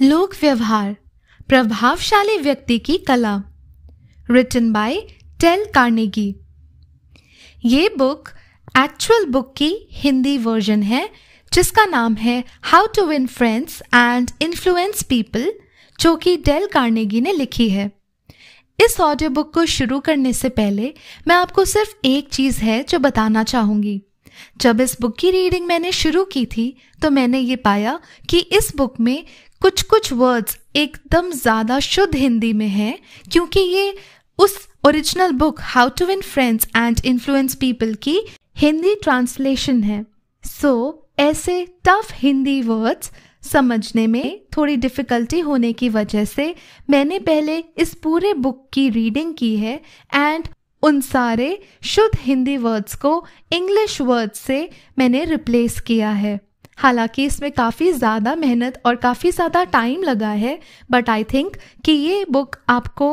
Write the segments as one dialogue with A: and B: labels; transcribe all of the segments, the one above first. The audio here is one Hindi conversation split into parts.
A: लोक व्यवहार प्रभावशाली व्यक्ति की कला रिटन बाय टेल कार्नेगी ये बुक एक्चुअल बुक की हिंदी वर्जन है जिसका नाम है how to win friends and influence people जो कि डेल कार्नेगी ने लिखी है इस ऑडियो बुक को शुरू करने से पहले मैं आपको सिर्फ एक चीज़ है जो बताना चाहूंगी जब इस बुक की रीडिंग मैंने शुरू की थी तो मैंने ये पाया कि इस बुक में कुछ कुछ वर्ड्स एकदम ज़्यादा शुद्ध हिंदी में हैं क्योंकि ये उस original book how to win friends and influence people की हिंदी ट्रांसलेशन है सो so, ऐसे टफ हिंदी वर्ड्स समझने में थोड़ी डिफिकल्टी होने की वजह से मैंने पहले इस पूरे बुक की रीडिंग की है एंड उन सारे शुद्ध हिंदी वर्ड्स को इंग्लिश वर्ड्स से मैंने रिप्लेस किया है हालांकि इसमें काफ़ी ज़्यादा मेहनत और काफ़ी ज़्यादा टाइम लगा है बट आई थिंक कि ये बुक आपको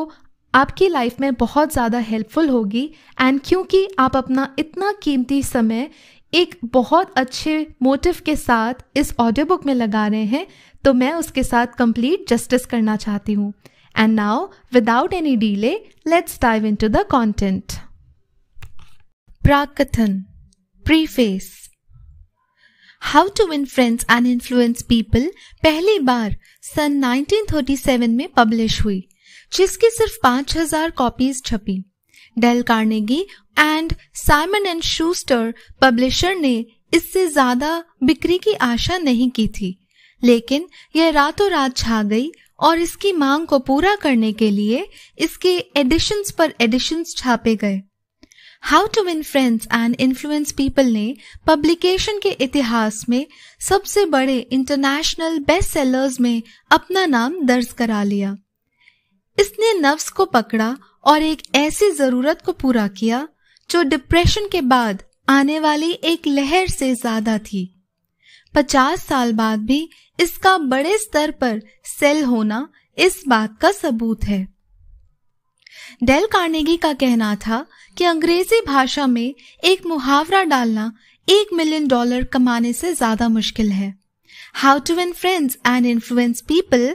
A: आपकी लाइफ में बहुत ज़्यादा हेल्पफुल होगी एंड क्योंकि आप अपना इतना कीमती समय एक बहुत अच्छे मोटिव के साथ इस ऑडियो बुक में लगा रहे हैं तो मैं उसके साथ कंप्लीट जस्टिस करना चाहती हूँ and now without any delay let's dive into the content प्राकथन preface how to win friends and influence people पहली बार सन 1937 में पब्लिश हुई जिसकी सिर्फ 5000 कॉपीज छपी Dale Carnegie and Simon and Schuster publisher ने इससे ज्यादा बिक्री की आशा नहीं की थी लेकिन यह रातों रात छा गई और इसकी मांग को पूरा करने के लिए इसके एडिशंस पर एडिशंस छापे गए how to win friends and influence people ने पब्लिकेशन के इतिहास में सबसे बड़े इंटरनेशनल बेस्ट सेलर्स में अपना नाम दर्ज करा लिया इसने नफ्स को पकड़ा और एक ऐसी जरूरत को पूरा किया जो डिप्रेशन के बाद आने वाली एक लहर से ज्यादा थी पचास साल बाद भी इसका बड़े स्तर पर सेल होना इस बात का सबूत है डेल कार्नेगी का कहना था कि अंग्रेजी भाषा में एक मुहावरा डालना एक मिलियन डॉलर कमाने से ज्यादा मुश्किल है how to win friends and influence people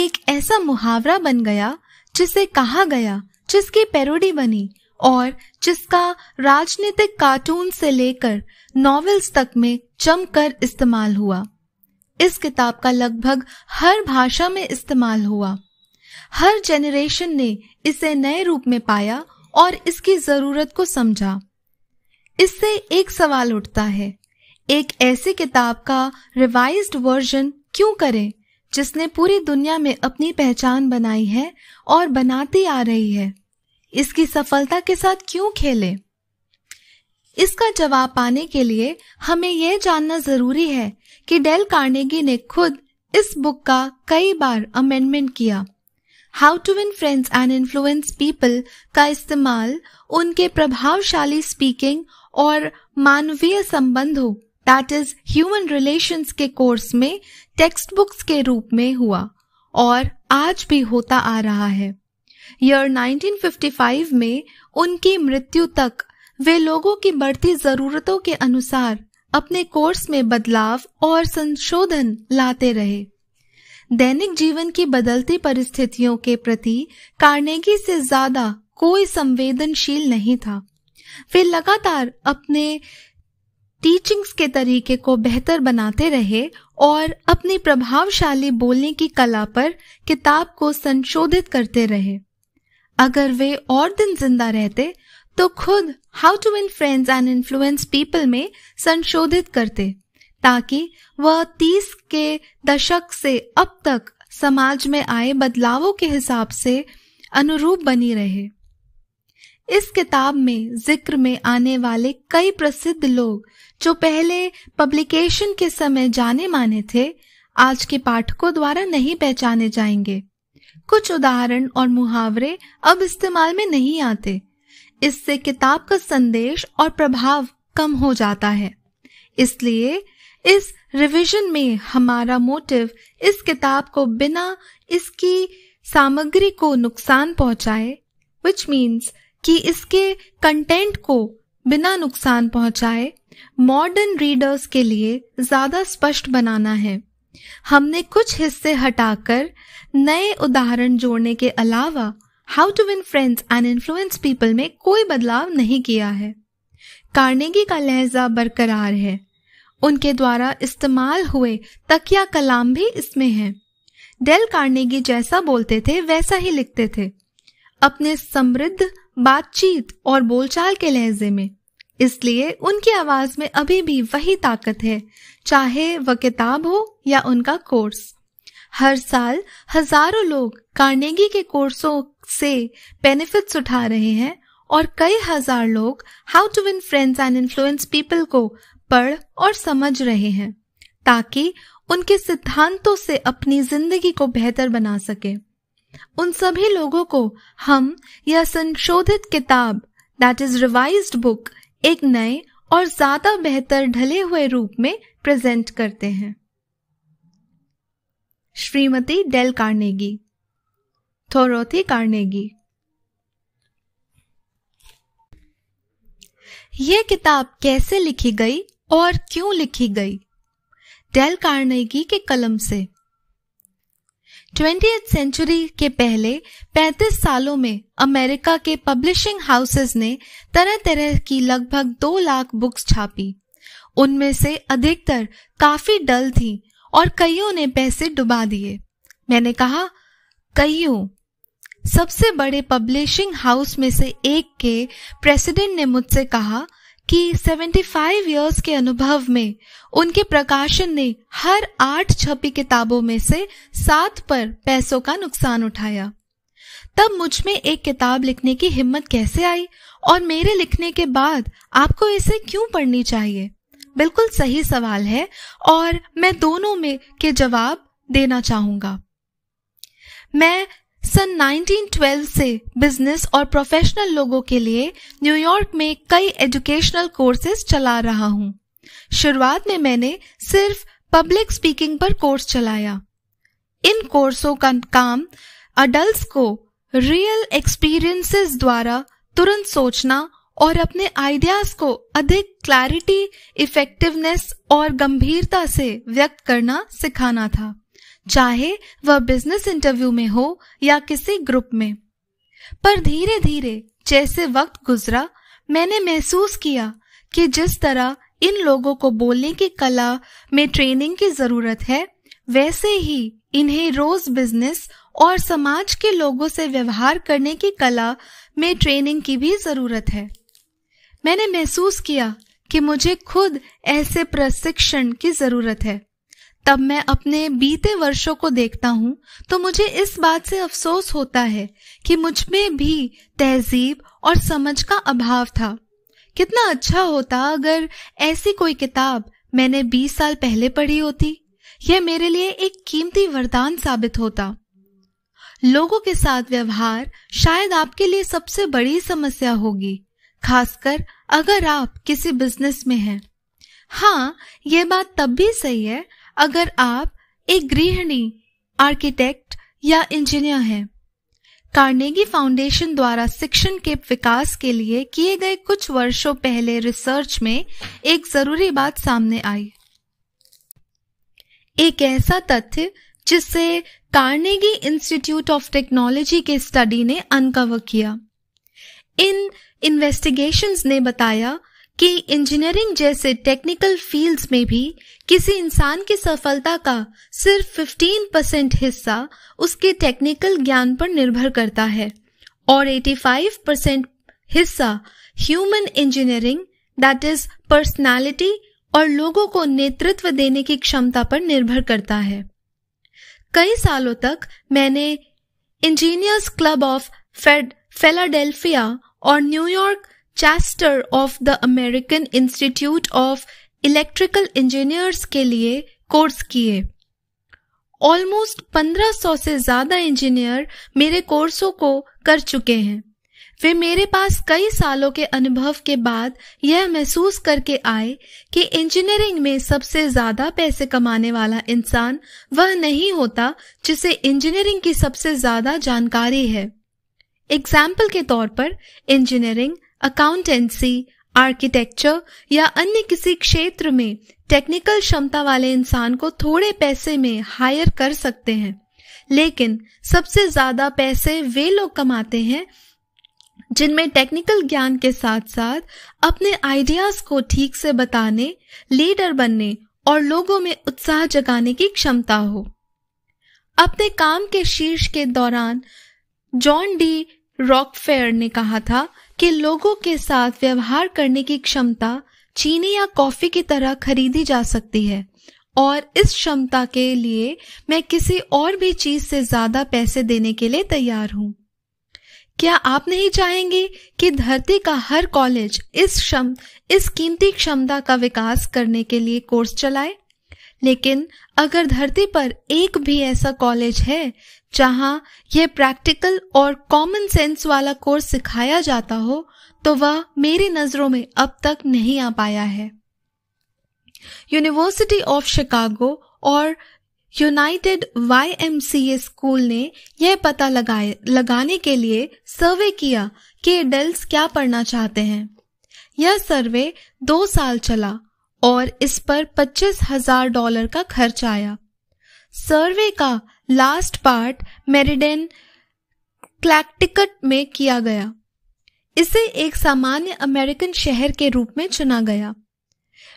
A: एक ऐसा मुहावरा बन गया जिसे कहा गया जिसकी पेरोडी बनी और जिसका राजनीतिक कार्टून से लेकर नॉवेल्स तक में जमकर इस्तेमाल हुआ इस किताब का लगभग हर भाषा में इस्तेमाल हुआ हर जेनरेशन ने इसे नए रूप में पाया और इसकी जरूरत को समझा इससे एक सवाल उठता है एक ऐसी किताब का रिवाइज्ड वर्जन क्यों करें जिसने पूरी दुनिया में अपनी पहचान बनाई है और बनाती आ रही है इसकी सफलता के साथ क्यों खेले इसका जवाब पाने के लिए हमें यह जानना जरूरी है कि डेल कार्नेगी ने खुद इस बुक का कई बार अमेंडमेंट किया how to win friends and influence people का इस्तेमाल उनके प्रभावशाली स्पीकिंग और मानवीय संबंधों दैट इज ह्यूमन रिलेशंस के कोर्स में टेक्स्ट बुक्स के रूप में हुआ और आज भी होता आ रहा है ईयर 1955 में उनकी मृत्यु तक वे लोगों की बढ़ती जरूरतों के अनुसार अपने कोर्स में बदलाव और संशोधन लाते रहे दैनिक जीवन की बदलती परिस्थितियों के प्रति कार्नेगी से ज्यादा कोई संवेदनशील नहीं था वे लगातार अपने टीचिंग्स के तरीके को बेहतर बनाते रहे और अपनी प्रभावशाली बोलने की कला पर किताब को संशोधित करते रहे अगर वे और दिन जिंदा रहते तो खुद how to win friends and influence people में संशोधित करते ताकि वह तीस के दशक से अब तक समाज में आए बदलावों के हिसाब से अनुरूप बनी रहे इस किताब में जिक्र में आने वाले कई प्रसिद्ध लोग जो पहले पब्लिकेशन के समय जाने माने थे आज के पाठकों द्वारा नहीं पहचाने जाएंगे कुछ उदाहरण और मुहावरे अब इस्तेमाल में नहीं आते इससे किताब का संदेश और प्रभाव कम हो जाता है इसलिए इस रिवीजन में हमारा मोटिव इस किताब को बिना इसकी सामग्री को नुकसान पहुंचाए विच मीन्स कि इसके कंटेंट को बिना नुकसान पहुंचाए मॉडर्न रीडर्स के लिए ज्यादा स्पष्ट बनाना है हमने कुछ हिस्से हटाकर नए उदाहरण जोड़ने के अलावा how to win friends and influence people में कोई बदलाव नहीं किया है कार्नेगी का लहजा बरकरार है उनके द्वारा इस्तेमाल हुए तकिया कलाम भी इसमें हैं। डेल कार्नेगी जैसा बोलते थे वैसा ही लिखते थे अपने समृद्ध बातचीत और बोलचाल के लहजे में इसलिए उनकी आवाज में अभी भी वही ताकत है चाहे वह किताब हो या उनका कोर्स हर साल हजारों लोग कार्नेगी के कोर्सों से बेनिफिट्स उठा रहे हैं और कई हजार लोग how to win friends and influence people को पढ़ और समझ रहे हैं ताकि उनके सिद्धांतों से अपनी जिंदगी को बेहतर बना सके उन सभी लोगों को हम यह संशोधित किताब दैट इज रिवाइज बुक एक नए और ज्यादा बेहतर ढले हुए रूप में प्रेजेंट करते हैं श्रीमती डेल कार्नेगी थोरोथी कार्नेगी ये किताब कैसे लिखी गई और क्यों लिखी गई डेल कार्नेगी के कलम से ट्वेंटी सेंचुरी के पहले 35 सालों में अमेरिका के पब्लिशिंग हाउसेस ने तरह तरह की लगभग दो लाख बुक्स छापी उनमें से अधिकतर काफी डल थी और कईयों ने पैसे डुबा दिए मैंने कहा कईयों सबसे बड़े पब्लिशिंग हाउस में से एक के प्रेसिडेंट ने मुझसे कहा कि 75 इयर्स के अनुभव में उनके प्रकाशन ने हर आठ छपी किताबों में से सात पर पैसों का नुकसान उठाया तब मुझ में एक किताब लिखने की हिम्मत कैसे आई और मेरे लिखने के बाद आपको इसे क्यों पढ़नी चाहिए बिल्कुल सही सवाल है और मैं दोनों में के जवाब देना चाहूंगा मैं सन 1912 से बिजनेस और प्रोफेशनल लोगों के लिए न्यूयॉर्क में कई एजुकेशनल कोर्सेज चला रहा हूँ शुरुआत में मैंने सिर्फ पब्लिक स्पीकिंग पर कोर्स चलाया इन कोर्सों का काम अडल्ट को रियल एक्सपीरियंसेस द्वारा तुरंत सोचना और अपने आइडियाज को अधिक क्लैरिटी इफेक्टिवनेस और गंभीरता से व्यक्त करना सिखाना था चाहे वह बिजनेस इंटरव्यू में हो या किसी ग्रुप में पर धीरे धीरे जैसे वक्त गुजरा मैंने महसूस किया कि जिस तरह इन लोगों को बोलने की कला में ट्रेनिंग की जरूरत है वैसे ही इन्हें रोज बिजनेस और समाज के लोगों से व्यवहार करने की कला में ट्रेनिंग की भी जरूरत है मैंने महसूस किया कि मुझे खुद ऐसे प्रशिक्षण की जरूरत है तब मैं अपने बीते वर्षों को देखता हूँ तो मुझे इस बात से अफसोस होता है कि मुझ में भी तहजीब और समझ का अभाव था कितना अच्छा होता अगर ऐसी कोई किताब मैंने 20 साल पहले पढ़ी होती यह मेरे लिए एक कीमती वरदान साबित होता लोगों के साथ व्यवहार शायद आपके लिए सबसे बड़ी समस्या होगी खासकर अगर आप किसी बिजनेस में हैं हाँ ये बात तब भी सही है अगर आप एक गृहिणी आर्किटेक्ट या इंजीनियर हैं कार्नेगी फाउंडेशन द्वारा शिक्षण के विकास के लिए किए गए कुछ वर्षों पहले रिसर्च में एक जरूरी बात सामने आई एक ऐसा तथ्य जिसे कार्नेगी इंस्टीट्यूट ऑफ टेक्नोलॉजी के स्टडी ने अनकवर किया इन इन्वेस्टिगेशंस ने बताया कि इंजीनियरिंग जैसे टेक्निकल फील्ड्स में भी किसी इंसान की सफलता का सिर्फ 15 परसेंट हिस्सा उसके टेक्निकल ज्ञान पर निर्भर करता है और 85 परसेंट हिस्सा human engineering that is personality और लोगों को नेतृत्व देने की क्षमता पर निर्भर करता है कई सालों तक मैंने इंजीनियर्स क्लब ऑफ फेलाडेल्फिया और New York chapter of the American Institute of Electrical Engineers के लिए कोर्स किए ऑलमोस्ट 1500 से ज्यादा इंजीनियर मेरे कोर्सों को कर चुके हैं वे मेरे पास कई सालों के अनुभव के बाद यह महसूस करके आए कि इंजीनियरिंग में सबसे ज्यादा पैसे कमाने वाला इंसान वह नहीं होता जिसे इंजीनियरिंग की सबसे ज्यादा जानकारी है एग्जाम्पल के तौर पर इंजीनियरिंग अकाउंटेंसी आर्किटेक्चर या अन्य किसी क्षेत्र में टेक्निकल क्षमता वाले इंसान को थोड़े पैसे में हायर कर सकते हैं लेकिन सबसे ज्यादा पैसे वे लोग कमाते हैं जिनमें टेक्निकल ज्ञान के साथ साथ अपने आइडियाज को ठीक से बताने लीडर बनने और लोगों में उत्साह जगाने की क्षमता हो अपने काम के शीर्ष के दौरान जॉन डी रॉकफेयर ने कहा था कि लोगों के साथ व्यवहार करने की क्षमता चीनी या कॉफी की तरह खरीदी जा सकती है और इस क्षमता के लिए मैं किसी और भी चीज से ज्यादा पैसे देने के लिए तैयार हूं क्या आप नहीं चाहेंगे कि धरती का हर कॉलेज इस क्षम इस कीमती क्षमता का विकास करने के लिए कोर्स चलाए लेकिन अगर धरती पर एक भी ऐसा कॉलेज है जहाँ यह प्रैक्टिकल और कॉमन सेंस वाला कोर्स सिखाया जाता हो तो वह मेरी नजरों में अब तक नहीं आ पाया है यूनिवर्सिटी ऑफ शिकागो और United Y M C school ने यह पता लगाए लगाने के लिए सर्वे किया कि एडल्ट क्या पढ़ना चाहते हैं यह सर्वे दो साल चला और इस पर पच्चीस हजार डॉलर का खर्च आया सर्वे का लास्ट पार्ट मेरिडेन क्लैक्टिकट में किया गया इसे एक सामान्य अमेरिकन शहर के रूप में चुना गया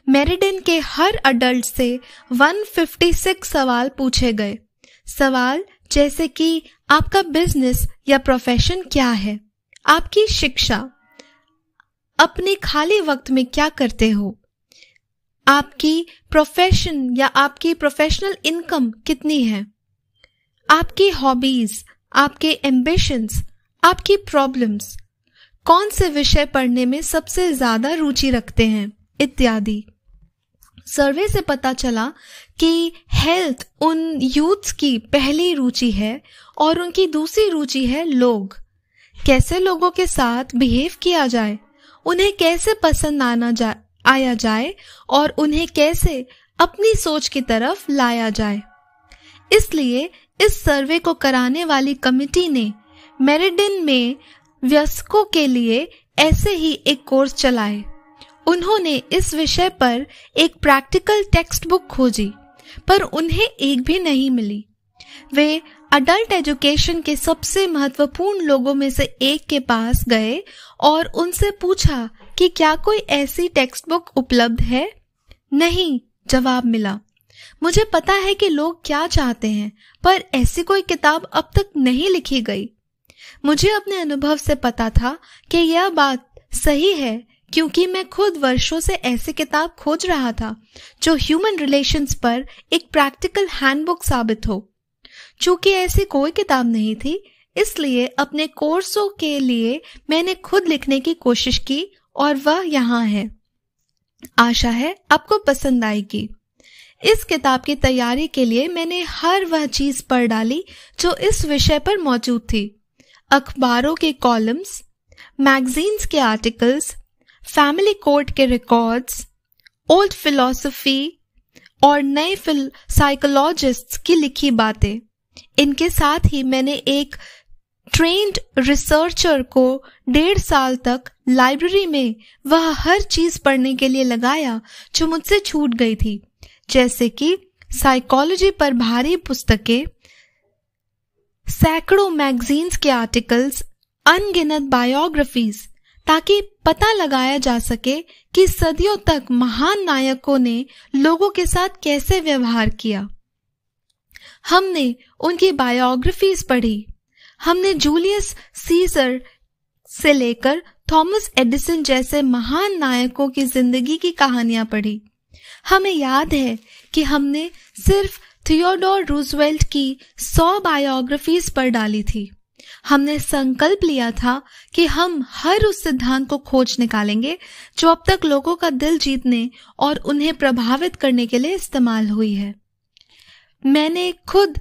A: मेरिडेन के हर अडल्ट से 156 सवाल पूछे गए सवाल जैसे कि आपका बिजनेस या प्रोफेशन क्या है आपकी शिक्षा अपने खाली वक्त में क्या करते हो आपकी प्रोफेशन या आपकी प्रोफेशनल इनकम कितनी है आपकी हॉबीज आपके एम्बिशंस आपकी प्रॉब्लम्स कौन से विषय पढ़ने में सबसे ज्यादा रुचि रखते हैं इत्यादि सर्वे से पता चला कि हेल्थ उन यूथ्स की पहली रुचि है और उनकी दूसरी रुचि है लोग कैसे लोगों के साथ बिहेव किया जाए उन्हें कैसे पसंद आना जा आया जाए और उन्हें कैसे अपनी सोच की तरफ लाया जाए इसलिए इस सर्वे को कराने वाली कमिटी ने मेरिडिन में व्यस्कों के लिए ऐसे ही एक कोर्स चलाए उन्होंने इस विषय पर एक प्रैक्टिकल टेक्स्ट बुक खोजी पर उन्हें एक भी नहीं मिली वे अडल्ट एजुकेशन के सबसे महत्वपूर्ण लोगों में से एक के पास गए और उनसे पूछा कि क्या कोई ऐसी टेक्स्ट बुक उपलब्ध है नहीं जवाब मिला मुझे पता है कि लोग क्या चाहते हैं पर ऐसी कोई किताब अब तक नहीं लिखी गई मुझे अपने अनुभव से पता था कि यह बात सही है क्योंकि मैं खुद वर्षों से ऐसी किताब खोज रहा था जो ह्यूमन रिलेशंस पर एक प्रैक्टिकल हैंडबुक साबित हो चूंकि ऐसी कोई किताब नहीं थी इसलिए अपने कोर्सों के लिए मैंने खुद लिखने की कोशिश की और वह यहाँ है आशा है आपको पसंद आएगी इस किताब की तैयारी के लिए मैंने हर वह चीज पढ़ डाली जो इस विषय पर मौजूद थी अखबारों के कॉलम्स मैगजीन्स के आर्टिकल्स फैमिली कोर्ट के रिकॉर्ड्स ओल्ड फिलॉसफी और नए साइकोलॉजिस्ट्स की लिखी बातें इनके साथ ही मैंने एक ट्रेन्ड रिसर्चर को डेढ़ साल तक लाइब्रेरी में वह हर चीज पढ़ने के लिए लगाया जो मुझसे छूट गई थी जैसे कि साइकोलॉजी पर भारी पुस्तकें सैकड़ों मैगजीन्स के आर्टिकल्स अनगिनत बायोग्राफीज ताकि पता लगाया जा सके कि सदियों तक महान नायकों ने लोगों के साथ कैसे व्यवहार किया हमने उनकी बायोग्राफीज पढ़ी हमने जूलियस सीजर से लेकर थॉमस एडिसन जैसे महान नायकों की जिंदगी की कहानियां पढ़ी हमें याद है कि हमने सिर्फ थियोडोर रूजवेल्ट की सौ बायोग्राफीज पर डाली थी हमने संकल्प लिया था कि हम हर उस सिद्धांत को खोज निकालेंगे जो अब तक लोगों का दिल जीतने और उन्हें प्रभावित करने के लिए इस्तेमाल हुई है मैंने खुद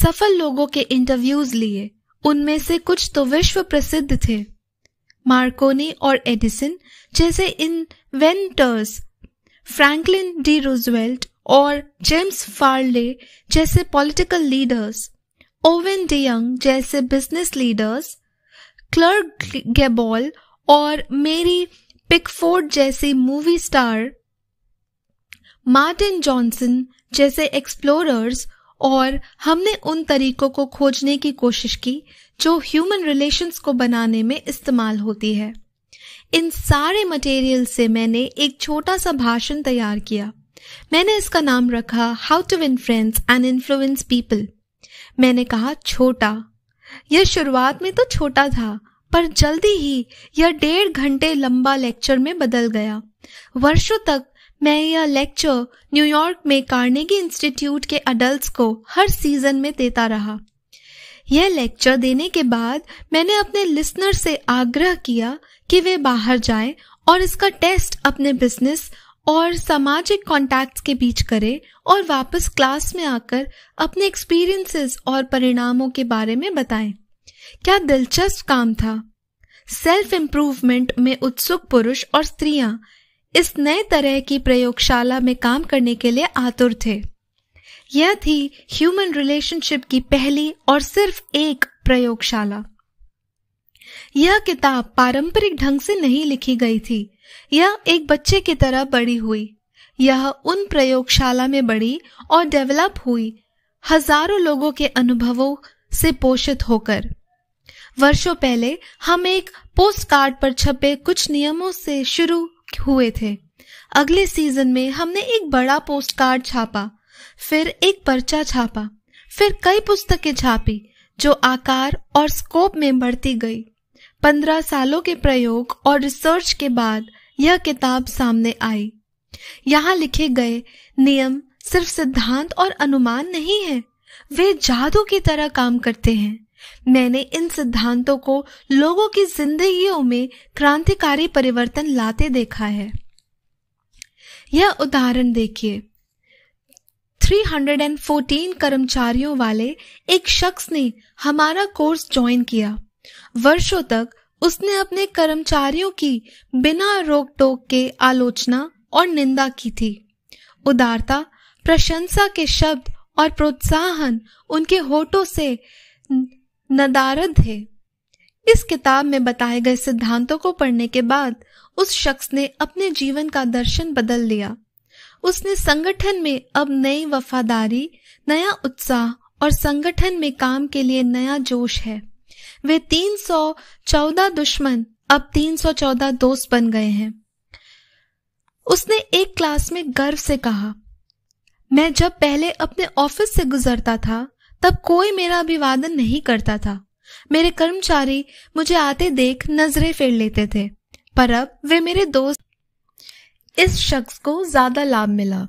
A: सफल लोगों के इंटरव्यूज लिए उनमें से कुछ तो विश्व प्रसिद्ध थे मार्कोनी और एडिसन जैसे इन्वेंटर्स फ्रैंकलिन डी रूजवेल्ट और जेम्स फार्ले जैसे political leaders Owen D Young जैसे बिजनेस लीडर्स क्लर्क गेबॉल और मेरी पिकफोर्ड जैसे मूवी स्टार मार्टिन जॉनसन जैसे एक्सप्लोरर्स और हमने उन तरीकों को खोजने की कोशिश की जो ह्यूमन रिलेशंस को बनाने में इस्तेमाल होती है इन सारे मटेरियल से मैंने एक छोटा सा भाषण तैयार किया मैंने इसका नाम रखा how to win friends and influence people मैंने कहा छोटा यह शुरुआत में तो छोटा था पर जल्दी ही यह डेढ़ घंटे लंबा लेक्चर में बदल गया वर्षों तक मैं यह लेक्चर न्यूयॉर्क में कार्नेगी इंस्टीट्यूट के अडल्ट को हर सीजन में देता रहा यह लेक्चर देने के बाद मैंने अपने लिसनर से आग्रह किया कि वे बाहर जाएं और इसका टेस्ट अपने बिजनेस और सामाजिक कॉन्टैक्ट्स के बीच करें और वापस क्लास में आकर अपने एक्सपीरियंसेस और परिणामों के बारे में बताएं। क्या दिलचस्प काम था सेल्फ इम्प्रूवमेंट में उत्सुक पुरुष और स्त्रियां इस नए तरह की प्रयोगशाला में काम करने के लिए आतुर थे यह थी ह्यूमन रिलेशनशिप की पहली और सिर्फ एक प्रयोगशाला यह किताब पारंपरिक ढंग से नहीं लिखी गई थी यह एक बच्चे की तरह बड़ी हुई यह उन प्रयोगशाला में बड़ी और डेवलप हुई हजारों लोगों के अनुभवों से पोषित होकर वर्षों पहले हम एक पोस्ट कार्ड पर छपे कुछ नियमों से शुरू हुए थे अगले सीजन में हमने एक बड़ा पोस्ट कार्ड छापा फिर एक पर्चा छापा फिर कई पुस्तकें छापी जो आकार और स्कोप में बढ़ती गई पंद्रह सालों के प्रयोग और रिसर्च के बाद यह किताब सामने आई यहाँ लिखे गए नियम सिर्फ सिद्धांत और अनुमान नहीं है वे जादू की तरह काम करते हैं मैंने इन सिद्धांतों को लोगों की जिंदगियों में क्रांतिकारी परिवर्तन लाते देखा है यह उदाहरण देखिए 314 कर्मचारियों वाले एक शख्स ने हमारा कोर्स ज्वाइन किया वर्षों तक उसने अपने कर्मचारियों की बिना रोक टोक के आलोचना और निंदा की थी उदारता प्रशंसा के शब्द और प्रोत्साहन उनके होठों से नदारद थे इस किताब में बताए गए सिद्धांतों को पढ़ने के बाद उस शख्स ने अपने जीवन का दर्शन बदल लिया उसने संगठन में अब नई वफादारी नया उत्साह और संगठन में काम के लिए नया जोश है वे 314 दुश्मन अब 314 दोस्त बन गए हैं उसने एक क्लास में गर्व से कहा मैं जब पहले अपने ऑफिस से गुजरता था तब कोई मेरा अभिवादन नहीं करता था मेरे कर्मचारी मुझे आते देख नजरें फेर लेते थे पर अब वे मेरे दोस्त इस शख्स को ज्यादा लाभ मिला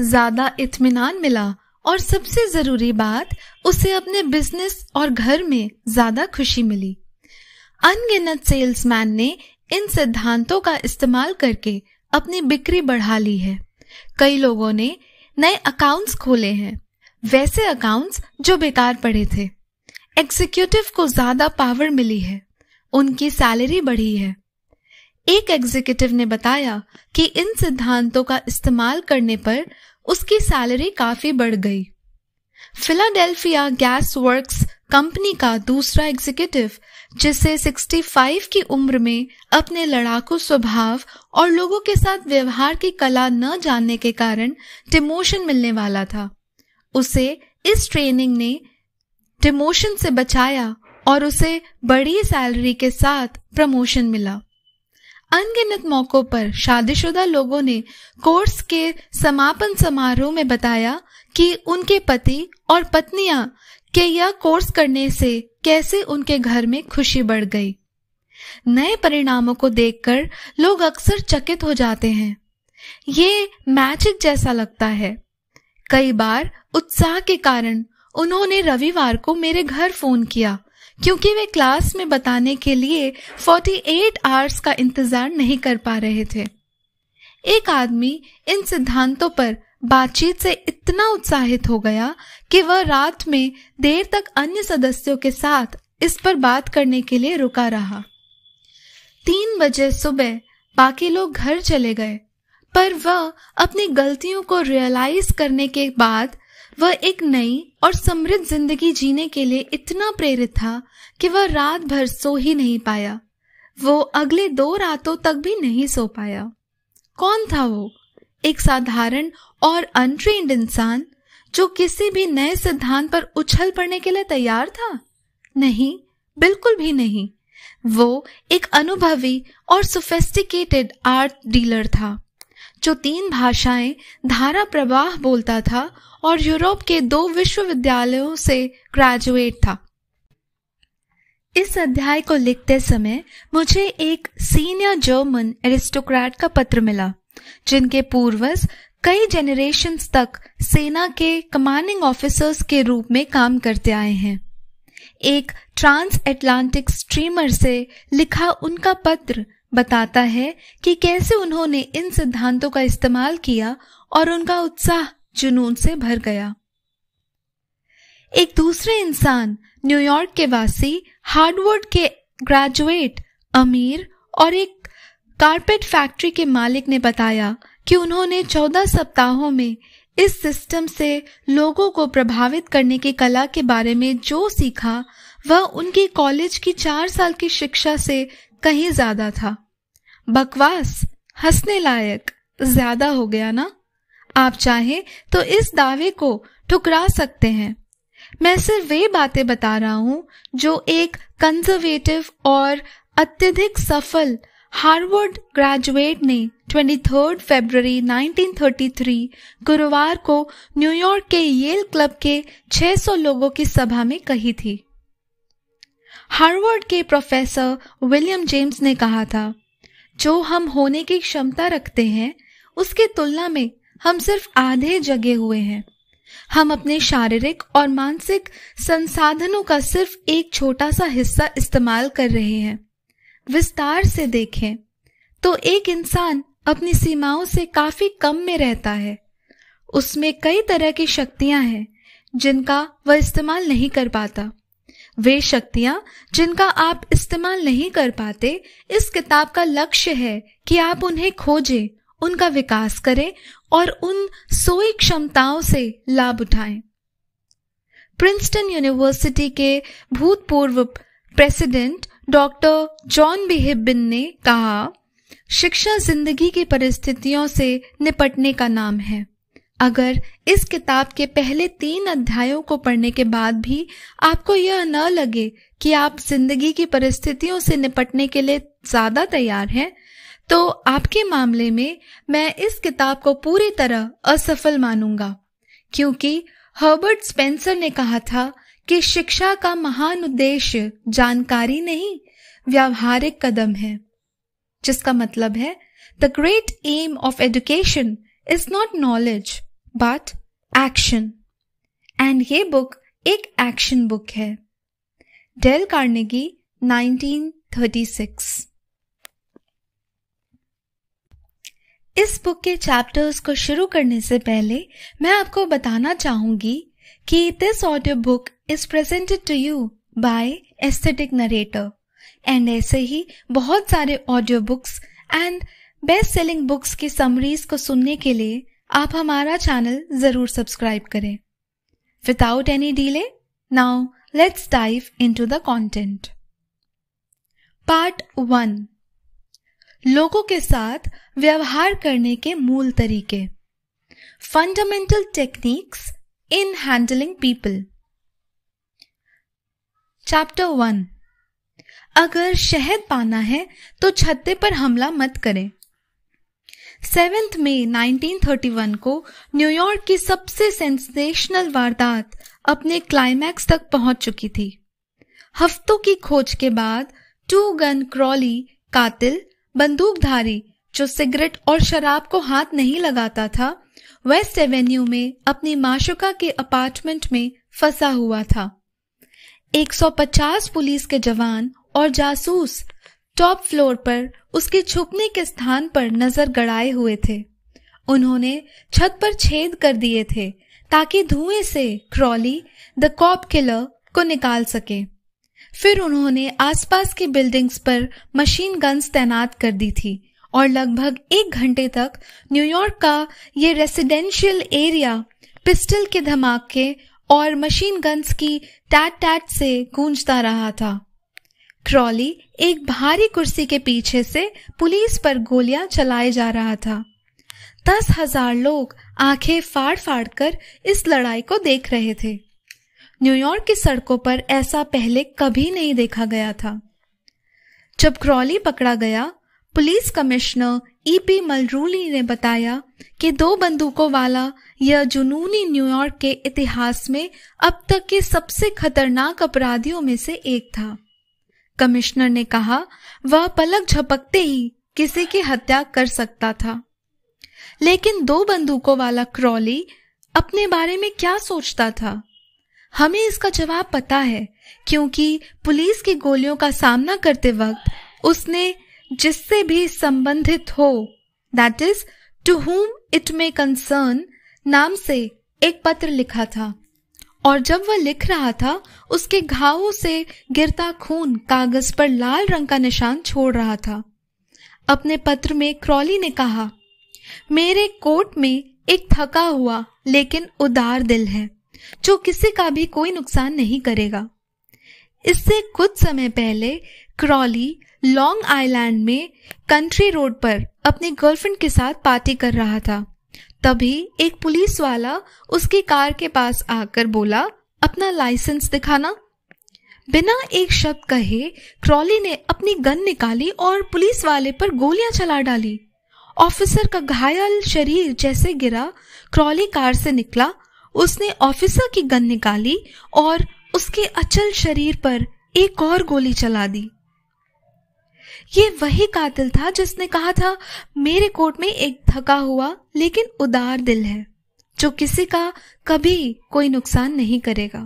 A: ज्यादा इत्मीनान मिला और सबसे जरूरी बात उसे अपने बिजनेस और घर में ज्यादा खुशी मिली अनगिनत सेल्समैन ने इन सिद्धांतों का इस्तेमाल करके अपनी बिक्री बढ़ा ली है कई लोगों ने नए अकाउंट्स खोले हैं वैसे अकाउंट्स जो बेकार पड़े थे एग्जीक्यूटिव को ज्यादा पावर मिली है उनकी सैलरी बढ़ी है एक एग्जीक्यूटिव ने बताया कि इन सिद्धांतों का इस्तेमाल करने पर उसकी सैलरी काफी बढ़ गई फिलाडेल्फिया गैस वर्क्स कंपनी का दूसरा एग्जीक्यूटिव जिसे 65 की उम्र में अपने लड़ाकू स्वभाव और लोगों के साथ व्यवहार की कला न जानने के कारण डिमोशन मिलने वाला था उसे इस ट्रेनिंग ने डिमोशन से बचाया और उसे बड़ी सैलरी के साथ प्रमोशन मिला अनगिनत मौकों पर शादीशुदा लोगों ने कोर्स के समापन समारोह में बताया कि उनके पति और पत्नियां के यह कोर्स करने से कैसे उनके घर में खुशी बढ़ गई नए परिणामों को देखकर लोग अक्सर चकित हो जाते हैं ये मैजिक जैसा लगता है कई बार उत्साह के कारण उन्होंने रविवार को मेरे घर फोन किया क्योंकि वे क्लास में बताने के लिए 48 आवर्स का इंतजार नहीं कर पा रहे थे एक आदमी इन सिद्धांतों पर बातचीत से इतना उत्साहित हो गया कि वह रात में देर तक अन्य सदस्यों के साथ इस पर बात करने के लिए रुका रहा तीन बजे सुबह बाकी लोग घर चले गए पर वह अपनी गलतियों को रियलाइज करने के बाद वह एक नई और समृद्ध जिंदगी जीने के लिए इतना प्रेरित था कि वह रात भर सो ही नहीं पाया वो अगले दो रातों तक भी नहीं सो पाया कौन था वो एक साधारण और अनट्रेन्ड इंसान जो किसी भी नए सिद्धांत पर उछल पड़ने के लिए तैयार था नहीं बिल्कुल भी नहीं वो एक अनुभवी और सोफेस्टिकेटेड आर्ट डीलर था जो तीन भाषाएं धारा प्रवाह बोलता था और यूरोप के दो विश्वविद्यालयों से ग्रेजुएट था इस अध्याय को लिखते समय मुझे एक सीनियर जर्मन एरिस्टोक्रेट का पत्र मिला जिनके पूर्वज कई जेनरेशन तक सेना के कमांडिंग ऑफिसर्स के रूप में काम करते आए हैं एक ट्रांस एटलांटिक स्ट्रीमर से लिखा उनका पत्र बताता है कि कैसे उन्होंने इन सिद्धांतों का इस्तेमाल किया और उनका उत्साह जुनून से भर गया एक दूसरे इंसान न्यूयॉर्क के वासी हार्डवर्ड के ग्रेजुएट अमीर और एक कारपेट फैक्ट्री के मालिक ने बताया कि उन्होंने 14 सप्ताहों में इस सिस्टम से लोगों को प्रभावित करने की कला के बारे में जो सीखा वह उनकी कॉलेज की चार साल की शिक्षा से कहीं ज्यादा था बकवास हंसने लायक ज्यादा हो गया ना आप चाहें तो इस दावे को ठुकरा सकते हैं मैं सिर्फ वे बातें बता रहा हूं जो एक कंजर्वेटिव और अत्यधिक सफल हार्वर्ड ग्रेजुएट ने 23 फरवरी 1933 गुरुवार को न्यूयॉर्क के येल क्लब के 600 लोगों की सभा में कही थी हार्वर्ड के प्रोफेसर विलियम जेम्स ने कहा था जो हम होने की क्षमता रखते हैं उसके तुलना में हम सिर्फ आधे जगे हुए हैं हम अपने शारीरिक और मानसिक संसाधनों का सिर्फ एक छोटा सा हिस्सा इस्तेमाल कर रहे हैं विस्तार से देखें तो एक इंसान अपनी सीमाओं से काफी कम में रहता है उसमें कई तरह की शक्तियां हैं जिनका वह इस्तेमाल नहीं कर पाता वे शक्तियाँ जिनका आप इस्तेमाल नहीं कर पाते इस किताब का लक्ष्य है कि आप उन्हें खोजें उनका विकास करें और उन सोई क्षमताओं से लाभ उठाएं। प्रिंसटन यूनिवर्सिटी के भूतपूर्व प्रेसिडेंट डॉक्टर जॉन बिहेबिन ने कहा शिक्षा जिंदगी की परिस्थितियों से निपटने का नाम है अगर इस किताब के पहले तीन अध्यायों को पढ़ने के बाद भी आपको यह न लगे कि आप जिंदगी की परिस्थितियों से निपटने के लिए ज्यादा तैयार हैं तो आपके मामले में मैं इस किताब को पूरी तरह असफल मानूंगा क्योंकि हर्बर्ट स्पेंसर ने कहा था कि शिक्षा का महान उद्देश्य जानकारी नहीं व्यावहारिक कदम है जिसका मतलब है the great aim of education is not knowledge but action and ये बुक एक एक्शन बुक है. डेल कार्नेगी 1936 इस बुक के चैप्टर्स को शुरू करने से पहले मैं आपको बताना चाहूंगी कि this audio book is presented to you by aesthetic narrator and ऐसे ही बहुत सारे audio books and best selling books की समरीज को सुनने के लिए आप हमारा चैनल जरूर सब्सक्राइब करें without any delay now let's dive into the content part one लोगों के साथ व्यवहार करने के मूल तरीके fundamental techniques in handling people chapter one अगर शहद पाना है तो छत्ते पर हमला मत करें सेवेंथ मई 1931 को न्यूयॉर्क की सबसे सेंसेशनल वारदात अपने क्लाइमैक्स तक पहुंच चुकी थी हफ्तों की खोज के बाद टू गन क्रॉली कातिल बंदूकधारी जो सिगरेट और शराब को हाथ नहीं लगाता था वेस्ट एवेन्यू में अपनी माशुका के अपार्टमेंट में फंसा हुआ था 150 पुलिस के जवान और जासूस टॉप फ्लोर पर उसके छुपने के स्थान पर नजर गड़ाए हुए थे उन्होंने छत पर छेद कर दिए थे ताकि धुएं से क्रॉली द कॉप किलर को निकाल सके फिर उन्होंने आसपास की बिल्डिंग्स पर मशीन गन्स तैनात कर दी थी और लगभग एक घंटे तक न्यूयॉर्क का ये रेसिडेंशियल एरिया पिस्टल के धमाके और मशीन गन्स की टैट टैट से गूंजता रहा था क्रॉली एक भारी कुर्सी के पीछे से पुलिस पर गोलियां चलाए जा रहा था दस हजार लोग आंखें फाड़ फाड़ कर इस लड़ाई को देख रहे थे न्यूयॉर्क की सड़कों पर ऐसा पहले कभी नहीं देखा गया था जब क्रॉली पकड़ा गया police commissioner E P e Mulrooney ने बताया कि दो बंदूकों वाला यह जुनूनी न्यूयॉर्क के इतिहास में अब तक के सबसे खतरनाक अपराधियों में से एक था कमिश्नर ने कहा वह पलक झपकते ही किसी की हत्या कर सकता था लेकिन दो बंदूकों वाला क्रॉली अपने बारे में क्या सोचता था हमें इसका जवाब पता है क्योंकि पुलिस की गोलियों का सामना करते वक्त उसने जिससे भी संबंधित हो that is to whom it may concern नाम से एक पत्र लिखा था और जब वह लिख रहा था उसके घावों से गिरता खून कागज पर लाल रंग का निशान छोड़ रहा था अपने पत्र में क्रॉली ने कहा मेरे कोट में एक थका हुआ लेकिन उदार दिल है जो किसी का भी कोई नुकसान नहीं करेगा इससे कुछ समय पहले क्रॉली लॉन्ग आइलैंड में कंट्री रोड पर अपनी गर्लफ्रेंड के साथ पार्टी कर रहा था तभी एक पुलिस वाला उसकी कार के पास आकर बोला अपना लाइसेंस दिखाना बिना एक शब्द कहे क्रॉली ने अपनी गन निकाली और पुलिस वाले पर गोलियां चला डाली ऑफिसर का घायल शरीर जैसे गिरा क्रॉली कार से निकला उसने ऑफिसर की गन निकाली और उसके अचल शरीर पर एक और गोली चला दी ये वही कातिल था जिसने कहा था मेरे कोट में एक थका हुआ लेकिन उदार दिल है जो किसी का कभी कोई नुकसान नहीं करेगा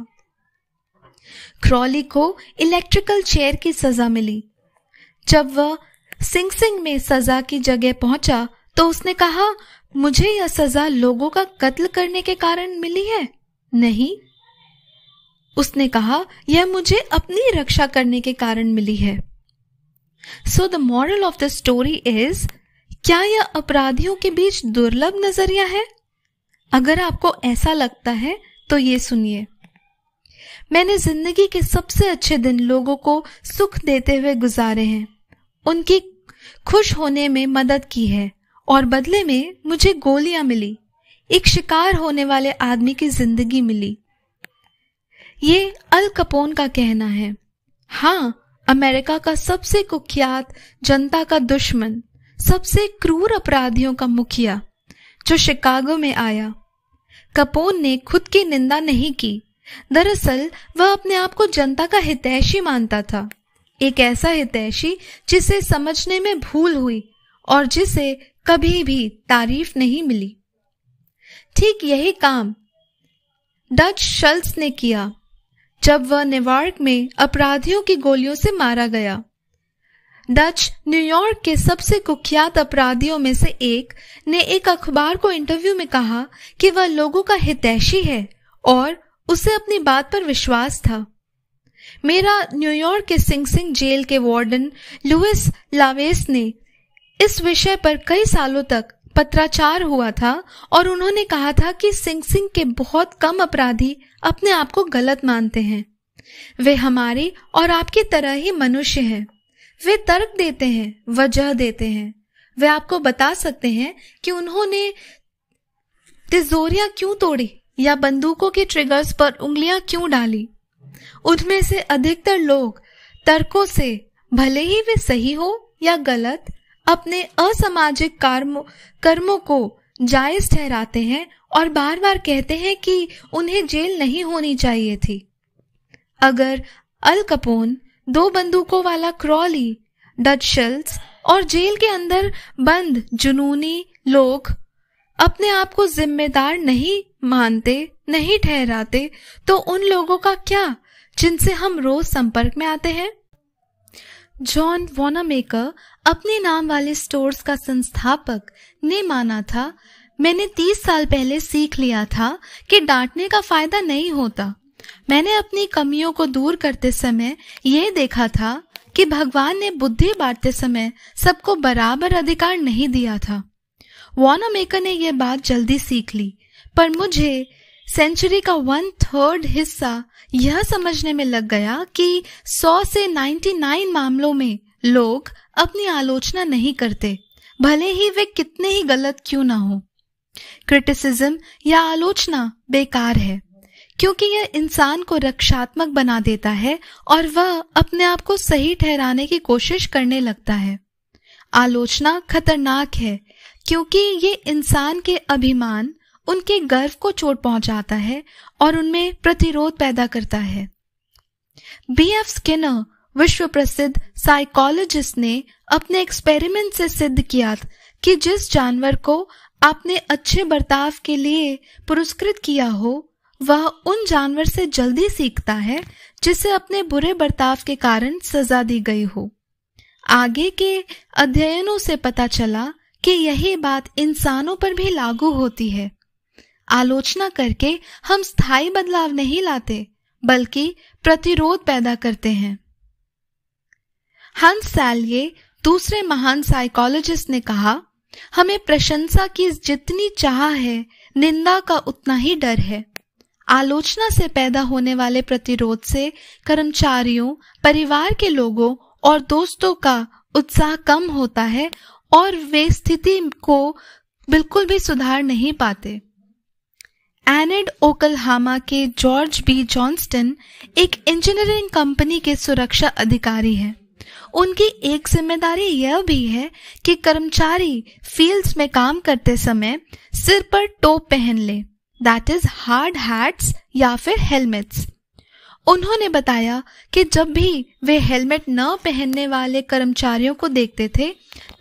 A: क्रॉली को इलेक्ट्रिकल चेयर की सजा मिली जब वह सिंग सिंग में सजा की जगह पहुंचा तो उसने कहा मुझे यह सजा लोगों का कत्ल करने के कारण मिली है नहीं उसने कहा यह मुझे अपनी रक्षा करने के कारण मिली है so the moral of the story is क्या यह अपराधियों के बीच दुर्लभ नजरिया है अगर आपको ऐसा लगता है तो ये सुनिए मैंने जिंदगी के सबसे अच्छे दिन लोगों को सुख देते हुए गुजारे हैं उनकी खुश होने में मदद की है और बदले में मुझे गोलियां मिली एक शिकार होने वाले आदमी की जिंदगी मिली ये अल कपोन का कहना है हाँ अमेरिका का सबसे कुख्यात जनता का दुश्मन सबसे क्रूर अपराधियों का मुखिया जो शिकागो में आया कपोन ने खुद की निंदा नहीं की दरअसल वह अपने आप को जनता का हितैषी मानता था एक ऐसा हितैषी जिसे समझने में भूल हुई और जिसे कभी भी तारीफ नहीं मिली ठीक यही काम डच शल्स ने किया जब वह न्यूयॉर्क में अपराधियों की गोलियों से मारा गया डच न्यूयॉर्क के सबसे कुख्यात अपराधियों में से एक ने एक अखबार को इंटरव्यू में कहा कि वह लोगों का हितैषी है और उसे अपनी बात पर विश्वास था मेरा न्यूयॉर्क के सिंग सिंग जेल के वार्डन लुइस लावेस ने इस विषय पर कई सालों तक पत्राचार हुआ था और उन्होंने कहा था कि सिंग सिंग के बहुत कम अपराधी अपने आप को गलत मानते हैं वे हमारी और आपकी तरह ही मनुष्य हैं वे तर्क देते हैं वजह देते हैं वे आपको बता सकते हैं कि उन्होंने तिजोरिया क्यों तोड़ी या बंदूकों के ट्रिगर्स पर उंगलियां क्यों डाली उनमें से अधिकतर लोग तर्कों से भले ही वे सही हो या गलत अपने असामाजिक कर्मों को जायज ठहराते हैं और बार बार कहते हैं कि उन्हें जेल नहीं होनी चाहिए थी अगर अल कपोन दो बंदूकों वाला क्रॉली डच और जेल के अंदर बंद जुनूनी लोग अपने आप को जिम्मेदार नहीं मानते नहीं ठहराते तो उन लोगों का क्या जिनसे हम रोज संपर्क में आते हैं जॉन वॉनामेकर अपने नाम वाले स्टोर्स का संस्थापक ने माना था मैंने तीस साल पहले सीख लिया था कि डांटने का फायदा नहीं होता मैंने अपनी कमियों को दूर करते समय यह देखा था कि भगवान ने बुद्धि बांटते समय सबको बराबर अधिकार नहीं दिया था मेकर ने यह बात जल्दी सीख ली पर मुझे सेंचुरी का वन थर्ड हिस्सा यह समझने में लग गया कि 100 से 99 मामलों में लोग अपनी आलोचना नहीं करते भले ही वे कितने ही गलत क्यों ना हो क्रिटिसिज्म या आलोचना बेकार है क्योंकि यह इंसान को रक्षात्मक बना देता है और वह अपने आप को सही ठहराने की कोशिश करने लगता है आलोचना खतरनाक है क्योंकि ये इंसान के अभिमान उनके गर्व को चोट पहुंचाता है और उनमें प्रतिरोध पैदा करता है बी एफ स्किनर विश्व प्रसिद्ध साइकोलॉजिस्ट ने अपने एक्सपेरिमेंट से सिद्ध किया कि जिस जानवर को आपने अच्छे बर्ताव के लिए पुरस्कृत किया हो वह उन जानवर से जल्दी सीखता है जिसे अपने बुरे बर्ताव के कारण सजा दी गई हो आगे के अध्ययनों से पता चला कि यही बात इंसानों पर भी लागू होती है आलोचना करके हम स्थायी बदलाव नहीं लाते बल्कि प्रतिरोध पैदा करते हैं हंस सैलिये दूसरे महान साइकोलॉजिस्ट ने कहा हमें प्रशंसा की जितनी चाह है निंदा का उतना ही डर है आलोचना से पैदा होने वाले प्रतिरोध से कर्मचारियों परिवार के लोगों और दोस्तों का उत्साह कम होता है और वे स्थिति को बिल्कुल भी सुधार नहीं पाते एनेड ओकलहामा के जॉर्ज बी जॉन्स्टन एक इंजीनियरिंग कंपनी के सुरक्षा अधिकारी हैं। उनकी एक जिम्मेदारी यह भी है कि कर्मचारी फील्ड्स में काम करते समय सिर पर टोप पहन ले दैट इज हार्ड हैट्स या फिर हेलमेट्स उन्होंने बताया कि जब भी वे हेलमेट न पहनने वाले कर्मचारियों को देखते थे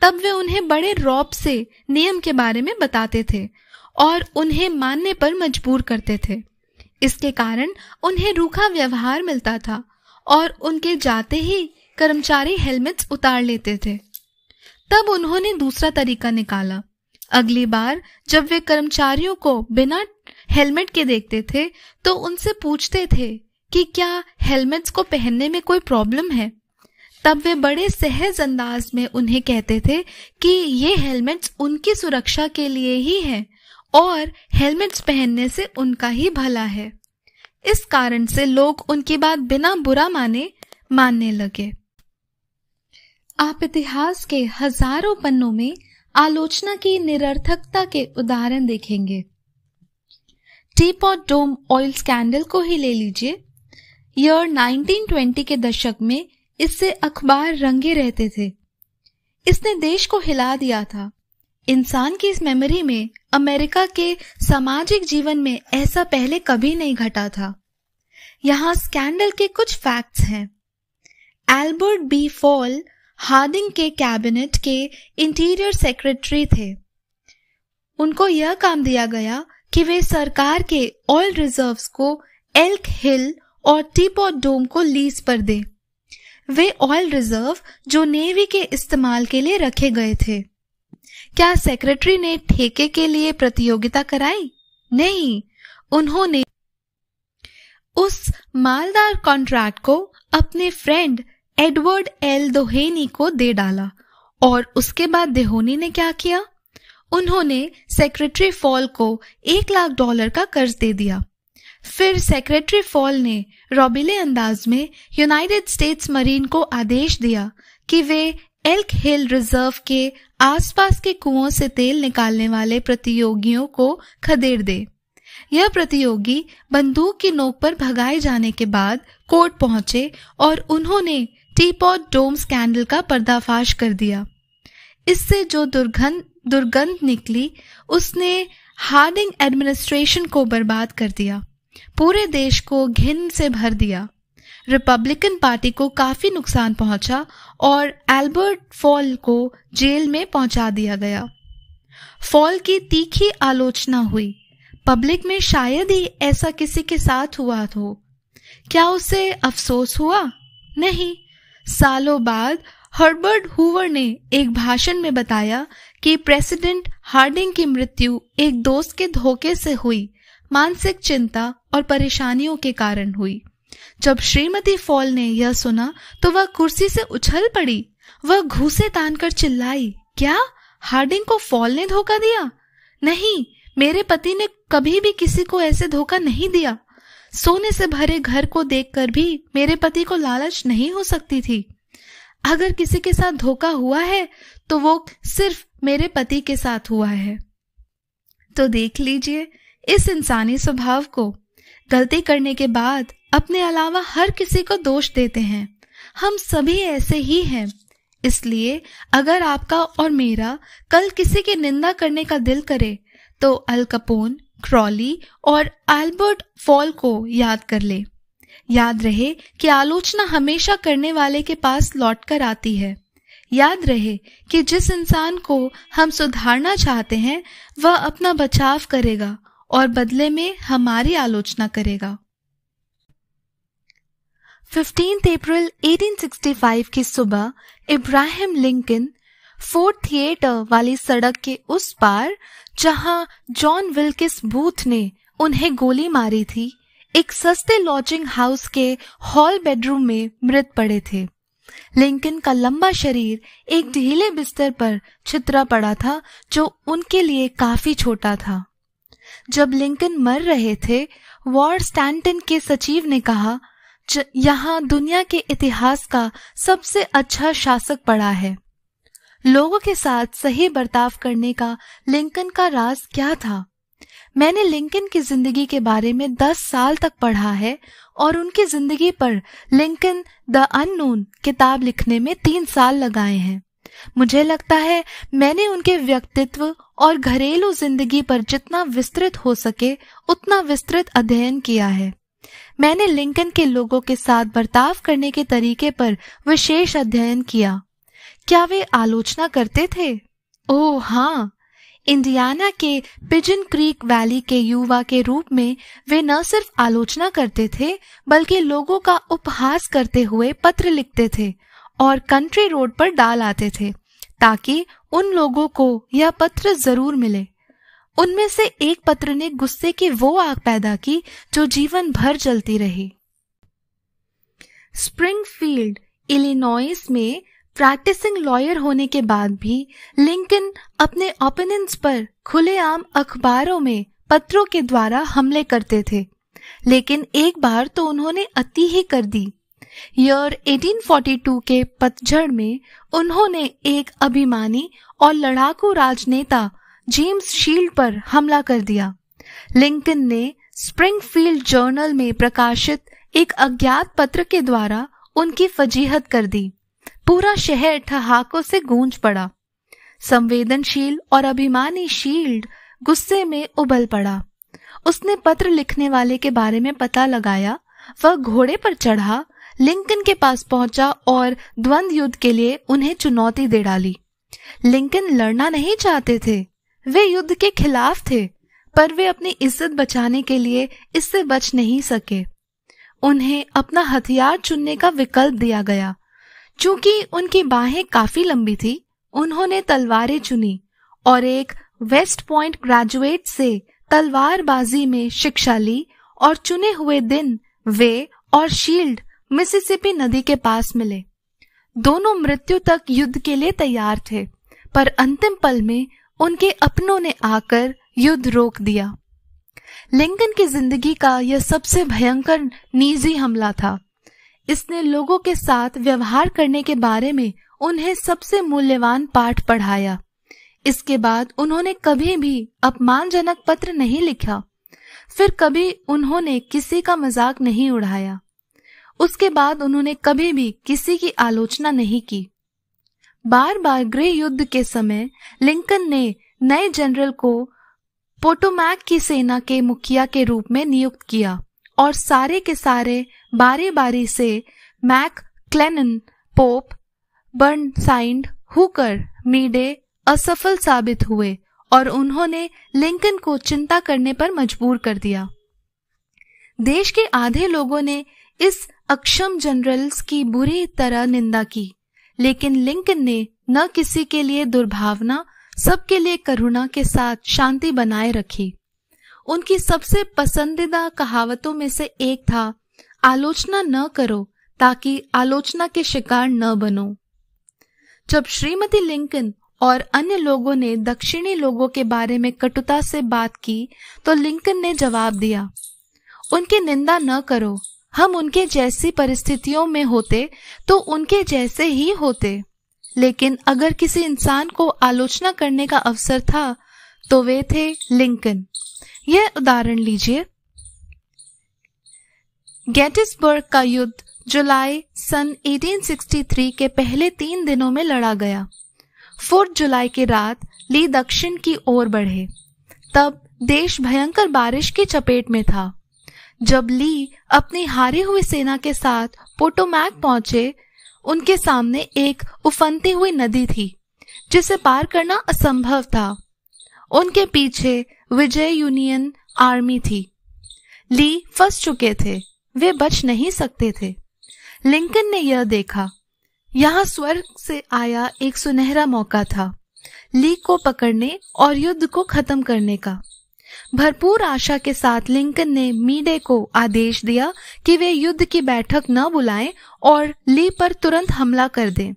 A: तब वे उन्हें बड़े रौब से नियम के बारे में बताते थे और उन्हें मानने पर मजबूर करते थे इसके कारण उन्हें रूखा व्यवहार मिलता था और उनके जाते ही कर्मचारी हेलमेट्स उतार लेते थे तब उन्होंने दूसरा तरीका निकाला अगली बार जब वे कर्मचारियों को बिना हेलमेट के देखते थे तो उनसे पूछते थे कि क्या हेलमेट्स को पहनने में कोई प्रॉब्लम है तब वे बड़े सहज अंदाज में उन्हें कहते थे कि ये हेलमेट्स उनकी सुरक्षा के लिए ही है और हेलमेट्स पहनने से उनका ही भला है इस कारण से लोग उनकी बात बिना बुरा माने मानने लगे आप इतिहास के हजारों पन्नों में आलोचना की निरर्थकता के उदाहरण देखेंगे टीपॉट डोम ऑयल स्कैंडल को ही ले लीजिए ईयर 1920 के दशक में इससे अखबार रंगे रहते थे इसने देश को हिला दिया था इंसान की इस मेमोरी में अमेरिका के सामाजिक जीवन में ऐसा पहले कभी नहीं घटा था यहाँ स्कैंडल के कुछ फैक्ट्स हैं एल्बर्ट बी फॉल हार्डिंग के कैबिनेट के इंटीरियर सेक्रेटरी थे उनको यह काम दिया गया कि वे सरकार के ऑयल रिजर्व्स को एल्क हिल और टीपॉट डोम को लीज पर दे वे ऑयल रिजर्व जो नेवी के इस्तेमाल के लिए रखे गए थे क्या सेक्रेटरी ने ठेके के लिए प्रतियोगिता कराई नहीं उन्होंने उस मालदार कॉन्ट्रैक्ट को अपने फ्रेंड एडवर्ड एल दोहेनी को दे डाला और उसके बाद देहोनी ने क्या किया उन्होंने सेक्रेटरी फॉल को एक लाख डॉलर का कर्ज दे दिया फिर सेक्रेटरी फॉल ने रॉबिले अंदाज में यूनाइटेड स्टेट्स मरीन को आदेश दिया कि वे एल्क हिल रिजर्व के आसपास के कुओं से तेल निकालने वाले प्रतियोगियों को खदेड़ दे यह प्रतियोगी बंदूक की नोक पर भगाए जाने के बाद कोर्ट पहुंचे और उन्होंने टीपॉट डोम स्कैंडल का पर्दाफाश कर दिया इससे जो दुर्गंध दुर्गंध निकली उसने हार्डिंग एडमिनिस्ट्रेशन को बर्बाद कर दिया पूरे देश को घिन से भर दिया रिपब्लिकन पार्टी को काफी नुकसान पहुंचा और एल्बर्ट फॉल को जेल में पहुंचा दिया गया फॉल की तीखी आलोचना हुई पब्लिक में शायद ही ऐसा किसी के साथ हुआ हो क्या उसे अफसोस हुआ नहीं सालों बाद हर्बर्ट हूवर ने एक भाषण में बताया कि प्रेसिडेंट हार्डिंग की मृत्यु एक दोस्त के धोखे से हुई मानसिक चिंता और परेशानियों के कारण हुई जब श्रीमती फॉल ने यह सुना तो वह कुर्सी से उछल पड़ी वह घूसे तान चिल्लाई क्या हार्डिंग को फॉल ने धोखा दिया नहीं मेरे पति ने कभी भी किसी को ऐसे धोखा नहीं दिया सोने से भरे घर को देखकर भी मेरे पति को लालच नहीं हो सकती थी अगर किसी के साथ धोखा हुआ है तो वो सिर्फ मेरे पति के साथ हुआ है तो देख लीजिए इस इंसानी स्वभाव को गलती करने के बाद अपने अलावा हर किसी को दोष देते हैं हम सभी ऐसे ही हैं इसलिए अगर आपका और मेरा कल किसी की निंदा करने का दिल करे तो अल क्रॉली और एल्बर्ट फॉल को याद कर ले याद रहे कि आलोचना हमेशा करने वाले के पास लौट कर आती है याद रहे कि जिस इंसान को हम सुधारना चाहते हैं वह अपना बचाव करेगा और बदले में हमारी आलोचना करेगा 15 अप्रैल 1865 की सुबह इब्राहिम लिंकन फोर्थ थिएटर वाली सड़क के उस पार जहां जॉन विल्किस बूथ ने उन्हें गोली मारी थी एक सस्ते लॉजिंग हाउस के हॉल बेडरूम में मृत पड़े थे लिंकन का लंबा शरीर एक ढीले बिस्तर पर छित्रा पड़ा था जो उनके लिए काफी छोटा था जब लिंकन मर रहे थे वॉर स्टैंटन के सचिव ने कहा यहाँ दुनिया के इतिहास का सबसे अच्छा शासक पड़ा है लोगों के साथ सही बर्ताव करने का लिंकन का राज क्या था मैंने लिंकन की जिंदगी के बारे में दस साल तक पढ़ा है और उनकी जिंदगी पर लिंकन द अननोन किताब लिखने में तीन साल लगाए हैं मुझे लगता है मैंने उनके व्यक्तित्व और घरेलू जिंदगी पर जितना विस्तृत हो सके उतना विस्तृत अध्ययन किया है मैंने लिंकन के लोगों के साथ बर्ताव करने के तरीके पर विशेष अध्ययन किया क्या वे आलोचना करते थे ओ हाँ इंडियाना के पिजन क्रीक वैली के युवा के रूप में वे न सिर्फ आलोचना करते थे बल्कि लोगों का उपहास करते हुए पत्र लिखते थे और कंट्री रोड पर डाल आते थे ताकि उन लोगों को यह पत्र जरूर मिले उनमें से एक पत्र ने गुस्से की वो आग पैदा की जो जीवन भर जलती रही स्प्रिंगफील्ड इलिनॉइस में प्रैक्टिसिंग लॉयर होने के बाद भी लिंकन अपने ओपिनियंस पर खुलेआम अखबारों में पत्रों के द्वारा हमले करते थे लेकिन एक बार तो उन्होंने अति ही कर दी ईयर 1842 के पतझड़ में उन्होंने एक अभिमानी और लड़ाकू राजनेता जेम्स शील्ड पर हमला कर दिया लिंकन ने स्प्रिंगफील्ड जर्नल में प्रकाशित एक अज्ञात पत्र के द्वारा उनकी फजीहत कर दी पूरा शहर ठहाकों से गूंज पड़ा संवेदनशील और अभिमानी शील्ड गुस्से में उबल पड़ा उसने पत्र लिखने वाले के बारे में पता लगाया वह घोड़े पर चढ़ा लिंकन के पास पहुंचा और द्वंद युद्ध के लिए उन्हें चुनौती दे डाली लिंकन लड़ना नहीं चाहते थे वे युद्ध के खिलाफ थे पर वे अपनी इज्जत बचाने के लिए इससे बच नहीं सके उन्हें अपना हथियार चुनने का विकल्प दिया गया चूंकि उनकी बाहें काफी लंबी थी उन्होंने तलवारें चुनी और एक वेस्ट पॉइंट ग्रेजुएट से तलवारबाजी में शिक्षा ली और चुने हुए दिन वे और शील्ड मिसिसिपी नदी के पास मिले दोनों मृत्यु तक युद्ध के लिए तैयार थे पर अंतिम पल में उनके अपनों ने आकर युद्ध रोक दिया लिंकन की जिंदगी का यह सबसे भयंकर निजी हमला था इसने लोगों के साथ व्यवहार करने के बारे में उन्हें सबसे मूल्यवान पाठ पढ़ाया इसके बाद उन्होंने कभी भी अपमानजनक पत्र नहीं लिखा फिर कभी उन्होंने किसी का मजाक नहीं उड़ाया उसके बाद उन्होंने कभी भी किसी की आलोचना नहीं की बार बार गृह युद्ध के समय लिंकन ने नए जनरल को पोटोमैक की सेना के मुखिया के रूप में नियुक्त किया और सारे के सारे बारी बारी से मैक क्लेनन पोप साइंड हुकर मीडे असफल साबित हुए और उन्होंने लिंकन को चिंता करने पर मजबूर कर दिया देश के आधे लोगों ने इस अक्षम जनरल्स की बुरी तरह निंदा की लेकिन लिंकन ने न किसी के लिए दुर्भावना सबके लिए करुणा के साथ शांति बनाए रखी उनकी सबसे पसंदीदा कहावतों में से एक था आलोचना न करो ताकि आलोचना के शिकार न बनो जब श्रीमती लिंकन और अन्य लोगों ने दक्षिणी लोगों के बारे में कटुता से बात की तो लिंकन ने जवाब दिया उनकी निंदा न करो हम उनके जैसी परिस्थितियों में होते तो उनके जैसे ही होते लेकिन अगर किसी इंसान को आलोचना करने का अवसर था तो वे थे लिंकन यह उदाहरण लीजिए गेटिसबर्ग का युद्ध जुलाई सन 1863 के पहले तीन दिनों में लड़ा गया फोर्थ जुलाई की रात ली दक्षिण की ओर बढ़े तब देश भयंकर बारिश की चपेट में था जब ली अपनी हारी हुई सेना के साथ पोटोमैक पहुंचे उनके सामने एक उफनती हुई नदी थी जिसे पार करना असंभव था उनके पीछे विजय यूनियन आर्मी थी ली फंस चुके थे वे बच नहीं सकते थे लिंकन ने यह देखा यहाँ स्वर्ग से आया एक सुनहरा मौका था ली को पकड़ने और युद्ध को खत्म करने का भरपूर आशा के साथ लिंकन ने मीडे को आदेश दिया कि वे युद्ध की बैठक न बुलाएं और ली पर तुरंत हमला कर दें।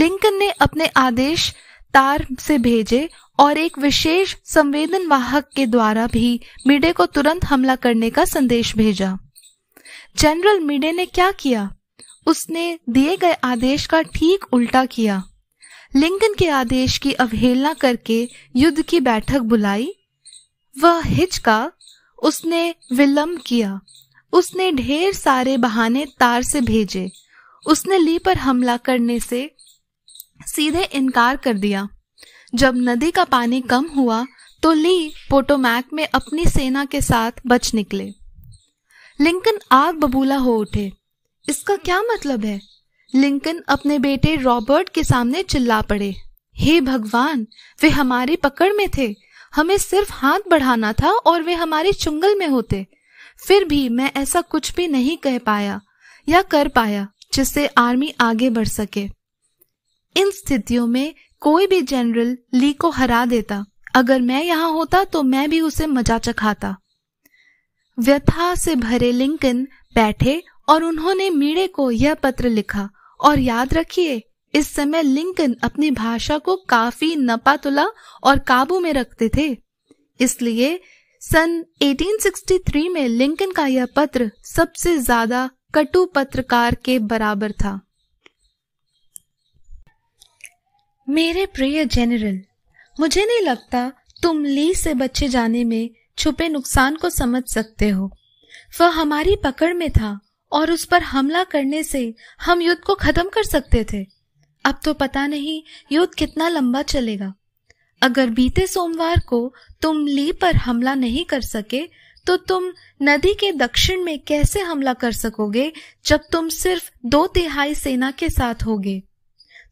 A: लिंकन ने अपने आदेश तार से भेजे और एक विशेष संवेदन वाहक के द्वारा भी मीडे को तुरंत हमला करने का संदेश भेजा जनरल मीडे ने क्या किया उसने दिए गए आदेश का ठीक उल्टा किया लिंकन के आदेश की अवहेलना करके युद्ध की बैठक बुलाई वह हिचका उसने विलंब किया उसने ढेर सारे बहाने तार से भेजे उसने ली पर हमला करने से सीधे इनकार कर दिया जब नदी का पानी कम हुआ तो ली पोटोमैक में अपनी सेना के साथ बच निकले लिंकन आग बबूला हो उठे इसका क्या मतलब है लिंकन अपने बेटे रॉबर्ट के सामने चिल्ला पड़े हे भगवान वे हमारी पकड़ में थे हमें सिर्फ हाथ बढ़ाना था और वे हमारे चुंगल में होते फिर भी मैं ऐसा कुछ भी नहीं कह पाया या कर पाया जिससे आर्मी आगे बढ़ सके इन स्थितियों में कोई भी जनरल ली को हरा देता अगर मैं यहां होता तो मैं भी उसे मजा चखाता व्यथा से भरे लिंकन बैठे और उन्होंने मीड़े को यह पत्र लिखा और याद रखिए इस समय लिंकन अपनी भाषा को काफी नपातुला और काबू में रखते थे इसलिए सन 1863 में लिंकन का यह पत्र सबसे ज्यादा कटु पत्रकार के बराबर था मेरे प्रिय जनरल मुझे नहीं लगता तुम ली से बचे जाने में छुपे नुकसान को समझ सकते हो वह हमारी पकड़ में था और उस पर हमला करने से हम युद्ध को खत्म कर सकते थे अब तो पता नहीं युद्ध कितना लंबा चलेगा अगर बीते सोमवार को तुम ली पर हमला नहीं कर सके तो तुम नदी के दक्षिण में कैसे हमला कर सकोगे जब तुम सिर्फ दो तिहाई सेना के साथ होगे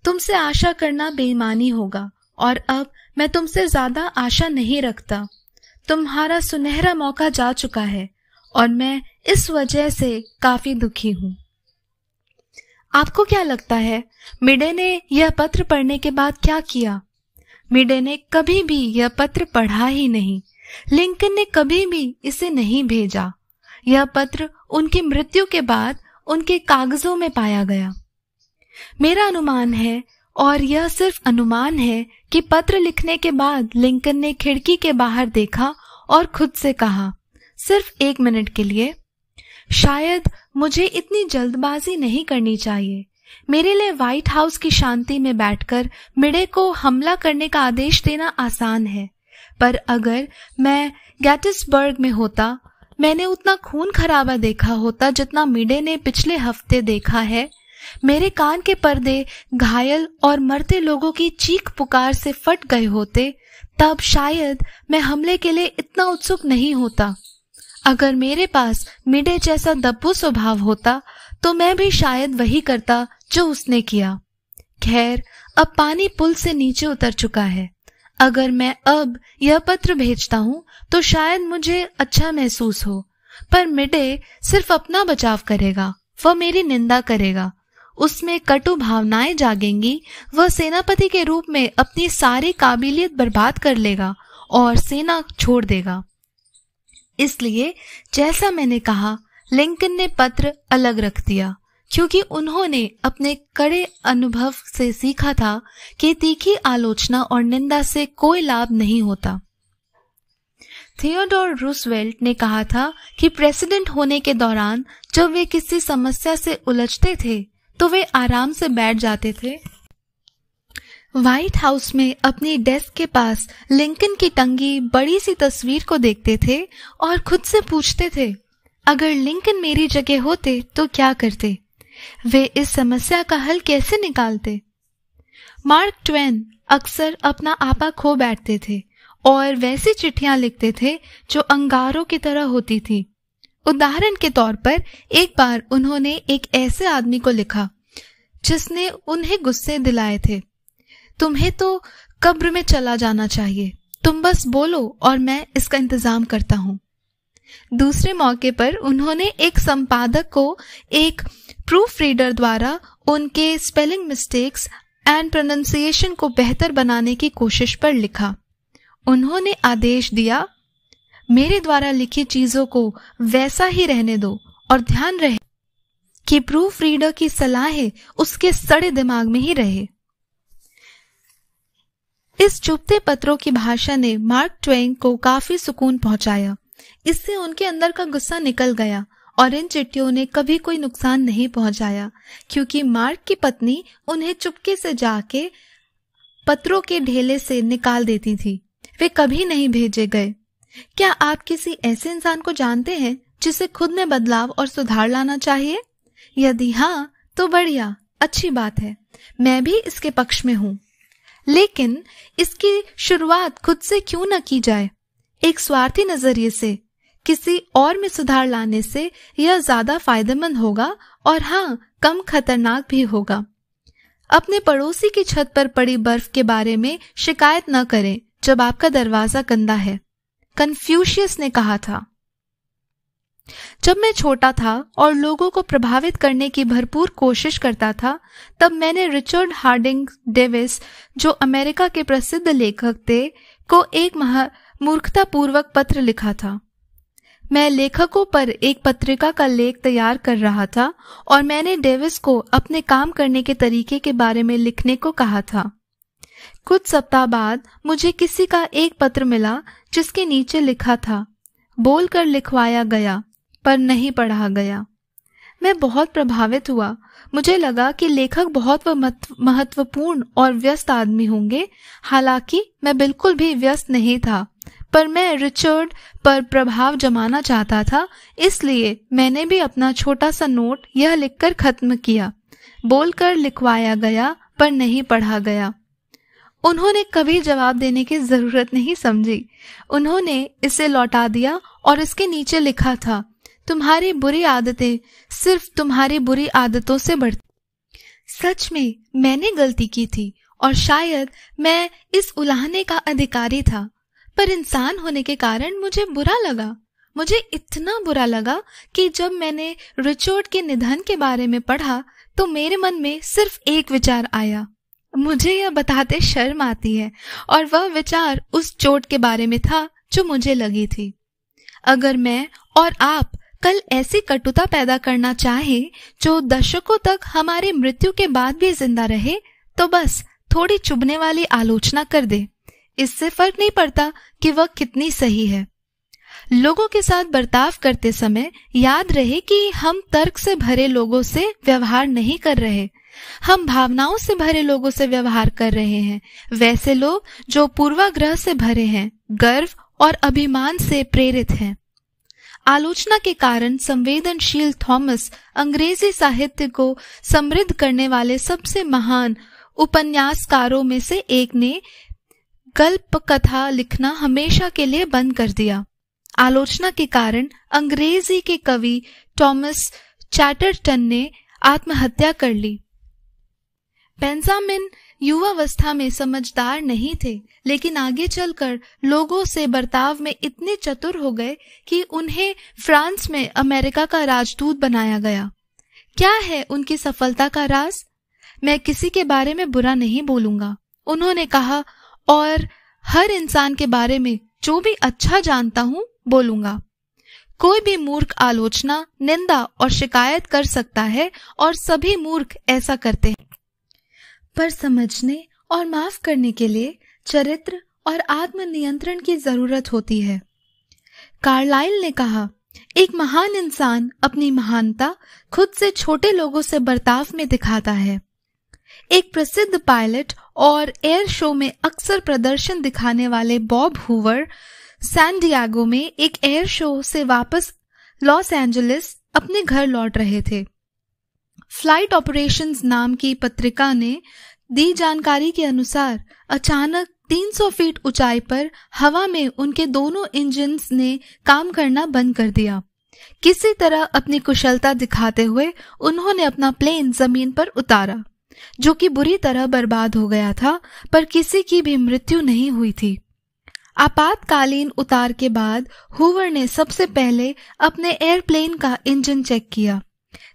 A: तुमसे आशा करना बेईमानी होगा और अब मैं तुमसे ज्यादा आशा नहीं रखता तुम्हारा सुनहरा मौका जा चुका है और मैं इस वजह से काफी दुखी हूं आपको क्या लगता है मिडे ने यह पत्र पढ़ने के बाद क्या किया मिडे ने कभी भी यह पत्र पढ़ा ही नहीं लिंकन ने कभी भी इसे नहीं भेजा यह पत्र उनकी मृत्यु के बाद उनके कागजों में पाया गया मेरा अनुमान है और यह सिर्फ अनुमान है कि पत्र लिखने के बाद लिंकन ने खिड़की के बाहर देखा और खुद से कहा सिर्फ एक मिनट के लिए शायद मुझे इतनी जल्दबाजी नहीं करनी चाहिए मेरे लिए व्हाइट हाउस की शांति में बैठकर मिड़े को हमला करने का आदेश देना आसान है पर अगर मैं गैटिसबर्ग में होता मैंने उतना खून खराबा देखा होता जितना मिडे ने पिछले हफ्ते देखा है मेरे कान के पर्दे घायल और मरते लोगों की चीख पुकार से फट गए होते तब शायद मैं हमले के लिए इतना उत्सुक नहीं होता अगर मेरे पास मिडे जैसा दब्बू स्वभाव होता तो मैं भी शायद वही करता जो उसने किया खैर अब पानी पुल से नीचे उतर चुका है अगर मैं अब यह पत्र भेजता हूँ तो शायद मुझे अच्छा महसूस हो पर मिडे सिर्फ अपना बचाव करेगा वह मेरी निंदा करेगा उसमें कटु भावनाएं जागेंगी वह सेनापति के रूप में अपनी सारी काबिलियत बर्बाद कर लेगा और सेना छोड़ देगा इसलिए जैसा मैंने कहा लिंकन ने पत्र अलग रख दिया क्योंकि उन्होंने अपने कड़े अनुभव से सीखा था कि तीखी आलोचना और निंदा से कोई लाभ नहीं होता थियोडोर रूसवेल्ट ने कहा था कि प्रेसिडेंट होने के दौरान जब वे किसी समस्या से उलझते थे तो वे आराम से बैठ जाते थे व्हाइट हाउस में अपनी डेस्क के पास लिंकन की टंगी बड़ी सी तस्वीर को देखते थे और खुद से पूछते थे अगर लिंकन मेरी जगह होते तो क्या करते वे इस समस्या का हल कैसे निकालते मार्क ट्वेन अक्सर अपना आपा खो बैठते थे और वैसी चिट्ठियां लिखते थे जो अंगारों की तरह होती थी उदाहरण के तौर पर एक बार उन्होंने एक ऐसे आदमी को लिखा जिसने उन्हें गुस्से दिलाए थे तुम्हें तो कब्र में चला जाना चाहिए तुम बस बोलो और मैं इसका इंतजाम करता हूं दूसरे मौके पर उन्होंने एक संपादक को एक प्रूफ रीडर द्वारा उनके स्पेलिंग मिस्टेक्स एंड प्रोनाउंसिएशन को बेहतर बनाने की कोशिश पर लिखा उन्होंने आदेश दिया मेरे द्वारा लिखी चीजों को वैसा ही रहने दो और ध्यान रहे कि प्रूफ रीडर की सलाह उसके सड़े दिमाग में ही रहे इस चुपते पत्रों की भाषा ने मार्क ट्वेंग को काफी सुकून पहुंचाया इससे उनके अंदर का गुस्सा निकल गया और इन चिट्ठियों ने कभी कोई नुकसान नहीं पहुंचाया क्योंकि मार्क की पत्नी उन्हें चुपके से जाके पत्रों के ढेले से निकाल देती थी वे कभी नहीं भेजे गए क्या आप किसी ऐसे इंसान को जानते हैं जिसे खुद में बदलाव और सुधार लाना चाहिए यदि हाँ तो बढ़िया अच्छी बात है मैं भी इसके पक्ष में हूँ लेकिन इसकी शुरुआत खुद से क्यों न की जाए एक स्वार्थी नजरिए से किसी और में सुधार लाने से यह ज्यादा फायदेमंद होगा और हाँ कम खतरनाक भी होगा अपने पड़ोसी की छत पर पड़ी बर्फ के बारे में शिकायत न करें जब आपका दरवाजा गंदा है कन्फ्यूशियस ने कहा था जब मैं छोटा था और लोगों को प्रभावित करने की भरपूर कोशिश करता था तब मैंने रिचर्ड हार्डिंग डेविस जो अमेरिका के प्रसिद्ध लेखक थे को एक मूर्खतापूर्वक पत्र लिखा था मैं लेखकों पर एक पत्रिका का लेख तैयार कर रहा था और मैंने डेविस को अपने काम करने के तरीके के बारे में लिखने को कहा था कुछ सप्ताह बाद मुझे किसी का एक पत्र मिला जिसके नीचे लिखा था बोल कर लिखवाया गया पर नहीं पढ़ा गया मैं बहुत प्रभावित हुआ मुझे लगा कि लेखक बहुत महत्वपूर्ण और व्यस्त आदमी होंगे हालांकि मैं बिल्कुल भी व्यस्त नहीं था पर मैं रिचर्ड पर प्रभाव जमाना चाहता था इसलिए मैंने भी अपना छोटा सा नोट यह लिखकर खत्म किया बोलकर लिखवाया गया पर नहीं पढ़ा गया उन्होंने कभी जवाब देने की जरूरत नहीं समझी उन्होंने इसे लौटा दिया और इसके नीचे लिखा था तुम्हारी बुरी आदतें सिर्फ तुम्हारी बुरी आदतों से बढ़ती सच में मैंने गलती की थी और शायद मैं इस उलाहने का अधिकारी था पर इंसान होने के कारण मुझे बुरा लगा मुझे इतना बुरा लगा कि जब मैंने रिचर्ड के निधन के बारे में पढ़ा तो मेरे मन में सिर्फ एक विचार आया मुझे यह बताते शर्म आती है और वह विचार उस चोट के बारे में था जो मुझे लगी थी अगर मैं और आप कल ऐसी कटुता पैदा करना चाहे जो दशकों तक हमारी मृत्यु के बाद भी जिंदा रहे तो बस थोड़ी चुभने वाली आलोचना कर दे इससे फर्क नहीं पड़ता कि वह कितनी सही है लोगों के साथ बर्ताव करते समय याद रहे कि हम तर्क से भरे लोगों से व्यवहार नहीं कर रहे हम भावनाओं से भरे लोगों से व्यवहार कर रहे हैं वैसे लोग जो पूर्वाग्रह से भरे हैं गर्व और अभिमान से प्रेरित हैं आलोचना के कारण संवेदनशील थॉमस अंग्रेजी साहित्य को समृद्ध करने वाले सबसे महान उपन्यासकारों में से एक ने गल्प कथा लिखना हमेशा के लिए बंद कर दिया आलोचना के कारण अंग्रेजी के कवि थॉमस चैटरटन ने आत्महत्या कर ली बेंजामिन युवावस्था में समझदार नहीं थे लेकिन आगे चलकर लोगों से बर्ताव में इतने चतुर हो गए कि उन्हें फ्रांस में अमेरिका का राजदूत बनाया गया क्या है उनकी सफलता का राज मैं किसी के बारे में बुरा नहीं बोलूंगा उन्होंने कहा और हर इंसान के बारे में जो भी अच्छा जानता हूं बोलूंगा कोई भी मूर्ख आलोचना निंदा और शिकायत कर सकता है और सभी मूर्ख ऐसा करते हैं पर समझने और माफ करने के लिए चरित्र और आत्म नियंत्रण की जरूरत होती है कार्लाइल ने कहा एक महान इंसान अपनी महानता खुद से छोटे लोगों से बर्ताव में दिखाता है एक प्रसिद्ध पायलट और एयर शो में अक्सर प्रदर्शन दिखाने वाले बॉब हुवर सैन डियागो में एक एयर शो से वापस लॉस एंजलिस अपने घर लौट रहे थे फ्लाइट ऑपरेशंस नाम की पत्रिका ने दी जानकारी के अनुसार अचानक 300 फीट ऊंचाई पर हवा में उनके दोनों इंजन ने काम करना बंद कर दिया किसी तरह अपनी कुशलता दिखाते हुए उन्होंने अपना प्लेन जमीन पर उतारा जो कि बुरी तरह बर्बाद हो गया था पर किसी की भी मृत्यु नहीं हुई थी आपातकालीन उतार के बाद हुवर ने सबसे पहले अपने एयरप्लेन का इंजन चेक किया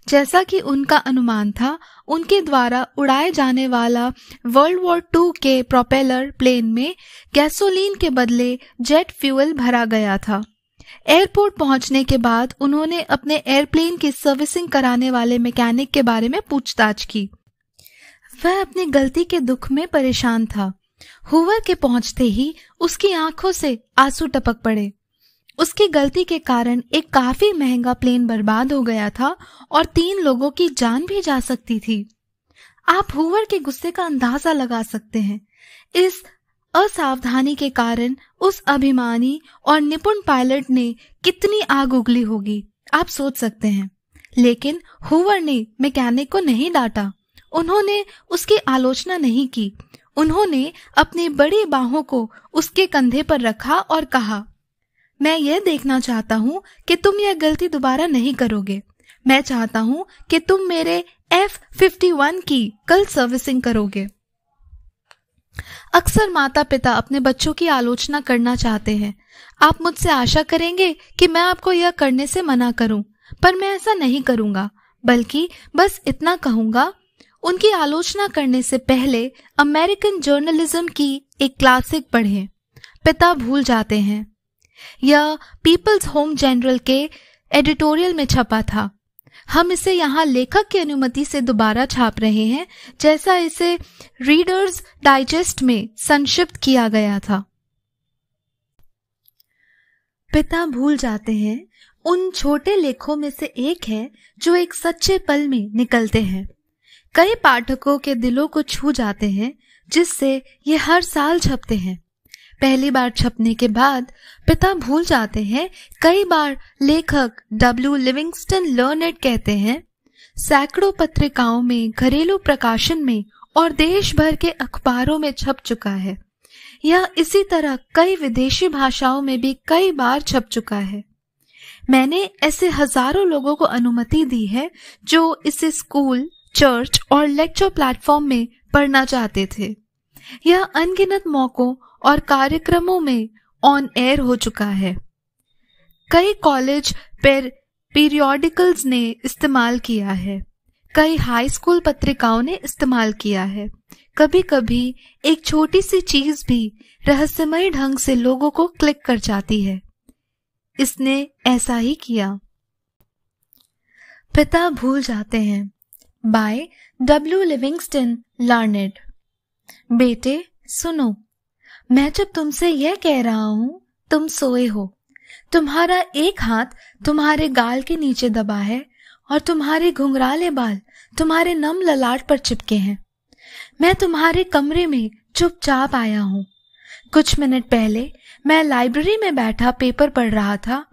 A: जैसा कि उनका अनुमान था उनके द्वारा उड़ाए जाने वाला वर्ल्ड वॉर टू के प्रोपेलर प्लेन में गैसोलीन के बदले जेट फ्यूल भरा गया था एयरपोर्ट पहुंचने के बाद उन्होंने अपने एयरप्लेन की सर्विसिंग कराने वाले मैकेनिक के बारे में पूछताछ की वह अपनी गलती के दुख में परेशान था हुवर के पहुंचते ही उसकी आंखों से आंसू टपक पड़े उसकी गलती के कारण एक काफी महंगा प्लेन बर्बाद हो गया था और तीन लोगों की जान भी जा सकती थी आप हुवर के गुस्से का अंदाजा लगा सकते हैं इस असावधानी के कारण उस अभिमानी और निपुण पायलट ने कितनी आग उगली होगी आप सोच सकते हैं लेकिन हुवर ने मैकेनिक को नहीं डांटा उन्होंने उसकी आलोचना नहीं की उन्होंने अपनी बड़ी बाहों को उसके कंधे पर रखा और कहा मैं यह देखना चाहता हूँ कि तुम यह गलती दोबारा नहीं करोगे मैं चाहता हूँ कि तुम मेरे एफ फिफ्टी वन की कल सर्विसिंग करोगे अक्सर माता पिता अपने बच्चों की आलोचना करना चाहते हैं आप मुझसे आशा करेंगे कि मैं आपको यह करने से मना करूं, पर मैं ऐसा नहीं करूंगा बल्कि बस इतना कहूंगा उनकी आलोचना करने से पहले अमेरिकन जर्नलिज्म की एक क्लासिक पढ़ें पिता भूल जाते हैं यह पीपल्स होम जनरल के एडिटोरियल में छपा था हम इसे यहाँ लेखक की अनुमति से दोबारा छाप रहे हैं जैसा इसे रीडर्स डाइजेस्ट में संक्षिप्त किया गया था पिता भूल जाते हैं उन छोटे लेखों में से एक है जो एक सच्चे पल में निकलते हैं कई पाठकों के दिलों को छू जाते हैं जिससे ये हर साल छपते हैं पहली बार छपने के बाद पिता भूल जाते हैं कई बार लेखक डब्ल्यू लिविंगस्टन लर्नेट कहते हैं सैकड़ों पत्रिकाओं में घरेलू प्रकाशन में और देश भर के अखबारों में छप चुका है यह इसी तरह कई विदेशी भाषाओं में भी कई बार छप चुका है मैंने ऐसे हजारों लोगों को अनुमति दी है जो इसे स्कूल चर्च और लेक्चर प्लेटफॉर्म में पढ़ना चाहते थे यह अनगिनत मौकों और कार्यक्रमों में ऑन एयर हो चुका है कई कॉलेज पर पीरियोडिकल्स ने इस्तेमाल किया है कई हाई स्कूल पत्रिकाओं ने इस्तेमाल किया है कभी कभी एक छोटी सी चीज भी रहस्यमय ढंग से लोगों को क्लिक कर जाती है इसने ऐसा ही किया पिता भूल जाते हैं बाय डब्ल्यू लिविंगस्टन लार्नेड बेटे सुनो मैं जब तुमसे यह कह रहा हूँ तुम सोए हो तुम्हारा एक हाथ तुम्हारे गाल के नीचे दबा है और तुम्हारे घुंघराले बाल तुम्हारे नम ललाट पर चिपके हैं मैं तुम्हारे कमरे में चुपचाप आया हूँ कुछ मिनट पहले मैं लाइब्रेरी में बैठा पेपर पढ़ रहा था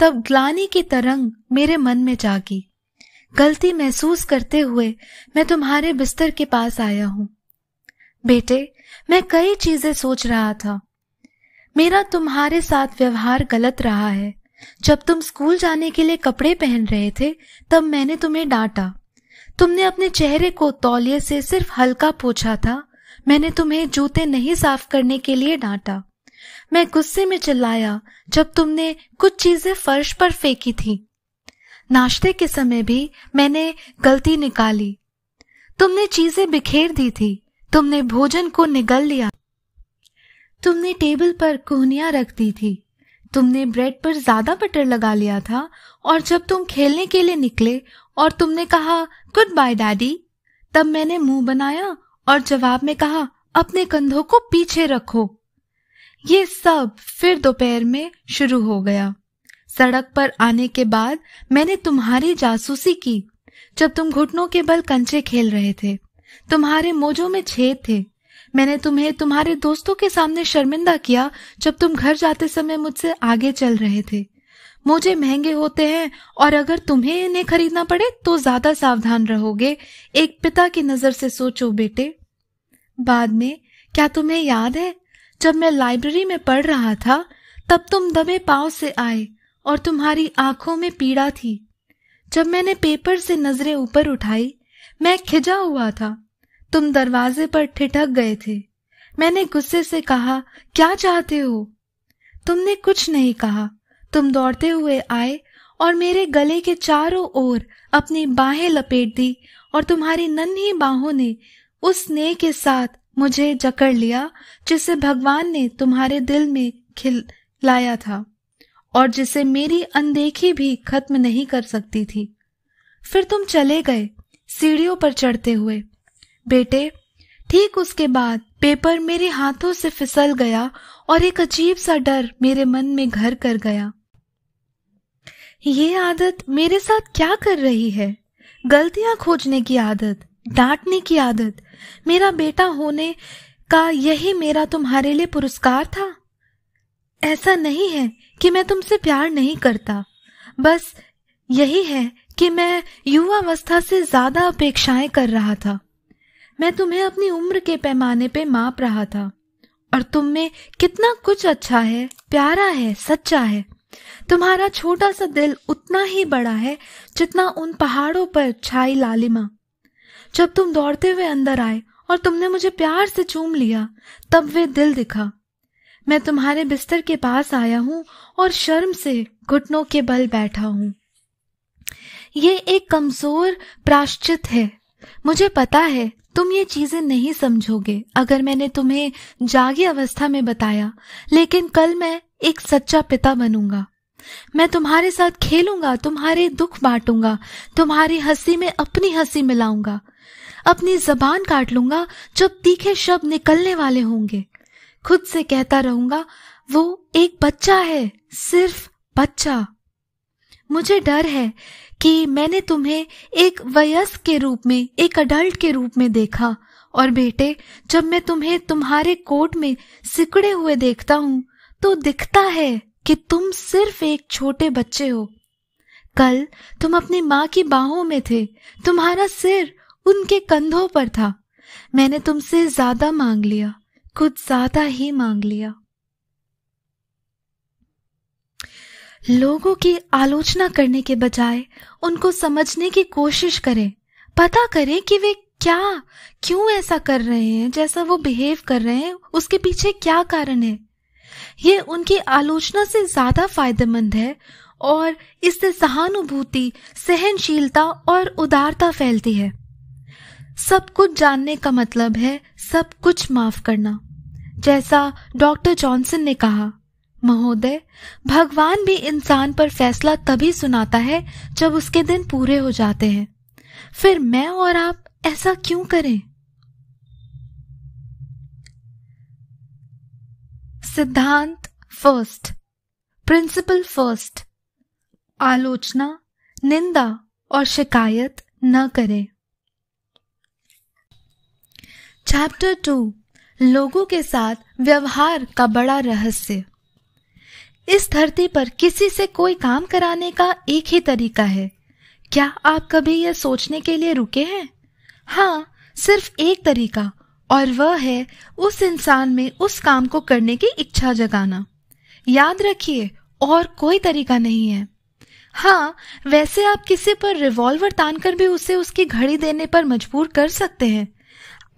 A: तब ग्लानी की तरंग मेरे मन में जागी गलती महसूस करते हुए मैं तुम्हारे बिस्तर के पास आया हूँ बेटे मैं कई चीजें सोच रहा था मेरा तुम्हारे साथ व्यवहार गलत रहा है जब तुम स्कूल जाने के लिए कपड़े पहन रहे थे तब मैंने तुम्हें डांटा तुमने अपने चेहरे को तौलिए से सिर्फ हल्का पोछा था मैंने तुम्हें जूते नहीं साफ करने के लिए डांटा मैं गुस्से में चिल्लाया जब तुमने कुछ चीजें फर्श पर फेंकी थी नाश्ते के समय भी मैंने गलती निकाली तुमने चीजें बिखेर दी थी तुमने भोजन को निगल लिया तुमने टेबल पर कोहनिया रख दी थी तुमने ब्रेड पर ज्यादा बटर लगा लिया था और जब तुम खेलने के लिए निकले और तुमने कहा गुड बाय डैडी तब मैंने मुंह बनाया और जवाब में कहा अपने कंधों को पीछे रखो ये सब फिर दोपहर में शुरू हो गया सड़क पर आने के बाद मैंने तुम्हारी जासूसी की जब तुम घुटनों के बल कंचे खेल रहे थे तुम्हारे मोजों में छेद थे मैंने तुम्हें तुम्हारे दोस्तों के सामने शर्मिंदा किया जब तुम घर जाते समय मुझसे आगे चल रहे थे मोजे महंगे होते हैं और अगर तुम्हें इन्हें खरीदना पड़े तो ज्यादा सावधान रहोगे एक पिता की नजर से सोचो बेटे बाद में क्या तुम्हें याद है जब मैं लाइब्रेरी में पढ़ रहा था तब तुम दबे पाव से आए और तुम्हारी आंखों में पीड़ा थी जब मैंने पेपर से नजरें ऊपर उठाई मैं खिजा हुआ था तुम दरवाजे पर ठिठक गए थे मैंने गुस्से से कहा क्या चाहते हो तुमने कुछ नहीं कहा तुम दौड़ते हुए आए और मेरे गले के चारों ओर अपनी बाहें लपेट दी और तुम्हारी नन्ही बाहों ने उस स्नेह के साथ मुझे जकड़ लिया जिसे भगवान ने तुम्हारे दिल में लाया था और जिसे मेरी अनदेखी भी खत्म नहीं कर सकती थी फिर तुम चले गए सीढ़ियों पर चढ़ते हुए बेटे ठीक उसके बाद पेपर मेरे हाथों से फिसल गया और एक अजीब सा डर मेरे मन में घर कर गया ये आदत मेरे साथ क्या कर रही है गलतियां खोजने की आदत डांटने की आदत मेरा बेटा होने का यही मेरा तुम्हारे लिए पुरस्कार था ऐसा नहीं है कि मैं तुमसे प्यार नहीं करता बस यही है कि मैं युवावस्था से ज्यादा अपेक्षाएं कर रहा था मैं तुम्हें अपनी उम्र के पैमाने पे माप रहा था और तुम में कितना कुछ अच्छा है प्यारा है सच्चा है तुम्हारा छोटा सा दिल उतना ही बड़ा है जितना उन पहाड़ों पर छाई लालिमा जब तुम दौड़ते हुए अंदर आए और तुमने मुझे प्यार से चूम लिया तब वे दिल दिखा मैं तुम्हारे बिस्तर के पास आया हूँ और शर्म से घुटनों के बल बैठा हूँ ये एक कमजोर प्राश्चित है मुझे पता है तुम ये चीजें नहीं समझोगे अगर मैंने तुम्हें जागी अवस्था में बताया लेकिन कल मैं एक सच्चा पिता बनूंगा मैं तुम्हारे साथ खेलूंगा तुम्हारे दुख बांटूंगा तुम्हारी हंसी में अपनी हंसी मिलाऊंगा अपनी जबान काट लूंगा जब तीखे शब्द निकलने वाले होंगे खुद से कहता रहूंगा वो एक बच्चा है सिर्फ बच्चा मुझे डर है कि मैंने तुम्हें एक वयस्क के रूप में एक अडल्ट के रूप में देखा और बेटे जब मैं तुम्हें तुम्हारे कोट में सिकड़े हुए देखता हूँ तो दिखता है कि तुम सिर्फ एक छोटे बच्चे हो कल तुम अपनी माँ की बाहों में थे तुम्हारा सिर उनके कंधों पर था मैंने तुमसे ज्यादा मांग लिया कुछ ज्यादा ही मांग लिया लोगों की आलोचना करने के बजाय उनको समझने की कोशिश करें पता करें कि वे क्या क्यों ऐसा कर रहे हैं जैसा वो बिहेव कर रहे हैं उसके पीछे क्या कारण है ये उनकी आलोचना से ज्यादा फायदेमंद है और इससे सहानुभूति सहनशीलता और उदारता फैलती है सब कुछ जानने का मतलब है सब कुछ माफ करना जैसा डॉक्टर जॉनसन ने कहा महोदय भगवान भी इंसान पर फैसला तभी सुनाता है जब उसके दिन पूरे हो जाते हैं फिर मैं और आप ऐसा क्यों करें सिद्धांत फर्स्ट प्रिंसिपल फर्स्ट आलोचना निंदा और शिकायत न करें चैप्टर टू लोगों के साथ व्यवहार का बड़ा रहस्य इस धरती पर किसी से कोई काम कराने का एक ही तरीका है क्या आप कभी यह सोचने के लिए रुके हैं हाँ सिर्फ एक तरीका और वह है उस इंसान में उस काम को करने की इच्छा जगाना याद रखिए और कोई तरीका नहीं है हाँ वैसे आप किसी पर रिवॉल्वर तानकर भी उसे उसकी घड़ी देने पर मजबूर कर सकते हैं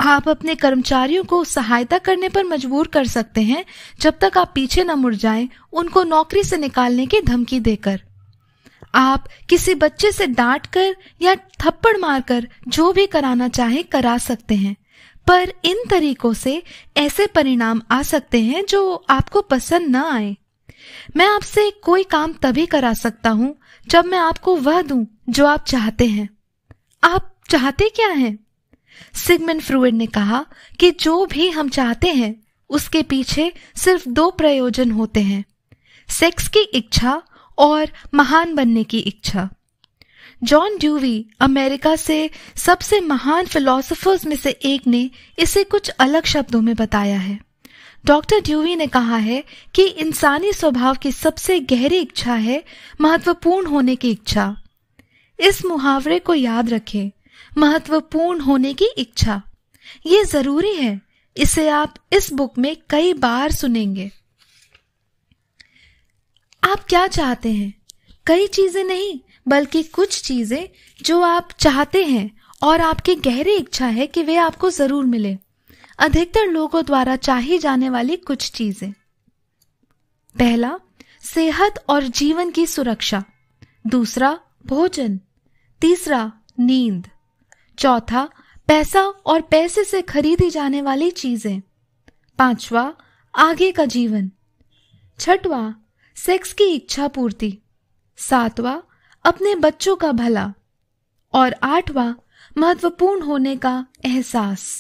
A: आप अपने कर्मचारियों को सहायता करने पर मजबूर कर सकते हैं जब तक आप पीछे न मुड़ जाएं उनको नौकरी से निकालने की धमकी देकर आप किसी बच्चे से डांट कर या थप्पड़ मारकर जो भी कराना चाहे करा सकते हैं पर इन तरीकों से ऐसे परिणाम आ सकते हैं जो आपको पसंद न आए मैं आपसे कोई काम तभी करा सकता हूँ जब मैं आपको वह दूं जो आप चाहते हैं आप चाहते क्या हैं सिगमन फ्रूड ने कहा कि जो भी हम चाहते हैं उसके पीछे सिर्फ दो प्रयोजन होते हैं सेक्स की इच्छा और महान बनने की इच्छा जॉन ड्यूवी अमेरिका से सबसे महान फिलोसोफर्स में से एक ने इसे कुछ अलग शब्दों में बताया है डॉक्टर ड्यूवी ने कहा है कि इंसानी स्वभाव की सबसे गहरी इच्छा है महत्वपूर्ण होने की इच्छा इस मुहावरे को याद रखें महत्वपूर्ण होने की इच्छा ये जरूरी है इसे आप इस बुक में कई बार सुनेंगे आप क्या चाहते हैं कई चीजें नहीं बल्कि कुछ चीजें जो आप चाहते हैं और आपकी गहरी इच्छा है कि वे आपको जरूर मिले अधिकतर लोगों द्वारा चाही जाने वाली कुछ चीजें पहला सेहत और जीवन की सुरक्षा दूसरा भोजन तीसरा नींद चौथा पैसा और पैसे से खरीदी जाने वाली चीजें पांचवा आगे का जीवन छठवा सेक्स की इच्छा पूर्ति सातवा अपने बच्चों का भला और आठवा महत्वपूर्ण होने का एहसास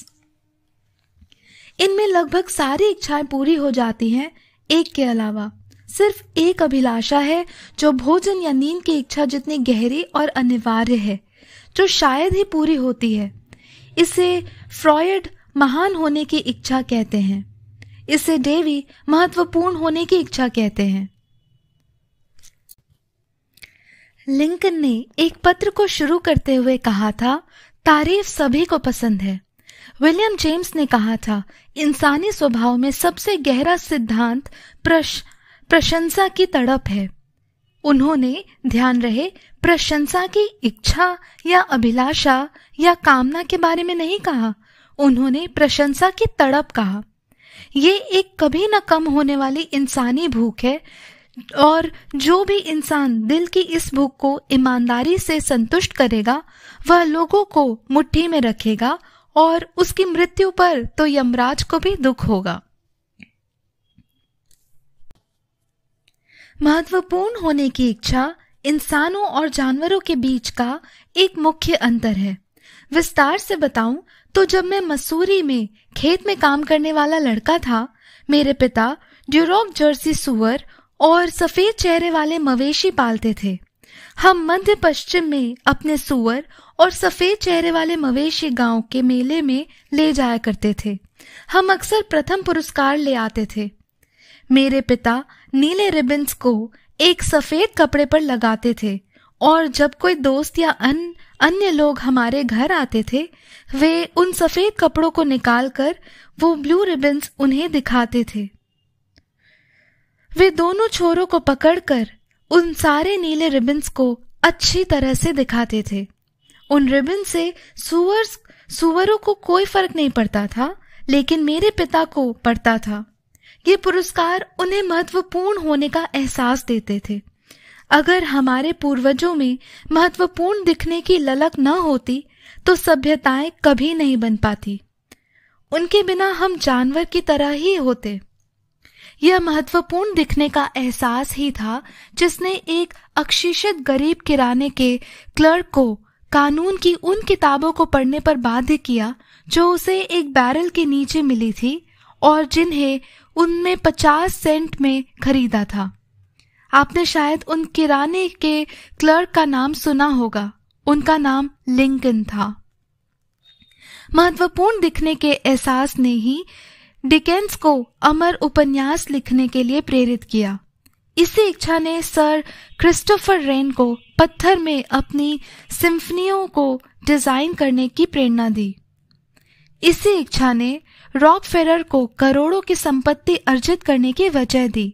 A: इनमें लगभग सारी इच्छाएं पूरी हो जाती हैं एक के अलावा सिर्फ एक अभिलाषा है जो भोजन या नींद की इच्छा जितनी गहरी और अनिवार्य है जो शायद ही पूरी होती है इसे फ्रॉयड महान होने की इच्छा कहते हैं इसे डेवी महत्वपूर्ण होने की इच्छा कहते हैं लिंकन ने एक पत्र को शुरू करते हुए कहा था तारीफ सभी को पसंद है विलियम जेम्स ने कहा था इंसानी स्वभाव में सबसे गहरा सिद्धांत प्रश, प्रशंसा की तड़प है उन्होंने ध्यान रहे प्रशंसा की इच्छा या अभिलाषा या कामना के बारे में नहीं कहा उन्होंने प्रशंसा की तड़प कहा ये एक कभी न कम होने वाली इंसानी भूख है और जो भी इंसान दिल की इस भूख को ईमानदारी से संतुष्ट करेगा वह लोगों को मुट्ठी में रखेगा और उसकी मृत्यु पर तो यमराज को भी दुख होगा महत्वपूर्ण होने की इच्छा इंसानों और जानवरों के बीच का एक मुख्य अंतर है विस्तार से बताऊं तो जब मैं मसूरी में खेत में काम करने वाला लड़का था मेरे पिता ड्यूरोक जर्सी सुअर और सफेद चेहरे वाले मवेशी पालते थे हम मध्य पश्चिम में अपने सुअर और सफेद चेहरे वाले मवेशी गांव के मेले में ले जाया करते थे हम अक्सर प्रथम पुरस्कार ले आते थे मेरे पिता नीले रिबन्स को एक सफेद कपड़े पर लगाते थे और जब कोई दोस्त या अन, अन्य लोग हमारे घर आते थे वे उन सफेद कपड़ों को निकालकर वो ब्लू रिबन्स उन्हें दिखाते थे वे दोनों छोरों को पकड़कर उन सारे नीले रिबन्स को अच्छी तरह से दिखाते थे उन रिबन से सुवर सुअरों को कोई फर्क नहीं पड़ता था लेकिन मेरे पिता को पड़ता था ये पुरस्कार उन्हें महत्वपूर्ण होने का एहसास देते थे अगर हमारे पूर्वजों में महत्वपूर्ण दिखने की ललक न होती तो सभ्यताएं कभी नहीं बन पाती उनके बिना हम जानवर की तरह ही होते यह महत्वपूर्ण दिखने का एहसास ही था जिसने एक अक्षिषित गरीब किराने के क्लर्क को कानून की उन किताबों को पढ़ने पर बाध्य किया जो उसे एक बैरल के नीचे मिली थी और जिन्हें उनमें पचास सेंट में खरीदा था आपने शायद उन किराने के क्लर्क का नाम सुना होगा उनका नाम लिंकन था महत्वपूर्ण दिखने के एहसास ने ही डिकेंस को अमर उपन्यास लिखने के लिए प्रेरित किया इसी इच्छा ने सर क्रिस्टोफर रेन को पत्थर में अपनी सिम्फनियों को डिजाइन करने की प्रेरणा दी इसी इच्छा ने रॉक फेरर को करोड़ों की संपत्ति अर्जित करने की वजह दी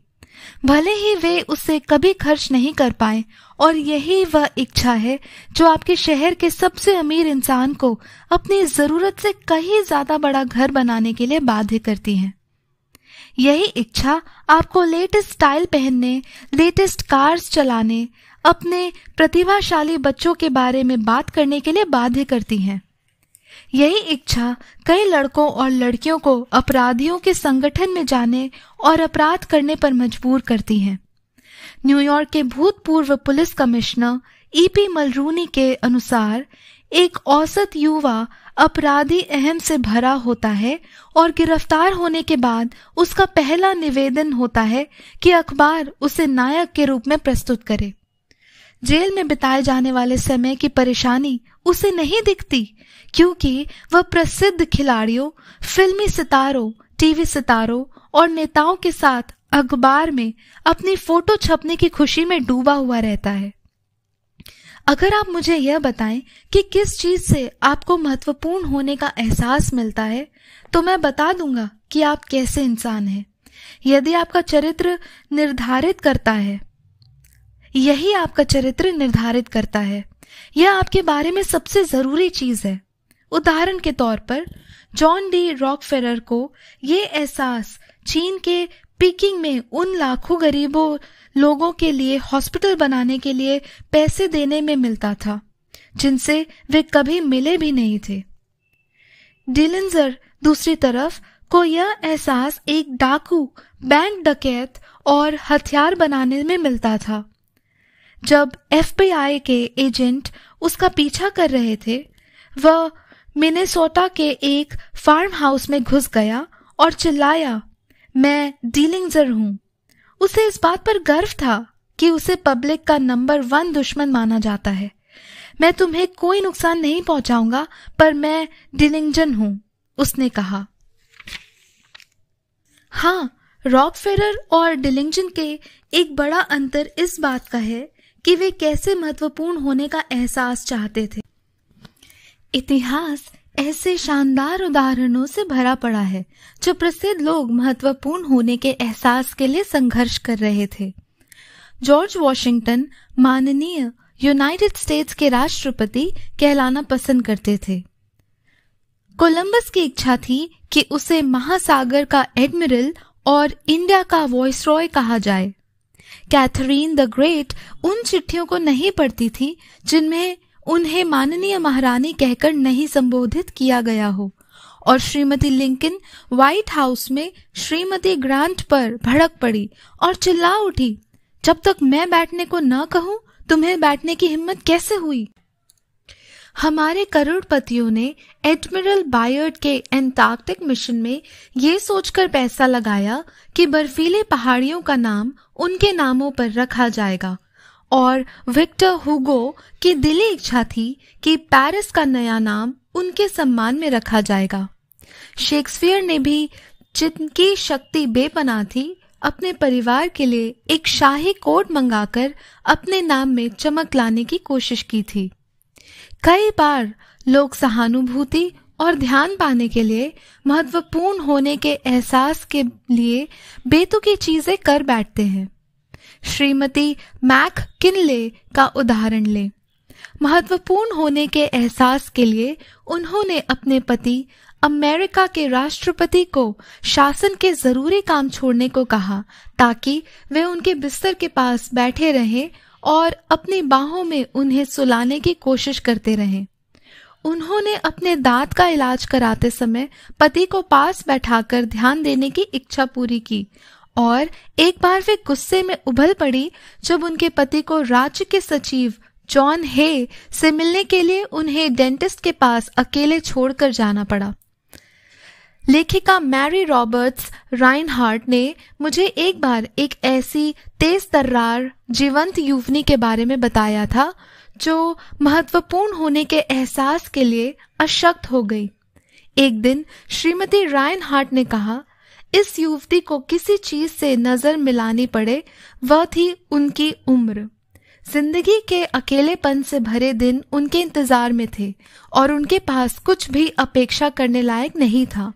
A: भले ही वे उसे कभी खर्च नहीं कर पाए और यही वह इच्छा है जो आपके शहर के सबसे अमीर इंसान को अपनी जरूरत से कहीं ज्यादा बड़ा घर बनाने के लिए बाध्य करती है यही इच्छा आपको लेटेस्ट स्टाइल पहनने लेटेस्ट कार्स चलाने अपने प्रतिभाशाली बच्चों के बारे में बात करने के लिए बाध्य करती है यही इच्छा कई लड़कों और लड़कियों को अपराधियों के संगठन में जाने और अपराध करने पर मजबूर करती है न्यूयॉर्क के भूतपूर्व पुलिस कमिश्नर ईपी मलरूनी के अनुसार एक औसत युवा अपराधी अहम से भरा होता है और गिरफ्तार होने के बाद उसका पहला निवेदन होता है कि अखबार उसे नायक के रूप में प्रस्तुत करे जेल में बिताए जाने वाले समय की परेशानी उसे नहीं दिखती क्योंकि वह प्रसिद्ध खिलाड़ियों फिल्मी सितारों टीवी सितारों और नेताओं के साथ अखबार में अपनी फोटो छपने की खुशी में डूबा हुआ रहता है अगर आप मुझे यह बताएं कि किस चीज से आपको महत्वपूर्ण होने का एहसास मिलता है तो मैं बता दूंगा कि आप कैसे इंसान हैं यदि आपका चरित्र निर्धारित करता है यही आपका चरित्र निर्धारित करता है यह आपके बारे में सबसे ज़रूरी चीज़ है उदाहरण के तौर पर जॉन डी रॉकफेरर को ये एहसास चीन के पीकिंग में उन लाखों गरीबों लोगों के लिए हॉस्पिटल बनाने के लिए पैसे देने में मिलता था जिनसे वे कभी मिले भी नहीं थे डिलिंजर दूसरी तरफ को यह एहसास एक डाकू बैंक डकैत और हथियार बनाने में मिलता था जब एफबीआई के एजेंट उसका पीछा कर रहे थे वह मिनेसोटा के एक फार्म हाउस में घुस गया और चिल्लाया मैं डीलिंगजर हूं उसे इस बात पर गर्व था कि उसे पब्लिक का नंबर वन दुश्मन माना जाता है मैं तुम्हें कोई नुकसान नहीं पहुंचाऊंगा पर मैं डिलिंगजन हूं उसने कहा हाँ रॉकफेरर और डिलिंगजन के एक बड़ा अंतर इस बात का है कि वे कैसे महत्वपूर्ण होने का एहसास चाहते थे इतिहास ऐसे शानदार उदाहरणों से भरा पड़ा है जो प्रसिद्ध लोग महत्वपूर्ण होने के एहसास के लिए संघर्ष कर रहे थे जॉर्ज वॉशिंगटन माननीय यूनाइटेड स्टेट्स के राष्ट्रपति कहलाना पसंद करते थे कोलंबस की इच्छा थी कि उसे महासागर का एडमिरल और इंडिया का वॉयसरॉय कहा जाए कैथरीन द ग्रेट उन चिट्ठियों को नहीं पढ़ती थी जिनमें उन्हें माननीय महारानी कहकर नहीं संबोधित किया गया हो और श्रीमती लिंकन व्हाइट हाउस में श्रीमती ग्रांट पर भड़क पड़ी और चिल्ला उठी जब तक मैं बैठने को न कहूं तुम्हें बैठने की हिम्मत कैसे हुई हमारे करोड़पतियों ने एडमिरल बायर्ड के एंटार्कटिक मिशन में ये सोचकर पैसा लगाया कि बर्फीले पहाड़ियों का नाम उनके नामों पर रखा जाएगा और विक्टर हुगो की दिली इच्छा थी कि पेरिस का नया नाम उनके सम्मान में रखा जाएगा शेक्सपियर ने भी जिनकी शक्ति बेपना थी अपने परिवार के लिए एक शाही कोट मंगाकर अपने नाम में चमक लाने की कोशिश की थी कई बार लोग सहानुभूति और ध्यान पाने के लिए महत्वपूर्ण होने के एहसास के लिए बेतुकी चीजें कर बैठते हैं श्रीमती मैक किनले का उदाहरण लें महत्वपूर्ण होने के एहसास के लिए उन्होंने अपने पति अमेरिका के राष्ट्रपति को शासन के जरूरी काम छोड़ने को कहा ताकि वे उनके बिस्तर के पास बैठे रहें और अपनी बाहों में उन्हें सुलाने की कोशिश करते रहे उन्होंने अपने दांत का इलाज कराते समय पति को पास बैठाकर ध्यान देने की इच्छा पूरी की और एक बार वे गुस्से में उबल पड़ी जब उनके पति को राज्य के सचिव जॉन हे से मिलने के लिए उन्हें डेंटिस्ट के पास अकेले छोड़कर जाना पड़ा लेखिका मैरी रॉबर्ट्स राइनहार्ट ने मुझे एक बार एक ऐसी तेज तर्रार जीवंत युवनी के बारे में बताया था जो महत्वपूर्ण होने के एहसास के लिए अशक्त हो गई एक दिन श्रीमती हार्ट ने कहा इस युवती को किसी चीज से नजर मिलानी पड़े वह थी उनकी उम्र जिंदगी के अकेलेपन से भरे दिन उनके इंतजार में थे और उनके पास कुछ भी अपेक्षा करने लायक नहीं था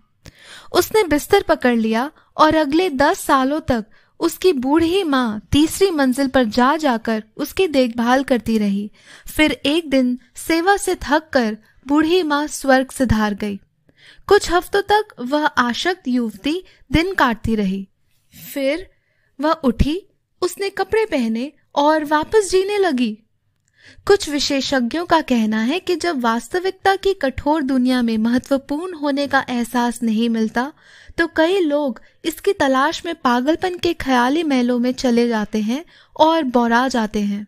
A: उसने बिस्तर पकड़ लिया और अगले दस सालों तक उसकी बूढ़ी माँ तीसरी मंजिल पर जा जाकर उसकी देखभाल करती रही फिर एक दिन सेवा से थक कर बूढ़ी माँ स्वर्ग सिधार गई कुछ हफ्तों तक वह आशक्त युवती दिन काटती रही फिर वह उठी उसने कपड़े पहने और वापस जीने लगी कुछ विशेषज्ञों का कहना है कि जब वास्तविकता की कठोर दुनिया में महत्वपूर्ण होने का एहसास नहीं मिलता तो कई लोग इसकी तलाश में पागलपन के ख्याली महलों में चले जाते हैं और बौरा जाते हैं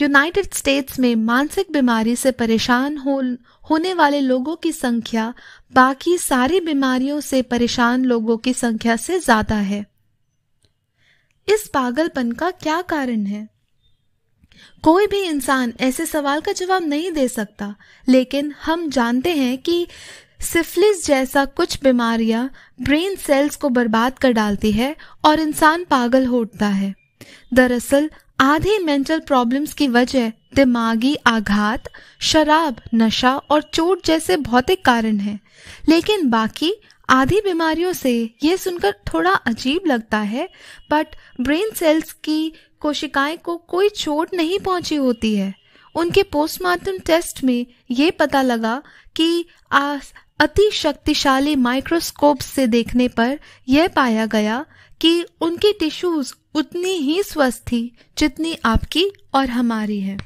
A: यूनाइटेड स्टेट्स में मानसिक बीमारी से परेशान हो, होने वाले लोगों की संख्या बाकी सारी बीमारियों से परेशान लोगों की संख्या से ज्यादा है इस पागलपन का क्या कारण है कोई भी इंसान ऐसे सवाल का जवाब नहीं दे सकता लेकिन हम जानते हैं कि सिफिलिस जैसा कुछ बीमारियां ब्रेन सेल्स को बर्बाद कर डालती है और इंसान पागल हो उठता है दरअसल आधी मेंटल प्रॉब्लम्स की वजह दिमागी आघात शराब नशा और चोट जैसे भौतिक कारण हैं लेकिन बाकी आधी बीमारियों से यह सुनकर थोड़ा अजीब लगता है बट ब्रेन सेल्स की कोशिकाएं को कोई चोट नहीं पहुंची होती है उनके पोस्टमार्टम टेस्ट में ये पता लगा कि अति शक्तिशाली माइक्रोस्कोप से देखने पर यह पाया गया कि उनकी टिश्यूज उतनी ही स्वस्थ थी जितनी आपकी और हमारी है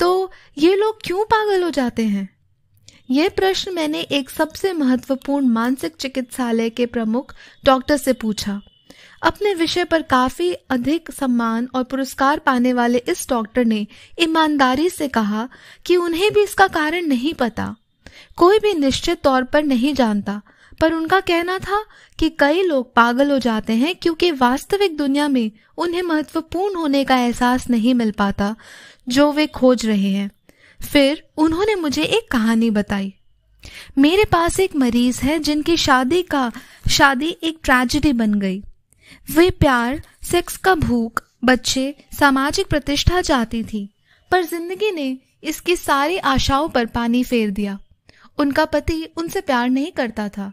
A: तो ये लोग क्यों पागल हो जाते हैं ये प्रश्न मैंने एक सबसे महत्वपूर्ण मानसिक चिकित्सालय के प्रमुख डॉक्टर से पूछा अपने विषय पर काफी अधिक सम्मान और पुरस्कार पाने वाले इस डॉक्टर ने ईमानदारी से कहा कि उन्हें भी इसका कारण नहीं पता कोई भी निश्चित तौर पर नहीं जानता पर उनका कहना था कि कई लोग पागल हो जाते हैं क्योंकि वास्तविक दुनिया में उन्हें महत्वपूर्ण होने का एहसास नहीं मिल पाता जो वे खोज रहे हैं फिर उन्होंने मुझे एक कहानी बताई मेरे पास एक मरीज है जिनकी शादी का शादी एक ट्रेजिडी बन गई वे प्यार सेक्स का भूख बच्चे सामाजिक प्रतिष्ठा चाहती थी पर जिंदगी ने इसकी सारी आशाओं पर पानी फेर दिया उनका पति उनसे प्यार नहीं करता था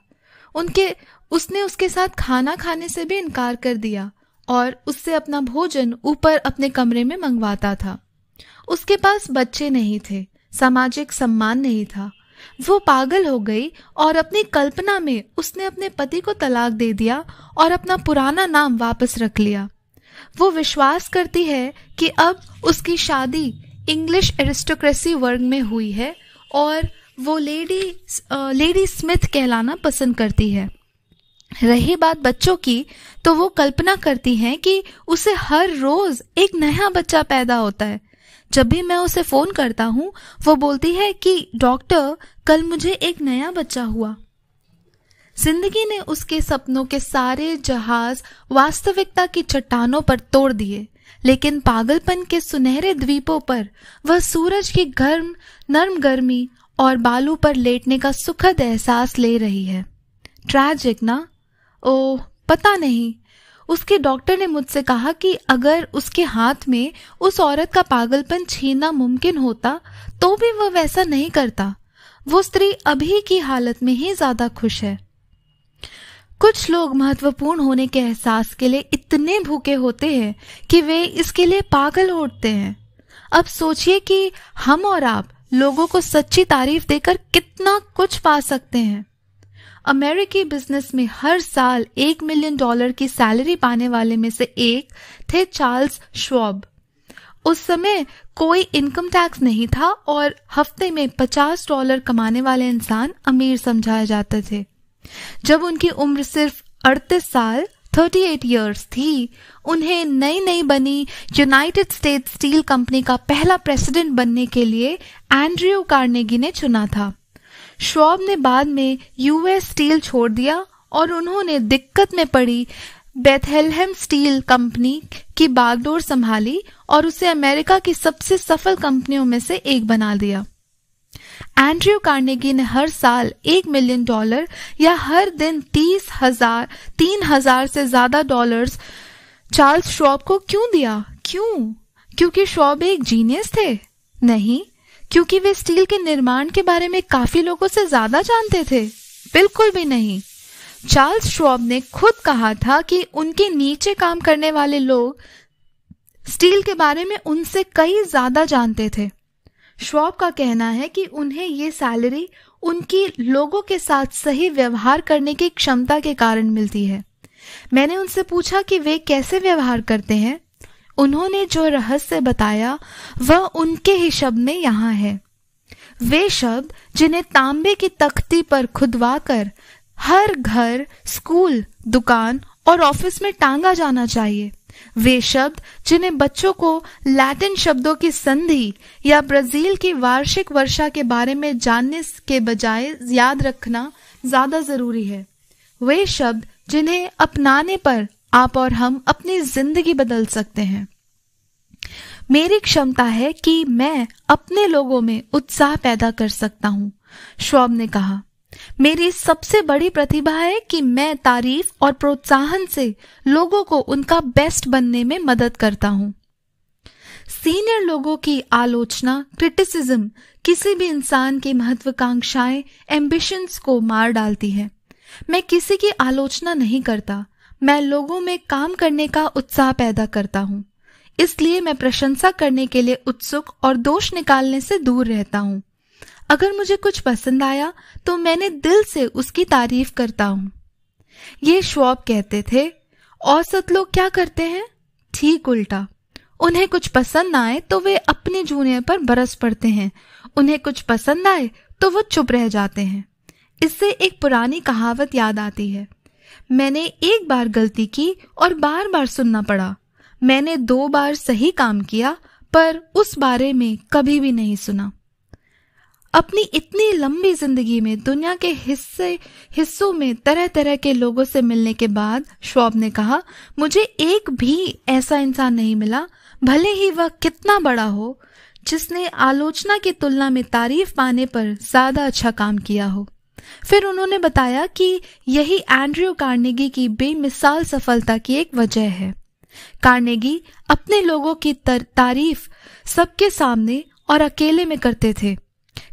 A: उनके उसने उसके साथ खाना खाने से भी इनकार कर दिया और उससे अपना भोजन ऊपर अपने कमरे में मंगवाता था उसके पास बच्चे नहीं थे सामाजिक सम्मान नहीं था वो पागल हो गई और अपनी कल्पना में उसने अपने पति को तलाक दे दिया और अपना पुराना नाम वापस रख लिया वो विश्वास करती है कि अब उसकी शादी इंग्लिश एरिस्टोक्रेसी वर्ग में हुई है और वो लेडी लेडी स्मिथ कहलाना पसंद करती है रही बात बच्चों की तो वो कल्पना करती हैं कि उसे हर रोज एक नया बच्चा पैदा होता है जब भी मैं उसे फोन करता हूँ वो बोलती है कि डॉक्टर कल मुझे एक नया बच्चा हुआ जिंदगी ने उसके सपनों के सारे जहाज वास्तविकता की चट्टानों पर तोड़ दिए लेकिन पागलपन के सुनहरे द्वीपों पर वह सूरज की गर्म नर्म गर्मी और बालू पर लेटने का सुखद एहसास ले रही है ट्रैजिक ना ओ पता नहीं उसके डॉक्टर ने मुझसे कहा कि अगर उसके हाथ में उस औरत का पागलपन छीनना मुमकिन होता तो भी वह वैसा नहीं करता वो स्त्री अभी की हालत में ही ज्यादा खुश है कुछ लोग महत्वपूर्ण होने के एहसास के लिए इतने भूखे होते हैं कि वे इसके लिए पागल होते हैं अब सोचिए कि हम और आप लोगों को सच्ची तारीफ देकर कितना कुछ पा सकते हैं अमेरिकी बिजनेस में हर साल एक मिलियन डॉलर की सैलरी पाने वाले में से एक थे चार्ल्स श्वाब उस समय कोई इनकम टैक्स नहीं था और हफ्ते में पचास डॉलर कमाने वाले इंसान अमीर समझाए जाते थे जब उनकी उम्र सिर्फ अड़तीस साल थर्टी एट ईयर्स थी उन्हें नई नई बनी यूनाइटेड स्टेट स्टील कंपनी का पहला प्रेसिडेंट बनने के लिए एंड्रयू कार्नेगी ने चुना था श्वाब ने बाद में यूएस स्टील छोड़ दिया और उन्होंने दिक्कत में पड़ी बेथलहम स्टील कंपनी की बागडोर संभाली और उसे अमेरिका की सबसे सफल कंपनियों में से एक बना दिया एंड्रयू कार्नेगी ने हर साल एक मिलियन डॉलर या हर दिन तीस हजार तीन हजार से ज्यादा डॉलर्स चार्ल्स श्रॉब को क्यों दिया क्यों क्योंकि श्रॉब एक जीनियस थे नहीं क्योंकि वे स्टील के निर्माण के बारे में काफी लोगों से ज्यादा जानते थे बिल्कुल भी नहीं चार्ल्स श्रॉब ने खुद कहा था कि उनके नीचे काम करने वाले लोग स्टील के बारे में उनसे कई ज्यादा जानते थे श्रॉब का कहना है कि उन्हें ये सैलरी उनकी लोगों के साथ सही व्यवहार करने की क्षमता के कारण मिलती है मैंने उनसे पूछा कि वे कैसे व्यवहार करते हैं उन्होंने जो रहस्य बताया वह उनके ही शब्द में यहाँ है वे शब्द जिन्हें तांबे की तख्ती पर खुदवाकर हर घर स्कूल दुकान और ऑफिस में टांगा जाना चाहिए वे शब्द जिन्हें बच्चों को लैटिन शब्दों की संधि या ब्राजील की वार्षिक वर्षा के बारे में जानने के बजाय याद रखना ज्यादा जरूरी है वे शब्द जिन्हें अपनाने पर आप और हम अपनी जिंदगी बदल सकते हैं मेरी क्षमता है कि मैं अपने लोगों में उत्साह पैदा कर सकता हूं श्वाब ने कहा मेरी सबसे बड़ी प्रतिभा है कि मैं तारीफ और प्रोत्साहन से लोगों को उनका बेस्ट बनने में मदद करता हूं सीनियर लोगों की आलोचना क्रिटिसिज्म किसी भी इंसान की महत्वाकांक्षाएं एम्बिशंस को मार डालती है मैं किसी की आलोचना नहीं करता मैं लोगों में काम करने का उत्साह पैदा करता हूँ इसलिए मैं प्रशंसा करने के लिए उत्सुक और दोष निकालने से दूर रहता हूँ अगर मुझे कुछ पसंद आया तो मैंने दिल से उसकी तारीफ करता हूँ ये श्वाब कहते थे औसत लोग क्या करते हैं ठीक उल्टा उन्हें कुछ पसंद आए तो वे अपने जूनियर पर बरस पड़ते हैं उन्हें कुछ पसंद आए तो वो चुप रह जाते हैं इससे एक पुरानी कहावत याद आती है मैंने एक बार गलती की और बार बार सुनना पड़ा मैंने दो बार सही काम किया पर उस बारे में कभी भी नहीं सुना अपनी इतनी लंबी जिंदगी में दुनिया के हिस्से हिस्सों में तरह तरह के लोगों से मिलने के बाद श्वाब ने कहा मुझे एक भी ऐसा इंसान नहीं मिला भले ही वह कितना बड़ा हो जिसने आलोचना की तुलना में तारीफ पाने पर ज्यादा अच्छा काम किया हो फिर उन्होंने बताया कि यही एंड्रियो कार्नेगी की बेमिसाल सफलता की एक वजह है कार्नेगी अपने लोगों की तारीफ सबके सामने और अकेले में करते थे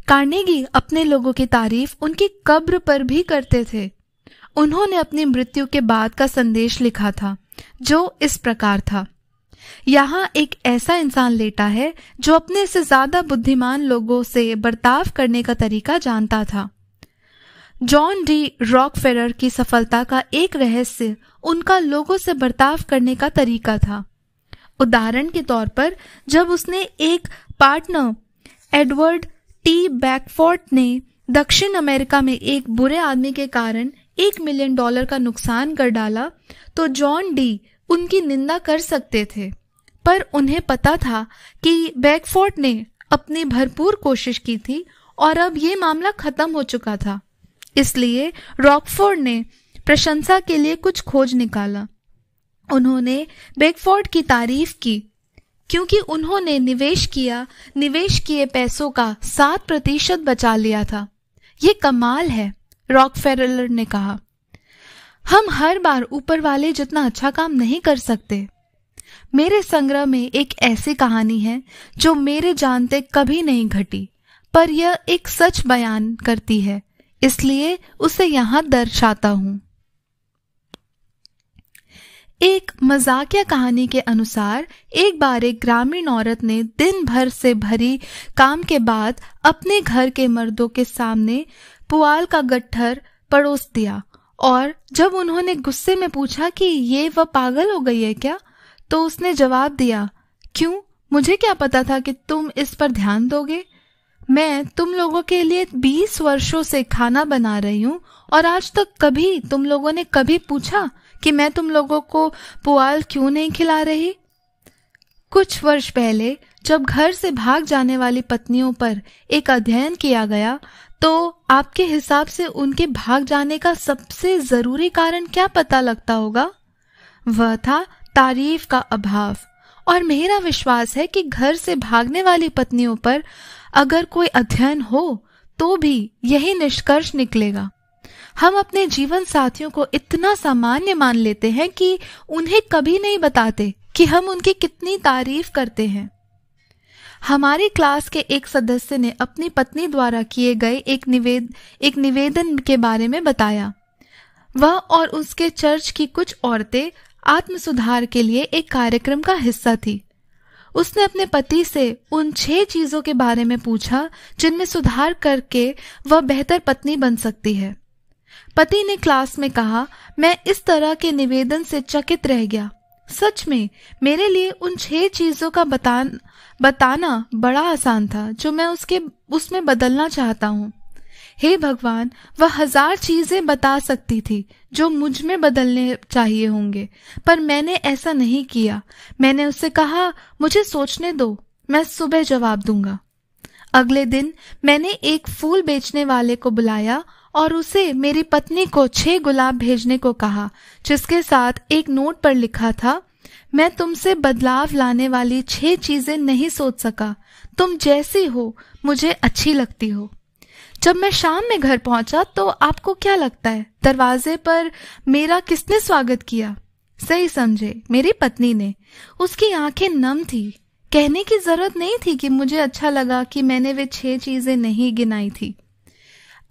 A: कार्नेगी अपने लोगों की तारीफ उनकी कब्र पर भी करते थे उन्होंने अपनी मृत्यु के बाद का संदेश लिखा था जो इस प्रकार था यहाँ एक ऐसा इंसान लेटा है जो अपने से ज्यादा बुद्धिमान लोगों से बर्ताव करने का तरीका जानता था जॉन डी रॉकफेरर की सफलता का एक रहस्य उनका लोगों से बर्ताव करने का तरीका था उदाहरण के तौर पर जब उसने एक पार्टनर एडवर्ड टी बैकफोर्ट ने दक्षिण अमेरिका में एक बुरे आदमी के कारण एक मिलियन डॉलर का नुकसान कर डाला तो जॉन डी उनकी निंदा कर सकते थे पर उन्हें पता था कि बैकफोर्ट ने अपनी भरपूर कोशिश की थी और अब ये मामला खत्म हो चुका था इसलिए रॉकफोर्ड ने प्रशंसा के लिए कुछ खोज निकाला उन्होंने बेकफोर्ड की तारीफ की क्योंकि उन्होंने निवेश किया निवेश किए पैसों का सात प्रतिशत बचा लिया था ये कमाल है रॉक ने कहा हम हर बार ऊपर वाले जितना अच्छा काम नहीं कर सकते मेरे संग्रह में एक ऐसी कहानी है जो मेरे जानते कभी नहीं घटी पर यह एक सच बयान करती है इसलिए उसे यहां दर्शाता हूं एक मजाकिया कहानी के अनुसार एक बार एक ग्रामीण औरत ने दिन भर से भरी काम के बाद अपने घर के मर्दों के सामने पुआल का गट्ठर पड़ोस दिया और जब उन्होंने गुस्से में पूछा कि ये वह पागल हो गई है क्या तो उसने जवाब दिया क्यों मुझे क्या पता था कि तुम इस पर ध्यान दोगे मैं तुम लोगों के लिए बीस वर्षों से खाना बना रही हूँ और आज तक कभी तुम लोगों ने कभी पूछा कि मैं तुम लोगों को पुआल क्यों नहीं खिला रही कुछ वर्ष पहले जब घर से भाग जाने वाली पत्नियों पर एक अध्ययन किया गया तो आपके हिसाब से उनके भाग जाने का सबसे जरूरी कारण क्या पता लगता होगा वह था तारीफ का अभाव और मेरा विश्वास है कि घर से भागने वाली पत्नियों पर अगर कोई अध्ययन हो तो भी यही निष्कर्ष निकलेगा हम अपने जीवन साथियों को इतना सामान्य मान लेते हैं कि उन्हें कभी नहीं बताते कि हम उनकी कितनी तारीफ करते हैं हमारी क्लास के एक सदस्य ने अपनी पत्नी द्वारा किए गए एक निवेद एक निवेदन के बारे में बताया वह और उसके चर्च की कुछ औरतें आत्म सुधार के लिए एक कार्यक्रम का हिस्सा थी उसने अपने पति से उन छह चीजों के बारे में पूछा जिनमें सुधार करके वह बेहतर पत्नी बन सकती है पति ने क्लास में कहा मैं इस तरह के निवेदन से चकित रह गया सच में मेरे लिए उन छह चीजों का बतान बताना बड़ा आसान था जो मैं उसके उसमें बदलना चाहता हूँ हे भगवान वह हजार चीजें बता सकती थी जो मुझ में बदलने चाहिए होंगे पर मैंने ऐसा नहीं किया मैंने उससे कहा मुझे सोचने दो मैं सुबह जवाब दूंगा अगले दिन मैंने एक फूल बेचने वाले को बुलाया और उसे मेरी पत्नी को छह गुलाब भेजने को कहा जिसके साथ एक नोट पर लिखा था मैं तुमसे बदलाव लाने वाली छह चीजें नहीं सोच सका तुम जैसी हो मुझे अच्छी लगती हो जब मैं शाम में घर पहुंचा तो आपको क्या लगता है दरवाजे पर मेरा किसने स्वागत किया सही समझे मेरी पत्नी ने उसकी आंखें नम थी कहने की जरूरत नहीं थी कि मुझे अच्छा लगा कि मैंने वे छह चीजें नहीं गिनाई थी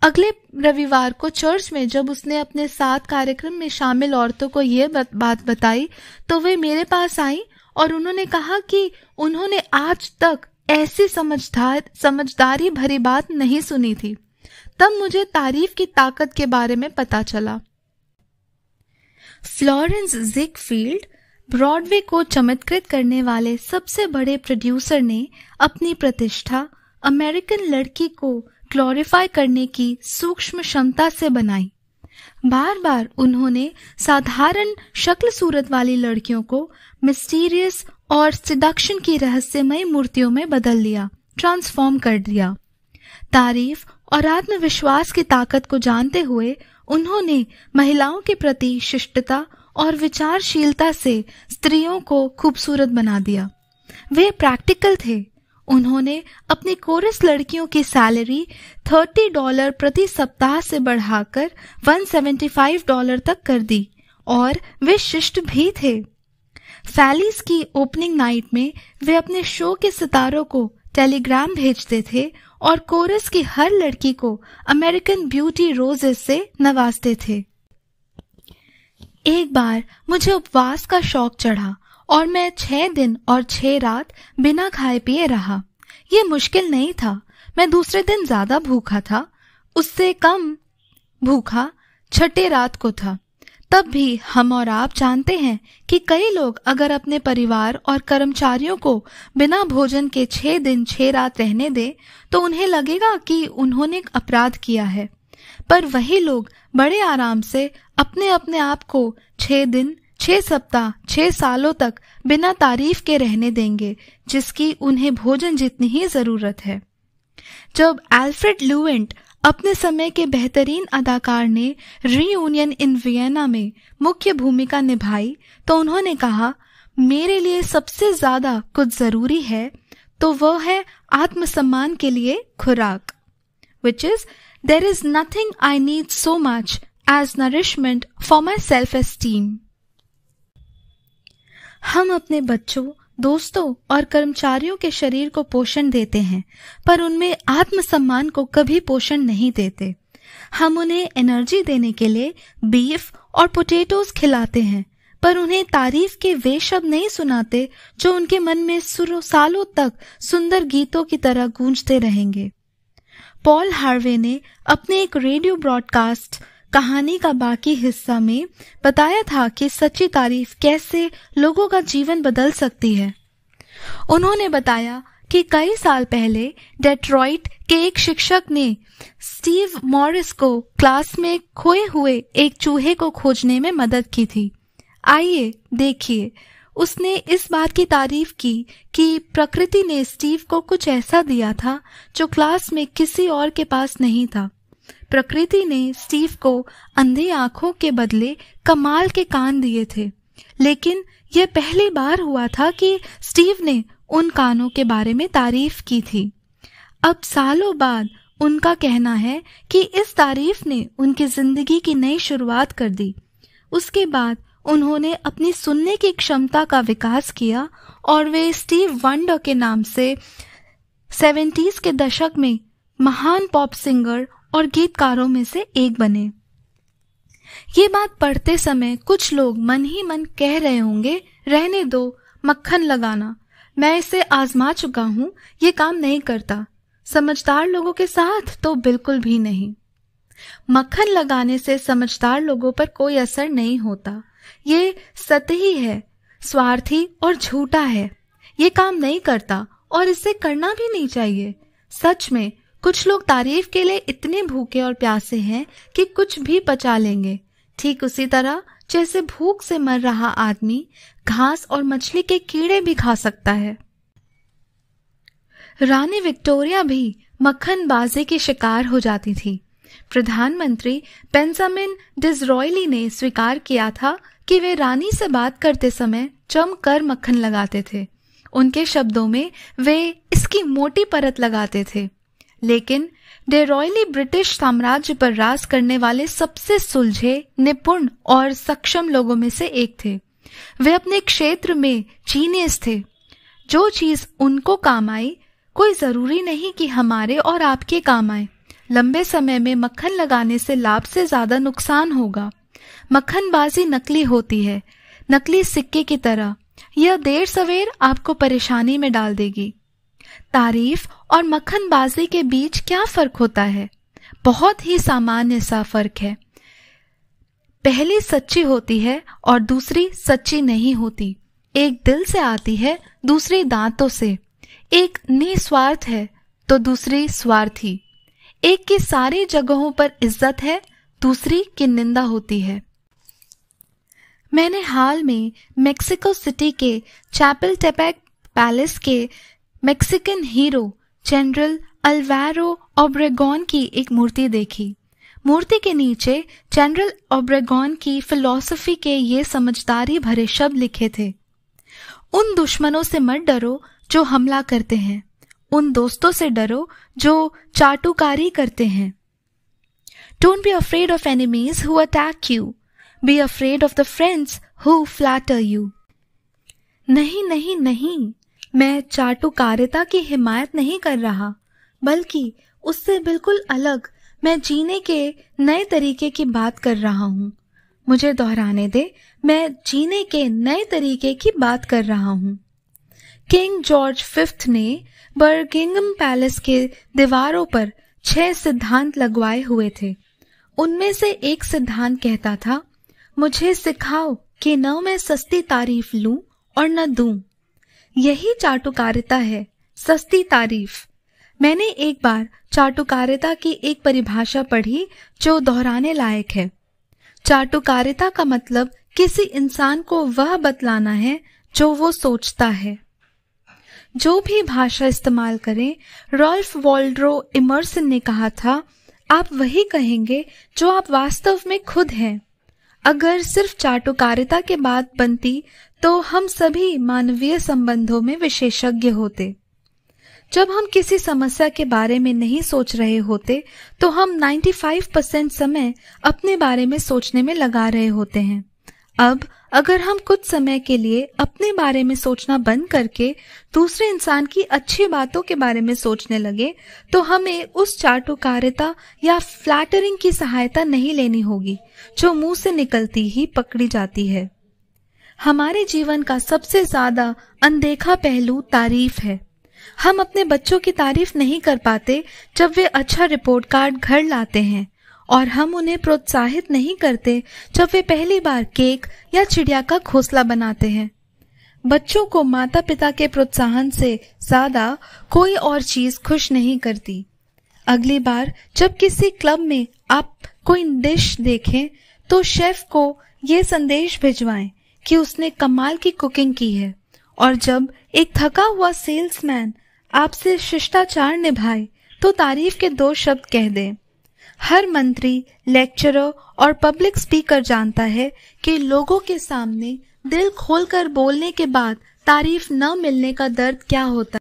A: अगले रविवार को चर्च में जब उसने अपने साथ कार्यक्रम में शामिल औरतों को यह बात बताई तो वे मेरे पास आई और उन्होंने कहा कि उन्होंने आज तक ऐसी समझदार समझदारी भरी बात नहीं सुनी थी तब मुझे तारीफ की ताकत के बारे में पता चला फ्लोरेंस जिकफील्ड ब्रॉडवे को चमत्कृत करने वाले सबसे बड़े प्रोड्यूसर ने अपनी प्रतिष्ठा अमेरिकन लड़की को ग्लोरीफाई करने की सूक्ष्म क्षमता से बनाई बार बार उन्होंने साधारण शक्ल सूरत वाली लड़कियों को मिस्टीरियस और सिदक्षण की रहस्यमय मूर्तियों में बदल लिया ट्रांसफॉर्म कर दिया तारीफ और आत्मविश्वास की ताकत को जानते हुए उन्होंने महिलाओं के प्रति शिष्टता और विचारशीलता से स्त्रियों को खूबसूरत बना दिया वे प्रैक्टिकल थे उन्होंने अपनी कोरस लड़कियों की सैलरी 30 डॉलर प्रति सप्ताह से बढ़ाकर 175 डॉलर तक कर दी और वे शिष्ट भी थे फैलीस की ओपनिंग नाइट में वे अपने शो के सितारों को टेलीग्राम भेजते थे और कोरस की हर लड़की को अमेरिकन ब्यूटी रोजेस से नवाजते थे एक बार मुझे उपवास का शौक चढ़ा और मैं छह दिन और छह रात बिना खाए पिए रहा ये मुश्किल नहीं था मैं दूसरे दिन ज्यादा भूखा था उससे कम भूखा छठे रात को था तब भी हम और आप जानते हैं कि कई लोग अगर अपने परिवार और कर्मचारियों को बिना भोजन के छह दिन छह रात रहने दे तो उन्हें लगेगा कि उन्होंने अपराध किया है पर वही लोग बड़े आराम से अपने अपने आप को छह दिन छह सप्ताह छह सालों तक बिना तारीफ के रहने देंगे जिसकी उन्हें भोजन जितनी ही जरूरत है जब एल्फ्रेड लुवेंट अपने समय के बेहतरीन अदाकार ने रीयूनियन इन वियना में मुख्य भूमिका निभाई तो उन्होंने कहा मेरे लिए सबसे ज्यादा कुछ जरूरी है तो वह है आत्मसम्मान के लिए खुराक which is there is nothing I need so much as nourishment for my self esteem हम अपने बच्चों दोस्तों और कर्मचारियों के शरीर को पोषण देते हैं पर उनमें आत्मसम्मान को कभी पोषण नहीं देते हम उन्हें एनर्जी देने के लिए बीफ और पोटेटोस खिलाते हैं पर उन्हें तारीफ के वे शब्द नहीं सुनाते जो उनके मन में सालों तक सुंदर गीतों की तरह गूंजते रहेंगे पॉल हार्वे ने अपने एक रेडियो ब्रॉडकास्ट कहानी का बाकी हिस्सा में बताया था कि सच्ची तारीफ कैसे लोगों का जीवन बदल सकती है उन्होंने बताया कि कई साल पहले डेट्रॉइट के एक शिक्षक ने स्टीव मॉरिस को क्लास में खोए हुए एक चूहे को खोजने में मदद की थी आइए देखिए उसने इस बात की तारीफ की कि प्रकृति ने स्टीव को कुछ ऐसा दिया था जो क्लास में किसी और के पास नहीं था प्रकृति ने स्टीव को अंधी आंखों के बदले कमाल के कान दिए थे लेकिन यह पहली बार हुआ था कि स्टीव ने उन कानों के बारे में तारीफ की थी अब सालों बाद उनका कहना है कि इस तारीफ ने उनकी जिंदगी की नई शुरुआत कर दी उसके बाद उन्होंने अपनी सुनने की क्षमता का विकास किया और वे स्टीव वंडर के नाम से सेवेंटीज के दशक में महान पॉप सिंगर और गीतकारों में से एक बने ये बात पढ़ते समय कुछ लोग मन ही मन कह रहे होंगे रहने दो मक्खन लगाना मैं इसे आजमा चुका हूं ये काम नहीं करता समझदार लोगों के साथ तो बिल्कुल भी नहीं मक्खन लगाने से समझदार लोगों पर कोई असर नहीं होता ये सतही है स्वार्थी और झूठा है ये काम नहीं करता और इसे करना भी नहीं चाहिए सच में कुछ लोग तारीफ के लिए इतने भूखे और प्यासे हैं कि कुछ भी पचा लेंगे ठीक उसी तरह जैसे भूख से मर रहा आदमी घास और मछली के कीड़े भी खा सकता है रानी विक्टोरिया भी मक्खन बाजी की शिकार हो जाती थी प्रधानमंत्री बेंजामिन डिजरॉयली ने स्वीकार किया था कि वे रानी से बात करते समय कर मक्खन लगाते थे उनके शब्दों में वे इसकी मोटी परत लगाते थे लेकिन डेरॉयली ब्रिटिश साम्राज्य पर राज करने वाले सबसे सुलझे निपुण और सक्षम लोगों में से एक थे वे अपने क्षेत्र में जीनियस थे जो चीज उनको काम आई कोई जरूरी नहीं कि हमारे और आपके काम आए लंबे समय में मक्खन लगाने से लाभ से ज्यादा नुकसान होगा मक्खनबाजी नकली होती है नकली सिक्के की तरह यह देर सवेर आपको परेशानी में डाल देगी तारीफ और मक्खनबाजी के बीच क्या फर्क होता है बहुत ही सामान्य सा फर्क है पहली सच्ची होती है और दूसरी सच्ची नहीं होती एक दिल से आती है दूसरी दांतों से एक निस्वार्थ है तो दूसरी स्वार्थी एक की सारी जगहों पर इज्जत है दूसरी की निंदा होती है मैंने हाल में मेक्सिको सिटी के चैपल टेपैक पैलेस के Mexican hero general Alvaro Obregon की एक मूर्ति देखी मूर्ति के नीचे जनरल ओब्रेगोन की फिलॉसफी के ये समझदारी भरे शब्द लिखे थे उन दुश्मनों से मत डरो जो हमला करते हैं उन दोस्तों से डरो जो चाटुकारी करते हैं don't be afraid of enemies who attack you be afraid of the friends who flatter you नहीं नहीं नहीं मैं चाटुकारिता की हिमायत नहीं कर रहा बल्कि उससे बिल्कुल अलग मैं जीने के नए तरीके की बात कर रहा हूँ मुझे दोहराने दे मैं जीने के नए तरीके की बात कर रहा हूँ किंग जॉर्ज फिफ्थ ने बर्गिंगम पैलेस के दीवारों पर छह सिद्धांत लगवाए हुए थे उनमें से एक सिद्धांत कहता था मुझे सिखाओ कि न मैं सस्ती तारीफ लूं और न दूं यही चाटुकारिता है सस्ती तारीफ मैंने एक बार चाटुकारिता की एक परिभाषा पढ़ी जो दोहराने लायक है चाटुकारिता का मतलब किसी इंसान को वह बतलाना है जो वो सोचता है जो भी भाषा इस्तेमाल करें रॉल्फ वॉल्ड्रो इमर्सन ने कहा था आप वही कहेंगे जो आप वास्तव में खुद हैं अगर सिर्फ चाटुकारिता के बाद बनती तो हम सभी मानवीय संबंधों में विशेषज्ञ होते जब हम किसी समस्या के बारे में नहीं सोच रहे होते तो हम 95 परसेंट समय अपने बारे में सोचने में लगा रहे होते हैं अब अगर हम कुछ समय के लिए अपने बारे में सोचना बंद करके दूसरे इंसान की अच्छी बातों के बारे में सोचने लगे तो हमें उस चाटुकारिता या फ्लैटरिंग की सहायता नहीं लेनी होगी जो मुंह से निकलती ही पकड़ी जाती है हमारे जीवन का सबसे ज्यादा अनदेखा पहलू तारीफ है हम अपने बच्चों की तारीफ नहीं कर पाते जब वे अच्छा रिपोर्ट कार्ड घर लाते हैं और हम उन्हें प्रोत्साहित नहीं करते जब वे पहली बार केक या चिड़िया का घोसला बनाते हैं बच्चों को माता पिता के प्रोत्साहन से ज्यादा कोई और चीज खुश नहीं करती अगली बार जब किसी क्लब में आप कोई डिश देखें तो शेफ को ये संदेश भिजवाएं कि उसने कमाल की कुकिंग की है और जब एक थका हुआ सेल्समैन आपसे शिष्टाचार निभाए तो तारीफ के दो शब्द कह दे हर मंत्री लेक्चरर और पब्लिक स्पीकर जानता है कि लोगों के सामने दिल खोलकर बोलने के बाद तारीफ न मिलने का दर्द क्या होता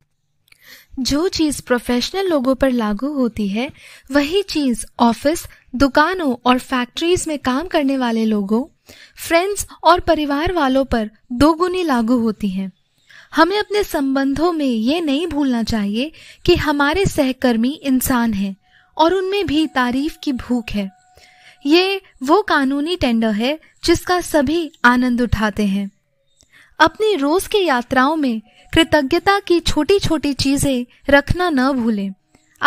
A: जो चीज़ प्रोफेशनल लोगों पर लागू होती है वही चीज़ ऑफिस दुकानों और फैक्ट्रीज में काम करने वाले लोगों फ्रेंड्स और परिवार वालों पर दोगुनी लागू होती हैं हमें अपने संबंधों में ये नहीं भूलना चाहिए कि हमारे सहकर्मी इंसान हैं और उनमें भी तारीफ की भूख है ये वो कानूनी टेंडर है जिसका सभी आनंद उठाते हैं अपनी रोज की यात्राओं में कृतज्ञता की छोटी छोटी चीजें रखना न भूलें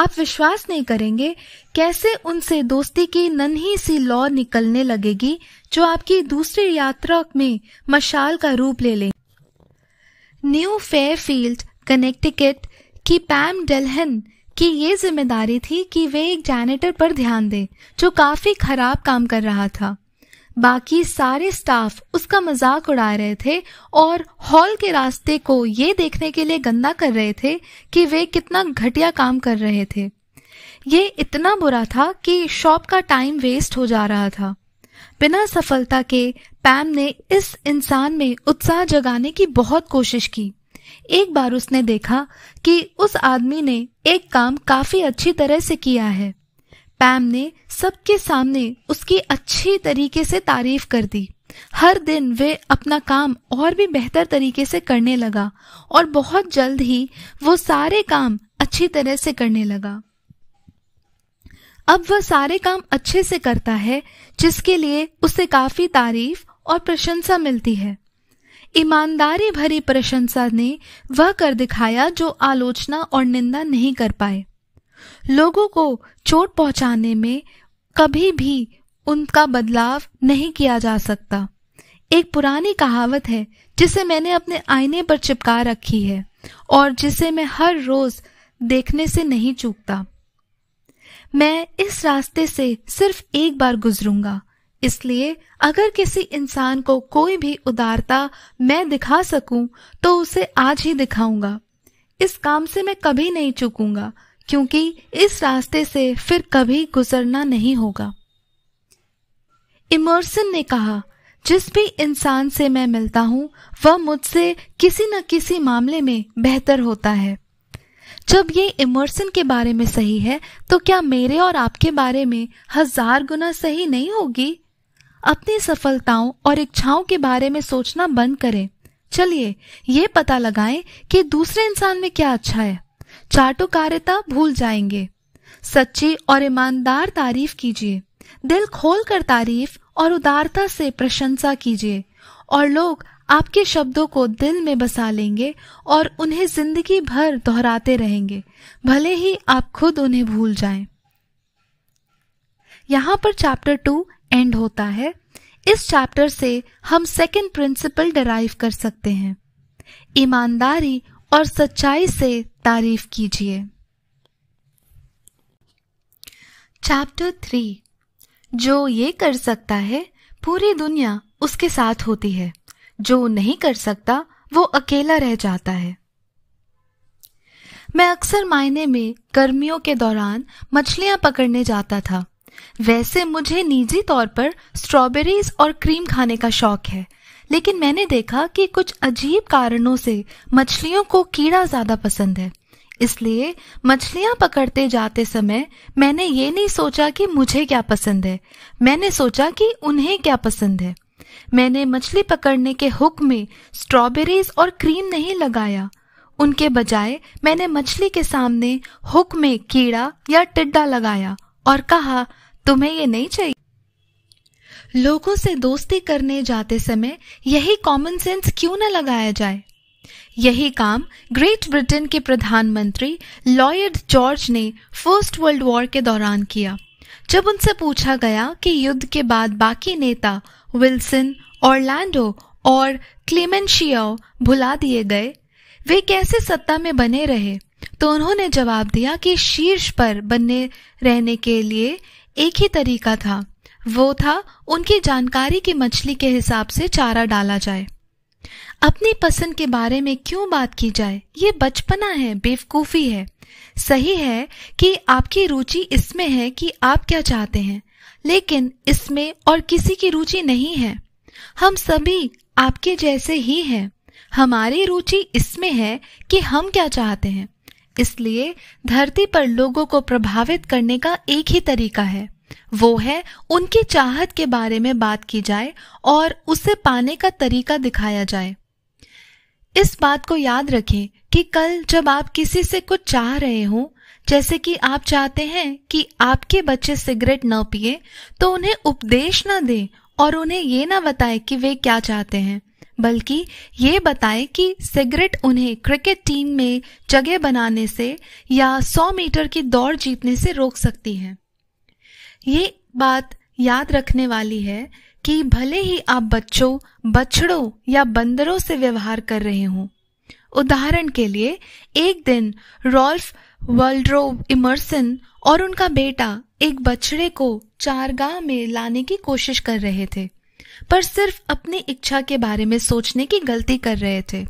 A: आप विश्वास नहीं करेंगे कैसे उनसे दोस्ती की नन्ही सी लौ निकलने लगेगी जो आपकी दूसरी यात्रा में मशाल का रूप ले ले न्यू फेयरफील्ड कनेक्टिकेट की पैम डेलहन की ये जिम्मेदारी थी कि वे एक जैनेटर पर ध्यान दें जो काफी खराब काम कर रहा था बाकी सारे स्टाफ उसका मजाक उड़ा रहे थे और हॉल के रास्ते को ये देखने के लिए गंदा कर रहे थे कि वे कितना घटिया काम कर रहे थे ये इतना बुरा था कि शॉप का टाइम वेस्ट हो जा रहा था बिना सफलता के पैम ने इस इंसान में उत्साह जगाने की बहुत कोशिश की एक बार उसने देखा कि उस आदमी ने एक काम काफी अच्छी तरह से किया है पैम ने सबके सामने उसकी अच्छी तरीके से तारीफ कर दी हर दिन वे अपना काम और भी बेहतर तरीके से करने लगा और बहुत जल्द ही वो सारे काम अच्छी तरह से करने लगा अब वह सारे काम अच्छे से करता है जिसके लिए उसे काफी तारीफ और प्रशंसा मिलती है ईमानदारी भरी प्रशंसा ने वह कर दिखाया जो आलोचना और निंदा नहीं कर पाए लोगों को चोट पहुंचाने में कभी भी उनका बदलाव नहीं किया जा सकता एक पुरानी कहावत है जिसे मैंने अपने आईने पर चिपका रखी है और जिसे मैं हर रोज देखने से नहीं चूकता मैं इस रास्ते से सिर्फ एक बार गुजरूंगा इसलिए अगर किसी इंसान को कोई भी उदारता मैं दिखा सकूं तो उसे आज ही दिखाऊंगा इस काम से मैं कभी नहीं चूकूंगा क्योंकि इस रास्ते से फिर कभी गुजरना नहीं होगा इमर्सन ने कहा जिस भी इंसान से मैं मिलता हूं वह मुझसे किसी न किसी मामले में बेहतर होता है जब ये इमर्सन के बारे में सही है तो क्या मेरे और आपके बारे में हजार गुना सही नहीं होगी अपनी सफलताओं और इच्छाओं के बारे में सोचना बंद करें चलिए ये पता लगाएं कि दूसरे इंसान में क्या अच्छा है चाटुकारिता भूल जाएंगे सच्ची और ईमानदार तारीफ कीजिए दिल खोल कर तारीफ और उदारता से प्रशंसा कीजिए और लोग आपके शब्दों को दिल में बसा लेंगे और उन्हें जिंदगी भर दोहराते रहेंगे भले ही आप खुद उन्हें भूल जाएं। यहाँ पर चैप्टर टू एंड होता है इस चैप्टर से हम सेकंड प्रिंसिपल डराइव कर सकते हैं ईमानदारी और सच्चाई से तारीफ कीजिए चैप्टर थ्री जो ये कर सकता है पूरी दुनिया उसके साथ होती है जो नहीं कर सकता वो अकेला रह जाता है मैं अक्सर मायने में गर्मियों के दौरान मछलियां पकड़ने जाता था वैसे मुझे निजी तौर पर स्ट्रॉबेरीज और क्रीम खाने का शौक है लेकिन मैंने देखा कि कुछ अजीब कारणों से मछलियों को कीड़ा ज्यादा पसंद है इसलिए मछलियां पकड़ते जाते समय मैंने ये नहीं सोचा कि मुझे क्या पसंद है मैंने सोचा कि उन्हें क्या पसंद है मैंने मछली पकड़ने के हुक में स्ट्रॉबेरीज और क्रीम नहीं लगाया उनके बजाय मैंने मछली के सामने हुक में कीड़ा या टिड्डा लगाया और कहा तुम्हें ये नहीं चाहिए लोगों से दोस्ती करने जाते समय यही कॉमन सेंस क्यों न लगाया जाए यही काम ग्रेट ब्रिटेन के प्रधानमंत्री लॉयड जॉर्ज ने फर्स्ट वर्ल्ड वॉर के दौरान किया जब उनसे पूछा गया कि युद्ध के बाद बाकी नेता विल्सन ऑरलैंडो और क्लेमेंशियो भुला दिए गए वे कैसे सत्ता में बने रहे तो उन्होंने जवाब दिया कि शीर्ष पर बने रहने के लिए एक ही तरीका था वो था उनकी जानकारी की मछली के हिसाब से चारा डाला जाए अपनी पसंद के बारे में क्यों बात की जाए ये बचपना है बेवकूफ़ी है सही है कि आपकी रुचि इसमें है कि आप क्या चाहते हैं लेकिन इसमें और किसी की रुचि नहीं है हम सभी आपके जैसे ही हैं हमारी रुचि इसमें है कि हम क्या चाहते हैं इसलिए धरती पर लोगों को प्रभावित करने का एक ही तरीका है वो है उनकी चाहत के बारे में बात की जाए और उसे पाने का तरीका दिखाया जाए इस बात को याद रखें कि कल जब आप किसी से कुछ चाह रहे हो जैसे कि आप चाहते हैं कि आपके बच्चे सिगरेट न पिए तो उन्हें उपदेश न दे और उन्हें ये ना बताए कि वे क्या चाहते हैं बल्कि ये बताएं कि सिगरेट उन्हें क्रिकेट टीम में जगह बनाने से या 100 मीटर की दौड़ जीतने से रोक सकती है ये बात याद रखने वाली है कि भले ही आप बच्चों बछड़ों या बंदरों से व्यवहार कर रहे हों उदाहरण के लिए एक दिन रॉल्फ वर्ल्ड्रो इमर्सन और उनका बेटा एक बछड़े को चारगाह में लाने की कोशिश कर रहे थे पर सिर्फ अपनी इच्छा के बारे में सोचने की गलती कर रहे थे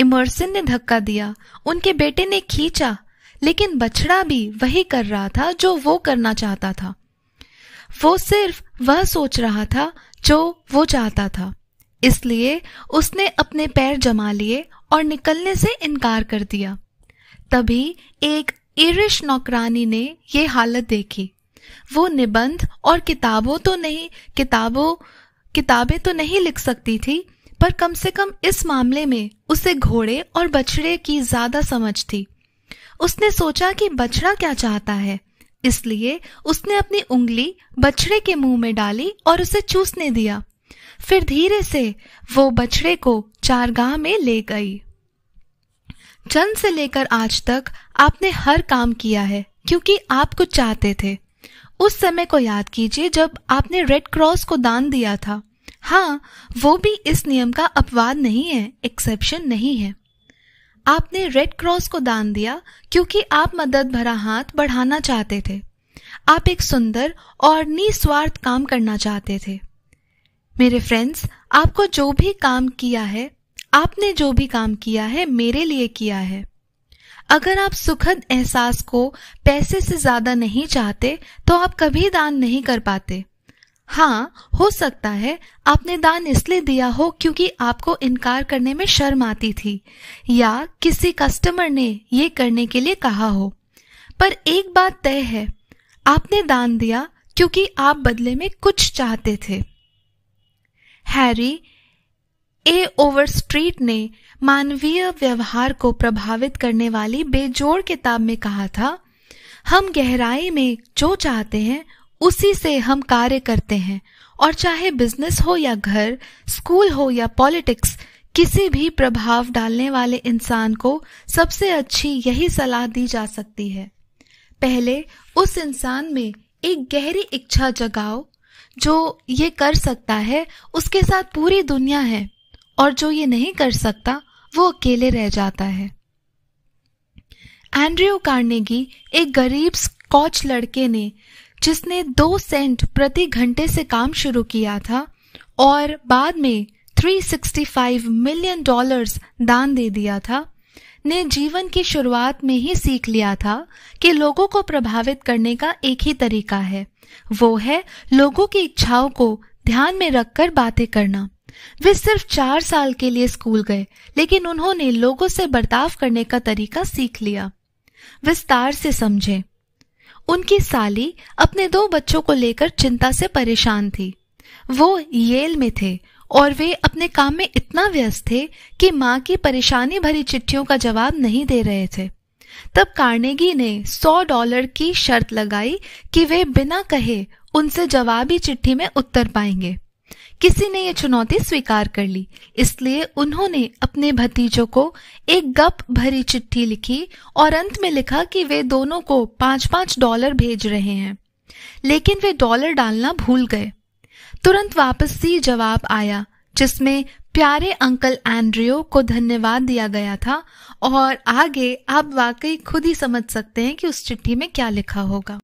A: इमर्सन ने धक्का दिया उनके बेटे ने खींचा लेकिन बछड़ा भी वही कर रहा था जो वो करना चाहता था वो सिर्फ वह सोच रहा था जो वो चाहता था इसलिए उसने अपने पैर जमा लिए और निकलने से इनकार कर दिया तभी एक ईरिश नौकरानी ने ये हालत देखी वो निबंध और किताबों तो नहीं किताबों किताबें तो नहीं लिख सकती थी पर कम से कम इस मामले में उसे घोड़े और बछड़े की ज्यादा समझ थी उसने सोचा कि बछड़ा क्या चाहता है इसलिए उसने अपनी उंगली बछड़े के मुंह में डाली और उसे चूसने दिया फिर धीरे से वो बछड़े को चारगाह में ले गई जन्म से लेकर आज तक आपने हर काम किया है क्योंकि आप कुछ चाहते थे उस समय को याद कीजिए जब आपने रेड क्रॉस को दान दिया था हाँ वो भी इस नियम का अपवाद नहीं है एक्सेप्शन नहीं है आपने रेड क्रॉस को दान दिया क्योंकि आप मदद भरा हाथ बढ़ाना चाहते थे आप एक सुंदर और निस्वार्थ काम करना चाहते थे मेरे फ्रेंड्स आपको जो भी काम किया है आपने जो भी काम किया है मेरे लिए किया है अगर आप सुखद एहसास को पैसे से ज्यादा नहीं चाहते तो आप कभी दान नहीं कर पाते हाँ हो सकता है आपने दान इसलिए दिया हो क्योंकि आपको इनकार करने में शर्म आती थी या किसी कस्टमर ने ये करने के लिए कहा हो पर एक बात तय है आपने दान दिया क्योंकि आप बदले में कुछ चाहते थे हैरी ए ओवर स्ट्रीट ने मानवीय व्यवहार को प्रभावित करने वाली बेजोड़ किताब में कहा था हम गहराई में जो चाहते हैं उसी से हम कार्य करते हैं और चाहे बिजनेस हो या घर स्कूल हो या पॉलिटिक्स किसी भी प्रभाव डालने वाले इंसान को सबसे अच्छी यही सलाह दी जा सकती है पहले उस इंसान में एक गहरी इच्छा जगाओ जो ये कर सकता है उसके साथ पूरी दुनिया है और जो ये नहीं कर सकता वो अकेले रह जाता है एंड्रयू कार्नेगी एक गरीब स्कॉच लड़के ने जिसने दो सेंट प्रति घंटे से काम शुरू किया था और बाद में 365 मिलियन डॉलर्स दान दे दिया था ने जीवन की शुरुआत में ही सीख लिया था कि लोगों को प्रभावित करने का एक ही तरीका है वो है लोगों की इच्छाओं को ध्यान में रखकर बातें करना वे सिर्फ चार साल के लिए स्कूल गए लेकिन उन्होंने लोगों से बर्ताव करने का तरीका सीख लिया विस्तार से समझें उनकी साली अपने दो बच्चों को लेकर चिंता से परेशान थी वो येल में थे और वे अपने काम में इतना व्यस्त थे कि माँ की परेशानी भरी चिट्ठियों का जवाब नहीं दे रहे थे तब कार्नेगी ने सौ डॉलर की शर्त लगाई कि वे बिना कहे उनसे जवाबी चिट्ठी में उत्तर पाएंगे किसी ने ये चुनौती स्वीकार कर ली इसलिए उन्होंने अपने भतीजों को एक गप भरी चिट्ठी लिखी और अंत में लिखा कि वे दोनों को पांच पांच डॉलर भेज रहे हैं लेकिन वे डॉलर डालना भूल गए तुरंत वापसी जवाब आया जिसमें प्यारे अंकल एंड्रियो को धन्यवाद दिया गया था और आगे आप वाकई खुद ही समझ सकते हैं कि उस चिट्ठी में क्या लिखा होगा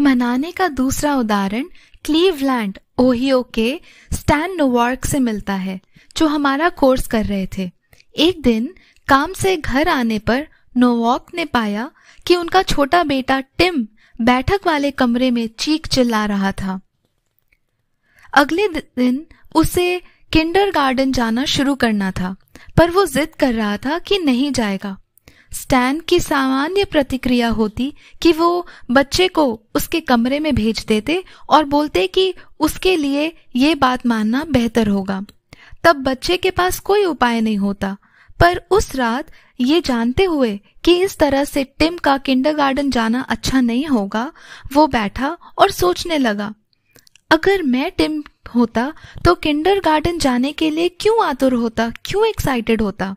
A: मनाने का दूसरा उदाहरण क्लीवलैंड ओहियो के स्टैन नोवार्क से मिलता है जो हमारा कोर्स कर रहे थे एक दिन काम से घर आने पर नोवॉक ने पाया कि उनका छोटा बेटा टिम बैठक वाले कमरे में चीख चिल्ला रहा था अगले दिन उसे किंडर गार्डन जाना शुरू करना था पर वो जिद कर रहा था कि नहीं जाएगा स्टैन की सामान्य प्रतिक्रिया होती कि वो बच्चे को उसके कमरे में भेज देते और बोलते कि उसके लिए ये बात मानना बेहतर होगा तब बच्चे के पास कोई उपाय नहीं होता पर उस रात ये जानते हुए कि इस तरह से टिम का किंडरगार्टन जाना अच्छा नहीं होगा वो बैठा और सोचने लगा अगर मैं टिम होता तो किंडरगार्टन जाने के लिए क्यों आतुर होता क्यों एक्साइटेड होता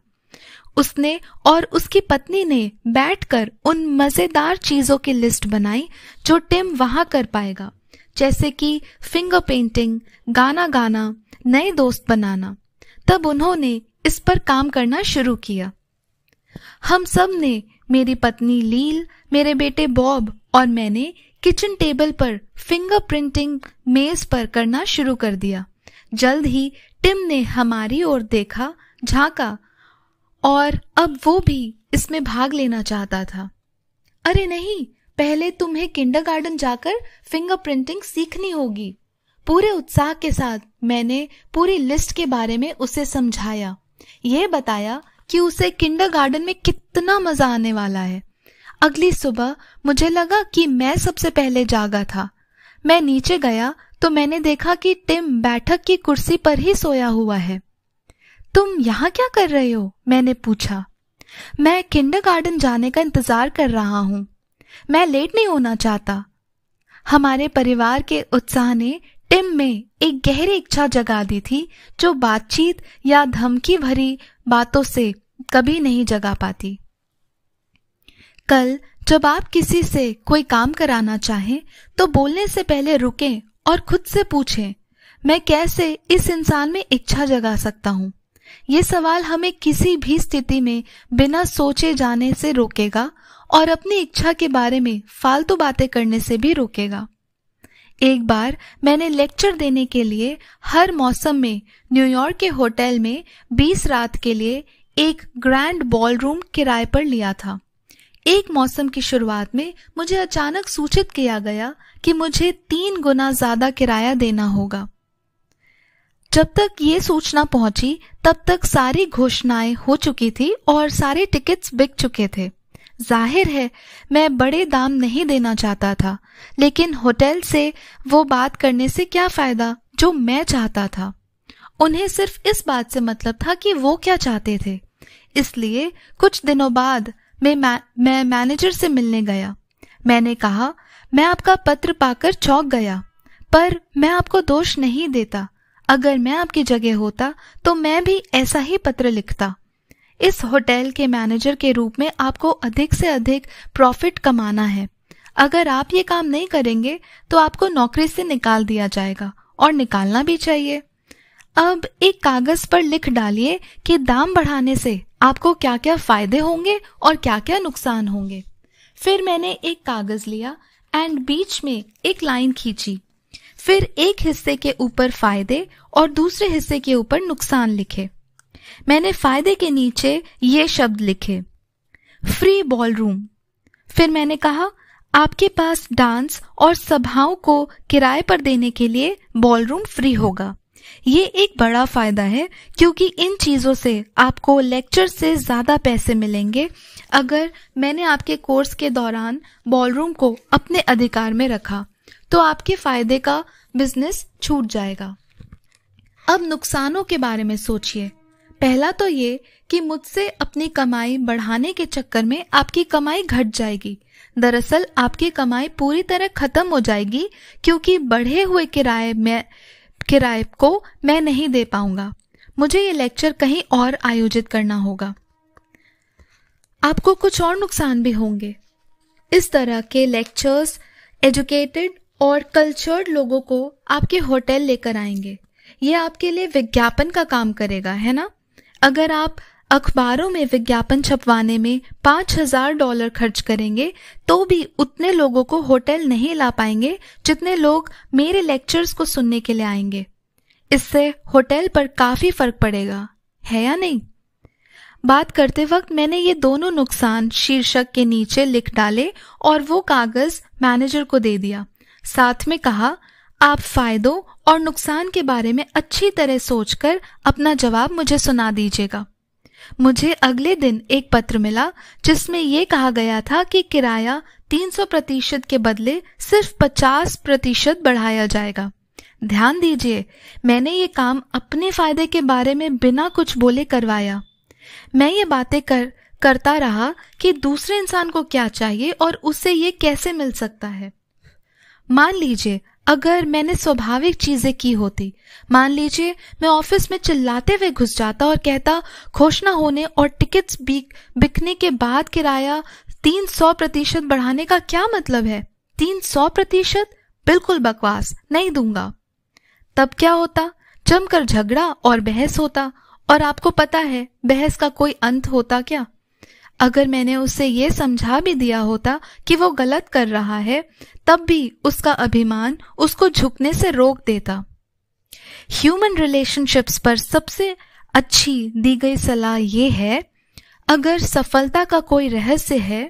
A: उसने और उसकी पत्नी ने बैठकर उन मजेदार चीजों की लिस्ट बनाई जो टिम वहां कर पाएगा जैसे कि फिंगर पेंटिंग गाना गाना नए दोस्त बनाना तब उन्होंने इस पर काम करना शुरू किया हम सब ने मेरी पत्नी लील मेरे बेटे बॉब और मैंने किचन टेबल पर फिंगर प्रिंटिंग मेज पर करना शुरू कर दिया जल्द ही टिम ने हमारी ओर देखा झांका और अब वो भी इसमें भाग लेना चाहता था अरे नहीं पहले तुम्हें किंडरगार्टन जाकर फिंगरप्रिंटिंग सीखनी होगी पूरे उत्साह के साथ मैंने पूरी लिस्ट के बारे में उसे समझाया ये बताया कि उसे किंडरगार्टन में कितना मजा आने वाला है अगली सुबह मुझे लगा कि मैं सबसे पहले जागा था मैं नीचे गया तो मैंने देखा कि टिम बैठक की कुर्सी पर ही सोया हुआ है तुम यहाँ क्या कर रहे हो मैंने पूछा मैं किंडरगार्टन जाने का इंतजार कर रहा हूँ मैं लेट नहीं होना चाहता हमारे परिवार के उत्साह ने टिम में एक गहरी इच्छा जगा दी थी जो बातचीत या धमकी भरी बातों से कभी नहीं जगा पाती कल जब आप किसी से कोई काम कराना चाहें तो बोलने से पहले रुकें और खुद से पूछें मैं कैसे इस इंसान में इच्छा जगा सकता हूं ये सवाल हमें किसी भी स्थिति में बिना सोचे जाने से रोकेगा और अपनी इच्छा के बारे में फालतू बातें करने से भी रोकेगा एक बार मैंने लेक्चर देने के लिए हर मौसम में न्यूयॉर्क के होटल में 20 रात के लिए एक ग्रैंड बॉल रूम किराए पर लिया था एक मौसम की शुरुआत में मुझे अचानक सूचित किया गया कि मुझे तीन गुना ज्यादा किराया देना होगा जब तक ये सूचना पहुंची तब तक सारी घोषणाएं हो चुकी थी और सारे टिकट्स बिक चुके थे जाहिर है मैं बड़े दाम नहीं देना चाहता था लेकिन होटल से वो बात करने से क्या फायदा जो मैं चाहता था उन्हें सिर्फ इस बात से मतलब था कि वो क्या चाहते थे इसलिए कुछ दिनों बाद मैं मैं मैनेजर से मिलने गया मैंने कहा मैं आपका पत्र पाकर चौंक गया पर मैं आपको दोष नहीं देता अगर मैं आपकी जगह होता तो मैं भी ऐसा ही पत्र लिखता इस होटल के मैनेजर के रूप में आपको अधिक से अधिक प्रॉफिट कमाना है अगर आप ये काम नहीं करेंगे तो आपको नौकरी से निकाल दिया जाएगा और निकालना भी चाहिए अब एक कागज पर लिख डालिए कि दाम बढ़ाने से आपको क्या क्या फायदे होंगे और क्या क्या नुकसान होंगे फिर मैंने एक कागज लिया एंड बीच में एक लाइन खींची फिर एक हिस्से के ऊपर फायदे और दूसरे हिस्से के ऊपर नुकसान लिखे मैंने फायदे के नीचे ये शब्द लिखे फ्री बॉल रूम फिर मैंने कहा आपके पास डांस और सभाओं को किराए पर देने के लिए बॉल रूम फ्री होगा ये एक बड़ा फायदा है क्योंकि इन चीजों से आपको लेक्चर से ज्यादा पैसे मिलेंगे अगर मैंने आपके कोर्स के दौरान बॉलरूम को अपने अधिकार में रखा तो आपके फायदे का बिजनेस छूट जाएगा अब नुकसानों के बारे में सोचिए पहला तो ये कि मुझसे अपनी कमाई बढ़ाने के चक्कर में आपकी कमाई घट जाएगी दरअसल आपकी कमाई पूरी तरह खत्म हो जाएगी क्योंकि बढ़े हुए किराए में किराए को मैं नहीं दे पाऊंगा मुझे ये लेक्चर कहीं और आयोजित करना होगा आपको कुछ और नुकसान भी होंगे इस तरह के लेक्चर्स एजुकेटेड और कल्चर्ड लोगों को आपके होटल लेकर आएंगे ये आपके लिए विज्ञापन का काम करेगा है ना अगर आप अखबारों में विज्ञापन छपवाने में पाँच हजार डॉलर खर्च करेंगे तो भी उतने लोगों को होटल नहीं ला पाएंगे जितने लोग मेरे लेक्चर्स को सुनने के लिए आएंगे इससे होटल पर काफी फर्क पड़ेगा है या नहीं बात करते वक्त मैंने ये दोनों नुकसान शीर्षक के नीचे लिख डाले और वो कागज मैनेजर को दे दिया साथ में कहा आप फायदों और नुकसान के बारे में अच्छी तरह सोचकर अपना जवाब मुझे सुना दीजिएगा मुझे अगले दिन एक पत्र मिला जिसमें यह कहा गया था कि किराया 300 प्रतिशत के बदले सिर्फ 50 प्रतिशत बढ़ाया जाएगा ध्यान दीजिए मैंने ये काम अपने फायदे के बारे में बिना कुछ बोले करवाया मैं ये बातें कर करता रहा कि दूसरे इंसान को क्या चाहिए और उसे ये कैसे मिल सकता है मान लीजिए अगर मैंने स्वाभाविक चीजें की होती मान लीजिए मैं ऑफिस में चिल्लाते हुए घुस जाता और कहता घोषणा होने और टिकट्स बिकने के बाद किराया तीन सौ प्रतिशत बढ़ाने का क्या मतलब है तीन सौ प्रतिशत बिल्कुल बकवास नहीं दूंगा तब क्या होता जमकर झगड़ा और बहस होता और आपको पता है बहस का कोई अंत होता क्या अगर मैंने उसे ये समझा भी दिया होता कि वो गलत कर रहा है तब भी उसका अभिमान उसको झुकने से रोक देता ह्यूमन रिलेशनशिप्स पर सबसे अच्छी दी गई सलाह ये है अगर सफलता का कोई रहस्य है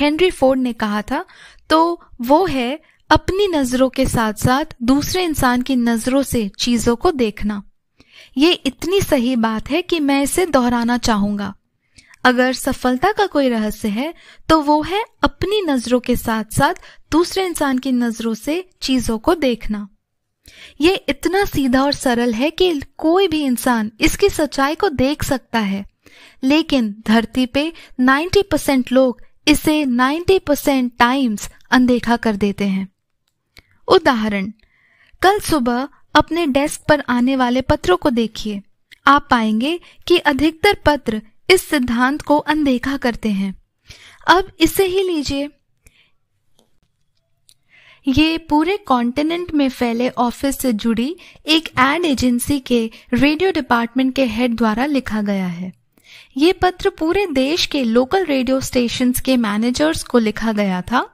A: हेनरी फोर्ड ने कहा था तो वो है अपनी नजरों के साथ साथ दूसरे इंसान की नजरों से चीजों को देखना ये इतनी सही बात है कि मैं इसे दोहराना चाहूंगा अगर सफलता का कोई रहस्य है तो वो है अपनी नजरों के साथ साथ दूसरे इंसान की नजरों से चीजों को देखना ये इतना सीधा और सरल है कि कोई भी इंसान इसकी सच्चाई को देख सकता है लेकिन धरती पे 90 परसेंट लोग इसे 90 परसेंट टाइम्स अनदेखा कर देते हैं उदाहरण कल सुबह अपने डेस्क पर आने वाले पत्रों को देखिए आप पाएंगे कि अधिकतर पत्र इस सिद्धांत को अनदेखा करते हैं अब इसे ही लीजिए ये पूरे कॉन्टिनेंट में फैले ऑफिस से जुड़ी एक एड एजेंसी के रेडियो डिपार्टमेंट के हेड द्वारा लिखा गया है ये पत्र पूरे देश के लोकल रेडियो स्टेशन के मैनेजर्स को लिखा गया था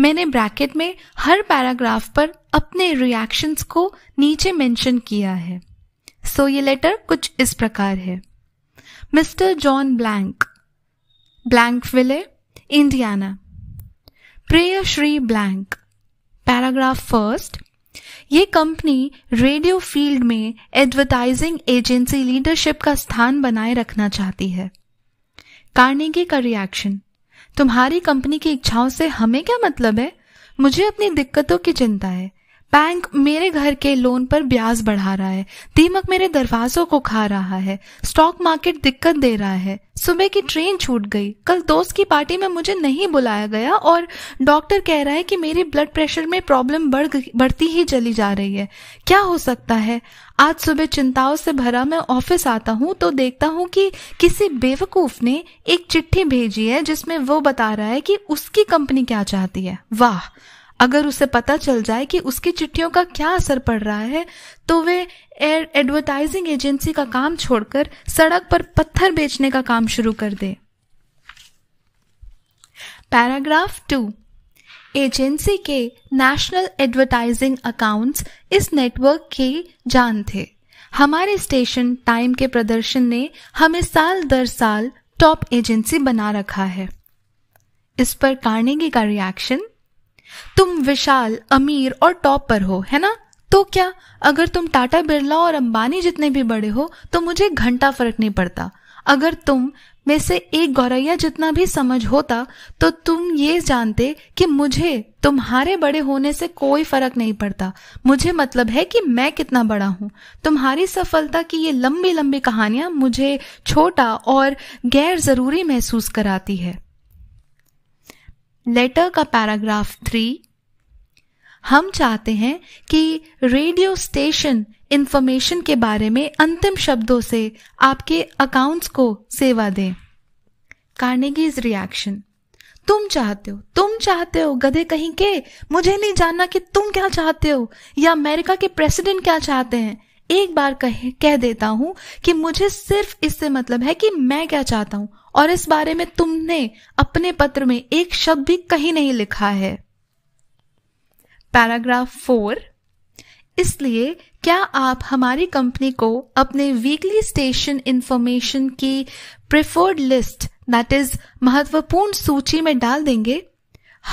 A: मैंने ब्रैकेट में हर पैराग्राफ पर अपने रिएक्शंस को नीचे मेंशन किया है सो so ये लेटर कुछ इस प्रकार है Mr. John Blank, Blankville, Indiana. Priya Shri Blank. Paragraph first ये कंपनी रेडियो फील्ड में एडवर्टाइजिंग एजेंसी लीडरशिप का स्थान बनाए रखना चाहती है कार्नेगी का रिएक्शन तुम्हारी कंपनी की इच्छाओं से हमें क्या मतलब है मुझे अपनी दिक्कतों की चिंता है बैंक मेरे घर के लोन पर ब्याज बढ़ा रहा है दीमक मेरे दरवाजों को खा रहा है स्टॉक मार्केट दिक्कत दे रहा है सुबह की ट्रेन छूट गई कल दोस्त की पार्टी में मुझे नहीं बुलाया गया और डॉक्टर कह रहा है कि मेरी ब्लड प्रेशर में प्रॉब्लम बढ़ बढ़ती ही चली जा रही है क्या हो सकता है आज सुबह चिंताओं से भरा मैं ऑफिस आता हूँ तो देखता हूँ कि किसी बेवकूफ ने एक चिट्ठी भेजी है जिसमें वो बता रहा है कि उसकी कंपनी क्या चाहती है वाह अगर उसे पता चल जाए कि उसकी चिट्ठियों का क्या असर पड़ रहा है तो वे एडवर्टाइजिंग एजेंसी का काम छोड़कर सड़क पर पत्थर बेचने का काम शुरू कर दे पैराग्राफ टू एजेंसी के नेशनल एडवर्टाइजिंग अकाउंट्स इस नेटवर्क के जान थे हमारे स्टेशन टाइम के प्रदर्शन ने हमें साल दर साल टॉप एजेंसी बना रखा है इस पर कार्नेगी का रिएक्शन तुम विशाल अमीर और टॉप पर हो है ना तो क्या अगर तुम टाटा बिरला और अंबानी जितने भी बड़े हो तो मुझे घंटा फर्क नहीं पड़ता अगर तुम में से एक गौरैया जितना भी समझ होता तो तुम ये जानते कि मुझे तुम्हारे बड़े होने से कोई फर्क नहीं पड़ता मुझे मतलब है कि मैं कितना बड़ा हूं तुम्हारी सफलता की ये लंबी लंबी कहानियां मुझे छोटा और गैर जरूरी महसूस कराती है लेटर का पैराग्राफ थ्री हम चाहते हैं कि रेडियो स्टेशन इंफॉर्मेशन के बारे में अंतिम शब्दों से आपके अकाउंट्स को सेवा दें कार्नेगीज रिएक्शन तुम चाहते हो तुम चाहते हो गधे कहीं के मुझे नहीं जानना कि तुम क्या चाहते हो या अमेरिका के प्रेसिडेंट क्या चाहते हैं एक बार कह, कह देता हूं कि मुझे सिर्फ इससे मतलब है कि मैं क्या चाहता हूं और इस बारे में तुमने अपने पत्र में एक शब्द भी कहीं नहीं लिखा है पैराग्राफ फोर इसलिए क्या आप हमारी कंपनी को अपने वीकली स्टेशन इंफॉर्मेशन की प्रेफर्ड लिस्ट दैट इज महत्वपूर्ण सूची में डाल देंगे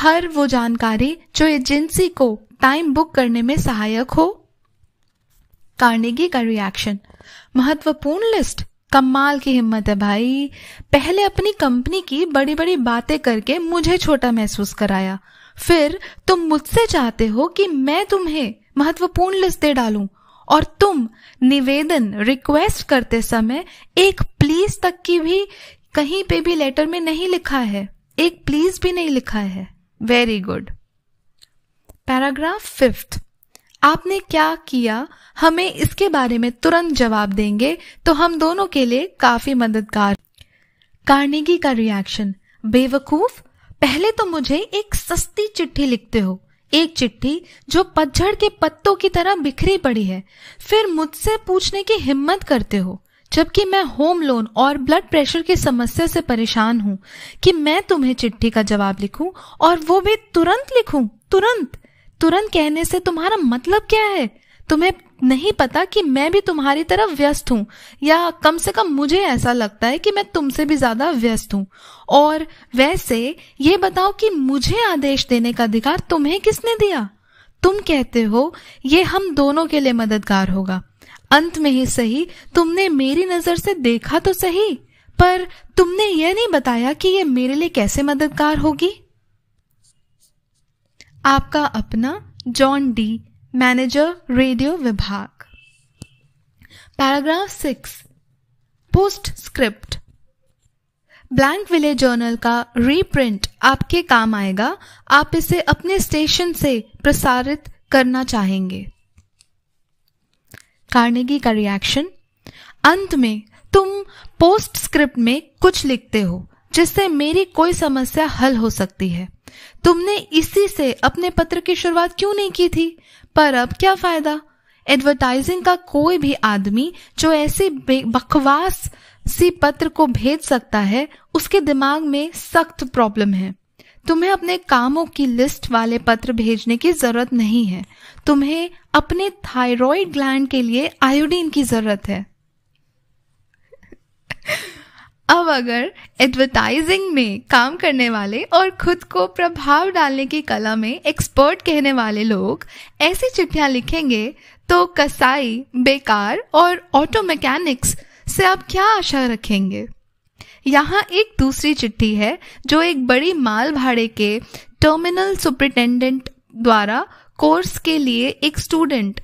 A: हर वो जानकारी जो एजेंसी को टाइम बुक करने में सहायक हो कार्नेगी का रिएक्शन महत्वपूर्ण लिस्ट कमाल की हिम्मत है भाई पहले अपनी कंपनी की बड़ी बड़ी बातें करके मुझे छोटा महसूस कराया फिर तुम मुझसे चाहते हो कि मैं तुम्हें महत्वपूर्ण लिस्टें डालूं और तुम निवेदन रिक्वेस्ट करते समय एक प्लीज तक की भी कहीं पे भी लेटर में नहीं लिखा है एक प्लीज भी नहीं लिखा है वेरी गुड पैराग्राफ फिफ्थ आपने क्या किया हमें इसके बारे में तुरंत जवाब देंगे तो हम दोनों के लिए काफी मददगार कार्नेगी का रिएक्शन बेवकूफ पहले तो मुझे एक सस्ती चिट्ठी लिखते हो एक चिट्ठी जो पतझड़ के पत्तों की तरह बिखरी पड़ी है फिर मुझसे पूछने की हिम्मत करते हो जबकि मैं होम लोन और ब्लड प्रेशर की समस्या से परेशान हूँ कि मैं तुम्हें चिट्ठी का जवाब लिखूं और वो भी तुरंत लिखूं तुरंत तुरंत कहने से तुम्हारा मतलब क्या है तुम्हें नहीं पता कि मैं भी तुम्हारी तरह व्यस्त हूँ या कम से कम मुझे ऐसा लगता है कि मैं तुमसे भी ज्यादा व्यस्त हूँ और वैसे ये बताओ कि मुझे आदेश देने का अधिकार तुम्हें किसने दिया तुम कहते हो ये हम दोनों के लिए मददगार होगा अंत में ही सही तुमने मेरी नजर से देखा तो सही पर तुमने यह नहीं बताया कि यह मेरे लिए कैसे मददगार होगी आपका अपना जॉन डी मैनेजर रेडियो विभाग paragraph six postscript blank village journal का रीप्रिंट आपके काम आएगा आप इसे अपने स्टेशन से प्रसारित करना चाहेंगे कार्नेगी का रिएक्शन अंत में तुम पोस्ट स्क्रिप्ट में कुछ लिखते हो जिससे मेरी कोई समस्या हल हो सकती है तुमने इसी से अपने पत्र की शुरुआत क्यों नहीं की थी पर अब क्या फायदा एडवर्टाइजिंग का कोई भी आदमी जो ऐसे बकवास सी पत्र को भेज सकता है उसके दिमाग में सख्त प्रॉब्लम है तुम्हें अपने कामों की लिस्ट वाले पत्र भेजने की जरूरत नहीं है तुम्हें अपने थायराइड ग्लैंड के लिए आयोडीन की जरूरत है अब अगर एडवर्टाइजिंग में काम करने वाले और खुद को प्रभाव डालने की कला में एक्सपर्ट कहने वाले लोग ऐसी चिट्ठियां लिखेंगे तो कसाई बेकार और ऑटो मैकेनिक्स से आप क्या आशा रखेंगे यहाँ एक दूसरी चिट्ठी है जो एक बड़ी माल भाड़े के टर्मिनल सुप्रिंटेंडेंट द्वारा कोर्स के लिए एक स्टूडेंट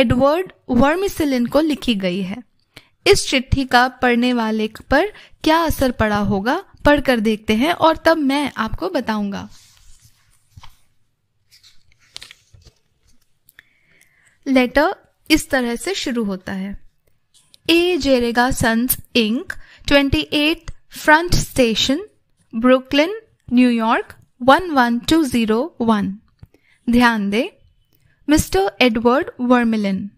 A: एडवर्ड वर्मिसिलिन को लिखी गई है इस चिट्ठी का पढ़ने वाले पर क्या असर पड़ा होगा पढ़कर देखते हैं और तब मैं आपको बताऊंगा लेटर इस तरह से शुरू होता है A Zerega Sons Inc 28 Front Station Brooklyn New York 11201 ध्यान दे मिस्टर एडवर्ड वर्मिलिन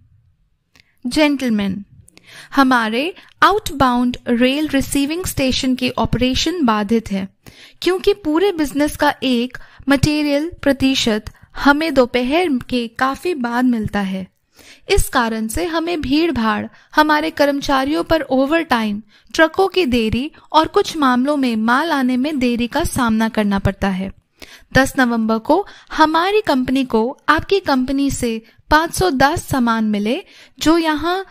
A: जेंटलमैन हमारे आउटबाउंड रेल रिसीविंग स्टेशन के ऑपरेशन बाधित है क्योंकि पूरे बिजनेस का एक मटेरियल प्रतिशत हमें दोपहर के काफी बाद मिलता है इस कारण से हमें भीड़ भाड़ हमारे कर्मचारियों पर ओवर टाइम ट्रकों की देरी और कुछ मामलों में माल आने में देरी का सामना करना पड़ता है 10 नवंबर को हमारी कंपनी को आपकी कंपनी से 510 सामान मिले जो यहाँ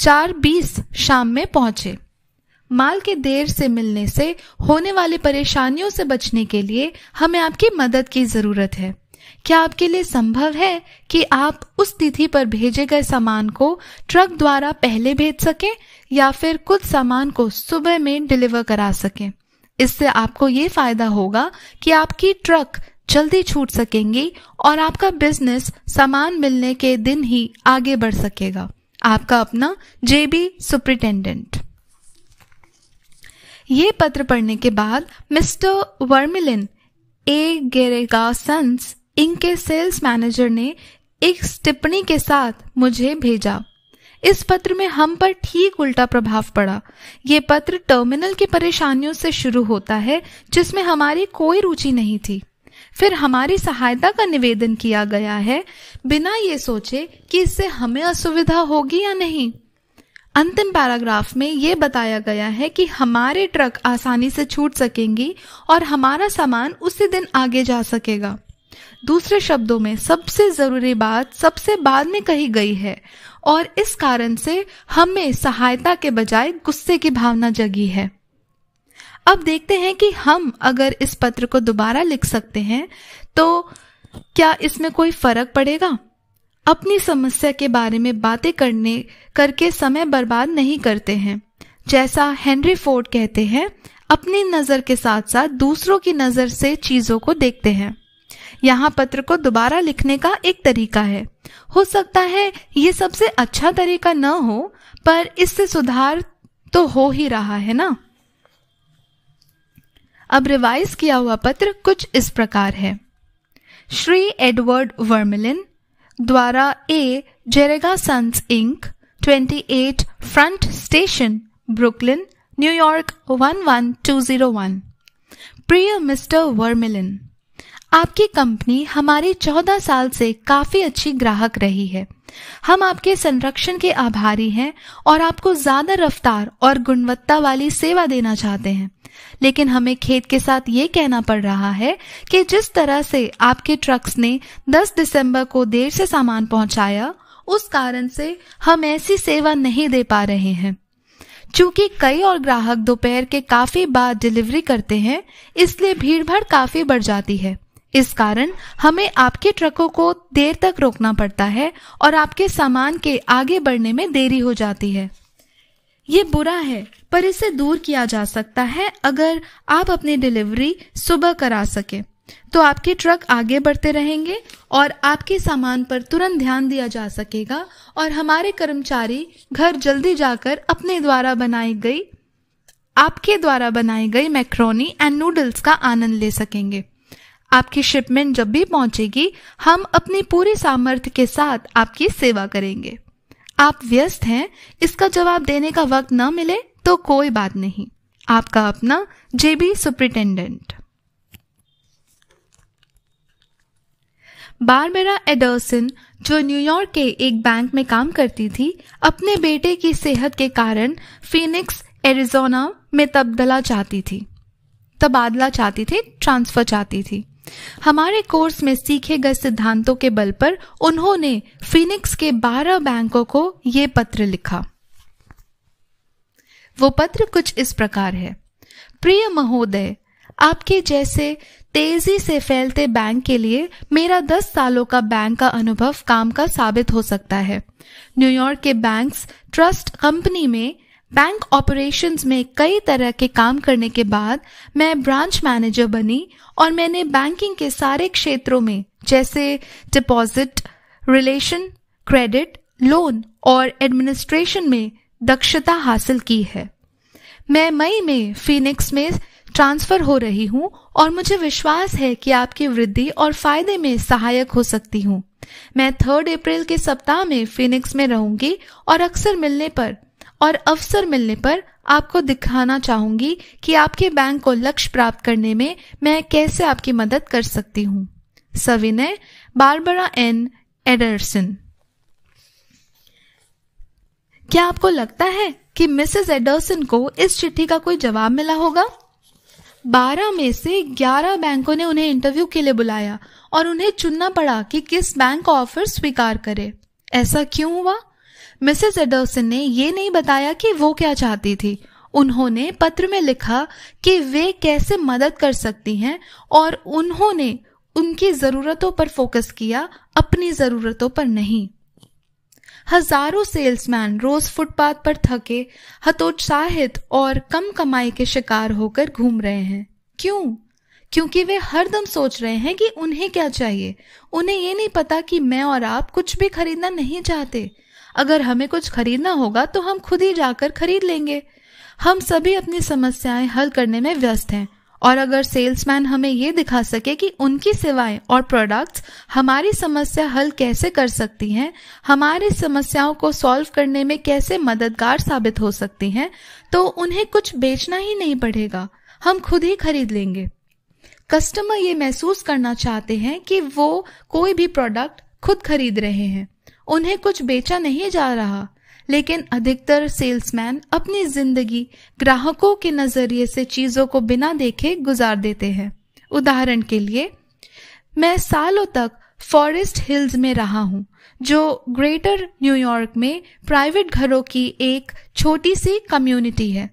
A: चार बीस शाम में पहुंचे माल के देर से मिलने से होने वाली परेशानियों से बचने के लिए हमें आपकी मदद की जरूरत है क्या आपके लिए संभव है कि आप उस तिथि पर भेजे गए सामान को ट्रक द्वारा पहले भेज सकें या फिर कुछ सामान को सुबह में डिलीवर करा सकें इससे आपको ये फायदा होगा कि आपकी ट्रक जल्दी छूट सकेंगी और आपका बिजनेस सामान मिलने के दिन ही आगे बढ़ सकेगा आपका अपना जेबी सुप्रिटेंडेंट ये पत्र पढ़ने के बाद mister Vermylen A Sons Inc के सेल्स मैनेजर ने एक टिप्पणी के साथ मुझे भेजा इस पत्र में हम पर ठीक उल्टा प्रभाव पड़ा ये पत्र टर्मिनल की परेशानियों से शुरू होता है जिसमें हमारी कोई रुचि नहीं थी फिर हमारी सहायता का निवेदन किया गया है बिना ये सोचे कि इससे हमें असुविधा होगी या नहीं अंतिम पैराग्राफ में ये बताया गया है कि हमारे ट्रक आसानी से छूट सकेंगी और हमारा सामान उसी दिन आगे जा सकेगा दूसरे शब्दों में सबसे जरूरी बात सबसे बाद में कही गई है और इस कारण से हमें सहायता के बजाय गुस्से की भावना जगी है अब देखते हैं कि हम अगर इस पत्र को दोबारा लिख सकते हैं तो क्या इसमें कोई फर्क पड़ेगा अपनी समस्या के बारे में बातें करने करके समय बर्बाद नहीं करते हैं जैसा हेनरी फोर्ड कहते हैं अपनी नजर के साथ साथ दूसरों की नजर से चीजों को देखते हैं यहाँ पत्र को दोबारा लिखने का एक तरीका है हो सकता है ये सबसे अच्छा तरीका न हो पर इससे सुधार तो हो ही रहा है ना अब रिवाइज किया हुआ पत्र कुछ इस प्रकार है श्री एडवर्ड वर्मिलिन द्वारा A Zerega Sons Inc 28 Front Station Brooklyn New York 11201 प्रिय मिस्टर वर्मिलिन आपकी कंपनी हमारी 14 साल से काफी अच्छी ग्राहक रही है हम आपके संरक्षण के आभारी हैं और आपको ज्यादा रफ्तार और गुणवत्ता वाली सेवा देना चाहते हैं लेकिन हमें खेत के साथ ये कहना पड़ रहा है कि जिस तरह से आपके ट्रक्स ने 10 दिसंबर को देर से सामान पहुंचाया उस कारण से हम ऐसी सेवा नहीं दे पा रहे हैं चूंकि कई और ग्राहक दोपहर के काफी बाद डिलीवरी करते हैं इसलिए भीड़ भाड़ काफी बढ़ जाती है इस कारण हमें आपके ट्रकों को देर तक रोकना पड़ता है और आपके सामान के आगे बढ़ने में देरी हो जाती है ये बुरा है पर इसे दूर किया जा सकता है अगर आप अपनी डिलीवरी सुबह करा सके तो आपके ट्रक आगे बढ़ते रहेंगे और आपके सामान पर तुरंत ध्यान दिया जा सकेगा और हमारे कर्मचारी घर जल्दी जाकर अपने द्वारा बनाई गई आपके द्वारा बनाई गई मैक्रोनी एंड नूडल्स का आनंद ले सकेंगे आपकी शिपमेंट जब भी पहुंचेगी हम अपनी पूरी सामर्थ्य के साथ आपकी सेवा करेंगे आप व्यस्त हैं इसका जवाब देने का वक्त न मिले तो कोई बात नहीं आपका अपना जेबी सुप्रिटेंडेंट बारबेरा एडर्सन जो न्यूयॉर्क के एक बैंक में काम करती थी अपने बेटे की सेहत के कारण फिनिक्स एरिजोना में तबदला चाहती थी तबादला चाहती थी ट्रांसफर चाहती थी हमारे कोर्स में सीखे गए सिद्धांतों के बल पर उन्होंने फिनिक्स के 12 बैंकों को यह पत्र लिखा वो पत्र कुछ इस प्रकार है प्रिय महोदय आपके जैसे तेजी से फैलते बैंक के लिए मेरा 10 सालों का बैंक का अनुभव काम का साबित हो सकता है न्यूयॉर्क के बैंक्स ट्रस्ट कंपनी में बैंक ऑपरेशंस में कई तरह के काम करने के बाद मैं ब्रांच मैनेजर बनी और मैंने बैंकिंग के सारे क्षेत्रों में जैसे डिपॉजिट रिलेशन क्रेडिट लोन और एडमिनिस्ट्रेशन में दक्षता हासिल की है मैं मई में फिनिक्स में ट्रांसफर हो रही हूँ और मुझे विश्वास है कि आपकी वृद्धि और फायदे में सहायक हो सकती हूँ मैं थर्ड अप्रैल के सप्ताह में फिनिक्स में रहूंगी और अक्सर मिलने पर और अवसर मिलने पर आपको दिखाना चाहूंगी कि आपके बैंक को लक्ष्य प्राप्त करने में मैं कैसे आपकी मदद कर सकती हूँ सविनय बारबरा एन एडरसन क्या आपको लगता है कि मिसेस एडरसन को इस चिट्ठी का कोई जवाब मिला होगा बारह में से ग्यारह बैंकों ने उन्हें इंटरव्यू के लिए बुलाया और उन्हें चुनना पड़ा कि किस बैंक का ऑफर स्वीकार करे ऐसा क्यों हुआ मिसेस एडर्सन ने ये नहीं बताया कि वो क्या चाहती थी उन्होंने पत्र में लिखा कि वे कैसे मदद कर सकती हैं और उन्होंने उनकी जरूरतों पर फोकस किया अपनी जरूरतों पर नहीं हजारों सेल्समैन रोज फुटपाथ पर थके हतोत्साहित और कम कमाई के शिकार होकर घूम रहे हैं क्यों क्योंकि वे हरदम सोच रहे हैं कि उन्हें क्या चाहिए उन्हें ये नहीं पता कि मैं और आप कुछ भी खरीदना नहीं चाहते अगर हमें कुछ खरीदना होगा तो हम खुद ही जाकर खरीद लेंगे हम सभी अपनी समस्याएं हल करने में व्यस्त हैं और अगर सेल्समैन हमें ये दिखा सके कि उनकी सेवाएं और प्रोडक्ट्स हमारी समस्या हल कैसे कर सकती हैं हमारी समस्याओं को सॉल्व करने में कैसे मददगार साबित हो सकती हैं तो उन्हें कुछ बेचना ही नहीं पड़ेगा हम खुद ही खरीद लेंगे कस्टमर ये महसूस करना चाहते हैं कि वो कोई भी प्रोडक्ट खुद खरीद रहे हैं उन्हें कुछ बेचा नहीं जा रहा लेकिन अधिकतर सेल्समैन अपनी जिंदगी ग्राहकों के नजरिए से चीजों को बिना देखे गुजार देते हैं उदाहरण के लिए मैं सालों तक फॉरेस्ट हिल्स में रहा हूं जो ग्रेटर न्यूयॉर्क में प्राइवेट घरों की एक छोटी सी कम्युनिटी है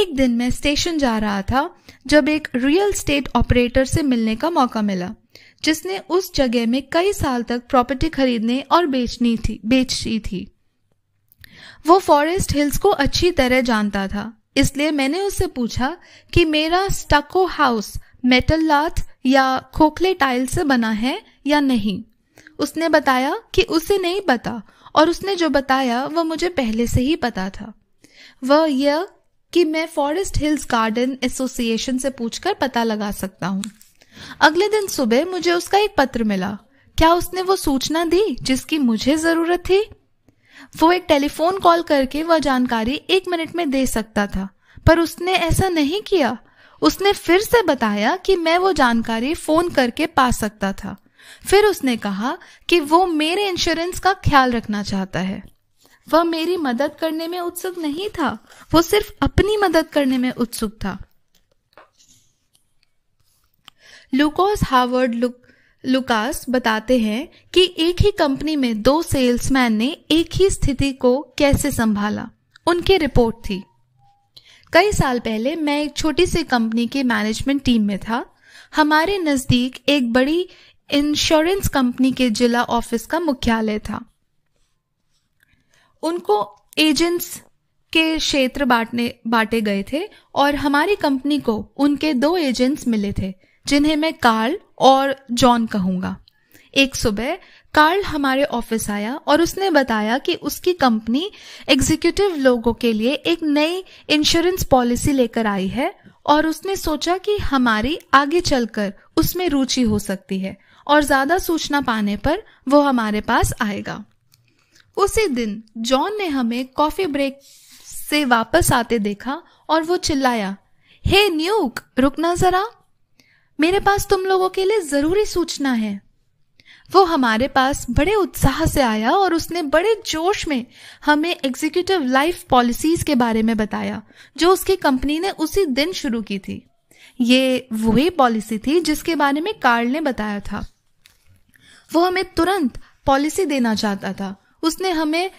A: एक दिन मैं स्टेशन जा रहा था जब एक रियल स्टेट ऑपरेटर से मिलने का मौका मिला जिसने उस जगह में कई साल तक प्रॉपर्टी खरीदने और बेचनी थी बेची थी वो फॉरेस्ट हिल्स को अच्छी तरह जानता था इसलिए मैंने उससे पूछा कि मेरा स्टको हाउस मेटल लाथ या खोखले टाइल से बना है या नहीं उसने बताया कि उसे नहीं पता और उसने जो बताया वह मुझे पहले से ही पता था वह यह कि मैं फॉरेस्ट हिल्स गार्डन एसोसिएशन से पूछकर पता लगा सकता हूँ अगले दिन सुबह मुझे उसका एक पत्र मिला क्या उसने वो सूचना दी जिसकी मुझे जरूरत थी वो एक टेलीफोन कॉल करके वह जानकारी एक मिनट में दे सकता था पर उसने ऐसा नहीं किया उसने फिर से बताया कि मैं वो जानकारी फोन करके पा सकता था फिर उसने कहा कि वो मेरे इंश्योरेंस का ख्याल रखना चाहता है वह मेरी मदद करने में उत्सुक नहीं था वो सिर्फ अपनी मदद करने में उत्सुक था लुकोस हार्वर्ड लुक लुकास बताते हैं कि एक ही कंपनी में दो सेल्समैन ने एक ही स्थिति को कैसे संभाला उनकी रिपोर्ट थी कई साल पहले मैं एक छोटी सी कंपनी के मैनेजमेंट टीम में था हमारे नजदीक एक बड़ी इंश्योरेंस कंपनी के जिला ऑफिस का मुख्यालय था उनको एजेंट्स के क्षेत्र बांटने बांटे गए थे और हमारी कंपनी को उनके दो एजेंट्स मिले थे जिन्हें मैं कार्ल और जॉन कहूंगा एक सुबह कार्ल हमारे ऑफिस आया और उसने बताया कि उसकी कंपनी एग्जीक्यूटिव लोगों के लिए एक नई इंश्योरेंस पॉलिसी लेकर आई है और उसने सोचा कि हमारी आगे चलकर उसमें रुचि हो सकती है और ज्यादा सूचना पाने पर वो हमारे पास आएगा उसी दिन जॉन ने हमें कॉफी ब्रेक से वापस आते देखा और वो चिल्लाया हे hey, न्यूक रुकना जरा मेरे पास तुम लोगों के लिए ज़रूरी सूचना है वो हमारे पास बड़े उत्साह से आया और उसने बड़े जोश में हमें एग्जीक्यूटिव लाइफ पॉलिसीज के बारे में बताया जो उसकी कंपनी ने उसी दिन शुरू की थी ये वही पॉलिसी थी जिसके बारे में कार्ल ने बताया था वो हमें तुरंत पॉलिसी देना चाहता था उसने हमें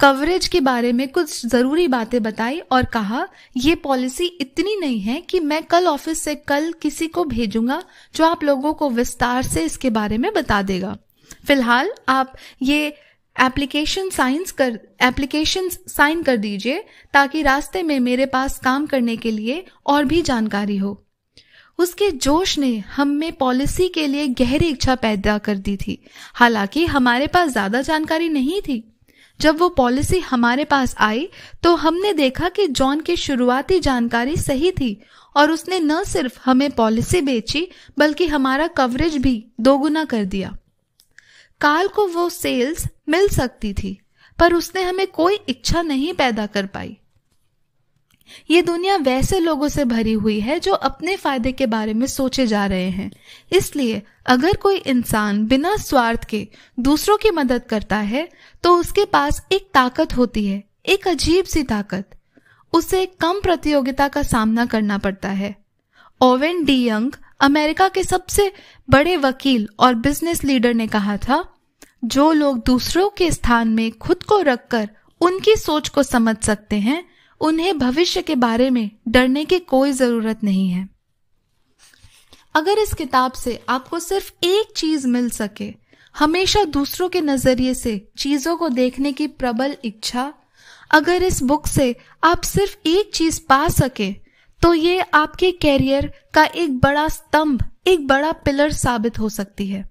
A: कवरेज के बारे में कुछ जरूरी बातें बताई और कहा यह पॉलिसी इतनी नहीं है कि मैं कल ऑफिस से कल किसी को भेजूंगा जो आप लोगों को विस्तार से इसके बारे में बता देगा फिलहाल आप ये एप्लीकेशन साइंस कर एप्लीकेशन साइन कर दीजिए ताकि रास्ते में मेरे पास काम करने के लिए और भी जानकारी हो उसके जोश ने हम में पॉलिसी के लिए गहरी इच्छा पैदा कर दी थी हालांकि हमारे पास ज्यादा जानकारी नहीं थी जब वो पॉलिसी हमारे पास आई तो हमने देखा कि जॉन की शुरुआती जानकारी सही थी और उसने न सिर्फ हमें पॉलिसी बेची बल्कि हमारा कवरेज भी दोगुना कर दिया काल को वो सेल्स मिल सकती थी पर उसने हमें कोई इच्छा नहीं पैदा कर पाई ये दुनिया वैसे लोगों से भरी हुई है जो अपने फायदे के बारे में सोचे जा रहे हैं इसलिए अगर कोई इंसान बिना स्वार्थ के दूसरों की मदद करता है तो उसके पास एक ताकत होती है एक अजीब सी ताकत उसे कम प्रतियोगिता का सामना करना पड़ता है ओवेन डी यंग अमेरिका के सबसे बड़े वकील और बिजनेस लीडर ने कहा था जो लोग दूसरों के स्थान में खुद को रखकर उनकी सोच को समझ सकते हैं उन्हें भविष्य के बारे में डरने की कोई जरूरत नहीं है अगर इस किताब से आपको सिर्फ एक चीज मिल सके हमेशा दूसरों के नजरिए से चीजों को देखने की प्रबल इच्छा अगर इस बुक से आप सिर्फ एक चीज पा सके तो ये आपके कैरियर का एक बड़ा स्तंभ एक बड़ा पिलर साबित हो सकती है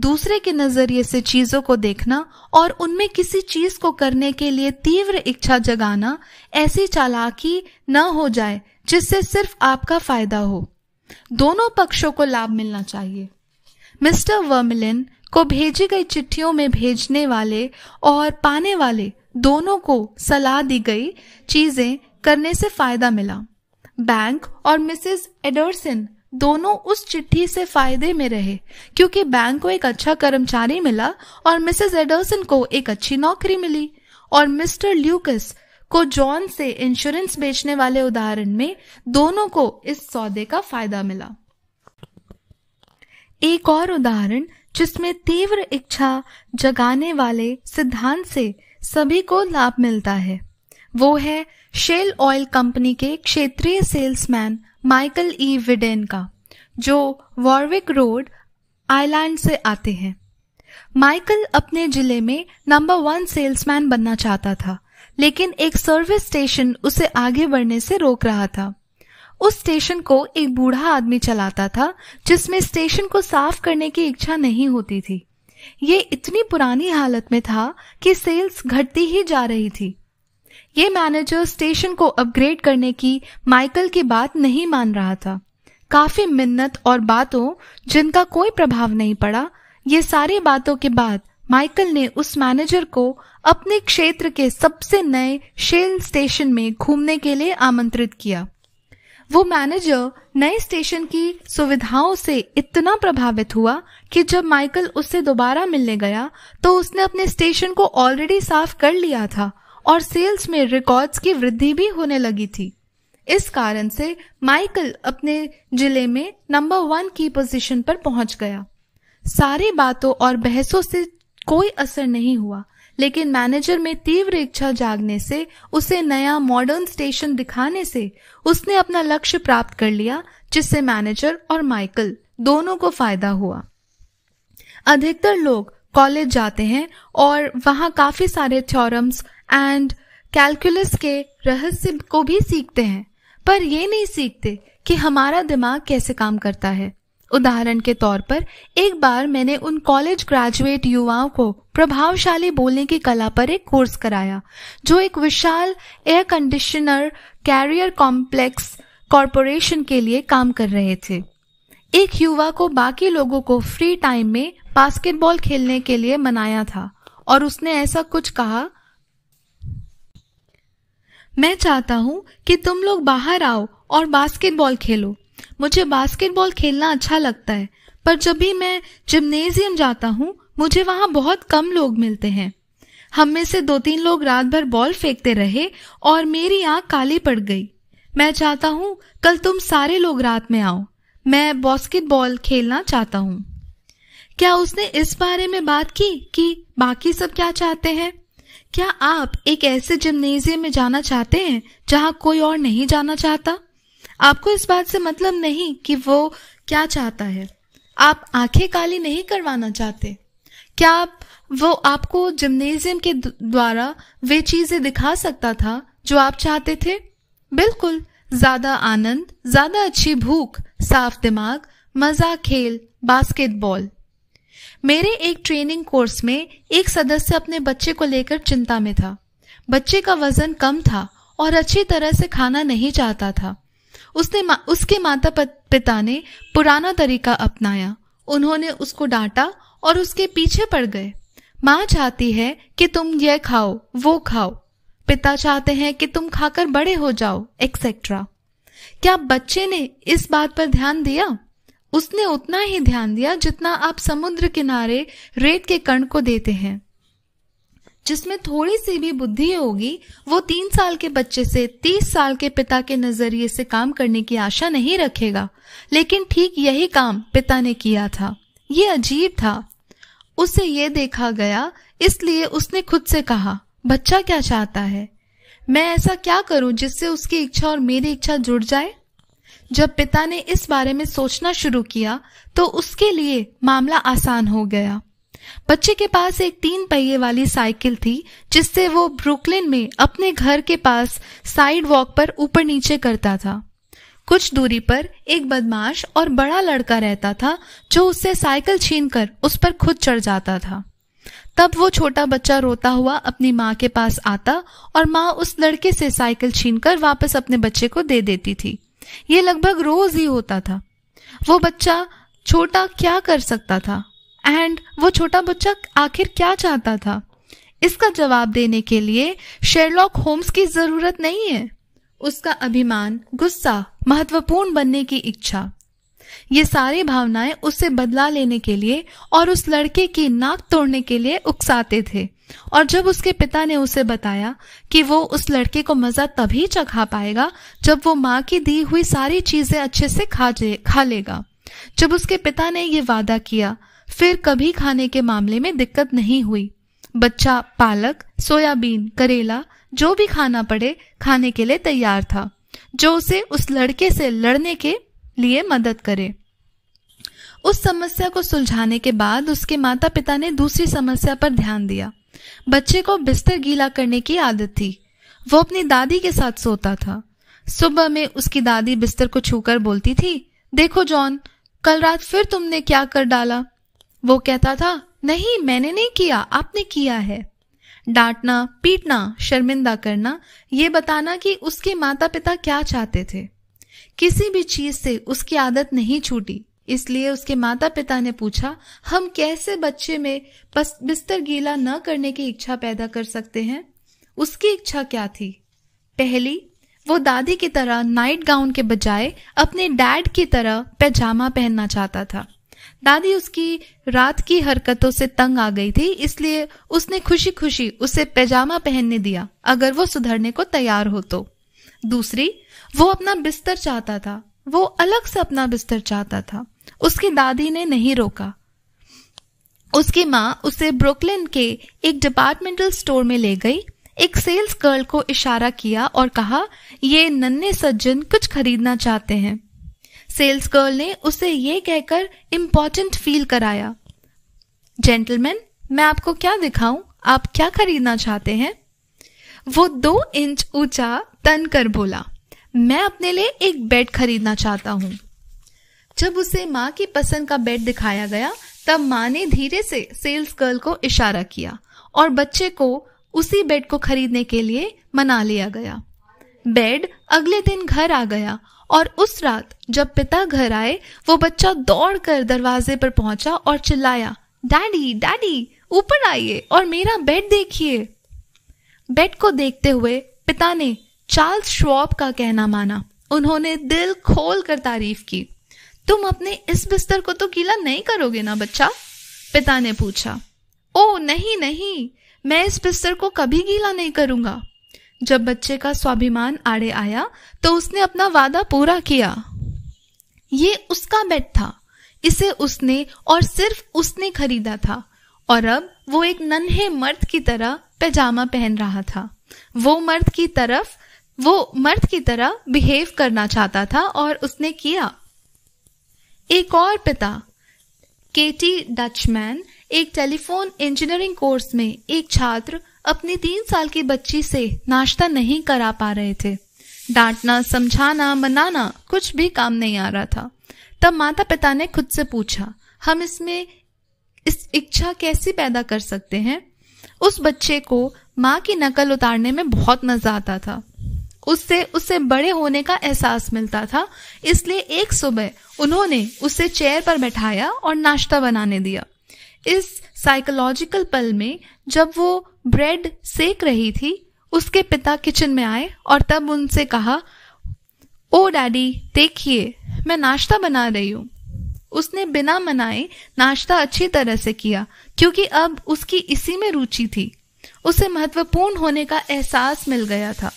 A: दूसरे के नजरिए से चीजों को देखना और उनमें किसी चीज को करने के लिए तीव्र इच्छा जगाना ऐसी चालाकी न हो जाए जिससे सिर्फ आपका फायदा हो दोनों पक्षों को लाभ मिलना चाहिए मिस्टर वर्मिलिन को भेजी गई चिट्ठियों में भेजने वाले और पाने वाले दोनों को सलाह दी गई चीजें करने से फायदा मिला बैंक और मिसेस एडर्सन दोनों उस चिट्ठी से फायदे में रहे क्योंकि बैंक को एक अच्छा कर्मचारी मिला और मिसेस एडर्सन को एक अच्छी नौकरी मिली और मिस्टर ल्यूकस को जॉन से इंश्योरेंस बेचने वाले उदाहरण में दोनों को इस सौदे का फायदा मिला एक और उदाहरण जिसमें तीव्र इच्छा जगाने वाले सिद्धांत से सभी को लाभ मिलता है वो है शेल ऑयल कंपनी के क्षेत्रीय सेल्समैन माइकल ई विडेन का जो वॉर्विक रोड आइलैंड से आते हैं माइकल अपने जिले में नंबर वन सेल्समैन बनना चाहता था लेकिन एक सर्विस स्टेशन उसे आगे बढ़ने से रोक रहा था उस स्टेशन को एक बूढ़ा आदमी चलाता था जिसमें स्टेशन को साफ करने की इच्छा नहीं होती थी ये इतनी पुरानी हालत में था कि सेल्स घटती ही जा रही थी ये मैनेजर स्टेशन को अपग्रेड करने की माइकल की बात नहीं मान रहा था काफी मिन्नत और बातों जिनका कोई प्रभाव नहीं पड़ा ये सारी बातों के बाद माइकल ने उस मैनेजर को अपने क्षेत्र के सबसे नए शेल स्टेशन में घूमने के लिए आमंत्रित किया वो मैनेजर नए स्टेशन की सुविधाओं से इतना प्रभावित हुआ कि जब माइकल उससे दोबारा मिलने गया तो उसने अपने स्टेशन को ऑलरेडी साफ कर लिया था और सेल्स में रिकॉर्ड्स की वृद्धि भी होने लगी थी इस कारण से माइकल अपने जिले में नंबर वन की पोजीशन पर पहुंच गया सारी बातों और बहसों से कोई असर नहीं हुआ लेकिन मैनेजर में तीव्र इच्छा जागने से उसे नया मॉडर्न स्टेशन दिखाने से उसने अपना लक्ष्य प्राप्त कर लिया जिससे मैनेजर और माइकल दोनों को फायदा हुआ अधिकतर लोग कॉलेज जाते हैं और वहाँ काफी सारे थ्योरम्स एंड कैलकुलस के रहस्य को भी सीखते हैं पर यह नहीं सीखते कि हमारा दिमाग कैसे काम करता है उदाहरण के तौर पर एक बार मैंने उन कॉलेज ग्रेजुएट युवाओं को प्रभावशाली बोलने की कला पर एक कोर्स कराया जो एक विशाल air conditioner Carrier complex corporation के लिए काम कर रहे थे एक युवा को बाकी लोगों को फ्री टाइम में बास्केटबॉल खेलने के लिए मनाया था और उसने ऐसा कुछ कहा मैं चाहता हूँ कि तुम लोग बाहर आओ और बास्केटबॉल खेलो मुझे बास्केटबॉल खेलना अच्छा लगता है पर जब भी मैं जिम्नेजियम जाता हूँ मुझे वहाँ बहुत कम लोग मिलते हैं हम में से दो तीन लोग रात भर बॉल फेंकते रहे और मेरी आंख काली पड़ गई मैं चाहता हूँ कल तुम सारे लोग रात में आओ मैं बास्केटबॉल खेलना चाहता हूँ क्या उसने इस बारे में बात की कि बाकी सब क्या चाहते हैं क्या आप एक ऐसे जिम्नेजियम में जाना चाहते हैं जहां कोई और नहीं जाना चाहता आपको इस बात से मतलब नहीं कि वो क्या चाहता है आप आंखें काली नहीं करवाना चाहते क्या आप वो आपको जिम्नेजियम के द्वारा वे चीजें दिखा सकता था जो आप चाहते थे बिल्कुल ज्यादा आनंद ज्यादा अच्छी भूख साफ दिमाग मजा खेल बास्केटबॉल मेरे एक ट्रेनिंग कोर्स में एक सदस्य अपने बच्चे को लेकर चिंता में था बच्चे का वजन कम था और अच्छी तरह से खाना नहीं चाहता था उसने मा, उसके माता पिता ने पुराना तरीका अपनाया उन्होंने उसको डांटा और उसके पीछे पड़ गए माँ चाहती है कि तुम यह खाओ वो खाओ पिता चाहते हैं कि तुम खाकर बड़े हो जाओ एक्सेट्रा क्या बच्चे ने इस बात पर ध्यान दिया उसने उतना ही ध्यान दिया जितना आप समुद्र किनारे रेत के कण को देते हैं जिसमें थोड़ी सी भी बुद्धि होगी वो तीन साल के बच्चे से तीस साल के पिता के नजरिए से काम करने की आशा नहीं रखेगा लेकिन ठीक यही काम पिता ने किया था ये अजीब था उसे ये देखा गया इसलिए उसने खुद से कहा बच्चा क्या चाहता है मैं ऐसा क्या करूं जिससे उसकी इच्छा और मेरी इच्छा जुड़ जाए जब पिता ने इस बारे में सोचना शुरू किया तो उसके लिए मामला आसान हो गया बच्चे के पास एक तीन पहिए वाली साइकिल थी जिससे वो ब्रुकलिन में अपने घर के पास साइड वॉक पर ऊपर नीचे करता था कुछ दूरी पर एक बदमाश और बड़ा लड़का रहता था जो उससे साइकिल छीनकर उस पर खुद चढ़ जाता था तब वो छोटा बच्चा रोता हुआ अपनी माँ के पास आता और माँ उस लड़के से साइकिल छीनकर वापस अपने बच्चे को दे देती थी ये लगभग रोज ही होता था वो बच्चा छोटा क्या कर सकता था एंड वो छोटा बच्चा आखिर क्या चाहता था इसका जवाब देने के लिए शेरलॉक होम्स की जरूरत नहीं है उसका अभिमान गुस्सा महत्वपूर्ण बनने की इच्छा ये सारी भावनाएं उससे बदला लेने के लिए और उस लड़के की नाक तोड़ने के लिए उकसाते थे और जब उसके पिता ने उसे बताया कि वो उस लड़के को मजा तभी चखा पाएगा जब वो माँ की दी हुई सारी चीजें अच्छे से खा जे खा लेगा जब उसके पिता ने ये वादा किया फिर कभी खाने के मामले में दिक्कत नहीं हुई बच्चा पालक सोयाबीन करेला जो भी खाना पड़े खाने के लिए तैयार था जो उसे उस लड़के से लड़ने के लिए मदद करे उस समस्या को सुलझाने के बाद उसके माता पिता ने दूसरी समस्या पर ध्यान दिया बच्चे को बिस्तर गीला करने की आदत थी वो अपनी दादी के साथ सोता था सुबह में उसकी दादी बिस्तर को छूकर बोलती थी देखो जॉन कल रात फिर तुमने क्या कर डाला वो कहता था नहीं मैंने नहीं किया आपने किया है डांटना पीटना शर्मिंदा करना ये बताना कि उसके माता पिता क्या चाहते थे किसी भी चीज से उसकी आदत नहीं छूटी इसलिए उसके माता पिता ने पूछा हम कैसे बच्चे में बिस्तर गीला न करने की इच्छा पैदा कर सकते हैं उसकी इच्छा क्या थी पहली वो दादी की तरह नाइट गाउन के बजाय अपने डैड की तरह पैजामा पहनना चाहता था दादी उसकी रात की हरकतों से तंग आ गई थी इसलिए उसने खुशी खुशी उसे पैजामा पहनने दिया अगर वो सुधरने को तैयार हो तो दूसरी वो अपना बिस्तर चाहता था वो अलग से अपना बिस्तर चाहता था उसकी दादी ने नहीं रोका उसकी माँ उसे ब्रुकलिन के एक डिपार्टमेंटल स्टोर में ले गई एक सेल्स गर्ल को इशारा किया और कहा ये नन्हे सज्जन कुछ खरीदना चाहते हैं सेल्स गर्ल ने उसे ये कहकर इम्पोर्टेंट फील कराया जेंटलमैन मैं आपको क्या दिखाऊं आप क्या खरीदना चाहते हैं वो दो इंच ऊंचा तन कर बोला मैं अपने लिए एक बेड खरीदना चाहता हूं जब उसे माँ की पसंद का बेड दिखाया गया तब माँ ने धीरे से सेल्स गर्ल को इशारा किया और बच्चे को उसी बेड को खरीदने के लिए मना लिया गया बेड अगले दिन घर आ गया और उस रात जब पिता घर आए वो बच्चा दौड़कर दरवाजे पर पहुंचा और चिल्लाया डैडी डैडी ऊपर आइए और मेरा बेड देखिए बेड को देखते हुए पिता ने चार्ल्स श्रॉप का कहना माना उन्होंने दिल खोल कर तारीफ की तुम अपने इस बिस्तर को तो गीला नहीं करोगे ना बच्चा पिता ने पूछा ओ नहीं नहीं मैं इस बिस्तर को कभी गीला नहीं करूंगा जब बच्चे का स्वाभिमान आड़े आया तो उसने अपना वादा पूरा किया ये उसका बेड था इसे उसने और सिर्फ उसने खरीदा था और अब वो एक नन्हे मर्द की तरह पैजामा पहन रहा था वो मर्द की तरफ वो मर्द की तरह बिहेव करना चाहता था और उसने किया एक और पिता केटी डचमैन एक टेलीफोन इंजीनियरिंग कोर्स में एक छात्र अपनी तीन साल की बच्ची से नाश्ता नहीं करा पा रहे थे डांटना समझाना मनाना कुछ भी काम नहीं आ रहा था तब माता पिता ने खुद से पूछा हम इसमें इस इच्छा कैसी पैदा कर सकते हैं उस बच्चे को माँ की नकल उतारने में बहुत मजा आता था उससे उससे बड़े होने का एहसास मिलता था इसलिए एक सुबह उन्होंने उसे चेयर पर बैठाया और नाश्ता बनाने दिया इस साइकोलॉजिकल पल में जब वो ब्रेड सेक रही थी उसके पिता किचन में आए और तब उनसे कहा ओ डैडी देखिए मैं नाश्ता बना रही हूँ उसने बिना मनाए नाश्ता अच्छी तरह से किया क्योंकि अब उसकी इसी में रुचि थी उसे महत्वपूर्ण होने का एहसास मिल गया था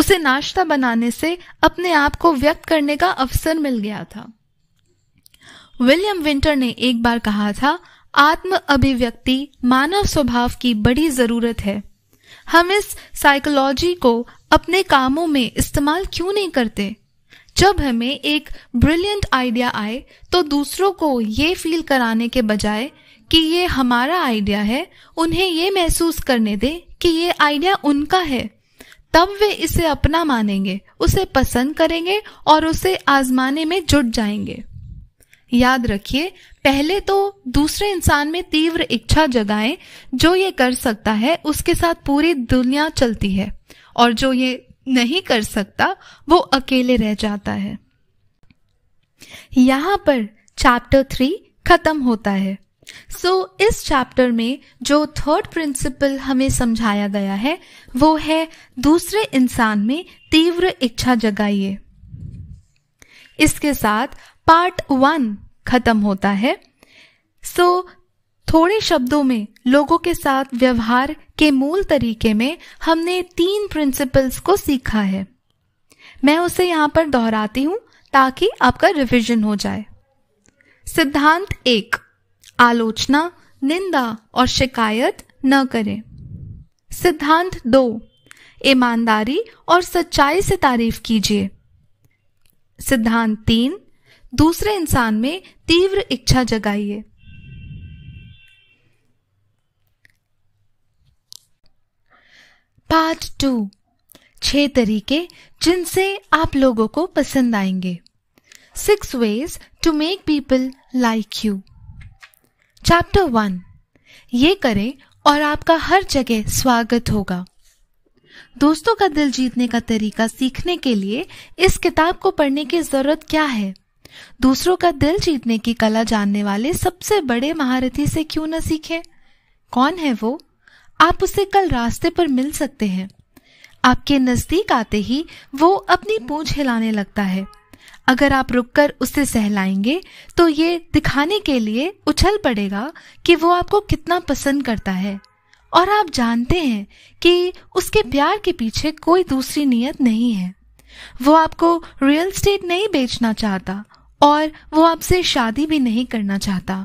A: उसे नाश्ता बनाने से अपने आप को व्यक्त करने का अवसर मिल गया था विलियम विंटर ने एक बार कहा था आत्म अभिव्यक्ति मानव स्वभाव की बड़ी जरूरत है हम इस साइकोलॉजी को अपने कामों में इस्तेमाल क्यों नहीं करते जब हमें एक ब्रिलियंट आइडिया आए तो दूसरों को ये फील कराने के बजाय कि ये हमारा आइडिया है उन्हें ये महसूस करने दे कि ये आइडिया उनका है तब वे इसे अपना मानेंगे उसे पसंद करेंगे और उसे आजमाने में जुट जाएंगे याद रखिए पहले तो दूसरे इंसान में तीव्र इच्छा जगाएं जो ये कर सकता है उसके साथ पूरी दुनिया चलती है और जो ये नहीं कर सकता वो अकेले रह जाता है यहां पर चैप्टर थ्री खत्म होता है सो so, इस चैप्टर में जो थर्ड प्रिंसिपल हमें समझाया गया है वो है दूसरे इंसान में तीव्र इच्छा जगाइए इसके साथ पार्ट वन खत्म होता है सो so, थोड़े शब्दों में लोगों के साथ व्यवहार के मूल तरीके में हमने तीन प्रिंसिपल्स को सीखा है मैं उसे यहां पर दोहराती हूं ताकि आपका रिवीजन हो जाए सिद्धांत एक आलोचना निंदा और शिकायत न करें सिद्धांत दो ईमानदारी और सच्चाई से तारीफ कीजिए सिद्धांत तीन दूसरे इंसान में तीव्र इच्छा जगाइए पार्ट टू छह तरीके जिनसे आप लोगों को पसंद आएंगे six ways to make people like you chapter one ये करें और आपका हर जगह स्वागत होगा दोस्तों का दिल जीतने का तरीका सीखने के लिए इस किताब को पढ़ने की जरूरत क्या है दूसरों का दिल जीतने की कला जानने वाले सबसे बड़े महारथी से क्यों न सीखें कौन है वो आप उसे कल रास्ते पर मिल सकते हैं आपके नजदीक आते ही वो अपनी पूंछ हिलाने लगता है अगर आप रुककर उसे सहलाएंगे तो ये दिखाने के लिए उछल पड़ेगा कि वो आपको कितना पसंद करता है और आप जानते हैं कि उसके प्यार के पीछे कोई दूसरी नीयत नहीं है वो आपको रियल स्टेट नहीं बेचना चाहता और वो आपसे शादी भी नहीं करना चाहता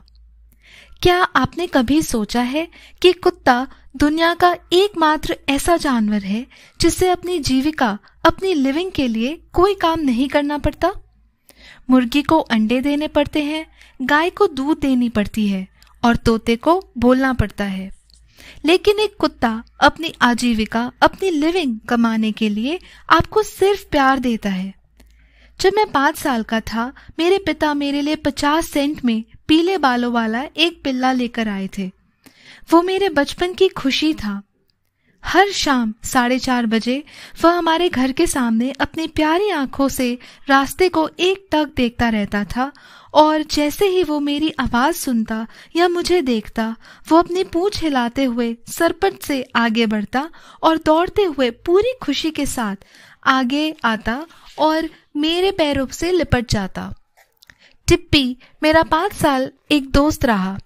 A: क्या आपने कभी सोचा है कि कुत्ता दुनिया का एकमात्र ऐसा जानवर है जिसे अपनी जीविका अपनी लिविंग के लिए कोई काम नहीं करना पड़ता मुर्गी को अंडे देने पड़ते हैं गाय को दूध देनी पड़ती है और तोते को बोलना पड़ता है लेकिन एक कुत्ता अपनी आजीविका अपनी लिविंग कमाने के लिए आपको सिर्फ प्यार देता है जब मैं पांच साल का था मेरे पिता मेरे लिए पचास सेंट में पीले बालों वाला एक पिल्ला लेकर आए थे वो मेरे बचपन की खुशी था हर शाम साढ़े चार बजे वह हमारे घर के सामने अपनी प्यारी आंखों से रास्ते को एक तक देखता रहता था और जैसे ही वो मेरी आवाज सुनता या मुझे देखता वो अपनी पूछ हिलाते हुए सरपट से आगे बढ़ता और दौड़ते हुए पूरी खुशी के साथ आगे आता और मेरे पैरों से लिपट जाता टिप्पी मेरा पाँच साल एक दोस्त रहा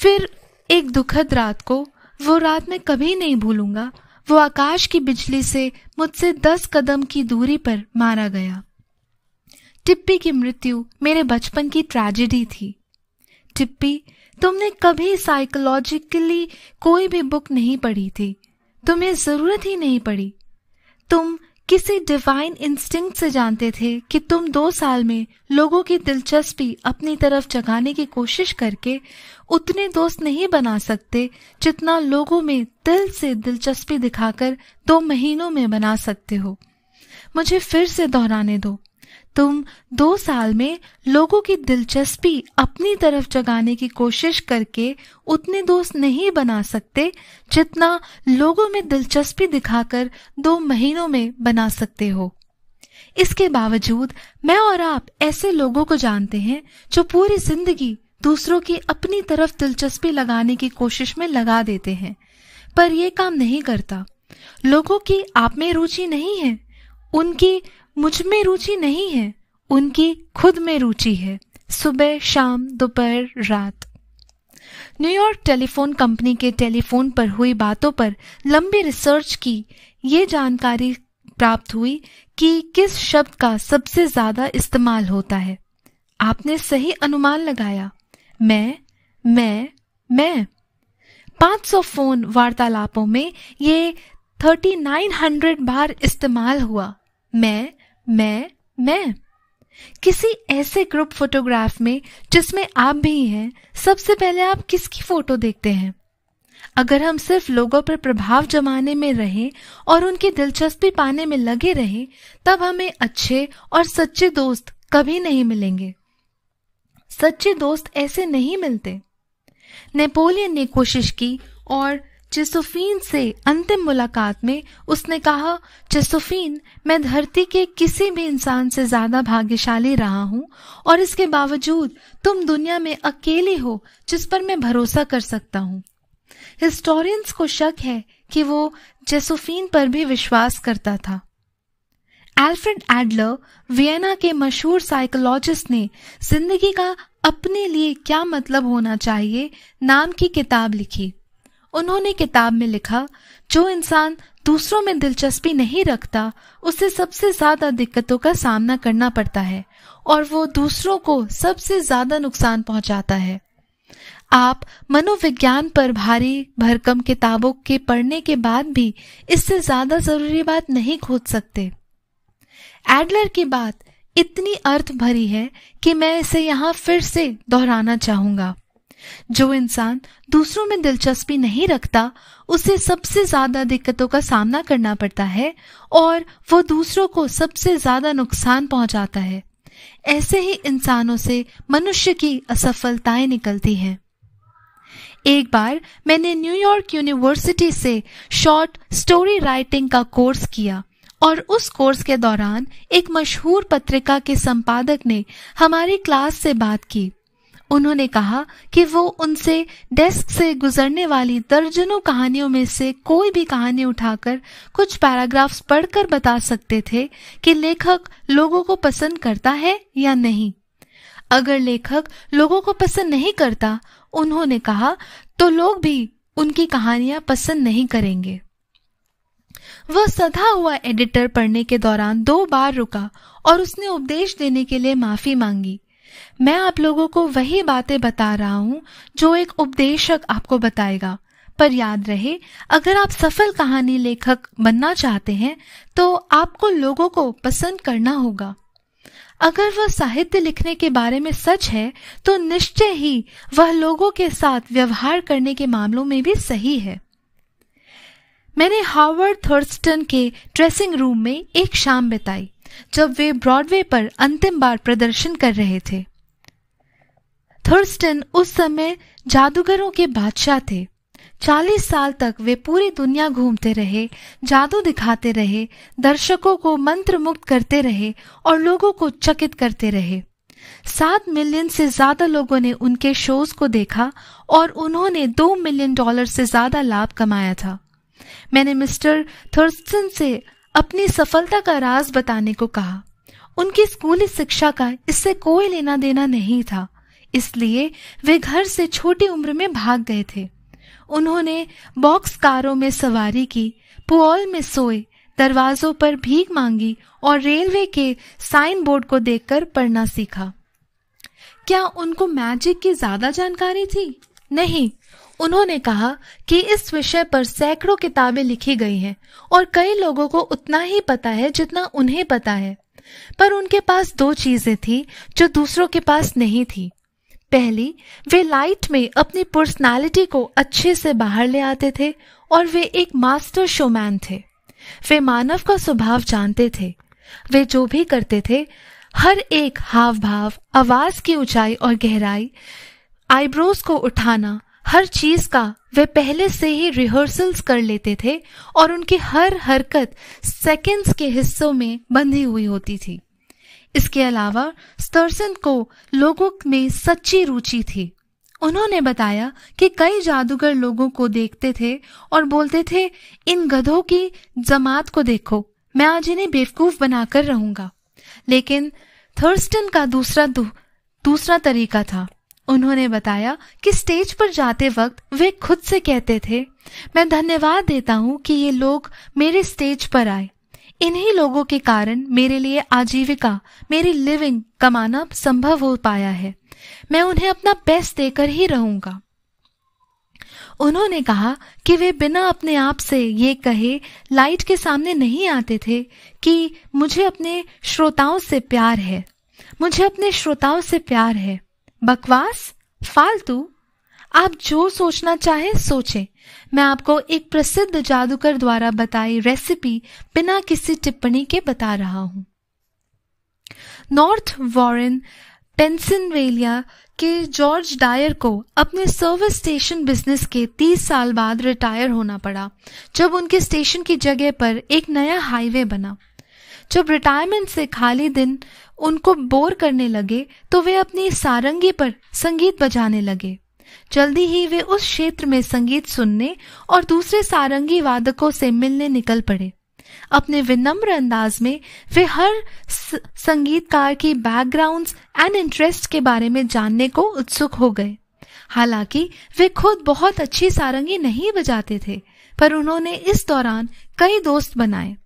A: फिर एक दुखद रात को वो रात मैं कभी नहीं भूलूंगा वो आकाश की बिजली से मुझसे दस कदम की दूरी पर मारा गया टिप्पी की मृत्यु मेरे बचपन की ट्रेजेडी थी टिप्पी तुमने कभी साइकोलॉजिकली कोई भी बुक नहीं पढ़ी थी तुम्हें जरूरत ही नहीं पड़ी तुम किसी डिवाइन इंस्टिंक्ट से जानते थे कि तुम दो साल में लोगों की दिलचस्पी अपनी तरफ जगाने की कोशिश करके उतने दोस्त नहीं बना सकते जितना लोगों में दिल से दिलचस्पी दिखाकर दो महीनों में बना सकते हो मुझे फिर से दोहराने दो तुम दो साल में लोगों की दिलचस्पी अपनी तरफ जगाने की कोशिश करके उतने दोस्त नहीं बना सकते जितना लोगों में दिलचस्पी दिखाकर दो महीनों में बना सकते हो इसके बावजूद मैं और आप ऐसे लोगों को जानते हैं जो पूरी जिंदगी दूसरों की अपनी तरफ दिलचस्पी लगाने की कोशिश में लगा देते हैं पर यह काम नहीं करता लोगों की आप में रुचि नहीं है उनकी मुझ में रुचि नहीं है उनकी खुद में रुचि है सुबह शाम दोपहर रात न्यूयॉर्क टेलीफोन कंपनी के टेलीफोन पर हुई बातों पर लंबी रिसर्च की ये जानकारी प्राप्त हुई कि किस शब्द का सबसे ज्यादा इस्तेमाल होता है आपने सही अनुमान लगाया मैं मैं मैं 500 फोन वार्तालापों में ये 3900 बार इस्तेमाल हुआ मैं मैं मैं किसी ऐसे ग्रुप फोटोग्राफ में जिसमें आप भी हैं सबसे पहले आप किसकी फोटो देखते हैं अगर हम सिर्फ लोगों पर प्रभाव जमाने में रहें और उनकी दिलचस्पी पाने में लगे रहे तब हमें अच्छे और सच्चे दोस्त कभी नहीं मिलेंगे सच्चे दोस्त ऐसे नहीं मिलते नेपोलियन ने कोशिश की और चेसोफीन से अंतिम मुलाकात में उसने कहा चेसोफीन मैं धरती के किसी भी इंसान से ज्यादा भाग्यशाली रहा हूँ और इसके बावजूद तुम दुनिया में अकेले हो जिस पर मैं भरोसा कर सकता हूँ हिस्टोरियंस को शक है कि वो जेसोफीन पर भी विश्वास करता था एल्फ्रेड एडलर वियना के मशहूर साइकोलॉजिस्ट ने जिंदगी का अपने लिए क्या मतलब होना चाहिए नाम की किताब लिखी उन्होंने किताब में लिखा जो इंसान दूसरों में दिलचस्पी नहीं रखता उसे सबसे ज्यादा दिक्कतों का सामना करना पड़ता है और वो दूसरों को सबसे ज्यादा नुकसान पहुंचाता है आप मनोविज्ञान पर भारी भरकम किताबों के पढ़ने के बाद भी इससे ज्यादा जरूरी बात नहीं खोज सकते एडलर की बात इतनी अर्थ भरी है कि मैं इसे यहाँ फिर से दोहराना चाहूंगा जो इंसान दूसरों में दिलचस्पी नहीं रखता उसे सबसे ज्यादा दिक्कतों का सामना करना पड़ता है और वो दूसरों को सबसे ज्यादा नुकसान पहुंचाता है ऐसे ही इंसानों से मनुष्य की असफलताएं निकलती हैं एक बार मैंने न्यूयॉर्क यूनिवर्सिटी से शॉर्ट स्टोरी राइटिंग का कोर्स किया और उस कोर्स के दौरान एक मशहूर पत्रिका के संपादक ने हमारी क्लास से बात की उन्होंने कहा कि वो उनसे डेस्क से गुजरने वाली दर्जनों कहानियों में से कोई भी कहानी उठाकर कुछ पैराग्राफ्स पढ़कर बता सकते थे कि लेखक लोगों को पसंद करता है या नहीं अगर लेखक लोगों को पसंद नहीं करता उन्होंने कहा तो लोग भी उनकी कहानियां पसंद नहीं करेंगे वह सधा हुआ एडिटर पढ़ने के दौरान दो बार रुका और उसने उपदेश देने के लिए माफी मांगी मैं आप लोगों को वही बातें बता रहा हूं जो एक उपदेशक आपको बताएगा पर याद रहे अगर आप सफल कहानी लेखक बनना चाहते हैं तो आपको लोगों को पसंद करना होगा अगर वह साहित्य लिखने के बारे में सच है तो निश्चय ही वह लोगों के साथ व्यवहार करने के मामलों में भी सही है मैंने हार्वर्ड थर्स्टन के ड्रेसिंग रूम में एक शाम बिताई जब वे ब्रॉडवे पर अंतिम बार प्रदर्शन कर रहे थे थर्स्टन उस समय जादूगरों के बादशाह थे चालीस साल तक वे पूरी दुनिया घूमते रहे जादू दिखाते रहे दर्शकों को मंत्र मुक्त करते रहे और लोगों को चकित करते रहे सात मिलियन से ज्यादा लोगों ने उनके शोज को देखा और उन्होंने दो मिलियन डॉलर से ज्यादा लाभ कमाया था मैंने मिस्टर थर्स्टन से अपनी सफलता का राज बताने को कहा उनकी स्कूली शिक्षा का इससे कोई लेना देना नहीं था इसलिए वे घर से छोटी उम्र में भाग गए थे उन्होंने बॉक्स कारों में सवारी की पुआल में सोए दरवाजों पर भीख मांगी और रेलवे के साइन बोर्ड को देखकर पढ़ना सीखा क्या उनको मैजिक की ज्यादा जानकारी थी नहीं उन्होंने कहा कि इस विषय पर सैकड़ों किताबें लिखी गई हैं और कई लोगों को उतना ही पता है जितना उन्हें पता है पर उनके पास दो चीजें थी जो दूसरों के पास नहीं थी पहली वे लाइट में अपनी पर्सनालिटी को अच्छे से बाहर ले आते थे और वे एक मास्टर शोमैन थे वे मानव का स्वभाव जानते थे वे जो भी करते थे हर एक हाव भाव आवाज की ऊंचाई और गहराई आईब्रोज को उठाना हर चीज का वे पहले से ही रिहर्सल्स कर लेते थे और उनकी हर हरकत सेकंड्स के हिस्सों में बंधी हुई होती थी इसके अलावा स्टर्सन को लोगों में सच्ची रुचि थी उन्होंने बताया कि कई जादूगर लोगों को देखते थे और बोलते थे इन गधों की जमात को देखो मैं आज इन्हें बेवकूफ बनाकर रहूंगा लेकिन थर्स्टन का दूसरा दू, दूसरा तरीका था उन्होंने बताया कि स्टेज पर जाते वक्त वे खुद से कहते थे मैं धन्यवाद देता हूँ कि ये लोग मेरे स्टेज पर आए इन्हीं लोगों के कारण मेरे लिए आजीविका मेरी लिविंग कमाना संभव हो पाया है मैं उन्हें अपना बेस्ट देकर ही रहूंगा उन्होंने कहा कि वे बिना अपने आप से ये कहे लाइट के सामने नहीं आते थे कि मुझे अपने श्रोताओं से प्यार है मुझे अपने श्रोताओं से प्यार है बकवास फालतू आप जो सोचना चाहे सोचें मैं आपको एक प्रसिद्ध जादूगर द्वारा बताई रेसिपी बिना किसी टिप्पणी के बता रहा हूं नॉर्थ वॉरेन पेंसिलवेलिया के जॉर्ज डायर को अपने सर्विस स्टेशन बिजनेस के 30 साल बाद रिटायर होना पड़ा जब उनके स्टेशन की जगह पर एक नया हाईवे बना जब रिटायरमेंट से खाली दिन उनको बोर करने लगे तो वे अपनी सारंगी पर संगीत बजाने लगे जल्दी ही वे उस क्षेत्र में संगीत सुनने और दूसरे सारंगी वादकों से मिलने निकल पड़े अपने विनम्र अंदाज में वे हर संगीतकार की बैकग्राउंड्स एंड इंटरेस्ट के बारे में जानने को उत्सुक हो गए हालांकि वे खुद बहुत अच्छी सारंगी नहीं बजाते थे पर उन्होंने इस दौरान कई दोस्त बनाए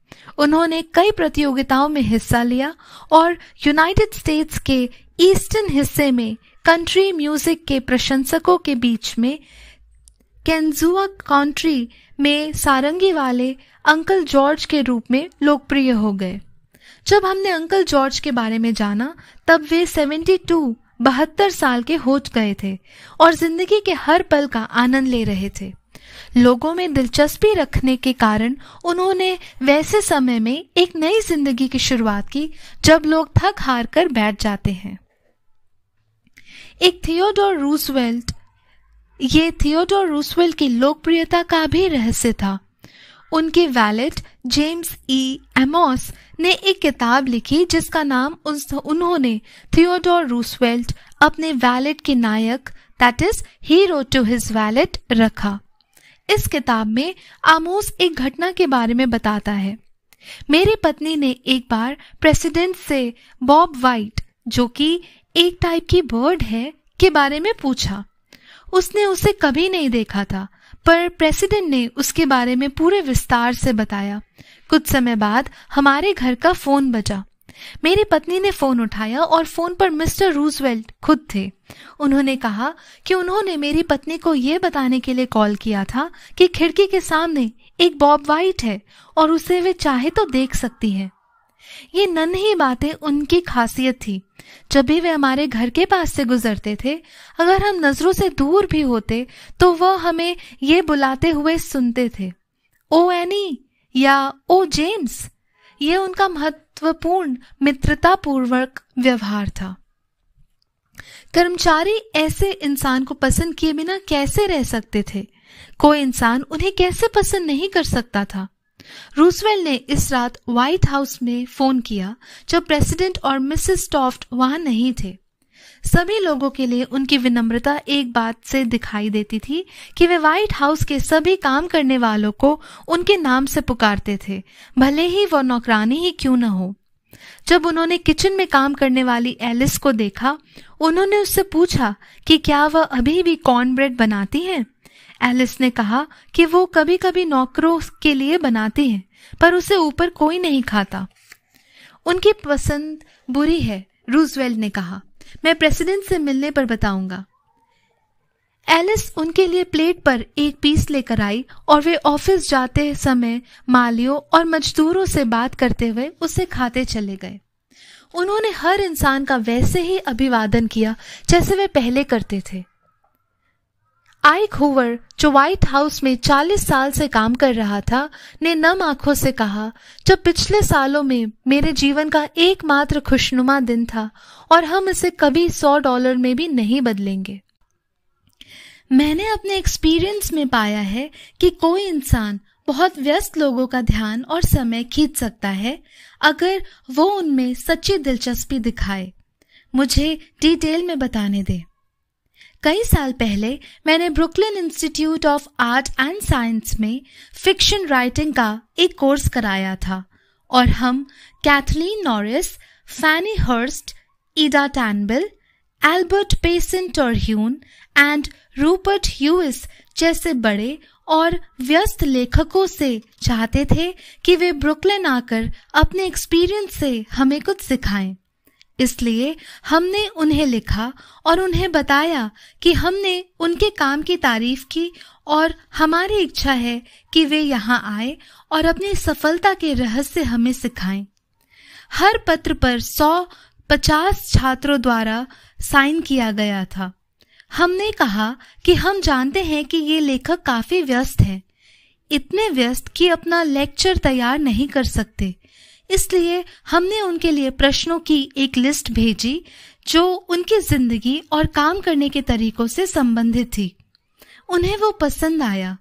A: उन्होंने कई प्रतियोगिताओं में हिस्सा लिया और यूनाइटेड स्टेट्स के ईस्टर्न हिस्से में कंट्री म्यूजिक के प्रशंसकों के बीच में केंजुआ कंट्री में सारंगी वाले अंकल जॉर्ज के रूप में लोकप्रिय हो गए जब हमने अंकल जॉर्ज के बारे में जाना तब वे 72 बहत्तर साल के हो गए थे और जिंदगी के हर पल का आनंद ले रहे थे लोगों में दिलचस्पी रखने के कारण उन्होंने वैसे समय में एक नई जिंदगी की शुरुआत की जब लोग थक हार कर बैठ जाते हैं एक थियोडोर रूसवेल्ट ये थियोडोर रूसवेल्ट की लोकप्रियता का भी रहस्य था उनके वैलेट जेम्स ई एमोस ने एक किताब लिखी जिसका नाम उस उन्होंने थियोडोर रूसवेल्ट अपने वैलेट के नायक that is hero to his valet रखा इस किताब में आमोस एक घटना के बारे में बताता है मेरी पत्नी ने एक बार प्रेसिडेंट से बॉब वाइट जो कि एक टाइप की बर्ड है के बारे में पूछा उसने उसे कभी नहीं देखा था पर प्रेसिडेंट ने उसके बारे में पूरे विस्तार से बताया कुछ समय बाद हमारे घर का फोन बजा मेरी पत्नी ने फोन उठाया और फोन पर मिस्टर रूजवेल्ट खुद थे उन्होंने कहा कि उन्होंने मेरी पत्नी को यह बताने के लिए कॉल किया था कि खिड़की के सामने एक बॉब वाइट है और उसे वे चाहे तो देख सकती हैं। ये नन्ही बातें उनकी खासियत थी जब भी वे हमारे घर के पास से गुजरते थे अगर हम नजरों से दूर भी होते तो वह हमें ये बुलाते हुए सुनते थे ओ एनी या ओ जेम्स ये उनका महत्वपूर्ण मित्रतापूर्वक व्यवहार था कर्मचारी ऐसे इंसान को पसंद किए बिना कैसे रह सकते थे कोई इंसान उन्हें कैसे पसंद नहीं कर सकता था रूसवेल ने इस रात व्हाइट हाउस में फोन किया जब प्रेसिडेंट और मिसेस टॉफ्ट वहां नहीं थे सभी लोगों के लिए उनकी विनम्रता एक बात से दिखाई देती थी कि वे व्हाइट हाउस के सभी काम करने वालों को उनके नाम से पुकारते थे भले ही वह नौकरानी ही क्यों न हो जब उन्होंने किचन में काम करने वाली एलिस को देखा उन्होंने उससे पूछा कि क्या वह अभी भी कॉर्न ब्रेड बनाती हैं एलिस ने कहा कि वो कभी कभी नौकरों के लिए बनाती है पर उसे ऊपर कोई नहीं खाता उनकी पसंद बुरी है रूजवेल ने कहा मैं प्रेसिडेंट से मिलने पर बताऊंगा एलिस उनके लिए प्लेट पर एक पीस लेकर आई और वे ऑफिस जाते समय मालियों और मजदूरों से बात करते हुए उसे खाते चले गए उन्होंने हर इंसान का वैसे ही अभिवादन किया जैसे वे पहले करते थे आइक हुवर जो व्हाइट हाउस में 40 साल से काम कर रहा था ने नम आंखों से कहा जब पिछले सालों में मेरे जीवन का एकमात्र खुशनुमा दिन था और हम इसे कभी 100 डॉलर में भी नहीं बदलेंगे मैंने अपने एक्सपीरियंस में पाया है कि कोई इंसान बहुत व्यस्त लोगों का ध्यान और समय खींच सकता है अगर वो उनमें सच्ची दिलचस्पी दिखाए मुझे डिटेल में बताने दें कई साल पहले मैंने Brooklyn Institute of Art and Science में फिक्शन राइटिंग का एक कोर्स कराया था और हम Kathleen Norris Fannie Hurst Ida Tarbell Albert Payson Terhune and Rupert Hughes जैसे बड़े और व्यस्त लेखकों से चाहते थे कि वे ब्रुकलिन आकर अपने एक्सपीरियंस से हमें कुछ सिखाएं। इसलिए हमने उन्हें लिखा और उन्हें बताया कि हमने उनके काम की तारीफ की और हमारी इच्छा है कि वे यहाँ आए और अपनी सफलता के रहस्य हमें सिखाएं। हर पत्र पर सौ पचास छात्रों द्वारा साइन किया गया था हमने कहा कि हम जानते हैं कि ये लेखक काफी व्यस्त हैं, इतने व्यस्त कि अपना लेक्चर तैयार नहीं कर सकते इसलिए हमने उनके लिए प्रश्नों की एक लिस्ट भेजी जो उनकी जिंदगी और काम करने के तरीकों से संबंधित थी उन्हें वो पसंद आया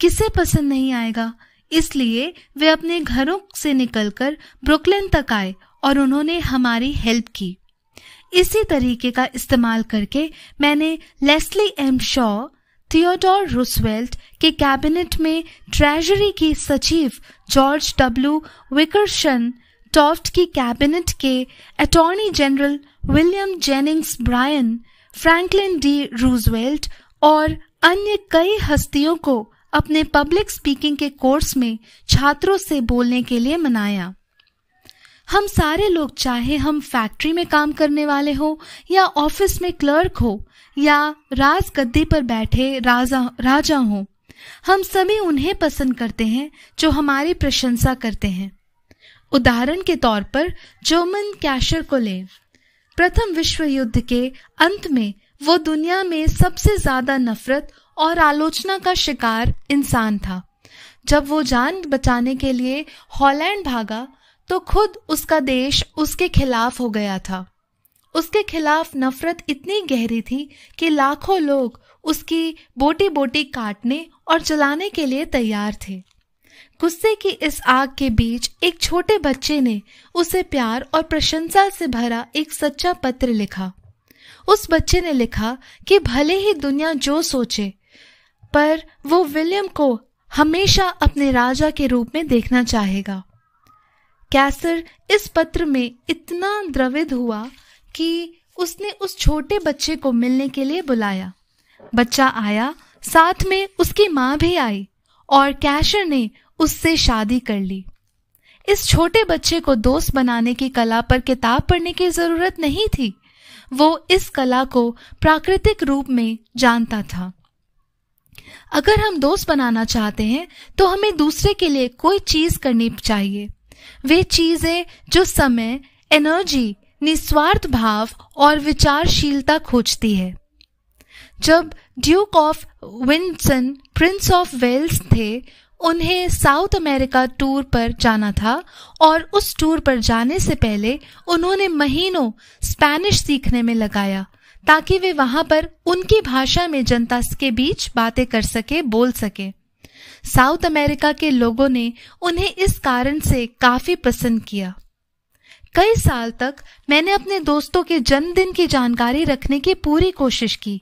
A: किसे पसंद नहीं आएगा इसलिए वे अपने घरों से निकलकर ब्रुकलिन तक आए और उन्होंने हमारी हेल्प की इसी तरीके का इस्तेमाल करके मैंने Leslie M Shaw Theodore Roosevelt के कैबिनेट में ट्रेजरी के सचिव जॉर्ज डब्ल्यू विकर्सन टॉफ्ट की कैबिनेट के attorney general William Jennings Bryan Franklin D Roosevelt और अन्य कई हस्तियों को अपने पब्लिक स्पीकिंग के कोर्स में छात्रों से बोलने के लिए मनाया हम सारे लोग चाहे हम फैक्ट्री में काम करने वाले हो या ऑफिस में क्लर्क हो या राज गद्दी पर बैठे राजा राजा हों हम सभी उन्हें पसंद करते हैं जो हमारी प्रशंसा करते हैं उदाहरण के तौर पर जोमन कैशर को ले प्रथम विश्व युद्ध के अंत में वो दुनिया में सबसे ज्यादा नफरत और आलोचना का शिकार इंसान था जब वो जान बचाने के लिए हॉलैंड भागा तो खुद उसका देश उसके खिलाफ हो गया था उसके खिलाफ नफरत इतनी गहरी थी कि लाखों लोग उसकी बोटी बोटी काटने और जलाने के लिए तैयार थे गुस्से की इस आग के बीच एक छोटे बच्चे ने उसे प्यार और प्रशंसा से भरा एक सच्चा पत्र लिखा उस बच्चे ने लिखा कि भले ही दुनिया जो सोचे पर वो विलियम को हमेशा अपने राजा के रूप में देखना चाहेगा कैसर इस पत्र में इतना द्रवित हुआ कि उसने उस छोटे बच्चे को मिलने के लिए बुलाया बच्चा आया साथ में उसकी माँ भी आई और कैशर ने उससे शादी कर ली इस छोटे बच्चे को दोस्त बनाने की कला पर किताब पढ़ने की जरूरत नहीं थी वो इस कला को प्राकृतिक रूप में जानता था अगर हम दोस्त बनाना चाहते हैं तो हमें दूसरे के लिए कोई चीज करनी चाहिए वे चीजें जो समय एनर्जी निस्वार्थ भाव और विचारशीलता खोजती है जब Duke of Windsor Prince of Wales थे उन्हें साउथ अमेरिका टूर पर जाना था और उस टूर पर जाने से पहले उन्होंने महीनों स्पैनिश सीखने में लगाया ताकि वे वहां पर उनकी भाषा में जनता के बीच बातें कर सके बोल सके साउथ अमेरिका के लोगों ने उन्हें इस कारण से काफी पसंद किया कई साल तक मैंने अपने दोस्तों के जन्मदिन की जानकारी रखने की पूरी कोशिश की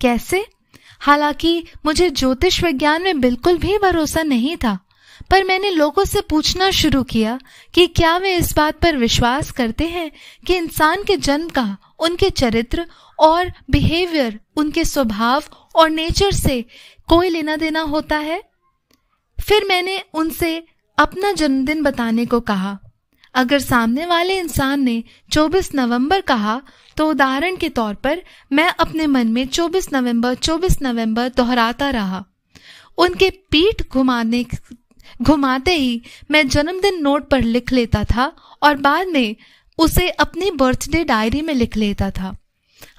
A: कैसे हालांकि मुझे ज्योतिष विज्ञान में बिल्कुल भी भरोसा नहीं था पर मैंने लोगों से पूछना शुरू किया कि क्या वे इस बात पर विश्वास करते हैं कि इंसान के जन्म का उनके चरित्र और बिहेवियर उनके स्वभाव और नेचर से कोई लेना देना होता है फिर मैंने उनसे अपना जन्मदिन बताने को कहा अगर सामने वाले इंसान ने 24 नवंबर कहा तो उदाहरण के तौर पर मैं अपने मन में 24 नवंबर 24 नवंबर दोहराता रहा उनके पीठ घुमाने घुमाते ही मैं जन्मदिन नोट पर लिख लेता था और बाद में उसे अपनी बर्थडे डायरी में लिख लेता था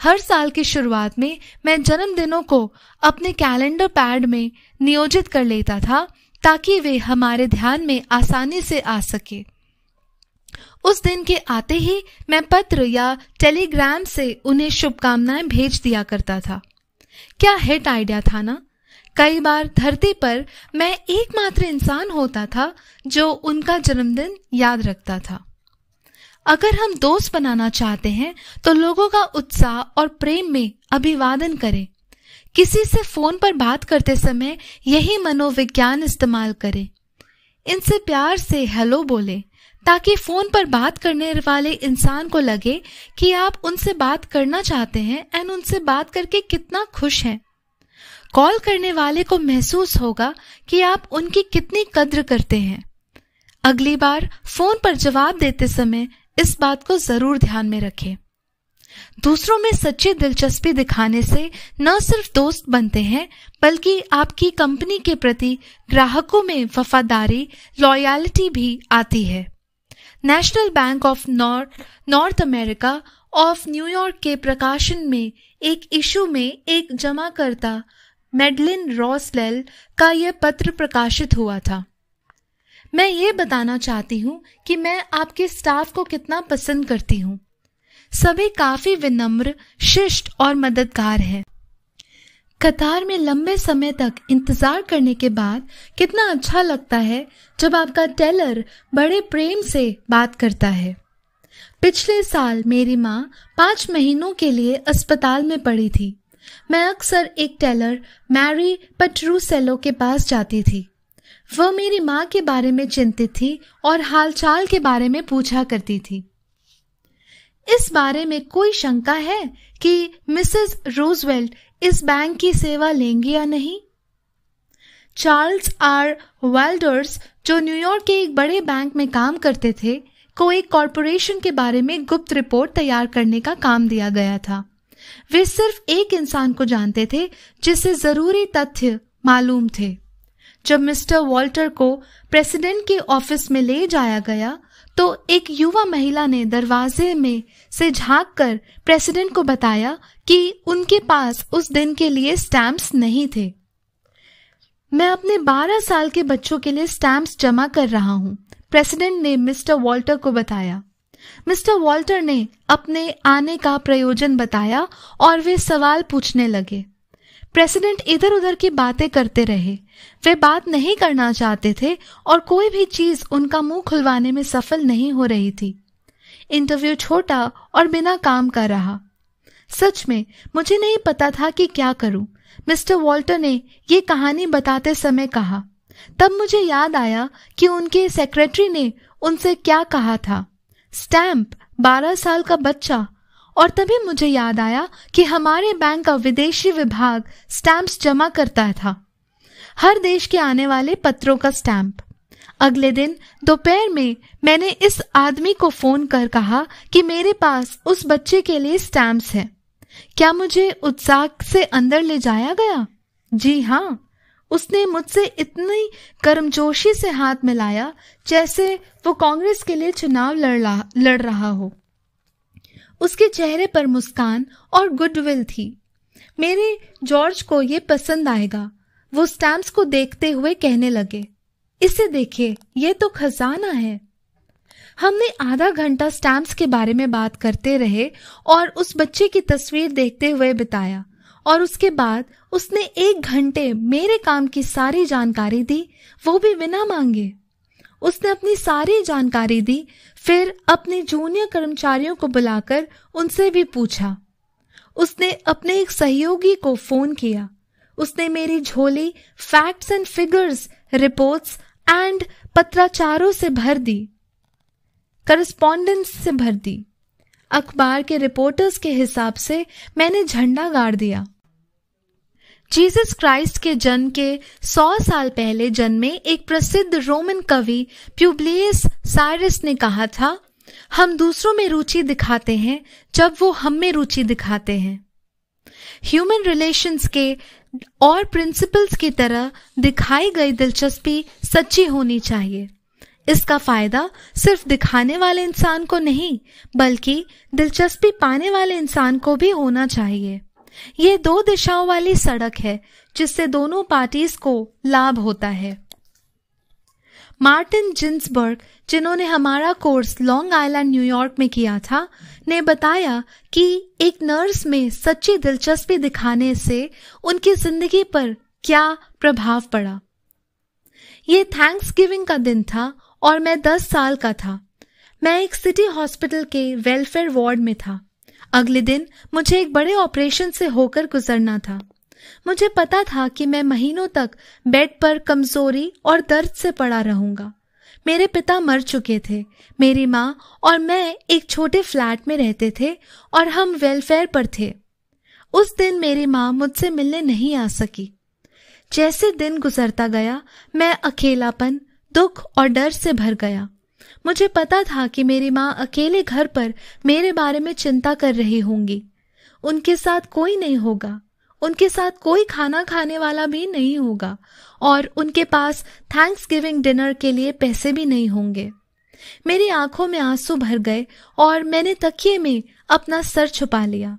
A: हर साल की शुरुआत में मैं जन्मदिनों को अपने कैलेंडर पैड में नियोजित कर लेता था ताकि वे हमारे ध्यान में आसानी से आ सके उस दिन के आते ही मैं पत्र या टेलीग्राम से उन्हें शुभकामनाएं भेज दिया करता था क्या हिट आइडिया था ना कई बार धरती पर मैं एकमात्र इंसान होता था जो उनका जन्मदिन याद रखता था अगर हम दोस्त बनाना चाहते हैं तो लोगों का उत्साह और प्रेम में अभिवादन करें किसी से फोन पर बात करते समय यही मनोविज्ञान इस्तेमाल करें इनसे प्यार से हेलो बोले ताकि फ़ोन पर बात करने वाले इंसान को लगे कि आप उनसे बात करना चाहते हैं एंड उनसे बात करके कितना खुश हैं कॉल करने वाले को महसूस होगा कि आप उनकी कितनी कद्र करते हैं अगली बार फोन पर जवाब देते समय इस बात को जरूर ध्यान में रखें दूसरों में सच्ची दिलचस्पी दिखाने से न सिर्फ दोस्त बनते हैं बल्कि आपकी कंपनी के प्रति ग्राहकों में वफादारी लॉयलिटी भी आती है National Bank of North North America of New York के प्रकाशन में एक इशू में एक जमाकर्ता मेडलिन रॉसलेल का यह पत्र प्रकाशित हुआ था मैं ये बताना चाहती हूँ कि मैं आपके स्टाफ को कितना पसंद करती हूँ सभी काफी विनम्र शिष्ट और मददगार हैं कतार में लंबे समय तक इंतजार करने के बाद कितना अच्छा लगता है जब आपका टेलर बड़े प्रेम से बात करता है पिछले साल मेरी माँ पांच महीनों के लिए अस्पताल में पड़ी थी मैं अक्सर एक टेलर मैरी पटरूसेलो के पास जाती थी वह मेरी माँ के बारे में चिंतित थी और हालचाल के बारे में पूछा करती थी इस बारे में कोई शंका है कि मिसेस रोजवेल्ट इस बैंक की सेवा लेंगे या नहीं चार्ल्स आर वेल्डर्स जो न्यूयॉर्क के एक बड़े बैंक में काम करते थे को एक कॉरपोरेशन के बारे में गुप्त रिपोर्ट तैयार करने का काम दिया गया था वे सिर्फ एक इंसान को जानते थे जिससे जरूरी तथ्य मालूम थे जब मिस्टर वॉल्टर को प्रेसिडेंट के ऑफिस में ले जाया गया तो एक युवा महिला ने दरवाजे में से झांक कर प्रेसिडेंट को बताया कि उनके पास उस दिन के लिए स्टैम्प्स नहीं थे मैं अपने 12 साल के बच्चों के लिए स्टैम्प्स जमा कर रहा हूं प्रेसिडेंट ने मिस्टर वॉल्टर को बताया मिस्टर वॉल्टर ने अपने आने का प्रयोजन बताया और वे सवाल पूछने लगे प्रेसिडेंट इधर उधर की बातें करते रहे वे बात नहीं करना चाहते थे और कोई भी चीज उनका मुंह खुलवाने में सफल नहीं हो रही थी इंटरव्यू छोटा और बिना काम का रहा सच में मुझे नहीं पता था कि क्या करूं मिस्टर वॉल्टर ने ये कहानी बताते समय कहा तब मुझे याद आया कि उनके सेक्रेटरी ने उनसे क्या कहा था स्टैम्प बारह साल का बच्चा और तभी मुझे याद आया कि हमारे बैंक का विदेशी विभाग स्टैंप जमा करता था हर देश के आने वाले पत्रों का स्टैंप अगले दिन दोपहर में मैंने इस आदमी को फोन कर कहा कि मेरे पास उस बच्चे के लिए स्टैम्प्स है क्या मुझे उत्साह से अंदर ले जाया गया जी हाँ उसने मुझसे इतनी कर्मजोशी से हाथ मिलाया जैसे वो कांग्रेस के लिए चुनाव लड़ रहा हो उसके चेहरे पर मुस्कान और गुडविल थी मेरे जॉर्ज को ये पसंद आएगा वो स्टैम्प्स को देखते हुए कहने लगे इसे देखिए ये तो खजाना है हमने आधा घंटा स्टैम्प्स के बारे में बात करते रहे और उस बच्चे की तस्वीर देखते हुए बिताया और उसके बाद उसने एक घंटे मेरे काम की सारी जानकारी दी वो भी बिना मांगे उसने अपनी सारी जानकारी दी फिर अपने जूनियर कर्मचारियों को बुलाकर उनसे भी पूछा उसने अपने एक सहयोगी को फोन किया उसने मेरी झोली facts and figures reports and पत्राचारों से भर दी करस्पॉन्डेंस से भर दी अखबार के रिपोर्टर्स के हिसाब से मैंने झंडा गाड़ दिया जीसस क्राइस्ट के जन्म के 100 साल पहले जन्मे एक प्रसिद्ध रोमन कवि प्यूब्लियस साइरस ने कहा था हम दूसरों में रुचि दिखाते हैं जब वो हम में रुचि दिखाते हैं ह्यूमन रिलेशंस के और प्रिंसिपल्स की तरह दिखाई गई दिलचस्पी सच्ची होनी चाहिए इसका फायदा सिर्फ दिखाने वाले इंसान को नहीं बल्कि दिलचस्पी पाने वाले इंसान को भी होना चाहिए ये दो दिशाओं वाली सड़क है जिससे दोनों पार्टीज को लाभ होता है मार्टिन जिन्सबर्ग जिन्होंने हमारा कोर्स लॉन्ग आइलैंड न्यूयॉर्क में किया था ने बताया कि एक नर्स में सच्ची दिलचस्पी दिखाने से उनकी जिंदगी पर क्या प्रभाव पड़ा ये थैंक्स गिविंग का दिन था और मैं दस साल का था मैं एक सिटी हॉस्पिटल के वेलफेयर वार्ड में था अगले दिन मुझे एक बड़े ऑपरेशन से होकर गुजरना था मुझे पता था कि मैं महीनों तक बेड पर कमजोरी और दर्द से पड़ा रहूंगा मेरे पिता मर चुके थे मेरी माँ और मैं एक छोटे फ्लैट में रहते थे और हम वेलफेयर पर थे उस दिन मेरी माँ मुझसे मिलने नहीं आ सकी जैसे दिन गुजरता गया मैं अकेलापन दुख और डर से भर गया मुझे पता था कि मेरी माँ अकेले घर पर मेरे बारे में चिंता कर रही होंगी उनके साथ कोई नहीं होगा उनके साथ कोई खाना खाने वाला भी नहीं होगा और उनके पास थैंक्स गिविंग डिनर के लिए पैसे भी नहीं होंगे मेरी आंखों में आंसू भर गए और मैंने तकिए में अपना सर छुपा लिया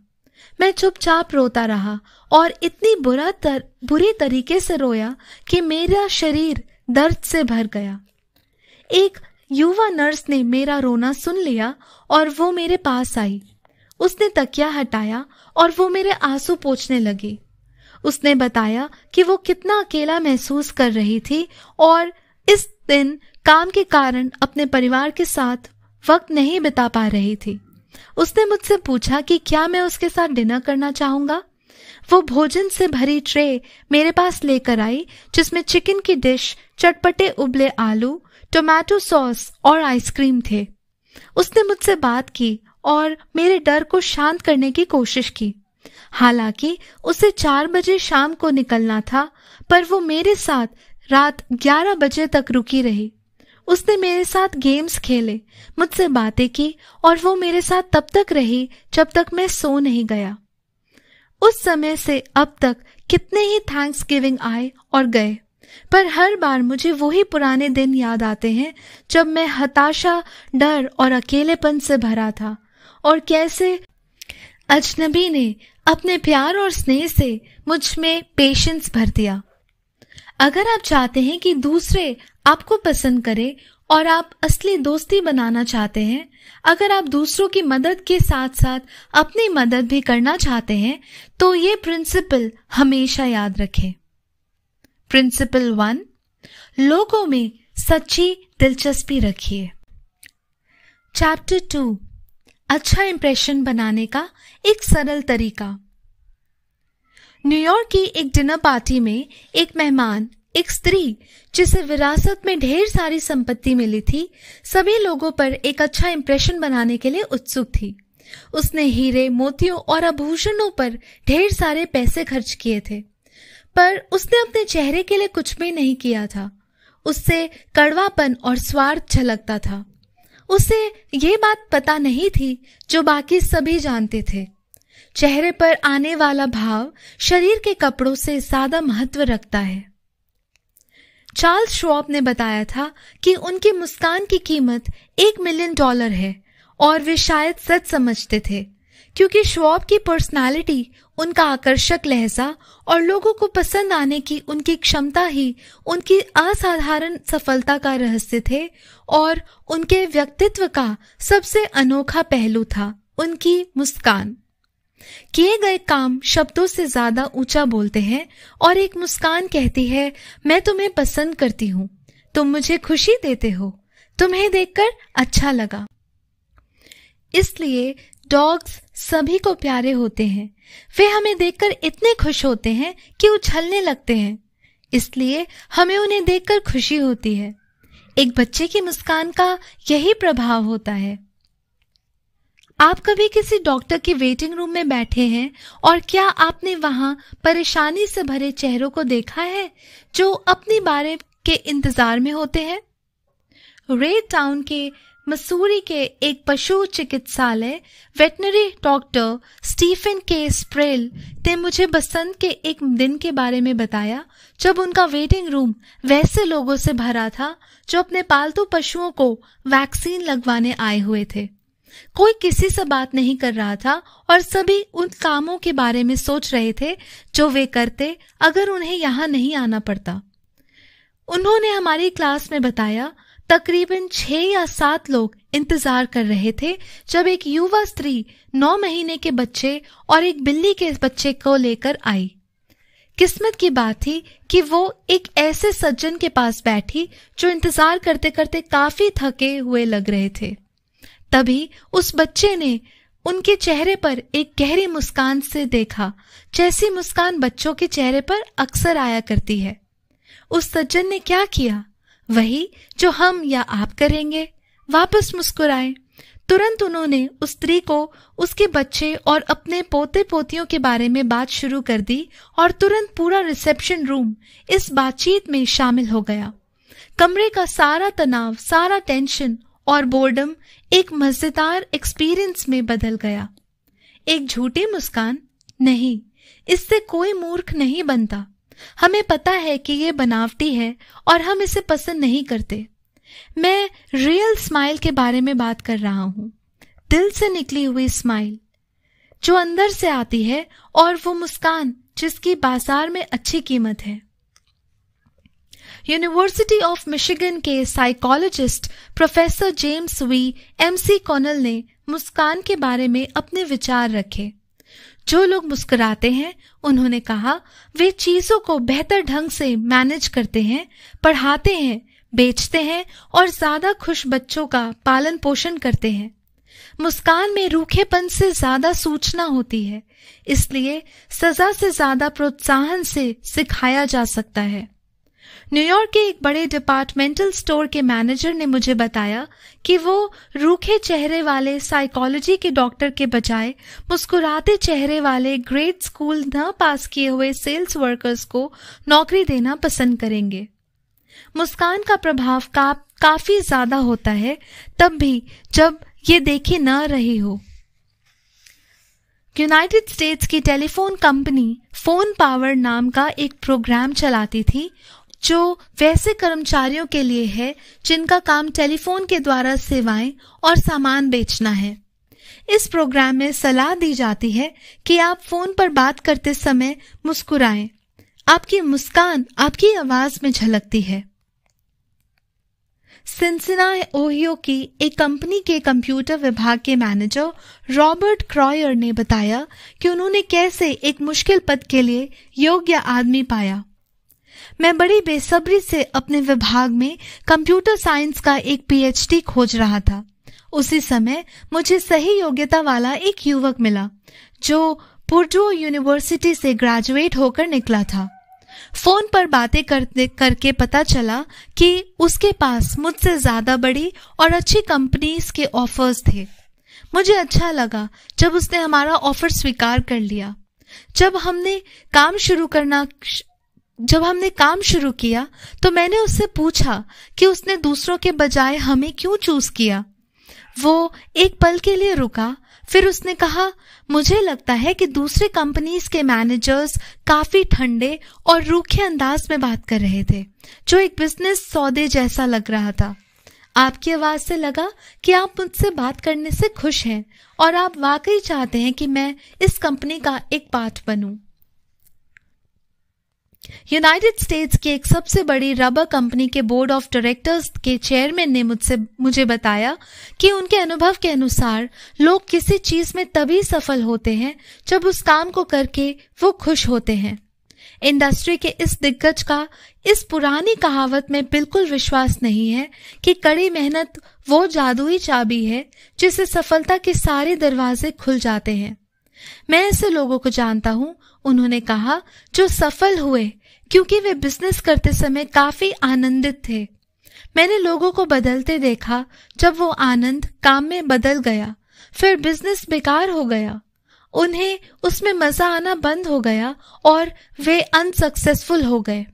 A: मैं चुपचाप रोता रहा और इतनी बुरा तर, बुरी तरीके से रोया कि मेरा शरीर दर्द से भर गया एक युवा नर्स ने मेरा रोना सुन लिया और वो मेरे पास आई उसने तकिया हटाया और वो मेरे आंसू पोछने लगे उसने बताया कि वो कितना अकेला महसूस कर रही थी और इस दिन काम के कारण अपने परिवार के साथ वक्त नहीं बिता पा रही थी उसने मुझसे पूछा कि क्या मैं उसके साथ डिनर करना चाहूंगा वो भोजन से भरी ट्रे मेरे पास लेकर आई जिसमें चिकन की डिश चटपटे उबले आलू टोमेटो सॉस और आइसक्रीम थे उसने मुझसे बात की और मेरे डर को शांत करने की कोशिश की हालांकि उसे चार बजे शाम को निकलना था पर वो मेरे साथ रात ग्यारह बजे तक रुकी रही उसने मेरे साथ गेम्स खेले मुझसे बातें की और वो मेरे साथ तब तक रही जब तक मैं सो नहीं गया उस समय से अब तक कितने ही थैंक्स गिविंग आए और गए पर हर बार मुझे वही पुराने दिन याद आते हैं जब मैं हताशा डर और अकेलेपन से भरा था और कैसे अजनबी ने अपने प्यार और स्नेह से मुझ में पेशेंस भर दिया अगर आप चाहते हैं कि दूसरे आपको पसंद करें और आप असली दोस्ती बनाना चाहते हैं अगर आप दूसरों की मदद के साथ साथ अपनी मदद भी करना चाहते हैं तो ये प्रिंसिपल हमेशा याद रखें प्रिंसिपल वन लोगों में सच्ची दिलचस्पी रखिए चैप्टर टू अच्छा इंप्रेशन बनाने का एक सरल तरीका न्यूयॉर्क की एक डिनर पार्टी में एक मेहमान एक स्त्री जिसे विरासत में ढेर सारी संपत्ति मिली थी सभी लोगों पर एक अच्छा इंप्रेशन बनाने के लिए उत्सुक थी उसने हीरे मोतियों और आभूषणों पर ढेर सारे पैसे खर्च किए थे पर उसने अपने चेहरे के लिए कुछ भी नहीं किया था उससे कड़वापन और स्वार्थ झलकता था उसे ये बात पता नहीं थी जो बाकी सभी जानते थे चेहरे पर आने वाला भाव शरीर के कपड़ों से ज्यादा महत्व रखता है चार्ल्स श्रॉप ने बताया था कि उनकी मुस्कान की कीमत एक मिलियन डॉलर है और वे शायद सच समझते थे क्योंकि श्रॉप की पर्सनालिटी उनका आकर्षक लहजा और लोगों को पसंद आने की उनकी क्षमता ही उनकी असाधारण सफलता का रहस्य थे और उनके व्यक्तित्व का सबसे अनोखा पहलू था उनकी मुस्कान किए गए काम शब्दों से ज्यादा ऊंचा बोलते हैं और एक मुस्कान कहती है मैं तुम्हें पसंद करती हूँ तुम मुझे खुशी देते हो तुम्हें देखकर अच्छा लगा इसलिए डॉग्स सभी को प्यारे होते हैं वे हमें देखकर इतने खुश होते हैं कि उछलने लगते हैं इसलिए हमें उन्हें देखकर खुशी होती है एक बच्चे की मुस्कान का यही प्रभाव होता है आप कभी किसी डॉक्टर के वेटिंग रूम में बैठे हैं और क्या आपने वहां परेशानी से भरे चेहरों को देखा है जो अपनी बारे के इंतजार में होते हैं रेड टाउन के मसूरी के एक पशु चिकित्सालय वेटनरी डॉक्टर स्टीफन के स्प्रेल ने मुझे बसंत के एक दिन के बारे में बताया जब उनका वेटिंग रूम वैसे लोगों से भरा था जो अपने पालतू पशुओं को वैक्सीन लगवाने आए हुए थे कोई किसी से बात नहीं कर रहा था और सभी उन कामों के बारे में सोच रहे थे जो वे करते अगर उन्हें यहाँ नहीं आना पड़ता उन्होंने हमारी क्लास में बताया तकरीबन छह या सात लोग इंतजार कर रहे थे जब एक युवा स्त्री नौ महीने के बच्चे और एक बिल्ली के बच्चे को लेकर आई किस्मत की बात थी कि वो एक ऐसे सज्जन के पास बैठी जो इंतजार करते करते काफी थके हुए लग रहे थे तभी उस बच्चे ने उनके चेहरे पर एक गहरी मुस्कान से देखा जैसी मुस्कान बच्चों के चेहरे पर अक्सर आया करती है उस सज्जन ने क्या किया वही जो हम या आप करेंगे वापस मुस्कुराए तुरंत उन्होंने उस स्त्री को उसके बच्चे और अपने पोते पोतियों के बारे में बात शुरू कर दी और तुरंत पूरा रिसेप्शन रूम इस बातचीत में शामिल हो गया कमरे का सारा तनाव सारा टेंशन और बोर्डम एक मजेदार एक्सपीरियंस में बदल गया एक झूठी मुस्कान नहीं इससे कोई मूर्ख नहीं बनता हमें पता है कि ये बनावटी है और हम इसे पसंद नहीं करते मैं रियल स्माइल के बारे में बात कर रहा हूं दिल से निकली हुई स्माइल जो अंदर से आती है और वो मुस्कान जिसकी बाजार में अच्छी कीमत है यूनिवर्सिटी ऑफ मिशिगन के psychologist professor James V McConnell ने मुस्कान के बारे में अपने विचार रखे जो लोग मुस्कुराते हैं उन्होंने कहा वे चीजों को बेहतर ढंग से मैनेज करते हैं पढ़ाते हैं बेचते हैं और ज्यादा खुश बच्चों का पालन पोषण करते हैं मुस्कान में रूखेपन से ज्यादा सूचना होती है इसलिए सजा से ज्यादा प्रोत्साहन से सिखाया जा सकता है न्यूयॉर्क के एक बड़े डिपार्टमेंटल स्टोर के मैनेजर ने मुझे बताया कि वो रूखे चेहरे वाले साइकोलॉजी के डॉक्टर के बजाय मुस्कुराते चेहरे वाले ग्रेड स्कूल न पास किए हुए सेल्स वर्कर्स को नौकरी देना पसंद करेंगे मुस्कान का प्रभाव का, काफी ज्यादा होता है तब भी जब ये देखे न रही हो यूनाइटेड स्टेट्स की टेलीफोन कंपनी फोन पावर नाम का एक प्रोग्राम चलाती थी जो वैसे कर्मचारियों के लिए है जिनका काम टेलीफोन के द्वारा सेवाएं और सामान बेचना है इस प्रोग्राम में सलाह दी जाती है कि आप फोन पर बात करते समय मुस्कुराएं। आपकी मुस्कान आपकी आवाज में झलकती है सिंसिना ओहियो की एक कंपनी के कंप्यूटर विभाग के मैनेजर रॉबर्ट क्रॉयर ने बताया कि उन्होंने कैसे एक मुश्किल पद के लिए योग्य आदमी पाया मैं बड़ी बेसब्री से अपने विभाग में कंप्यूटर साइंस का एक पीएचडी खोज रहा था उसी समय मुझे सही योग्यता वाला एक युवक मिला जो पुर्जो यूनिवर्सिटी से ग्रेजुएट होकर निकला था फोन पर बातें करते करके पता चला कि उसके पास मुझसे ज्यादा बड़ी और अच्छी कंपनीज के ऑफर्स थे मुझे अच्छा लगा जब उसने हमारा ऑफर स्वीकार कर लिया जब हमने काम शुरू करना जब हमने काम शुरू किया तो मैंने उससे पूछा कि उसने दूसरों के बजाय हमें क्यों चूज किया वो एक पल के लिए रुका फिर उसने कहा मुझे लगता है कि दूसरे कंपनीज के मैनेजर्स काफी ठंडे और रूखे अंदाज में बात कर रहे थे जो एक बिजनेस सौदे जैसा लग रहा था आपकी आवाज से लगा कि आप मुझसे बात करने से खुश हैं और आप वाकई चाहते हैं कि मैं इस कंपनी का एक पार्ट बनूं। यूनाइटेड स्टेट्स की एक सबसे बड़ी रबर कंपनी के बोर्ड ऑफ डायरेक्टर्स के चेयरमैन ने मुझसे मुझे बताया कि उनके अनुभव के अनुसार लोग किसी चीज में तभी सफल होते हैं जब उस काम को करके वो खुश होते हैं इंडस्ट्री के इस दिग्गज का इस पुरानी कहावत में बिल्कुल विश्वास नहीं है कि कड़ी मेहनत वो जादुई चाबी है जिसे सफलता के सारे दरवाजे खुल जाते हैं मैं ऐसे लोगों को जानता हूं उन्होंने कहा जो सफल हुए क्योंकि वे बिजनेस करते समय काफी आनंदित थे मैंने लोगों को बदलते देखा जब वो आनंद काम में बदल गया फिर बिजनेस बेकार हो गया उन्हें उसमें मजा आना बंद हो गया और वे अनसक्सेसफुल हो गए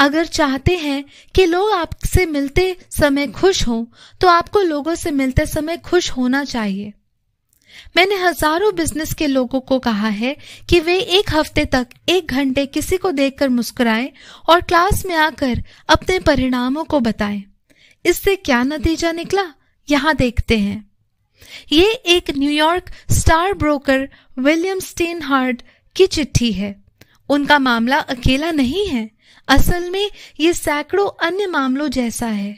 A: अगर चाहते हैं कि लोग आपसे मिलते समय खुश हों तो आपको लोगों से मिलते समय खुश होना चाहिए मैंने हजारों बिजनेस के लोगों को कहा है कि वे एक हफ्ते तक एक घंटे किसी को देखकर मुस्कुराएं और क्लास में आकर अपने परिणामों को बताएं। इससे क्या नतीजा निकला यहाँ देखते हैं ये एक New York star broker William Steinhardt की चिट्ठी है उनका मामला अकेला नहीं है असल में ये सैकड़ों अन्य मामलों जैसा है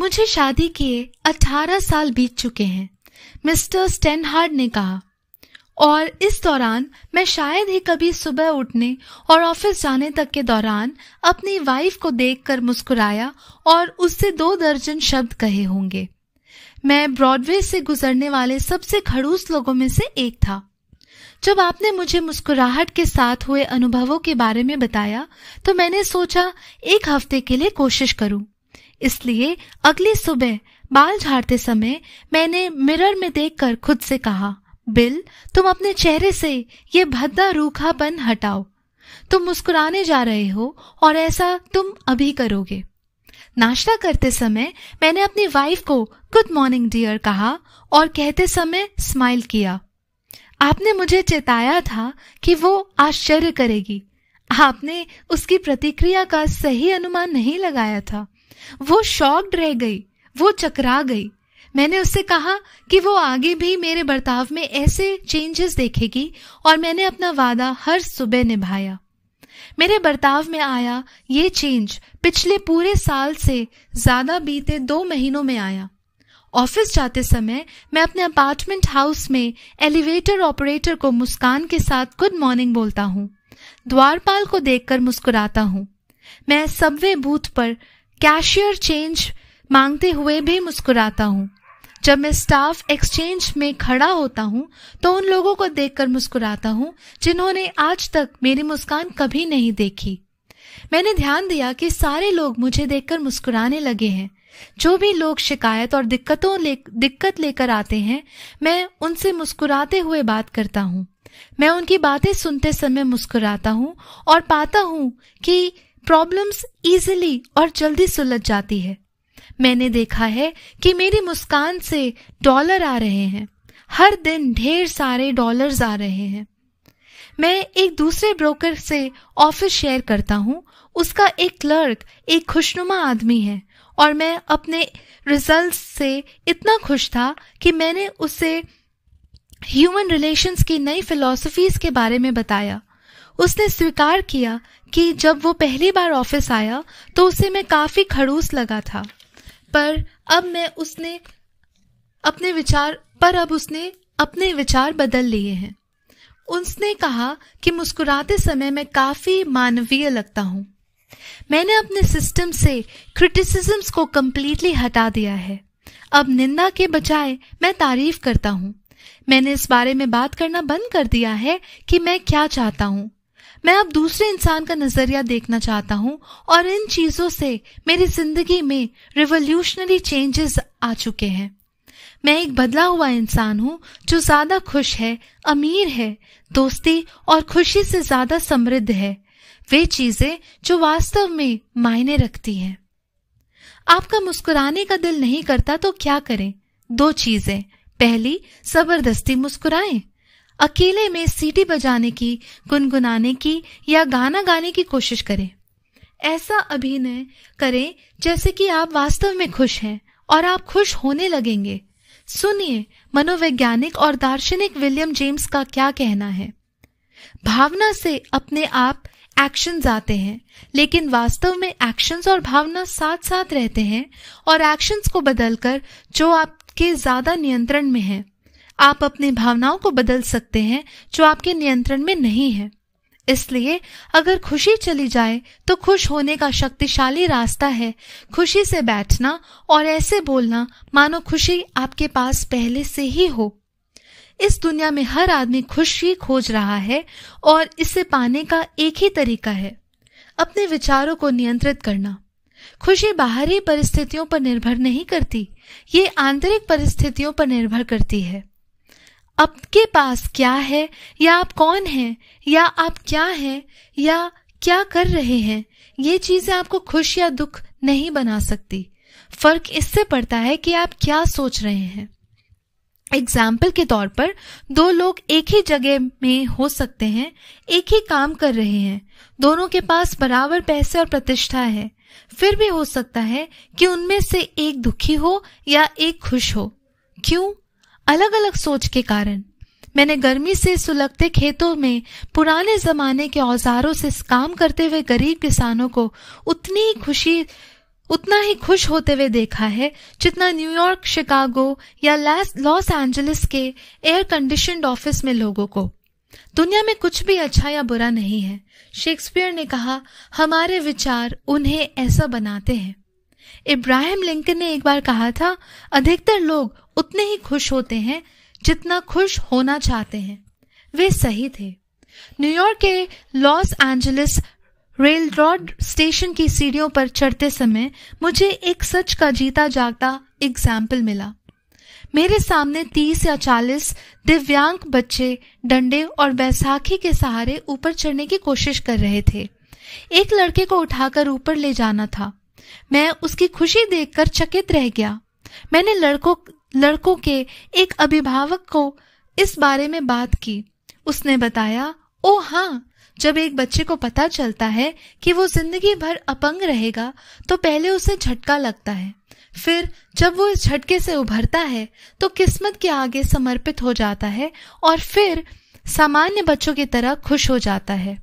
A: मुझे शादी किए 18 साल बीत चुके हैं मिस्टर स्टेनहार्ड ने कहा और इस दौरान मैं शायद ही कभी सुबह उठने और ऑफिस जाने तक के दौरान अपनी वाइफ को देखकर मुस्कुराया और उससे दो दर्जन शब्द कहे होंगे मैं ब्रॉडवे से गुजरने वाले सबसे खड़ूस लोगों में से एक था जब आपने मुझे मुस्कुराहट के साथ हुए अनुभवों के बारे में बताया तो मैंने सोचा एक हफ्ते के लिए कोशिश करूं इसलिए अगली सुबह बाल झाड़ते समय मैंने मिरर में देखकर खुद से कहा बिल तुम अपने चेहरे से ये भद्दा रूखापन हटाओ तुम मुस्कुराने जा रहे हो और ऐसा तुम अभी करोगे नाश्ता करते समय मैंने अपनी वाइफ को गुड मॉर्निंग डियर कहा और कहते समय स्माइल किया आपने मुझे चेताया था कि वो आश्चर्य करेगी आपने उसकी प्रतिक्रिया का सही अनुमान नहीं लगाया था वो शॉक्ड रह गई वो चकरा गई मैंने उससे कहा कि वो आगे भी मेरे बर्ताव में ऐसे चेंजेस देखेगी और मैंने अपना वादा हर सुबह निभाया मेरे बर्ताव में आया ये चेंज पिछले पूरे साल से ज्यादा बीते दो महीनों में आया ऑफिस जाते समय मैं अपने अपार्टमेंट हाउस में एलिवेटर ऑपरेटर को मुस्कान के साथ गुड मॉर्निंग बोलता हूँ द्वारपाल को देखकर मुस्कुराता हूँ मैं सबवे बूथ पर कैशियर चेंज मांगते हुए भी मुस्कुराता हूँ जब मैं स्टाफ एक्सचेंज में खड़ा होता हूँ तो उन लोगों को देखकर मुस्कुराता हूँ जिन्होंने आज तक मेरी मुस्कान कभी नहीं देखी मैंने ध्यान दिया कि सारे लोग मुझे देखकर मुस्कुराने लगे हैं जो भी लोग शिकायत और दिक्कतों ले दिक्कत लेकर आते हैं मैं उनसे मुस्कुराते हुए बात करता हूँ मैं उनकी बातें सुनते समय मुस्कुराता हूँ और पाता हूँ कि प्रॉब्लम्स इजीली और जल्दी सुलझ जाती है मैंने देखा है कि मेरी मुस्कान से डॉलर आ रहे हैं हर दिन ढेर सारे डॉलर्स आ रहे हैं मैं एक दूसरे ब्रोकर से ऑफिस शेयर करता हूँ उसका एक क्लर्क एक खुशनुमा आदमी है और मैं अपने रिजल्ट्स से इतना खुश था कि मैंने उसे ह्यूमन रिलेशंस की नई फिलॉसफीज के बारे में बताया उसने स्वीकार किया कि जब वो पहली बार ऑफिस आया तो उसे मैं काफ़ी खड़ूस लगा था पर अब मैं उसने अपने विचार पर अब उसने अपने विचार बदल लिए हैं उसने कहा कि मुस्कुराते समय मैं काफी मानवीय लगता हूं मैंने अपने सिस्टम से क्रिटिसिज्म को कम्प्लीटली हटा दिया है अब निंदा के बजाय मैं तारीफ करता हूँ मैंने इस बारे में बात करना बंद कर दिया है कि मैं क्या चाहता हूँ मैं अब दूसरे इंसान का नजरिया देखना चाहता हूँ और इन चीजों से मेरी जिंदगी में रिवोल्यूशनरी चेंजेस आ चुके हैं मैं एक बदला हुआ इंसान हूँ जो ज्यादा खुश है अमीर है दोस्ती और खुशी से ज्यादा समृद्ध है वे चीजें जो वास्तव में मायने रखती हैं आपका मुस्कुराने का दिल नहीं करता तो क्या करें दो चीजें पहली जबरदस्ती मुस्कुराएं अकेले में सीटी बजाने की गुनगुनाने की या गाना गाने की कोशिश करें ऐसा अभिनय करें जैसे कि आप वास्तव में खुश हैं और आप खुश होने लगेंगे सुनिए मनोवैज्ञानिक और दार्शनिक विलियम जेम्स का क्या कहना है भावना से अपने आप एक्शंस आते हैं लेकिन वास्तव में एक्शंस और भावना साथ साथ रहते हैं और एक्शंस को बदलकर जो आपके ज्यादा नियंत्रण में है आप अपनी भावनाओं को बदल सकते हैं जो आपके नियंत्रण में नहीं है इसलिए अगर खुशी चली जाए तो खुश होने का शक्तिशाली रास्ता है खुशी से बैठना और ऐसे बोलना मानो खुशी आपके पास पहले से ही हो इस दुनिया में हर आदमी खुशी खोज रहा है और इसे पाने का एक ही तरीका है अपने विचारों को नियंत्रित करना खुशी बाहरी परिस्थितियों पर निर्भर नहीं करती ये आंतरिक परिस्थितियों पर निर्भर करती है आपके पास क्या है या आप कौन हैं या आप क्या हैं या क्या कर रहे हैं ये चीजें आपको खुश या दुख नहीं बना सकती फर्क इससे पड़ता है कि आप क्या सोच रहे हैं एग्जाम्पल के तौर पर दो लोग एक ही जगह में हो सकते हैं एक ही काम कर रहे हैं दोनों के पास बराबर पैसे और प्रतिष्ठा है फिर भी हो सकता है कि उनमें से एक दुखी हो या एक खुश हो क्यों अलग अलग सोच के कारण मैंने गर्मी से सुलगते खेतों में पुराने जमाने के औजारों से काम करते हुए गरीब किसानों को उतनी खुशी उतना ही खुश होते हुए देखा है जितना न्यूयॉर्क शिकागो या लॉस एंजलिस के एयर कंडीशनड ऑफिस में लोगों को दुनिया में कुछ भी अच्छा या बुरा नहीं है शेक्सपियर ने कहा हमारे विचार उन्हें ऐसा बनाते हैं इब्राहिम लिंकन ने एक बार कहा था अधिकतर लोग उतने ही खुश होते हैं जितना खुश होना चाहते हैं वे सही थे न्यूयॉर्क के Los Angeles railroad station की सीढ़ियों पर चढ़ते समय मुझे एक सच का जीता जागता एग्जाम्पल मिला मेरे सामने तीस या चालीस दिव्यांग बच्चे डंडे और बैसाखी के सहारे ऊपर चढ़ने की कोशिश कर रहे थे एक लड़के को उठाकर ऊपर ले जाना था मैं उसकी खुशी देखकर चकित रह गया मैंने लड़कों लड़कों के एक अभिभावक को इस बारे में बात की उसने बताया ओ हाँ जब एक बच्चे को पता चलता है कि वो जिंदगी भर अपंग रहेगा तो पहले उसे झटका लगता है फिर जब वो इस झटके से उभरता है तो किस्मत के आगे समर्पित हो जाता है और फिर सामान्य बच्चों की तरह खुश हो जाता है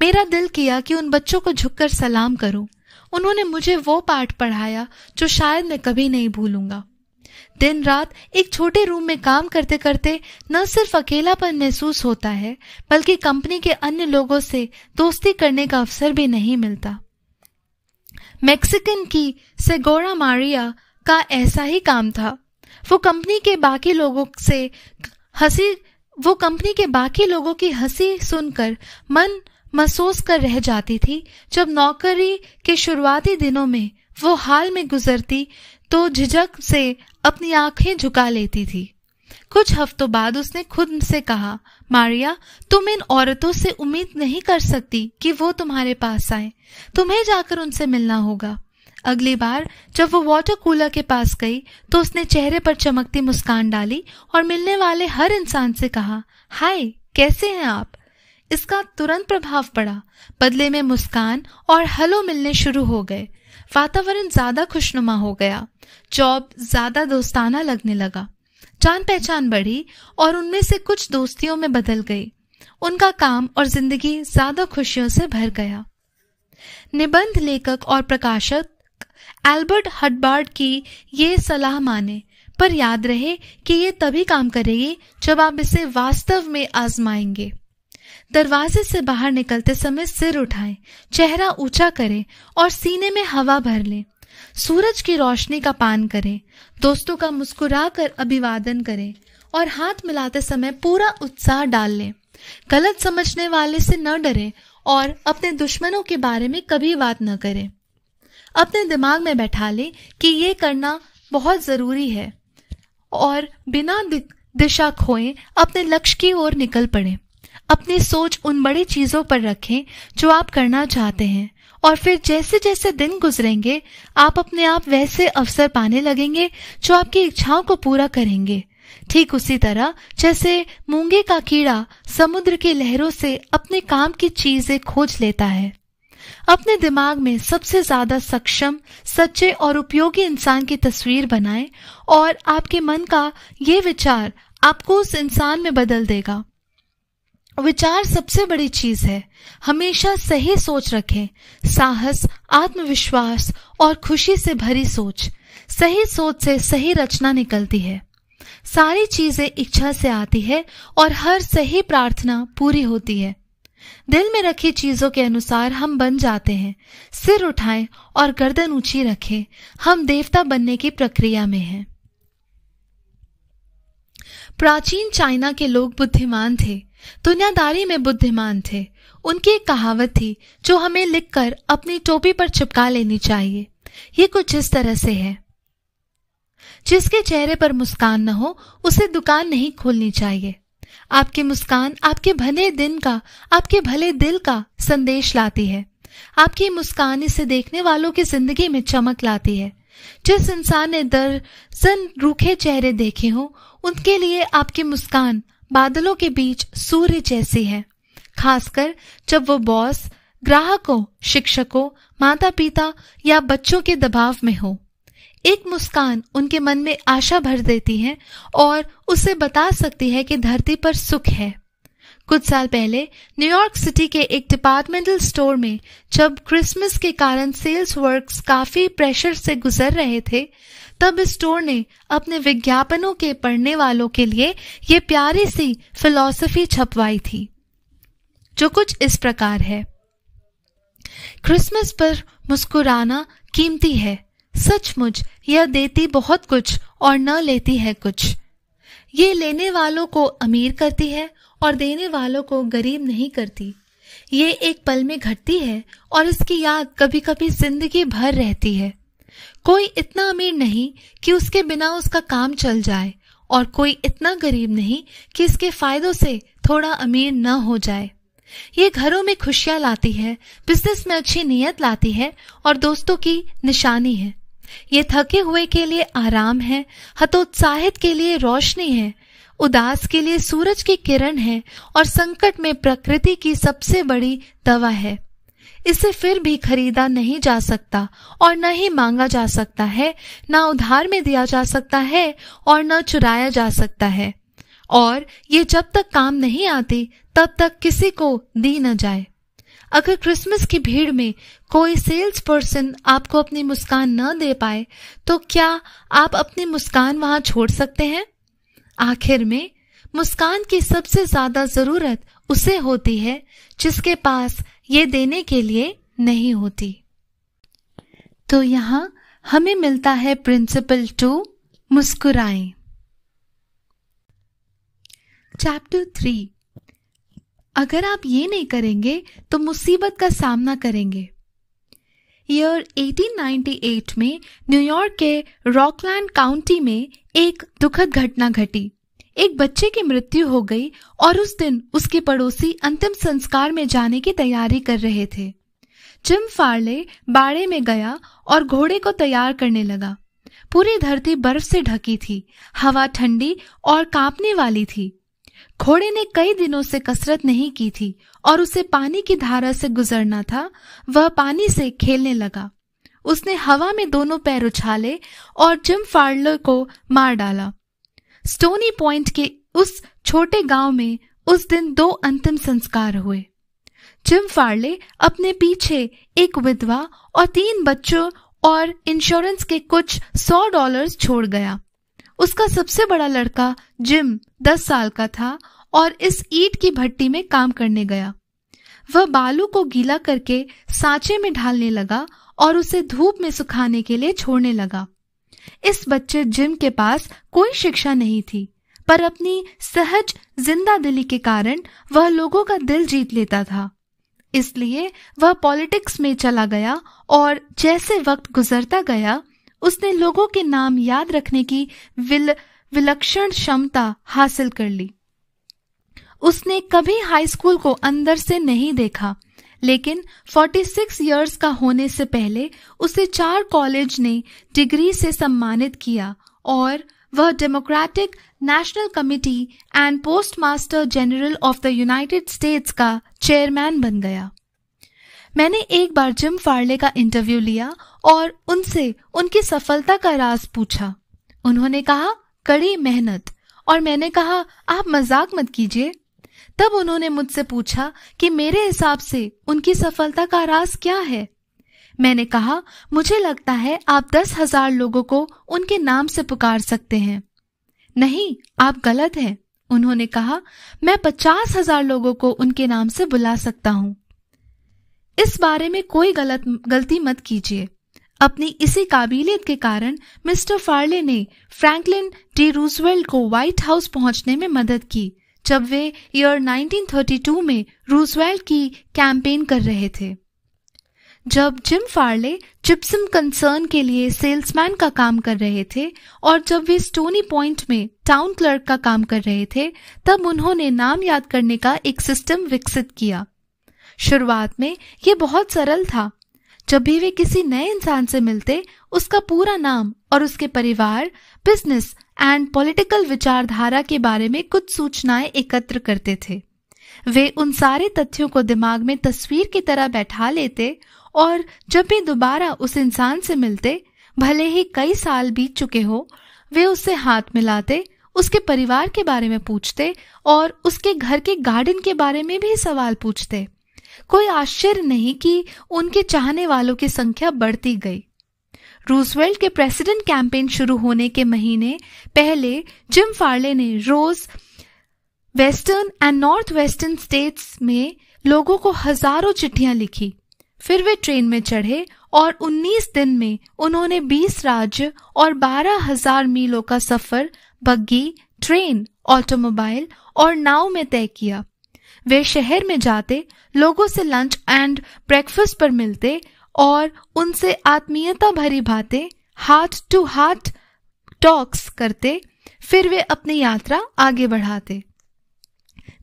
A: मेरा दिल किया कि उन बच्चों को झुककर सलाम करूं उन्होंने मुझे वो पाठ पढ़ाया जो शायद मैं कभी नहीं भूलूंगा दिन रात एक छोटे रूम में काम करते करते न सिर्फ अकेलापन महसूस होता है बल्कि कंपनी के अन्य लोगों से दोस्ती करने का अवसर भी नहीं मिलता मैक्सिकन की सेगोरा मारिया का ऐसा ही काम था वो कंपनी के बाकी लोगों से हंसी वो कंपनी के बाकी लोगों की हंसी सुनकर मन महसूस कर रह जाती थी जब नौकरी के शुरुआती दिनों में वो हाल में गुजरती तो झिझक से अपनी आंखें झुका लेती थी कुछ हफ्तों बाद उसने खुद से कहा मारिया तुम इन औरतों से उम्मीद नहीं कर सकती कि वो तुम्हारे पास आए तुम्हें जाकर उनसे मिलना होगा अगली बार जब वो वाटर कूलर के पास गई तो उसने चेहरे पर चमकती मुस्कान डाली और मिलने वाले हर इंसान से कहा हाय कैसे हैं आप इसका तुरंत प्रभाव पड़ा बदले में मुस्कान और हलो मिलने शुरू हो गए वातावरण ज्यादा खुशनुमा हो गया जॉब ज्यादा दोस्ताना लगने लगा जान पहचान बढ़ी और उनमें से कुछ दोस्तियों में बदल गई उनका काम और जिंदगी ज्यादा खुशियों से भर गया निबंध लेखक और प्रकाशक एल्बर्ट हडबार्ड की ये सलाह माने पर याद रहे कि ये तभी काम करेगी जब आप इसे वास्तव में आजमाएंगे दरवाजे से बाहर निकलते समय सिर उठाएं, चेहरा ऊंचा करें और सीने में हवा भर लें सूरज की रोशनी का पान करें दोस्तों का मुस्कुरा कर अभिवादन करें और हाथ मिलाते समय पूरा उत्साह डाल लें गलत समझने वाले से न डरें और अपने दुश्मनों के बारे में कभी बात न करें अपने दिमाग में बैठा लें कि ये करना बहुत ज़रूरी है और बिना दिशा खोएं अपने लक्ष्य की ओर निकल पड़ें अपनी सोच उन बड़ी चीजों पर रखें जो आप करना चाहते हैं और फिर जैसे जैसे दिन गुजरेंगे आप अपने आप वैसे अवसर पाने लगेंगे जो आपकी इच्छाओं को पूरा करेंगे ठीक उसी तरह जैसे मूंगे का कीड़ा समुद्र की लहरों से अपने काम की चीजें खोज लेता है अपने दिमाग में सबसे ज्यादा सक्षम सच्चे और उपयोगी इंसान की तस्वीर बनाएं और आपके मन का ये विचार आपको उस इंसान में बदल देगा विचार सबसे बड़ी चीज है हमेशा सही सोच रखें साहस आत्मविश्वास और खुशी से भरी सोच सही सोच से सही रचना निकलती है सारी चीजें इच्छा से आती है और हर सही प्रार्थना पूरी होती है दिल में रखी चीजों के अनुसार हम बन जाते हैं सिर उठाएं और गर्दन ऊंची रखें हम देवता बनने की प्रक्रिया में हैं प्राचीन चाइना के लोग बुद्धिमान थे दुनियादारी में बुद्धिमान थे उनकी एक कहावत थी जो हमें लिखकर अपनी टोपी पर चिपका लेनी चाहिए ये कुछ इस तरह से है जिसके चेहरे पर मुस्कान न हो उसे दुकान नहीं खोलनी चाहिए आपकी मुस्कान आपके भले दिन का आपके भले दिल का संदेश लाती है आपकी मुस्कान इसे देखने वालों की जिंदगी में चमक लाती है जिस इंसान ने दर्जन रूखे चेहरे देखे हो उनके लिए आपकी मुस्कान बादलों के बीच सूर्य जैसी है खासकर जब वो बॉस ग्राहकों शिक्षकों माता पिता या बच्चों के दबाव में हो एक मुस्कान उनके मन में आशा भर देती है और उसे बता सकती है कि धरती पर सुख है कुछ साल पहले न्यूयॉर्क सिटी के एक डिपार्टमेंटल स्टोर में जब क्रिसमस के कारण सेल्स वर्क्स काफी प्रेशर से गुजर रहे थे तब स्टोर ने अपने विज्ञापनों के पढ़ने वालों के लिए ये प्यारी सी फिलॉसफी छपवाई थी जो कुछ इस प्रकार है क्रिसमस पर मुस्कुराना कीमती है सचमुच यह देती बहुत कुछ और न लेती है कुछ ये लेने वालों को अमीर करती है और देने वालों को गरीब नहीं करती ये एक पल में घटती है और इसकी याद कभी कभी जिंदगी भर रहती है कोई इतना अमीर नहीं कि उसके बिना उसका काम चल जाए और कोई इतना गरीब नहीं कि इसके फायदों से थोड़ा अमीर न हो जाए ये घरों में खुशियां लाती है बिजनेस में अच्छी नीयत लाती है और दोस्तों की निशानी है ये थके हुए के लिए आराम है हतोत्साहित के लिए रोशनी है उदास के लिए सूरज की किरण है और संकट में प्रकृति की सबसे बड़ी दवा है इसे फिर भी खरीदा नहीं जा सकता और न ही मांगा जा सकता है न उधार में दिया जा सकता है और न चुराया जा सकता है और ये जब तक काम नहीं आती तब तक किसी को दी न जाए अगर क्रिसमस की भीड़ में कोई सेल्स पर्सन आपको अपनी मुस्कान न दे पाए तो क्या आप अपनी मुस्कान वहां छोड़ सकते हैं आखिर में मुस्कान की सबसे ज्यादा जरूरत उसे होती है जिसके पास ये देने के लिए नहीं होती तो यहां हमें मिलता है प्रिंसिपल टू मुस्कुराए चैप्टर थ्री अगर आप ये नहीं करेंगे तो मुसीबत का सामना करेंगे ईयर 1898 में न्यूयॉर्क के रॉकलैंड काउंटी में एक दुखद घटना घटी एक बच्चे की मृत्यु हो गई और उस दिन उसके पड़ोसी अंतिम संस्कार में जाने की तैयारी कर रहे थे जिम फार्ले बाड़े में गया और घोड़े को तैयार करने लगा पूरी धरती बर्फ से ढकी थी हवा ठंडी और कांपने वाली थी घोड़े ने कई दिनों से कसरत नहीं की थी और उसे पानी की धारा से गुजरना था वह पानी से खेलने लगा उसने हवा में दोनों पैर उछाले और जिम फार्लर को मार डाला स्टोनी पॉइंट के उस छोटे गांव में उस दिन दो अंतिम संस्कार हुए जिम फार्ले अपने पीछे एक विधवा और तीन बच्चों और इंश्योरेंस के कुछ सौ डॉलर्स छोड़ गया उसका सबसे बड़ा लड़का जिम दस साल का था और इस ईट की भट्टी में काम करने गया वह बालू को गीला करके सांचे में ढालने लगा और उसे धूप में सुखाने के लिए छोड़ने लगा इस बच्चे जिम के पास कोई शिक्षा नहीं थी पर अपनी सहज जिंदा दिली के कारण वह लोगों का दिल जीत लेता था इसलिए वह पॉलिटिक्स में चला गया और जैसे वक्त गुजरता गया उसने लोगों के नाम याद रखने की विल विलक्षण क्षमता हासिल कर ली उसने कभी हाई स्कूल को अंदर से नहीं देखा लेकिन 46 इयर्स का होने से पहले उसे चार कॉलेज ने डिग्री से सम्मानित किया और वह Democratic National Committee and Postmaster General of the United States का चेयरमैन बन गया मैंने एक बार जिम फार्ले का इंटरव्यू लिया और उनसे उनकी सफलता का राज पूछा उन्होंने कहा कड़ी मेहनत और मैंने कहा आप मजाक मत कीजिए तब उन्होंने मुझसे पूछा कि मेरे हिसाब से उनकी सफलता का राज क्या है मैंने कहा मुझे लगता है आप दस हजार लोगों को उनके नाम से पुकार सकते हैं नहीं आप गलत हैं उन्होंने कहा मैं पचास हजार लोगों को उनके नाम से बुला सकता हूं इस बारे में कोई गलत गलती मत कीजिए अपनी इसी काबिलियत के कारण मिस्टर फार्ले ने फ्रैंकलिन डी रूजवेल्ड को व्हाइट हाउस पहुंचने में मदद की जब वे ईयर 1932 में रूजवेल्ट की कैंपेन कर रहे थे जब जिम फार्ले चिप्सम कंसर्न के लिए सेल्समैन का काम कर रहे थे और जब वे स्टोनी पॉइंट में टाउन क्लर्क का काम कर रहे थे तब उन्होंने नाम याद करने का एक सिस्टम विकसित किया शुरुआत में यह बहुत सरल था जब भी वे किसी नए इंसान से मिलते उसका पूरा नाम और उसके परिवार बिजनेस एंड पॉलिटिकल विचारधारा के बारे में कुछ सूचनाएं एकत्र करते थे वे उन सारे तथ्यों को दिमाग में तस्वीर की तरह बैठा लेते और जब भी दोबारा उस इंसान से मिलते भले ही कई साल बीत चुके हो वे उससे हाथ मिलाते उसके परिवार के बारे में पूछते और उसके घर के गार्डन के बारे में भी सवाल पूछते कोई आश्चर्य नहीं कि उनके चाहने वालों की संख्या बढ़ती गई रूजवेल्ट के प्रेसिडेंट कैंपेन शुरू होने के महीने पहले जिम फार्ले ने रोज western and north western states में लोगों को हजारों चिट्ठियां लिखी फिर वे ट्रेन में चढ़े और 19 दिन में उन्होंने 20 राज्य और बारह हजार मीलों का सफर बग्गी ट्रेन ऑटोमोबाइल और नाव में तय किया वे शहर में जाते लोगों से लंच एंड ब्रेकफास्ट पर मिलते और उनसे आत्मीयता भरी बातें हार्ट टू हार्ट टॉक्स करते फिर वे अपनी यात्रा आगे बढ़ाते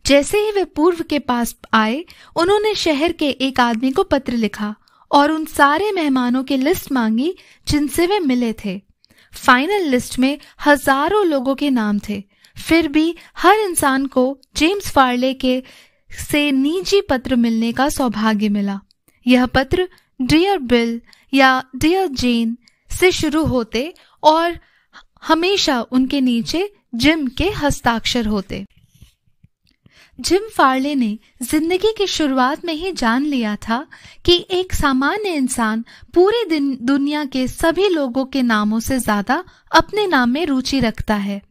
A: जैसे ही वे पूर्व के पास आए उन्होंने शहर के एक आदमी को पत्र लिखा और उन सारे मेहमानों की लिस्ट मांगी जिनसे वे मिले थे फाइनल लिस्ट में हजारों लोगों के नाम थे फिर भी हर इंसान को जेम्स फार्ले के से निजी पत्र मिलने का सौभाग्य मिला यह पत्र डियर बिल या डियर जेन से शुरू होते और हमेशा उनके नीचे जिम के हस्ताक्षर होते जिम फार्ले ने जिंदगी की शुरुआत में ही जान लिया था कि एक सामान्य इंसान पूरे दिन दुनिया के सभी लोगों के नामों से ज्यादा अपने नाम में रुचि रखता है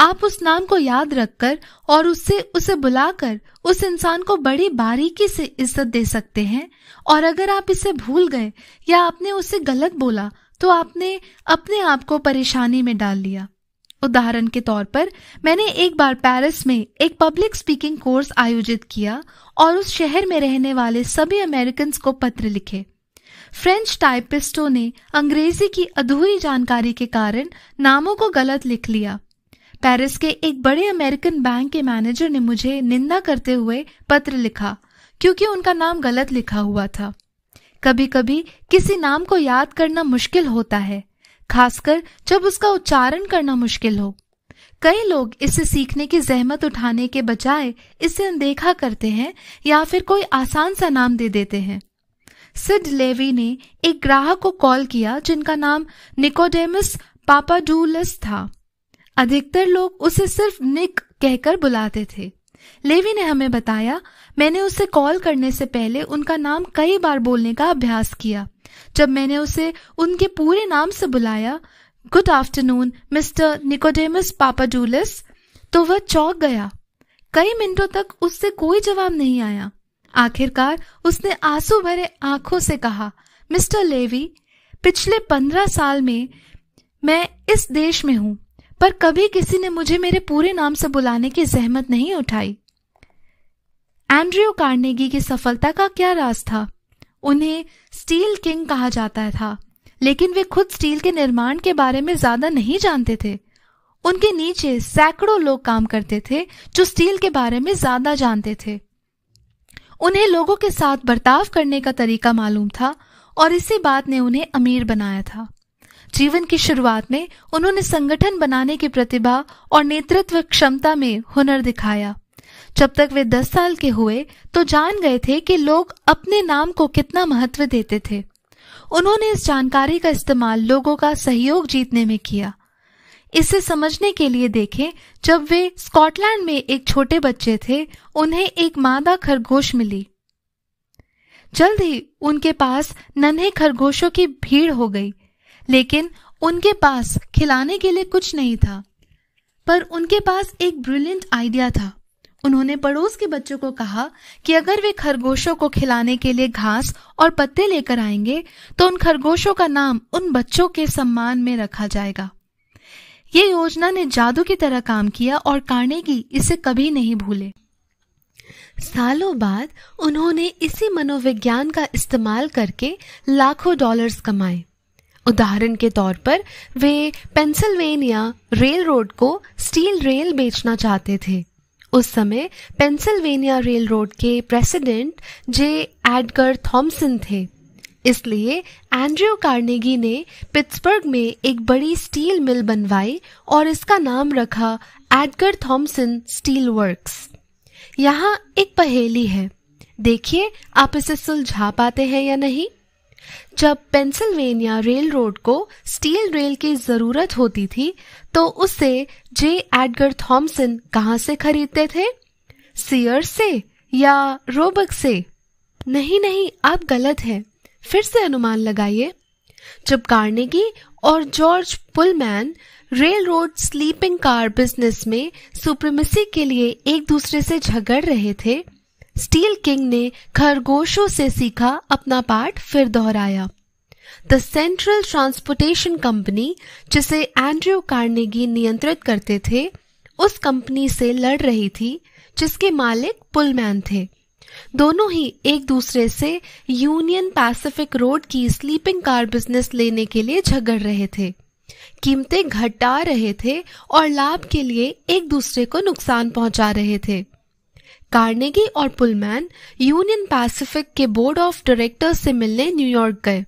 A: आप उस नाम को याद रखकर और उससे उसे बुलाकर उस इंसान को बड़ी बारीकी से इज्जत दे सकते हैं और अगर आप इसे भूल गए या आपने उसे गलत बोला तो आपने अपने आप को परेशानी में डाल लिया उदाहरण के तौर पर मैंने एक बार पेरिस में एक पब्लिक स्पीकिंग कोर्स आयोजित किया और उस शहर में रहने वाले सभी अमेरिकन को पत्र लिखे फ्रेंच टाइपिस्टों ने अंग्रेजी की अधूरी जानकारी के कारण नामों को गलत लिख लिया पेरिस के एक बड़े अमेरिकन बैंक के मैनेजर ने मुझे निंदा करते हुए पत्र लिखा क्योंकि उनका नाम गलत लिखा हुआ था कभी कभी किसी नाम को याद करना मुश्किल होता है खासकर जब उसका उच्चारण करना मुश्किल हो कई लोग इसे सीखने की जहमत उठाने के बजाय इसे अनदेखा करते हैं या फिर कोई आसान सा नाम दे देते हैं सिड लेवी ने एक ग्राहक को कॉल किया जिनका नाम निकोडेमस पापाडूलस था अधिकतर लोग उसे सिर्फ निक कहकर बुलाते थे लेवी ने हमें बताया मैंने उसे कॉल करने से पहले उनका नाम कई बार बोलने का अभ्यास किया जब मैंने उसे उनके पूरे नाम से बुलाया good afternoon mister Nicodemus Papadoulos तो वह चौक गया कई मिनटों तक उससे कोई जवाब नहीं आया आखिरकार उसने आंसू भरे आंखों से कहा मिस्टर लेवी पिछले पंद्रह साल में मैं इस देश में हूं पर कभी किसी ने मुझे मेरे पूरे नाम से बुलाने की जहमत नहीं उठाई एंड्रियो कार्नेगी की सफलता का क्या राज था उन्हें स्टील किंग कहा जाता था लेकिन वे खुद स्टील के निर्माण के बारे में ज्यादा नहीं जानते थे उनके नीचे सैकड़ों लोग काम करते थे जो स्टील के बारे में ज्यादा जानते थे उन्हें लोगों के साथ बर्ताव करने का तरीका मालूम था और इसी बात ने उन्हें अमीर बनाया था जीवन की शुरुआत में उन्होंने संगठन बनाने की प्रतिभा और नेतृत्व क्षमता में हुनर दिखाया जब तक वे दस साल के हुए तो जान गए थे कि लोग अपने नाम को कितना महत्व देते थे उन्होंने इस जानकारी का इस्तेमाल लोगों का सहयोग जीतने में किया इसे समझने के लिए देखें जब वे स्कॉटलैंड में एक छोटे बच्चे थे उन्हें एक मादा खरगोश मिली जल्द ही उनके पास नन्हे खरगोशों की भीड़ हो गई लेकिन उनके पास खिलाने के लिए कुछ नहीं था पर उनके पास एक ब्रिलियंट आइडिया था उन्होंने पड़ोस के बच्चों को कहा कि अगर वे खरगोशों को खिलाने के लिए घास और पत्ते लेकर आएंगे तो उन खरगोशों का नाम उन बच्चों के सम्मान में रखा जाएगा ये योजना ने जादू की तरह काम किया और कार्नेगी इसे कभी नहीं भूले सालों बाद उन्होंने इसी मनोविज्ञान का इस्तेमाल करके लाखों डॉलर्स कमाए उदाहरण के तौर पर वे पेंसिल्वेनिया रेल रोड को स्टील रेल बेचना चाहते थे उस समय पेंसिल्वेनिया रेल रोड के प्रेसिडेंट जे एडगर थॉमसन थे इसलिए एंड्रयू कार्नेगी ने पिट्सबर्ग में एक बड़ी स्टील मिल बनवाई और इसका नाम रखा एडगर थॉमसन स्टील वर्क्स यहाँ एक पहेली है देखिए आप इसे सुलझा पाते हैं या नहीं जब पेंसिल्वेनिया रेल रोड को स्टील रेल की जरूरत होती थी तो उसे जे एडगर थॉमसन कहाँ से खरीदते थे सियर्स से या रोबक से नहीं नहीं आप गलत है फिर से अनुमान लगाइए जब कार्नेगी और George Pullman railroad sleeping car business में सुप्रीमेसी के लिए एक दूसरे से झगड़ रहे थे स्टील किंग ने खरगोशों से सीखा अपना पाठ फिर दोहराया द सेंट्रल ट्रांसपोर्टेशन कंपनी जिसे एंड्रयू कार्नेगी नियंत्रित करते थे उस कंपनी से लड़ रही थी जिसके मालिक पुलमैन थे दोनों ही एक दूसरे से यूनियन पैसिफिक रोड की स्लीपिंग कार बिजनेस लेने के लिए झगड़ रहे थे कीमतें घटा रहे थे और लाभ के लिए एक दूसरे को नुकसान पहुंचा रहे थे कार्नेगी और पुलमैन यूनियन पैसिफिक के बोर्ड ऑफ डायरेक्टर्स से मिलने न्यूयॉर्क गए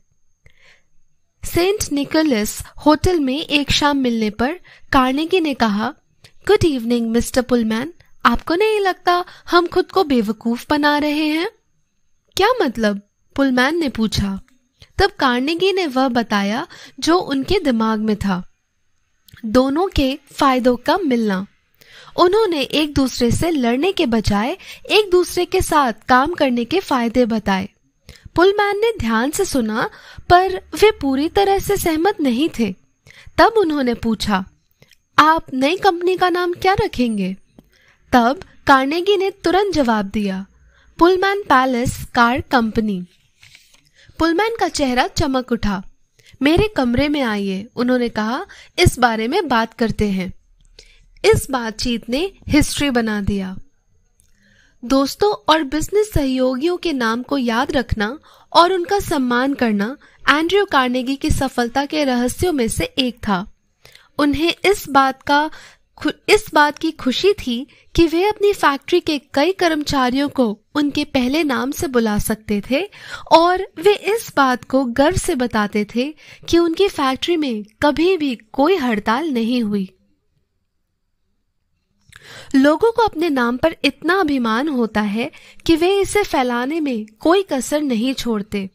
A: सेंट निकोलस होटल में एक शाम मिलने पर कार्नेगी ने कहा गुड इवनिंग मिस्टर पुलमैन आपको नहीं लगता हम खुद को बेवकूफ बना रहे हैं क्या मतलब पुलमैन ने पूछा तब कार्नेगी ने वह बताया जो उनके दिमाग में था दोनों के फायदों का मिलना उन्होंने एक दूसरे से लड़ने के बजाय एक दूसरे के साथ काम करने के फायदे बताए पुलमैन ने ध्यान से सुना पर वे पूरी तरह से सहमत नहीं थे तब उन्होंने पूछा आप नई कंपनी का नाम क्या रखेंगे तब कार्नेगी ने तुरंत जवाब दिया Pullman Palace Car Company Pullman का चेहरा चमक उठा मेरे कमरे में आइए उन्होंने कहा इस बारे में बात करते हैं इस बातचीत ने हिस्ट्री बना दिया दोस्तों और बिजनेस सहयोगियों के नाम को याद रखना और उनका सम्मान करना एंड्रियो कार्नेगी की सफलता के रहस्यों में से एक था उन्हें इस बात का इस बात की खुशी थी कि वे अपनी फैक्ट्री के कई कर्मचारियों को उनके पहले नाम से बुला सकते थे और वे इस बात को गर्व से बताते थे कि उनकी फैक्ट्री में कभी भी कोई हड़ताल नहीं हुई लोगों को अपने नाम पर इतना अभिमान होता है कि वे इसे फैलाने में कोई कसर नहीं छोड़ते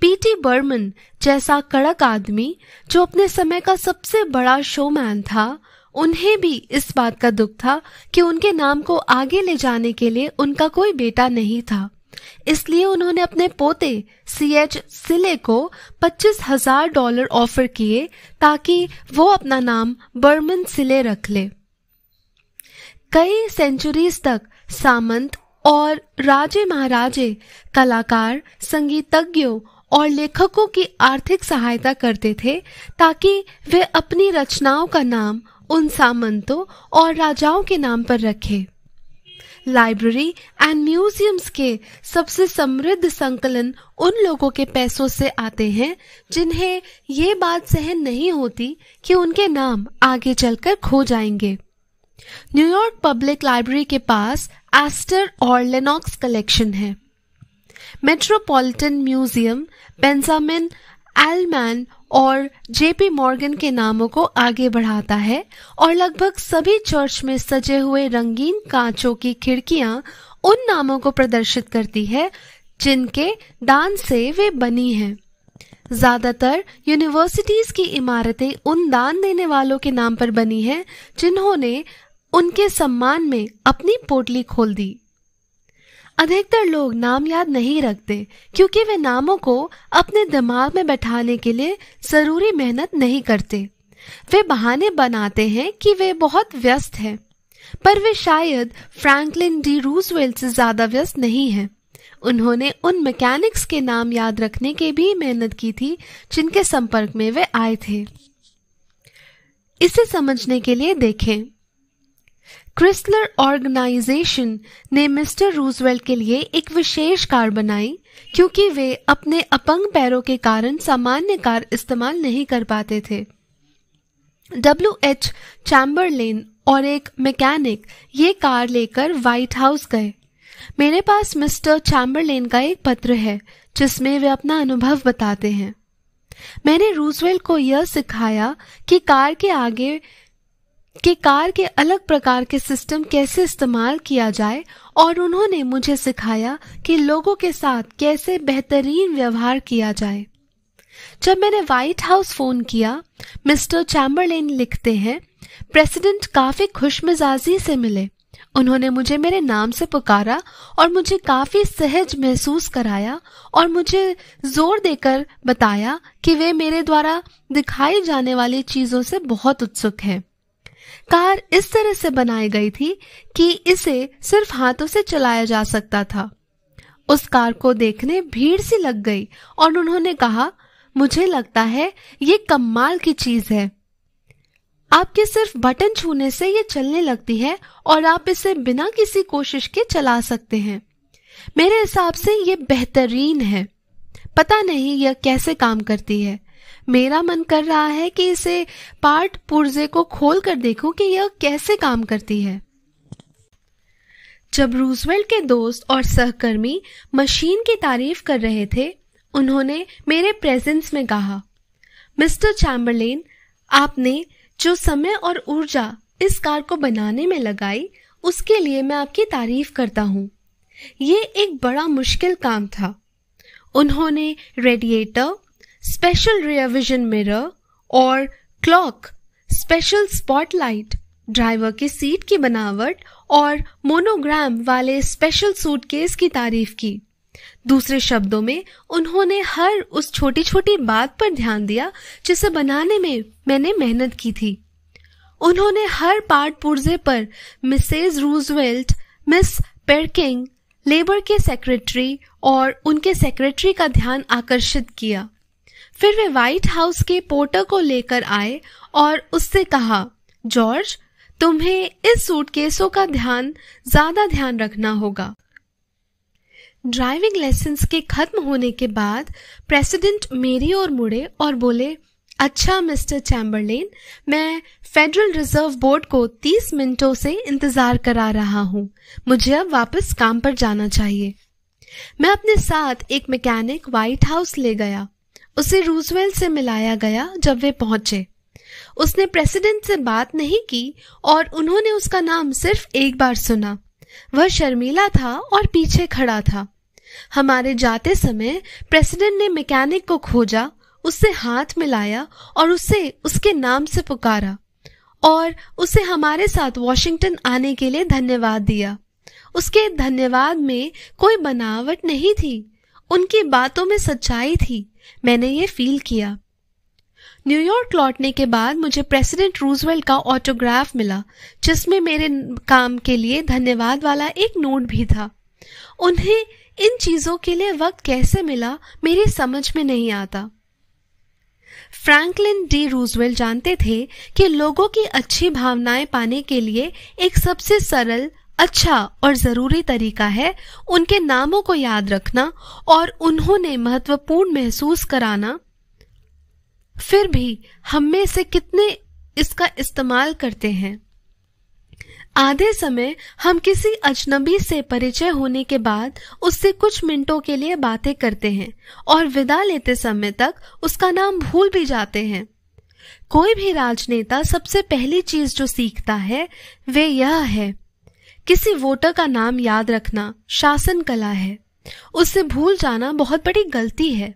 A: पीटी बर्मन जैसा कड़क आदमी जो अपने समय का सबसे बड़ा शोमैन था उन्हें भी इस बात का दुख था कि उनके नाम को आगे ले जाने के लिए उनका कोई बेटा नहीं था इसलिए उन्होंने अपने पोते सी एच सिले को पच्चीस हजार डॉलर ऑफर किए ताकि वो अपना नाम बर्मन सिले रख ले कई सेंचुरीज तक सामंत और राजे महाराजे कलाकार संगीतज्ञों और लेखकों की आर्थिक सहायता करते थे ताकि वे अपनी रचनाओं का नाम उन सामंतों और राजाओं के नाम पर रखे लाइब्रेरी एंड म्यूजियम्स के सबसे समृद्ध संकलन उन लोगों के पैसों से आते हैं जिन्हें ये बात सहन नहीं होती कि उनके नाम आगे चलकर खो जाएंगे न्यूयॉर्क पब्लिक लाइब्रेरी के पास एस्टर और लेनॉक्स कलेक्शन है मेट्रोपॉलिटन म्यूजियम बेंजामिन एलमैन और जेपी मॉर्गन के नामों को आगे बढ़ाता है और लगभग सभी चर्च में सजे हुए रंगीन कांचों की खिड़कियां उन नामों को प्रदर्शित करती है जिनके दान से वे बनी हैं। ज्यादातर यूनिवर्सिटीज की इमारतें उन दान देने वालों के नाम पर बनी हैं जिन्होंने उनके सम्मान में अपनी पोटली खोल दी अधिकतर लोग नाम याद नहीं रखते क्योंकि वे नामों को अपने दिमाग में बैठाने के लिए जरूरी मेहनत नहीं करते वे बहाने बनाते हैं कि वे बहुत व्यस्त हैं पर वे शायद फ्रैंकलिन डी रूजवेल से ज्यादा व्यस्त नहीं हैं उन्होंने उन मैकेनिक्स के नाम याद रखने के भी मेहनत की थी जिनके संपर्क में वे आए थे इसे समझने के लिए देखें क्रिस्लर ऑर्गेनाइजेशन ने मिस्टर रूजवेल्ट के लिए एक विशेष कार बनाई क्योंकि वे अपने अपंग पैरों के कारण सामान्य कार इस्तेमाल नहीं कर पाते थे डब्ल्यू एच चैम्बरलेन और एक मैकेनिक ये कार लेकर व्हाइट हाउस गए मेरे पास मिस्टर चैम्बरलेन का एक पत्र है जिसमें वे अपना अनुभव बताते हैं मैंने रूजवेल को यह सिखाया कि कार के आगे कि कार के अलग प्रकार के सिस्टम कैसे इस्तेमाल किया जाए और उन्होंने मुझे सिखाया कि लोगों के साथ कैसे बेहतरीन व्यवहार किया जाए जब मैंने व्हाइट हाउस फोन किया मिस्टर चैम्बरलेन लिखते हैं प्रेसिडेंट काफी खुश मिजाजी से मिले उन्होंने मुझे मेरे नाम से पुकारा और मुझे काफी सहज महसूस कराया और मुझे जोर देकर बताया कि वे मेरे द्वारा दिखाई जाने वाली चीजों से बहुत उत्सुक हैं कार इस तरह से बनाई गई थी कि इसे सिर्फ हाथों से चलाया जा सकता था उस कार को देखने भीड़ सी लग गई और उन्होंने कहा मुझे लगता है ये कमाल की चीज है आपके सिर्फ बटन छूने से ये चलने लगती है और आप इसे बिना किसी कोशिश के चला सकते हैं मेरे हिसाब से ये बेहतरीन है पता नहीं यह कैसे काम करती है मेरा मन कर रहा है कि इसे पार्ट पुर्जे को खोल कर देखूं कि यह कैसे काम करती है जब रूजवेल्ट के दोस्त और सहकर्मी मशीन की तारीफ कर रहे थे उन्होंने मेरे प्रेजेंस में कहा मिस्टर चैम्बरलेन आपने जो समय और ऊर्जा इस कार को बनाने में लगाई उसके लिए मैं आपकी तारीफ करता हूँ ये एक बड़ा मुश्किल काम था उन्होंने रेडिएटर स्पेशल rear मिरर और क्लॉक स्पेशल स्पॉटलाइट ड्राइवर की सीट की बनावट और मोनोग्राम वाले स्पेशल सूटकेस की तारीफ की दूसरे शब्दों में उन्होंने हर उस छोटी छोटी बात पर ध्यान दिया जिसे बनाने में मैंने मेहनत की थी उन्होंने हर पार्ट पुर्जे पर Mrs Roosevelt Miss Perkins labour के सेक्रेटरी और उनके सेक्रेटरी का ध्यान आकर्षित किया फिर वे व्हाइट हाउस के पोर्टर को लेकर आए और उससे कहा जॉर्ज तुम्हें इस सूटकेसों का ध्यान ज्यादा ध्यान रखना होगा ड्राइविंग लेसन के खत्म होने के बाद प्रेसिडेंट मेरी ओर मुड़े और बोले अच्छा मिस्टर चैम्बरलेन मैं फेडरल रिजर्व बोर्ड को तीस मिनटों से इंतजार करा रहा हूँ मुझे अब वापस काम पर जाना चाहिए मैं अपने साथ एक मैकेनिक व्हाइट हाउस ले गया उसे रूजवेल से मिलाया गया जब वे पहुंचे उसने प्रेसिडेंट से बात नहीं की और उन्होंने उसका नाम सिर्फ एक बार सुना वह शर्मीला था और पीछे खड़ा था हमारे जाते समय प्रेसिडेंट ने मैकेनिक को खोजा उससे हाथ मिलाया और उसे उसके नाम से पुकारा और उसे हमारे साथ वॉशिंगटन आने के लिए धन्यवाद दिया उसके धन्यवाद में कोई बनावट नहीं थी उनकी बातों में सच्चाई थी मैंने ये फील किया न्यूयॉर्क लौटने के बाद मुझे प्रेसिडेंट रूजवेल्ट का ऑटोग्राफ मिला जिसमें मेरे काम के लिए धन्यवाद वाला एक नोट भी था उन्हें इन चीजों के लिए वक्त कैसे मिला मेरी समझ में नहीं आता फ्रैंकलिन डी रूजवेल जानते थे कि लोगों की अच्छी भावनाएं पाने के लिए एक सबसे सरल अच्छा और जरूरी तरीका है उनके नामों को याद रखना और उन्होंने महत्वपूर्ण महसूस कराना फिर भी हम में से कितने इसका इस्तेमाल करते हैं आधे समय हम किसी अजनबी से परिचय होने के बाद उससे कुछ मिनटों के लिए बातें करते हैं और विदा लेते समय तक उसका नाम भूल भी जाते हैं कोई भी राजनेता सबसे पहली चीज जो सीखता है वे यह है किसी वोटर का नाम याद रखना शासन कला है उससे भूल जाना बहुत बड़ी गलती है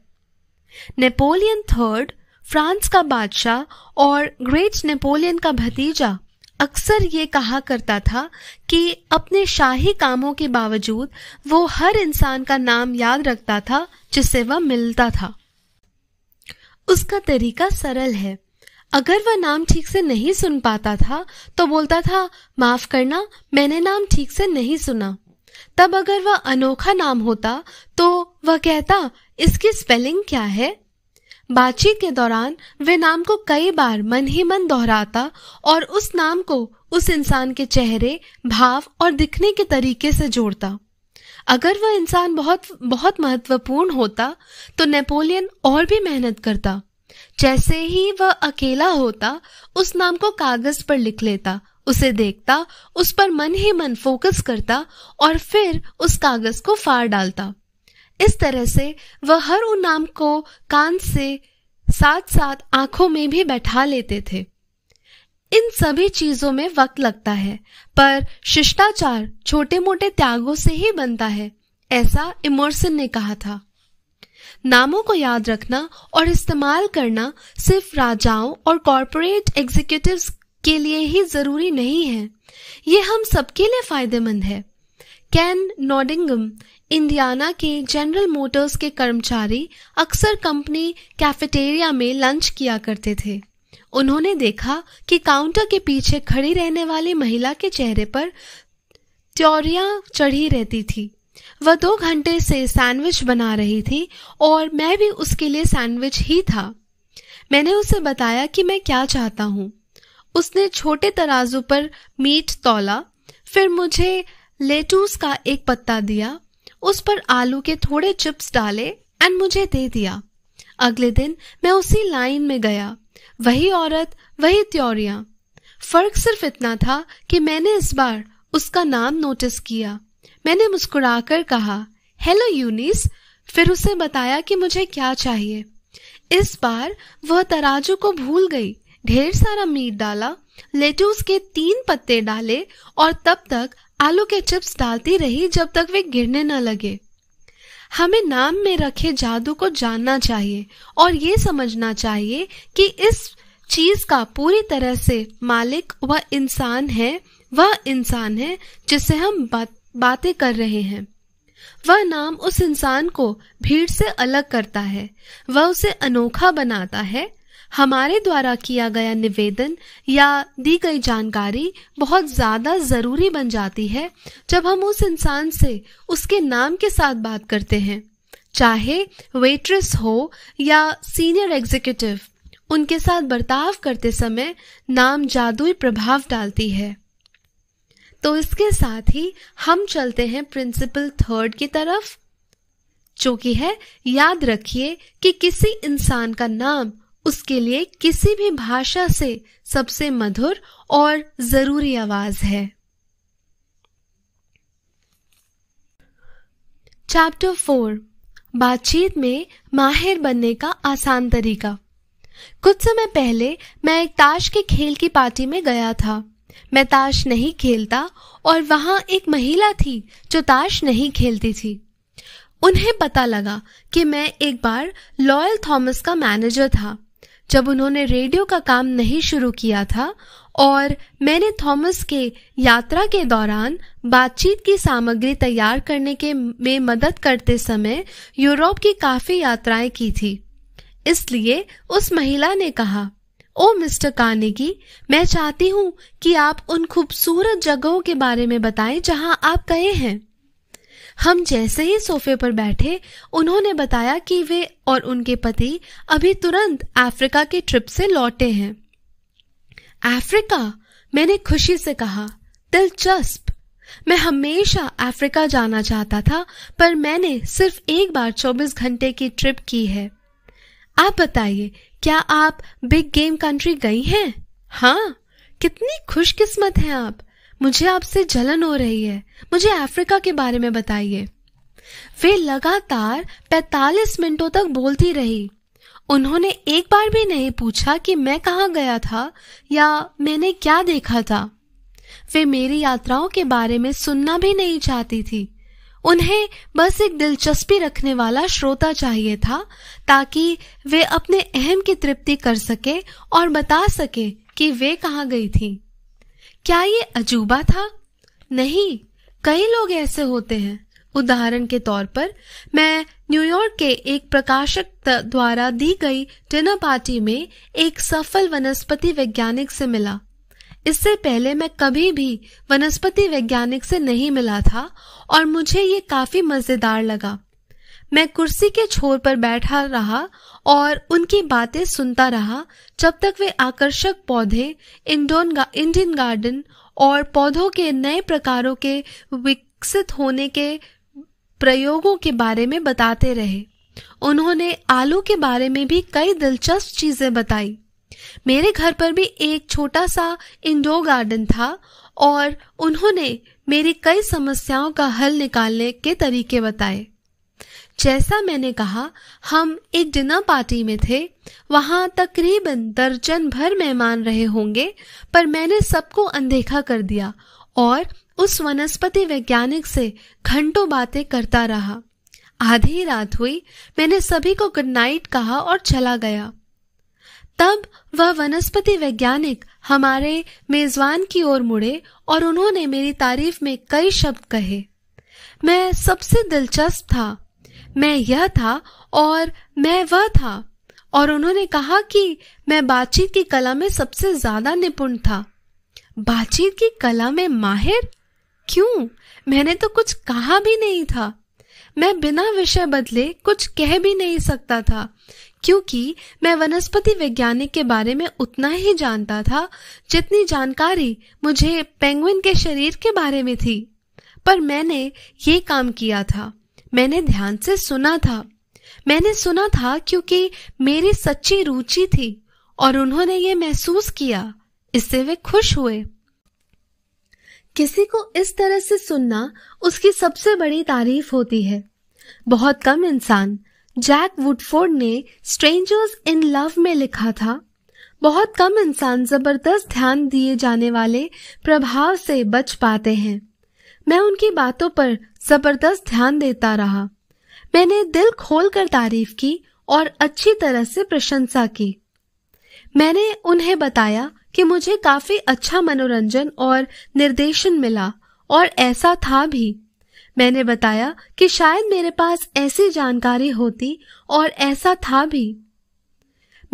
A: नेपोलियन थर्ड फ्रांस का बादशाह और ग्रेट नेपोलियन का भतीजा अक्सर ये कहा करता था कि अपने शाही कामों के बावजूद वो हर इंसान का नाम याद रखता था जिससे वह मिलता था उसका तरीका सरल है अगर वह नाम ठीक से नहीं सुन पाता था तो बोलता था माफ करना मैंने नाम ठीक से नहीं सुना तब अगर वह अनोखा नाम होता तो वह कहता इसकी स्पेलिंग क्या है बातचीत के दौरान वे नाम को कई बार मन ही मन दोहराता और उस नाम को उस इंसान के चेहरे भाव और दिखने के तरीके से जोड़ता अगर वह इंसान बहुत बहुत महत्वपूर्ण होता तो नेपोलियन और भी मेहनत करता जैसे ही वह अकेला होता उस नाम को कागज पर लिख लेता उसे देखता उस पर मन ही मन फोकस करता और फिर उस कागज को फाड़ डालता इस तरह से वह हर उन नाम को कान से साथ साथ आंखों में भी बैठा लेते थे इन सभी चीजों में वक्त लगता है पर शिष्टाचार छोटे मोटे त्यागों से ही बनता है ऐसा इमोर्सन ने कहा था नामों को याद रखना और इस्तेमाल करना सिर्फ राजाओं और कॉरपोरेट एग्जीक्यूटिव के लिए ही जरूरी नहीं है ये हम सबके लिए फायदेमंद है कैन नोडिंगम इंडियाना के जनरल मोटर्स के कर्मचारी अक्सर कंपनी कैफेटेरिया में लंच किया करते थे उन्होंने देखा कि काउंटर के पीछे खड़ी रहने वाली महिला के चेहरे पर त्योरिया चढ़ी रहती थी वह दो घंटे से सैंडविच बना रही थी और मैं भी उसके लिए सैंडविच ही था मैंने उसे बताया कि मैं क्या चाहता हूँ उसने छोटे तराजू पर मीट तोला फिर मुझे लेटूस का एक पत्ता दिया उस पर आलू के थोड़े चिप्स डाले एंड मुझे दे दिया अगले दिन मैं उसी लाइन में गया वही औरत वही त्योरिया फर्क सिर्फ इतना था कि मैंने इस बार उसका नाम नोटिस किया मैंने मुस्कुराकर कहा हेलो यूनिस फिर उसे बताया कि मुझे क्या चाहिए इस बार वह तराजू को भूल गई ढेर सारा मीट डाला लेटूस के तीन पत्ते डाले और तब तक आलू के चिप्स डालती रही जब तक वे गिरने न लगे हमें नाम में रखे जादू को जानना चाहिए और ये समझना चाहिए कि इस चीज का पूरी तरह से मालिक वह इंसान है वह इंसान है जिसे हम बातें कर रहे हैं वह नाम उस इंसान को भीड़ से अलग करता है वह उसे अनोखा बनाता है हमारे द्वारा किया गया निवेदन या दी गई जानकारी बहुत ज्यादा जरूरी बन जाती है जब हम उस इंसान से उसके नाम के साथ बात करते हैं चाहे वेट्रेस हो या सीनियर एग्जीक्यूटिव उनके साथ बर्ताव करते समय नाम जादुई प्रभाव डालती है तो इसके साथ ही हम चलते हैं प्रिंसिपल थर्ड की तरफ जो कि है याद रखिए कि किसी इंसान का नाम उसके लिए किसी भी भाषा से सबसे मधुर और जरूरी आवाज है चैप्टर फोर बातचीत में माहिर बनने का आसान तरीका कुछ समय पहले मैं एक ताश के खेल की पार्टी में गया था मैं ताश नहीं खेलता और वहां एक महिला थी जो ताश नहीं खेलती थी उन्हें पता लगा कि मैं एक बार लॉयल थॉमस का मैनेजर था जब उन्होंने रेडियो का काम नहीं शुरू किया था और मैंने थॉमस के यात्रा के दौरान बातचीत की सामग्री तैयार करने के में मदद करते समय यूरोप की काफी यात्राएं की थी इसलिए उस महिला ने कहा ओ मिस्टर कार्नेगी मैं चाहती हूँ कि आप उन खूबसूरत जगहों के बारे में बताएं जहाँ आप गए हैं हम जैसे ही सोफे पर बैठे उन्होंने बताया कि वे और उनके पति अभी तुरंत अफ्रीका के ट्रिप से लौटे हैं अफ्रीका मैंने खुशी से कहा दिलचस्प मैं हमेशा अफ्रीका जाना चाहता था पर मैंने सिर्फ एक बार 24 घंटे की ट्रिप की है आप बताइए क्या आप बिग गेम कंट्री गई हैं? हाँ कितनी खुशकिस्मत हैं आप मुझे आपसे जलन हो रही है मुझे अफ्रीका के बारे में बताइए वे लगातार 45 मिनटों तक बोलती रही उन्होंने एक बार भी नहीं पूछा कि मैं कहाँ गया था या मैंने क्या देखा था वे मेरी यात्राओं के बारे में सुनना भी नहीं चाहती थी उन्हें बस एक दिलचस्पी रखने वाला श्रोता चाहिए था ताकि वे अपने अहम की तृप्ति कर सके और बता सके कि वे कहाँ गई थी क्या ये अजूबा था नहीं कई लोग ऐसे होते हैं उदाहरण के तौर पर मैं न्यूयॉर्क के एक प्रकाशक द्वारा दी गई डिनर पार्टी में एक सफल वनस्पति वैज्ञानिक से मिला इससे पहले मैं कभी भी वनस्पति वैज्ञानिक से नहीं मिला था और मुझे ये काफी मजेदार लगा मैं कुर्सी के छोर पर बैठा रहा और उनकी बातें सुनता रहा जब तक वे आकर्षक पौधे इंडोन गा, इंडियन गार्डन और पौधों के नए प्रकारों के विकसित होने के प्रयोगों के बारे में बताते रहे उन्होंने आलू के बारे में भी कई दिलचस्प चीजें बताई मेरे घर पर भी एक छोटा सा इंडोर गार्डन था और उन्होंने मेरी कई समस्याओं का हल निकालने के तरीके बताए जैसा मैंने कहा हम एक डिनर पार्टी में थे वहां तकरीबन दर्जन भर मेहमान रहे होंगे पर मैंने सबको अनदेखा कर दिया और उस वनस्पति वैज्ञानिक से घंटों बातें करता रहा आधी रात हुई मैंने सभी को गुड नाइट कहा और चला गया तब वह वनस्पति वैज्ञानिक हमारे मेजबान की ओर मुड़े और उन्होंने मेरी तारीफ में कई शब्द कहे मैं सबसे दिलचस्प था मैं यह था और मैं वह था और उन्होंने कहा कि मैं बातचीत की कला में सबसे ज्यादा निपुण था बातचीत की कला में माहिर क्यों मैंने तो कुछ कहा भी नहीं था मैं बिना विषय बदले कुछ कह भी नहीं सकता था क्योंकि मैं वनस्पति वैज्ञानिक के बारे में उतना ही जानता था जितनी जानकारी मुझे पेंगुइन के शरीर के बारे में थी पर मैंने ये काम किया था मैंने ध्यान से सुना था मैंने सुना था क्योंकि मेरी सच्ची रुचि थी और उन्होंने ये महसूस किया इससे वे खुश हुए किसी को इस तरह से सुनना उसकी सबसे बड़ी तारीफ होती है बहुत कम इंसान जैक वुडफोर्ड ने स्ट्रेंजर्स इन लव में लिखा था बहुत कम इंसान जबरदस्त ध्यान दिए जाने वाले प्रभाव से बच पाते हैं मैं उनकी बातों पर जबरदस्त ध्यान देता रहा मैंने दिल खोलकर तारीफ की और अच्छी तरह से प्रशंसा की मैंने उन्हें बताया कि मुझे काफी अच्छा मनोरंजन और निर्देशन मिला और ऐसा था भी मैंने बताया कि शायद मेरे पास ऐसी जानकारी होती और ऐसा था भी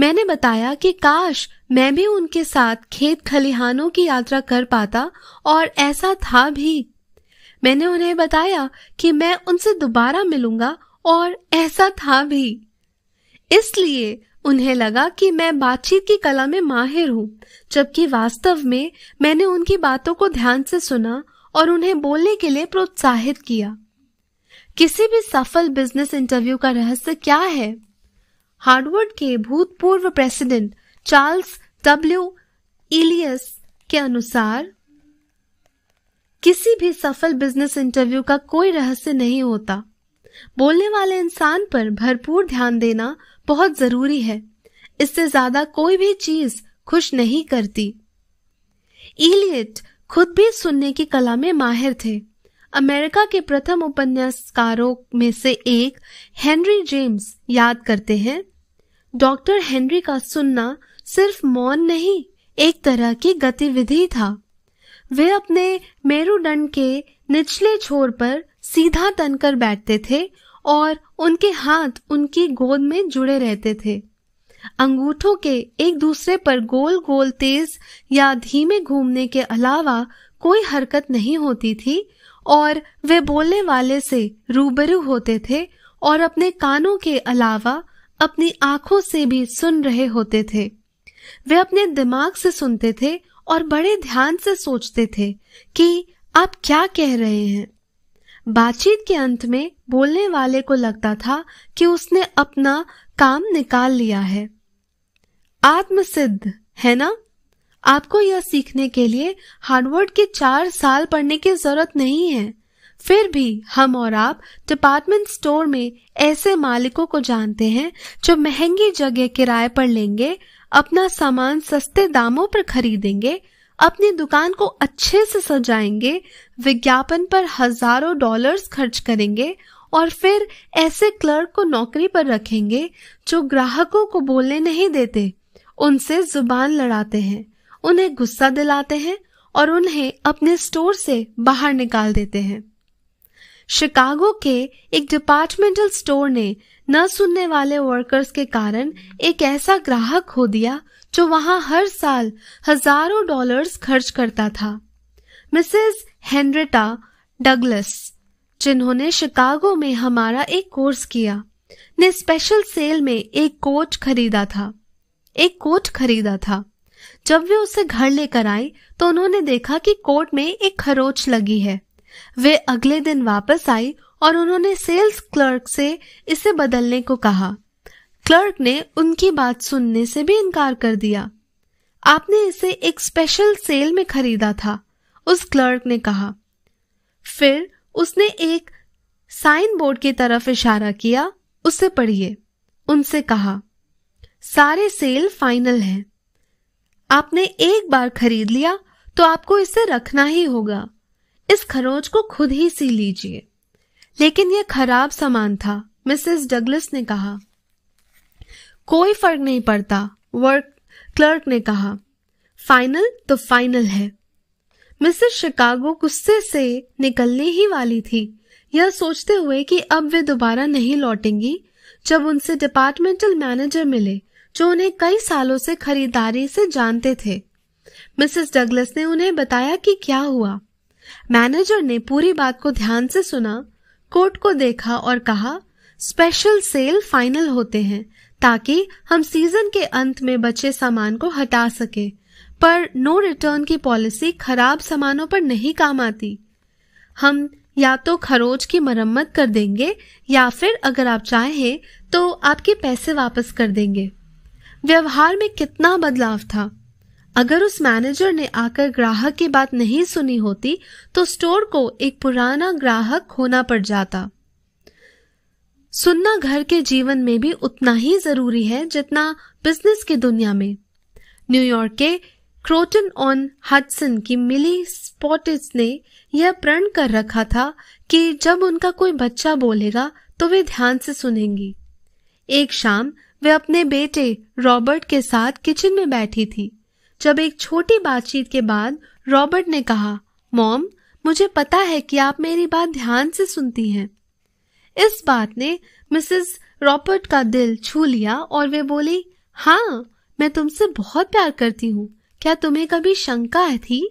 A: मैंने बताया कि काश मैं भी उनके साथ खेत खलिहानों की यात्रा कर पाता और ऐसा था भी मैंने उन्हें बताया कि मैं उनसे दोबारा मिलूंगा और ऐसा था भी इसलिए उन्हें लगा कि मैं बातचीत की कला में माहिर हूँ जबकि वास्तव में मैंने उनकी बातों को ध्यान से सुना और उन्हें बोलने के लिए प्रोत्साहित किया किसी भी सफल बिजनेस इंटरव्यू का रहस्य क्या है हार्डवर्ड के भूतपूर्व प्रेसिडेंट चार्ल्स डब्ल्यू इलियस के अनुसार किसी भी सफल बिजनेस इंटरव्यू का कोई रहस्य नहीं होता बोलने वाले इंसान पर भरपूर ध्यान देना बहुत जरूरी है इससे ज्यादा कोई भी चीज खुश नहीं करती इलियट खुद भी सुनने की कला में माहिर थे अमेरिका के प्रथम उपन्यासकारों में से एक हेनरी जेम्स याद करते हैं डॉक्टर हेनरी का सुनना सिर्फ मौन नहीं एक तरह की गतिविधि था वे अपने मेरुदंड के निचले छोर पर सीधा तनकर बैठते थे और उनके हाथ उनकी गोद में जुड़े रहते थे अंगूठों के एक दूसरे पर गोल गोल तेज या धीमे घूमने के अलावा कोई हरकत नहीं होती थी और वे बोलने वाले से रूबरू होते थे और अपने कानों के अलावा अपनी आंखों से भी सुन रहे होते थे वे अपने दिमाग से सुनते थे और बड़े ध्यान से सोचते थे कि आप क्या कह रहे हैं बातचीत के अंत में बोलने वाले को लगता था कि उसने अपना काम निकाल लिया है आत्मसिद्ध है ना आपको यह सीखने के लिए हार्वर्ड के चार साल पढ़ने की जरूरत नहीं है फिर भी हम और आप डिपार्टमेंट स्टोर में ऐसे मालिकों को जानते हैं जो महंगी जगह किराए पर लेंगे अपना सामान सस्ते दामों पर खरीदेंगे अपनी दुकान को अच्छे से सजाएंगे विज्ञापन पर हजारों डॉलर्स खर्च करेंगे और फिर ऐसे क्लर्क को नौकरी पर रखेंगे जो ग्राहकों को बोलने नहीं देते उनसे जुबान लड़ाते हैं उन्हें गुस्सा दिलाते हैं और उन्हें अपने स्टोर से बाहर निकाल देते हैं शिकागो के एक डिपार्टमेंटल स्टोर ने न सुनने वाले वर्कर्स के कारण एक ऐसा ग्राहक खो दिया जो वहां हर साल हजारों डॉलर्स खर्च करता था मिसेस हेनरेटा डगलस जिन्होंने शिकागो में हमारा एक कोर्स किया ने स्पेशल सेल में एक कोच खरीदा था एक कोट खरीदा था जब वे उसे घर लेकर आए तो उन्होंने देखा कि कोट में एक खरोच लगी है वे अगले दिन वापस आई और उन्होंने सेल्स क्लर्क से इसे बदलने को कहा क्लर्क ने उनकी बात सुनने से भी इनकार कर दिया आपने इसे एक स्पेशल सेल में खरीदा था उस क्लर्क ने कहा फिर उसने एक साइन बोर्ड की तरफ इशारा किया उसे पढ़िए उनसे कहा सारे सेल फाइनल हैं। आपने एक बार खरीद लिया तो आपको इसे रखना ही होगा इस खरोज को खुद ही सी लीजिए लेकिन यह खराब सामान था मिसेस डगलस ने कहा कोई फर्क नहीं पड़ता वर्क क्लर्क ने कहा फाइनल तो फाइनल है मिसेस शिकागो गुस्से से निकलने ही वाली थी यह सोचते हुए कि अब वे दोबारा नहीं लौटेंगी जब उनसे डिपार्टमेंटल मैनेजर मिले जो उन्हें कई सालों से खरीदारी से जानते थे मिसेस डगलस ने उन्हें बताया कि क्या हुआ मैनेजर ने पूरी बात को ध्यान से सुना कोर्ट को देखा और कहा स्पेशल सेल फाइनल होते हैं ताकि हम सीजन के अंत में बचे सामान को हटा सके पर नो रिटर्न की पॉलिसी खराब सामानों पर नहीं काम आती हम या तो खरोच की मरम्मत कर देंगे या फिर अगर आप चाहें तो आपके पैसे वापस कर देंगे व्यवहार में कितना बदलाव था अगर उस मैनेजर ने आकर ग्राहक की बात नहीं सुनी होती तो स्टोर को एक पुराना ग्राहक खोना पड़ जाता सुनना घर के जीवन में भी उतना ही जरूरी है जितना बिजनेस की दुनिया में न्यूयॉर्क के क्रोटन ऑन हडसन की मिली स्पॉटिस ने यह प्रण कर रखा था कि जब उनका कोई बच्चा बोलेगा तो वे ध्यान से सुनेंगी एक शाम वे अपने बेटे रॉबर्ट के साथ किचन में बैठी थी जब एक छोटी बातचीत के बाद रॉबर्ट ने कहा मॉम मुझे पता है कि आप मेरी बात ध्यान से सुनती हैं इस बात ने मिसेस रॉबर्ट का दिल छू लिया और वे बोली हाँ मैं तुमसे बहुत प्यार करती हूँ क्या तुम्हें कभी शंका थी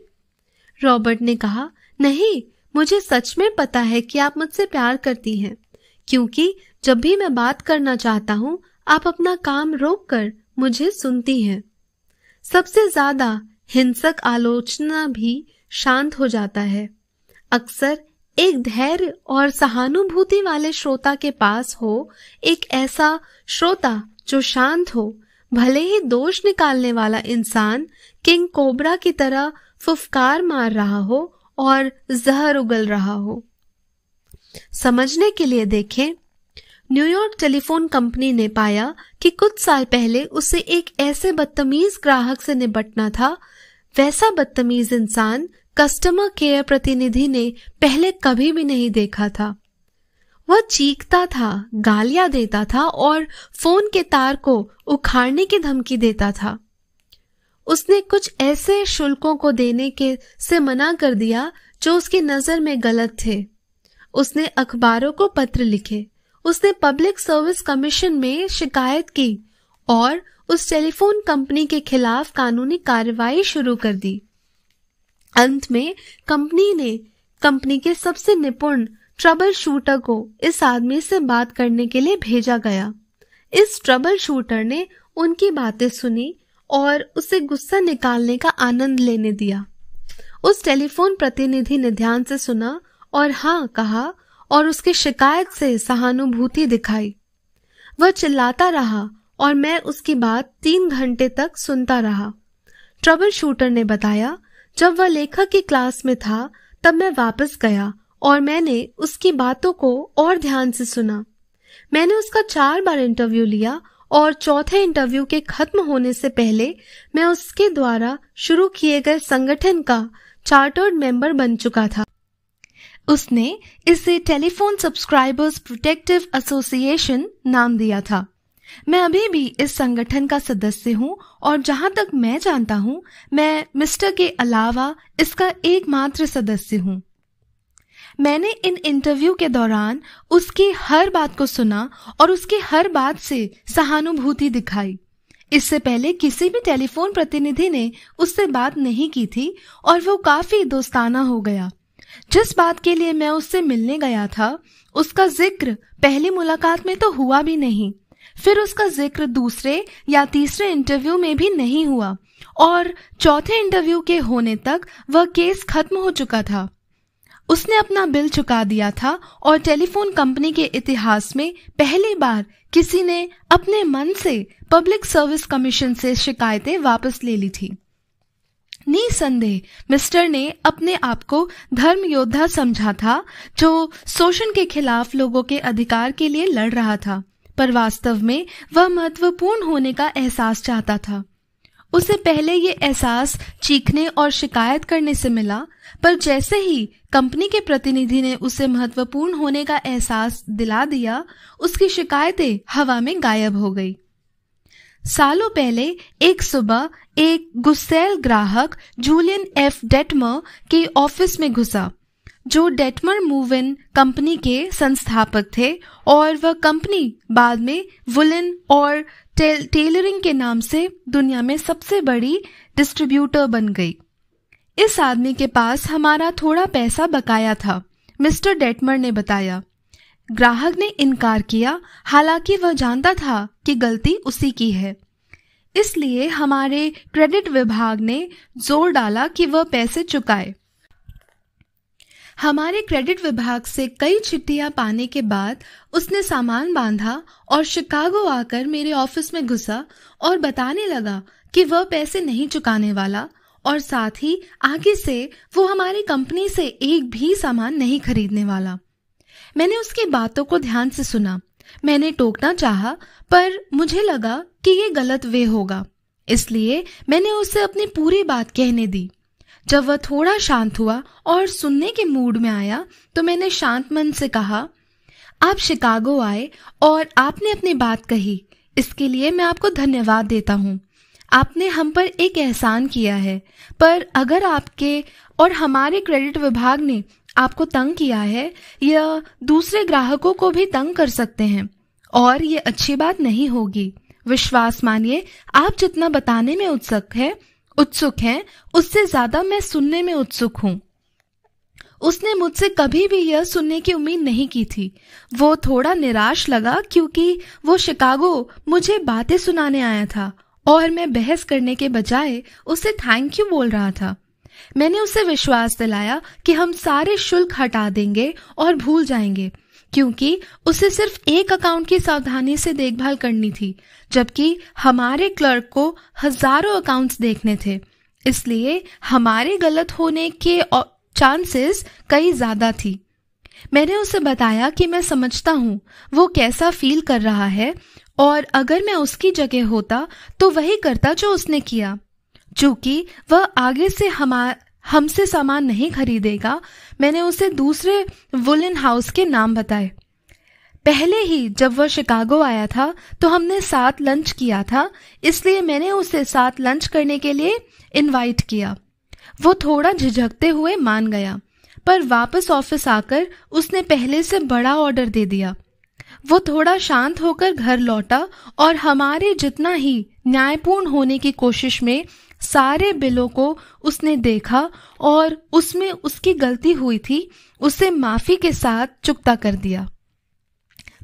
A: रॉबर्ट ने कहा नहीं मुझे सच में पता है कि आप मुझसे प्यार करती हैं क्योंकि जब भी मैं बात करना चाहता हूँ आप अपना काम रोककर मुझे सुनती हैं सबसे ज्यादा हिंसक आलोचना भी शांत हो जाता है अक्सर एक धैर्य और सहानुभूति वाले श्रोता के पास हो एक ऐसा श्रोता जो शांत हो भले ही दोष निकालने वाला इंसान किंग कोबरा की तरह फुफकार मार रहा हो और जहर उगल रहा हो समझने के लिए देखें न्यूयॉर्क टेलीफोन कंपनी ने पाया कि कुछ साल पहले उसे एक ऐसे बदतमीज ग्राहक से निपटना था वैसा बदतमीज इंसान कस्टमर केयर प्रतिनिधि ने पहले कभी भी नहीं देखा था वह चीखता था गालियां देता था और फोन के तार को उखाड़ने की धमकी देता था उसने कुछ ऐसे शुल्कों को देने के से मना कर दिया जो उसकी नजर में गलत थे उसने अखबारों को पत्र लिखे उसने पब्लिक सर्विस कमीशन में शिकायत की और उस टेलीफोन कंपनी के खिलाफ कानूनी कार्रवाई शुरू कर दी अंत में कंपनी ने कंपनी के सबसे निपुण ट्रबल शूटर को इस आदमी से बात करने के लिए भेजा गया इस ट्रबल शूटर ने उनकी बातें सुनी और उसे गुस्सा निकालने का आनंद लेने दिया उस टेलीफोन प्रतिनिधि ने ध्यान से सुना और हाँ कहा और उसकी शिकायत से सहानुभूति दिखाई वह चिल्लाता रहा और मैं उसकी बात तीन घंटे तक सुनता रहा ट्रबल शूटर ने बताया जब वह लेखक की क्लास में था तब मैं वापस गया और मैंने उसकी बातों को और ध्यान से सुना मैंने उसका चार बार इंटरव्यू लिया और चौथे इंटरव्यू के खत्म होने से पहले मैं उसके द्वारा शुरू किए गए संगठन का चार्टर्ड मेंबर बन चुका था उसने इसे टेलीफोन सब्सक्राइबर्स प्रोटेक्टिव एसोसिएशन नाम दिया था मैं अभी भी इस संगठन का सदस्य हूं और जहां तक मैं जानता हूं मैं मिस्टर के अलावा इसका एकमात्र सदस्य हूं मैंने इन इंटरव्यू के दौरान उसकी हर बात को सुना और उसकी हर बात से सहानुभूति दिखाई इससे पहले किसी भी टेलीफोन प्रतिनिधि ने उससे बात नहीं की थी और वो काफी दोस्ताना हो गया जिस बात के लिए मैं उससे मिलने गया था उसका जिक्र पहली मुलाकात में तो हुआ भी नहीं फिर उसका जिक्र दूसरे या तीसरे इंटरव्यू में भी नहीं हुआ और चौथे इंटरव्यू के होने तक वह केस खत्म हो चुका था उसने अपना बिल चुका दिया था और टेलीफोन कंपनी के इतिहास में पहली बार किसी ने अपने मन से पब्लिक सर्विस कमीशन से शिकायतें वापस ले ली थी निसंदेह मिस्टर ने अपने आप को धर्म योद्धा समझा था जो शोषण के खिलाफ लोगों के अधिकार के लिए लड़ रहा था पर वास्तव में वह महत्वपूर्ण होने का एहसास चाहता था उसे पहले ये एहसास चीखने और शिकायत करने से मिला पर जैसे ही कंपनी के प्रतिनिधि ने उसे महत्वपूर्ण होने का एहसास दिला दिया उसकी शिकायतें हवा में गायब हो गई सालों पहले एक सुबह एक गुस्सेल ग्राहक जूलियन एफ डेटमर के ऑफिस में घुसा जो डेटमर मूव इन कंपनी के संस्थापक थे और वह कंपनी बाद में वुलन और टेल, टेलरिंग के नाम से दुनिया में सबसे बड़ी डिस्ट्रीब्यूटर बन गई इस आदमी के पास हमारा थोड़ा पैसा बकाया था मिस्टर डेटमर ने बताया ग्राहक ने इनकार किया हालांकि वह जानता था कि गलती उसी की है इसलिए हमारे क्रेडिट विभाग ने जोर डाला कि वह पैसे चुकाए हमारे क्रेडिट विभाग से कई चिट्ठियां पाने के बाद उसने सामान बांधा और शिकागो आकर मेरे ऑफिस में घुसा और बताने लगा कि वह पैसे नहीं चुकाने वाला और साथ ही आगे से वो हमारी कंपनी से एक भी सामान नहीं खरीदने वाला मैंने उसकी बातों को ध्यान से सुना मैंने टोकना चाहा पर मुझे लगा कि ये गलत वे होगा इसलिए मैंने उसे अपनी पूरी बात कहने दी जब वह थोड़ा शांत हुआ और सुनने के मूड में आया तो मैंने शांत मन से कहा आप शिकागो आए और आपने अपनी बात कही इसके लिए मैं आपको धन्यवाद देता हूँ आपने हम पर एक एहसान किया है पर अगर आपके और हमारे क्रेडिट विभाग ने आपको तंग किया है या दूसरे ग्राहकों को भी तंग कर सकते हैं और ये अच्छी बात नहीं होगी विश्वास मानिए आप जितना बताने में उत्सुक है उत्सुक हैं उससे ज्यादा मैं सुनने में उत्सुक हूं उसने मुझसे कभी भी यह सुनने की उम्मीद नहीं की थी वो थोड़ा निराश लगा क्योंकि वो शिकागो मुझे बातें सुनाने आया था और मैं बहस करने के बजाय उसे थैंक यू बोल रहा था मैंने उसे विश्वास दिलाया कि हम सारे शुल्क हटा देंगे और भूल जाएंगे क्योंकि उसे सिर्फ एक अकाउंट की सावधानी से देखभाल करनी थी जबकि हमारे क्लर्क को हजारों अकाउंट्स देखने थे इसलिए हमारे गलत होने के चांसेस कई ज्यादा थी मैंने उसे बताया कि मैं समझता हूँ वो कैसा फील कर रहा है और अगर मैं उसकी जगह होता तो वही करता जो उसने किया चूंकि वह आगे से हमा हमसे सामान नहीं खरीदेगा मैंने उसे दूसरे वुलन हाउस के नाम बताए पहले ही जब वह शिकागो आया था तो हमने साथ लंच किया था इसलिए मैंने उसे साथ लंच करने के लिए इनवाइट किया वो थोड़ा झिझकते हुए मान गया पर वापस ऑफिस आकर उसने पहले से बड़ा ऑर्डर दे दिया वो थोड़ा शांत होकर घर लौटा और हमारे जितना ही न्यायपूर्ण होने की कोशिश में सारे बिलों को उसने देखा और उसमें उसकी गलती हुई थी उसे माफी के साथ चुकता कर दिया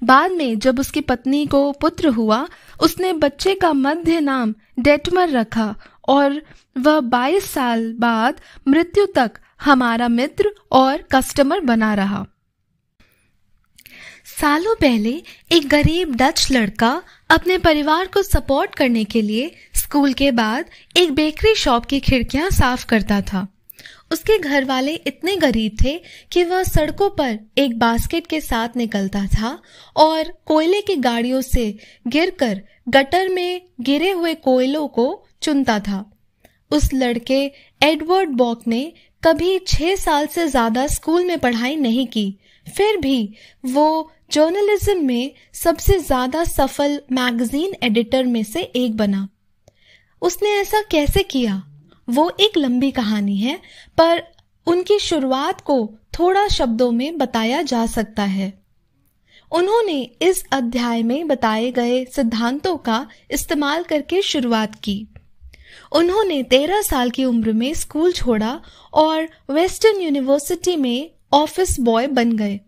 A: बाद में जब उसकी पत्नी को पुत्र हुआ उसने बच्चे का मध्य नाम डेटमर रखा और वह 22 साल बाद मृत्यु तक हमारा मित्र और कस्टमर बना रहा सालों पहले एक गरीब डच लड़का अपने परिवार को सपोर्ट करने के लिए स्कूल के बाद एक बेकरी शॉप की खिड़कियां साफ करता था उसके घर वाले इतने गरीब थे कि वह सड़कों पर एक बास्केट के साथ निकलता था और कोयले की गाड़ियों से गिरकर गटर में गिरे हुए कोयलों को चुनता था उस लड़के एडवर्ड बॉक ने कभी छह साल से ज्यादा स्कूल में पढ़ाई नहीं की फिर भी वो जर्नलिज्म में सबसे ज़्यादा सफल मैगजीन एडिटर में से एक बना उसने ऐसा कैसे किया वो एक लंबी कहानी है पर उनकी शुरुआत को थोड़ा शब्दों में बताया जा सकता है उन्होंने इस अध्याय में बताए गए सिद्धांतों का इस्तेमाल करके शुरुआत की उन्होंने तेरह साल की उम्र में स्कूल छोड़ा और वेस्टर्न यूनिवर्सिटी में ऑफिस बॉय बन गए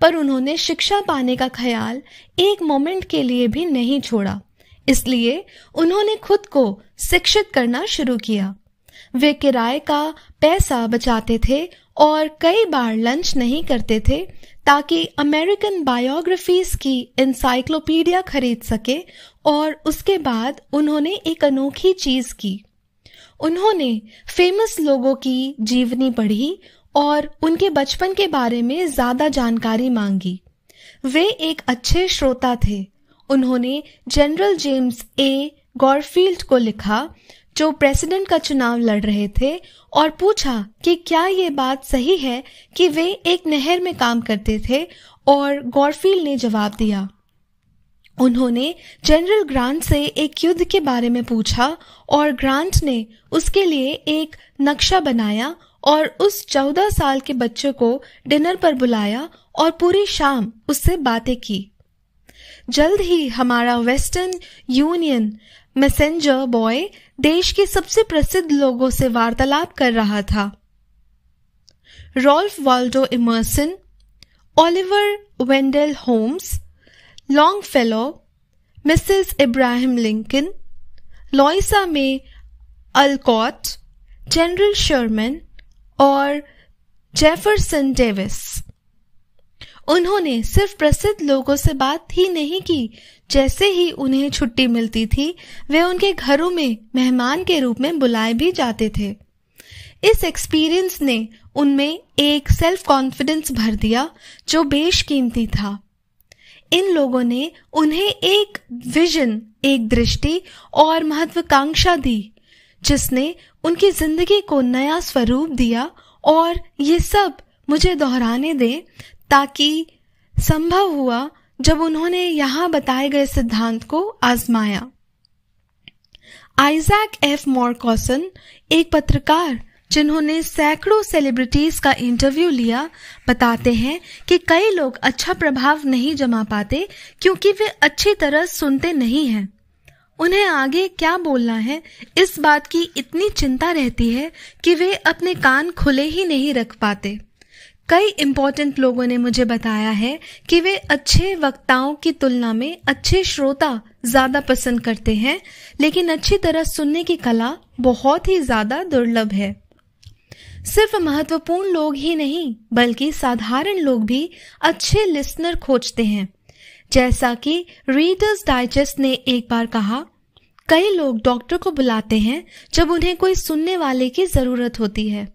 A: पर उन्होंने शिक्षा पाने का ख्याल एक मोमेंट के लिए भी नहीं छोड़ा इसलिए उन्होंने खुद को शिक्षित करना शुरू किया वे किराए का पैसा बचाते थे और कई बार लंच नहीं करते थे ताकि अमेरिकन बायोग्राफीज की इंसाइक्लोपीडिया खरीद सके और उसके बाद उन्होंने एक अनोखी चीज की उन्होंने फेमस लोगों की जीवनी पढ़ी और उनके बचपन के बारे में ज्यादा जानकारी मांगी वे एक अच्छे श्रोता थे उन्होंने जनरल जेम्स ए गॉरफील्ड को लिखा जो प्रेसिडेंट का चुनाव लड़ रहे थे और पूछा कि क्या ये बात सही है कि वे एक नहर में काम करते थे और गॉरफील्ड ने जवाब दिया उन्होंने जनरल ग्रांट से एक युद्ध के बारे में पूछा और ग्रांट ने उसके लिए एक नक्शा बनाया और उस चौदह साल के बच्चे को डिनर पर बुलाया और पूरी शाम उससे बातें की जल्द ही हमारा वेस्टर्न यूनियन मैसेंजर बॉय देश के सबसे प्रसिद्ध लोगों से वार्तालाप कर रहा था Ralph Waldo Emerson Oliver Wendell Holmes Longfellow Mrs Abraham Lincoln Louisa May Alcott general Sharman और जेफरसन डेविस उन्होंने सिर्फ प्रसिद्ध लोगों से बात ही नहीं की जैसे ही उन्हें छुट्टी मिलती थी वे उनके घरों में मेहमान के रूप में बुलाए भी जाते थे इस एक्सपीरियंस ने उनमें एक सेल्फ कॉन्फिडेंस भर दिया जो बेशकीमती था इन लोगों ने उन्हें एक विजन एक दृष्टि और महत्वाकांक्षा दी जिसने उनकी जिंदगी को नया स्वरूप दिया और ये सब मुझे दोहराने दें ताकि संभव हुआ जब उन्होंने यहाँ बताए गए सिद्धांत को आजमाया आइजैक एफ मोरकोसन एक पत्रकार जिन्होंने सैकड़ों सेलिब्रिटीज का इंटरव्यू लिया बताते हैं कि कई लोग अच्छा प्रभाव नहीं जमा पाते क्योंकि वे अच्छी तरह सुनते नहीं हैं उन्हें आगे क्या बोलना है इस बात की इतनी चिंता रहती है कि वे अपने कान खुले ही नहीं रख पाते कई इम्पोर्टेंट लोगों ने मुझे बताया है कि वे अच्छे वक्ताओं की तुलना में अच्छे श्रोता ज्यादा पसंद करते हैं लेकिन अच्छी तरह सुनने की कला बहुत ही ज्यादा दुर्लभ है सिर्फ महत्वपूर्ण लोग ही नहीं बल्कि साधारण लोग भी अच्छे लिसनर खोजते हैं जैसा कि रीडर्स डाइजेस्ट ने एक बार कहा कई लोग डॉक्टर को बुलाते हैं जब उन्हें कोई सुनने वाले की जरूरत होती है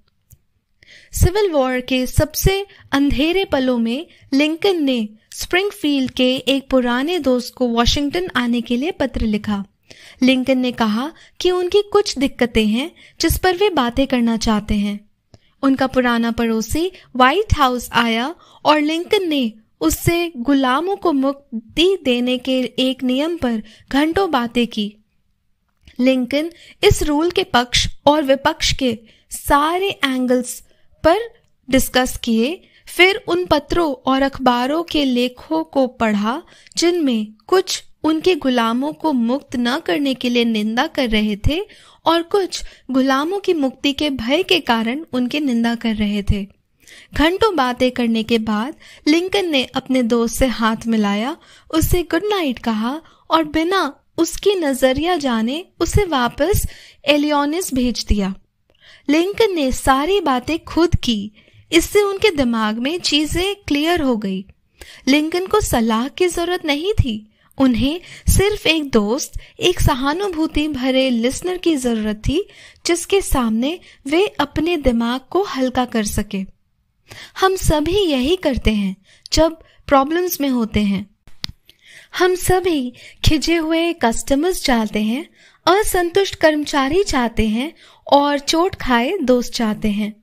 A: सिविल वॉर के सबसे अंधेरे पलों में लिंकन ने स्प्रिंगफील्ड के एक पुराने दोस्त को वॉशिंगटन आने के लिए पत्र लिखा लिंकन ने कहा कि उनकी कुछ दिक्कतें हैं जिस पर वे बातें करना चाहते हैं उनका पुराना पड़ोसी व्हाइट हाउस आया और लिंकन ने उससे गुलामों को मुक्ति देने के एक नियम पर घंटों बातें की लिंकन इस रूल के पक्ष और विपक्ष के सारे एंगल्स पर डिस्कस किए फिर उन पत्रों और अखबारों के लेखों को पढ़ा जिनमें कुछ उनके गुलामों को मुक्त न करने के लिए निंदा कर रहे थे और कुछ गुलामों की मुक्ति के भय के कारण उनकी निंदा कर रहे थे घंटों बातें करने के बाद लिंकन ने अपने दोस्त से हाथ मिलाया उससे गुड नाइट कहा और बिना उसकी नजरिया जाने उसे वापस एलियोनिस भेज दिया लिंकन ने सारी बातें खुद की इससे उनके दिमाग में चीजें क्लियर हो गई लिंकन को सलाह की जरूरत नहीं थी उन्हें सिर्फ एक दोस्त एक सहानुभूति भरे लिसनर की जरूरत थी जिसके सामने वे अपने दिमाग को हल्का कर सके हम सभी यही करते हैं जब प्रॉब्लम्स में होते हैं हम सभी खिजे हुए कस्टमर्स चाहते हैं असंतुष्ट कर्मचारी चाहते हैं और चोट खाए दोस्त चाहते हैं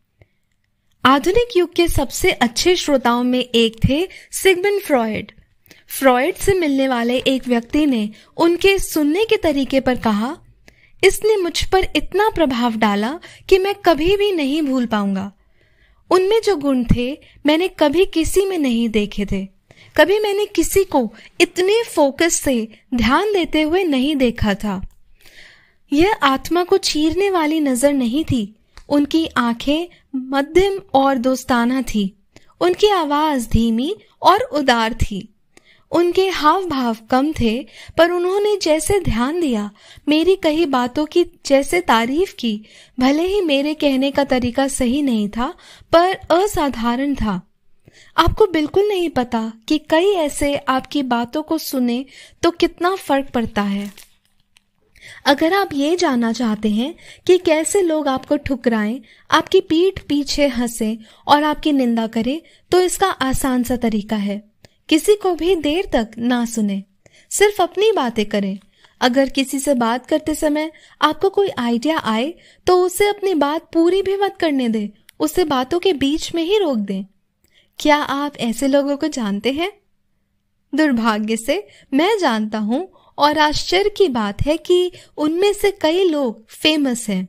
A: आधुनिक युग के सबसे अच्छे श्रोताओं में एक थे सिगमन फ्रॉयड फ्रॉयड से मिलने वाले एक व्यक्ति ने उनके सुनने के तरीके पर कहा इसने मुझ पर इतना प्रभाव डाला कि मैं कभी भी नहीं भूल पाऊंगा उनमें जो गुण थे मैंने कभी किसी में नहीं देखे थे कभी मैंने किसी को इतने फोकस से ध्यान देते हुए नहीं देखा था यह आत्मा को चीरने वाली नजर नहीं थी उनकी आंखें मध्यम और दोस्ताना थी उनकी आवाज धीमी और उदार थी उनके हाव भाव कम थे पर उन्होंने जैसे ध्यान दिया मेरी कही बातों की जैसे तारीफ की भले ही मेरे कहने का तरीका सही नहीं था पर असाधारण था आपको बिल्कुल नहीं पता कि कई ऐसे आपकी बातों को सुने तो कितना फर्क पड़ता है अगर आप ये जानना चाहते हैं कि कैसे लोग आपको ठुकराएं आपकी पीठ पीछे हंसे और आपकी निंदा करें तो इसका आसान सा तरीका है किसी को भी देर तक ना सुने सिर्फ अपनी बातें करें अगर किसी से बात करते समय आपको कोई आइडिया आए तो उसे अपनी बात पूरी भी मत करने दे उसे बातों के बीच में ही रोक दें क्या आप ऐसे लोगों को जानते हैं दुर्भाग्य से मैं जानता हूँ और आश्चर्य की बात है कि उनमें से कई लोग फेमस हैं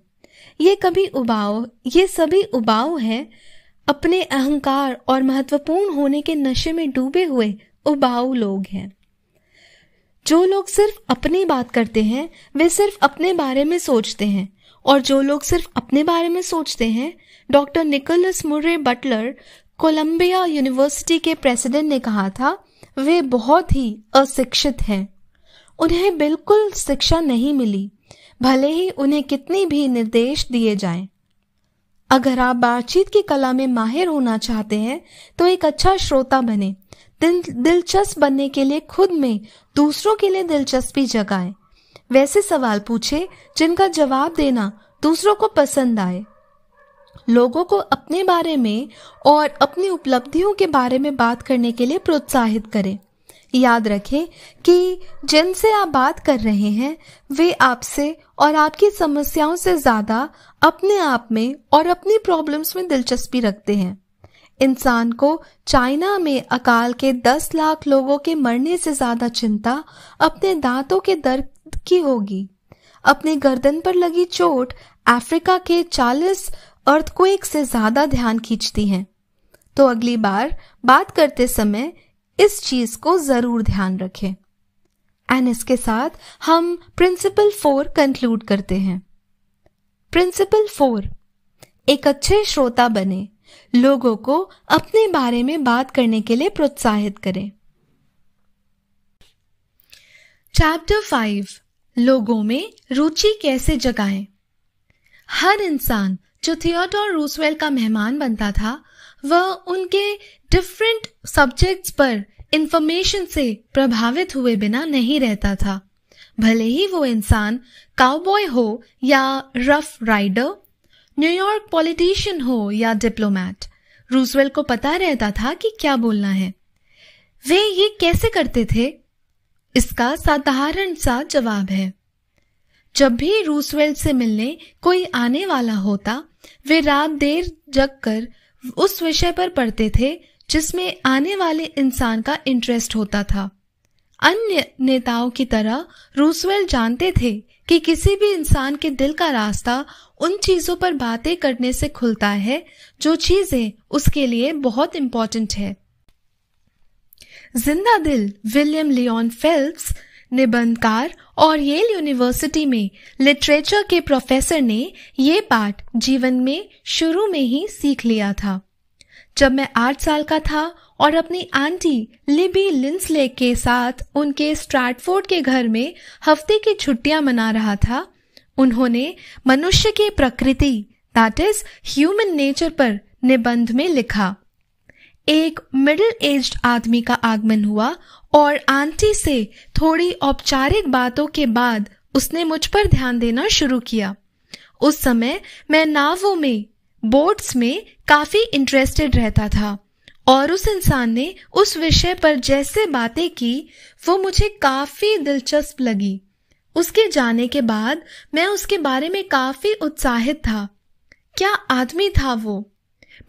A: ये कभी उबाओ ये सभी उबाऊ हैं अपने अहंकार और महत्वपूर्ण होने के नशे में डूबे हुए उबाऊ लोग हैं जो लोग सिर्फ अपनी बात करते हैं वे सिर्फ अपने बारे में सोचते हैं और जो लोग सिर्फ अपने बारे में सोचते हैं doctor Nicholas Murray Butler Columbia university के प्रेसिडेंट ने कहा था वे बहुत ही अशिक्षित हैं उन्हें बिल्कुल शिक्षा नहीं मिली भले ही उन्हें कितनी भी निर्देश दिए जाएं। अगर आप बातचीत की कला में माहिर होना चाहते हैं तो एक अच्छा श्रोता बने दिल, दिलचस्प बनने के लिए खुद में दूसरों के लिए दिलचस्पी जगाएं। वैसे सवाल पूछे जिनका जवाब देना दूसरों को पसंद आए लोगों को अपने बारे में और अपनी उपलब्धियों के बारे में बात करने के लिए प्रोत्साहित करें याद रखें कि जिनसे आप बात कर रहे हैं वे आपसे और आपकी समस्याओं से ज्यादा अपने आप में और अपनी प्रॉब्लम्स में दिलचस्पी रखते हैं इंसान को चाइना में अकाल के 10 लाख लोगों के मरने से ज्यादा चिंता अपने दांतों के दर्द की होगी अपने गर्दन पर लगी चोट अफ्रीका के 40 अर्थक्वेक से ज्यादा ध्यान खींचती हैं तो अगली बार बात करते समय इस चीज को जरूर ध्यान रखें एंड इसके साथ हम प्रिंसिपल फोर कंक्लूड करते हैं प्रिंसिपल फोर एक अच्छे श्रोता बने लोगों को अपने बारे में बात करने के लिए प्रोत्साहित करें चैप्टर फाइव लोगों में रुचि कैसे जगाएं हर इंसान जो थियोडोर रूसवेल का मेहमान बनता था वह उनके डिफरेंट सब्जेक्ट्स पर इंफॉर्मेशन से प्रभावित हुए बिना नहीं रहता था भले ही वो इंसान काउबॉय हो या रफ राइडर न्यूयॉर्क पॉलिटिशियन हो या डिप्लोमैट रूसवेल को पता रहता था कि क्या बोलना है वे ये कैसे करते थे इसका साधारण सा जवाब है जब भी रूसवेल से मिलने कोई आने वाला होता वे रात देर जग कर उस विषय पर पढ़ते थे जिसमें आने वाले इंसान का इंटरेस्ट होता था अन्य नेताओं की तरह रूसवेल जानते थे कि किसी भी इंसान के दिल का रास्ता उन चीजों पर बातें करने से खुलता है जो चीजें उसके लिए बहुत इंपॉर्टेंट है जिंदा दिल विलियम लियोन फेल्प्स निबंधकार और येल यूनिवर्सिटी में लिटरेचर के प्रोफेसर ने ये पाठ जीवन में शुरू में ही सीख लिया था जब मैं आठ साल का था और अपनी आंटी लिबी लिंसले के साथ उनके स्ट्रैटफोर्ड के घर में हफ्ते की छुट्टियां मना रहा था उन्होंने मनुष्य की प्रकृति दैट इज ह्यूमन नेचर पर निबंध में लिखा एक मिडिल एज्ड आदमी का आगमन हुआ और आंटी से थोड़ी औपचारिक बातों के बाद उसने मुझ पर ध्यान देना शुरू किया उस समय मैं नावों में बोट्स में काफी इंटरेस्टेड रहता था और उस इंसान ने उस विषय पर जैसे बातें की वो मुझे काफी दिलचस्प लगी उसके जाने के बाद मैं उसके बारे में काफी उत्साहित था क्या आदमी था वो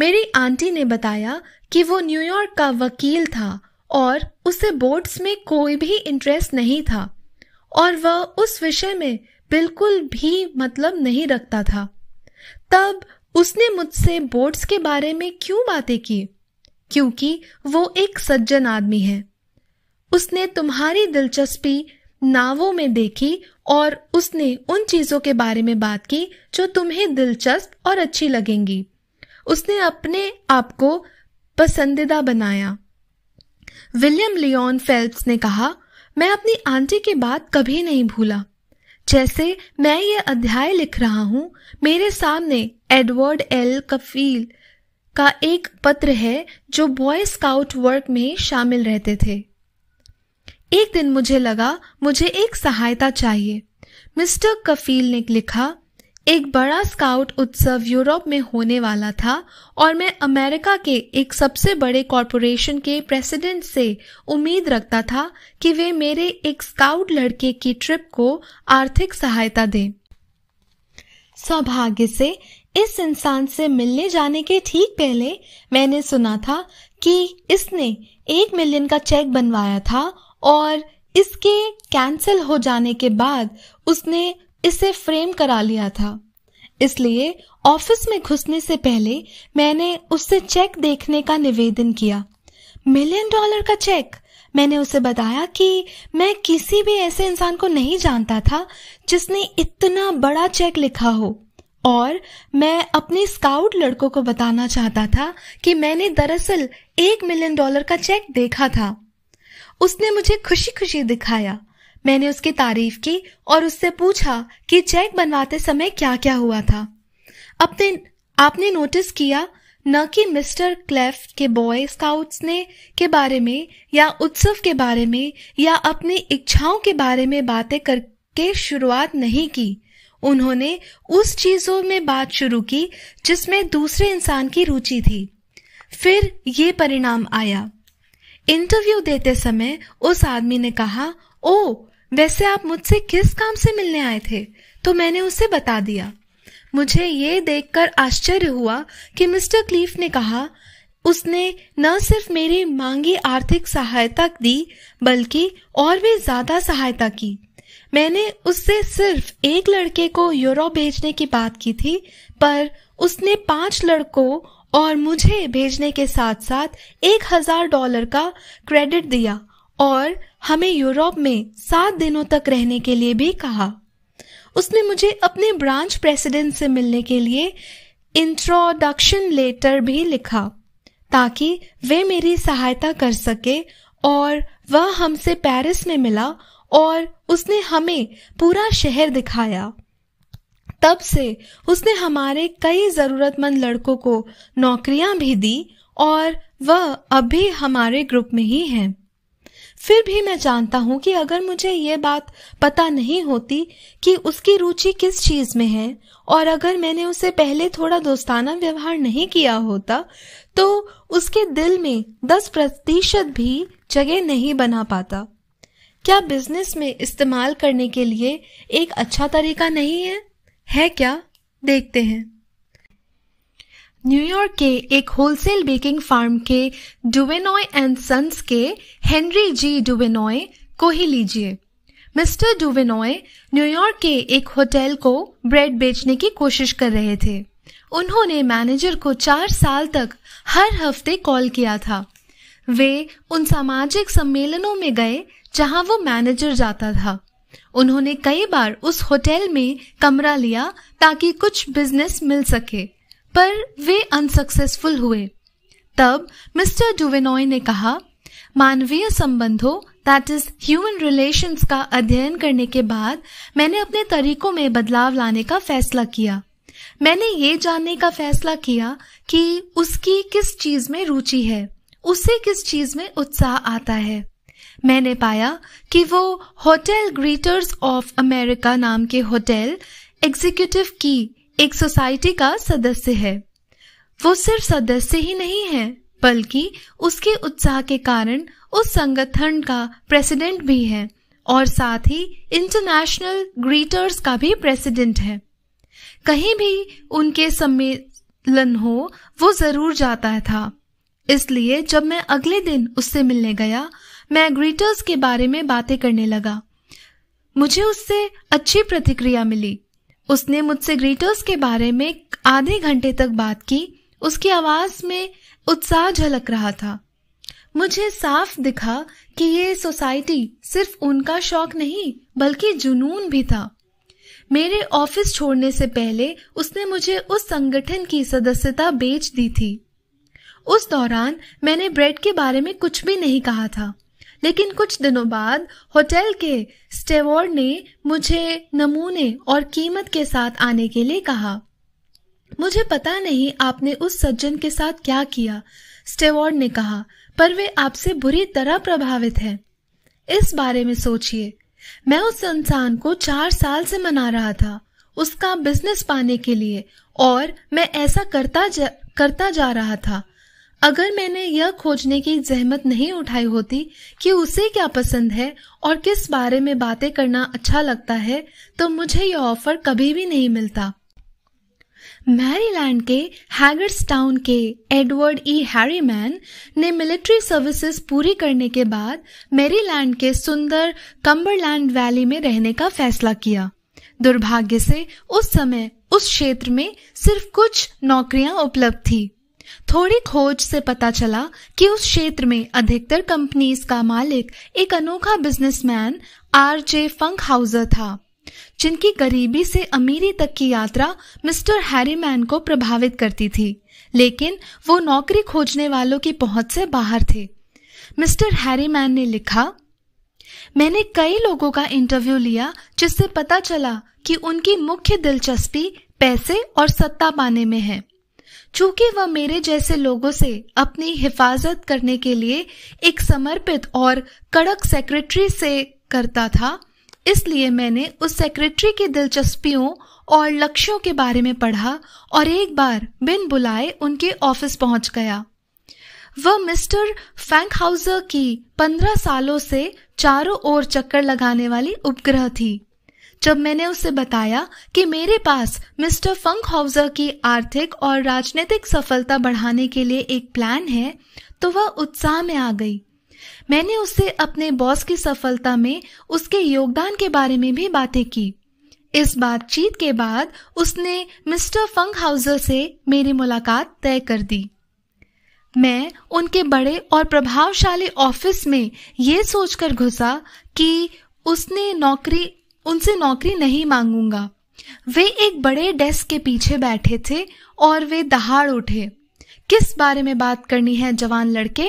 A: मेरी आंटी ने बताया कि वो न्यूयॉर्क का वकील था और उसे बोर्ड्स में कोई भी इंटरेस्ट नहीं था और वह उस विषय में बिल्कुल भी मतलब नहीं रखता था तब उसने मुझसे बोर्ड्स के बारे में क्यों बातें की क्योंकि वो एक सज्जन आदमी है उसने तुम्हारी दिलचस्पी नावों में देखी और उसने उन चीजों के बारे में बात की जो तुम्हें दिलचस्प और अच्छी लगेंगी उसने अपने आप को पसंदीदा बनाया विलियम लियोन फेल्प्स ने कहा मैं अपनी आंटी की बात कभी नहीं भूला जैसे मैं ये अध्याय लिख रहा हूँ मेरे सामने एडवर्ड एल कफील का एक पत्र है जो बॉय स्काउट वर्क में शामिल रहते थे एक दिन मुझे लगा मुझे एक सहायता चाहिए मिस्टर कफील ने लिखा एक बड़ा स्काउट उत्सव यूरोप में होने वाला था और मैं अमेरिका के एक सबसे बड़े कॉरपोरेशन के प्रेसिडेंट से उम्मीद रखता था कि वे मेरे एक स्काउट लड़के की ट्रिप को आर्थिक सहायता दें सौभाग्य से इस इंसान से मिलने जाने के ठीक पहले मैंने सुना था कि इसने एक मिलियन का चेक बनवाया था और इसके कैंसिल हो जाने के बाद उसने इसे फ्रेम करा लिया था इसलिए ऑफिस में घुसने से पहले मैंने उससे चेक देखने का निवेदन किया मिलियन डॉलर का चेक मैंने उसे बताया कि मैं किसी भी ऐसे इंसान को नहीं जानता था जिसने इतना बड़ा चेक लिखा हो और मैं अपने स्काउट लड़कों को बताना चाहता था कि मैंने दरअसल एक मिलियन डॉलर का चेक देखा था उसने मुझे खुशी खुशी दिखाया मैंने उसकी तारीफ की और उससे पूछा कि चेक बनवाते समय क्या क्या हुआ था अपने आपने नोटिस किया न कि मिस्टर क्लेफ के बॉय स्काउट्स ने के बारे में या उत्सव के बारे में या अपनी इच्छाओं के बारे में बातें करके शुरुआत नहीं की उन्होंने उस चीजों में बात शुरू की जिसमें दूसरे इंसान की रुचि थी फिर ये परिणाम आया इंटरव्यू देते समय उस आदमी ने कहा ओ oh, वैसे आप मुझसे किस काम से मिलने आए थे तो मैंने उसे बता दिया मुझे ये देखकर आश्चर्य हुआ कि मिस्टर क्लीफ ने कहा उसने न सिर्फ मेरी मांगी आर्थिक सहायता दी बल्कि और भी ज्यादा सहायता की मैंने उससे सिर्फ एक लड़के को यूरोप भेजने की बात की थी पर उसने पांच लड़कों और मुझे भेजने के साथ साथ एक हजार डॉलर का क्रेडिट दिया और हमें यूरोप में सात दिनों तक रहने के लिए भी कहा उसने मुझे अपने ब्रांच प्रेसिडेंट से मिलने के लिए इंट्रोडक्शन लेटर भी लिखा ताकि वे मेरी सहायता कर सके और वह हमसे पेरिस में मिला और उसने हमें पूरा शहर दिखाया तब से उसने हमारे कई जरूरतमंद लड़कों को नौकरियां भी दी और वह अभी हमारे ग्रुप में ही हैं। फिर भी मैं जानता हूं कि अगर मुझे ये बात पता नहीं होती कि उसकी रुचि किस चीज में है और अगर मैंने उसे पहले थोड़ा दोस्ताना व्यवहार नहीं किया होता तो उसके दिल में दस प्रतिशत भी जगह नहीं बना पाता क्या बिजनेस में इस्तेमाल करने के लिए एक अच्छा तरीका नहीं है है क्या देखते हैं न्यूयॉर्क के एक होलसेल बेकिंग फार्म के डुवेनॉय एंड सन्स के हेनरी जी डुवेनॉय को ही लीजिए मिस्टर डुवेनॉय न्यूयॉर्क के एक होटल को ब्रेड बेचने की कोशिश कर रहे थे उन्होंने मैनेजर को चार साल तक हर हफ्ते कॉल किया था वे उन सामाजिक सम्मेलनों में गए जहां वो मैनेजर जाता था उन्होंने कई बार उस होटल में कमरा लिया ताकि कुछ बिजनेस मिल सके पर वे अनसक्सेसफुल हुए तब मिस्टर डुवेनॉय ने कहा मानवीय संबंधों दैट इज ह्यूमन रिलेशंस का अध्ययन करने के बाद मैंने अपने तरीकों में बदलाव लाने का फैसला किया मैंने ये जानने का फैसला किया कि उसकी किस चीज में रुचि है उसे किस चीज में उत्साह आता है मैंने पाया कि वो होटल ग्रीटर्स ऑफ अमेरिका नाम के होटल एग्जीक्यूटिव की एक सोसाइटी का सदस्य है वो सिर्फ सदस्य ही नहीं है बल्कि उसके उत्साह के कारण उस संगठन का प्रेसिडेंट भी है और साथ ही इंटरनेशनल ग्रीटर्स का भी प्रेसिडेंट है कहीं भी उनके सम्मेलन हो वो जरूर जाता था इसलिए जब मैं अगले दिन उससे मिलने गया मैं ग्रीटर्स के बारे में बातें करने लगा मुझे उससे अच्छी प्रतिक्रिया मिली उसने मुझसे ग्रीटर्स के बारे में आधे घंटे तक बात की उसकी आवाज में उत्साह झलक रहा था मुझे साफ दिखा कि ये सोसाइटी सिर्फ उनका शौक नहीं बल्कि जुनून भी था मेरे ऑफिस छोड़ने से पहले उसने मुझे उस संगठन की सदस्यता बेच दी थी उस दौरान मैंने ब्रेड के बारे में कुछ भी नहीं कहा था लेकिन कुछ दिनों बाद होटल के स्टेवॉर्ड ने मुझे नमूने और कीमत के साथ आने के लिए कहा मुझे पता नहीं आपने उस सज्जन के साथ क्या किया स्टेवॉर्ड ने कहा पर वे आपसे बुरी तरह प्रभावित हैं। इस बारे में सोचिए मैं उस इंसान को चार साल से मना रहा था उसका बिजनेस पाने के लिए और मैं ऐसा करता जा, करता जा रहा था अगर मैंने यह खोजने की जहमत नहीं उठाई होती कि उसे क्या पसंद है और किस बारे में बातें करना अच्छा लगता है तो मुझे यह ऑफर कभी भी नहीं मिलता मैरीलैंड के हैगर्स टाउन के एडवर्ड ई हैरीमैन ने मिलिट्री सर्विसेज पूरी करने के बाद मैरीलैंड के सुंदर कम्बरलैंड वैली में रहने का फैसला किया दुर्भाग्य से उस समय उस क्षेत्र में सिर्फ कुछ नौकरियां उपलब्ध थी थोड़ी खोज से पता चला कि उस क्षेत्र में अधिकतर कंपनीज का मालिक एक अनोखा बिजनेसमैन आरजे फंक हाउजर था जिनकी गरीबी से अमीरी तक की यात्रा मिस्टर हैरीमैन को प्रभावित करती थी लेकिन वो नौकरी खोजने वालों की पहुंच से बाहर थे मिस्टर हैरीमैन ने लिखा मैंने कई लोगों का इंटरव्यू लिया जिससे पता चला कि उनकी मुख्य दिलचस्पी पैसे और सत्ता पाने में है चूंकि वह मेरे जैसे लोगों से अपनी हिफाजत करने के लिए एक समर्पित और कड़क सेक्रेटरी से करता था इसलिए मैंने उस सेक्रेटरी की दिलचस्पियों और लक्ष्यों के बारे में पढ़ा और एक बार बिन बुलाए उनके ऑफिस पहुंच गया वह मिस्टर फैंकहाउजर की पंद्रह सालों से चारों ओर चक्कर लगाने वाली उपग्रह थी जब मैंने उसे बताया कि मेरे पास मिस्टर फंक हाउजर की आर्थिक और राजनीतिक सफलता बढ़ाने के लिए एक प्लान है तो वह उत्साह में आ गई मैंने उससे अपने बॉस की सफलता में उसके योगदान के बारे में भी बातें की इस बातचीत के बाद उसने मिस्टर फंक हाउजर से मेरी मुलाकात तय कर दी मैं उनके बड़े और प्रभावशाली ऑफिस में ये सोचकर घुसा कि उसने नौकरी उनसे नौकरी नहीं मांगूंगा वे एक बड़े डेस्क के पीछे बैठे थे और वे दहाड़ उठे किस बारे में बात करनी है जवान लड़के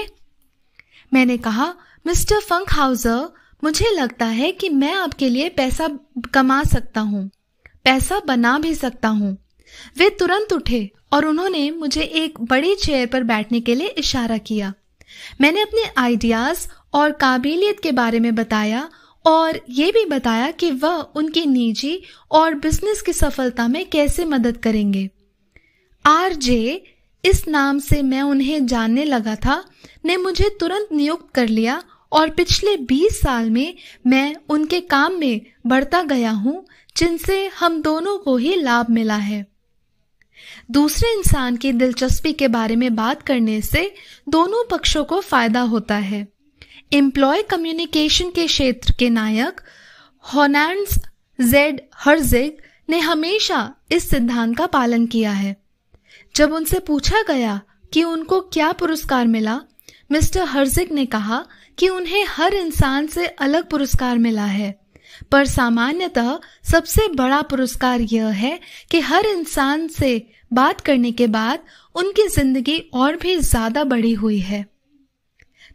A: मैंने कहा मिस्टर फंक हाउजर मुझे लगता है कि मैं आपके लिए पैसा कमा सकता हूँ पैसा बना भी सकता हूँ वे तुरंत उठे और उन्होंने मुझे एक बड़ी चेयर पर बैठने के लिए इशारा किया मैंने अपने आइडियाज और काबिलियत के बारे में बताया और ये भी बताया कि वह उनकी निजी और बिजनेस की सफलता में कैसे मदद करेंगे आरजे इस नाम से मैं उन्हें जानने लगा था ने मुझे तुरंत नियुक्त कर लिया और पिछले 20 साल में मैं उनके काम में बढ़ता गया हूं जिनसे हम दोनों को ही लाभ मिला है दूसरे इंसान की दिलचस्पी के बारे में बात करने से दोनों पक्षों को फायदा होता है एम्प्लॉय कम्युनिकेशन के क्षेत्र के नायक हॉनैंड जेड हर्जिग ने हमेशा इस सिद्धांत का पालन किया है जब उनसे पूछा गया कि उनको क्या पुरस्कार मिला मिस्टर हर्जिग ने कहा कि उन्हें हर इंसान से अलग पुरस्कार मिला है पर सामान्यतः सबसे बड़ा पुरस्कार यह है कि हर इंसान से बात करने के बाद उनकी जिंदगी और भी ज्यादा बड़ी हुई है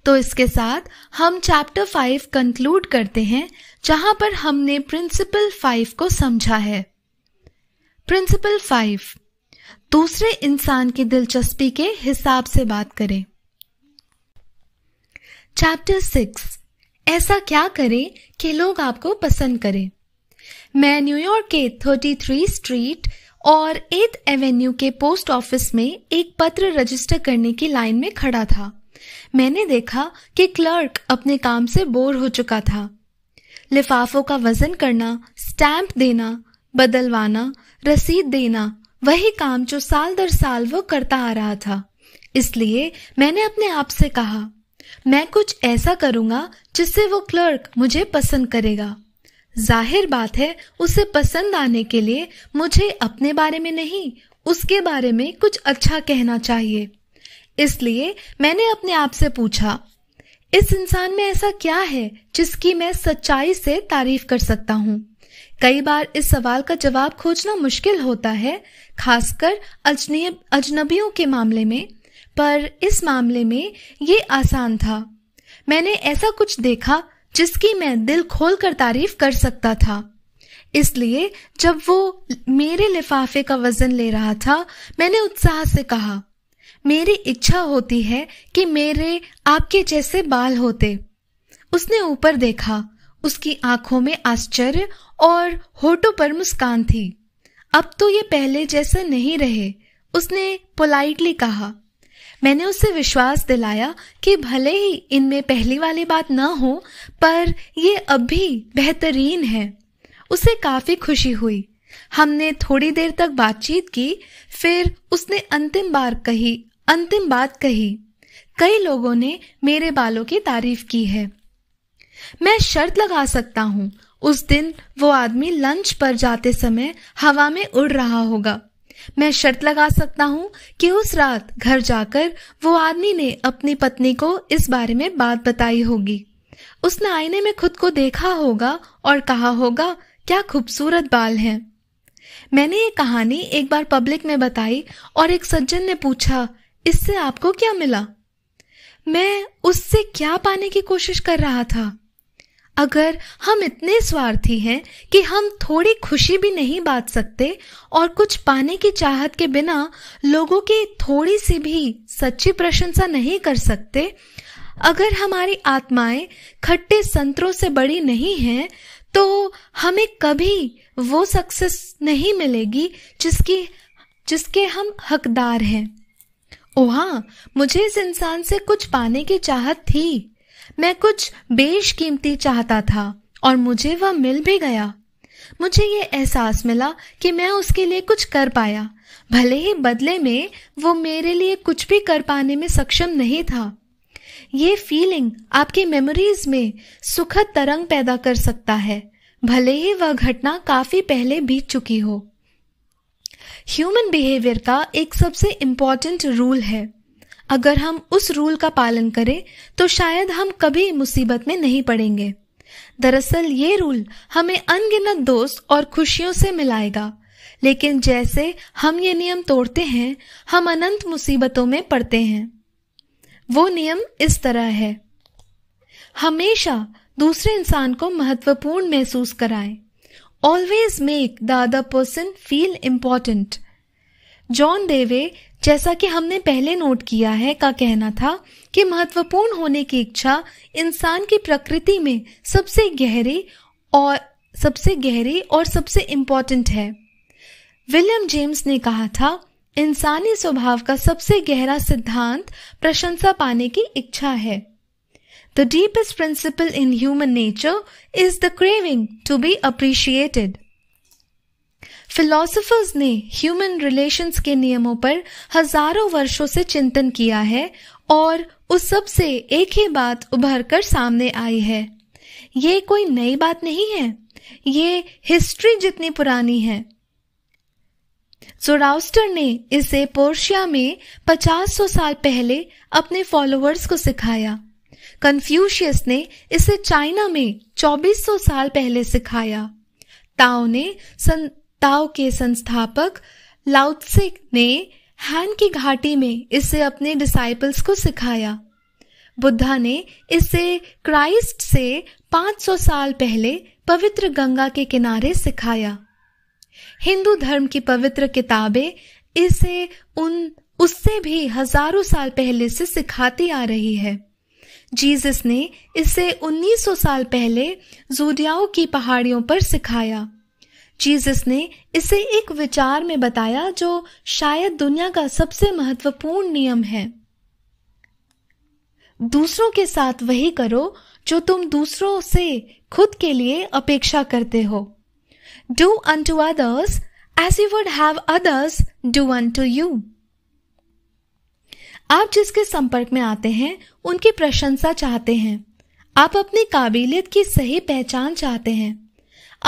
A: तो इसके साथ हम चैप्टर फाइव कंक्लूड करते हैं जहां पर हमने प्रिंसिपल फाइव को समझा है प्रिंसिपल फाइव दूसरे इंसान की दिलचस्पी के हिसाब से बात करें चैप्टर सिक्स ऐसा क्या करें कि लोग आपको पसंद करें मैं न्यूयॉर्क के 33 स्ट्रीट और एथ एवेन्यू के पोस्ट ऑफिस में एक पत्र रजिस्टर करने की लाइन में खड़ा था मैंने देखा कि क्लर्क अपने काम से बोर हो चुका था लिफाफों का वजन करना स्टैंप देना बदलवाना रसीद देना वही काम जो साल दर साल वो करता आ रहा था इसलिए मैंने अपने आप से कहा मैं कुछ ऐसा करूंगा जिससे वो क्लर्क मुझे पसंद करेगा जाहिर बात है उसे पसंद आने के लिए मुझे अपने बारे में नहीं उसके बारे में कुछ अच्छा कहना चाहिए इसलिए मैंने अपने आप से पूछा इस इंसान में ऐसा क्या है जिसकी मैं सच्चाई से तारीफ कर सकता हूँ कई बार इस सवाल का जवाब खोजना मुश्किल होता है खासकर अजनबियों के मामले में पर इस मामले में ये आसान था मैंने ऐसा कुछ देखा जिसकी मैं दिल खोल कर तारीफ कर सकता था इसलिए जब वो मेरे लिफाफे का वजन ले रहा था मैंने उत्साह से कहा मेरी इच्छा होती है कि मेरे आपके जैसे बाल होते उसने ऊपर देखा उसकी आंखों में आश्चर्य और होठों पर मुस्कान थी अब तो ये पहले जैसे नहीं रहे उसने पोलाइटली कहा मैंने उसे विश्वास दिलाया कि भले ही इनमें पहली वाली बात ना हो पर ये अब भी बेहतरीन है उसे काफी खुशी हुई हमने थोड़ी देर तक बातचीत की फिर उसने अंतिम बार कही अंतिम बात कही कई लोगों ने मेरे बालों की तारीफ की है मैं शर्त लगा सकता हूँ उस दिन वो आदमी लंच पर जाते समय हवा में उड़ रहा होगा मैं शर्त लगा सकता हूँ कि उस रात घर जाकर वो आदमी ने अपनी पत्नी को इस बारे में बात बताई होगी उसने आईने में खुद को देखा होगा और कहा होगा क्या खूबसूरत बाल हैं मैंने ये कहानी एक बार पब्लिक में बताई और एक सज्जन ने पूछा इससे आपको क्या मिला मैं उससे क्या पाने की कोशिश कर रहा था अगर हम इतने स्वार्थी हैं कि हम थोड़ी खुशी भी नहीं बांट सकते और कुछ पाने की चाहत के बिना लोगों की थोड़ी सी भी सच्ची प्रशंसा नहीं कर सकते अगर हमारी आत्माएं खट्टे संतरों से बड़ी नहीं हैं तो हमें कभी वो सक्सेस नहीं मिलेगी जिसकी जिसके हम हकदार हैं हाँ मुझे इस इंसान से कुछ पाने की चाहत थी मैं कुछ कीमती चाहता था और मुझे वह मिल भी गया मुझे ये एहसास मिला कि मैं उसके लिए कुछ कर पाया भले ही बदले में वो मेरे लिए कुछ भी कर पाने में सक्षम नहीं था ये फीलिंग आपकी मेमोरीज में सुखद तरंग पैदा कर सकता है भले ही वह घटना काफी पहले बीत चुकी हो ह्यूमन बिहेवियर का एक सबसे इम्पॉर्टेंट रूल है अगर हम उस रूल का पालन करें तो शायद हम कभी मुसीबत में नहीं पड़ेंगे दरअसल ये रूल हमें अनगिनत दोस्त और खुशियों से मिलाएगा लेकिन जैसे हम ये नियम तोड़ते हैं हम अनंत मुसीबतों में पड़ते हैं वो नियम इस तरह है हमेशा दूसरे इंसान को महत्वपूर्ण महसूस कराएं। Always make the other person feel important John Dewey जैसा कि हमने पहले नोट किया है का कहना था कि महत्वपूर्ण होने की इच्छा इंसान की प्रकृति में सबसे गहरे और सबसे गहरे और सबसे इम्पोर्टेंट है विलियम जेम्स ने कहा था इंसानी स्वभाव का सबसे गहरा सिद्धांत प्रशंसा पाने की इच्छा है The deepest principle in human nature is the craving to be appreciated. Philosophers ने ह्यूमन रिलेशंस के नियमों पर हजारों वर्षों से चिंतन किया है और उस सब से एक ही बात उभर कर सामने आई है ये कोई नई बात नहीं है ये हिस्ट्री जितनी पुरानी है जोराउस्टर ने इसे पोर्शिया में 500 साल पहले अपने फॉलोअर्स को सिखाया कन्फ्यूशियस ने इसे चाइना में 2400 साल पहले सिखाया ताओ ने सं, ताओ के संस्थापक लाउत्से ने हैन की घाटी में इसे अपने डिसाइपल्स को सिखाया बुद्धा ने इसे क्राइस्ट से 500 साल पहले पवित्र गंगा के किनारे सिखाया हिंदू धर्म की पवित्र किताबें इसे उन उससे भी हजारों साल पहले से सिखाती आ रही है जीसस ने इसे 1900 साल पहले जूडियाओ की पहाड़ियों पर सिखाया जीसस ने इसे एक विचार में बताया जो शायद दुनिया का सबसे महत्वपूर्ण नियम है दूसरों के साथ वही करो जो तुम दूसरों से खुद के लिए अपेक्षा करते हो do unto others as you would have others do unto you आप जिसके संपर्क में आते हैं उनकी प्रशंसा चाहते हैं आप अपनी काबिलियत की सही पहचान चाहते हैं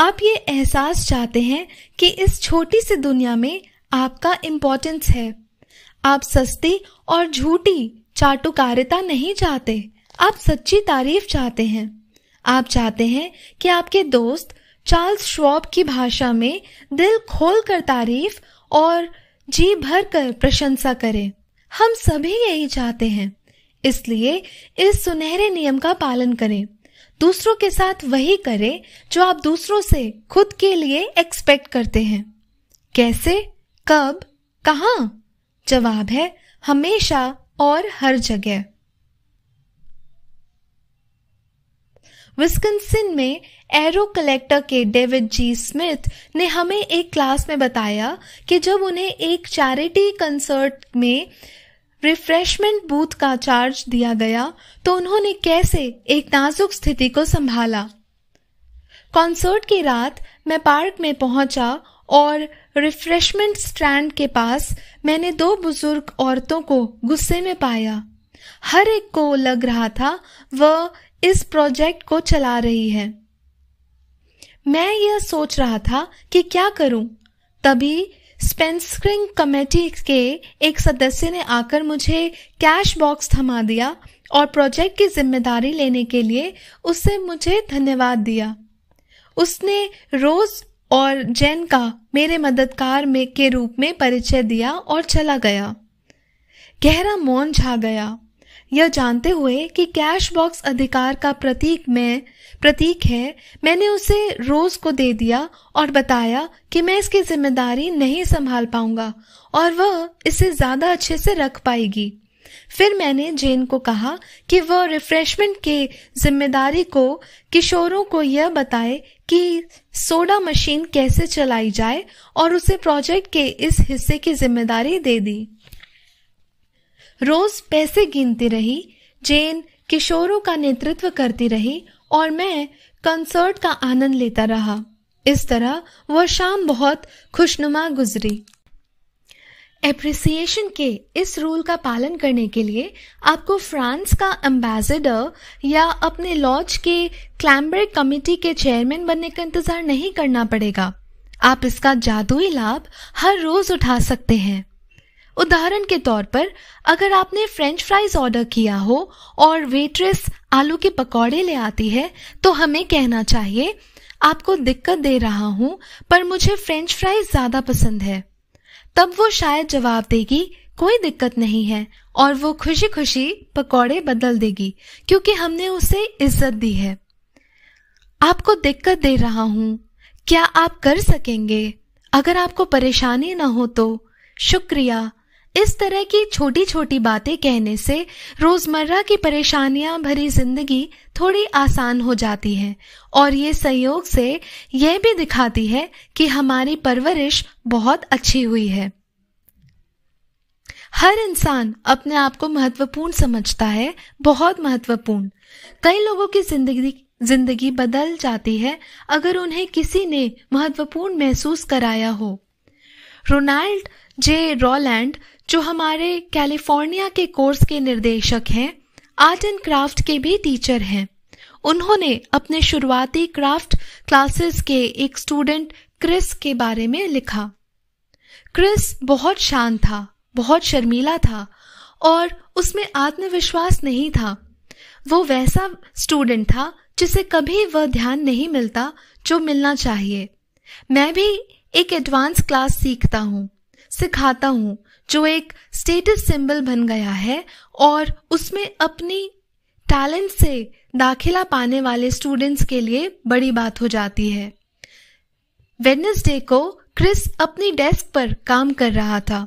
A: आप ये एहसास चाहते हैं कि इस छोटी सी दुनिया में आपका इम्पोर्टेंस है आप सस्ती और झूठी चाटुकारिता नहीं चाहते आप सच्ची तारीफ चाहते हैं आप चाहते हैं कि आपके दोस्त चार्ल्स श्वॉब की भाषा में दिल खोल कर तारीफ और जी भर कर प्रशंसा करें हम सभी यही चाहते हैं इसलिए इस सुनहरे नियम का पालन करें दूसरों के साथ वही करें जो आप दूसरों से खुद के लिए एक्सपेक्ट करते हैं कैसे कब कहा जवाब है हमेशा और हर जगह विस्कंसिन में एरो कलेक्टर के डेविड जी स्मिथ ने हमें एक क्लास में बताया कि जब उन्हें एक चैरिटी कंसर्ट में रिफ्रेशमेंट बूथ का चार्ज दिया गया तो उन्होंने कैसे एक नाजुक स्थिति को संभाला कॉन्सर्ट की रात मैं पार्क में पहुंचा और रिफ्रेशमेंट स्टैंड के पास मैंने दो बुजुर्ग औरतों को गुस्से में पाया हर एक को लग रहा था वह इस प्रोजेक्ट को चला रही है मैं यह सोच रहा था कि क्या करूं तभी स्पेंसक्रिंग कमेटी के एक सदस्य ने आकर मुझे कैश बॉक्स थमा दिया और प्रोजेक्ट की जिम्मेदारी लेने के लिए उससे मुझे धन्यवाद दिया उसने रोज और जैन का मेरे मददगार में के रूप में परिचय दिया और चला गया गहरा मौन छा गया यह जानते हुए कि कैश बॉक्स अधिकार का प्रतीक मैं प्रतीक है मैंने उसे रोज को दे दिया और बताया कि मैं इसकी जिम्मेदारी नहीं संभाल पाऊंगा और वह इसे ज्यादा अच्छे से रख पाएगी फिर मैंने जेन को कहा कि वह रिफ्रेशमेंट के जिम्मेदारी को किशोरों को यह बताए कि सोडा मशीन कैसे चलाई जाए और उसे प्रोजेक्ट के इस हिस्से की जिम्मेदारी दे दी रोज पैसे गिनती रही जेन किशोरों का नेतृत्व करती रही और मैं कंसर्ट का आनंद लेता रहा इस तरह वह शाम बहुत खुशनुमा गुजरी एप्रिसिएशन के इस रूल का पालन करने के लिए आपको फ्रांस का एम्बेसडर या अपने लॉज के क्लैम्बर कमेटी के चेयरमैन बनने का इंतजार नहीं करना पड़ेगा आप इसका जादुई लाभ हर रोज उठा सकते हैं उदाहरण के तौर पर अगर आपने फ्रेंच फ्राइज ऑर्डर किया हो और वेट्रेस आलू के पकौड़े ले आती है तो हमें कहना चाहिए आपको दिक्कत दे रहा हूं पर मुझे फ्रेंच फ्राइज ज्यादा पसंद है तब वो शायद जवाब देगी कोई दिक्कत नहीं है और वो खुशी खुशी पकौड़े बदल देगी क्योंकि हमने उसे इज्जत दी है आपको दिक्कत दे रहा हूं क्या आप कर सकेंगे अगर आपको परेशानी ना हो तो शुक्रिया इस तरह की छोटी छोटी बातें कहने से रोजमर्रा की परेशानियां भरी जिंदगी थोड़ी आसान हो जाती है और ये संयोग से यह भी दिखाती है कि हमारी परवरिश बहुत अच्छी हुई है हर इंसान अपने आप को महत्वपूर्ण समझता है बहुत महत्वपूर्ण कई लोगों की जिंदगी जिंदगी बदल जाती है अगर उन्हें किसी ने महत्वपूर्ण महसूस कराया हो रोनाल्ड जे रॉलैंड जो हमारे कैलिफोर्निया के कोर्स के निर्देशक हैं आर्ट एंड क्राफ्ट के भी टीचर हैं उन्होंने अपने शुरुआती क्राफ्ट क्लासेस के एक स्टूडेंट क्रिस के बारे में लिखा क्रिस बहुत शांत था बहुत शर्मीला था और उसमें आत्मविश्वास नहीं था वो वैसा स्टूडेंट था जिसे कभी वह ध्यान नहीं मिलता जो मिलना चाहिए मैं भी एक एडवांस क्लास सीखता हूँ सिखाता हूँ जो एक स्टेटस सिंबल बन गया है और उसमें अपनी टैलेंट से दाखिला पाने वाले स्टूडेंट्स के लिए बड़ी बात हो जाती है वेडनेसडे को क्रिस अपनी डेस्क पर काम कर रहा था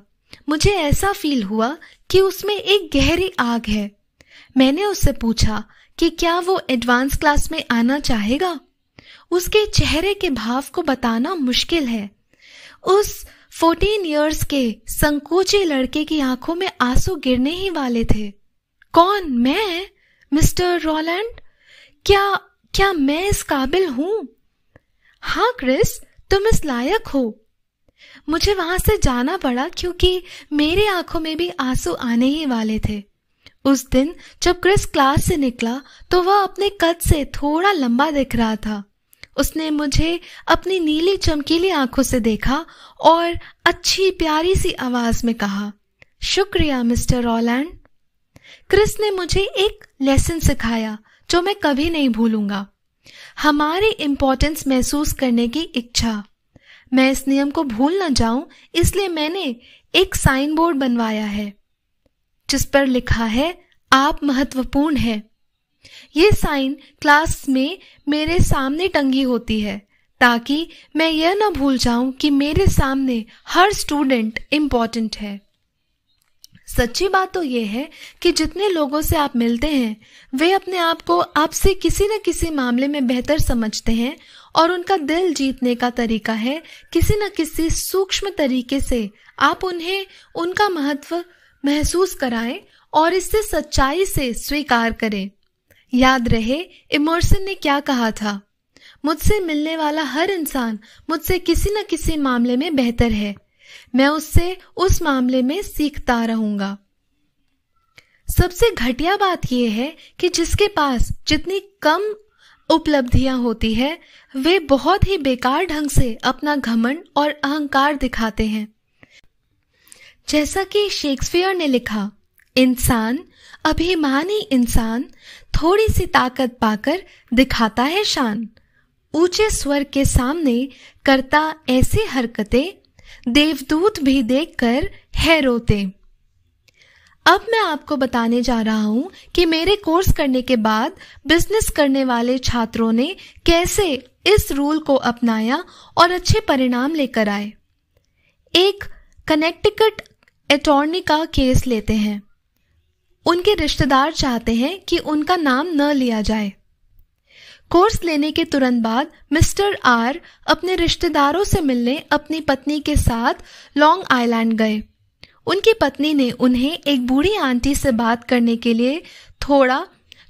A: मुझे ऐसा फील हुआ कि उसमें एक गहरी आग है मैंने उससे पूछा कि क्या वो एडवांस क्लास में आना चाहेगा उसके चेहरे के भाव को बताना मुश्किल है उस फोर्टीन ईयर्स के संकोचे लड़के की आंखों में आंसू गिरने ही वाले थे कौन मैं मिस्टर रोलैंड क्या क्या मैं इस काबिल हूं हाँ क्रिस तुम इस लायक हो मुझे वहां से जाना पड़ा क्योंकि मेरी आंखों में भी आंसू आने ही वाले थे उस दिन जब क्रिस क्लास से निकला तो वह अपने कद से थोड़ा लंबा दिख रहा था उसने मुझे अपनी नीली चमकीली आंखों से देखा और अच्छी प्यारी सी आवाज में कहा शुक्रिया मिस्टर रोलैंड क्रिस ने मुझे एक लेसन सिखाया जो मैं कभी नहीं भूलूंगा हमारी इंपॉर्टेंस महसूस करने की इच्छा मैं इस नियम को भूल ना जाऊं इसलिए मैंने एक साइन बोर्ड बनवाया है जिस पर लिखा है आप महत्वपूर्ण हैं ये साइन क्लास में मेरे सामने टंगी होती है ताकि मैं यह ना भूल जाऊं कि मेरे सामने हर स्टूडेंट इम्पॉर्टेंट है सच्ची बात तो यह है कि जितने लोगों से आप मिलते हैं वे अपने आप को आपसे किसी न किसी मामले में बेहतर समझते हैं और उनका दिल जीतने का तरीका है किसी न किसी सूक्ष्म तरीके से आप उन्हें उनका महत्व महसूस कराएं और इससे सच्चाई से स्वीकार करें याद रहे इमर्सन ने क्या कहा था मुझसे मिलने वाला हर इंसान मुझसे किसी न किसी मामले में बेहतर है मैं उससे उस मामले में सीखता रहूंगा सबसे घटिया बात यह है कि जिसके पास जितनी कम उपलब्धियां होती है वे बहुत ही बेकार ढंग से अपना घमंड और अहंकार दिखाते हैं जैसा कि शेक्सपियर ने लिखा इंसान अभिमानी इंसान थोड़ी सी ताकत पाकर दिखाता है शान ऊंचे स्वर के सामने करता ऐसी हरकतें देवदूत भी देखकर है रोते अब मैं आपको बताने जा रहा हूं कि मेरे कोर्स करने के बाद बिजनेस करने वाले छात्रों ने कैसे इस रूल को अपनाया और अच्छे परिणाम लेकर आए एक कनेक्टिकट एटॉर्नी का केस लेते हैं उनके रिश्तेदार चाहते हैं कि उनका नाम न लिया जाए कोर्स लेने के तुरंत बाद मिस्टर आर अपने रिश्तेदारों से मिलने अपनी पत्नी के साथ लॉन्ग आइलैंड गए उनकी पत्नी ने उन्हें एक बूढ़ी आंटी से बात करने के लिए थोड़ा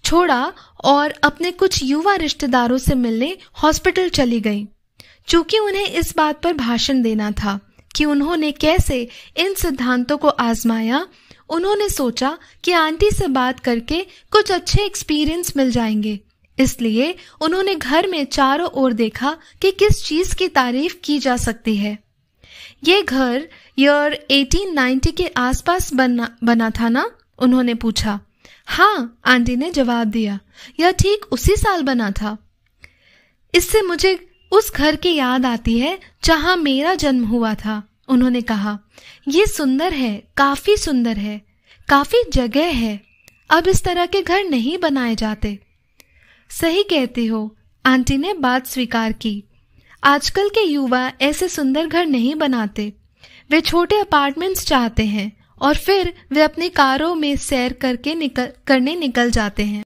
A: छोड़ा और अपने कुछ युवा रिश्तेदारों से मिलने हॉस्पिटल चली गई चूंकि उन्हें इस बात पर भाषण देना था कि उन्होंने कैसे इन सिद्धांतों को आजमाया उन्होंने सोचा कि आंटी से बात करके कुछ अच्छे एक्सपीरियंस मिल जाएंगे इसलिए उन्होंने घर में चारों ओर देखा कि किस चीज की तारीफ की जा सकती है ये घर यर 1890 के आसपास बना बना था ना उन्होंने पूछा हाँ आंटी ने जवाब दिया यह ठीक उसी साल बना था इससे मुझे उस घर की याद आती है जहां मेरा जन्म हुआ था उन्होंने कहा ये सुंदर है काफ़ी सुंदर है काफ़ी जगह है अब इस तरह के घर नहीं बनाए जाते सही कहते हो आंटी ने बात स्वीकार की आजकल के युवा ऐसे सुंदर घर नहीं बनाते वे छोटे अपार्टमेंट्स चाहते हैं और फिर वे अपनी कारों में सैर करके निकल करने निकल जाते हैं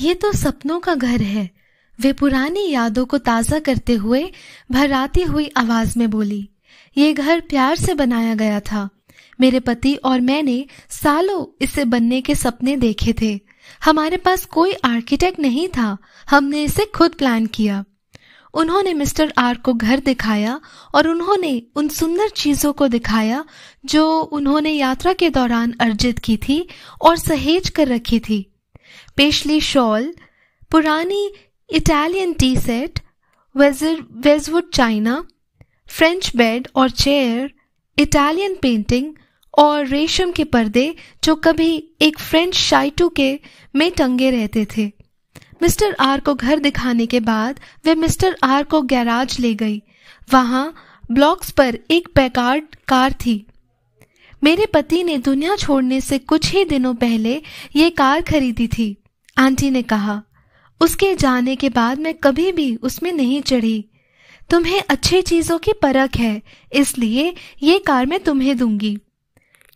A: ये तो सपनों का घर है वे पुरानी यादों को ताज़ा करते हुए भराती हुई आवाज में बोली ये घर प्यार से बनाया गया था मेरे पति और मैंने सालों इसे बनने के सपने देखे थे हमारे पास कोई आर्किटेक्ट नहीं था हमने इसे खुद प्लान किया उन्होंने मिस्टर आर को घर दिखाया और उन्होंने उन सुंदर चीजों को दिखाया जो उन्होंने यात्रा के दौरान अर्जित की थी और सहेज कर रखी थी पेशली शॉल पुरानी इटालियन टी सेट वेजवुड चाइना फ्रेंच बेड और चेयर इटालियन पेंटिंग और रेशम के पर्दे जो कभी एक फ्रेंच शाइटू के में टंगे रहते थे मिस्टर आर को घर दिखाने के बाद वे मिस्टर आर को गैराज ले गई वहां ब्लॉक्स पर एक पैकार्ड कार थी मेरे पति ने दुनिया छोड़ने से कुछ ही दिनों पहले ये कार खरीदी थी आंटी ने कहा उसके जाने के बाद मैं कभी भी उसमें नहीं चढ़ी तुम्हें अच्छी चीजों की परख है इसलिए ये कार मैं तुम्हें दूंगी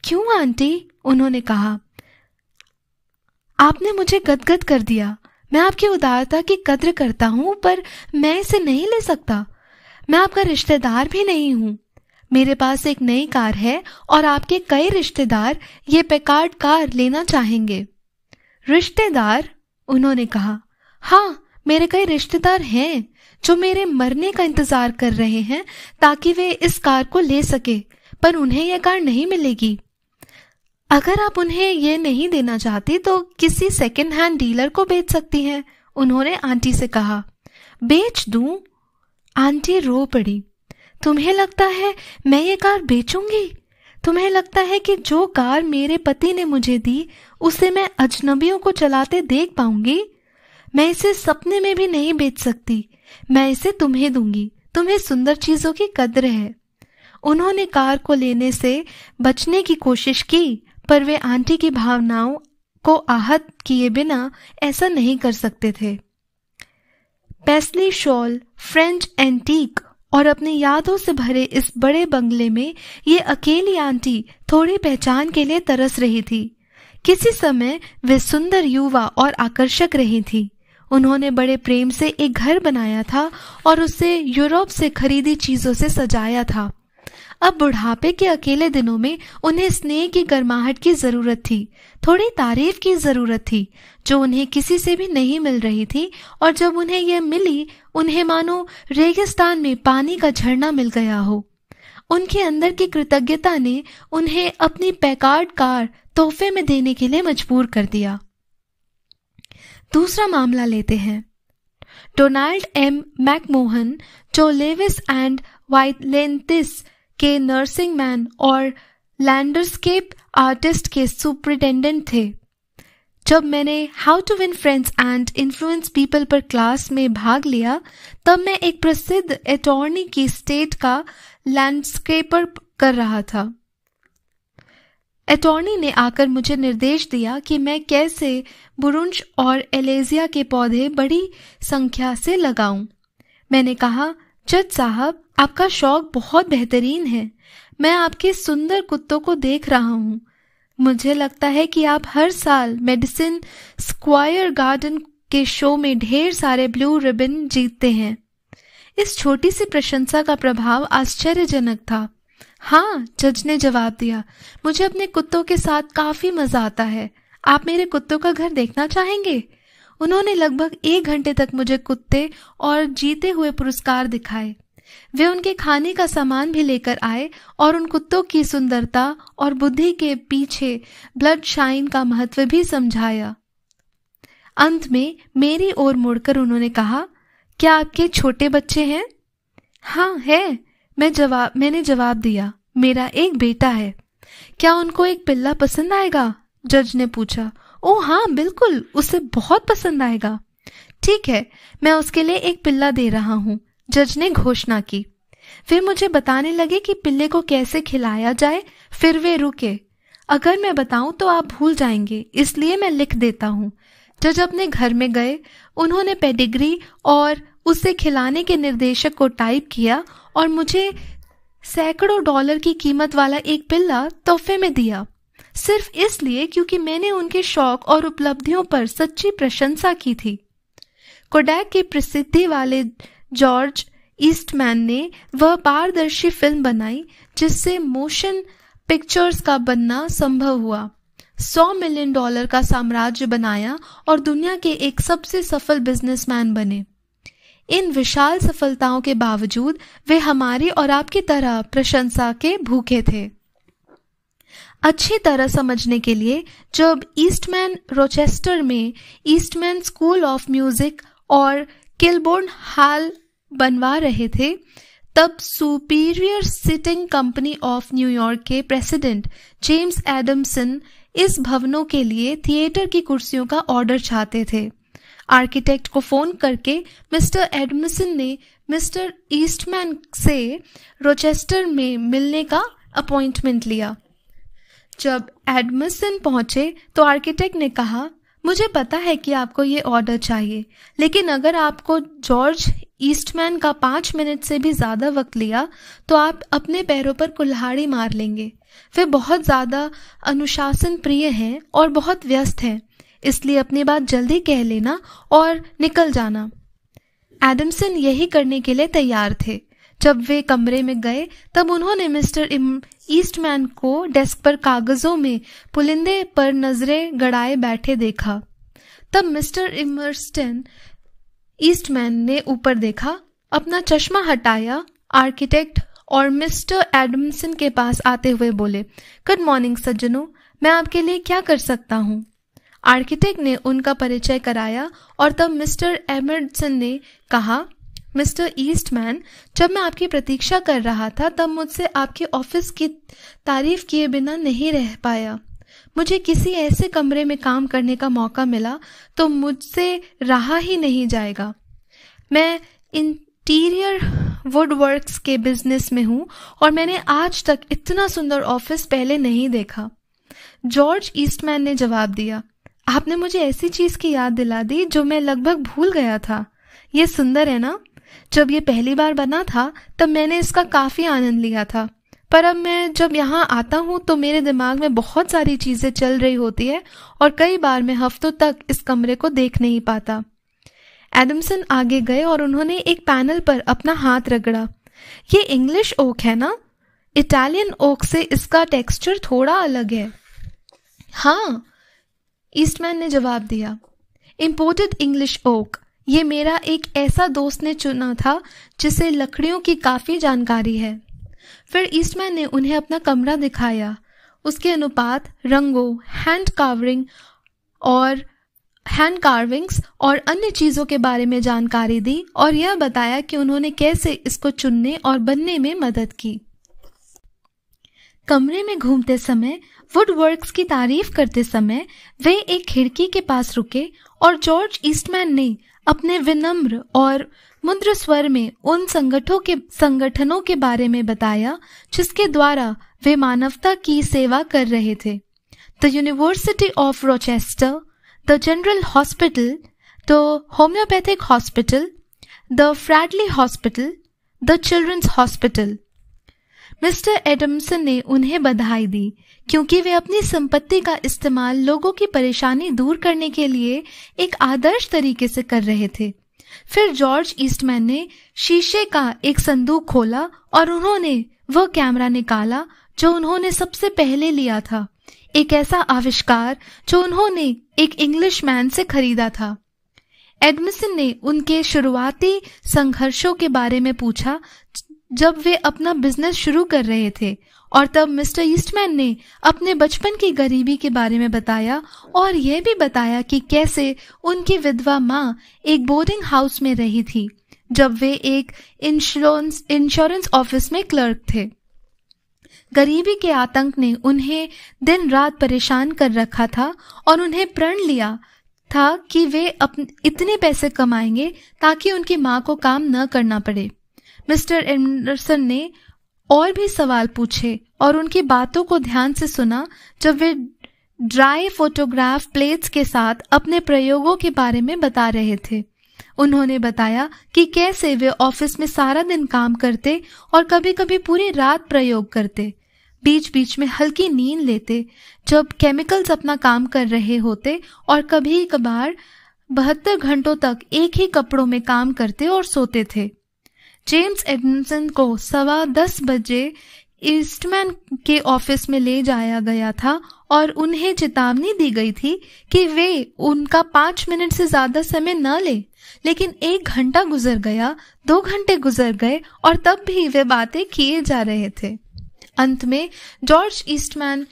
A: क्यों आंटी उन्होंने कहा आपने मुझे गदगद कर दिया मैं आपकी उदारता की कद्र करता हूं पर मैं इसे नहीं ले सकता मैं आपका रिश्तेदार भी नहीं हूं मेरे पास एक नई कार है और आपके कई रिश्तेदार ये पेकार्ड कार लेना चाहेंगे रिश्तेदार उन्होंने कहा हाँ मेरे कई रिश्तेदार हैं जो मेरे मरने का इंतजार कर रहे हैं ताकि वे इस कार को ले सके पर उन्हें यह कार नहीं मिलेगी अगर आप उन्हें यह नहीं देना चाहती तो किसी सेकेंड हैंड डीलर को बेच सकती हैं उन्होंने आंटी से कहा बेच दू आंटी रो पड़ी तुम्हें लगता है मैं ये कार बेचूंगी तुम्हें लगता है कि जो कार मेरे पति ने मुझे दी उसे मैं अजनबियों को चलाते देख पाऊंगी मैं इसे सपने में भी नहीं बेच सकती मैं इसे तुम्हें दूंगी तुम्हें सुंदर चीजों की कद्र है उन्होंने कार को लेने से बचने की कोशिश की पर वे आंटी की भावनाओं को आहत किए बिना ऐसा नहीं कर सकते थे पैसली शॉल फ्रेंच एंटीक और अपनी यादों से भरे इस बड़े बंगले में ये अकेली आंटी थोड़ी पहचान के लिए तरस रही थी किसी समय वे सुंदर युवा और आकर्षक रही थी उन्होंने बड़े प्रेम से एक घर बनाया था और उसे यूरोप से खरीदी चीजों से सजाया था अब बुढ़ापे के अकेले दिनों में उन्हें स्नेह की गर्माहट की जरूरत थी थोड़ी तारीफ की जरूरत थी जो उन्हें किसी से भी नहीं मिल रही थी और जब उन्हें यह मिली उन्हें मानो रेगिस्तान में पानी का झरना मिल गया हो उनके अंदर की कृतज्ञता ने उन्हें अपनी पैकार्ड कार तोहफे में देने के लिए मजबूर कर दिया दूसरा मामला लेते हैं डोनाल्ड एम मैकमोहन जो लेविस एंड वाइलेंटिस के नर्सिंग मैन और लैंडस्केप आर्टिस्ट के सुप्रिटेंडेंट थे जब मैंने how to win friends and influence people पर क्लास में भाग लिया तब मैं एक प्रसिद्ध अटॉर्नी की स्टेट का लैंडस्केपर कर रहा था अटॉर्नी ने आकर मुझे निर्देश दिया कि मैं कैसे बुरुंश और एलेजिया के पौधे बड़ी संख्या से लगाऊं। मैंने कहा जज साहब आपका शौक बहुत बेहतरीन है मैं आपके सुंदर कुत्तों को देख रहा हूँ मुझे लगता है कि आप हर साल मेडिसिन स्क्वायर गार्डन के शो में ढेर सारे ब्लू रिबन जीतते हैं इस छोटी सी प्रशंसा का प्रभाव आश्चर्यजनक था हाँ जज ने जवाब दिया मुझे अपने कुत्तों के साथ काफी मजा आता है आप मेरे कुत्तों का घर देखना चाहेंगे उन्होंने लगभग एक घंटे तक मुझे कुत्ते और जीते हुए पुरस्कार दिखाए वे उनके खाने का सामान भी लेकर आए और उन कुत्तों की सुंदरता और बुद्धि के पीछे ब्लड शाइन का महत्व भी समझाया अंत में मेरी ओर मुड़कर उन्होंने कहा क्या आपके छोटे बच्चे हैं हाँ है मैं जवाब मैंने जवाब दिया मेरा एक बेटा है क्या उनको एक पिल्ला पसंद आएगा जज ने पूछा ओ हाँ बिल्कुल उसे बहुत पसंद आएगा ठीक है मैं उसके लिए एक पिल्ला दे रहा हूँ जज ने घोषणा की फिर मुझे बताने लगे कि पिल्ले को कैसे खिलाया जाए फिर वे रुके अगर मैं बताऊं तो आप भूल जाएंगे इसलिए मैं लिख देता हूँ जज अपने घर में गए उन्होंने पेडिग्री और उसे खिलाने के निर्देशक को टाइप किया और मुझे सैकड़ों डॉलर की कीमत वाला एक पिल्ला तोहफे में दिया सिर्फ इसलिए क्योंकि मैंने उनके शौक और उपलब्धियों पर सच्ची प्रशंसा की थी कोडैक के प्रसिद्धि वाले जॉर्ज ईस्टमैन ने वह पारदर्शी फिल्म बनाई जिससे मोशन पिक्चर्स का बनना संभव हुआ 100 मिलियन डॉलर का साम्राज्य बनाया और दुनिया के एक सबसे सफल बिजनेसमैन बने इन विशाल सफलताओं के बावजूद वे हमारी और आपकी तरह प्रशंसा के भूखे थे अच्छी तरह समझने के लिए जब ईस्टमैन रोचेस्टर में ईस्टमैन स्कूल ऑफ म्यूजिक और किलबोर्न हाल बनवा रहे थे तब superior sitting company of New York के प्रेसिडेंट जेम्स एडमसन इस भवनों के लिए थिएटर की कुर्सियों का ऑर्डर चाहते थे आर्किटेक्ट को फ़ोन करके मिस्टर एडमिसन ने मिस्टर ईस्टमैन से रोचेस्टर में मिलने का अपॉइंटमेंट लिया जब एडमिसन पहुंचे तो आर्किटेक्ट ने कहा मुझे पता है कि आपको ये ऑर्डर चाहिए लेकिन अगर आपको जॉर्ज ईस्टमैन का पाँच मिनट से भी ज़्यादा वक्त लिया तो आप अपने पैरों पर कुल्हाड़ी मार लेंगे वे बहुत ज़्यादा अनुशासन प्रिय हैं और बहुत व्यस्त हैं इसलिए अपनी बात जल्दी कह लेना और निकल जाना एडमसन यही करने के लिए तैयार थे जब वे कमरे में गए तब उन्होंने मिस्टर ईस्टमैन को डेस्क पर कागजों में पुलिंदे पर नजरें गड़ाए बैठे देखा तब मिस्टर इमर्स्टन ईस्टमैन ने ऊपर देखा अपना चश्मा हटाया आर्किटेक्ट और मिस्टर एडमसन के पास आते हुए बोले गुड मॉर्निंग सज्जनों मैं आपके लिए क्या कर सकता हूँ आर्किटेक्ट ने उनका परिचय कराया और तब मिस्टर एमरसन ने कहा मिस्टर ईस्टमैन जब मैं आपकी प्रतीक्षा कर रहा था तब मुझसे आपके ऑफिस की तारीफ किए बिना नहीं रह पाया मुझे किसी ऐसे कमरे में काम करने का मौका मिला तो मुझसे रहा ही नहीं जाएगा मैं इंटीरियर वुड वर्कस के बिजनेस में हूँ और मैंने आज तक इतना सुंदर ऑफिस पहले नहीं देखा जॉर्ज ईस्टमैन ने जवाब दिया आपने मुझे ऐसी चीज की याद दिला दी जो मैं लगभग भूल गया था ये सुंदर है ना जब ये पहली बार बना था तब मैंने इसका काफी आनंद लिया था पर अब मैं जब यहाँ आता हूँ तो मेरे दिमाग में बहुत सारी चीजें चल रही होती है और कई बार मैं हफ्तों तक इस कमरे को देख नहीं पाता एडमसन आगे गए और उन्होंने एक पैनल पर अपना हाथ रगड़ा ये इंग्लिश ओक है ना इटालियन ओक से इसका टेक्सचर थोड़ा अलग है हाँ ईस्टमैन ने जवाब दिया इम्पोर्टेड इंग्लिश ओक ये मेरा एक ऐसा दोस्त ने चुना था जिसे लकड़ियों की काफ़ी जानकारी है फिर ईस्टमैन ने उन्हें अपना कमरा दिखाया उसके अनुपात रंगों हैंड कार्विंग और हैंड कार्विंग्स और अन्य चीज़ों के बारे में जानकारी दी और यह बताया कि उन्होंने कैसे इसको चुनने और बनने में मदद की कमरे में घूमते समय वुडवर्क्स की तारीफ करते समय वे एक खिड़की के पास रुके और जॉर्ज ईस्टमैन ने अपने विनम्र और मुद्र स्वर में उन संगठों के संगठनों के बारे में बताया जिसके द्वारा वे मानवता की सेवा कर रहे थे the university of Rochester the general hospital the homeopathic hospital the Friendly hospital the children's hospital mister Adamson ने उन्हें बधाई दी क्योंकि वे अपनी संपत्ति का इस्तेमाल लोगों की परेशानी दूर करने के लिए एक आदर्श तरीके से कर रहे थे फिर जॉर्ज ईस्टमैन ने शीशे का एक संदूक खोला और उन्होंने वह कैमरा निकाला जो उन्होंने सबसे पहले लिया था एक ऐसा आविष्कार जो उन्होंने एक इंग्लिश मैन से खरीदा था एडमिसन ने उनके शुरुआती संघर्षों के बारे में पूछा जब वे अपना बिजनेस शुरू कर रहे थे और तब मिस्टर ईस्टमैन ने अपने बचपन की गरीबी के बारे में बताया और यह भी बताया कि कैसे उनकी विधवा माँ एक बोर्डिंग हाउस में रही थी जब वे एक इंश्योरेंस इंश्योरेंस ऑफिस में क्लर्क थे गरीबी के आतंक ने उन्हें दिन रात परेशान कर रखा था और उन्हें प्रण लिया था कि वे अपने इतने पैसे कमाएंगे ताकि उनकी माँ को काम न करना पड़े मिस्टर एंडरसन ने और भी सवाल पूछे और उनकी बातों को ध्यान से सुना जब वे ड्राई फोटोग्राफ प्लेट्स के साथ अपने प्रयोगों के बारे में बता रहे थे उन्होंने बताया कि कैसे वे ऑफिस में सारा दिन काम करते और कभी कभी पूरी रात प्रयोग करते बीच बीच में हल्की नींद लेते जब केमिकल्स अपना काम कर रहे होते और कभी कभार बहत्तर घंटों तक एक ही कपड़ों में काम करते और सोते थे जेम्स एडमसन को सवा दस बजे ईस्टमैन के ऑफिस में ले जाया गया था और उन्हें चेतावनी दी गई थी कि वे उनका पांच मिनट से ज्यादा समय न ले लेकिन एक घंटा गुजर गया दो घंटे गुजर गए और तब भी वे बातें किए जा रहे थे अंत में जॉर्ज ईस्टमैन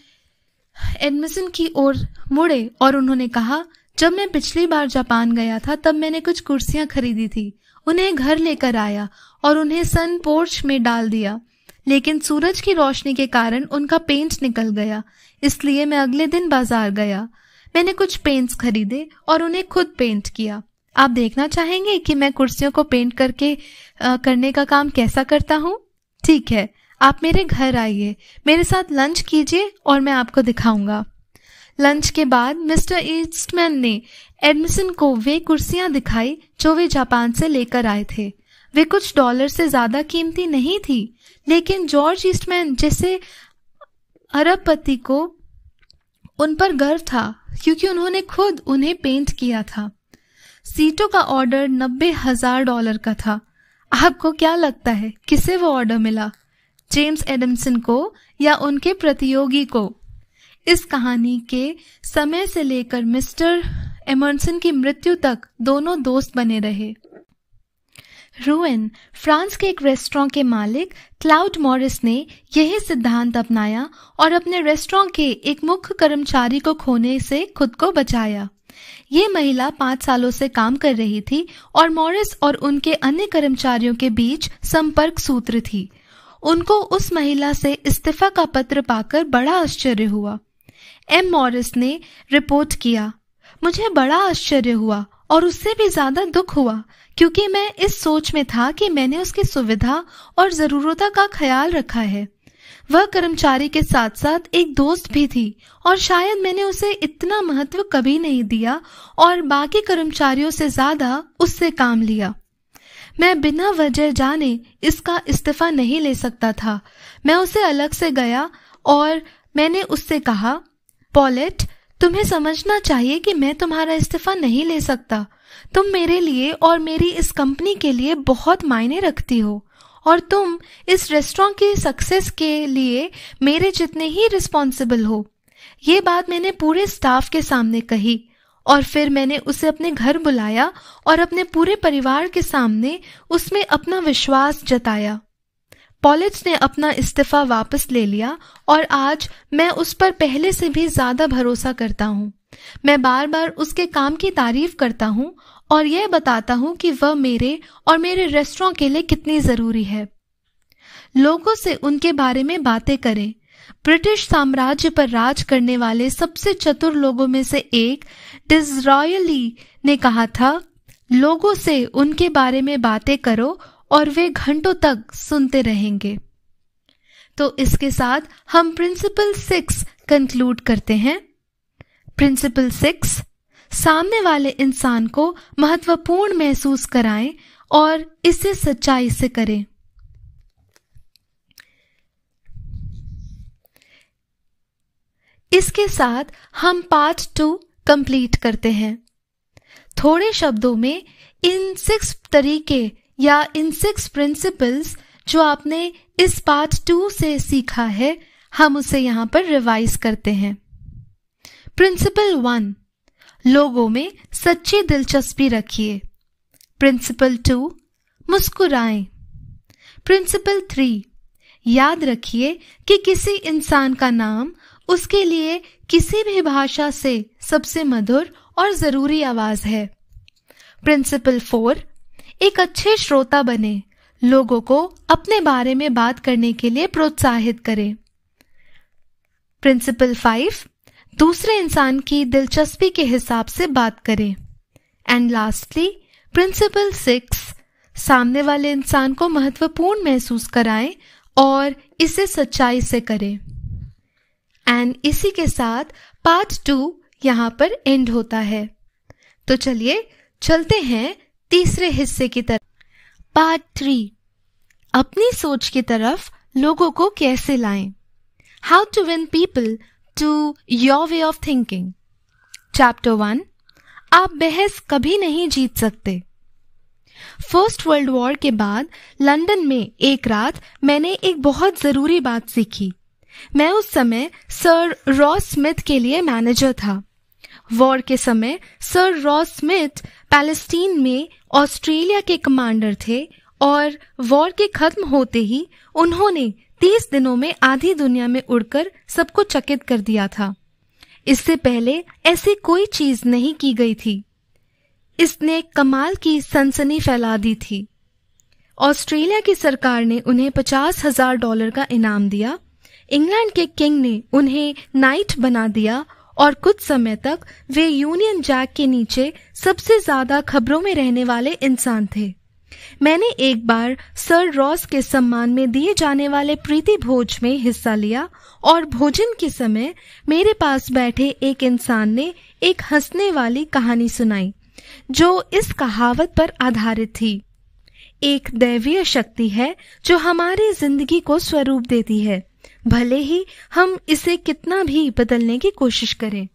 A: एडमिसन की ओर मुड़े और उन्होंने कहा जब मैं पिछली बार जापान गया था तब मैंने कुछ कुर्सियां खरीदी थी उन्हें घर लेकर आया और उन्हें सन पोर्च में डाल दिया लेकिन सूरज की रोशनी के कारण उनका पेंट निकल गया इसलिए मैं अगले दिन बाजार गया मैंने कुछ पेंट्स खरीदे और उन्हें खुद पेंट किया आप देखना चाहेंगे कि मैं कुर्सियों को पेंट करके आ, करने का काम कैसा करता हूँ ठीक है आप मेरे घर आइए मेरे साथ लंच कीजिए और मैं आपको दिखाऊंगा लंच के बाद मिस्टर ईस्टमैन ने एडमिसन को वे कुर्सियां दिखाई जो वे जापान से लेकर आए थे वे कुछ डॉलर से ज्यादा कीमती नहीं थी लेकिन जॉर्ज ईस्टमैन जैसे अरबपति को उन पर गर्व था क्योंकि उन्होंने खुद उन्हें पेंट किया था सीटों का ऑर्डर नब्बे हजार डॉलर का था आपको क्या लगता है किसे वो ऑर्डर मिला जेम्स एडमसन को या उनके प्रतियोगी को इस कहानी के समय से लेकर मिस्टर एमरसन की मृत्यु तक दोनों दोस्त बने रहे रोएन फ्रांस के एक रेस्टोरेंट के मालिक क्लाउड मॉरिस ने यही सिद्धांत अपनाया और अपने रेस्टोरेंट के एक मुख्य कर्मचारी को खोने से खुद को बचाया ये महिला पांच सालों से काम कर रही थी और मॉरिस और उनके अन्य कर्मचारियों के बीच संपर्क सूत्र थी उनको उस महिला से इस्तीफा का पत्र पाकर बड़ा आश्चर्य हुआ एम मॉरिस ने रिपोर्ट किया मुझे बड़ा आश्चर्य हुआ और उससे भी ज्यादा दुख हुआ क्योंकि मैं इस सोच में था कि मैंने उसकी सुविधा और जरूरतों का ख्याल रखा है वह कर्मचारी के साथ साथ एक दोस्त भी थी और शायद मैंने उसे इतना महत्व कभी नहीं दिया और बाकी कर्मचारियों से ज्यादा उससे काम लिया मैं बिना वजह जाने इसका इस्तीफा नहीं ले सकता था मैं उसे अलग से गया और मैंने उससे कहा पॉलेट तुम्हें समझना चाहिए कि मैं तुम्हारा इस्तीफा नहीं ले सकता तुम मेरे लिए और मेरी इस कंपनी के लिए बहुत मायने रखती हो और तुम इस रेस्टोरेंट के सक्सेस के लिए मेरे जितने ही रिस्पॉन्सिबल हो ये बात मैंने पूरे स्टाफ के सामने कही और फिर मैंने उसे अपने घर बुलाया और अपने पूरे परिवार के सामने उसमें अपना विश्वास जताया पॉलिट्स ने अपना इस्तीफा वापस ले लिया और आज मैं उस पर पहले से भी ज्यादा भरोसा करता हूँ मैं बार बार उसके काम की तारीफ करता हूँ और यह बताता हूं कि वह मेरे और मेरे रेस्टोरेंट के लिए कितनी ज़रूरी है लोगों से उनके बारे में बातें करें ब्रिटिश साम्राज्य पर राज करने वाले सबसे चतुर लोगों में से एक डिजरॉयली ने कहा था लोगों से उनके बारे में बातें करो और वे घंटों तक सुनते रहेंगे तो इसके साथ हम प्रिंसिपल सिक्स कंक्लूड करते हैं प्रिंसिपल सिक्स सामने वाले इंसान को महत्वपूर्ण महसूस कराएं और इसे सच्चाई से करें इसके साथ हम पार्ट टू कंप्लीट करते हैं थोड़े शब्दों में इन सिक्स तरीके या इन सिक्स प्रिंसिपल्स जो आपने इस पार्ट टू से सीखा है हम उसे यहां पर रिवाइज करते हैं प्रिंसिपल वन लोगों में सच्ची दिलचस्पी रखिए प्रिंसिपल टू मुस्कुराए प्रिंसिपल थ्री याद रखिए कि किसी इंसान का नाम उसके लिए किसी भी भाषा से सबसे मधुर और जरूरी आवाज है प्रिंसिपल फोर एक अच्छे श्रोता बने लोगों को अपने बारे में बात करने के लिए प्रोत्साहित करें प्रिंसिपल फाइव दूसरे इंसान की दिलचस्पी के हिसाब से बात करें एंड लास्टली प्रिंसिपल सिक्स सामने वाले इंसान को महत्वपूर्ण महसूस कराएं और इसे सच्चाई से करें एंड इसी के साथ पार्ट टू यहाँ पर एंड होता है तो चलिए चलते हैं तीसरे हिस्से की तरफ पार्ट थ्री अपनी सोच की तरफ लोगों को कैसे लाएं? How to win people to your way of thinking. Chapter 1 आप बहस कभी नहीं जीत सकते फर्स्ट वर्ल्ड वॉर के बाद लंदन में एक रात मैंने एक बहुत ज़रूरी बात सीखी मैं उस समय सर रॉस स्मिथ के लिए मैनेजर था वॉर के समय सर रॉस स्मिथ पैलेस्टीन में ऑस्ट्रेलिया के कमांडर थे और वॉर के खत्म होते ही उन्होंने तीस दिनों में आधी दुनिया में उड़कर सबको चकित कर दिया था इससे पहले ऐसी कोई चीज नहीं की गई थी इसने कमाल की सनसनी फैला दी थी ऑस्ट्रेलिया की सरकार ने उन्हें पचास हजार डॉलर का इनाम दिया इंग्लैंड के किंग ने उन्हें नाइट बना दिया और कुछ समय तक वे यूनियन जैक के नीचे सबसे ज्यादा खबरों में रहने वाले इंसान थे मैंने एक बार सर रॉस के सम्मान में दिए जाने वाले प्रीति भोज में हिस्सा लिया और भोजन के समय मेरे पास बैठे एक इंसान ने एक हंसने वाली कहानी सुनाई जो इस कहावत पर आधारित थी एक दैवीय शक्ति है जो हमारी जिंदगी को स्वरूप देती है भले ही हम इसे कितना भी बदलने की कोशिश करें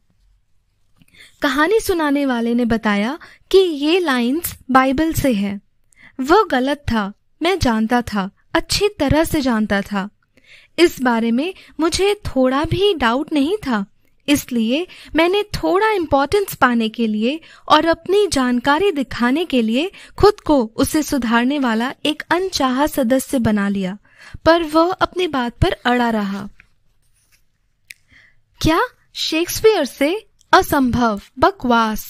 A: कहानी सुनाने वाले ने बताया कि ये लाइंस बाइबल से है वो गलत था मैं जानता था अच्छी तरह से जानता था इस बारे में मुझे थोड़ा भी डाउट नहीं था इसलिए मैंने थोड़ा इम्पोर्टेंस पाने के लिए और अपनी जानकारी दिखाने के लिए खुद को उसे सुधारने वाला एक अनचाहा सदस्य बना लिया पर वह अपनी बात पर अड़ा रहा क्या शेक्सपियर से असंभव बकवास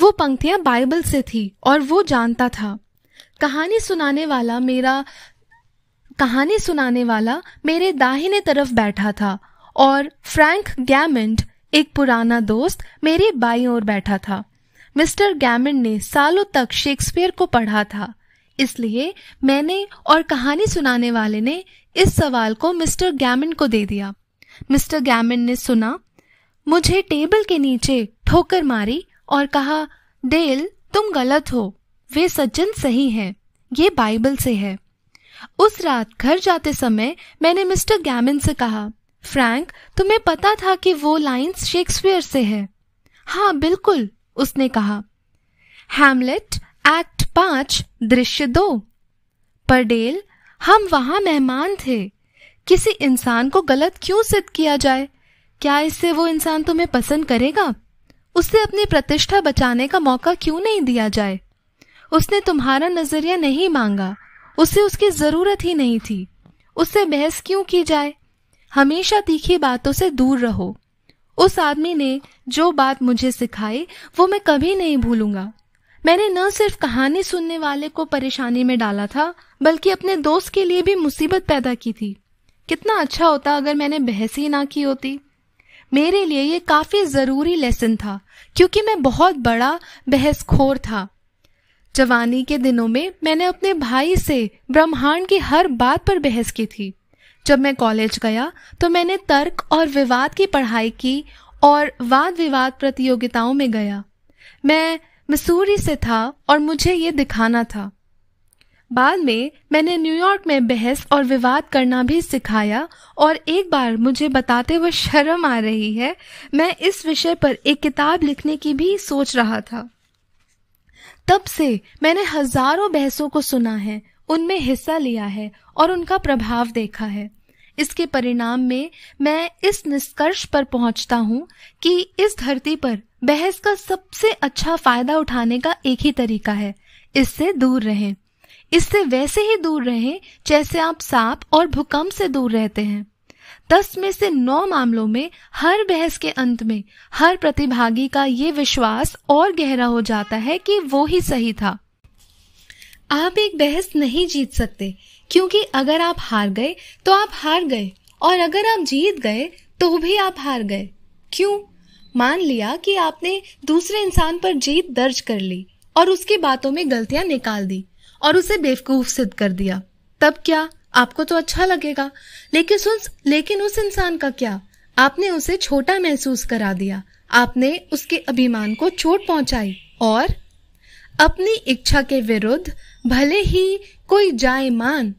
A: वो पंक्तियां बाइबल से थी और वो जानता था कहानी सुनाने वाला मेरा कहानी सुनाने वाला मेरे दाहिने तरफ बैठा था और फ्रैंक गैमेंट एक पुराना दोस्त मेरे बाई ओर बैठा था मिस्टर गैमेंट ने सालों तक शेक्सपियर को पढ़ा था इसलिए मैंने और कहानी सुनाने वाले ने इस सवाल को मिस्टर गैमेंट को दे दिया मिस्टर गैमेंट ने सुना मुझे टेबल के नीचे ठोकर मारी और कहा डेल तुम गलत हो वे सज्जन सही हैं ये बाइबल से है उस रात घर जाते समय मैंने मिस्टर गैमिन से कहा फ्रैंक तुम्हें पता था कि वो लाइंस शेक्सपियर से है हाँ बिल्कुल उसने कहा हैमलेट एक्ट पांच दृश्य दो परडेल हम वहां मेहमान थे किसी इंसान को गलत क्यों सिद्ध किया जाए क्या इससे वो इंसान तुम्हें पसंद करेगा उसे अपनी प्रतिष्ठा बचाने का मौका क्यों नहीं दिया जाए उसने तुम्हारा नजरिया नहीं मांगा उसे उसकी जरूरत ही नहीं थी उससे बहस क्यों की जाए हमेशा तीखी बातों से दूर रहो उस आदमी ने जो बात मुझे सिखाई वो मैं कभी नहीं भूलूंगा मैंने न सिर्फ कहानी सुनने वाले को परेशानी में डाला था बल्कि अपने दोस्त के लिए भी मुसीबत पैदा की थी कितना अच्छा होता अगर मैंने बहस ही ना की होती मेरे लिए ये काफी जरूरी लेसन था क्योंकि मैं बहुत बड़ा बहसखोर था जवानी के दिनों में मैंने अपने भाई से ब्रह्मांड की हर बात पर बहस की थी जब मैं कॉलेज गया तो मैंने तर्क और विवाद की पढ़ाई की और वाद विवाद प्रतियोगिताओं में गया मैं मसूरी से था और मुझे ये दिखाना था बाद में मैंने न्यूयॉर्क में बहस और विवाद करना भी सिखाया और एक बार मुझे बताते हुए शर्म आ रही है मैं इस विषय पर एक किताब लिखने की भी सोच रहा था तब से मैंने हजारों बहसों को सुना है उनमें हिस्सा लिया है और उनका प्रभाव देखा है इसके परिणाम में मैं इस निष्कर्ष पर पहुंचता हूं कि इस धरती पर बहस का सबसे अच्छा फायदा उठाने का एक ही तरीका है इससे दूर रहें इससे वैसे ही दूर रहें जैसे आप सांप और भूकंप से दूर रहते हैं दस में से नौ मामलों में हर बहस के अंत में हर प्रतिभागी का ये विश्वास और गहरा हो जाता है कि वो ही सही था आप एक बहस नहीं जीत सकते क्योंकि अगर आप हार गए तो आप हार गए और अगर आप जीत गए तो भी आप हार गए क्यों मान लिया कि आपने दूसरे इंसान पर जीत दर्ज कर ली और उसकी बातों में गलतियां निकाल दी और उसे बेवकूफ सिद्ध कर दिया तब क्या आपको तो अच्छा लगेगा लेकिन सुन लेकिन उस इंसान का क्या आपने उसे छोटा महसूस करा दिया आपने उसके अभिमान को चोट पहुंचाई और अपनी इच्छा के विरुद्ध भले ही कोई जाए मान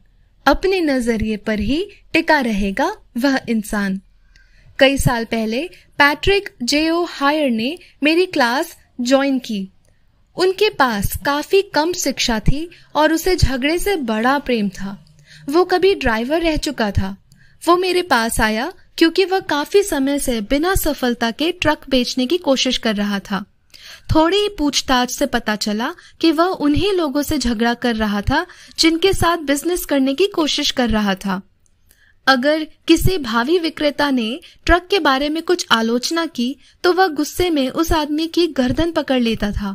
A: अपने नजरिए पर ही टिका रहेगा वह इंसान कई साल पहले पैट्रिक जे ओ हायर ने मेरी क्लास ज्वाइन की उनके पास काफी कम शिक्षा थी और उसे झगड़े से बड़ा प्रेम था वो कभी ड्राइवर रह चुका था वो मेरे पास आया क्योंकि वह काफी समय से बिना सफलता के ट्रक बेचने की कोशिश कर रहा था थोड़ी ही पूछताछ से पता चला कि वह उन्हीं लोगों से झगड़ा कर रहा था जिनके साथ बिजनेस करने की कोशिश कर रहा था अगर किसी भावी विक्रेता ने ट्रक के बारे में कुछ आलोचना की तो वह गुस्से में उस आदमी की गर्दन पकड़ लेता था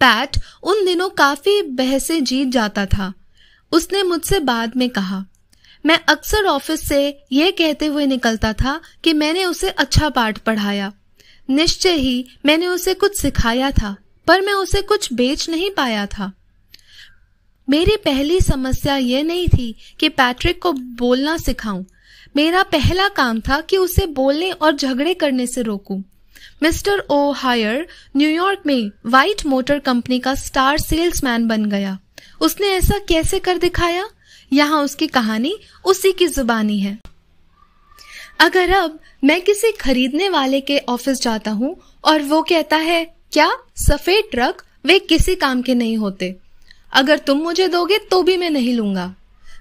A: पैट उन दिनों काफी बहसे जीत जाता था उसने मुझसे बाद में कहा मैं अक्सर ऑफिस से यह कहते हुए निकलता था कि मैंने उसे अच्छा पाठ पढ़ाया निश्चय ही मैंने उसे कुछ सिखाया था पर मैं उसे कुछ बेच नहीं पाया था मेरी पहली समस्या यह नहीं थी कि पैट्रिक को बोलना सिखाऊं मेरा पहला काम था कि उसे बोलने और झगड़े करने से रोकूं। मिस्टर ओ हायर न्यूयॉर्क में व्हाइट मोटर कंपनी का स्टार सेल्समैन बन गया उसने ऐसा कैसे कर दिखाया यहाँ उसकी कहानी उसी की जुबानी है अगर अब मैं किसी खरीदने वाले के ऑफिस जाता हूँ और वो कहता है क्या सफेद ट्रक वे किसी काम के नहीं होते अगर तुम मुझे दोगे तो भी मैं नहीं लूंगा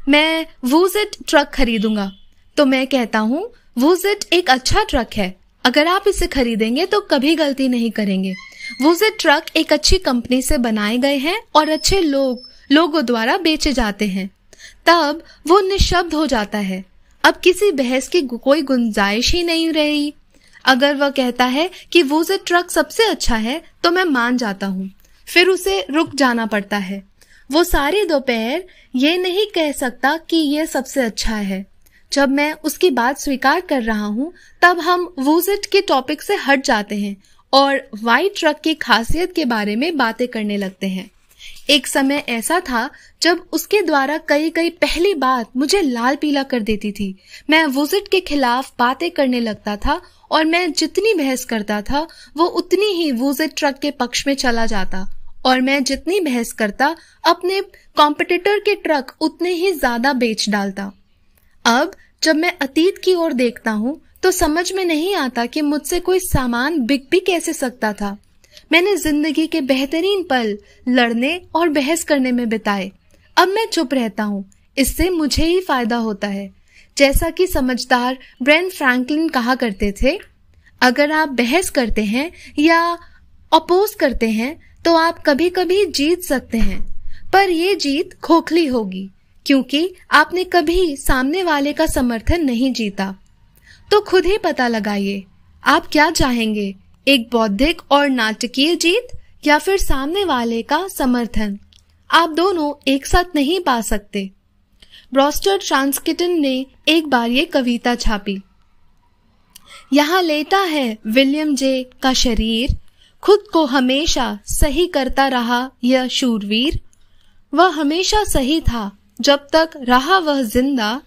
A: मैं वूजेट ट्रक खरीदूंगा तो मैं कहता हूँ वूजेट एक अच्छा ट्रक है अगर आप इसे खरीदेंगे तो कभी गलती नहीं करेंगे वूजेट ट्रक एक अच्छी कंपनी से बनाए गए हैं और अच्छे लोग लोगों द्वारा बेचे जाते हैं तब वो निशब्द हो जाता है अब किसी बहस की कोई गुंजाइश ही नहीं रही अगर वह कहता है कि वो से ट्रक सबसे अच्छा है तो मैं मान जाता हूँ फिर उसे रुक जाना पड़ता है वो सारे दोपहर ये नहीं कह सकता कि ये सबसे अच्छा है जब मैं उसकी बात स्वीकार कर रहा हूँ तब हम वूजिट के टॉपिक से हट जाते हैं और वाइट ट्रक की खासियत के बारे में बातें करने लगते हैं एक समय ऐसा था जब उसके द्वारा कई कई पहली बात मुझे लाल पीला कर देती थी मैं वुजिट के खिलाफ बातें करने लगता था और मैं जितनी बहस करता था वो उतनी ही वुजिट ट्रक के पक्ष में चला जाता और मैं जितनी बहस करता अपने कॉम्पिटिटर के ट्रक उतने ही ज्यादा बेच डालता अब जब मैं अतीत की ओर देखता हूँ तो समझ में नहीं आता कि मुझसे कोई सामान बिक भी कैसे सकता था मैंने जिंदगी के बेहतरीन पल लड़ने और बहस करने में बिताए अब मैं चुप रहता हूँ इससे मुझे ही फायदा होता है जैसा कि समझदार ब्रेन फ्रैंकलिन कहा करते थे अगर आप बहस करते हैं या अपोज करते हैं तो आप कभी कभी जीत सकते हैं पर यह जीत खोखली होगी क्योंकि आपने कभी सामने वाले का समर्थन नहीं जीता तो खुद ही पता लगाइए आप क्या चाहेंगे एक बौद्धिक और नाटकीय जीत या फिर सामने वाले का समर्थन आप दोनों एक साथ नहीं पा सकते ब्रॉस्टर ट्रांसकिटन ने एक बार ये कविता छापी यहाँ लेटा है विलियम जे का शरीर खुद को हमेशा सही करता रहा यह शूरवीर वह हमेशा सही था जब तक रहा वह जिंदा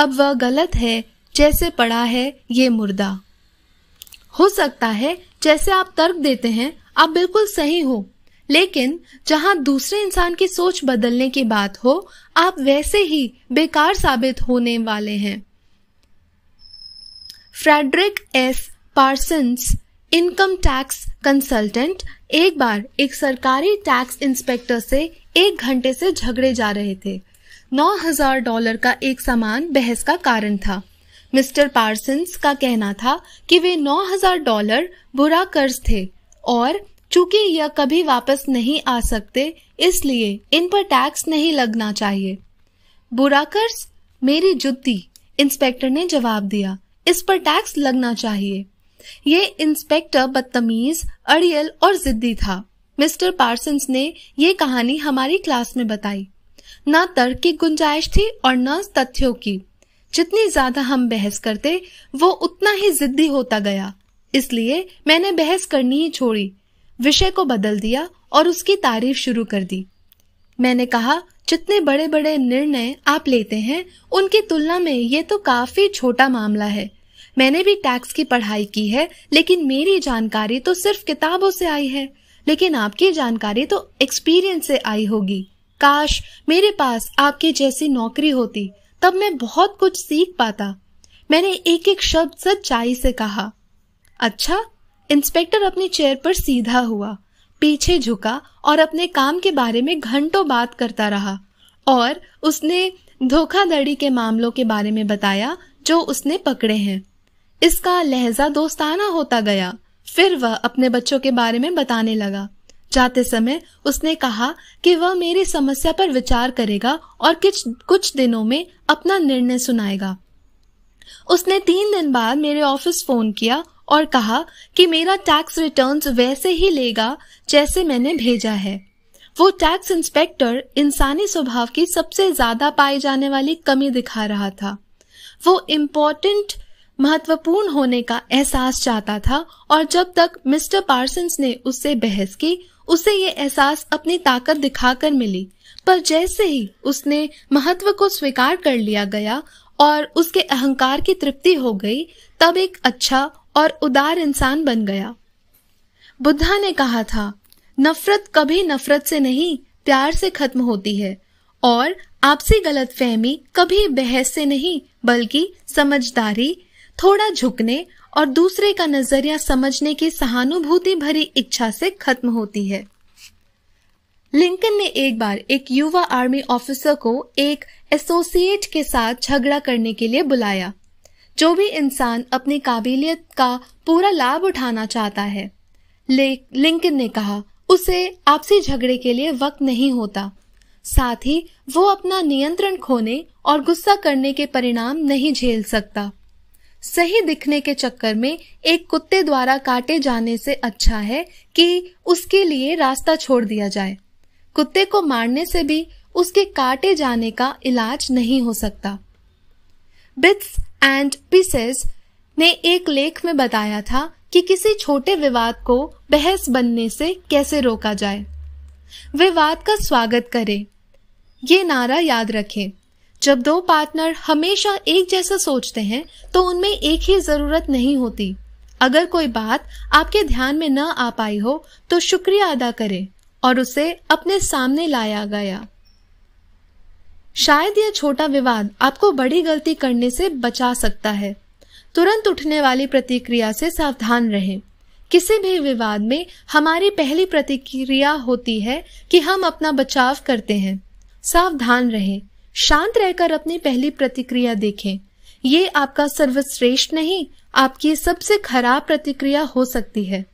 A: अब वह गलत है जैसे पड़ा है ये मुर्दा हो सकता है जैसे आप तर्क देते हैं आप बिल्कुल सही हो लेकिन जहाँ दूसरे इंसान की सोच बदलने की बात हो आप वैसे ही बेकार साबित होने वाले हैं Frederick S Parsons income tax consultant एक बार एक सरकारी टैक्स इंस्पेक्टर से एक घंटे से झगड़े जा रहे थे 9000 डॉलर का एक सामान बहस का कारण था मिस्टर पार्सन्स का कहना था कि वे 9000 डॉलर बुरा कर्ज थे और चूंकि यह कभी वापस नहीं आ सकते इसलिए इन पर टैक्स नहीं लगना चाहिए बुरा कर्ज मेरी जुत्ती इंस्पेक्टर ने जवाब दिया इस पर टैक्स लगना चाहिए ये इंस्पेक्टर बदतमीज अड़ियल और जिद्दी था मिस्टर पार्सन्स ने ये कहानी हमारी क्लास में बताई न तर्क की गुंजाइश थी और न तथ्यों की जितनी ज्यादा हम बहस करते वो उतना ही जिद्दी होता गया इसलिए मैंने बहस करनी ही छोड़ी विषय को बदल दिया और उसकी तारीफ शुरू कर दी मैंने कहा जितने बड़े बड़े निर्णय आप लेते हैं उनकी तुलना में ये तो काफी छोटा मामला है मैंने भी टैक्स की पढ़ाई की है लेकिन मेरी जानकारी तो सिर्फ किताबों से आई है लेकिन आपकी जानकारी तो एक्सपीरियंस से आई होगी काश मेरे पास आपकी जैसी नौकरी होती तब मैं बहुत कुछ सीख पाता मैंने एक एक शब्द सच्चाई से कहा अच्छा इंस्पेक्टर अपनी चेयर पर सीधा हुआ पीछे झुका और अपने काम के बारे में घंटों बात करता रहा और उसने धोखाधड़ी के मामलों के बारे में बताया जो उसने पकड़े हैं इसका लहजा दोस्ताना होता गया फिर वह अपने बच्चों के बारे में बताने लगा जाते समय उसने कहा कि वह मेरी समस्या पर विचार करेगा और कुछ कुछ दिनों में अपना निर्णय सुनाएगा उसने तीन दिन बाद मेरे ऑफिस फोन किया और कहा कि मेरा टैक्स रिटर्न्स वैसे ही लेगा जैसे मैंने भेजा है वो टैक्स इंस्पेक्टर इंसानी स्वभाव की सबसे ज्यादा पाई जाने वाली कमी दिखा रहा था वो इम्पोर्टेंट महत्वपूर्ण होने का एहसास चाहता था और जब तक मिस्टर पार्सन्स ने उससे बहस की उसे ये एहसास अपनी ताकत दिखाकर मिली पर जैसे ही उसने महत्व को स्वीकार कर लिया गया और उसके अहंकार की तृप्ति हो गई तब एक अच्छा और उदार इंसान बन गया बुद्धा ने कहा था नफरत कभी नफरत से नहीं प्यार से खत्म होती है और आपसी गलत फहमी कभी बहस से नहीं बल्कि समझदारी थोड़ा झुकने और दूसरे का नजरिया समझने की सहानुभूति भरी इच्छा से खत्म होती है लिंकन ने एक बार एक युवा आर्मी ऑफिसर को एक एसोसिएट के साथ झगड़ा करने के लिए बुलाया जो भी इंसान अपनी काबिलियत का पूरा लाभ उठाना चाहता है लिंकन ने कहा उसे आपसी झगड़े के लिए वक्त नहीं होता साथ ही वो अपना नियंत्रण खोने और गुस्सा करने के परिणाम नहीं झेल सकता सही दिखने के चक्कर में एक कुत्ते द्वारा काटे जाने से अच्छा है कि उसके लिए रास्ता छोड़ दिया जाए कुत्ते को मारने से भी उसके काटे जाने का इलाज नहीं हो सकता बिट्स एंड पीसेस ने एक लेख में बताया था कि किसी छोटे विवाद को बहस बनने से कैसे रोका जाए विवाद का स्वागत करें ये नारा याद रखें जब दो पार्टनर हमेशा एक जैसा सोचते हैं तो उनमें एक ही जरूरत नहीं होती अगर कोई बात आपके ध्यान में न आ पाई हो तो शुक्रिया अदा करें और उसे अपने सामने लाया गया शायद यह छोटा विवाद आपको बड़ी गलती करने से बचा सकता है तुरंत उठने वाली प्रतिक्रिया से सावधान रहें किसी भी विवाद में हमारी पहली प्रतिक्रिया होती है कि हम अपना बचाव करते हैं सावधान रहें शांत रहकर अपनी पहली प्रतिक्रिया देखें ये आपका सर्वश्रेष्ठ नहीं आपकी सबसे खराब प्रतिक्रिया हो सकती है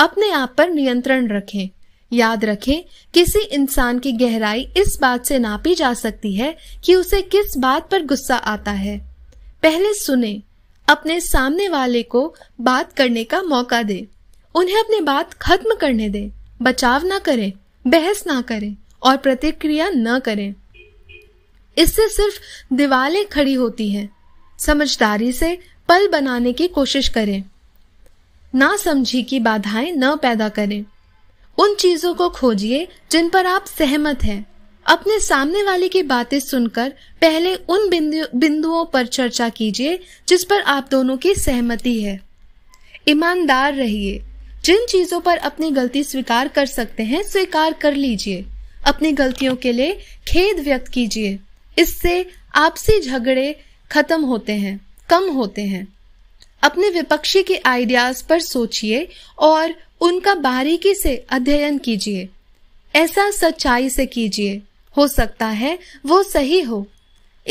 A: अपने आप पर नियंत्रण रखें याद रखें किसी इंसान की गहराई इस बात से नापी जा सकती है कि उसे किस बात पर गुस्सा आता है पहले सुने अपने सामने वाले को बात करने का मौका दे उन्हें अपनी बात खत्म करने दे बचाव ना करें बहस ना करें और प्रतिक्रिया न करें इससे सिर्फ दीवारें खड़ी होती हैं समझदारी से पल बनाने की कोशिश करें ना समझी की बाधाएं न पैदा करें उन चीजों को खोजिए जिन पर आप सहमत हैं अपने सामने वाले की बातें सुनकर पहले उन बिंदुओं पर चर्चा कीजिए जिस पर आप दोनों की सहमति है ईमानदार रहिए जिन चीजों पर अपनी गलती स्वीकार कर सकते हैं स्वीकार कर लीजिए अपनी गलतियों के लिए खेद व्यक्त कीजिए इससे आपसी झगड़े खत्म होते हैं कम होते हैं अपने विपक्षी के आइडियाज पर सोचिए और उनका बारीकी से अध्ययन कीजिए ऐसा सच्चाई से कीजिए हो सकता है वो सही हो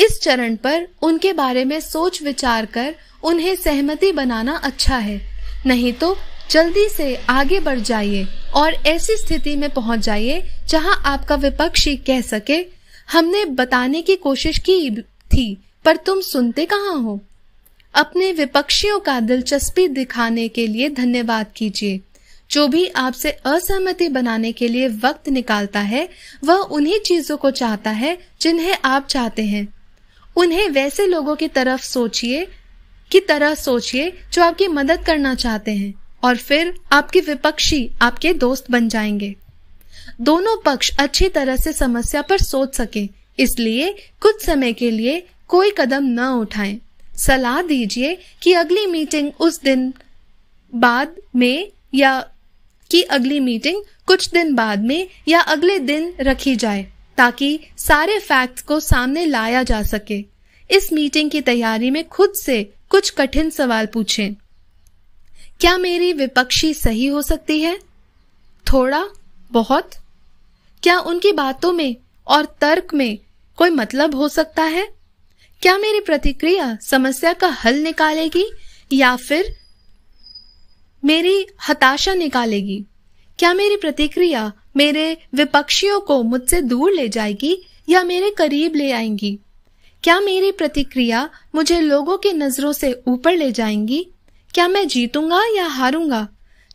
A: इस चरण पर उनके बारे में सोच विचार कर उन्हें सहमति बनाना अच्छा है नहीं तो जल्दी से आगे बढ़ जाइए और ऐसी स्थिति में पहुंच जाइए जहां आपका विपक्षी कह सके हमने बताने की कोशिश की थी पर तुम सुनते कहाँ हो अपने विपक्षियों का दिलचस्पी दिखाने के लिए धन्यवाद कीजिए जो भी आपसे असहमति बनाने के लिए वक्त निकालता है वह उन्हीं चीजों को चाहता है जिन्हें आप चाहते हैं उन्हें वैसे लोगों की तरफ सोचिए की तरह सोचिए जो आपकी मदद करना चाहते हैं और फिर आपके विपक्षी आपके दोस्त बन जाएंगे दोनों पक्ष अच्छी तरह से समस्या पर सोच सकें इसलिए कुछ समय के लिए कोई कदम न उठाएं। सलाह दीजिए कि अगली मीटिंग उस दिन बाद में या कि अगली मीटिंग कुछ दिन बाद में या अगले दिन रखी जाए ताकि सारे फैक्ट्स को सामने लाया जा सके इस मीटिंग की तैयारी में खुद से कुछ कठिन सवाल पूछें क्या मेरी विपक्षी सही हो सकती है थोड़ा बहुत क्या उनकी बातों में और तर्क में कोई मतलब हो सकता है क्या मेरी प्रतिक्रिया समस्या का हल निकालेगी या फिर मेरी हताशा निकालेगी क्या मेरी प्रतिक्रिया मेरे विपक्षियों को मुझसे दूर ले जाएगी या मेरे करीब ले आएंगी क्या मेरी प्रतिक्रिया मुझे लोगों की नजरों से ऊपर ले जाएंगी क्या मैं जीतूंगा या हारूंगा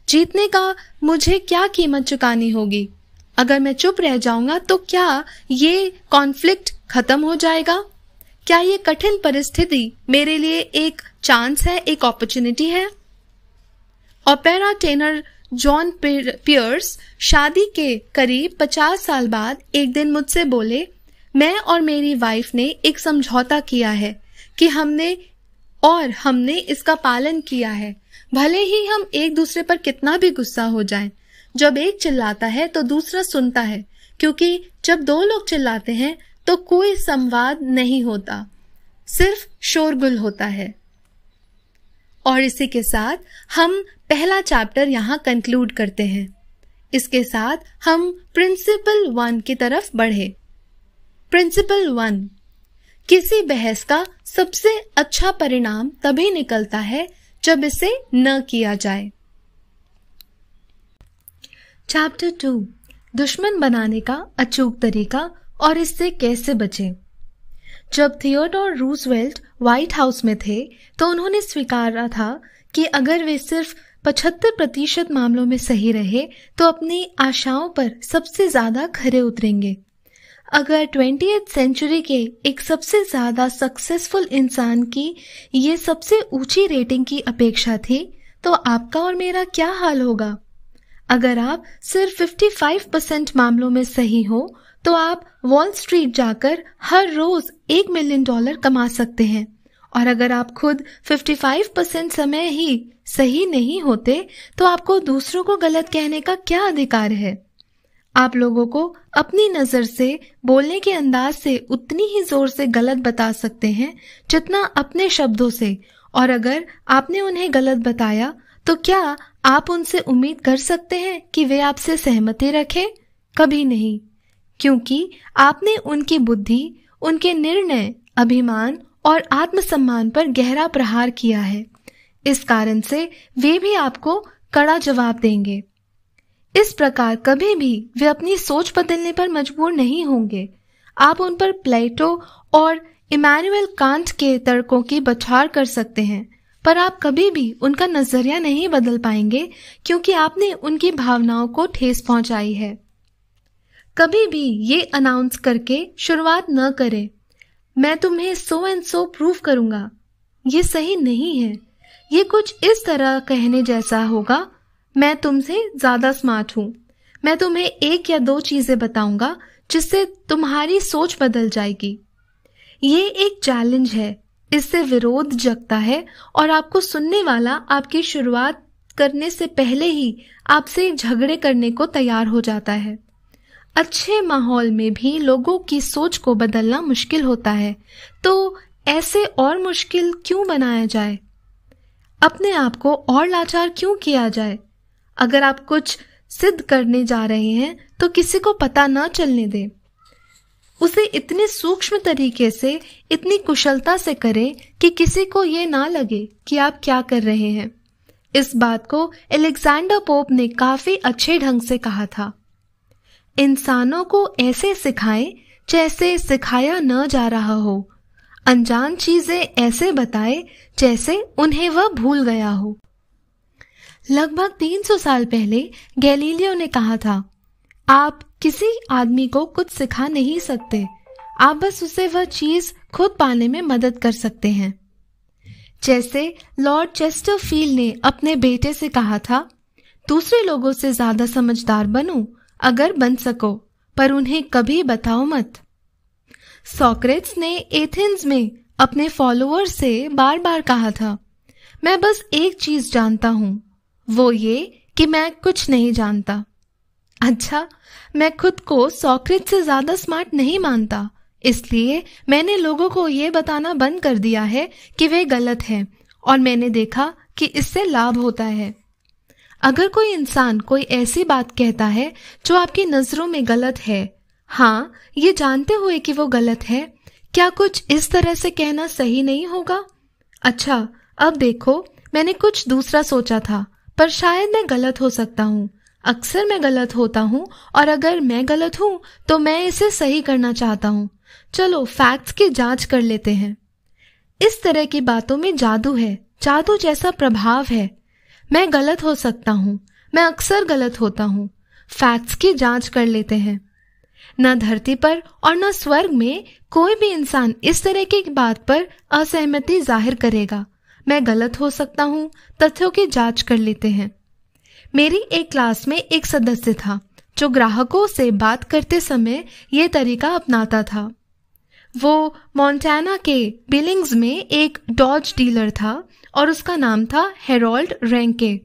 A: जीतने का मुझे क्या कीमत चुकानी होगी अगर मैं चुप रह जाऊंगा तो क्या ये कॉन्फ्लिक्ट खत्म हो जाएगा क्या ये कठिन परिस्थिति मेरे लिए एक चांस है एक अपॉर्चुनिटी है ओपेरा टेनर जॉन पियर्स शादी के करीब पचास साल बाद एक दिन मुझसे बोले मैं और मेरी वाइफ ने एक समझौता किया है कि हमने और हमने इसका पालन किया है भले ही हम एक दूसरे पर कितना भी गुस्सा हो जाएं, जब एक चिल्लाता है तो दूसरा सुनता है क्योंकि जब दो लोग चिल्लाते हैं तो कोई संवाद नहीं होता सिर्फ शोरगुल होता है और इसी के साथ हम पहला चैप्टर यहाँ कंक्लूड करते हैं इसके साथ हम प्रिंसिपल वन की तरफ बढ़े प्रिंसिपल वन किसी बहस का सबसे अच्छा परिणाम तभी निकलता है जब इसे न किया जाए चैप्टर टू दुश्मन बनाने का अचूक तरीका और इससे कैसे बचें जब थियोडोर रूजवेल्ट व्हाइट हाउस में थे तो उन्होंने स्वीकारा था कि अगर वे सिर्फ 75 प्रतिशत मामलों में सही रहे तो अपनी आशाओं पर सबसे ज्यादा खरे उतरेंगे अगर ट्वेंटी सेंचुरी के एक सबसे ज्यादा सक्सेसफुल इंसान की ये सबसे ऊंची रेटिंग की अपेक्षा थी तो आपका और मेरा क्या हाल होगा अगर आप सिर्फ 55 परसेंट मामलों में सही हो तो आप वॉल स्ट्रीट जाकर हर रोज एक मिलियन डॉलर कमा सकते हैं और अगर आप खुद 55 परसेंट समय ही सही नहीं होते तो आपको दूसरों को गलत कहने का क्या अधिकार है आप लोगों को अपनी नजर से बोलने के अंदाज से उतनी ही जोर से गलत बता सकते हैं जितना अपने शब्दों से और अगर आपने उन्हें गलत बताया तो क्या आप उनसे उम्मीद कर सकते हैं कि वे आपसे सहमति रखें कभी नहीं क्योंकि आपने उनकी बुद्धि उनके निर्णय अभिमान और आत्मसम्मान पर गहरा प्रहार किया है इस कारण से वे भी आपको कड़ा जवाब देंगे इस प्रकार कभी भी वे अपनी सोच बदलने पर मजबूर नहीं होंगे आप उन पर प्लेटो और इमैनुअल कांट के तर्कों की बछार कर सकते हैं पर आप कभी भी उनका नजरिया नहीं बदल पाएंगे क्योंकि आपने उनकी भावनाओं को ठेस पहुंचाई है कभी भी ये अनाउंस करके शुरुआत न करें मैं तुम्हें सो एंड सो प्रूव करूंगा ये सही नहीं है ये कुछ इस तरह कहने जैसा होगा मैं तुमसे ज्यादा स्मार्ट हूं मैं तुम्हें एक या दो चीजें बताऊंगा जिससे तुम्हारी सोच बदल जाएगी ये एक चैलेंज है इससे विरोध जगता है और आपको सुनने वाला आपकी शुरुआत करने से पहले ही आपसे झगड़े करने को तैयार हो जाता है अच्छे माहौल में भी लोगों की सोच को बदलना मुश्किल होता है तो ऐसे और मुश्किल क्यों बनाया जाए अपने आप को और लाचार क्यों किया जाए अगर आप कुछ सिद्ध करने जा रहे हैं तो किसी को पता न चलने दें उसे इतने सूक्ष्म तरीके से इतनी कुशलता से करें कि किसी को ये ना लगे कि आप क्या कर रहे हैं इस बात को एलेक्सेंडर पोप ने काफी अच्छे ढंग से कहा था इंसानों को ऐसे सिखाएं जैसे सिखाया न जा रहा हो अनजान चीजें ऐसे बताएं जैसे उन्हें वह भूल गया हो लगभग 300 साल पहले गैलीलियो ने कहा था आप किसी आदमी को कुछ सिखा नहीं सकते आप बस उसे वह चीज खुद पाने में मदद कर सकते हैं जैसे लॉर्ड चेस्टरफील्ड ने अपने बेटे से कहा था दूसरे लोगों से ज्यादा समझदार बनो अगर बन सको पर उन्हें कभी बताओ मत सॉक्रेट्स ने एथेंस में अपने फॉलोअर्स से बार बार कहा था मैं बस एक चीज जानता हूं वो ये कि मैं कुछ नहीं जानता अच्छा मैं खुद को सॉक्रेट से ज्यादा स्मार्ट नहीं मानता इसलिए मैंने लोगों को ये बताना बंद कर दिया है कि वे गलत हैं और मैंने देखा कि इससे लाभ होता है अगर कोई इंसान कोई ऐसी बात कहता है जो आपकी नज़रों में गलत है हाँ ये जानते हुए कि वो गलत है क्या कुछ इस तरह से कहना सही नहीं होगा अच्छा अब देखो मैंने कुछ दूसरा सोचा था पर शायद मैं गलत हो सकता हूँ अक्सर मैं गलत होता हूँ और अगर मैं गलत हूँ तो मैं इसे सही करना चाहता हूँ चलो फैक्ट्स की जांच कर लेते हैं इस तरह की बातों में जादू है जादू जैसा प्रभाव है मैं गलत हो सकता हूँ मैं अक्सर गलत होता हूँ फैक्ट्स की जांच कर लेते हैं न धरती पर और न स्वर्ग में कोई भी इंसान इस तरह की बात पर असहमति जाहिर करेगा मैं गलत हो सकता हूँ तथ्यों की जांच कर लेते हैं मेरी एक क्लास में एक सदस्य था जो ग्राहकों से बात करते समय यह तरीका अपनाता था वो मॉन्टैना के बिलिंग्स में एक डॉज डीलर था और उसका नाम था हेरोल्ड रैंके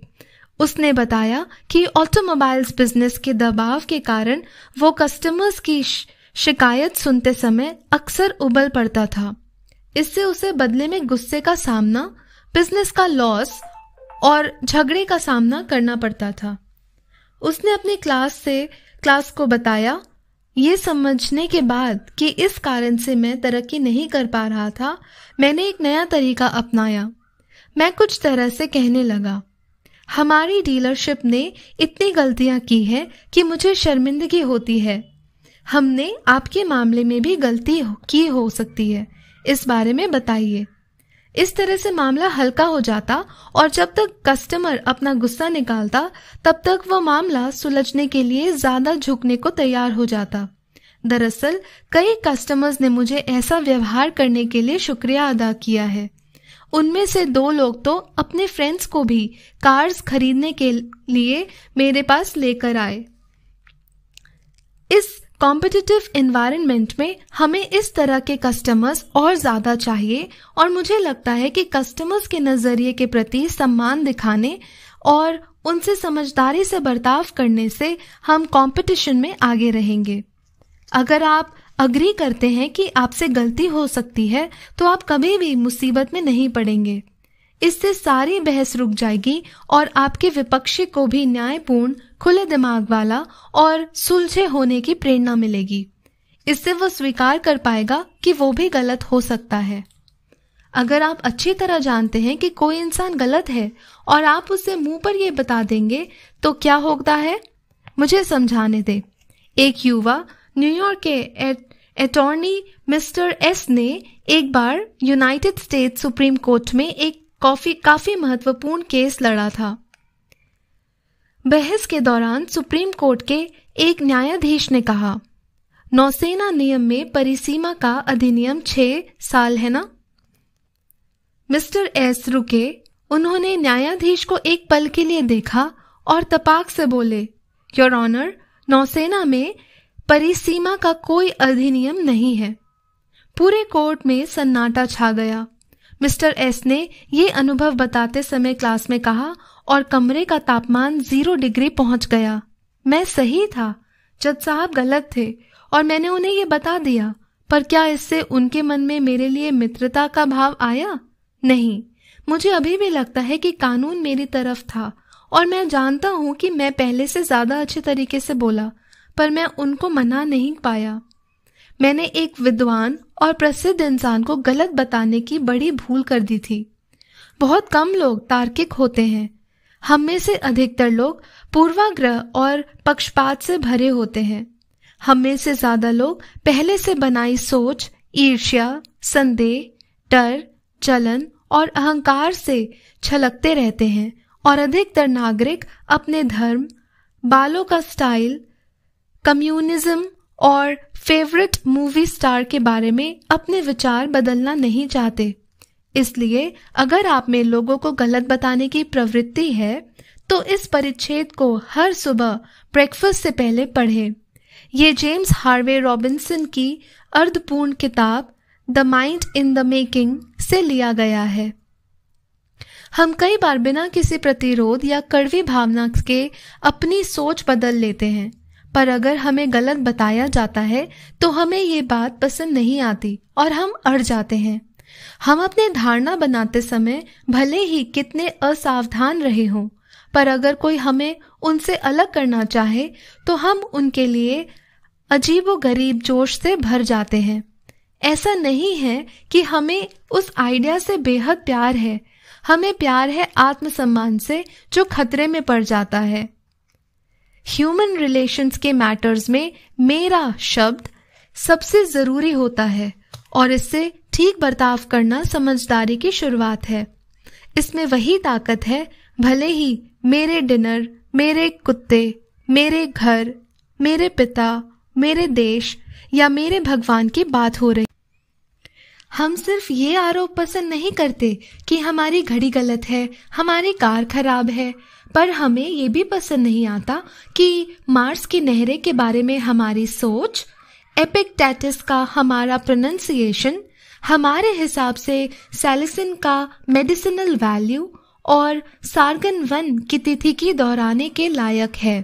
A: उसने बताया कि ऑटोमोबाइल्स बिजनेस के दबाव के कारण वो कस्टमर्स की शिकायत सुनते समय अक्सर उबल पड़ता था इससे उसे बदले में गुस्से का सामना बिजनेस का लॉस और झगड़े का सामना करना पड़ता था उसने अपने क्लास से क्लास को बताया ये समझने के बाद कि इस कारण से मैं तरक्की नहीं कर पा रहा था मैंने एक नया तरीका अपनाया मैं कुछ तरह से कहने लगा हमारी डीलरशिप ने इतनी गलतियां की है कि मुझे शर्मिंदगी होती है हमने आपके मामले में भी गलती की हो सकती है इस बारे में बताइए इस तरह से मामला हल्का हो जाता और जब तक कस्टमर अपना गुस्सा निकालता तब तक वह मामला सुलझने के लिए ज्यादा झुकने को तैयार हो जाता दरअसल कई कस्टमर्स ने मुझे ऐसा व्यवहार करने के लिए शुक्रिया अदा किया है उनमें से दो लोग तो अपने फ्रेंड्स को भी कार्स खरीदने के लिए मेरे पास लेकर आए इस कॉम्पिटिटिव इन्वायरमेंट में हमें इस तरह के कस्टमर्स और ज़्यादा चाहिए और मुझे लगता है कि कस्टमर्स के नज़रिए के प्रति सम्मान दिखाने और उनसे समझदारी से बर्ताव करने से हम कंपटीशन में आगे रहेंगे अगर आप अग्री करते हैं कि आपसे गलती हो सकती है तो आप कभी भी मुसीबत में नहीं पड़ेंगे इससे सारी बहस रुक जाएगी और आपके विपक्षी को भी न्यायपूर्ण खुले दिमाग वाला और सुलझे होने की प्रेरणा मिलेगी इससे वो स्वीकार कर पाएगा कि वो भी गलत हो सकता है अगर आप अच्छी तरह जानते हैं कि कोई इंसान गलत है और आप उसे मुंह पर यह बता देंगे तो क्या होता है मुझे समझाने दे एक युवा न्यूयॉर्क के अटॉर्नी मिस्टर एस ने एक बार यूनाइटेड स्टेट सुप्रीम कोर्ट में एक काफी काफी महत्वपूर्ण केस लड़ा था बहस के दौरान सुप्रीम कोर्ट के एक न्यायाधीश ने कहा नौसेना नियम में परिसीमा का अधिनियम छह साल है ना मिस्टर एस रुके उन्होंने न्यायाधीश को एक पल के लिए देखा और तपाक से बोले योर ऑनर नौसेना में परिसीमा का कोई अधिनियम नहीं है पूरे कोर्ट में सन्नाटा छा गया मिस्टर एस ने ये अनुभव बताते समय क्लास में कहा और कमरे का तापमान जीरो डिग्री पहुंच गया मैं सही था जज साहब गलत थे और मैंने उन्हें यह बता दिया पर क्या इससे उनके मन में मेरे लिए मित्रता का भाव आया नहीं मुझे अभी भी लगता है कि कानून मेरी तरफ था और मैं जानता हूं कि मैं पहले से ज्यादा अच्छे तरीके से बोला पर मैं उनको मना नहीं पाया मैंने एक विद्वान और प्रसिद्ध इंसान को गलत बताने की बड़ी भूल कर दी थी बहुत कम लोग तार्किक होते हैं हम में से अधिकतर लोग पूर्वाग्रह और पक्षपात से भरे होते हैं हम में से ज्यादा लोग पहले से बनाई सोच ईर्ष्या संदेह डर चलन और अहंकार से छलकते रहते हैं और अधिकतर नागरिक अपने धर्म बालों का स्टाइल कम्युनिज्म और फेवरेट मूवी स्टार के बारे में अपने विचार बदलना नहीं चाहते इसलिए अगर आप में लोगों को गलत बताने की प्रवृत्ति है तो इस परिच्छेद को हर सुबह ब्रेकफास्ट से पहले पढ़ें ये जेम्स हार्वे रॉबिन्सन की अर्धपूर्ण किताब the mind in the making से लिया गया है हम कई बार बिना किसी प्रतिरोध या कड़वी भावना के अपनी सोच बदल लेते हैं पर अगर हमें गलत बताया जाता है तो हमें ये बात पसंद नहीं आती और हम अड़ जाते हैं हम अपने धारणा बनाते समय भले ही कितने असावधान रहे हों पर अगर कोई हमें उनसे अलग करना चाहे तो हम उनके लिए अजीब व गरीब जोश से भर जाते हैं ऐसा नहीं है कि हमें उस आइडिया से बेहद प्यार है हमें प्यार है आत्मसम्मान से जो खतरे में पड़ जाता है ह्यूमन रिलेशंस के मैटर्स में मेरा शब्द सबसे ज़रूरी होता है और इससे ठीक बर्ताव करना समझदारी की शुरुआत है इसमें वही ताकत है भले ही मेरे डिनर मेरे कुत्ते मेरे घर मेरे पिता मेरे देश या मेरे भगवान की बात हो रही हम सिर्फ ये आरोप पसंद नहीं करते कि हमारी घड़ी गलत है हमारी कार खराब है पर हमें ये भी पसंद नहीं आता कि मार्स की नहरें के बारे में हमारी सोच एपिकटैटिस का हमारा प्रोनंसिएशन हमारे हिसाब से सेलिसिन का मेडिसिनल वैल्यू और सार्गन वन की तिथि की दोहराने के लायक है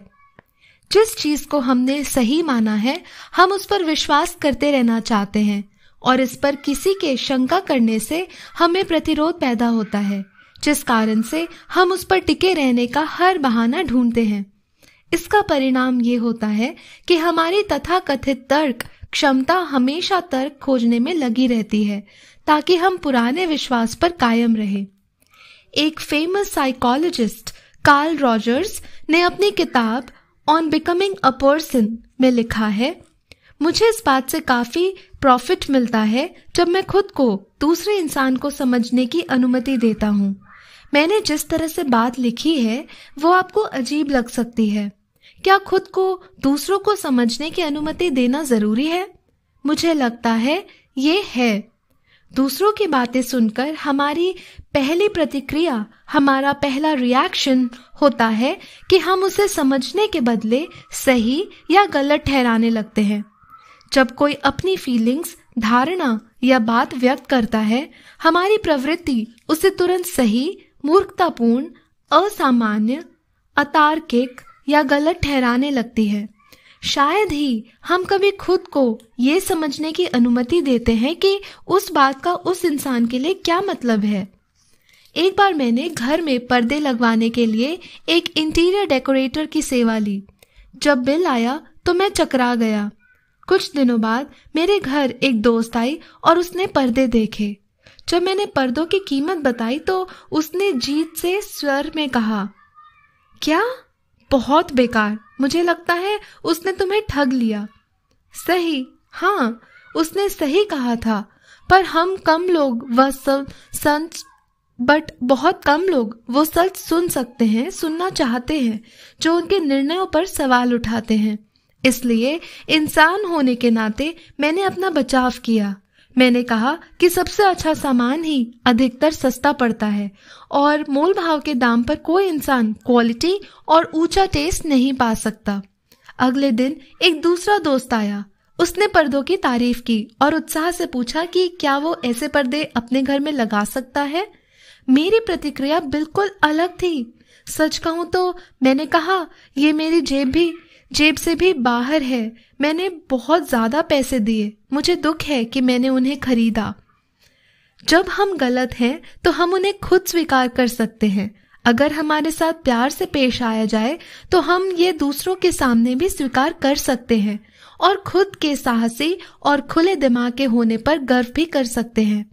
A: जिस चीज को हमने सही माना है हम उस पर विश्वास करते रहना चाहते हैं और इस पर किसी के शंका करने से हमें प्रतिरोध पैदा होता है जिस कारण से हम उस पर टिके रहने का हर बहाना ढूंढते हैं इसका परिणाम ये होता है कि हमारी तथा कथित तर्क क्षमता हमेशा तर्क खोजने में लगी रहती है ताकि हम पुराने विश्वास पर कायम रहे एक फेमस साइकोलॉजिस्ट कार्ल रॉजर्स ने अपनी किताब ऑन बिकमिंग अ पर्सन में लिखा है मुझे इस बात से काफी प्रॉफिट मिलता है जब मैं खुद को दूसरे इंसान को समझने की अनुमति देता हूँ मैंने जिस तरह से बात लिखी है वो आपको अजीब लग सकती है क्या खुद को दूसरों को समझने की अनुमति देना जरूरी है मुझे लगता है ये है दूसरों की बातें सुनकर हमारी पहली प्रतिक्रिया हमारा पहला रिएक्शन होता है कि हम उसे समझने के बदले सही या गलत ठहराने लगते हैं जब कोई अपनी फीलिंग्स धारणा या बात व्यक्त करता है हमारी प्रवृत्ति उसे तुरंत सही मूर्खतापूर्ण असामान्य अतार्किक या गलत ठहराने लगती है शायद ही हम कभी खुद को ये समझने की अनुमति देते हैं कि उस बात का उस इंसान के लिए क्या मतलब है एक बार मैंने घर में पर्दे लगवाने के लिए एक इंटीरियर डेकोरेटर की सेवा ली जब बिल आया तो मैं चकरा गया कुछ दिनों बाद मेरे घर एक दोस्त आई और उसने पर्दे देखे जब मैंने पर्दों की कीमत बताई तो उसने जीत से स्वर में कहा क्या बहुत बेकार मुझे लगता है उसने तुम्हें ठग लिया सही हाँ उसने सही कहा था पर हम कम लोग वह संत बट बहुत कम लोग वो सच सुन सकते हैं सुनना चाहते हैं जो उनके निर्णयों पर सवाल उठाते हैं इसलिए इंसान होने के नाते मैंने अपना बचाव किया मैंने कहा कि सबसे अच्छा सामान ही अधिकतर सस्ता पड़ता है और मोल भाव के दाम पर कोई इंसान क्वालिटी और ऊंचा टेस्ट नहीं पा सकता अगले दिन एक दूसरा दोस्त आया उसने पर्दों की तारीफ की और उत्साह से पूछा कि क्या वो ऐसे पर्दे अपने घर में लगा सकता है मेरी प्रतिक्रिया बिल्कुल अलग थी सच कहूं तो मैंने कहा ये मेरी जेब भी जेब से भी बाहर है मैंने बहुत ज़्यादा पैसे दिए मुझे दुख है कि मैंने उन्हें खरीदा जब हम गलत हैं तो हम उन्हें खुद स्वीकार कर सकते हैं अगर हमारे साथ प्यार से पेश आया जाए तो हम ये दूसरों के सामने भी स्वीकार कर सकते हैं और खुद के साहसी और खुले दिमाग के होने पर गर्व भी कर सकते हैं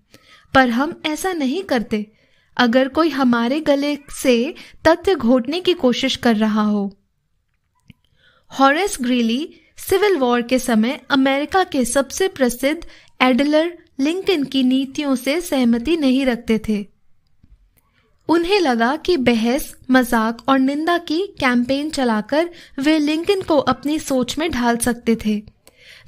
A: पर हम ऐसा नहीं करते अगर कोई हमारे गले से तथ्य घोटने की कोशिश कर रहा हो हॉरेस ग्रीली सिविल वॉर के समय अमेरिका के सबसे प्रसिद्ध एडलर लिंकन की नीतियों से सहमति नहीं रखते थे उन्हें लगा कि बहस मजाक और निंदा की कैंपेन चलाकर वे लिंकन को अपनी सोच में ढाल सकते थे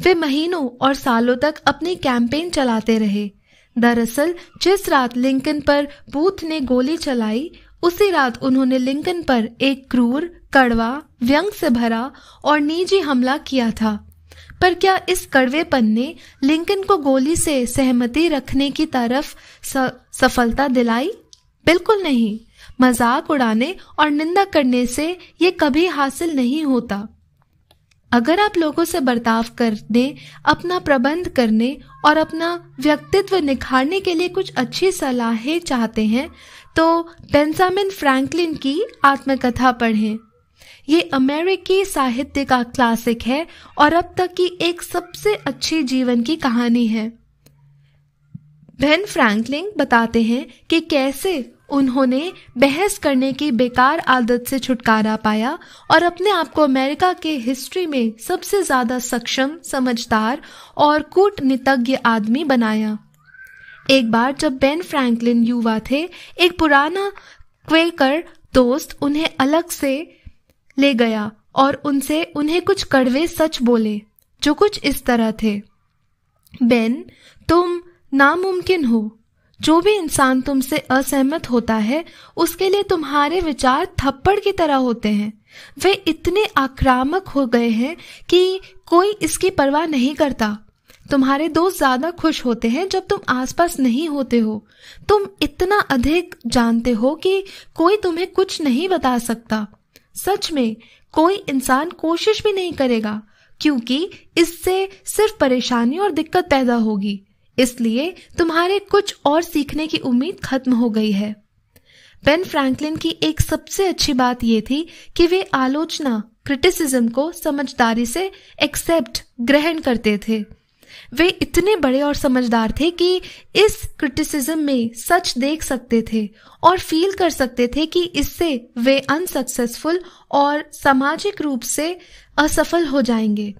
A: वे महीनों और सालों तक अपनी कैंपेन चलाते रहे दरअसल जिस रात लिंकन पर बूथ ने गोली चलाई उसी रात उन्होंने लिंकन पर एक क्रूर कड़वा व्यंग से भरा और निजी हमला किया था पर क्या इस कड़वेपन ने लिंकन को गोली से सहमति रखने की तरफ सफलता दिलाई बिल्कुल नहीं मजाक उड़ाने और निंदा करने से ये कभी हासिल नहीं होता अगर आप लोगों से बर्ताव करने अपना प्रबंध करने और अपना व्यक्तित्व निखारने के लिए कुछ अच्छी सलाहें चाहते हैं तो बेंजामिन फ्रैंकलिन की आत्मकथा पढ़ें ये अमेरिकी साहित्य का क्लासिक है और अब तक की एक सबसे अच्छी जीवन की कहानी है बेन फ्रैंकलिन बताते हैं कि कैसे उन्होंने बहस करने की बेकार आदत से छुटकारा पाया और अपने आप को अमेरिका के हिस्ट्री में सबसे ज्यादा सक्षम समझदार और कूटनीतज्ञ आदमी बनाया एक बार जब बेन फ्रैंकलिन युवा थे एक पुराना क्वेकर दोस्त उन्हें अलग से ले गया और उनसे उन्हें कुछ कड़वे सच बोले जो कुछ इस तरह थे बेन तुम नामुमकिन हो जो भी इंसान तुमसे असहमत होता है उसके लिए तुम्हारे विचार थप्पड़ की तरह होते हैं वे इतने आक्रामक हो गए हैं कि कोई इसकी परवाह नहीं करता तुम्हारे दोस्त ज्यादा खुश होते हैं जब तुम आसपास नहीं होते हो तुम इतना अधिक जानते हो कि कोई तुम्हें कुछ नहीं बता सकता सच में कोई इंसान कोशिश भी नहीं करेगा क्योंकि इससे सिर्फ परेशानी और दिक्कत पैदा होगी इसलिए तुम्हारे कुछ और सीखने की उम्मीद खत्म हो गई है बेन फ्रैंकलिन की एक सबसे अच्छी बात यह थी कि वे आलोचना क्रिटिसिज्म को समझदारी से एक्सेप्ट ग्रहण करते थे वे इतने बड़े और समझदार थे कि इस क्रिटिसिज्म में सच देख सकते थे और फील कर सकते थे कि इससे वे अनसक्सेसफुल और सामाजिक रूप से असफल हो जाएंगे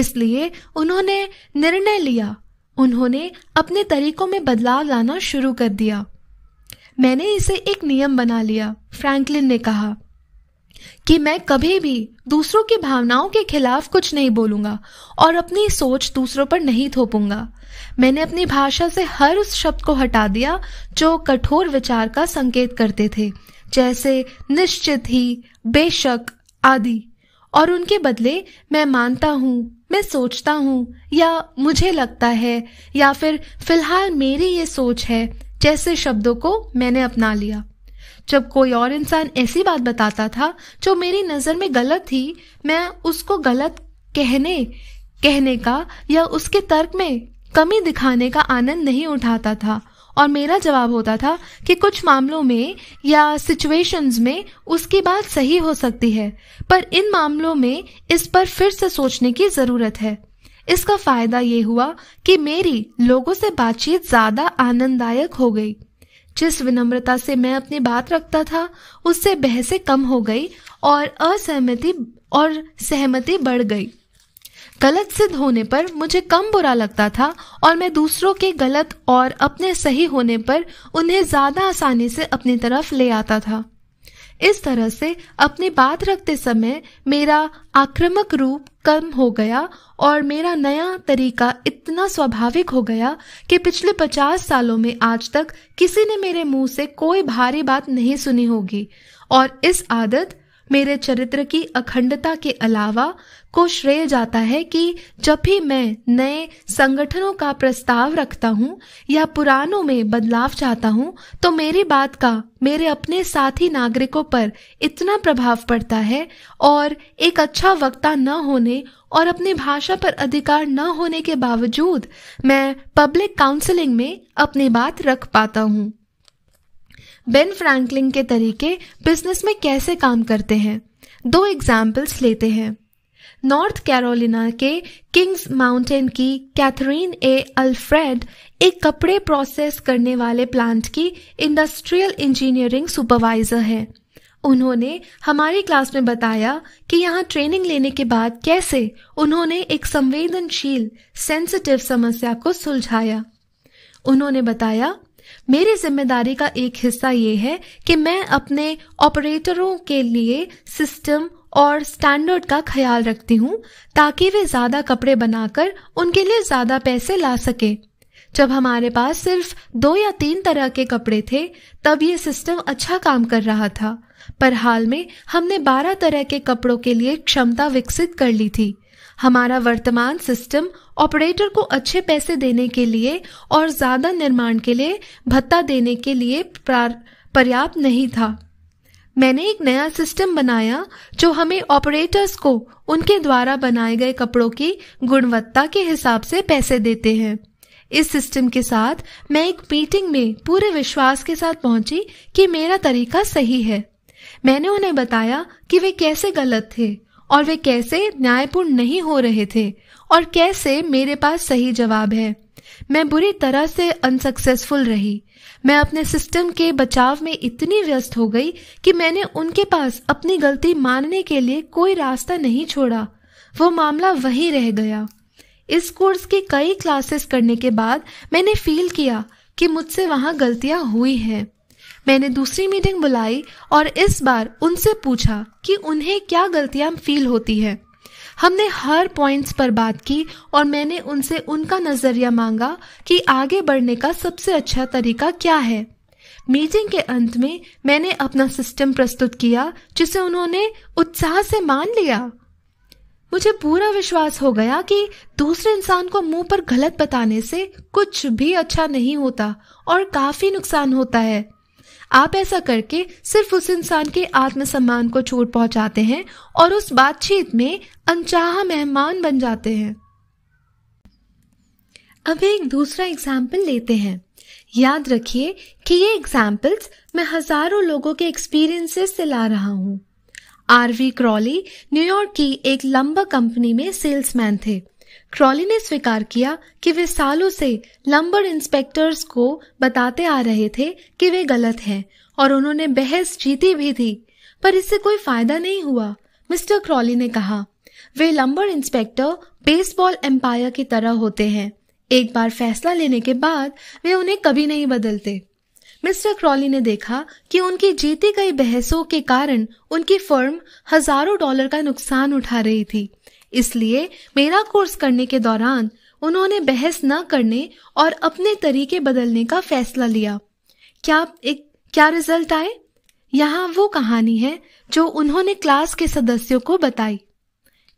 A: इसलिए उन्होंने निर्णय लिया उन्होंने अपने तरीकों में बदलाव लाना शुरू कर दिया मैंने इसे एक नियम बना लिया फ्रैंकलिन ने कहा कि मैं कभी भी दूसरों की भावनाओं के खिलाफ कुछ नहीं बोलूंगा और अपनी सोच दूसरों पर नहीं थोपूंगा मैंने अपनी भाषा से हर उस शब्द को हटा दिया जो कठोर विचार का संकेत करते थे जैसे निश्चित ही बेशक आदि और उनके बदले मैं मानता हूँ मैं सोचता हूँ या मुझे लगता है या फिर फिलहाल मेरी ये सोच है जैसे शब्दों को मैंने अपना लिया जब कोई और इंसान ऐसी बात बताता था जो मेरी नज़र में गलत थी मैं उसको गलत कहने कहने का या उसके तर्क में कमी दिखाने का आनंद नहीं उठाता था और मेरा जवाब होता था कि कुछ मामलों में या सिचुएशंस में उसकी बात सही हो सकती है पर इन मामलों में इस पर फिर से सोचने की ज़रूरत है इसका फ़ायदा ये हुआ कि मेरी लोगों से बातचीत ज़्यादा आनंददायक हो गई जिस विनम्रता से मैं अपनी बात रखता था उससे बहसें कम हो गई और असहमति और सहमति बढ़ गई गलत सिद्ध होने पर मुझे कम बुरा लगता था और मैं दूसरों के गलत और अपने सही होने पर उन्हें ज़्यादा आसानी से अपनी तरफ ले आता था इस तरह से अपनी बात रखते समय मेरा आक्रामक रूप कम हो गया और मेरा नया तरीका इतना स्वाभाविक हो गया कि पिछले पचास सालों में आज तक किसी ने मेरे मुंह से कोई भारी बात नहीं सुनी होगी और इस आदत मेरे चरित्र की अखंडता के अलावा को श्रेय जाता है कि जब भी मैं नए संगठनों का प्रस्ताव रखता हूँ या पुरानों में बदलाव चाहता हूँ तो मेरी बात का मेरे अपने साथी नागरिकों पर इतना प्रभाव पड़ता है और एक अच्छा वक्ता न होने और अपनी भाषा पर अधिकार न होने के बावजूद मैं पब्लिक काउंसलिंग में अपनी बात रख पाता हूँ बेन फ्रैंकलिन के तरीके बिजनेस में कैसे काम करते हैं दो एग्जाम्पल्स लेते हैं नॉर्थ कैरोलिना के किंग्स माउंटेन की कैथरीन ए अल्फ्रेड एक कपड़े प्रोसेस करने वाले प्लांट की इंडस्ट्रियल इंजीनियरिंग सुपरवाइजर है उन्होंने हमारी क्लास में बताया कि यहाँ ट्रेनिंग लेने के बाद कैसे उन्होंने एक संवेदनशील सेंसिटिव समस्या को सुलझाया उन्होंने बताया मेरी जिम्मेदारी का एक हिस्सा ये है कि मैं अपने ऑपरेटरों के लिए सिस्टम और स्टैंडर्ड का ख्याल रखती हूँ ताकि वे ज्यादा कपड़े बनाकर उनके लिए ज्यादा पैसे ला सके जब हमारे पास सिर्फ दो या तीन तरह के कपड़े थे तब ये सिस्टम अच्छा काम कर रहा था पर हाल में हमने बारह तरह के कपड़ों के लिए क्षमता विकसित कर ली थी हमारा वर्तमान सिस्टम ऑपरेटर को अच्छे पैसे देने के लिए और ज्यादा निर्माण के लिए भत्ता देने के लिए पर्याप्त नहीं था मैंने एक नया सिस्टम बनाया जो हमें ऑपरेटर्स को उनके द्वारा बनाए गए कपड़ों की गुणवत्ता के हिसाब से पैसे देते हैं इस सिस्टम के साथ मैं एक मीटिंग में पूरे विश्वास के साथ पहुंची कि मेरा तरीका सही है मैंने उन्हें बताया कि वे कैसे गलत थे और वे कैसे न्यायपूर्ण नहीं हो रहे थे और कैसे मेरे पास सही जवाब है मैं बुरी तरह से अनसक्सेसफुल रही मैं अपने सिस्टम के बचाव में इतनी व्यस्त हो गई कि मैंने उनके पास अपनी गलती मानने के लिए कोई रास्ता नहीं छोड़ा वो मामला वही रह गया इस कोर्स की कई क्लासेस करने के बाद मैंने फील किया कि मुझसे वहाँ गलतियाँ हुई हैं मैंने दूसरी मीटिंग बुलाई और इस बार उनसे पूछा कि उन्हें क्या गलतियां फील होती है हमने हर पॉइंट्स पर बात की और मैंने उनसे उनका नज़रिया मांगा कि आगे बढ़ने का सबसे अच्छा तरीका क्या है मीटिंग के अंत में मैंने अपना सिस्टम प्रस्तुत किया जिसे उन्होंने उत्साह से मान लिया मुझे पूरा विश्वास हो गया कि दूसरे इंसान को मुंह पर गलत बताने से कुछ भी अच्छा नहीं होता और काफी नुकसान होता है आप ऐसा करके सिर्फ उस इंसान के आत्मसम्मान को चोट पहुंचाते हैं और उस बातचीत में अनचाहा मेहमान बन जाते हैं अब एक दूसरा एग्जाम्पल लेते हैं याद रखिए कि ये एग्जाम्पल्स मैं हजारों लोगों के एक्सपीरियंसेस से ला रहा हूँ आरवी क्रॉली न्यूयॉर्क की एक लंबा कंपनी में सेल्समैन थे क्रॉली ने स्वीकार किया कि वे सालों से लंबर इंस्पेक्टर्स को बताते आ रहे थे कि वे गलत हैं और उन्होंने बहस जीती भी थी पर इससे कोई फायदा नहीं हुआ मिस्टर क्रॉली ने कहा वे लंबर इंस्पेक्टर बेसबॉल एम्पायर की तरह होते हैं एक बार फैसला लेने के बाद वे उन्हें कभी नहीं बदलते मिस्टर क्रॉली ने देखा कि उनकी जीती गई बहसों के कारण उनकी फर्म हजारों डॉलर का नुकसान उठा रही थी इसलिए मेरा कोर्स करने के दौरान उन्होंने बहस न करने और अपने तरीके बदलने का फैसला लिया क्या एक क्या रिजल्ट आए यहाँ वो कहानी है जो उन्होंने क्लास के सदस्यों को बताई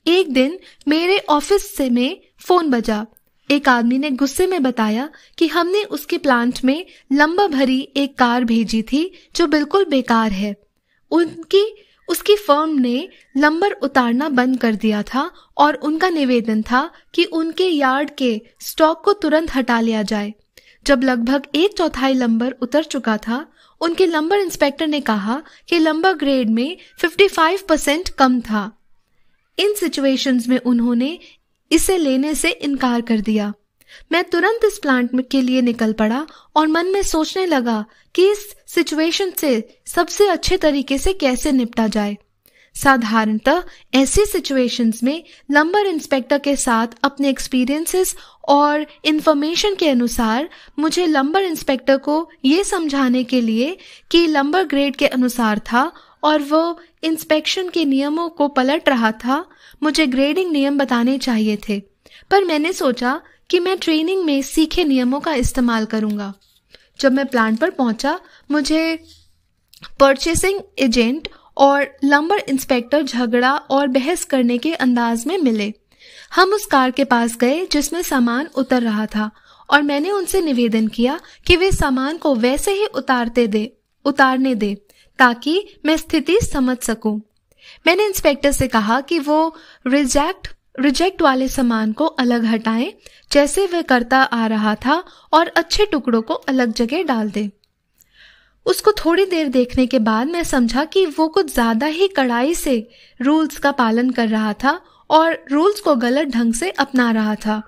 A: एक दिन मेरे ऑफिस से में फोन बजा एक आदमी ने गुस्से में बताया कि हमने उसके प्लांट में लंबा भरी एक कार भेजी थी जो बिल्कुल बेकार है उनकी उसकी फर्म ने लंबर उतारना बंद कर दिया था और उनका निवेदन था कि उनके यार्ड के स्टॉक को तुरंत हटा लिया जाए जब लगभग एक चौथाई लंबर उतर चुका था उनके लंबर इंस्पेक्टर ने कहा कि लंबर ग्रेड में 55 परसेंट कम था इन सिचुएशंस में उन्होंने इसे लेने से इनकार कर दिया मैं तुरंत इस प्लांट के लिए निकल पड़ा और मन में सोचने लगा कि इस सिचुएशन से सबसे अच्छे तरीके से कैसे निपटा जाए साधारणतः ऐसी सिचुएशंस में लंबर इंस्पेक्टर के साथ अपने एक्सपीरियंसेस और इन्फॉर्मेशन के अनुसार मुझे लंबर इंस्पेक्टर को ये समझाने के लिए कि लंबर ग्रेड के अनुसार था और वो इंस्पेक्शन के नियमों को पलट रहा था मुझे ग्रेडिंग नियम बताने चाहिए थे पर मैंने सोचा कि मैं ट्रेनिंग में सीखे नियमों का इस्तेमाल करूंगा जब मैं प्लांट पर पहुंचा मुझे परचेसिंग एजेंट और लंबर इंस्पेक्टर झगड़ा और बहस करने के अंदाज में मिले हम उस कार के पास गए जिसमें सामान उतर रहा था और मैंने उनसे निवेदन किया कि वे सामान को वैसे ही उतारते दे उतारने दे ताकि मैं स्थिति समझ सकूं। मैंने इंस्पेक्टर से कहा कि वो रिजेक्ट रिजेक्ट वाले सामान को अलग हटाएं जैसे वह करता आ रहा था और अच्छे टुकड़ों को अलग जगह डाल दें उसको थोड़ी देर देखने के बाद मैं समझा कि वो कुछ ज़्यादा ही कड़ाई से रूल्स का पालन कर रहा था और रूल्स को गलत ढंग से अपना रहा था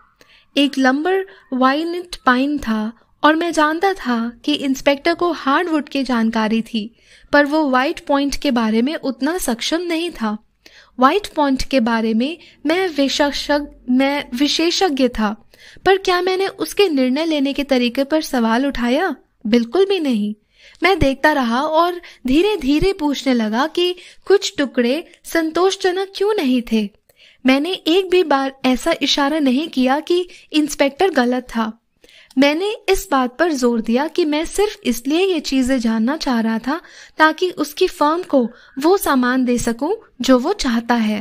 A: एक लंबर वाइन पाइन था और मैं जानता था कि इंस्पेक्टर को हार्डवुड की जानकारी थी पर वो वाइट पॉइंट के बारे में उतना सक्षम नहीं था व्हाइट फॉन्ट के बारे में मैं विशेषज्ञ मैं विशेषज्ञ था पर क्या मैंने उसके निर्णय लेने के तरीके पर सवाल उठाया बिल्कुल भी नहीं मैं देखता रहा और धीरे धीरे पूछने लगा कि कुछ टुकड़े संतोषजनक क्यों नहीं थे मैंने एक भी बार ऐसा इशारा नहीं किया कि इंस्पेक्टर गलत था मैंने इस बात पर जोर दिया कि मैं सिर्फ इसलिए ये चीज़ें जानना चाह रहा था ताकि उसकी फर्म को वो सामान दे सकूं जो वो चाहता है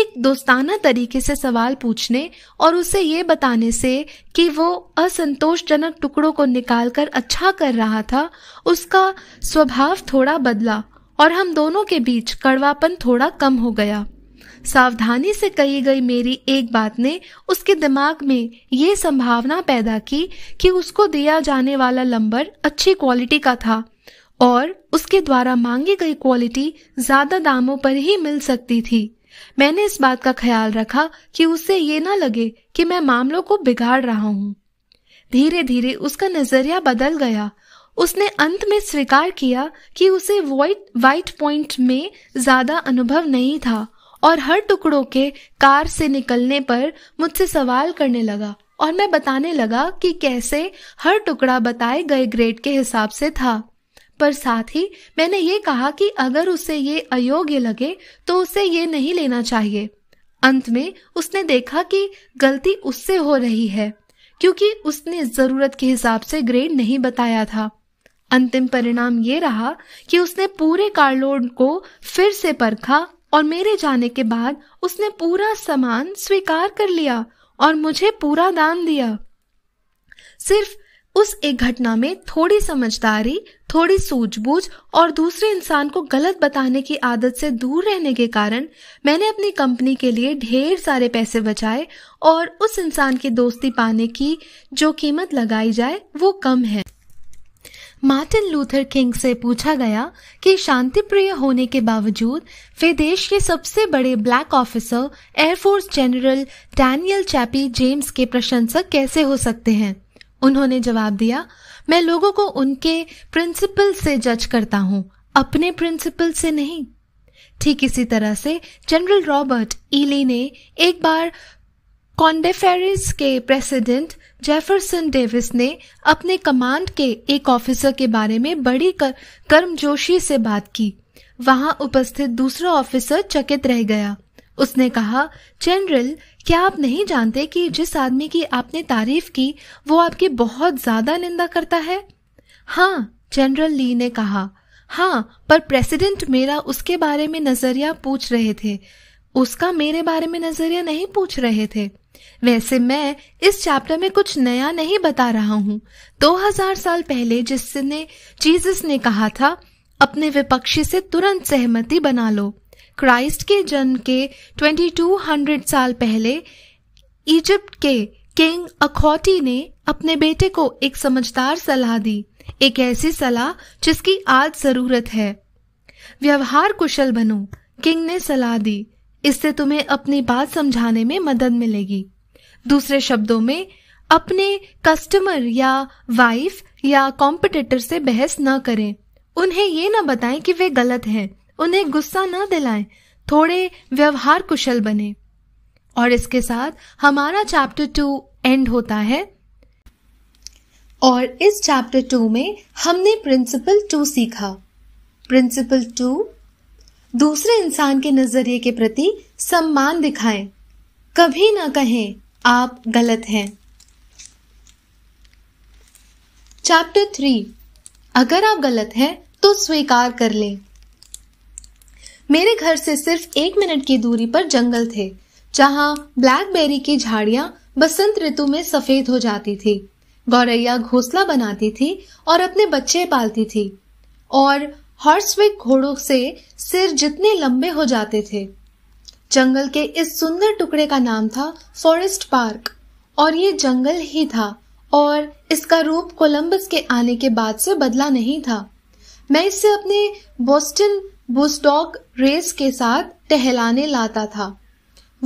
A: एक दोस्ताना तरीके से सवाल पूछने और उसे ये बताने से कि वो असंतोषजनक टुकड़ों को निकालकर अच्छा कर रहा था उसका स्वभाव थोड़ा बदला और हम दोनों के बीच कड़वापन थोड़ा कम हो गया सावधानी से कही गई मेरी एक बात ने उसके दिमाग में ये संभावना पैदा की कि उसको दिया जाने वाला लंबर अच्छी क्वालिटी का था और उसके द्वारा मांगी गई क्वालिटी ज्यादा दामों पर ही मिल सकती थी मैंने इस बात का ख्याल रखा कि उससे ये ना लगे कि मैं मामलों को बिगाड़ रहा हूँ धीरे धीरे उसका नजरिया बदल गया उसने अंत में स्वीकार किया कि उसे वाइट वाइट पॉइंट में ज्यादा अनुभव नहीं था और हर टुकड़ों के कार से निकलने पर मुझसे सवाल करने लगा और मैं बताने लगा कि कैसे हर टुकड़ा बताए गए ग्रेड के हिसाब से था पर साथ ही मैंने ये कहा कि अगर उसे ये अयोग्य लगे तो उसे ये नहीं लेना चाहिए अंत में उसने देखा कि गलती उससे हो रही है क्योंकि उसने जरूरत के हिसाब से ग्रेड नहीं बताया था अंतिम परिणाम ये रहा कि उसने पूरे कार्डलोड को फिर से परखा और मेरे जाने के बाद उसने पूरा सामान स्वीकार कर लिया और मुझे पूरा दान दिया सिर्फ उस एक घटना में थोड़ी समझदारी थोड़ी सूझबूझ और दूसरे इंसान को गलत बताने की आदत से दूर रहने के कारण मैंने अपनी कंपनी के लिए ढेर सारे पैसे बचाए और उस इंसान की दोस्ती पाने की जो कीमत लगाई जाए वो कम है मार्टिन लूथर किंग से पूछा गया कि शांतिप्रिय होने के बावजूद वे देश के सबसे बड़े black officer air force general Daniel Chappie James के प्रशंसक कैसे हो सकते हैं उन्होंने जवाब दिया मैं लोगों को उनके प्रिंसिपल से जज करता हूं अपने प्रिंसिपल से नहीं ठीक इसी तरह से जनरल रॉबर्ट ईली ने एक बार कॉन्डेफेरिस के प्रेसिडेंट जेफरसन डेविस ने अपने कमांड के एक ऑफिसर के बारे में बड़ी कर, कर्मजोशी से बात की वहां उपस्थित दूसरा ऑफिसर चकित रह गया उसने कहा जनरल क्या आप नहीं जानते कि जिस आदमी की आपने तारीफ की वो आपकी बहुत ज्यादा निंदा करता है हाँ जनरल ली ने कहा हाँ पर प्रेसिडेंट मेरा उसके बारे में नजरिया पूछ रहे थे उसका मेरे बारे में नजरिया नहीं पूछ रहे थे वैसे मैं इस चैप्टर में कुछ नया नहीं बता रहा हूँ 2000 साल पहले जिसने जीसस ने कहा था अपने विपक्षी से तुरंत सहमति बना लो क्राइस्ट के जन्म के 2200 साल पहले इजिप्ट के किंग अखोटी ने अपने बेटे को एक समझदार सलाह दी एक ऐसी सलाह जिसकी आज जरूरत है व्यवहार कुशल बनो किंग ने सलाह दी इससे तुम्हें अपनी बात समझाने में मदद मिलेगी दूसरे शब्दों में अपने कस्टमर या वाइफ या कॉम्पिटिटर से बहस न करें उन्हें ये न बताएं कि वे गलत हैं उन्हें गुस्सा न दिलाएं थोड़े व्यवहार कुशल बने और इसके साथ हमारा चैप्टर टू एंड होता है और इस चैप्टर टू में हमने प्रिंसिपल टू सीखा प्रिंसिपल टू दूसरे इंसान के नजरिए के प्रति सम्मान दिखाएं कभी ना कहें आप गलत हैं चैप्टर थ्री अगर आप गलत हैं तो स्वीकार कर लें मेरे घर से सिर्फ एक मिनट की दूरी पर जंगल थे जहां ब्लैकबेरी की झाड़ियां बसंत ऋतु में सफेद हो जाती थी गौरैया घोंसला बनाती थी और अपने बच्चे पालती थी और हॉर्सविक घोड़ों से सिर जितने लंबे हो जाते थे जंगल के इस सुंदर टुकड़े का नाम था फॉरेस्ट पार्क और ये जंगल ही था और इसका रूप कोलंबस के आने के बाद से बदला नहीं था मैं इसे अपने बोस्टन बुस्टॉक रेस के साथ टहलाने लाता था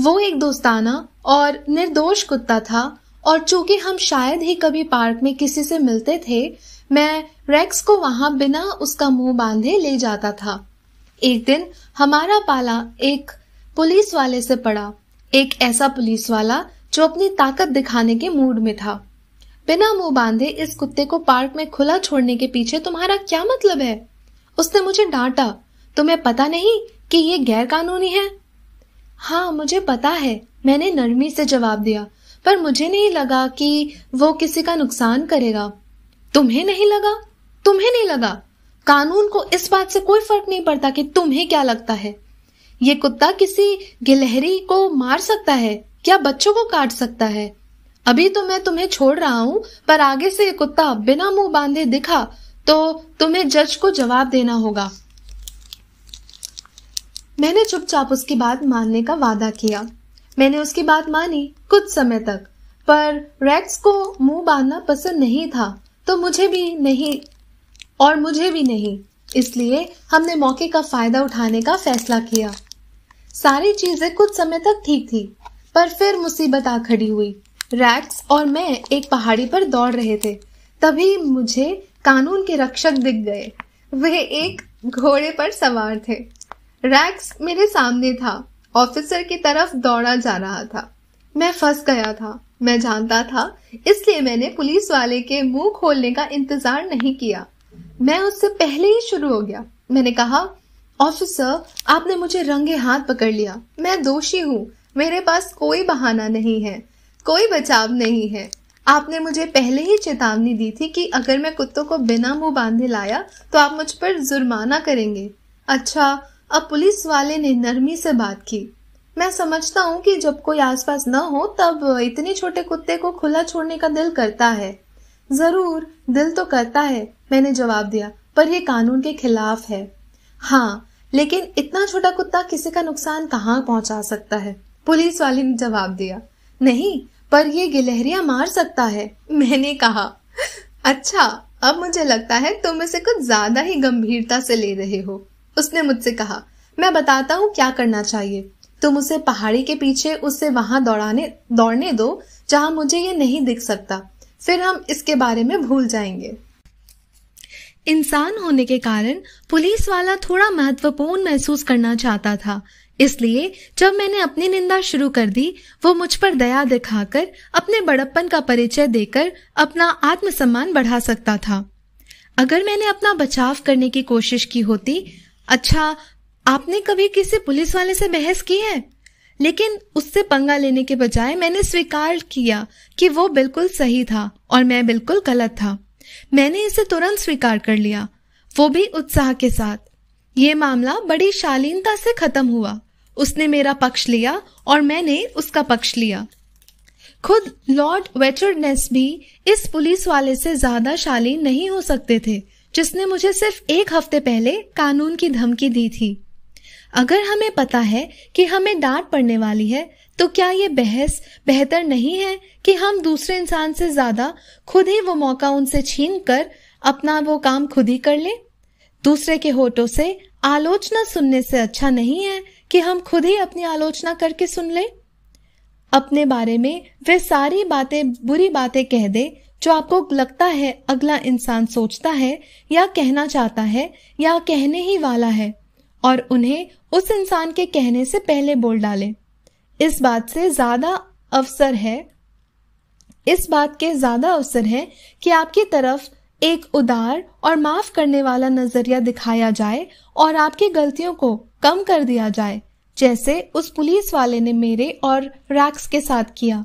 A: वो एक दोस्ताना और निर्दोष कुत्ता था और चूंकि हम शायद ही कभी पार्क में किसी से मिलते थे मैं रेक्स को वहां बिना उसका मुंह बांधे ले जाता था एक दिन हमारा पाला एक पुलिस वाले से पड़ा एक ऐसा पुलिस वाला जो अपनी ताकत दिखाने के मूड में था बिना मुंह बांधे इस कुत्ते को पार्क में खुला छोड़ने के पीछे तुम्हारा क्या मतलब है उसने मुझे डांटा तुम्हें पता नहीं कि ये गैर कानूनी है हाँ मुझे पता है मैंने नरमी से जवाब दिया पर मुझे नहीं लगा कि वो किसी का नुकसान करेगा तुम्हें नहीं लगा तुम्हें नहीं लगा कानून को इस बात से कोई फर्क नहीं पड़ता कि तुम्हें क्या लगता है ये कुत्ता किसी गिलहरी को मार सकता है क्या बच्चों को काट सकता है अभी तो मैं तुम्हें छोड़ रहा हूँ पर आगे से ये कुत्ता बिना मुंह बांधे दिखा तो तुम्हें जज को जवाब देना होगा मैंने चुपचाप उसकी बात मानने का वादा किया मैंने उसकी बात मानी कुछ समय तक पर रेक्स को मुंह बांधना पसंद नहीं था तो मुझे भी नहीं और मुझे भी नहीं इसलिए हमने मौके का फायदा उठाने का फैसला किया सारी चीजें कुछ समय तक ठीक थी पर फिर मुसीबत आ खड़ी हुई रैक्स और मैं एक पहाड़ी पर दौड़ रहे थे तभी मुझे कानून के रक्षक दिख गए वे एक घोड़े पर सवार थे रैक्स मेरे सामने था ऑफिसर की तरफ दौड़ा जा रहा था मैं फंस गया था मैं जानता था इसलिए मैंने पुलिस वाले के मुंह खोलने का इंतजार नहीं किया मैं उससे पहले ही शुरू हो गया मैंने कहा ऑफिसर आपने मुझे रंगे हाथ पकड़ लिया मैं दोषी हूँ मेरे पास कोई बहाना नहीं है कोई बचाव नहीं है आपने मुझे पहले ही चेतावनी दी थी कि अगर मैं कुत्तों को बिना मुंह बांधे लाया तो आप मुझ पर जुर्माना करेंगे अच्छा अब पुलिस वाले ने नरमी से बात की मैं समझता हूँ कि जब कोई आसपास न हो तब इतने छोटे कुत्ते को खुला छोड़ने का दिल करता है जरूर दिल तो करता है मैंने जवाब दिया पर यह कानून के खिलाफ है हाँ लेकिन इतना छोटा कुत्ता किसी का नुकसान कहाँ पहुंचा सकता है पुलिस वाले ने जवाब दिया नहीं पर यह गिलहरिया मार सकता है मैंने कहा अच्छा अब मुझे लगता है तुम इसे कुछ ज्यादा ही गंभीरता से ले रहे हो उसने मुझसे कहा मैं बताता हूँ क्या करना चाहिए तुम उसे पहाड़ी के पीछे उससे वहां दौड़ाने दौड़ने दो जहां मुझे ये नहीं दिख सकता फिर हम इसके बारे में भूल जाएंगे इंसान होने के कारण पुलिस वाला थोड़ा महत्वपूर्ण महसूस करना चाहता था इसलिए जब मैंने अपनी निंदा शुरू कर दी वो मुझ पर दया दिखाकर अपने बड़प्पन का परिचय देकर अपना आत्मसम्मान बढ़ा सकता था अगर मैंने अपना बचाव करने की कोशिश की होती अच्छा आपने कभी किसी पुलिस वाले से बहस की है लेकिन उससे पंगा लेने के बजाय मैंने स्वीकार किया कि वो बिल्कुल सही था और मैं बिल्कुल गलत था मैंने इसे तुरंत स्वीकार कर लिया वो भी उत्साह के साथ ये मामला बड़ी शालीनता से खत्म हुआ उसने मेरा पक्ष लिया और मैंने उसका पक्ष लिया खुद लॉर्ड वेचरनेस भी इस पुलिस वाले से ज्यादा शालीन नहीं हो सकते थे जिसने मुझे सिर्फ एक हफ्ते पहले कानून की धमकी दी थी अगर हमें पता है कि हमें डांट पड़ने वाली है तो क्या ये बहस बेहतर नहीं है कि हम दूसरे इंसान से ज्यादा खुद ही वो मौका उनसे छीन कर अपना वो काम खुद ही कर ले दूसरे के होठों से आलोचना सुनने से अच्छा नहीं है कि हम खुद ही अपनी आलोचना करके सुन ले अपने बारे में वे सारी बातें बुरी बातें कह दे जो आपको लगता है अगला इंसान सोचता है या कहना चाहता है या कहने ही वाला है और उन्हें उस इंसान के कहने से पहले बोल डाले इस बात से ज्यादा अवसर है इस बात के ज्यादा अवसर है कि आपकी तरफ एक उदार और माफ करने वाला नजरिया दिखाया जाए और आपकी गलतियों को कम कर दिया जाए जैसे उस पुलिस वाले ने मेरे और रैक्स के साथ किया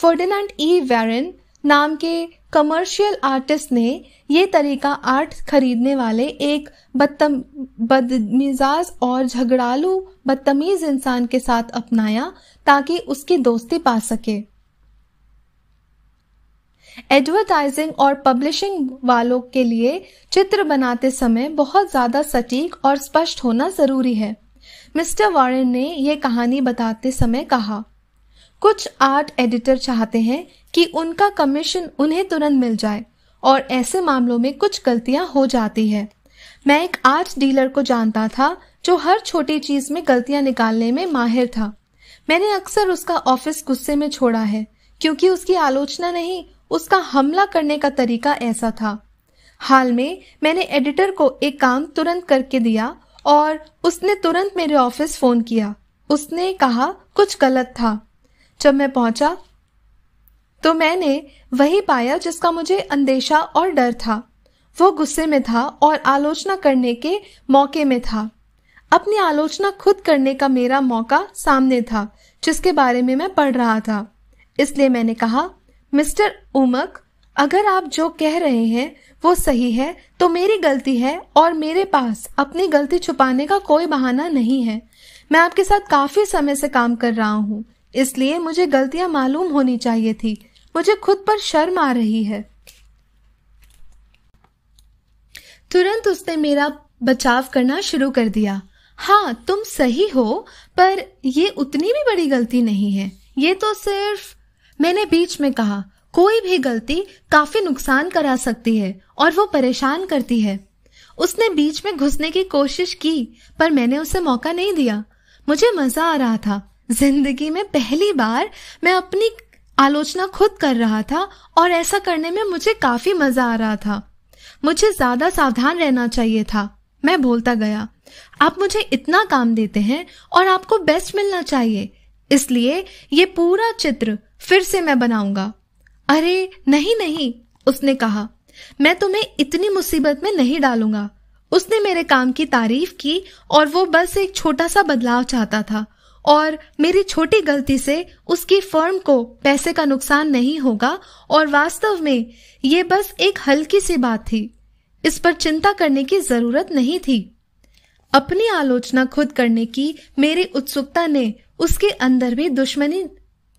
A: फर्डिनेंड ई वैरन नाम के कमर्शियल आर्टिस्ट ने ये तरीका आर्ट खरीदने वाले एक बदतम बदमिजाज और झगड़ालू बदतमीज इंसान के साथ अपनाया ताकि उसकी दोस्ती पा सके एडवर्टाइजिंग और पब्लिशिंग वालों के लिए चित्र बनाते समय बहुत ज्यादा सटीक और स्पष्ट होना जरूरी है मिस्टर वारेन ने यह कहानी बताते समय कहा कुछ आर्ट एडिटर चाहते हैं कि उनका कमीशन उन्हें तुरंत मिल जाए और ऐसे मामलों में कुछ गलतियां हो जाती है मैं एक आर्ट डीलर को जानता था जो हर छोटी चीज में गलतियां निकालने में माहिर था मैंने अक्सर उसका ऑफिस गुस्से में छोड़ा है क्योंकि उसकी आलोचना नहीं उसका हमला करने का तरीका ऐसा था हाल में मैंने एडिटर को एक काम तुरंत करके दिया और उसने तुरंत मेरे ऑफिस फोन किया उसने कहा कुछ गलत था जब मैं पहुंचा तो मैंने वही पाया जिसका मुझे अंदेशा और डर था वो गुस्से में था और आलोचना करने के मौके में था अपनी आलोचना खुद करने का मेरा मौका सामने था जिसके बारे में मैं पढ़ रहा था इसलिए मैंने कहा मिस्टर उमक अगर आप जो कह रहे हैं वो सही है तो मेरी गलती है और मेरे पास अपनी गलती छुपाने का कोई बहाना नहीं है मैं आपके साथ काफी समय से काम कर रहा हूँ इसलिए मुझे गलतियां मालूम होनी चाहिए थी मुझे खुद पर शर्म आ रही है तुरंत उसने मेरा बचाव करना शुरू कर दिया हाँ तुम सही हो पर यह उतनी भी बड़ी गलती नहीं है ये तो सिर्फ मैंने बीच में कहा कोई भी गलती काफी नुकसान करा सकती है और वो परेशान करती है उसने बीच में घुसने की कोशिश की पर मैंने उसे मौका नहीं दिया मुझे मजा आ रहा था जिंदगी में पहली बार मैं अपनी आलोचना खुद कर रहा था और ऐसा करने में मुझे काफी मजा आ रहा था मुझे ज्यादा सावधान रहना चाहिए था मैं बोलता गया आप मुझे इतना काम देते हैं और आपको बेस्ट मिलना चाहिए इसलिए ये पूरा चित्र फिर से मैं बनाऊंगा अरे नहीं नहीं उसने कहा मैं तुम्हें इतनी मुसीबत में नहीं डालूंगा उसने मेरे काम की तारीफ की और वो बस एक छोटा सा बदलाव चाहता था और मेरी छोटी गलती से उसकी फर्म को पैसे का नुकसान नहीं होगा और वास्तव में ये बस एक हल्की सी बात थी इस पर चिंता करने की जरूरत नहीं थी अपनी आलोचना खुद करने की मेरी उत्सुकता ने उसके अंदर भी दुश्मनी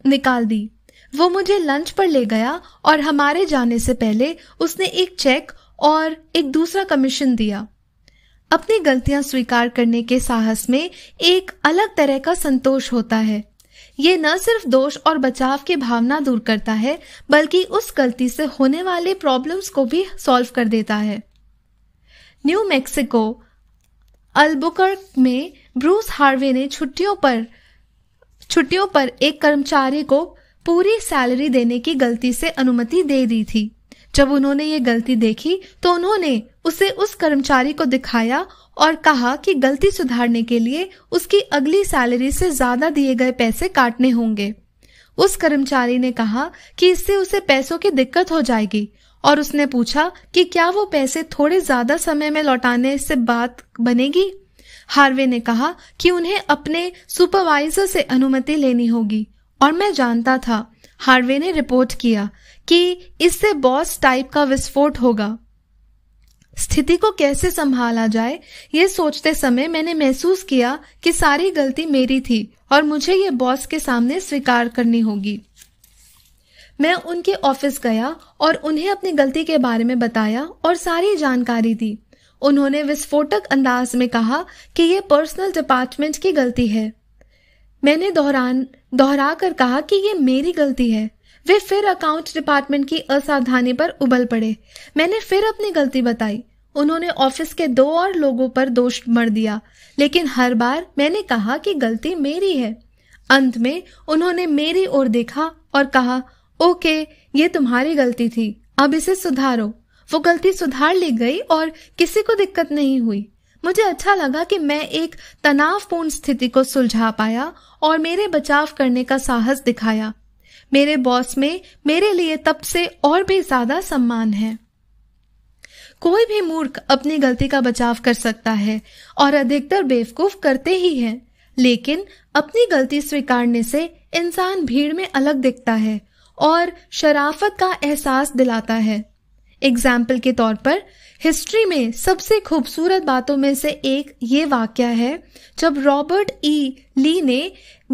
A: निकाल दी वो मुझे लंच पर ले गया और हमारे जाने से पहले उसने एक चेक और एक दूसरा कमीशन दिया अपनी गलतियां स्वीकार करने के साहस में एक अलग तरह का संतोष होता है ये न सिर्फ दोष और बचाव की भावना दूर करता है बल्कि उस गलती से होने वाले प्रॉब्लम्स को भी सॉल्व कर देता है न्यू मेक्सिको अल्बुकर्क में ब्रूस हार्वे ने छुट्टियों पर छुट्टियों पर एक कर्मचारी को पूरी सैलरी देने की गलती से अनुमति दे दी थी जब उन्होंने ये गलती देखी तो उन्होंने उसे उस कर्मचारी को दिखाया और कहा कि गलती सुधारने के लिए उसकी अगली सैलरी से ज्यादा दिए गए पैसे काटने होंगे उस कर्मचारी ने कहा कि इससे उसे पैसों की दिक्कत हो जाएगी और उसने पूछा कि क्या वो पैसे थोड़े ज्यादा समय में लौटाने से बात बनेगी हार्वे ने कहा कि उन्हें अपने सुपरवाइजर से अनुमति लेनी होगी और मैं जानता था हार्वे ने रिपोर्ट किया कि इससे बॉस टाइप का विस्फोट होगा स्थिति को कैसे संभाला जाए ये सोचते समय मैंने महसूस किया कि सारी गलती मेरी थी और मुझे ये बॉस के सामने स्वीकार करनी होगी मैं उनके ऑफिस गया और उन्हें अपनी गलती के बारे में बताया और सारी जानकारी दी उन्होंने विस्फोटक अंदाज में कहा कि यह पर्सनल डिपार्टमेंट की गलती है मैंने दोहरा कर कहा कि यह मेरी गलती है वे फिर अकाउंट डिपार्टमेंट की असावधानी पर उबल पड़े मैंने फिर अपनी गलती बताई उन्होंने ऑफिस के दो और लोगों पर दोष मर दिया लेकिन हर बार मैंने कहा कि गलती मेरी है अंत में उन्होंने मेरी ओर देखा और कहा ओके ये तुम्हारी गलती थी अब इसे सुधारो वो गलती सुधार ली गई और किसी को दिक्कत नहीं हुई मुझे अच्छा लगा कि मैं एक तनावपूर्ण स्थिति को सुलझा पाया और मेरे बचाव करने का साहस दिखाया मेरे बॉस में मेरे लिए तब से और भी ज्यादा सम्मान है कोई भी मूर्ख अपनी गलती का बचाव कर सकता है और अधिकतर बेवकूफ करते ही हैं लेकिन अपनी गलती स्वीकारने से इंसान भीड़ में अलग दिखता है और शराफत का एहसास दिलाता है एग्जाम्पल के तौर पर हिस्ट्री में सबसे खूबसूरत बातों में से एक ये वाक्य है जब रॉबर्ट ई ली ने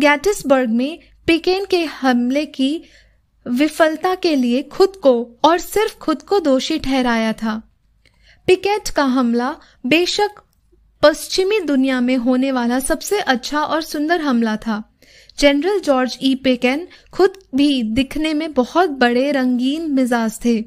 A: गैटिसबर्ग में पिकेन के हमले की विफलता के लिए खुद को और सिर्फ खुद को दोषी ठहराया था पिकेट का हमला बेशक पश्चिमी दुनिया में होने वाला सबसे अच्छा और सुंदर हमला था जनरल जॉर्ज ई पिकेन खुद भी दिखने में बहुत बड़े रंगीन मिजाज थे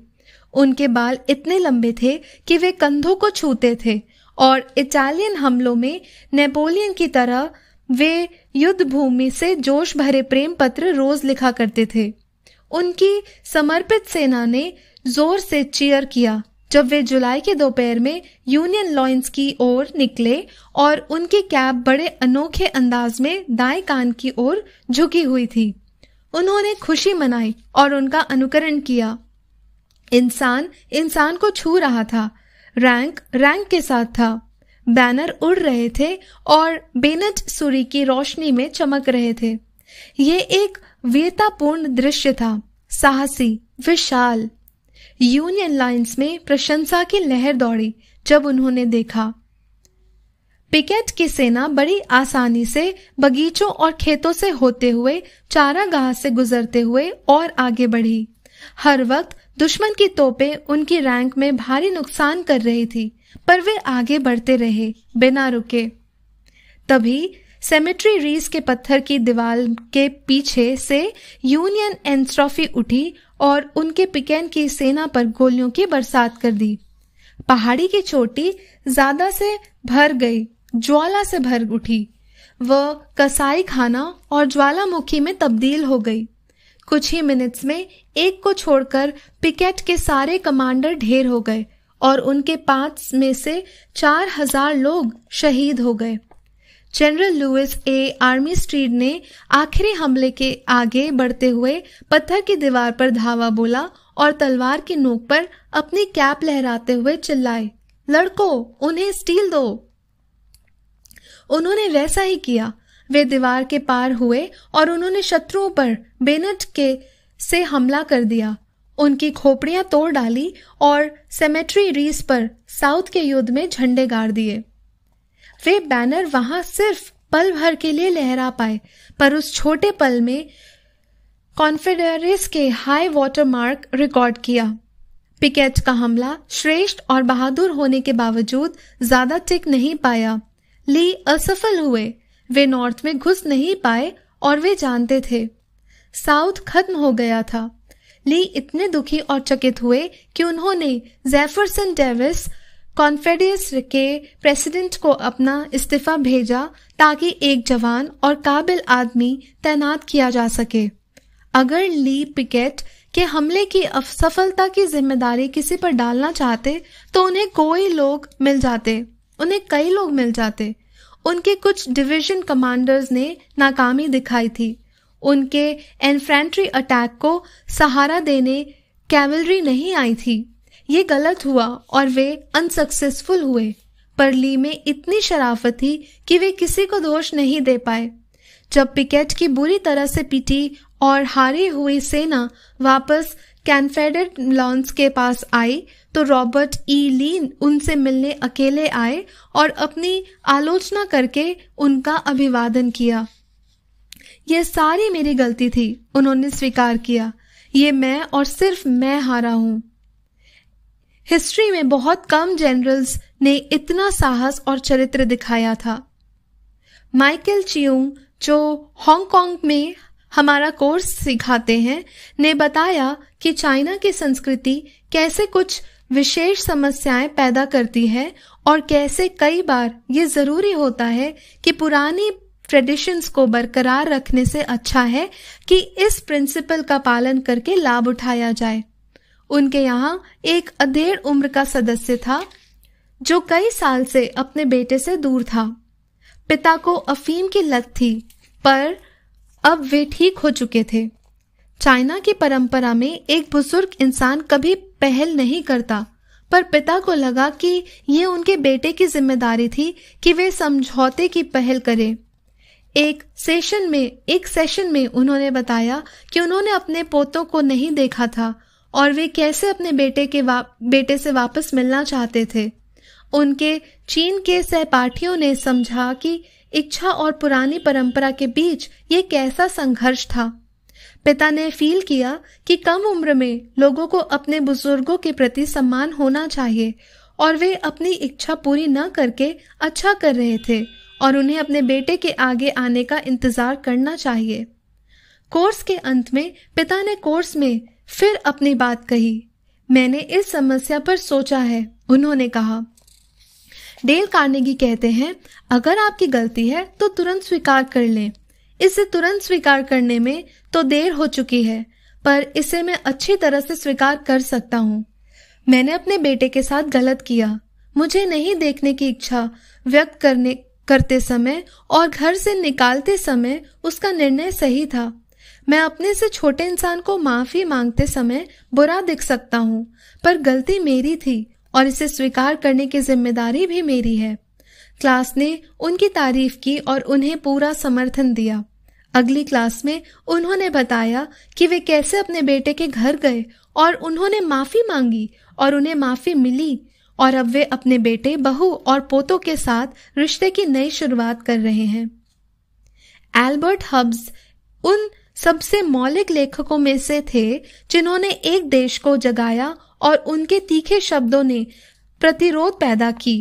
A: उनके बाल इतने लंबे थे कि वे कंधों को छूते थे और इटालियन हमलों में नेपोलियन की तरह वे युद्ध भूमि से जोश भरे प्रेम पत्र रोज लिखा करते थे उनकी समर्पित सेना ने जोर से चीयर किया जब वे जुलाई के दोपहर में यूनियन लॉइंस की ओर निकले और उनकी कैब बड़े अनोखे अंदाज में दाएं कान की ओर झुकी हुई थी उन्होंने खुशी मनाई और उनका अनुकरण किया इंसान इंसान को छू रहा था रैंक रैंक के साथ था बैनर उड़ रहे थे और बेनट सूर्य की रोशनी में चमक रहे थे ये एक वीरतापूर्ण दृश्य था साहसी विशाल यूनियन लाइंस में प्रशंसा की लहर दौड़ी जब उन्होंने देखा पिकेट की सेना बड़ी आसानी से बगीचों और खेतों से होते हुए चारागाह से गुजरते हुए और आगे बढ़ी हर वक्त दुश्मन की तोपें उनकी रैंक में भारी नुकसान कर रही थी पर वे आगे बढ़ते रहे बिना रुके तभी सेमेट्री रीस के पत्थर की दीवार के पीछे से यूनियन एंस्ट्रॉफी उठी और उनके पिकेन की सेना पर गोलियों की बरसात कर दी पहाड़ी की चोटी ज्यादा से भर गई ज्वाला से भर उठी वह कसाई खाना और ज्वालामुखी में तब्दील हो गई कुछ ही मिनट्स में एक को छोड़कर पिकेट के सारे कमांडर ढेर हो गए और उनके पांच में से चार हजार लोग शहीद हो गए general Lewis A Armistead ने आखिरी हमले के आगे बढ़ते हुए पत्थर की दीवार पर धावा बोला और तलवार की नोक पर अपनी कैप लहराते हुए चिल्लाए लड़को उन्हें स्टील दो उन्होंने वैसा ही किया वे दीवार के पार हुए और उन्होंने शत्रुओं पर बेनट के से हमला कर दिया उनकी खोपड़ियां तोड़ डाली और सेमेट्री रीस पर साउथ के युद्ध में झंडे गाड़ दिए वे बैनर वहां सिर्फ पल भर के लिए लहरा पाए पर उस छोटे पल में कॉन्फेडरेस के हाई वाटर मार्क रिकॉर्ड किया पिकेट का हमला श्रेष्ठ और बहादुर होने के बावजूद ज्यादा टिक नहीं पाया ली असफल हुए वे नॉर्थ में घुस नहीं पाए और वे जानते थे साउथ खत्म हो गया था ली इतने दुखी और चकित हुए कि उन्होंने जैफरसन डेविस कॉन्फेडियस के प्रेसिडेंट को अपना इस्तीफा भेजा ताकि एक जवान और काबिल आदमी तैनात किया जा सके अगर ली पिकेट के हमले की असफलता की जिम्मेदारी किसी पर डालना चाहते तो उन्हें कोई लोग मिल जाते उन्हें कई लोग मिल जाते उनके कुछ डिवीजन कमांडर्स ने नाकामी दिखाई थी उनके एनफ्रेंट्री अटैक को सहारा देने कैवलरी नहीं आई थी ये गलत हुआ और वे अनसक्सेसफुल हुए पर ली में इतनी शराफत थी कि वे किसी को दोष नहीं दे पाए जब पिकेट की बुरी तरह से पिटी और हारी हुई सेना वापस कैनफेडेड लॉन्स के पास आई तो रॉबर्ट ई लीन उनसे मिलने अकेले आए और अपनी आलोचना करके उनका अभिवादन किया यह सारी मेरी गलती थी उन्होंने स्वीकार किया ये मैं और सिर्फ मैं हारा हूं हिस्ट्री में बहुत कम जनरल्स ने इतना साहस और चरित्र दिखाया था माइकल चियोंग जो हांगकांग में हमारा कोर्स सिखाते हैं ने बताया कि चाइना की संस्कृति कैसे कुछ विशेष समस्याएं पैदा करती है और कैसे कई बार ये जरूरी होता है कि पुरानी ट्रेडिशंस को बरकरार रखने से अच्छा है कि इस प्रिंसिपल का पालन करके लाभ उठाया जाए उनके यहाँ एक अधेड़ उम्र का सदस्य था जो कई साल से अपने बेटे से दूर था पिता को अफीम की लत थी पर अब वे ठीक हो चुके थे चाइना की परंपरा में एक बुजुर्ग इंसान कभी पहल नहीं करता पर पिता को लगा कि यह उनके बेटे की जिम्मेदारी थी कि वे समझौते की पहल करें एक सेशन में एक सेशन में उन्होंने बताया कि उन्होंने अपने पोतों को नहीं देखा था और वे कैसे अपने बेटे के बेटे से वापस मिलना चाहते थे उनके चीन के सहपाठियों ने समझा कि इच्छा और पुरानी परंपरा के बीच ये कैसा संघर्ष था पिता ने फील किया कि कम उम्र में लोगों को अपने बुजुर्गों के प्रति सम्मान होना चाहिए और वे अपनी इच्छा पूरी न करके अच्छा कर रहे थे और उन्हें अपने बेटे के आगे आने का इंतजार करना चाहिए कोर्स के अंत में पिता ने कोर्स में फिर अपनी बात कही मैंने इस समस्या पर सोचा है उन्होंने कहा डेल कार्नेगी कहते हैं अगर आपकी गलती है तो तुरंत स्वीकार कर लें इसे तुरंत स्वीकार करने में तो देर हो चुकी है पर इसे मैं अच्छी तरह से स्वीकार कर सकता हूँ मैंने अपने बेटे के साथ गलत किया मुझे नहीं देखने की इच्छा व्यक्त करने करते समय और घर से निकालते समय उसका निर्णय सही था मैं अपने से छोटे इंसान को माफी मांगते समय बुरा दिख सकता हूँ पर गलती मेरी थी और इसे स्वीकार करने की जिम्मेदारी भी मेरी है क्लास ने उनकी तारीफ की और उन्हें पूरा समर्थन दिया अगली क्लास में उन्होंने बताया कि वे कैसे अपने बेटे के घर गए और उन्होंने माफी मांगी और उन्हें माफी मिली और अब वे अपने बेटे बहू और पोतों के साथ रिश्ते की नई शुरुआत कर रहे हैं एल्बर्ट हब्स उन सबसे मौलिक लेखकों में से थे जिन्होंने एक देश को जगाया और उनके तीखे शब्दों ने प्रतिरोध पैदा की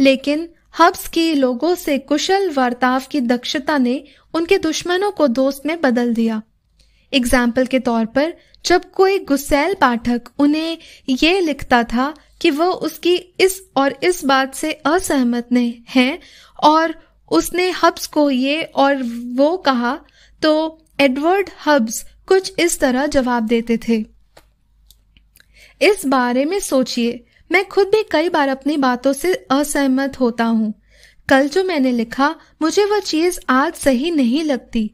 A: लेकिन हब्स की लोगों से कुशल वार्ताव की दक्षता ने उनके दुश्मनों को दोस्त में बदल दिया एग्जाम्पल के तौर पर जब कोई गुस्सैल पाठक उन्हें ये लिखता था कि वह उसकी इस और इस बात से असहमत ने हैं और उसने हब्स को ये और वो कहा तो एडवर्ड हब्स कुछ इस तरह जवाब देते थे इस बारे में सोचिए मैं खुद भी कई बार अपनी बातों से असहमत होता हूँ कल जो मैंने लिखा मुझे वह चीज आज सही नहीं लगती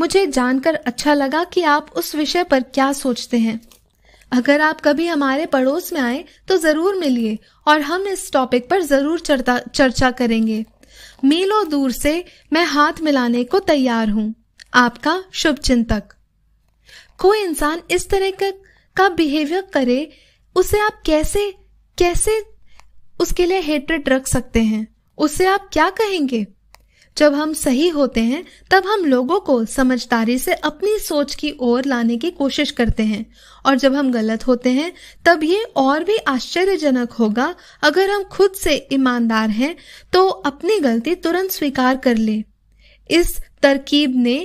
A: मुझे जानकर अच्छा लगा कि आप उस विषय पर क्या सोचते हैं अगर आप कभी हमारे पड़ोस में आए तो ज़रूर मिलिए और हम इस टॉपिक पर ज़रूर चर्चा करेंगे मीलों दूर से मैं हाथ मिलाने को तैयार हूँ आपका शुभ चिंतक कोई इंसान इस तरह का, का बिहेवियर करे उसे आप कैसे कैसे उसके लिए हेटरेट रख सकते हैं उसे आप क्या कहेंगे जब हम सही होते हैं तब हम लोगों को समझदारी से अपनी सोच की ओर लाने की कोशिश करते हैं और जब हम गलत होते हैं तब ये और भी आश्चर्यजनक होगा अगर हम खुद से ईमानदार हैं तो अपनी गलती तुरंत स्वीकार कर ले इस तरकीब ने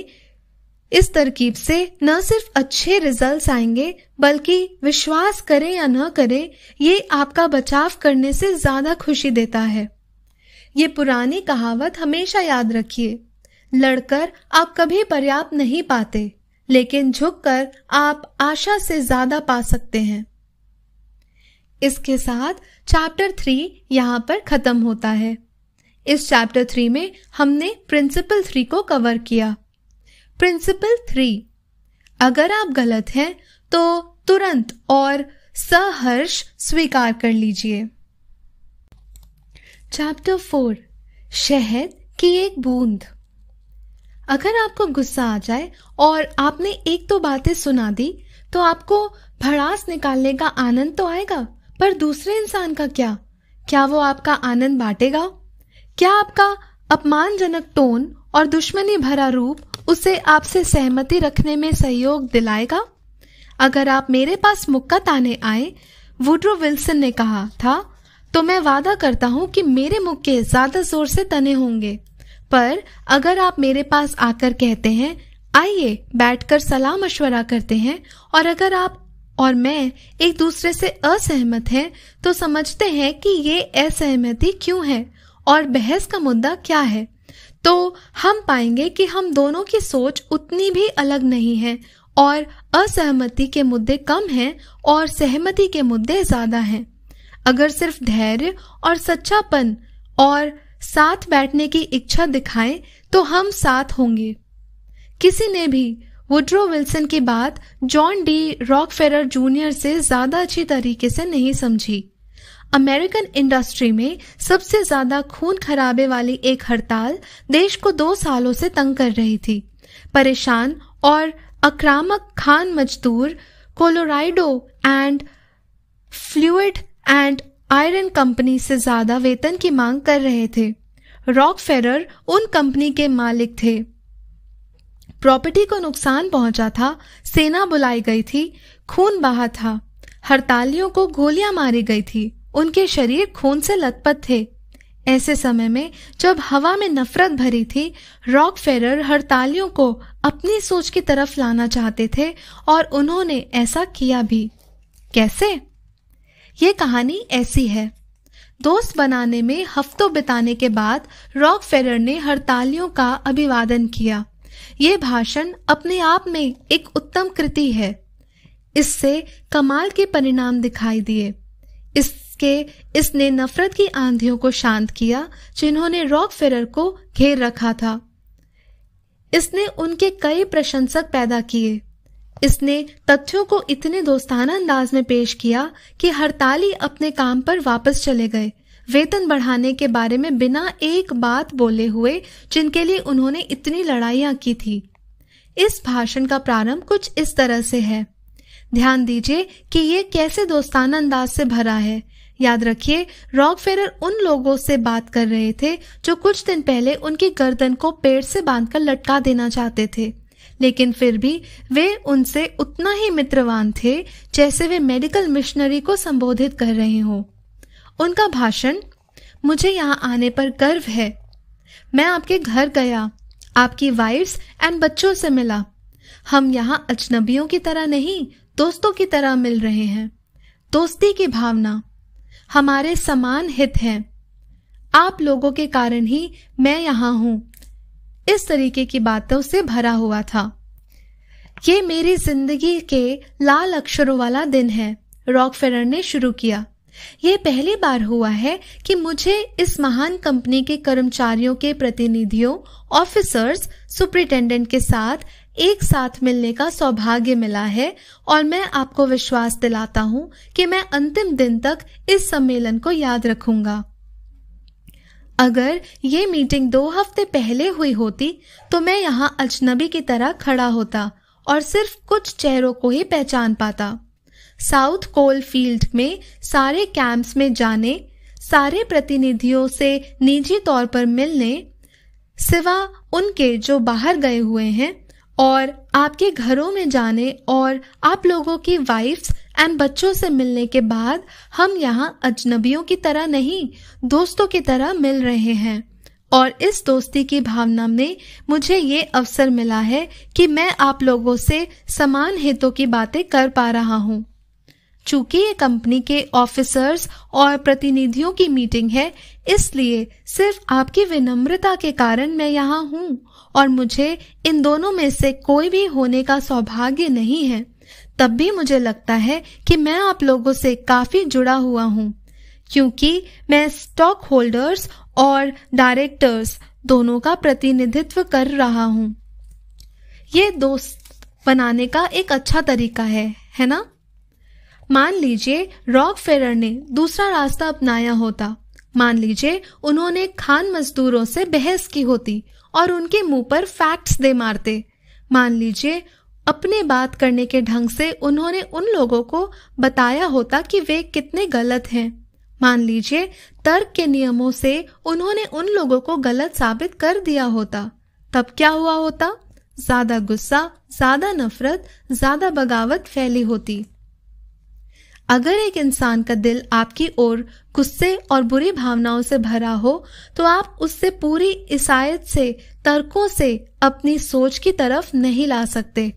A: इस तरकीब से न सिर्फ अच्छे रिजल्ट्स आएंगे बल्कि विश्वास करें या न करें ये आपका बचाव करने से ज्यादा खुशी देता है ये पुरानी कहावत हमेशा याद रखिए लड़कर आप कभी पर्याप्त नहीं पाते लेकिन झुककर आप आशा से ज्यादा पा सकते हैं इसके साथ चैप्टर थ्री यहाँ पर खत्म होता है इस चैप्टर थ्री में हमने प्रिंसिपल थ्री को कवर किया प्रिंसिपल थ्री अगर आप गलत हैं तो तुरंत और सहर्ष स्वीकार कर लीजिए चैप्टर फोर शहद की एक बूंद अगर आपको गुस्सा आ जाए और आपने एक तो बातें सुना दी तो आपको भड़ास निकालने का आनंद तो आएगा पर दूसरे इंसान का क्या क्या वो आपका आनंद बांटेगा क्या आपका अपमानजनक टोन और दुश्मनी भरा रूप उसे आपसे सहमति रखने में सहयोग दिलाएगा अगर आप मेरे पास मुक्का ताने आए वुड्रो विल्सन ने कहा था तो मैं वादा करता हूँ कि मेरे मुक्के ज्यादा जोर से तने होंगे पर अगर आप मेरे पास आकर कहते हैं आइए बैठकर सलाह मशवरा करते हैं और अगर आप और मैं एक दूसरे से असहमत हैं तो समझते हैं कि ये असहमति क्यों है और बहस का मुद्दा क्या है तो हम पाएंगे कि हम दोनों की सोच उतनी भी अलग नहीं है और असहमति के मुद्दे कम हैं और सहमति के मुद्दे ज्यादा हैं अगर सिर्फ धैर्य और सच्चापन और साथ बैठने की इच्छा दिखाएं तो हम साथ होंगे किसी ने भी वुड्रो विल्सन की बात जॉन डी रॉकफेरर जूनियर से ज्यादा अच्छी तरीके से नहीं समझी अमेरिकन इंडस्ट्री में सबसे ज्यादा खून खराबे वाली एक हड़ताल देश को दो सालों से तंग कर रही थी परेशान और अक्रामक खान मजदूर Colorado and Fuel and Iron company से ज्यादा वेतन की मांग कर रहे थे रॉक फेरर उन कंपनी के मालिक थे प्रॉपर्टी को नुकसान पहुंचा था सेना बुलाई गई थी खून बहा था हड़तालियों को गोलियां मारी गई थी उनके शरीर खून से लथपथ थे ऐसे समय में जब हवा में नफरत भरी थी रॉक फेरर हड़तालियों को अपनी सोच की तरफ लाना चाहते थे और उन्होंने ऐसा किया भी कैसे ये कहानी ऐसी है दोस्त बनाने में हफ्तों बिताने के बाद रॉक फेरर ने हड़तालियों का अभिवादन किया ये भाषण अपने आप में एक उत्तम कृति है इससे कमाल के परिणाम दिखाई दिए इसके इसने नफरत की आंधियों को शांत किया जिन्होंने रॉक फेरर को घेर रखा था इसने उनके कई प्रशंसक पैदा किए इसने तथ्यों को इतने दोस्ताना अंदाज में पेश किया कि हड़ताली अपने काम पर वापस चले गए वेतन बढ़ाने के बारे में बिना एक बात बोले हुए जिनके लिए उन्होंने इतनी लड़ाइयां की थी इस भाषण का प्रारंभ कुछ इस तरह से है ध्यान दीजिए कि ये कैसे दोस्ताना अंदाज से भरा है याद रखिए रॉक फेरर उन लोगों से बात कर रहे थे जो कुछ दिन पहले उनकी गर्दन को पेड़ से बांधकर लटका देना चाहते थे लेकिन फिर भी वे उनसे उतना ही मित्रवान थे जैसे वे मेडिकल मिशनरी को संबोधित कर रहे हों उनका भाषण मुझे यहाँ आने पर गर्व है मैं आपके घर गया आपकी वाइफ्स एंड बच्चों से मिला हम यहाँ अजनबियों की तरह नहीं दोस्तों की तरह मिल रहे हैं दोस्ती की भावना हमारे समान हित हैं आप लोगों के कारण ही मैं यहाँ हूँ इस तरीके की बातों से भरा हुआ था ये मेरी जिंदगी के लाल अक्षरों वाला दिन है रॉक फेरर ने शुरू किया ये पहली बार हुआ है कि मुझे इस महान कंपनी के कर्मचारियों के प्रतिनिधियों ऑफिसर्स सुप्रिटेंडेंट के साथ एक साथ मिलने का सौभाग्य मिला है और मैं आपको विश्वास दिलाता हूँ कि मैं अंतिम दिन तक इस सम्मेलन को याद रखूंगा अगर ये मीटिंग दो हफ्ते पहले हुई होती तो मैं यहाँ अजनबी की तरह खड़ा होता और सिर्फ कुछ चेहरों को ही पहचान पाता साउथ कोल फील्ड में सारे कैंप्स में जाने सारे प्रतिनिधियों से निजी तौर पर मिलने सिवा उनके जो बाहर गए हुए हैं और आपके घरों में जाने और आप लोगों की वाइफ्स एंड बच्चों से मिलने के बाद हम यहाँ अजनबियों की तरह नहीं दोस्तों की तरह मिल रहे हैं और इस दोस्ती की भावना में मुझे ये अवसर मिला है कि मैं आप लोगों से समान हितों की बातें कर पा रहा हूँ चूंकि ये कंपनी के ऑफिसर्स और प्रतिनिधियों की मीटिंग है इसलिए सिर्फ आपकी विनम्रता के कारण मैं यहाँ हूँ और मुझे इन दोनों में से कोई भी होने का सौभाग्य नहीं है तब भी मुझे लगता है कि मैं आप लोगों से काफी जुड़ा हुआ हूँ क्योंकि मैं स्टॉक होल्डर्स और डायरेक्टर्स दोनों का प्रतिनिधित्व कर रहा हूँ ये दोस्त बनाने का एक अच्छा तरीका है है ना मान लीजिए रॉक फेरर ने दूसरा रास्ता अपनाया होता मान लीजिए उन्होंने खान मजदूरों से बहस की होती और उनके मुंह पर फैक्ट्स दे मारते मान लीजिए अपने बात करने के ढंग से उन्होंने उन लोगों को बताया होता कि वे कितने गलत हैं मान लीजिए तर्क के नियमों से उन्होंने उन लोगों को गलत साबित कर दिया होता तब क्या हुआ होता ज्यादा गुस्सा ज्यादा नफरत ज्यादा बगावत फैली होती अगर एक इंसान का दिल आपकी ओर गुस्से और बुरी भावनाओं से भरा हो तो आप उससे पूरी ईसायत से तर्कों से अपनी सोच की तरफ नहीं ला सकते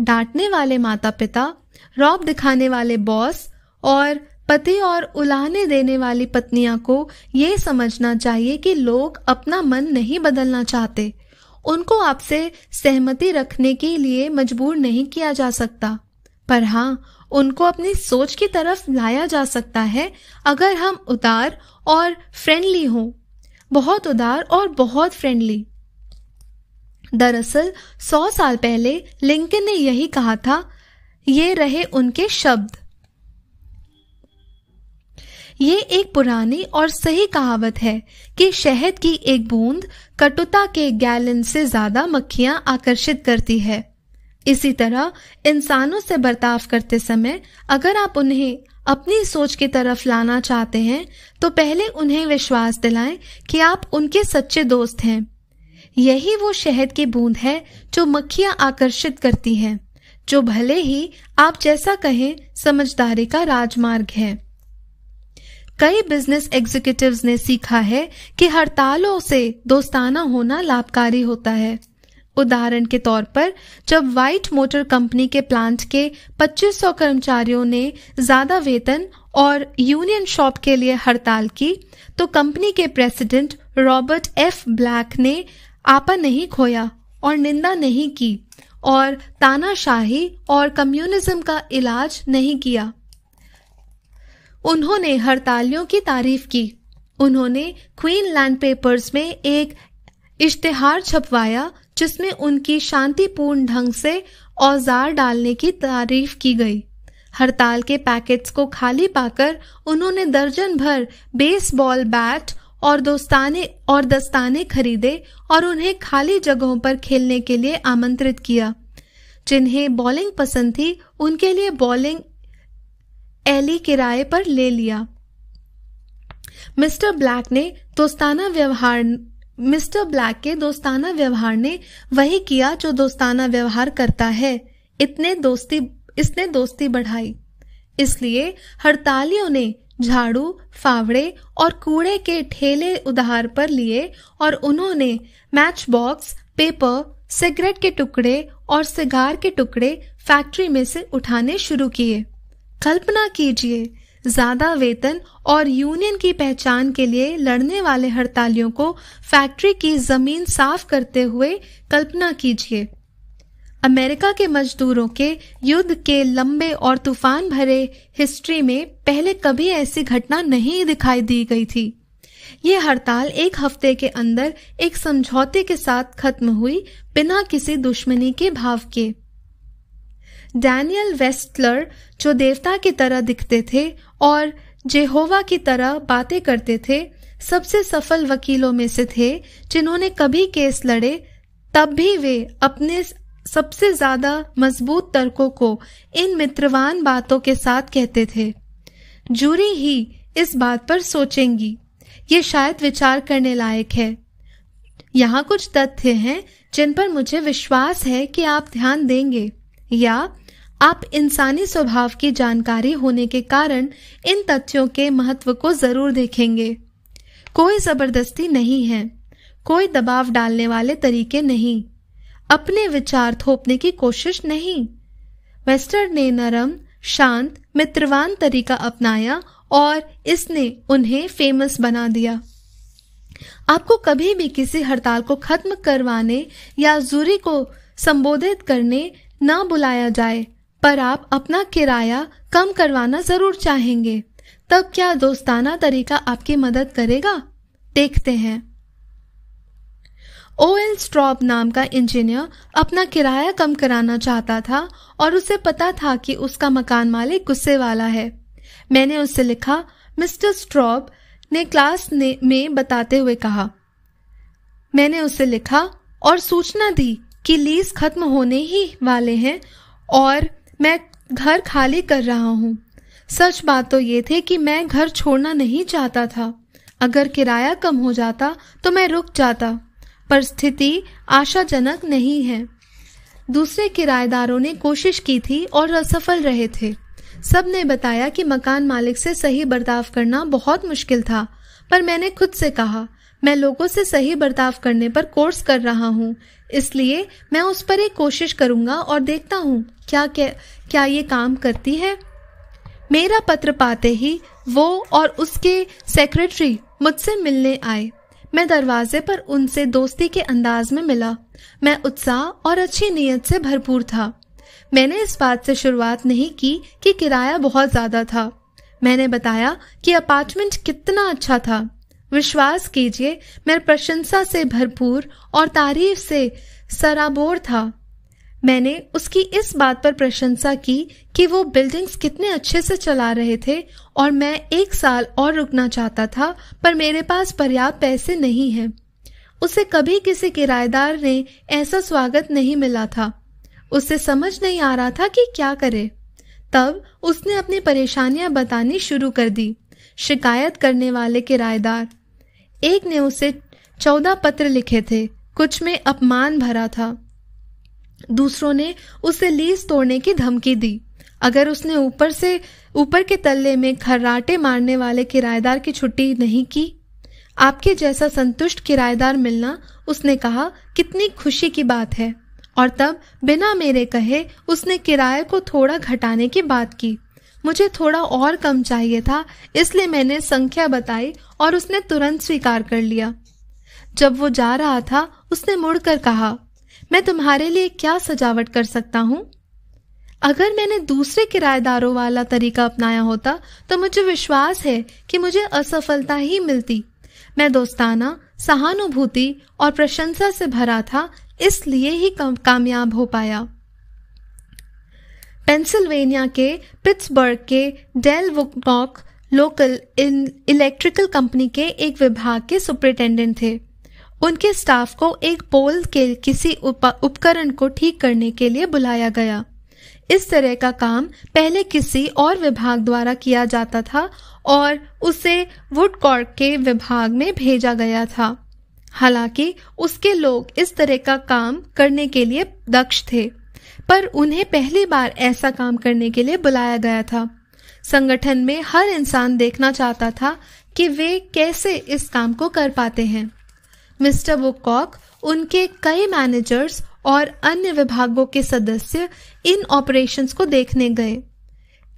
A: डांटने वाले माता पिता रौब दिखाने वाले बॉस और पति और उलाने देने वाली पत्नियां को ये समझना चाहिए कि लोग अपना मन नहीं बदलना चाहते उनको आपसे सहमति रखने के लिए मजबूर नहीं किया जा सकता पर हाँ उनको अपनी सोच की तरफ लाया जा सकता है अगर हम उदार और फ्रेंडली हों बहुत उदार और बहुत फ्रेंडली दरअसल सौ साल पहले लिंकन ने यही कहा था ये रहे उनके शब्द ये एक पुरानी और सही कहावत है कि शहद की एक बूंद कटुता के गैलन से ज्यादा मक्खियां आकर्षित करती है इसी तरह इंसानों से बर्ताव करते समय अगर आप उन्हें अपनी सोच की तरफ लाना चाहते हैं तो पहले उन्हें विश्वास दिलाएं कि आप उनके सच्चे दोस्त हैं यही वो शहद की बूंद है जो मक्खियां आकर्षित करती हैं जो भले ही आप जैसा कहें समझदारी का राजमार्ग है कई बिजनेस एग्जीक्यूटिव ने सीखा है कि हड़तालों से दोस्ताना होना लाभकारी होता है उदाहरण के तौर पर जब व्हाइट मोटर कंपनी के प्लांट के 2500 कर्मचारियों ने ज्यादा वेतन और यूनियन शॉप के लिए हड़ताल की तो कंपनी के प्रेसिडेंट रॉबर्ट एफ ब्लैक ने आपा नहीं खोया और निंदा नहीं की और तानाशाही और कम्युनिज्म का इलाज नहीं किया उन्होंने हड़तालियों की तारीफ की उन्होंने क्वीन लैंड पेपर्स में एक इश्तेहार छपवाया जिसमें उनकी शांतिपूर्ण ढंग से औजार डालने की तारीफ की गई हड़ताल के पैकेट्स को खाली पाकर उन्होंने दर्जन भर बेसबॉल बैट और दोस्ताने और दस्ताने खरीदे और उन्हें खाली जगहों पर खेलने के लिए आमंत्रित किया जिन्हें बॉलिंग पसंद थी उनके लिए बॉलिंग एली किराए पर ले लिया मिस्टर ब्लैक ने दोस्ताना व्यवहार मिस्टर ब्लैक के दोस्ताना व्यवहार ने वही किया जो दोस्ताना व्यवहार करता है इतने दोस्ती इसने दोस्ती बढ़ाई इसलिए हड़तालियों ने झाड़ू फावड़े और कूड़े के ठेले उधार पर लिए और उन्होंने मैच बॉक्स पेपर सिगरेट के टुकड़े और सिगार के टुकड़े फैक्ट्री में से उठाने शुरू किए कल्पना कीजिए ज्यादा वेतन और यूनियन की पहचान के लिए लड़ने वाले हड़तालियों को फैक्ट्री की जमीन साफ करते हुए कल्पना कीजिए अमेरिका के मजदूरों के युद्ध के लंबे और तूफान भरे हिस्ट्री में पहले कभी ऐसी घटना नहीं दिखाई दी गई थी ये हड़ताल एक हफ्ते के अंदर एक समझौते के साथ खत्म हुई बिना किसी दुश्मनी के भाव के डैनियल वेस्टलर जो देवता की तरह दिखते थे और जेहोवा की तरह बातें करते थे सबसे सफल वकीलों में से थे जिन्होंने कभी केस लड़े तब भी वे अपने सबसे ज्यादा मजबूत तर्कों को इन मित्रवान बातों के साथ कहते थे जूरी ही इस बात पर सोचेंगी ये शायद विचार करने लायक है यहाँ कुछ तथ्य हैं जिन पर मुझे विश्वास है कि आप ध्यान देंगे या आप इंसानी स्वभाव की जानकारी होने के कारण इन तथ्यों के महत्व को जरूर देखेंगे कोई जबरदस्ती नहीं है कोई दबाव डालने वाले तरीके नहीं अपने विचार थोपने की कोशिश नहीं वेस्टर ने नरम शांत मित्रवान तरीका अपनाया और इसने उन्हें फेमस बना दिया आपको कभी भी किसी हड़ताल को खत्म करवाने या जूरी को संबोधित करने न बुलाया जाए पर आप अपना किराया कम करवाना जरूर चाहेंगे तब क्या दोस्ताना तरीका आपकी मदद करेगा देखते हैं ओ एल स्ट्रॉब नाम का इंजीनियर अपना किराया कम कराना चाहता था और उसे पता था कि उसका मकान मालिक गुस्से वाला है मैंने उससे लिखा मिस्टर स्ट्रॉब ने क्लास ने, में बताते हुए कहा मैंने उसे लिखा और सूचना दी कि लीज खत्म होने ही वाले हैं और मैं घर खाली कर रहा हूँ सच बात तो ये थे कि मैं घर छोड़ना नहीं चाहता था अगर किराया कम हो जाता तो मैं रुक जाता पर स्थिति आशाजनक नहीं है दूसरे किराएदारों ने कोशिश की थी और असफल रहे थे सब ने बताया कि मकान मालिक से सही बर्ताव करना बहुत मुश्किल था पर मैंने खुद से कहा मैं लोगों से सही बर्ताव करने पर कोर्स कर रहा हूँ इसलिए मैं उस पर एक कोशिश करूँगा और देखता हूँ क्या क्या क्या ये काम करती है मेरा पत्र पाते ही वो और उसके सेक्रेटरी मुझसे मिलने आए मैं दरवाजे पर उनसे दोस्ती के अंदाज में मिला मैं उत्साह और अच्छी नीयत से भरपूर था मैंने इस बात से शुरुआत नहीं की कि किराया बहुत ज्यादा था मैंने बताया कि अपार्टमेंट कितना अच्छा था विश्वास कीजिए मैं प्रशंसा से भरपूर और तारीफ से सराबोर था मैंने उसकी इस बात पर प्रशंसा की कि वो बिल्डिंग्स कितने अच्छे से चला रहे थे और मैं एक साल और रुकना चाहता था पर मेरे पास पर्याप्त पैसे नहीं हैं उसे कभी किसी किराएदार ने ऐसा स्वागत नहीं मिला था उसे समझ नहीं आ रहा था कि क्या करे तब उसने अपनी परेशानियां बतानी शुरू कर दी शिकायत करने वाले किराएदार एक ने उसे चौदह पत्र लिखे थे कुछ में अपमान भरा था दूसरों ने उसे लीज तोड़ने की धमकी दी अगर उसने ऊपर से ऊपर के तल्ले में खर्राटे मारने वाले किराएदार की छुट्टी नहीं की आपके जैसा संतुष्ट किराएदार मिलना उसने कहा कितनी खुशी की बात है और तब बिना मेरे कहे उसने किराए को थोड़ा घटाने की बात की मुझे थोड़ा और कम चाहिए था इसलिए मैंने संख्या बताई और उसने तुरंत स्वीकार कर लिया जब वो जा रहा था उसने मुड़कर कहा मैं तुम्हारे लिए क्या सजावट कर सकता हूं अगर मैंने दूसरे किराएदारों वाला तरीका अपनाया होता तो मुझे विश्वास है कि मुझे असफलता ही मिलती मैं दोस्ताना सहानुभूति और प्रशंसा से भरा था इसलिए ही कामयाब हो पाया पेंसिल्वेनिया के पिट्सबर्ग के डेल वुकनॉक लोकल इलेक्ट्रिकल कंपनी के एक विभाग के सुपरिटेंडेंट थे उनके स्टाफ को एक पोल के किसी उपकरण को ठीक करने के लिए बुलाया गया इस तरह का काम पहले किसी और विभाग द्वारा किया जाता था और उसे कॉर्क के विभाग में भेजा गया था हालांकि उसके लोग इस तरह का काम करने के लिए दक्ष थे पर उन्हें पहली बार ऐसा काम करने के लिए बुलाया गया था संगठन में हर इंसान देखना चाहता था कि वे कैसे इस काम को कर पाते हैं मिस्टर वोकॉक उनके कई मैनेजर्स और अन्य विभागों के सदस्य इन ऑपरेशंस को देखने गए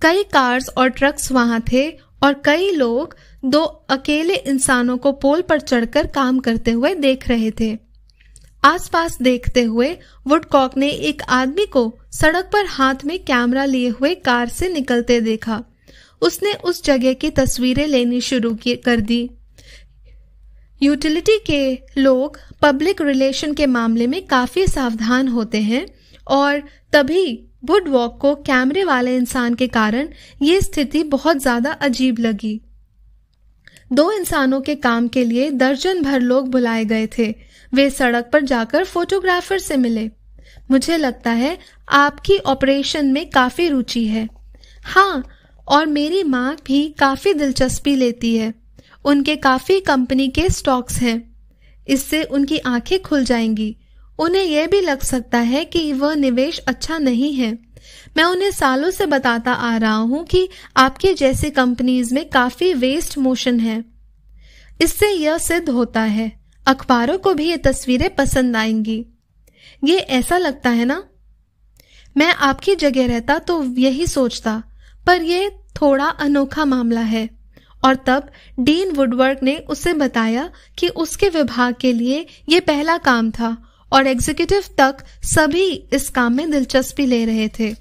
A: कई कार्स और ट्रक्स वहां थे और कई लोग दो अकेले इंसानों को पोल पर चढ़कर काम करते हुए देख रहे थे आसपास देखते हुए वुडकॉक ने एक आदमी को सड़क पर हाथ में कैमरा लिए हुए कार से निकलते देखा उसने उस जगह की तस्वीरें लेनी शुरू कर दी यूटिलिटी के लोग पब्लिक रिलेशन के मामले में काफ़ी सावधान होते हैं और तभी बुड वॉक को कैमरे वाले इंसान के कारण ये स्थिति बहुत ज़्यादा अजीब लगी दो इंसानों के काम के लिए दर्जन भर लोग बुलाए गए थे वे सड़क पर जाकर फोटोग्राफर से मिले मुझे लगता है आपकी ऑपरेशन में काफ़ी रुचि है हाँ और मेरी माँ भी काफ़ी दिलचस्पी लेती है उनके काफ़ी कंपनी के स्टॉक्स हैं इससे उनकी आंखें खुल जाएंगी उन्हें यह भी लग सकता है कि वह निवेश अच्छा नहीं है मैं उन्हें सालों से बताता आ रहा हूं कि आपके जैसी कंपनीज में काफी वेस्ट मोशन है इससे यह सिद्ध होता है अखबारों को भी ये तस्वीरें पसंद आएंगी ये ऐसा लगता है ना मैं आपकी जगह रहता तो यही सोचता पर यह थोड़ा अनोखा मामला है और तब डीन वुडवर्क ने उसे बताया कि उसके विभाग के लिए ये पहला काम था और एग्जीक्यूटिव तक सभी इस काम में दिलचस्पी ले रहे थे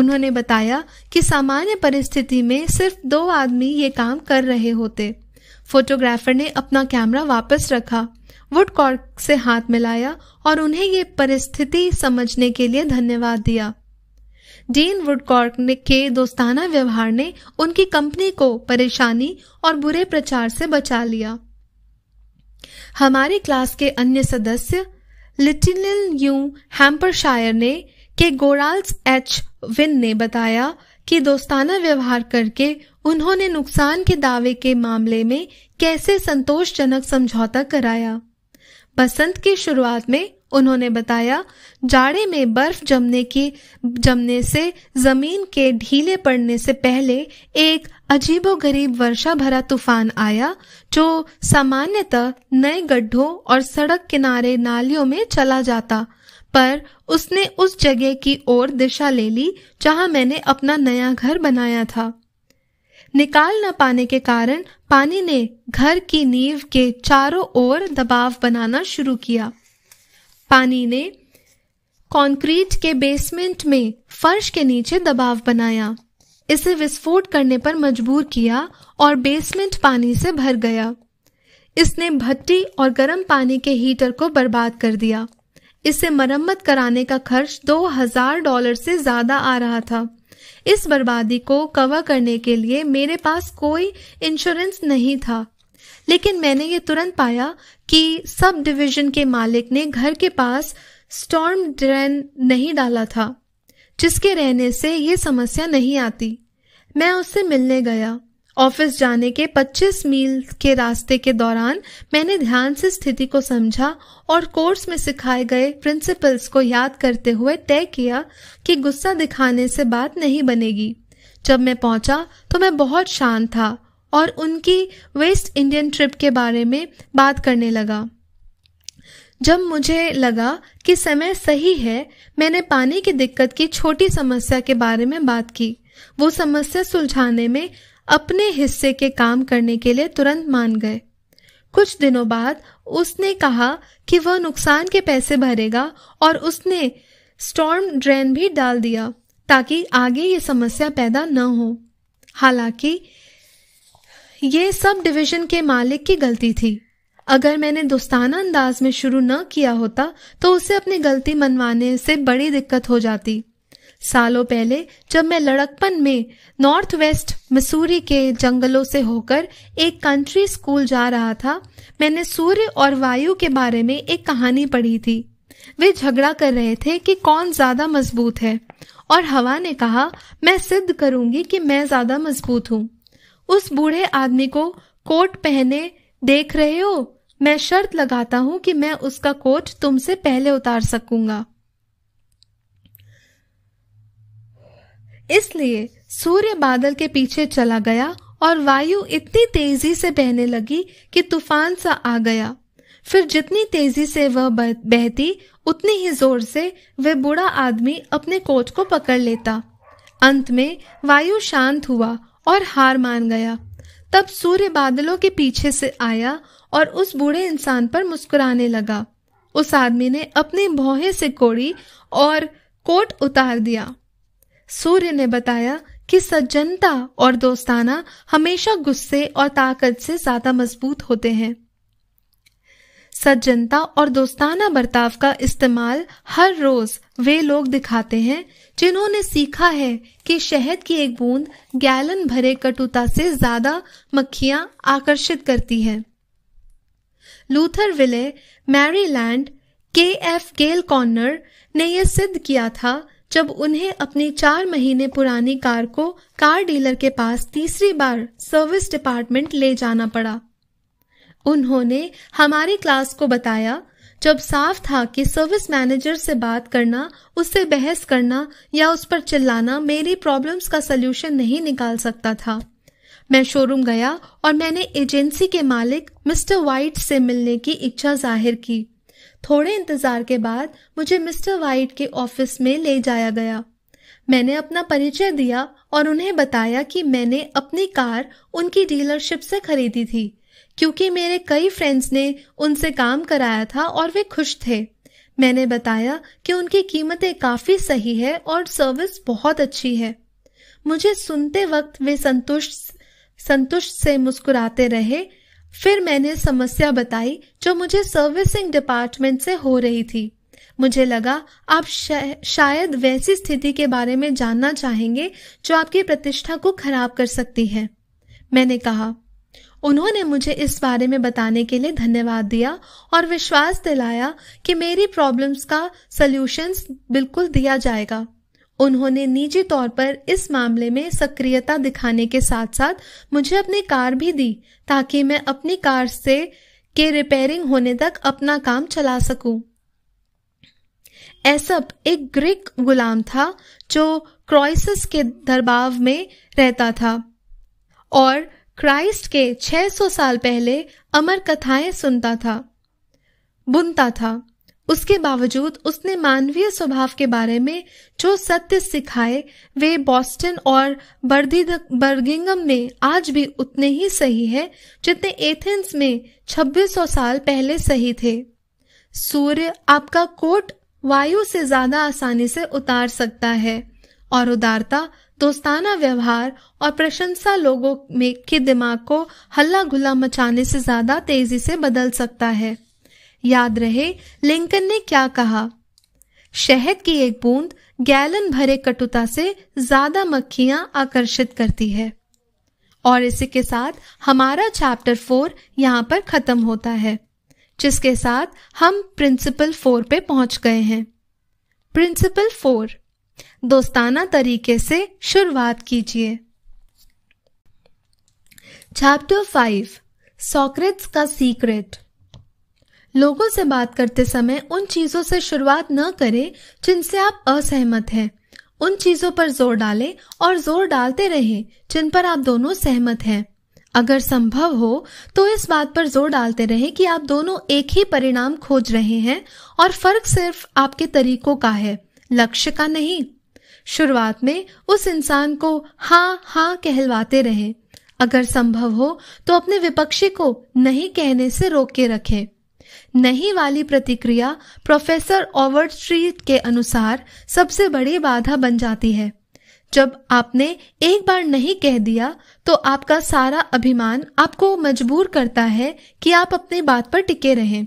A: उन्होंने बताया कि सामान्य परिस्थिति में सिर्फ दो आदमी ये काम कर रहे होते फोटोग्राफर ने अपना कैमरा वापस रखा वुड कॉर्क से हाथ मिलाया और उन्हें ये परिस्थिति समझने के लिए धन्यवाद दिया डीन वुडकॉर्क ने के दोस्ताना व्यवहार ने उनकी कंपनी को परेशानी और बुरे प्रचार से बचा लिया हमारी क्लास के अन्य सदस्य लिटिल यू हैम्परशायर ने के गोराल्स एच विन ने बताया कि दोस्ताना व्यवहार करके उन्होंने नुकसान के दावे के मामले में कैसे संतोषजनक समझौता कराया बसंत की शुरुआत में उन्होंने बताया जाड़े में बर्फ जमने की जमने से जमीन के ढीले पड़ने से पहले एक अजीबोगरीब वर्षा भरा तूफान आया जो सामान्यतः नए गड्ढों और सड़क किनारे नालियों में चला जाता पर उसने उस जगह की ओर दिशा ले ली जहां मैंने अपना नया घर बनाया था निकाल न पाने के कारण पानी ने घर की नींव के चारों ओर दबाव बनाना शुरू किया पानी ने कंक्रीट के बेसमेंट में फर्श के नीचे दबाव बनाया इसे विस्फोट करने पर मजबूर किया और बेसमेंट पानी से भर गया इसने भट्टी और गर्म पानी के हीटर को बर्बाद कर दिया इसे मरम्मत कराने का खर्च 2000 डॉलर से ज्यादा आ रहा था इस बर्बादी को कवर करने के लिए मेरे पास कोई इंश्योरेंस नहीं था लेकिन मैंने ये तुरंत पाया कि सब डिवीजन के मालिक ने घर के पास स्टॉर्म ड्रेन नहीं डाला था जिसके रहने से ये समस्या नहीं आती मैं उससे मिलने गया ऑफिस जाने के 25 मील के रास्ते के दौरान मैंने ध्यान से स्थिति को समझा और कोर्स में सिखाए गए प्रिंसिपल्स को याद करते हुए तय किया कि गुस्सा दिखाने से बात नहीं बनेगी जब मैं पहुंचा तो मैं बहुत शांत था और उनकी वेस्ट इंडियन ट्रिप के बारे में बात करने लगा जब मुझे लगा कि समय सही है मैंने पानी की दिक्कत की छोटी समस्या के बारे में बात की वो समस्या सुलझाने में अपने हिस्से के काम करने के लिए तुरंत मान गए कुछ दिनों बाद उसने कहा कि वह नुकसान के पैसे भरेगा और उसने स्टॉर्म ड्रेन भी डाल दिया ताकि आगे ये समस्या पैदा न हो हालांकि ये सब डिवीजन के मालिक की गलती थी अगर मैंने दोस्ताना अंदाज में शुरू न किया होता तो उसे अपनी गलती मनवाने से बड़ी दिक्कत हो जाती सालों पहले जब मैं लड़कपन में नॉर्थ वेस्ट मसूरी के जंगलों से होकर एक कंट्री स्कूल जा रहा था मैंने सूर्य और वायु के बारे में एक कहानी पढ़ी थी वे झगड़ा कर रहे थे कि कौन ज्यादा मजबूत है और हवा ने कहा मैं सिद्ध करूंगी कि मैं ज्यादा मजबूत हूँ उस बूढ़े आदमी को कोट पहने देख रहे हो मैं शर्त लगाता हूं कि मैं उसका कोट तुमसे पहले उतार सकूंगा इसलिए सूर्य बादल के पीछे चला गया और वायु इतनी तेजी से बहने लगी कि तूफान सा आ गया फिर जितनी तेजी से वह बहती उतनी ही जोर से वह बूढ़ा आदमी अपने कोट को पकड़ लेता अंत में वायु शांत हुआ और हार मान गया तब सूर्य बादलों के पीछे से आया और उस बूढ़े इंसान पर मुस्कुराने लगा उस आदमी ने अपने भौहे से कोड़ी और कोट उतार दिया सूर्य ने बताया कि सज्जनता और दोस्ताना हमेशा गुस्से और ताकत से ज्यादा मजबूत होते हैं सज्जनता और दोस्ताना बर्ताव का इस्तेमाल हर रोज वे लोग दिखाते हैं जिन्होंने सीखा है कि शहद की एक बूंद गैलन भरे कटुता से ज्यादा मक्खियां आकर्षित करती है लूथर विले मैरीलैंड के एफ गेल कॉर्नर ने यह सिद्ध किया था जब उन्हें अपनी चार महीने पुरानी कार को कार डीलर के पास तीसरी बार सर्विस डिपार्टमेंट ले जाना पड़ा उन्होंने हमारी क्लास को बताया जब साफ था कि सर्विस मैनेजर से बात करना उससे बहस करना या उस पर चिल्लाना मेरी प्रॉब्लम्स का सलूशन नहीं निकाल सकता था मैं शोरूम गया और मैंने एजेंसी के मालिक मिस्टर वाइट से मिलने की इच्छा जाहिर की थोड़े इंतजार के बाद मुझे मिस्टर वाइट के ऑफिस में ले जाया गया मैंने अपना परिचय दिया और उन्हें बताया कि मैंने अपनी कार उनकी डीलरशिप से खरीदी थी क्योंकि मेरे कई फ्रेंड्स ने उनसे काम कराया था और वे खुश थे मैंने बताया कि उनकी कीमतें काफ़ी सही है और सर्विस बहुत अच्छी है मुझे सुनते वक्त वे संतुष्ट संतुष्ट से मुस्कुराते रहे फिर मैंने समस्या बताई जो मुझे सर्विसिंग डिपार्टमेंट से हो रही थी मुझे लगा आप शायद वैसी स्थिति के बारे में जानना चाहेंगे जो आपकी प्रतिष्ठा को खराब कर सकती है मैंने कहा उन्होंने मुझे इस बारे में बताने के लिए धन्यवाद दिया और विश्वास दिलाया कि मेरी प्रॉब्लम्स का सल्यूशंस बिल्कुल दिया जाएगा उन्होंने निजी तौर पर इस मामले में सक्रियता दिखाने के साथ साथ मुझे अपनी कार भी दी ताकि मैं अपनी कार से के रिपेयरिंग होने तक अपना काम चला सकूं। एसप एक ग्रीक गुलाम था जो क्रॉइसिस के दरबाव में रहता था और क्राइस्ट के 600 साल पहले अमर कथाएं सुनता था बुनता था उसके बावजूद उसने मानवीय स्वभाव के बारे में जो सत्य सिखाए वे बॉस्टन और बर्गिंगम में आज भी उतने ही सही है जितने एथेंस में 2600 साल पहले सही थे सूर्य आपका कोट वायु से ज्यादा आसानी से उतार सकता है और उदारता दोस्ताना व्यवहार और प्रशंसा लोगों में के दिमाग को हल्ला गुल्ला मचाने से ज्यादा तेजी से बदल सकता है याद रहे लिंकन ने क्या कहा शहद की एक बूंद गैलन भरे कटुता से ज्यादा मक्खियां आकर्षित करती है और इसी के साथ हमारा चैप्टर फोर यहाँ पर खत्म होता है जिसके साथ हम प्रिंसिपल फोर पे पहुंच गए हैं प्रिंसिपल फोर दोस्ताना तरीके से शुरुआत कीजिए चैप्टर फाइव सॉक्रेट्स का सीक्रेट लोगों से बात करते समय उन चीज़ों से शुरुआत न करें जिनसे आप असहमत हैं उन चीज़ों पर जोर डालें और जोर डालते रहें जिन पर आप दोनों सहमत हैं अगर संभव हो तो इस बात पर जोर डालते रहें कि आप दोनों एक ही परिणाम खोज रहे हैं और फर्क सिर्फ आपके तरीकों का है लक्ष्य का नहीं शुरुआत में उस इंसान को हाँ हाँ कहलवाते रहे अगर संभव हो तो अपने विपक्षी को नहीं कहने से रोक के रखे नहीं वाली प्रतिक्रिया प्रोफेसर ओवर्ड स्ट्रीट के अनुसार सबसे बड़ी बाधा बन जाती है जब आपने एक बार नहीं कह दिया तो आपका सारा अभिमान आपको मजबूर करता है कि आप अपनी बात पर टिके रहें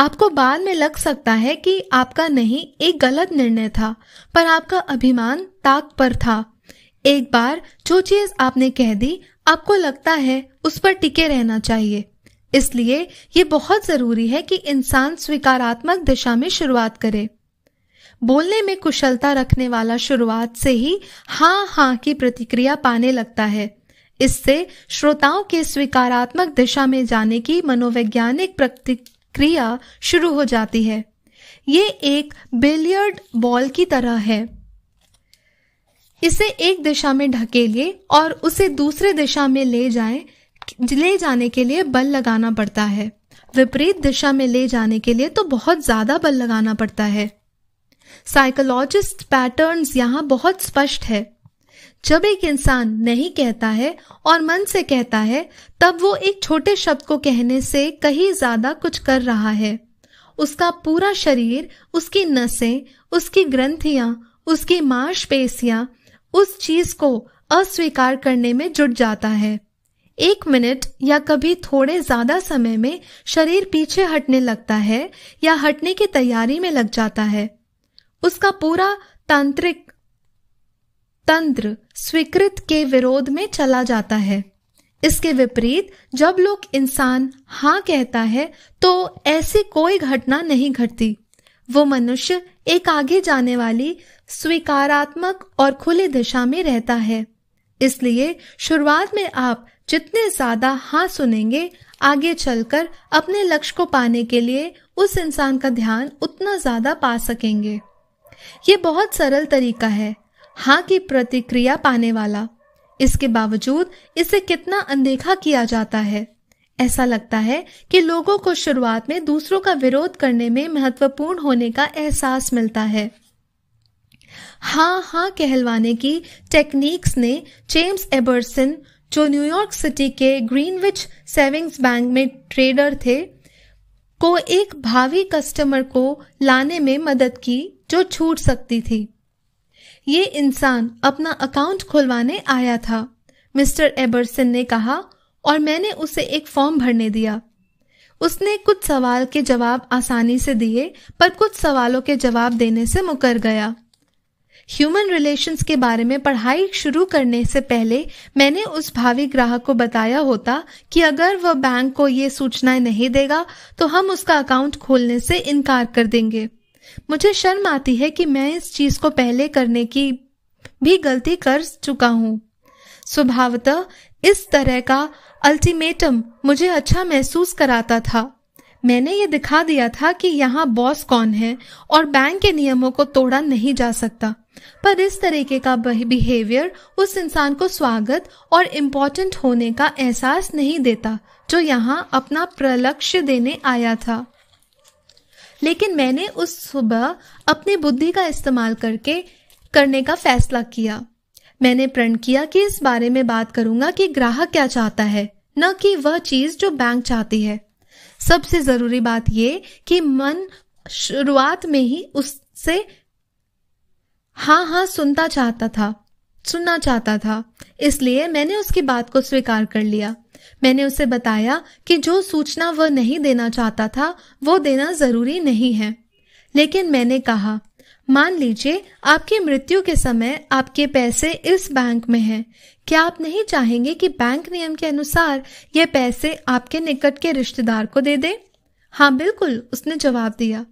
A: आपको बाद में लग सकता है कि आपका नहीं एक गलत निर्णय था पर आपका अभिमान ताक पर था एक बार जो चीज आपने कह दी आपको लगता है उस पर टिके रहना चाहिए इसलिए ये बहुत जरूरी है कि इंसान स्वीकारात्मक दिशा में शुरुआत करे बोलने में कुशलता रखने वाला शुरुआत से ही हाँ हाँ की प्रतिक्रिया पाने लगता है इससे श्रोताओं के स्वीकारात्मक दिशा में जाने की मनोवैज्ञानिक क्रिया शुरू हो जाती है ये एक बिलियर्ड बॉल की तरह है इसे एक दिशा में ढकेलिए और उसे दूसरे दिशा में ले जाए ले जाने के लिए बल लगाना पड़ता है विपरीत दिशा में ले जाने के लिए तो बहुत ज्यादा बल लगाना पड़ता है साइकोलॉजिस्ट पैटर्न्स यहां बहुत स्पष्ट है जब एक इंसान नहीं कहता है और मन से कहता है तब वो एक छोटे शब्द को कहने से कहीं ज्यादा कुछ कर रहा है उसका पूरा शरीर उसकी नसें उसकी ग्रंथियां उसकी मांसपेशियां उस चीज को अस्वीकार करने में जुट जाता है एक मिनट या कभी थोड़े ज्यादा समय में शरीर पीछे हटने लगता है या हटने की तैयारी में लग जाता है उसका पूरा तांत्रिक तंत्र स्वीकृत के विरोध में चला जाता है इसके विपरीत जब लोग इंसान हाँ कहता है तो ऐसी कोई घटना नहीं घटती वो मनुष्य एक आगे जाने वाली स्वीकारात्मक और खुली दिशा में रहता है इसलिए शुरुआत में आप जितने ज्यादा हाँ सुनेंगे आगे चलकर अपने लक्ष्य को पाने के लिए उस इंसान का ध्यान उतना ज्यादा पा सकेंगे ये बहुत सरल तरीका है हाँ की प्रतिक्रिया पाने वाला इसके बावजूद इसे कितना अनदेखा किया जाता है ऐसा लगता है कि लोगों को शुरुआत में दूसरों का विरोध करने में महत्वपूर्ण होने का एहसास मिलता है हाँ हाँ कहलवाने की टेक्निक्स ने जेम्स एबर्सन जो न्यूयॉर्क सिटी के ग्रीनविच सेविंग्स बैंक में ट्रेडर थे को एक भावी कस्टमर को लाने में मदद की जो छूट सकती थी ये इंसान अपना अकाउंट खुलवाने आया था मिस्टर एबरसन ने कहा और मैंने उसे एक फॉर्म भरने दिया उसने कुछ सवाल के जवाब आसानी से दिए पर कुछ सवालों के जवाब देने से मुकर गया ह्यूमन रिलेशंस के बारे में पढ़ाई शुरू करने से पहले मैंने उस भावी ग्राहक को बताया होता कि अगर वह बैंक को ये सूचनाएं नहीं देगा तो हम उसका अकाउंट खोलने से इनकार कर देंगे मुझे शर्म आती है कि मैं इस चीज को पहले करने की भी गलती कर चुका हूँ स्वभावतः इस तरह का अल्टीमेटम मुझे अच्छा महसूस कराता था मैंने ये दिखा दिया था कि यहाँ बॉस कौन है और बैंक के नियमों को तोड़ा नहीं जा सकता पर इस तरीके का बिहेवियर उस इंसान को स्वागत और इम्पोर्टेंट होने का एहसास नहीं देता जो यहाँ अपना प्रलक्ष्य देने आया था लेकिन मैंने उस सुबह अपनी बुद्धि का इस्तेमाल करके करने का फैसला किया मैंने प्रण किया कि इस बारे में बात करूंगा कि ग्राहक क्या चाहता है न कि वह चीज जो बैंक चाहती है सबसे जरूरी बात यह कि मन शुरुआत में ही उससे हाँ हाँ सुनता चाहता था सुनना चाहता था इसलिए मैंने उसकी बात को स्वीकार कर लिया मैंने उसे बताया कि जो सूचना वह नहीं देना चाहता था वो देना ज़रूरी नहीं है लेकिन मैंने कहा मान लीजिए आपकी मृत्यु के समय आपके पैसे इस बैंक में हैं क्या आप नहीं चाहेंगे कि बैंक नियम के अनुसार ये पैसे आपके निकट के रिश्तेदार को दे दें हाँ बिल्कुल उसने जवाब दिया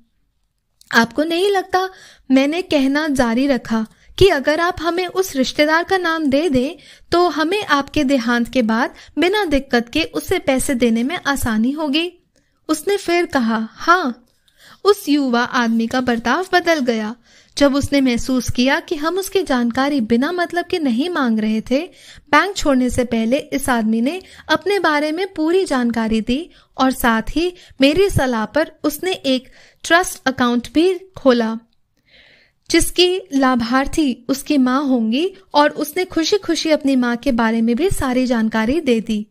A: आपको नहीं लगता मैंने कहना जारी रखा कि अगर आप हमें उस रिश्तेदार का नाम दे दें तो हमें आपके देहांत के बाद बिना दिक्कत के उसे पैसे देने में आसानी होगी उसने फिर कहा हाँ उस युवा आदमी का बर्ताव बदल गया जब उसने महसूस किया कि हम उसकी जानकारी बिना मतलब के नहीं मांग रहे थे बैंक छोड़ने से पहले इस आदमी ने अपने बारे में पूरी जानकारी दी और साथ ही मेरी सलाह पर उसने एक ट्रस्ट अकाउंट भी खोला जिसके लाभार्थी उसकी माँ होंगी और उसने खुशी खुशी अपनी माँ के बारे में भी सारी जानकारी दे दी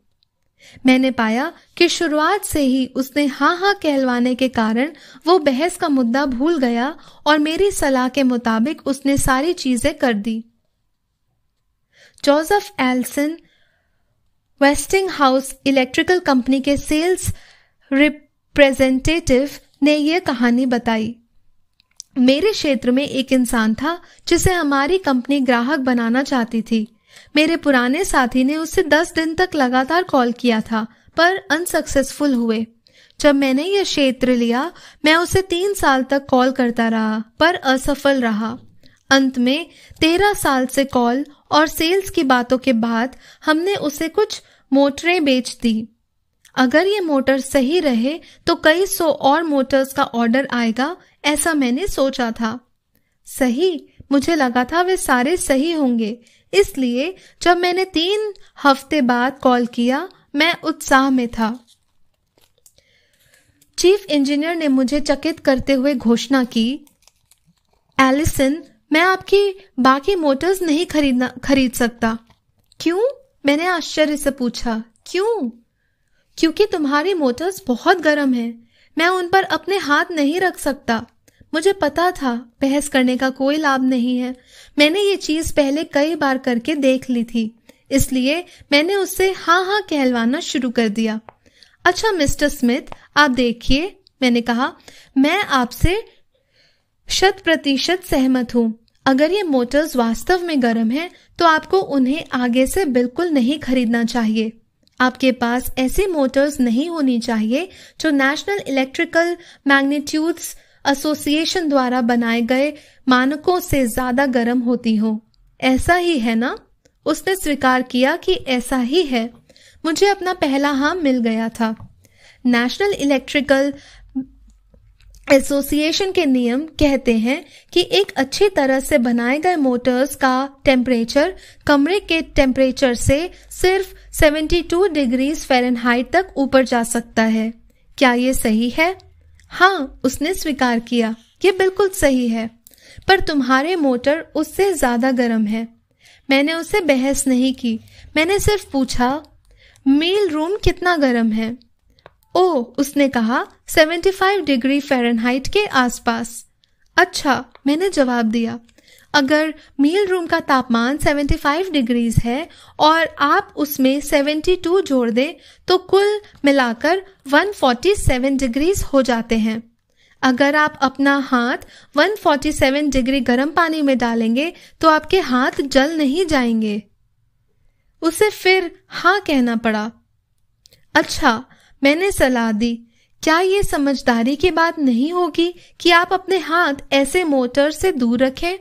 A: मैंने पाया कि शुरुआत से ही उसने हाँ हाँ कहलवाने के कारण वो बहस का मुद्दा भूल गया और मेरी सलाह के मुताबिक उसने सारी चीजें कर दी Joseph Allison Westinghouse electrical company के सेल्स रिप्रेजेंटेटिव ने यह कहानी बताई मेरे क्षेत्र में एक इंसान था जिसे हमारी कंपनी ग्राहक बनाना चाहती थी मेरे पुराने साथी ने उससे दस दिन तक लगातार कॉल किया था पर अनसक्सेसफुल हुए जब मैंने यह क्षेत्र लिया मैं उसे तीन साल तक कॉल करता रहा पर असफल रहा अंत में तेरह साल से कॉल और सेल्स की बातों के बाद हमने उसे कुछ मोटरें बेच दी अगर ये मोटर सही रहे तो कई सौ और मोटर्स का ऑर्डर आएगा ऐसा मैंने सोचा था सही मुझे लगा था वे सारे सही होंगे इसलिए जब मैंने तीन हफ्ते बाद कॉल किया मैं उत्साह में था चीफ इंजीनियर ने मुझे चकित करते हुए घोषणा की एलिसन मैं आपकी बाकी मोटर्स नहीं खरीदना खरीद सकता क्यों मैंने आश्चर्य से पूछा क्यों क्योंकि तुम्हारी मोटर्स बहुत गर्म हैं मैं उन पर अपने हाथ नहीं रख सकता मुझे पता था बहस करने का कोई लाभ नहीं है मैंने ये चीज पहले कई बार करके देख ली थी इसलिए मैंने उससे हाँ हाँ कहलवाना शुरू कर दिया अच्छा मिस्टर स्मिथ आप देखिए मैंने कहा मैं आपसे शत प्रतिशत सहमत हूँ अगर ये मोटर्स वास्तव में गर्म हैं, तो आपको उन्हें आगे से बिल्कुल नहीं खरीदना चाहिए आपके पास ऐसे मोटर्स नहीं होनी चाहिए जो नेशनल इलेक्ट्रिकल मैग्नीट्यूड्स एसोसिएशन द्वारा बनाए गए मानकों से ज्यादा गर्म होती हो ऐसा ही है ना उसने स्वीकार किया कि ऐसा ही है मुझे अपना पहला हाँ मिल गया था नेशनल इलेक्ट्रिकल एसोसिएशन के नियम कहते हैं कि एक अच्छी तरह से बनाए गए मोटर्स का टेम्परेचर कमरे के टेम्परेचर से सिर्फ 72 डिग्री फ़ारेनहाइट तक ऊपर जा सकता है क्या ये सही है हाँ उसने स्वीकार किया ये बिल्कुल सही है पर तुम्हारे मोटर उससे ज़्यादा गर्म है मैंने उसे बहस नहीं की मैंने सिर्फ पूछा मेल रूम कितना गर्म है ओ उसने कहा 75 डिग्री फ़ारेनहाइट के आसपास अच्छा मैंने जवाब दिया अगर मील रूम का तापमान 75 डिग्रीज है और आप उसमें 72 जोड़ दें तो कुल मिलाकर 147 डिग्रीज हो जाते हैं अगर आप अपना हाथ 147 डिग्री गर्म पानी में डालेंगे तो आपके हाथ जल नहीं जाएंगे उसे फिर हाँ कहना पड़ा अच्छा मैंने सलाह दी क्या ये समझदारी की बात नहीं होगी कि आप अपने हाथ ऐसे मोटर से दूर रखें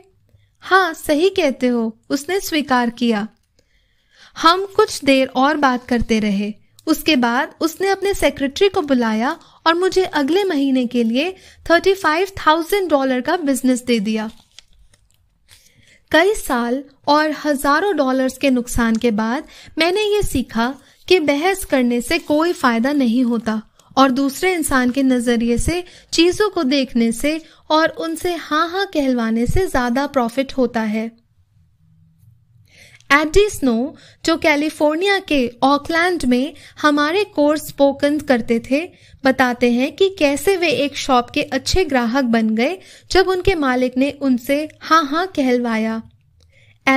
A: हाँ सही कहते हो उसने स्वीकार किया हम कुछ देर और बात करते रहे उसके बाद उसने अपने सेक्रेटरी को बुलाया और मुझे अगले महीने के लिए थर्टी फाइव थाउजेंड डॉलर का बिजनेस दे दिया कई साल और हजारों डॉलर्स के नुकसान के बाद मैंने ये सीखा कि बहस करने से कोई फायदा नहीं होता और दूसरे इंसान के नज़रिए से चीज़ों को देखने से और उनसे हाँ हाँ कहलवाने से ज़्यादा प्रॉफिट होता है एडी स्नो जो कैलिफोर्निया के ऑकलैंड में हमारे कोर्स स्पोकन करते थे बताते हैं कि कैसे वे एक शॉप के अच्छे ग्राहक बन गए जब उनके मालिक ने उनसे हाँ हाँ कहलवाया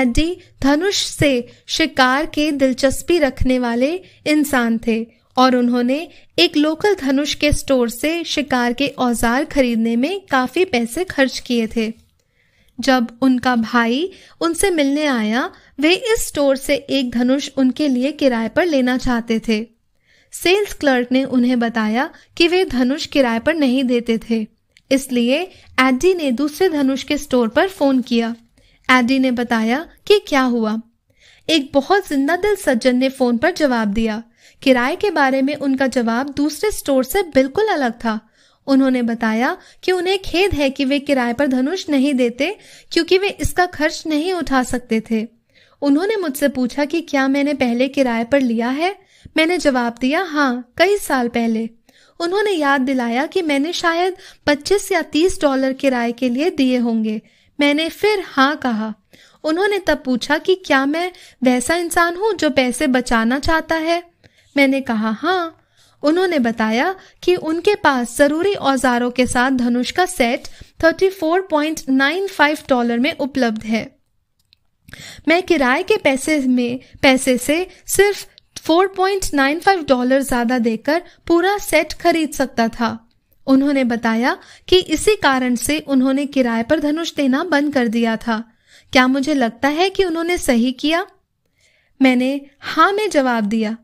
A: एडी धनुष से शिकार के दिलचस्पी रखने वाले इंसान थे और उन्होंने एक लोकल धनुष के स्टोर से शिकार के औजार खरीदने में काफी पैसे खर्च किए थे जब उनका भाई उनसे मिलने आया वे इस स्टोर से एक धनुष उनके लिए किराए पर लेना चाहते थे सेल्स क्लर्क ने उन्हें बताया कि वे धनुष किराए पर नहीं देते थे इसलिए एडी ने दूसरे धनुष के स्टोर पर फोन किया एडी ने बताया कि क्या हुआ एक बहुत जिंदा दिल सज्जन ने फोन पर जवाब दिया किराए के बारे में उनका जवाब दूसरे स्टोर से बिल्कुल अलग था उन्होंने बताया कि उन्हें खेद है कि वे किराए पर धनुष नहीं देते क्योंकि वे इसका खर्च नहीं उठा सकते थे उन्होंने मुझसे पूछा कि क्या मैंने पहले किराए पर लिया है मैंने जवाब दिया हाँ कई साल पहले उन्होंने याद दिलाया कि मैंने शायद 25 या 30 डॉलर किराए के लिए दिए होंगे मैंने फिर हाँ कहा उन्होंने तब पूछा कि क्या मैं वैसा इंसान हूँ जो पैसे बचाना चाहता है मैंने कहा हाँ उन्होंने बताया कि उनके पास जरूरी औजारों के साथ धनुष का सेट 34.95 डॉलर में उपलब्ध है मैं किराए के पैसे में पैसे से सिर्फ 4.95 डॉलर ज्यादा देकर पूरा सेट खरीद सकता था उन्होंने बताया कि इसी कारण से उन्होंने किराए पर धनुष देना बंद कर दिया था क्या मुझे लगता है कि उन्होंने सही किया मैंने हाँ में जवाब दिया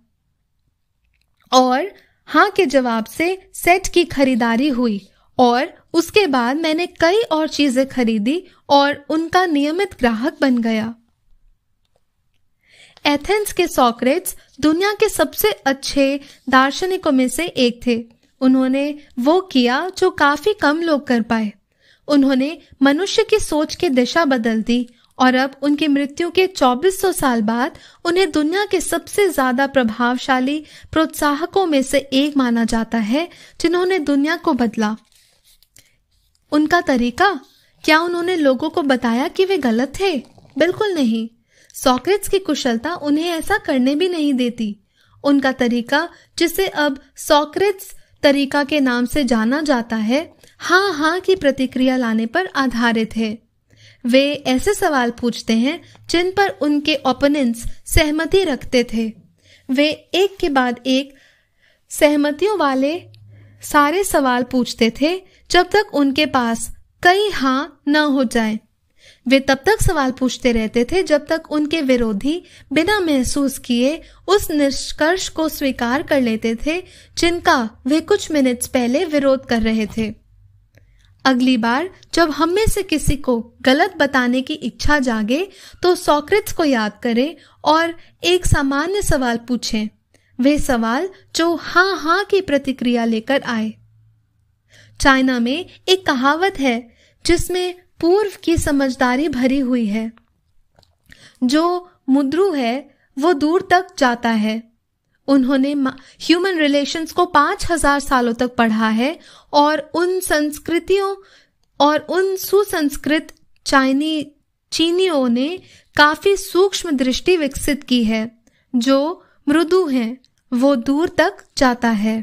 A: और हाँ के जवाब से सेट की खरीदारी हुई और उसके बाद मैंने कई और चीजें खरीदी और उनका नियमित ग्राहक बन गया एथेंस के सॉक्रेट्स दुनिया के सबसे अच्छे दार्शनिकों में से एक थे उन्होंने वो किया जो काफी कम लोग कर पाए उन्होंने मनुष्य की सोच की दिशा बदल दी और अब उनकी मृत्यु के 2400 साल बाद उन्हें दुनिया के सबसे ज्यादा प्रभावशाली प्रोत्साहकों में से एक माना जाता है जिन्होंने दुनिया को बदला उनका तरीका क्या उन्होंने लोगों को बताया कि वे गलत थे बिल्कुल नहीं सॉक्रेट्स की कुशलता उन्हें ऐसा करने भी नहीं देती उनका तरीका जिसे अब सॉक्रेट्स तरीका के नाम से जाना जाता है हाँ हाँ की प्रतिक्रिया लाने पर आधारित है वे ऐसे सवाल पूछते हैं जिन पर उनके ओपोनेंट्स सहमति रखते थे वे एक के बाद एक सहमतियों वाले सारे सवाल पूछते थे जब तक उनके पास कई हाँ न हो जाए वे तब तक सवाल पूछते रहते थे जब तक उनके विरोधी बिना महसूस किए उस निष्कर्ष को स्वीकार कर लेते थे जिनका वे कुछ मिनट्स पहले विरोध कर रहे थे अगली बार जब हम में से किसी को गलत बताने की इच्छा जागे तो सॉक्रेट्स को याद करें और एक सामान्य सवाल पूछें वे सवाल जो हाँ हाँ की प्रतिक्रिया लेकर आए चाइना में एक कहावत है जिसमें पूर्व की समझदारी भरी हुई है जो मुद्रू है वो दूर तक जाता है उन्होंने ह्यूमन रिलेशंस को पांच हजार सालों तक पढ़ा है और उन संस्कृतियों और उन सुसंस्कृत चाइनी चीनियों ने काफी सूक्ष्म दृष्टि विकसित की है जो मृदु है वो दूर तक जाता है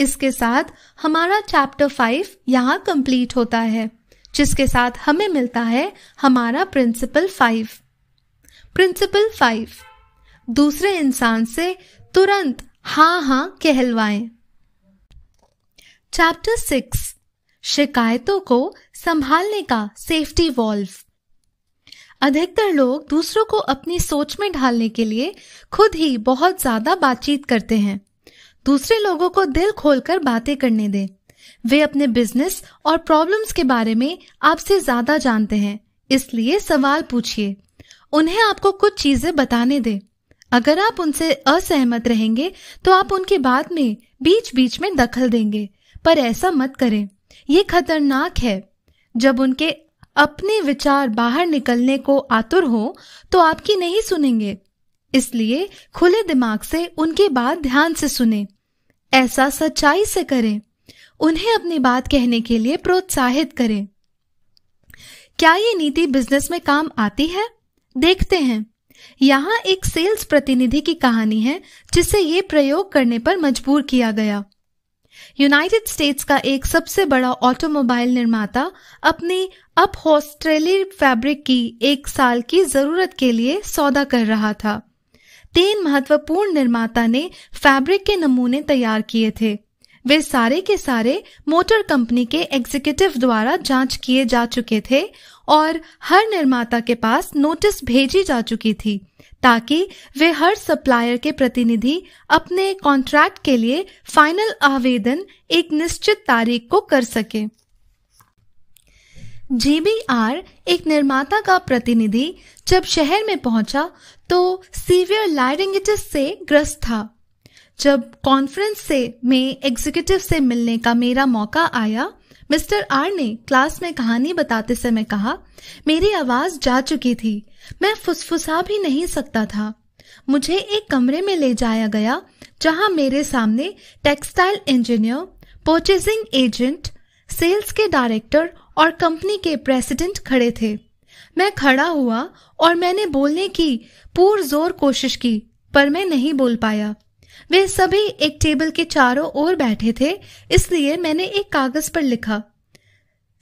A: इसके साथ हमारा चैप्टर फाइव यहाँ कंप्लीट होता है जिसके साथ हमें मिलता है हमारा प्रिंसिपल फाइव प्रिंसिपल फाइव दूसरे इंसान से तुरंत हाँ हाँ कहलवाएं चैप्टर सिक्स शिकायतों को संभालने का सेफ्टी वॉल्व अधिकतर लोग दूसरों को अपनी सोच में ढालने के लिए खुद ही बहुत ज्यादा बातचीत करते हैं दूसरे लोगों को दिल खोलकर बातें करने दें वे अपने बिजनेस और प्रॉब्लम्स के बारे में आपसे ज्यादा जानते हैं इसलिए सवाल पूछिए उन्हें आपको कुछ चीजें बताने दें अगर आप उनसे असहमत रहेंगे तो आप उनकी बात में बीच बीच में दखल देंगे पर ऐसा मत करें ये खतरनाक है जब उनके अपने विचार बाहर निकलने को आतुर हो तो आपकी नहीं सुनेंगे इसलिए खुले दिमाग से उनकी बात ध्यान से सुने ऐसा सच्चाई से करें उन्हें अपनी बात कहने के लिए प्रोत्साहित करें क्या ये नीति बिजनेस में काम आती है देखते हैं यहाँ एक सेल्स प्रतिनिधि की कहानी है जिसे ये प्रयोग करने पर मजबूर किया गया यूनाइटेड स्टेट्स का एक सबसे बड़ा ऑटोमोबाइल निर्माता अपनी अप हॉस्ट्रेली फैब्रिक की एक साल की जरूरत के लिए सौदा कर रहा था तीन महत्वपूर्ण निर्माता ने फैब्रिक के नमूने तैयार किए थे वे सारे के सारे मोटर कंपनी के एग्जीक्यूटिव द्वारा जांच किए जा चुके थे और हर निर्माता के पास नोटिस भेजी जा चुकी थी ताकि वे हर सप्लायर के प्रतिनिधि अपने कॉन्ट्रैक्ट के लिए फाइनल आवेदन एक निश्चित तारीख को कर सके जीबीआर एक निर्माता का प्रतिनिधि जब शहर में पहुंचा तो सीवियर लाइरिंगिटिस से ग्रस्त था जब कॉन्फ्रेंस से में एग्जीक्यूटिव से मिलने का मेरा मौका आया मिस्टर आर ने क्लास में कहानी बताते समय कहा मेरी आवाज जा चुकी थी मैं फुसफुसा भी नहीं सकता था मुझे एक कमरे में ले जाया गया जहां मेरे सामने textile engineer purchasing agent sales के डायरेक्टर और कंपनी के प्रेसिडेंट खड़े थे मैं खड़ा हुआ और मैंने बोलने की पूर जोर कोशिश की पर मैं नहीं बोल पाया वे सभी एक टेबल के चारों ओर बैठे थे इसलिए मैंने एक कागज पर लिखा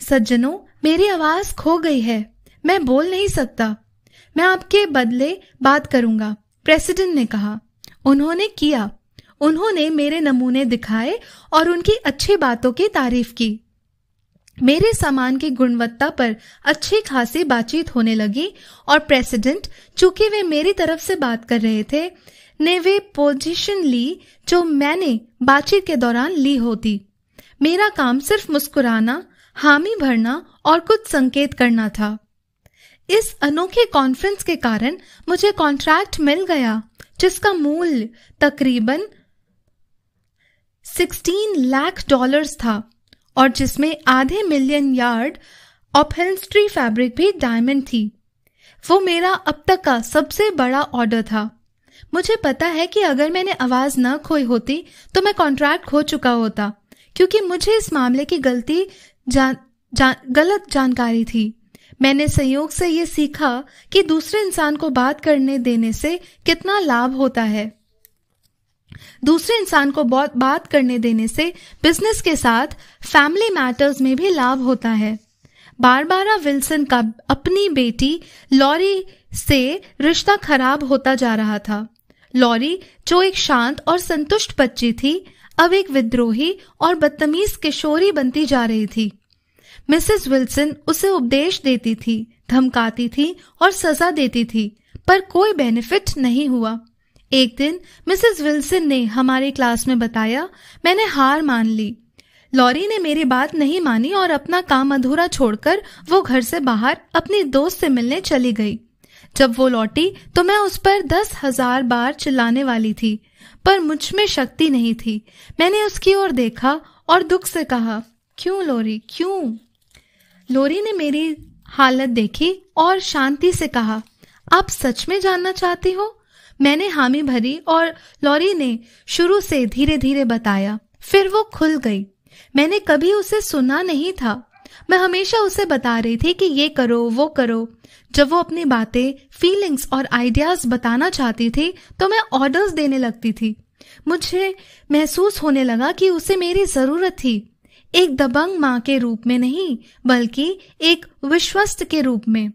A: सज्जनों मेरी आवाज खो गई है मैं बोल नहीं सकता मैं आपके बदले बात करूंगा प्रेसिडेंट ने कहा उन्होंने किया उन्होंने मेरे नमूने दिखाए और उनकी अच्छी बातों की तारीफ की मेरे सामान की गुणवत्ता पर अच्छी खासी बातचीत होने लगी और प्रेसिडेंट चूंकि वे मेरी तरफ से बात कर रहे थे ने वे पोजीशन ली जो मैंने बातचीत के दौरान ली होती मेरा काम सिर्फ मुस्कुराना हामी भरना और कुछ संकेत करना था इस अनोखे कॉन्फ्रेंस के कारण मुझे कॉन्ट्रैक्ट मिल गया जिसका मूल्य तकरीबन 16 लाख डॉलर्स था और जिसमें आधे मिलियन यार्ड ऑफहेंस्ट्री फैब्रिक भी डायमंड थी वो मेरा अब तक का सबसे बड़ा ऑर्डर था मुझे पता है कि अगर मैंने आवाज न खोई होती तो मैं कॉन्ट्रैक्ट खो चुका होता क्योंकि मुझे इस मामले की गलती जान, जान गलत जानकारी थी मैंने संयोग से ये सीखा कि दूसरे इंसान को बात करने देने से कितना लाभ होता है दूसरे इंसान को बहुत बात करने देने से बिजनेस के साथ फैमिली मैटर्स में भी लाभ होता है बारबारा विल्सन का अपनी बेटी लॉरी से रिश्ता खराब होता जा रहा था लॉरी जो एक शांत और संतुष्ट बच्ची थी अब एक विद्रोही और बदतमीज किशोरी बनती जा रही थी मिसेस विल्सन उसे उपदेश देती थी धमकाती थी और सजा देती थी पर कोई बेनिफिट नहीं हुआ एक दिन मिसेस विल्सन ने हमारे क्लास में बताया मैंने हार मान ली लॉरी ने मेरी बात नहीं मानी और अपना काम अधूरा छोड़कर वो घर से बाहर अपनी दोस्त से मिलने चली गई जब वो लौटी तो मैं उस पर दस हजार बार चिल्लाने वाली थी पर मुझ में शक्ति नहीं थी मैंने उसकी ओर देखा और दुख से कहा क्यों लोरी क्यों लोरी ने मेरी हालत देखी और शांति से कहा आप सच में जानना चाहती हो मैंने हामी भरी और लॉरी ने शुरू से धीरे धीरे बताया फिर वो खुल गई मैंने कभी उसे सुना नहीं था मैं हमेशा उसे बता रही थी कि ये करो वो करो जब वो अपनी बातें फीलिंग्स और आइडियाज बताना चाहती थी तो मैं ऑर्डर्स देने लगती थी मुझे महसूस होने लगा कि उसे मेरी जरूरत थी एक दबंग माँ के रूप में नहीं बल्कि एक विश्वस्त के रूप में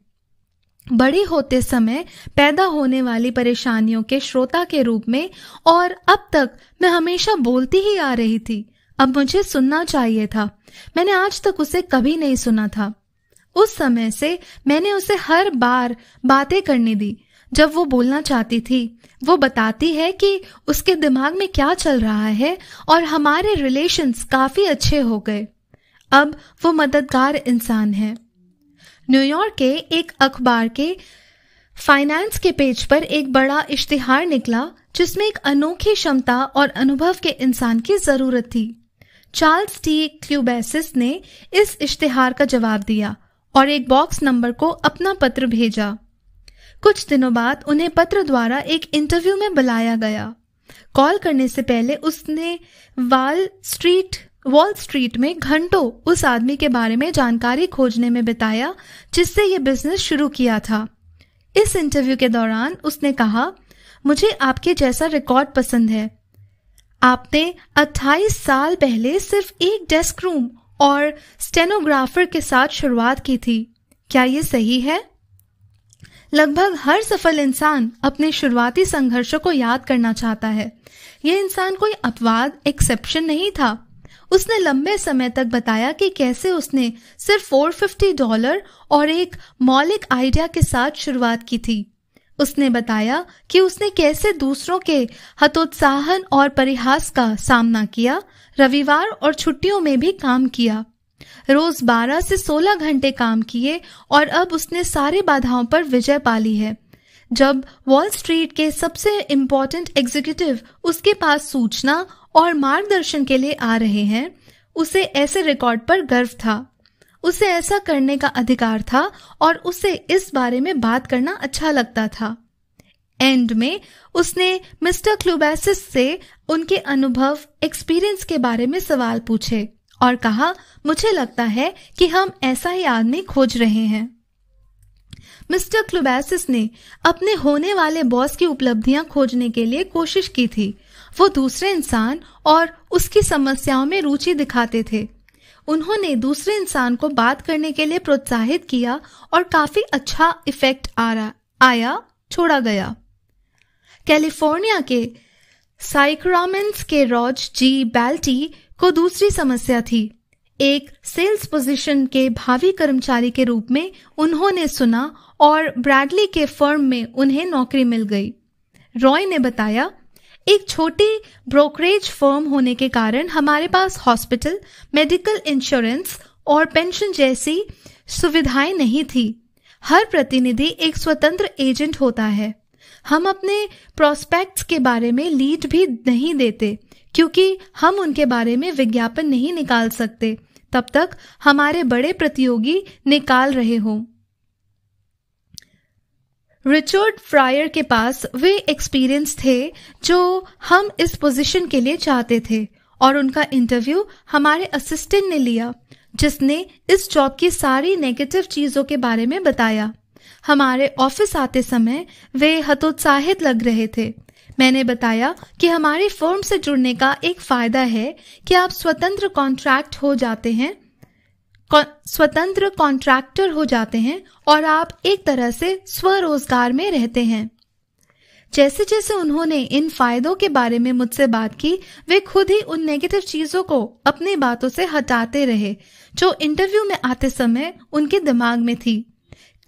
A: बड़े होते समय पैदा होने वाली परेशानियों के श्रोता के रूप में और अब तक मैं हमेशा बोलती ही आ रही थी अब मुझे सुनना चाहिए था मैंने आज तक उसे कभी नहीं सुना था उस समय से मैंने उसे हर बार बातें करने दी जब वो बोलना चाहती थी वो बताती है कि उसके दिमाग में क्या चल रहा है और हमारे रिलेशन काफ़ी अच्छे हो गए अब वो मददगार इंसान है न्यूयॉर्क के एक अखबार के फाइनेंस के पेज पर एक बड़ा इश्तिहार निकला जिसमें एक अनोखी क्षमता और अनुभव के इंसान की ज़रूरत थी चार्ल्स टी क्ल्यूबेसिस ने इस इश्तिहार का जवाब दिया और एक बॉक्स नंबर को अपना पत्र भेजा कुछ दिनों बाद उन्हें पत्र द्वारा एक इंटरव्यू में बुलाया गया कॉल करने से पहले उसने वाल स्ट्रीट वॉल स्ट्रीट में घंटों उस आदमी के बारे में जानकारी खोजने में बिताया जिससे यह बिजनेस शुरू किया था इस इंटरव्यू के दौरान उसने कहा मुझे आपके जैसा रिकॉर्ड पसंद है आपने 28 साल पहले सिर्फ एक डेस्क रूम और स्टेनोग्राफर के साथ शुरुआत की थी क्या ये सही है लगभग हर सफल इंसान अपने शुरुआती संघर्षों को याद करना चाहता है यह इंसान कोई अपवाद एक्सेप्शन नहीं था उसने लंबे समय तक बताया कि कैसे उसने सिर्फ 450 डॉलर और एक मौलिक आइडिया के साथ शुरुआत की थी उसने बताया कि उसने कैसे दूसरों के हतोत्साहन और परिहास का सामना किया रविवार और छुट्टियों में भी काम किया रोज 12 से 16 घंटे काम किए और अब उसने सारे बाधाओं पर विजय पाली है जब वॉल स्ट्रीट के सबसे इम्पोर्टेंट एग्जीक्यूटिव उसके पास सूचना और मार्गदर्शन के लिए आ रहे हैं उसे ऐसे रिकॉर्ड पर गर्व था उसे ऐसा करने का अधिकार था और उसे इस बारे में बात करना अच्छा लगता था एंड में उसने मिस्टर क्लूबैसिस से उनके अनुभव एक्सपीरियंस के बारे में सवाल पूछे और कहा मुझे लगता है कि हम ऐसा ही आदमी खोज रहे हैं मिस्टर क्लुबैसिस ने अपने होने वाले बॉस की उपलब्धियां खोजने के लिए कोशिश की थी वो दूसरे इंसान और उसकी समस्याओं में रुचि दिखाते थे उन्होंने दूसरे इंसान को बात करने के लिए प्रोत्साहित किया और काफी अच्छा इफेक्ट आ रहा आया छोड़ा गया कैलिफोर्निया के साइक्रामेंस के रॉज जी बैल्टी को दूसरी समस्या थी एक सेल्स पोजीशन के भावी कर्मचारी के रूप में उन्होंने सुना और ब्रैडली के फर्म में उन्हें नौकरी मिल गई रॉय ने बताया एक छोटी ब्रोकरेज फर्म होने के कारण हमारे पास हॉस्पिटल मेडिकल इंश्योरेंस और पेंशन जैसी सुविधाएं नहीं थी हर प्रतिनिधि एक स्वतंत्र एजेंट होता है हम अपने प्रोस्पेक्ट्स के बारे में लीड भी नहीं देते क्योंकि हम उनके बारे में विज्ञापन नहीं निकाल सकते तब तक हमारे बड़े प्रतियोगी निकाल रहे हों रिचर्ड फ्रायर के पास वे एक्सपीरियंस थे जो हम इस पोजीशन के लिए चाहते थे और उनका इंटरव्यू हमारे असिस्टेंट ने लिया जिसने इस जॉब की सारी नेगेटिव चीजों के बारे में बताया हमारे ऑफिस आते समय वे हतोत्साहित लग रहे थे मैंने बताया कि हमारी फर्म से जुड़ने का एक फायदा है कि आप स्वतंत्र कॉन्ट्रैक्ट हो जाते हैं स्वतंत्र कॉन्ट्रैक्टर हो जाते हैं और आप एक तरह से स्वरोजगार में रहते हैं जैसे जैसे उन्होंने इन फायदों के बारे में मुझसे बात की वे खुद ही उन नेगेटिव चीजों को अपनी बातों से हटाते रहे जो इंटरव्यू में आते समय उनके दिमाग में थी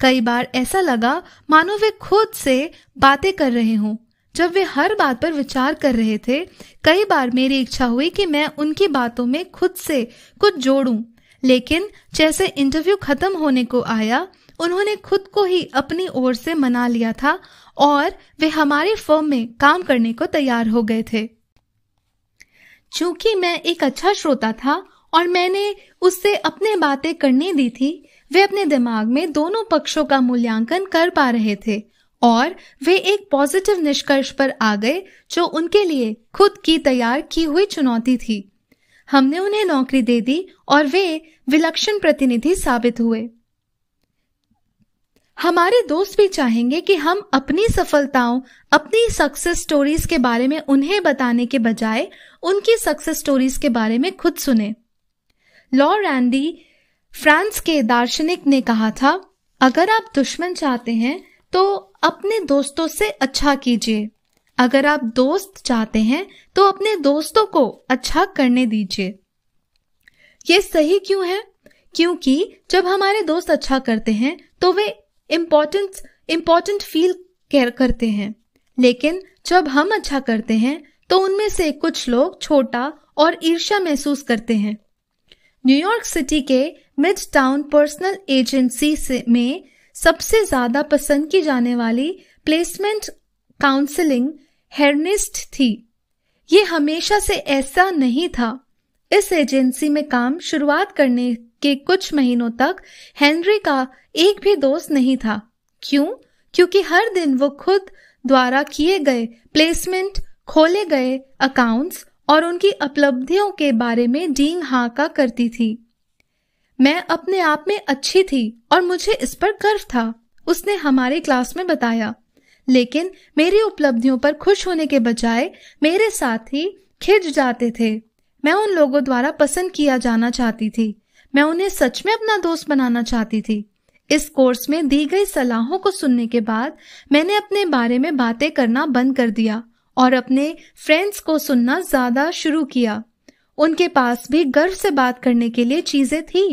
A: कई बार ऐसा लगा मानो वे खुद से बातें कर रहे हों जब वे हर बात पर विचार कर रहे थे कई बार मेरी इच्छा हुई कि मैं उनकी बातों में खुद से कुछ जोड़ूं लेकिन जैसे इंटरव्यू खत्म होने को आया उन्होंने खुद को ही अपनी ओर से मना लिया था और वे हमारे फर्म में काम करने को तैयार हो गए थे चूंकि मैं एक अच्छा श्रोता था और मैंने उससे अपने बातें करने दी थी वे अपने दिमाग में दोनों पक्षों का मूल्यांकन कर पा रहे थे और वे एक पॉजिटिव निष्कर्ष पर आ गए जो उनके लिए खुद की तैयार की हुई चुनौती थी हमने उन्हें नौकरी दे दी और वे विलक्षण प्रतिनिधि साबित हुए हमारे दोस्त भी चाहेंगे कि हम अपनी सफलताओं अपनी सक्सेस स्टोरीज के बारे में उन्हें बताने के बजाय उनकी सक्सेस स्टोरीज के बारे में खुद सुने लॉ रैंडी फ्रांस के दार्शनिक ने कहा था अगर आप दुश्मन चाहते हैं तो अपने दोस्तों से अच्छा कीजिए अगर आप दोस्त चाहते हैं तो अपने दोस्तों को अच्छा करने दीजिए ये सही क्यों है क्योंकि जब हमारे दोस्त अच्छा करते हैं तो वे इम्पोर्टेंट इम्पोर्टेंट फील करते हैं लेकिन जब हम अच्छा करते हैं तो उनमें से कुछ लोग छोटा और ईर्ष्या महसूस करते हैं न्यूयॉर्क सिटी के मिड टाउन पर्सनल एजेंसी से में सबसे ज्यादा पसंद की जाने वाली प्लेसमेंट काउंसलिंग हेरनेस्ट थी ये हमेशा से ऐसा नहीं था इस एजेंसी में काम शुरुआत करने के कुछ महीनों तक हेनरी का एक भी दोस्त नहीं था क्यों क्योंकि हर दिन वो खुद द्वारा किए गए प्लेसमेंट खोले गए अकाउंट्स और उनकी उपलब्धियों के बारे में डींग हाका करती थी मैं अपने आप में अच्छी थी और मुझे इस पर गर्व था उसने हमारे क्लास में बताया लेकिन मेरी उपलब्धियों पर खुश होने के बजाय मेरे साथ ही खिंच जाते थे मैं उन लोगों द्वारा पसंद किया जाना चाहती थी मैं उन्हें सच में अपना दोस्त बनाना चाहती थी इस कोर्स में दी गई सलाहों को सुनने के बाद मैंने अपने बारे में बातें करना बंद कर दिया और अपने फ्रेंड्स को सुनना ज्यादा शुरू किया उनके पास भी गर्व से बात करने के लिए चीजें थी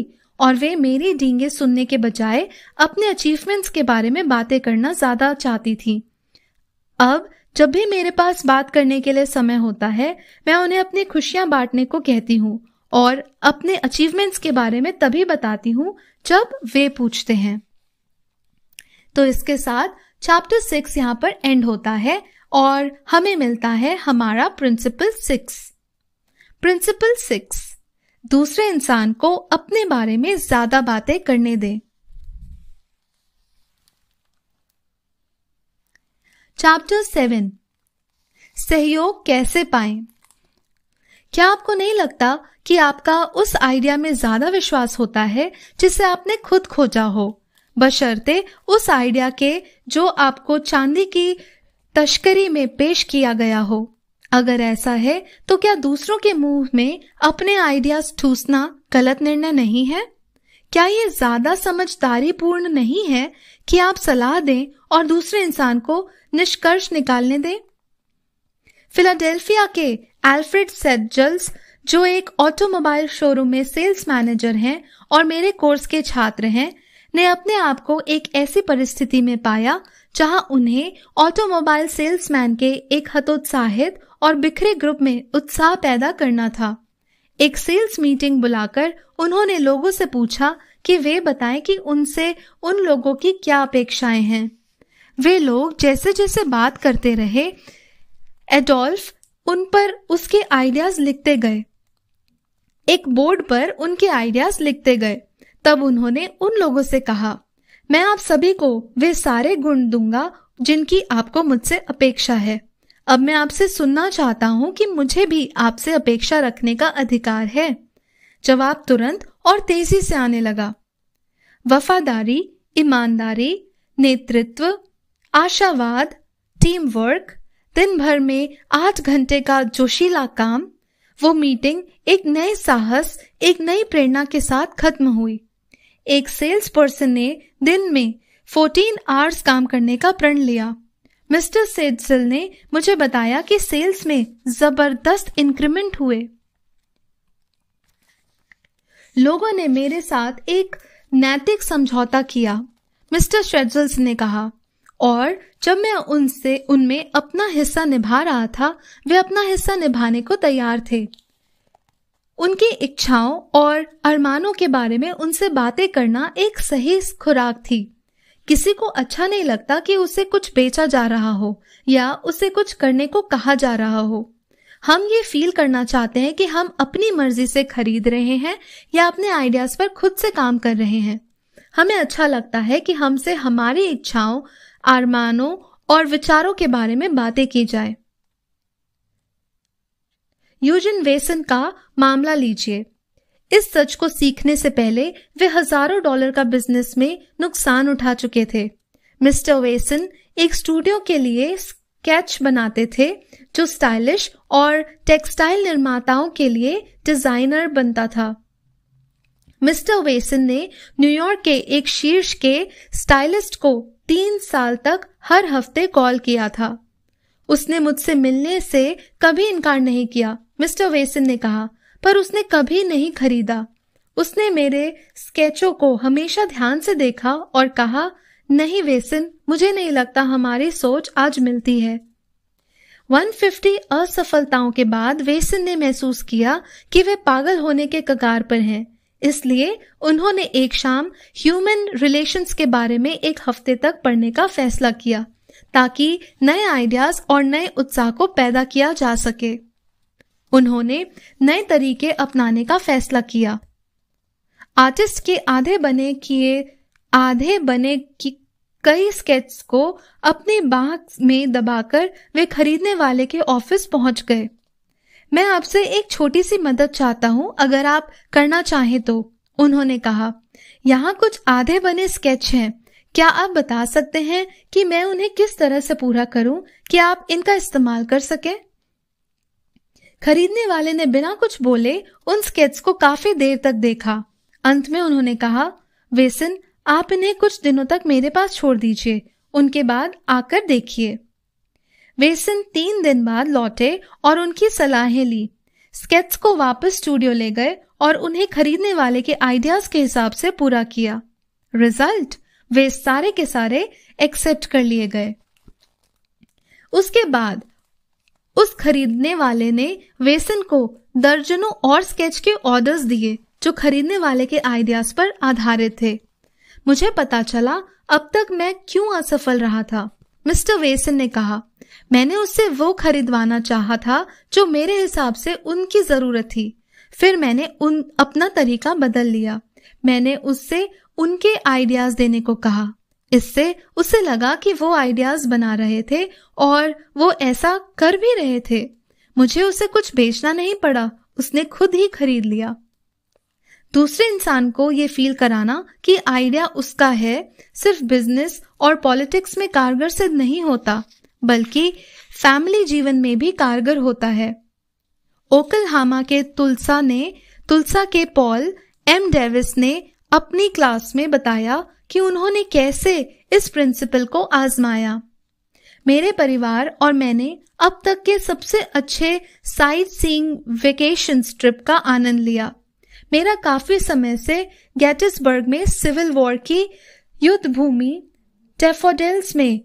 A: और वे मेरी डींगे सुनने के बजाय अपने अचीवमेंट्स के बारे में बातें करना ज्यादा चाहती थी अब जब भी मेरे पास बात करने के लिए समय होता है मैं उन्हें अपनी खुशियां बांटने को कहती हूँ और अपने अचीवमेंट्स के बारे में तभी बताती हूँ जब वे पूछते हैं तो इसके साथ चैप्टर सिक्स यहाँ पर एंड होता है और हमें मिलता है हमारा प्रिंसिपल सिक्स प्रिंसिपल सिक्स दूसरे इंसान को अपने बारे में ज्यादा बातें करने दें चैप्टर सेवन सहयोग कैसे पाएं क्या आपको नहीं लगता कि आपका उस आइडिया में ज्यादा विश्वास होता है जिसे आपने खुद खोजा हो बशर्ते उस आइडिया के जो आपको चांदी की तस्करी में पेश किया गया हो अगर ऐसा है तो क्या दूसरों के मुंह में अपने आइडियाज ठूसना गलत निर्णय नहीं है क्या ये ज्यादा समझदारी पूर्ण नहीं है कि आप सलाह दें और दूसरे इंसान को निष्कर्ष निकालने दें फिलाडेल्फिया के एल्फ्रेड सेजल्स जो एक ऑटोमोबाइल शोरूम में सेल्स मैनेजर हैं और मेरे कोर्स के छात्र हैं ने अपने आप को एक ऐसी परिस्थिति में पाया जहां उन्हें ऑटोमोबाइल सेल्समैन के एक हतोत्साहित और बिखरे ग्रुप में उत्साह पैदा करना था एक सेल्स मीटिंग बुलाकर उन्होंने लोगों से पूछा कि वे बताएं कि उनसे उन लोगों की क्या अपेक्षाएं हैं वे लोग जैसे जैसे बात करते रहे एडोल्फ उन पर उसके आइडियाज लिखते गए एक बोर्ड पर उनके आइडियाज लिखते गए तब उन्होंने उन लोगों से कहा मैं आप सभी को वे सारे गुण दूंगा जिनकी आपको मुझसे अपेक्षा है अब मैं आपसे सुनना चाहता हूं कि मुझे भी आपसे अपेक्षा रखने का अधिकार है जवाब तुरंत और तेजी से आने लगा वफादारी ईमानदारी नेतृत्व आशावाद टीम वर्क दिन भर में आठ घंटे का जोशीला काम वो मीटिंग एक नए साहस एक नई प्रेरणा के साथ खत्म हुई एक सेल्स पर्सन ने दिन में 14 आवर्स काम करने का प्रण लिया मिस्टर सेजल ने मुझे बताया कि सेल्स में जबरदस्त इंक्रीमेंट हुए लोगों ने मेरे साथ एक नैतिक समझौता किया मिस्टर शेजल्स ने कहा और जब मैं उनसे उनमें अपना हिस्सा निभा रहा था वे अपना हिस्सा निभाने को तैयार थे उनकी इच्छाओं और अरमानों के बारे में उनसे बातें करना एक सही खुराक थी किसी को अच्छा नहीं लगता कि उसे कुछ बेचा जा रहा हो या उसे कुछ करने को कहा जा रहा हो हम ये फील करना चाहते हैं कि हम अपनी मर्जी से खरीद रहे हैं या अपने आइडियाज पर खुद से काम कर रहे हैं हमें अच्छा लगता है कि हमसे हमारी इच्छाओं आरमानों और विचारों के बारे में बातें की जाए यूजन वेसन का मामला लीजिए इस सच को सीखने से पहले वे हजारों डॉलर का बिजनेस में नुकसान उठा चुके थे मिस्टर वेसन एक स्टूडियो के लिए स्केच बनाते थे जो स्टाइलिश और टेक्सटाइल निर्माताओं के लिए डिजाइनर बनता था मिस्टर वेसन ने न्यूयॉर्क के एक शीर्ष के स्टाइलिस्ट को तीन साल तक हर हफ्ते कॉल किया था उसने मुझसे मिलने से कभी इनकार नहीं किया मिस्टर वेसन ने कहा पर उसने कभी नहीं खरीदा उसने मेरे स्केचों को हमेशा ध्यान से देखा और कहा नहीं वेसिन मुझे नहीं लगता हमारी सोच आज मिलती है 150 असफलताओं के बाद वेसिन ने महसूस किया कि वे पागल होने के कगार पर हैं इसलिए उन्होंने एक शाम ह्यूमन रिलेशंस के बारे में एक हफ्ते तक पढ़ने का फैसला किया ताकि नए आइडियाज और नए उत्साह को पैदा किया जा सके उन्होंने नए तरीके अपनाने का फैसला किया आर्टिस्ट के आधे बने किए आधे बने की कई स्केच को अपने बाग में दबाकर वे खरीदने वाले के ऑफिस पहुंच गए मैं आपसे एक छोटी सी मदद चाहता हूं अगर आप करना चाहें तो उन्होंने कहा यहाँ कुछ आधे बने स्केच हैं क्या आप बता सकते हैं कि मैं उन्हें किस तरह से पूरा करूं कि आप इनका इस्तेमाल कर सकें खरीदने वाले ने बिना कुछ बोले उन स्केच को काफी देर तक देखा अंत में उन्होंने कहा वेसन आप इन्हें कुछ दिनों तक मेरे पास छोड़ दीजिए उनके बाद आकर देखिए वेसन तीन दिन बाद लौटे और उनकी सलाहें ली स्केच को वापस स्टूडियो ले गए और उन्हें खरीदने वाले के आइडियाज के हिसाब से पूरा किया रिजल्ट वे सारे के सारे एक्सेप्ट कर लिए गए उसके बाद उस खरीदने वाले ने वेसन को दर्जनों और स्केच के ऑर्डर्स दिए जो खरीदने वाले के आइडियाज पर आधारित थे मुझे पता चला अब तक मैं क्यों असफल रहा था मिस्टर वेसन ने कहा मैंने उससे वो खरीदवाना चाहा था जो मेरे हिसाब से उनकी जरूरत थी फिर मैंने उन अपना तरीका बदल लिया मैंने उससे उनके आइडियाज देने को कहा इससे उसे लगा कि वो आइडियाज बना रहे थे और वो ऐसा कर भी रहे थे मुझे उसे कुछ बेचना नहीं पड़ा उसने खुद ही खरीद लिया दूसरे इंसान को ये फील कराना कि आइडिया उसका है सिर्फ बिजनेस और पॉलिटिक्स में कारगर सिद्ध नहीं होता बल्कि फैमिली जीवन में भी कारगर होता है ओकल हामा के तुलसा ने तुलसा के पॉल एम डेविस ने अपनी क्लास में बताया कि उन्होंने कैसे इस प्रिंसिपल को आजमाया मेरे परिवार और मैंने अब तक के सबसे अच्छे साइट सींग वेकेशन ट्रिप का आनंद लिया मेरा काफी समय से गैटिसबर्ग में सिविल वॉर की युद्ध भूमि टेफोडेल्स में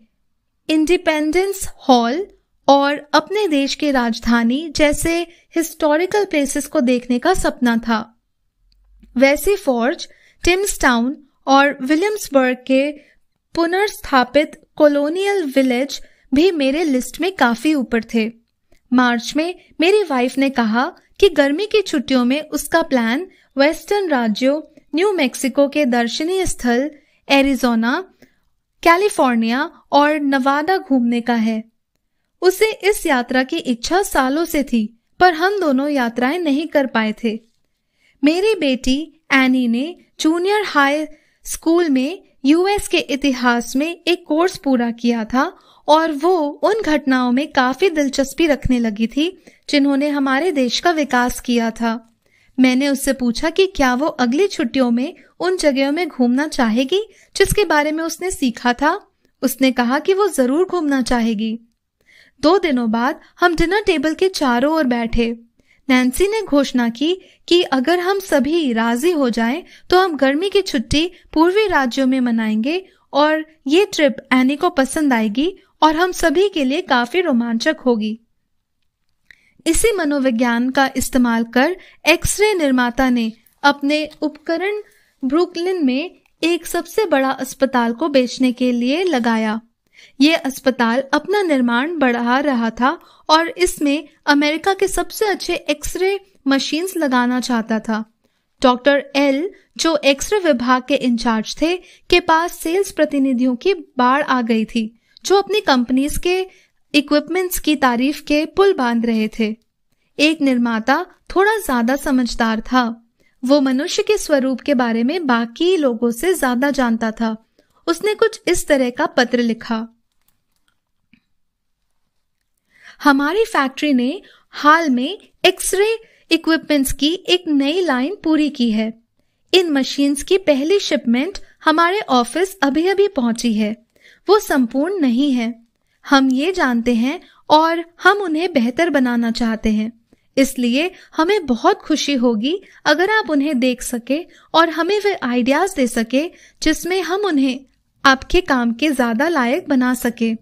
A: इंडिपेंडेंस हॉल और अपने देश की राजधानी जैसे हिस्टोरिकल प्लेसेस को देखने का सपना था वैसी फॉर्ज टिम्स टाउन और विलियम्सबर्ग के पुनर्स्थापित कॉलोनियल विलेज भी मेरे लिस्ट में काफी ऊपर थे मार्च में मेरी वाइफ ने कहा कि गर्मी की छुट्टियों में उसका प्लान वेस्टर्न राज्यों न्यू मेक्सिको के दर्शनीय स्थल एरिजोना कैलिफोर्निया और नवादा घूमने का है उसे इस यात्रा की इच्छा सालों से थी पर हम दोनों यात्राएं नहीं कर पाए थे मेरी बेटी एनी ने जूनियर हाई स्कूल में यूएस के इतिहास में एक कोर्स पूरा किया था और वो उन घटनाओं में काफी दिलचस्पी रखने लगी थी जिन्होंने हमारे देश का विकास किया था मैंने उससे पूछा कि क्या वो अगली छुट्टियों में उन जगहों में घूमना चाहेगी जिसके बारे में उसने सीखा था उसने कहा कि वो जरूर घूमना चाहेगी दो दिनों बाद हम डिनर टेबल के चारों ओर बैठे नैन्सी ने घोषणा की कि अगर हम सभी राजी हो जाएं तो हम गर्मी की छुट्टी पूर्वी राज्यों में मनाएंगे और ये ट्रिप एनी को पसंद आएगी और हम सभी के लिए काफी रोमांचक होगी इसी मनोविज्ञान का इस्तेमाल कर एक्सरे निर्माता ने अपने उपकरण ब्रुकलिन में एक सबसे बड़ा अस्पताल को बेचने के लिए लगाया ये अस्पताल अपना निर्माण बढ़ा रहा था और इसमें अमेरिका के सबसे अच्छे एक्सरे मशीन्स लगाना चाहता था डॉक्टर एल जो एक्सरे विभाग के इंचार्ज थे के पास सेल्स प्रतिनिधियों की बाढ़ आ गई थी जो अपनी कंपनीज के इक्विपमेंट्स की तारीफ के पुल बांध रहे थे एक निर्माता थोड़ा ज्यादा समझदार था वो मनुष्य के स्वरूप के बारे में बाकी लोगों से ज्यादा जानता था उसने कुछ इस तरह का पत्र लिखा हमारी फैक्ट्री ने हाल में एक्सरे इक्विपमेंट्स की एक नई लाइन पूरी की है इन मशीन्स की पहली शिपमेंट हमारे ऑफिस अभी अभी पहुंची है वो संपूर्ण नहीं है हम ये जानते हैं और हम उन्हें बेहतर बनाना चाहते हैं इसलिए हमें बहुत खुशी होगी अगर आप उन्हें देख सके और हमें वे आइडियाज दे सके जिसमें हम उन्हें आपके काम के ज्यादा लायक बना सके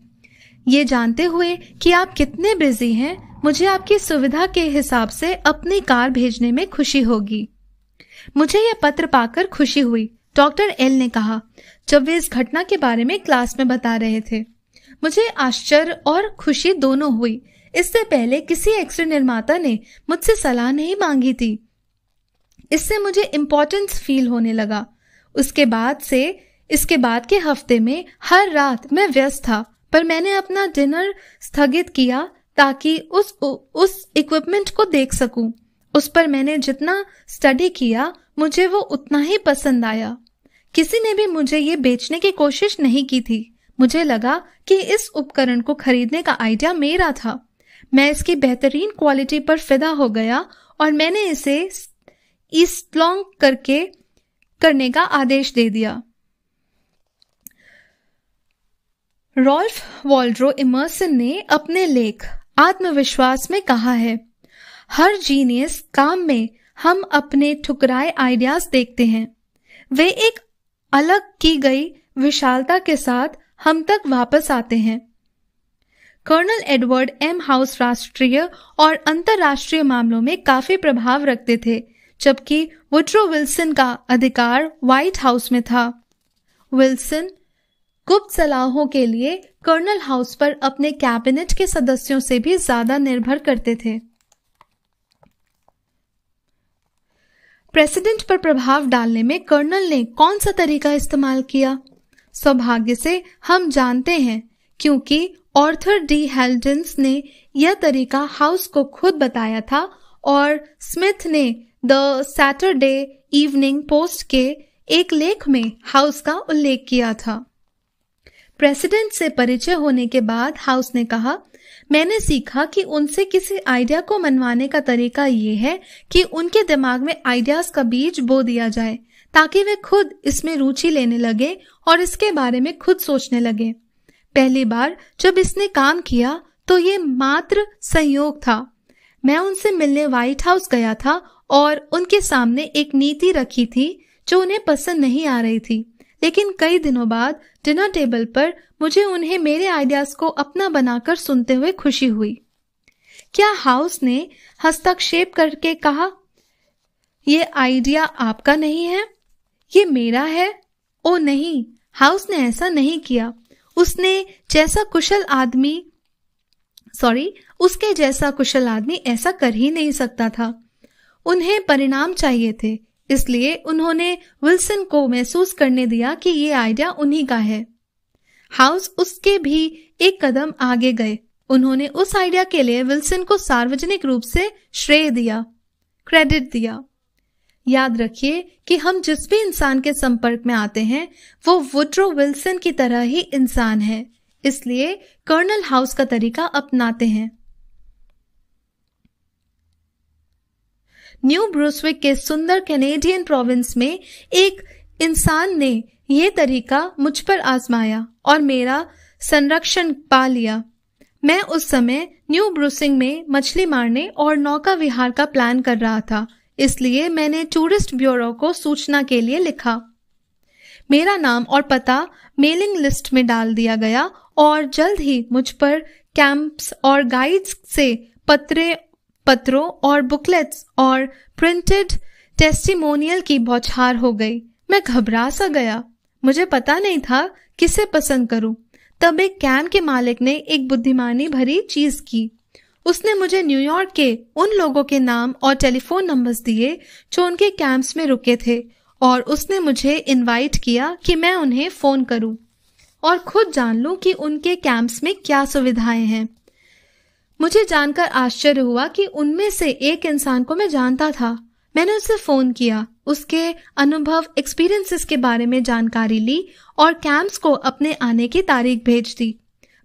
A: ये जानते हुए कि आप कितने बिजी हैं मुझे आपकी सुविधा के हिसाब से अपनी कार भेजने में खुशी होगी मुझे यह पत्र पाकर खुशी हुई डॉक्टर एल ने कहा जब वे इस घटना के बारे में क्लास में बता रहे थे मुझे आश्चर्य और खुशी दोनों हुई इससे पहले किसी एक्सरे निर्माता ने मुझसे सलाह नहीं मांगी थी इससे मुझे इम्पोर्टेंस फील होने लगा उसके बाद से इसके बाद के हफ्ते में हर रात मैं व्यस्त था पर मैंने अपना डिनर स्थगित किया ताकि उस उस इक्विपमेंट को देख सकूं। उस पर मैंने जितना स्टडी किया मुझे वो उतना ही पसंद आया किसी ने भी मुझे ये बेचने की कोशिश नहीं की थी मुझे लगा कि इस उपकरण को खरीदने का आइडिया मेरा था मैं इसकी बेहतरीन क्वालिटी पर फिदा हो गया और मैंने इसे लॉन्ग करके करने का आदेश दे दिया रॉल्फ वॉल्ड्रो इमर्सन ने अपने लेख आत्मविश्वास में कहा है हर जीनियस काम में हम अपने ठुकराए आइडियाज देखते हैं वे एक अलग की गई विशालता के साथ हम तक वापस आते हैं कर्नल एडवर्ड एम हाउस राष्ट्रीय और अंतर्राष्ट्रीय मामलों में काफी प्रभाव रखते थे जबकि वुड्रो विल्सन का अधिकार व्हाइट हाउस में था विल्सन गुप्त सलाहों के लिए कर्नल हाउस पर अपने कैबिनेट के सदस्यों से भी ज्यादा निर्भर करते थे प्रेसिडेंट पर प्रभाव डालने में कर्नल ने कौन सा तरीका इस्तेमाल किया सौभाग्य से हम जानते हैं क्योंकि ऑर्थर डी हेल्डन्स ने यह तरीका हाउस को खुद बताया था और स्मिथ ने द सैटरडे इवनिंग पोस्ट के एक लेख में हाउस का उल्लेख किया था प्रेसिडेंट से परिचय होने के बाद हाउस ने कहा मैंने सीखा कि उनसे किसी आइडिया को मनवाने का तरीका ये है कि उनके दिमाग में आइडियाज का बीज बो दिया जाए ताकि वे खुद इसमें रुचि लेने लगे और इसके बारे में खुद सोचने लगे पहली बार जब इसने काम किया तो ये मात्र संयोग था मैं उनसे मिलने व्हाइट हाउस गया था और उनके सामने एक नीति रखी थी जो उन्हें पसंद नहीं आ रही थी लेकिन कई दिनों बाद डिनर टेबल पर मुझे उन्हें मेरे आइडियाज को अपना बनाकर सुनते हुए खुशी हुई क्या हाउस ने हस्तक्षेप करके कहा यह आइडिया आपका नहीं है ये मेरा है ओ नहीं हाउस ने ऐसा नहीं किया उसने जैसा कुशल आदमी सॉरी उसके जैसा कुशल आदमी ऐसा कर ही नहीं सकता था उन्हें परिणाम चाहिए थे इसलिए उन्होंने विल्सन को महसूस करने दिया कि ये आइडिया उन्हीं का है हाउस उसके भी एक कदम आगे गए उन्होंने उस आइडिया के लिए विल्सन को सार्वजनिक रूप से श्रेय दिया क्रेडिट दिया याद रखिए कि हम जिस भी इंसान के संपर्क में आते हैं वो वुड्रो विल्सन की तरह ही इंसान है इसलिए कर्नल हाउस का तरीका अपनाते हैं न्यू ब्रुसविक के सुंदर कैनेडियन प्रोविंस में एक इंसान ने ये तरीका मुझ पर आजमाया और मेरा संरक्षण पा लिया मैं उस समय न्यू ब्रूसिंग में मछली मारने और नौका विहार का प्लान कर रहा था इसलिए मैंने टूरिस्ट ब्यूरो को सूचना के लिए लिखा मेरा नाम और पता मेलिंग लिस्ट में डाल दिया गया और जल्द ही मुझ पर कैंप्स और गाइड्स से पत्रे पत्रों और बुकलेट्स और प्रिंटेड टेस्टिमोनियल की बौछार हो गई मैं घबरा सा गया मुझे पता नहीं था किसे पसंद करूं तब एक कैन के मालिक ने एक बुद्धिमानी भरी चीज की उसने मुझे न्यूयॉर्क के उन लोगों के नाम और टेलीफोन नंबर्स दिए जो उनके कैंप्स में रुके थे और उसने मुझे इनवाइट किया कि मैं उन्हें फोन करूं और खुद जान लूं कि उनके कैंप्स में क्या सुविधाएं हैं मुझे जानकर आश्चर्य हुआ कि उनमें से एक इंसान को मैं जानता था मैंने उसे फोन किया उसके अनुभव एक्सपीरियंसेस के बारे में जानकारी ली और कैंप्स को अपने आने की तारीख भेज दी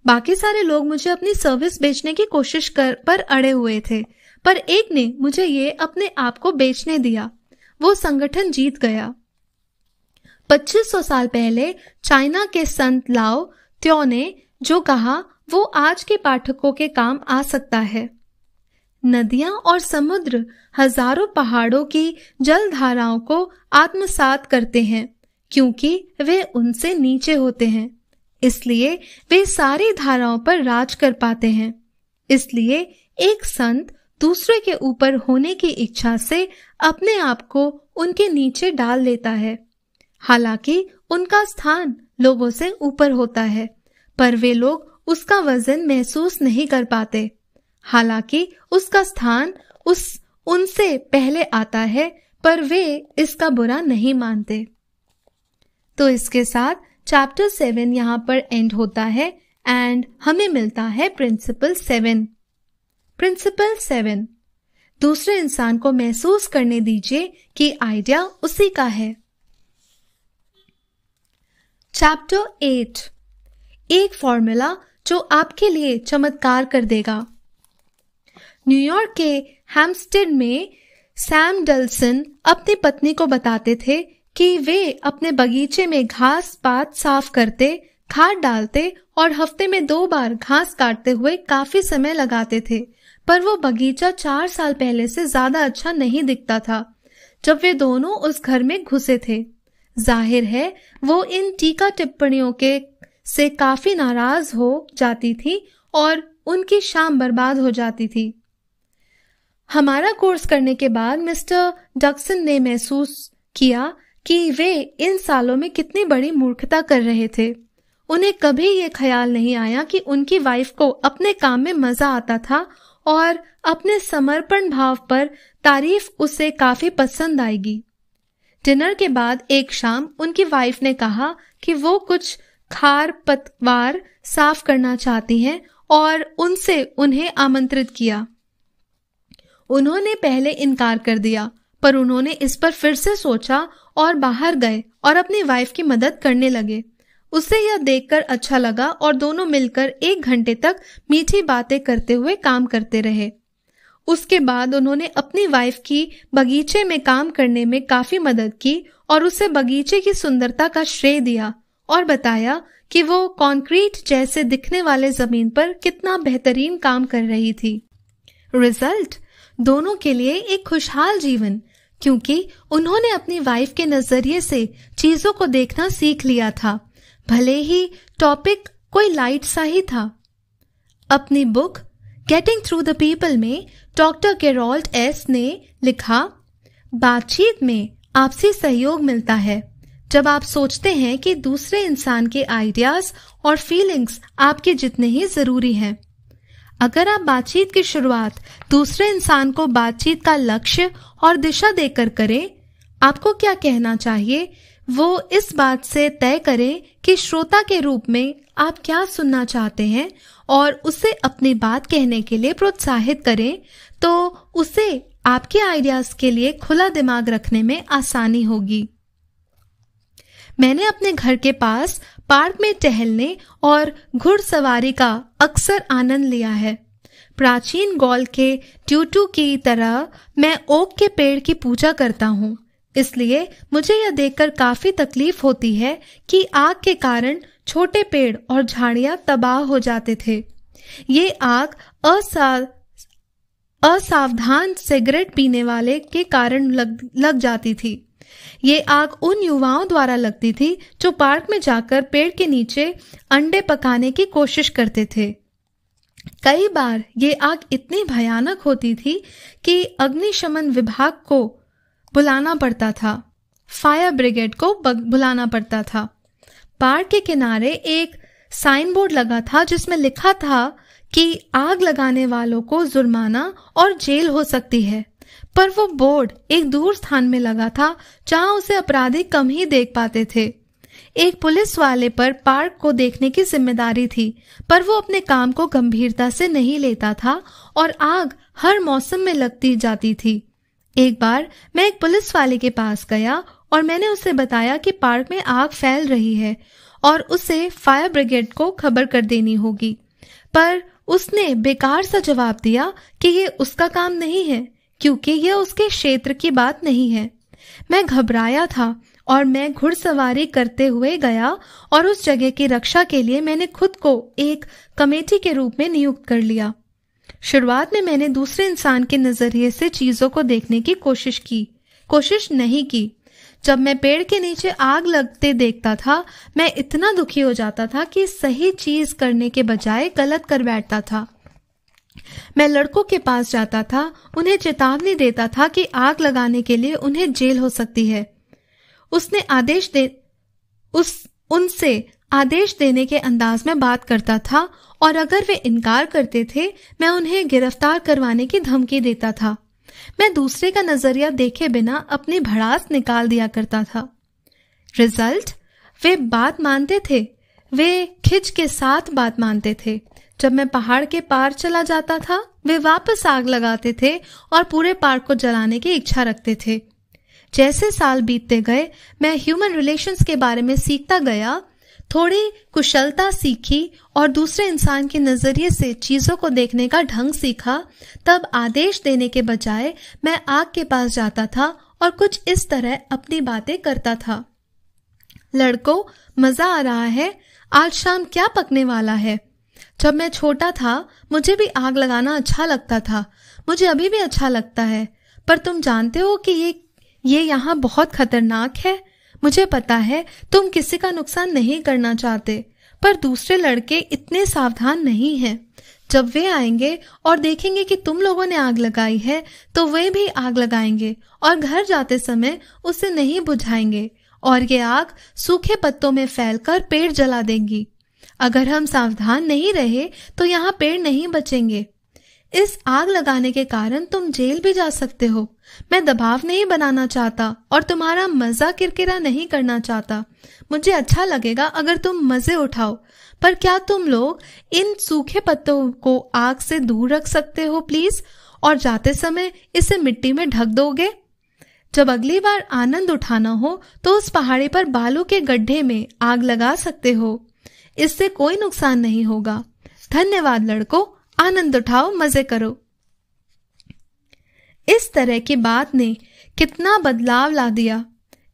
A: बाकी सारे लोग मुझे अपनी सर्विस बेचने की कोशिश कर पर अड़े हुए थे पर एक ने मुझे ये अपने आप को बेचने दिया वो संगठन जीत गया 2500 साल पहले चाइना के संत लाओ त्यो ने जो कहा वो आज के पाठकों के काम आ सकता है नदियां और समुद्र हजारों पहाड़ों की जल धाराओं को आत्मसात करते हैं क्योंकि वे उनसे नीचे होते हैं इसलिए वे सारी धाराओं पर राज कर पाते हैं इसलिए एक संत दूसरे के ऊपर होने की इच्छा से अपने आप को उनके नीचे डाल लेता है हालांकि उनका स्थान लोगों से ऊपर होता है पर वे लोग उसका वजन महसूस नहीं कर पाते हालांकि उसका स्थान उस उनसे पहले आता है पर वे इसका बुरा नहीं मानते तो इसके साथ चैप्टर सेवन यहाँ पर एंड होता है एंड हमें मिलता है प्रिंसिपल सेवन प्रिंसिपल सेवन दूसरे इंसान को महसूस करने दीजिए कि आइडिया उसी का है चैप्टर एट एक फॉर्मूला जो आपके लिए चमत्कार कर देगा न्यूयॉर्क के हैम्स्टेड में सैम डल्सन अपनी पत्नी को बताते थे कि वे अपने बगीचे में घास पात साफ करते खाद डालते और हफ्ते में दो बार घास काटते हुए काफी समय लगाते थे पर वो बगीचा चार साल पहले से ज्यादा अच्छा नहीं दिखता था जब वे दोनों उस घर में घुसे थे जाहिर है वो इन टीका टिप्पणियों के से काफी नाराज हो जाती थी और उनकी शाम बर्बाद हो जाती थी हमारा कोर्स करने के बाद मिस्टर डक्सन ने महसूस किया कि वे इन सालों में कितनी बड़ी मूर्खता कर रहे थे उन्हें कभी ये ख्याल नहीं आया कि उनकी वाइफ को अपने काम में मजा आता था और अपने समर्पण भाव पर तारीफ उसे काफी पसंद आएगी डिनर के बाद एक शाम उनकी वाइफ ने कहा कि वो कुछ खार पतवार साफ करना चाहती हैं और उनसे उन्हें आमंत्रित किया उन्होंने पहले इनकार कर दिया पर उन्होंने इस पर फिर से सोचा और बाहर गए और अपनी वाइफ की मदद करने लगे उसे यह देखकर अच्छा लगा और दोनों मिलकर एक घंटे तक मीठी बातें करते हुए काम करते रहे उसके बाद उन्होंने अपनी वाइफ की बगीचे में काम करने में काफी मदद की और उसे बगीचे की सुंदरता का श्रेय दिया और बताया कि वो कंक्रीट जैसे दिखने वाले जमीन पर कितना बेहतरीन काम कर रही थी रिजल्ट दोनों के लिए एक खुशहाल जीवन क्योंकि उन्होंने अपनी वाइफ के नजरिए से चीजों को देखना सीख लिया था भले ही टॉपिक कोई लाइट सा ही था अपनी book getting through the people में डॉक्टर केरोल्ट एस ने लिखा बातचीत में आपसी सहयोग मिलता है जब आप सोचते हैं कि दूसरे इंसान के आइडियाज और फीलिंग्स आपके जितने ही जरूरी हैं अगर आप बातचीत की शुरुआत दूसरे इंसान को बातचीत का लक्ष्य और दिशा देकर करें आपको क्या कहना चाहिए वो इस बात से तय करें कि श्रोता के रूप में आप क्या सुनना चाहते हैं और उसे अपनी बात कहने के लिए प्रोत्साहित करें तो उसे आपके आइडियाज के लिए खुला दिमाग रखने में आसानी होगी मैंने अपने घर के पास पार्क में टहलने और घुड़सवारी का अक्सर आनंद लिया है प्राचीन गोल के ट्यूटू की तरह मैं ओक के पेड़ की पूजा करता हूँ इसलिए मुझे यह देखकर काफी तकलीफ होती है कि आग के कारण छोटे पेड़ और झाड़ियां तबाह हो जाते थे ये आग असा असावधान सिगरेट पीने वाले के कारण लग लग जाती थी ये आग उन युवाओं द्वारा लगती थी जो पार्क में जाकर पेड़ के नीचे अंडे पकाने की कोशिश करते थे कई बार ये आग इतनी भयानक होती थी कि अग्निशमन विभाग को बुलाना पड़ता था फायर ब्रिगेड को बुलाना पड़ता था पार्क के किनारे एक साइन बोर्ड लगा था जिसमें लिखा था कि आग लगाने वालों को जुर्माना और जेल हो सकती है पर वो बोर्ड एक दूर स्थान में लगा था जहां उसे अपराधी कम ही देख पाते थे एक पुलिस वाले पर पार्क को देखने की जिम्मेदारी थी पर वो अपने काम को गंभीरता से नहीं लेता था और आग हर मौसम में लगती जाती थी एक बार मैं एक पुलिस वाले के पास गया और मैंने उसे बताया कि पार्क में आग फैल रही है और उसे फायर ब्रिगेड को खबर कर देनी होगी पर उसने बेकार सा जवाब दिया कि ये उसका काम नहीं है क्योंकि यह उसके क्षेत्र की बात नहीं है मैं घबराया था और मैं घुड़सवारी करते हुए गया और उस जगह की रक्षा के लिए मैंने खुद को एक कमेटी के रूप में नियुक्त कर लिया शुरुआत में मैंने दूसरे इंसान के नजरिए से चीजों को देखने की कोशिश की कोशिश नहीं की जब मैं पेड़ के नीचे आग लगते देखता था मैं इतना दुखी हो जाता था कि सही चीज करने के बजाय गलत कर बैठता था मैं लड़कों के पास जाता था उन्हें चेतावनी देता था कि आग लगाने के लिए उन्हें जेल हो सकती है उसने आदेश दे उस उनसे आदेश देने के अंदाज में बात करता था और अगर वे इनकार करते थे मैं उन्हें गिरफ्तार करवाने की धमकी देता था मैं दूसरे का नजरिया देखे बिना अपनी भड़ास निकाल दिया करता था रिजल्ट वे बात मानते थे वे खिंच के साथ बात मानते थे जब मैं पहाड़ के पार चला जाता था वे वापस आग लगाते थे और पूरे पार्क को जलाने की इच्छा रखते थे जैसे साल बीतते गए मैं ह्यूमन रिलेशंस के बारे में सीखता गया थोड़ी कुशलता सीखी और दूसरे इंसान के नज़रिए से चीज़ों को देखने का ढंग सीखा तब आदेश देने के बजाय मैं आग के पास जाता था और कुछ इस तरह अपनी बातें करता था लड़कों मज़ा आ रहा है आज शाम क्या पकने वाला है जब मैं छोटा था मुझे भी आग लगाना अच्छा लगता था मुझे अभी भी अच्छा लगता है पर तुम जानते हो कि ये ये यहाँ बहुत खतरनाक है मुझे पता है तुम किसी का नुकसान नहीं करना चाहते पर दूसरे लड़के इतने सावधान नहीं हैं जब वे आएंगे और देखेंगे कि तुम लोगों ने आग लगाई है तो वे भी आग लगाएंगे और घर जाते समय उसे नहीं बुझाएंगे और ये आग सूखे पत्तों में फैलकर पेड़ जला देंगी अगर हम सावधान नहीं रहे तो यहाँ पेड़ नहीं बचेंगे इस आग लगाने के कारण तुम जेल भी जा सकते हो मैं दबाव नहीं बनाना चाहता और तुम्हारा मजा किरकिरा नहीं करना चाहता मुझे अच्छा लगेगा अगर तुम मजे उठाओ पर क्या तुम लोग इन सूखे पत्तों को आग से दूर रख सकते हो प्लीज और जाते समय इसे मिट्टी में ढक दोगे जब अगली बार आनंद उठाना हो तो उस पहाड़ी पर बालू के गड्ढे में आग लगा सकते हो इससे कोई नुकसान नहीं होगा धन्यवाद लड़को आनंद उठाओ मजे करो इस तरह की बात ने कितना बदलाव ला दिया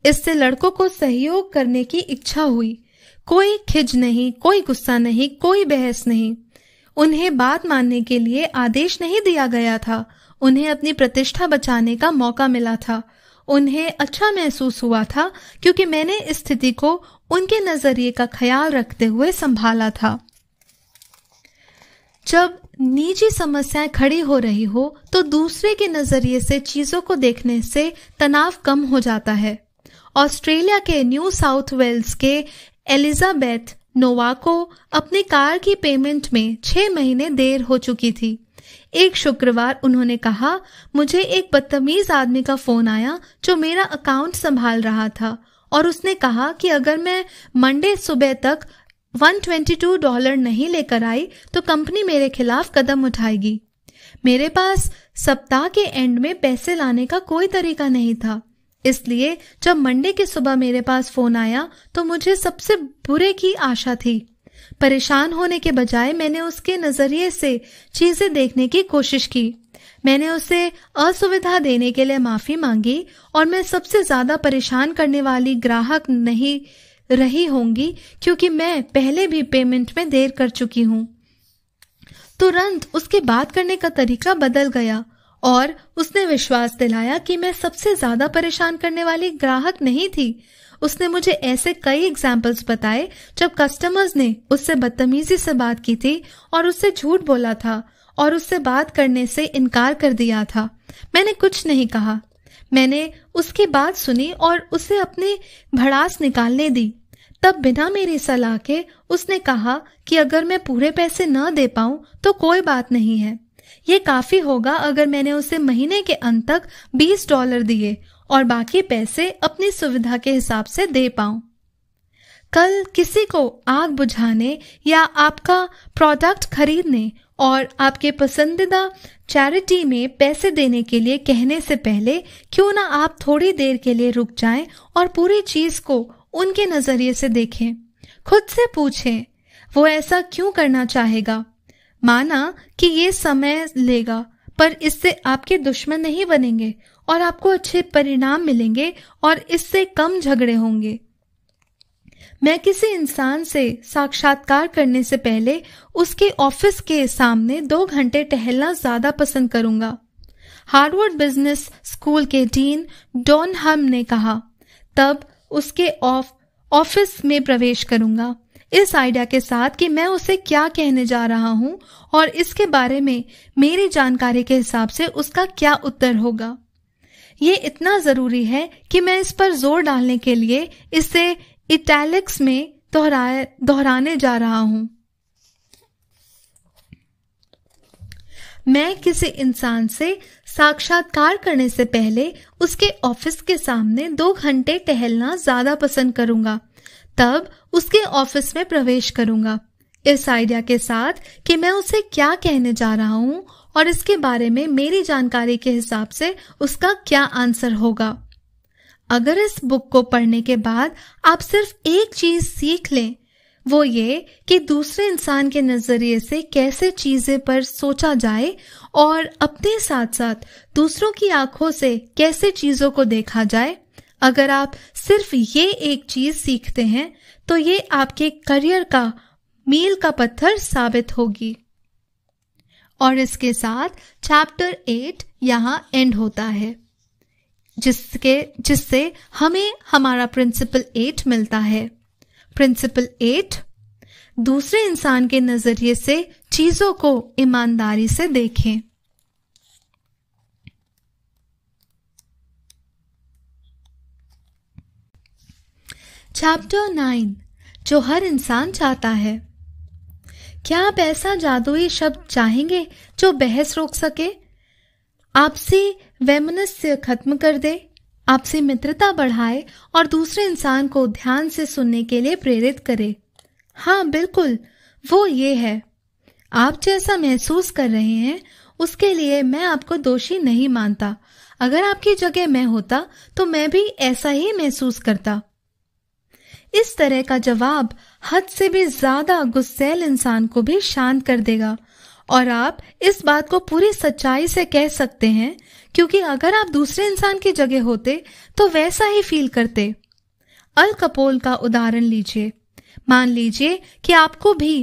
A: इससे लड़कों को सहयोग करने की इच्छा हुई कोई खिज नहीं कोई गुस्सा नहीं कोई बहस नहीं उन्हें बात मानने के लिए आदेश नहीं दिया गया था उन्हें अपनी प्रतिष्ठा बचाने का मौका मिला था उन्हें अच्छा महसूस हुआ था क्योंकि मैंने इस स्थिति को उनके नजरिए का ख्याल रखते हुए संभाला था जब निजी समस्याएं खड़ी हो रही हो तो दूसरे के नजरिए से चीजों को देखने से तनाव कम हो जाता है ऑस्ट्रेलिया के न्यू साउथ वेल्स के एलिजाबेथ नोवाको अपनी कार की पेमेंट में छह महीने देर हो चुकी थी एक शुक्रवार उन्होंने कहा मुझे एक बदतमीज आदमी का फोन आया जो मेरा अकाउंट संभाल रहा था और उसने कहा कि अगर मैं मंडे सुबह तक 122 डॉलर नहीं लेकर आई तो कंपनी मेरे खिलाफ कदम उठाएगी मेरे पास सप्ताह के एंड में पैसे लाने का कोई तरीका नहीं था इसलिए जब मंडे की सुबह मेरे पास फोन आया तो मुझे सबसे बुरे की आशा थी परेशान होने के बजाय मैंने उसके नजरिए से चीजें देखने की कोशिश की मैंने उसे असुविधा देने के लिए माफ़ी मांगी और मैं सबसे ज़्यादा परेशान करने वाली ग्राहक नहीं रही होंगी क्योंकि मैं पहले भी पेमेंट में देर कर चुकी हूँ तुरंत उसके बात करने का तरीका बदल गया और उसने विश्वास दिलाया कि मैं सबसे ज्यादा परेशान करने वाली ग्राहक नहीं थी उसने मुझे ऐसे कई एग्जाम्पल्स बताए जब कस्टमर्स ने उससे बदतमीजी से बात की थी और उससे झूठ बोला था और उससे बात करने से इनकार कर दिया था मैंने कुछ नहीं कहा मैंने उसकी बात सुनी और उसे अपनी भड़ास निकालने दी तब बिना मेरी सलाह के उसने कहा कि अगर मैं पूरे पैसे न दे पाऊं तो कोई बात नहीं है ये काफी होगा अगर मैंने उसे महीने के अंत तक बीस डॉलर दिए और बाकी पैसे अपनी सुविधा के हिसाब से दे पाऊं कल किसी को आग बुझाने या आपका प्रोडक्ट खरीदने और आपके पसंदीदा चैरिटी में पैसे देने के लिए कहने से पहले क्यों ना आप थोड़ी देर के लिए रुक जाएं और पूरी चीज को उनके नजरिए से देखें खुद से पूछें वो ऐसा क्यों करना चाहेगा माना कि ये समय लेगा पर इससे आपके दुश्मन नहीं बनेंगे और आपको अच्छे परिणाम मिलेंगे और इससे कम झगड़े होंगे मैं किसी इंसान से साक्षात्कार करने से पहले उसके ऑफिस के सामने दो घंटे टहलना ज्यादा पसंद करूंगा हार्वर्ड बिजनेस स्कूल के डीन डॉन हम ने कहा तब उसके ऑफिस में प्रवेश करूंगा इस आइडिया के साथ कि मैं उसे क्या कहने जा रहा हूं और इसके बारे में मेरी जानकारी के हिसाब से उसका क्या उत्तर होगा ये इतना जरूरी है कि मैं इस पर जोर डालने के लिए इसे इटैलिक्स में दोहराए दोहराने जा रहा हूं मैं किसी इंसान से साक्षात्कार करने से पहले उसके ऑफिस के सामने दो घंटे टहलना ज्यादा पसंद करूंगा तब उसके ऑफिस में प्रवेश करूंगा इस आइडिया के साथ कि मैं उसे क्या कहने जा रहा हूं और इसके बारे में मेरी जानकारी के हिसाब से उसका क्या आंसर होगा अगर इस बुक को पढ़ने के बाद आप सिर्फ एक चीज सीख लें वो ये कि दूसरे इंसान के नजरिए से कैसे चीजें पर सोचा जाए और अपने साथ साथ दूसरों की आंखों से कैसे चीजों को देखा जाए अगर आप सिर्फ ये एक चीज सीखते हैं तो ये आपके करियर का मील का पत्थर साबित होगी और इसके साथ चैप्टर एट यहाँ एंड होता है जिसके जिससे हमें हमारा प्रिंसिपल एट मिलता है प्रिंसिपल एट दूसरे इंसान के नजरिए से चीजों को ईमानदारी से देखें चैप्टर नाइन जो हर इंसान चाहता है क्या आप ऐसा जादुई शब्द चाहेंगे जो बहस रोक सके आपसे वैमनस्य खत्म कर दे आपसे मित्रता बढ़ाए और दूसरे इंसान को ध्यान से सुनने के लिए प्रेरित करे हाँ बिल्कुल वो ये है आप जैसा महसूस कर रहे हैं उसके लिए मैं आपको दोषी नहीं मानता अगर आपकी जगह मैं होता तो मैं भी ऐसा ही महसूस करता इस तरह का जवाब हद से भी ज्यादा गुस्सेल इंसान को भी शांत कर देगा और आप इस बात को पूरी सच्चाई से कह सकते हैं क्योंकि अगर आप दूसरे इंसान की जगह होते तो वैसा ही फील करते अल कपोल का उदाहरण लीजिए मान लीजिए कि आपको भी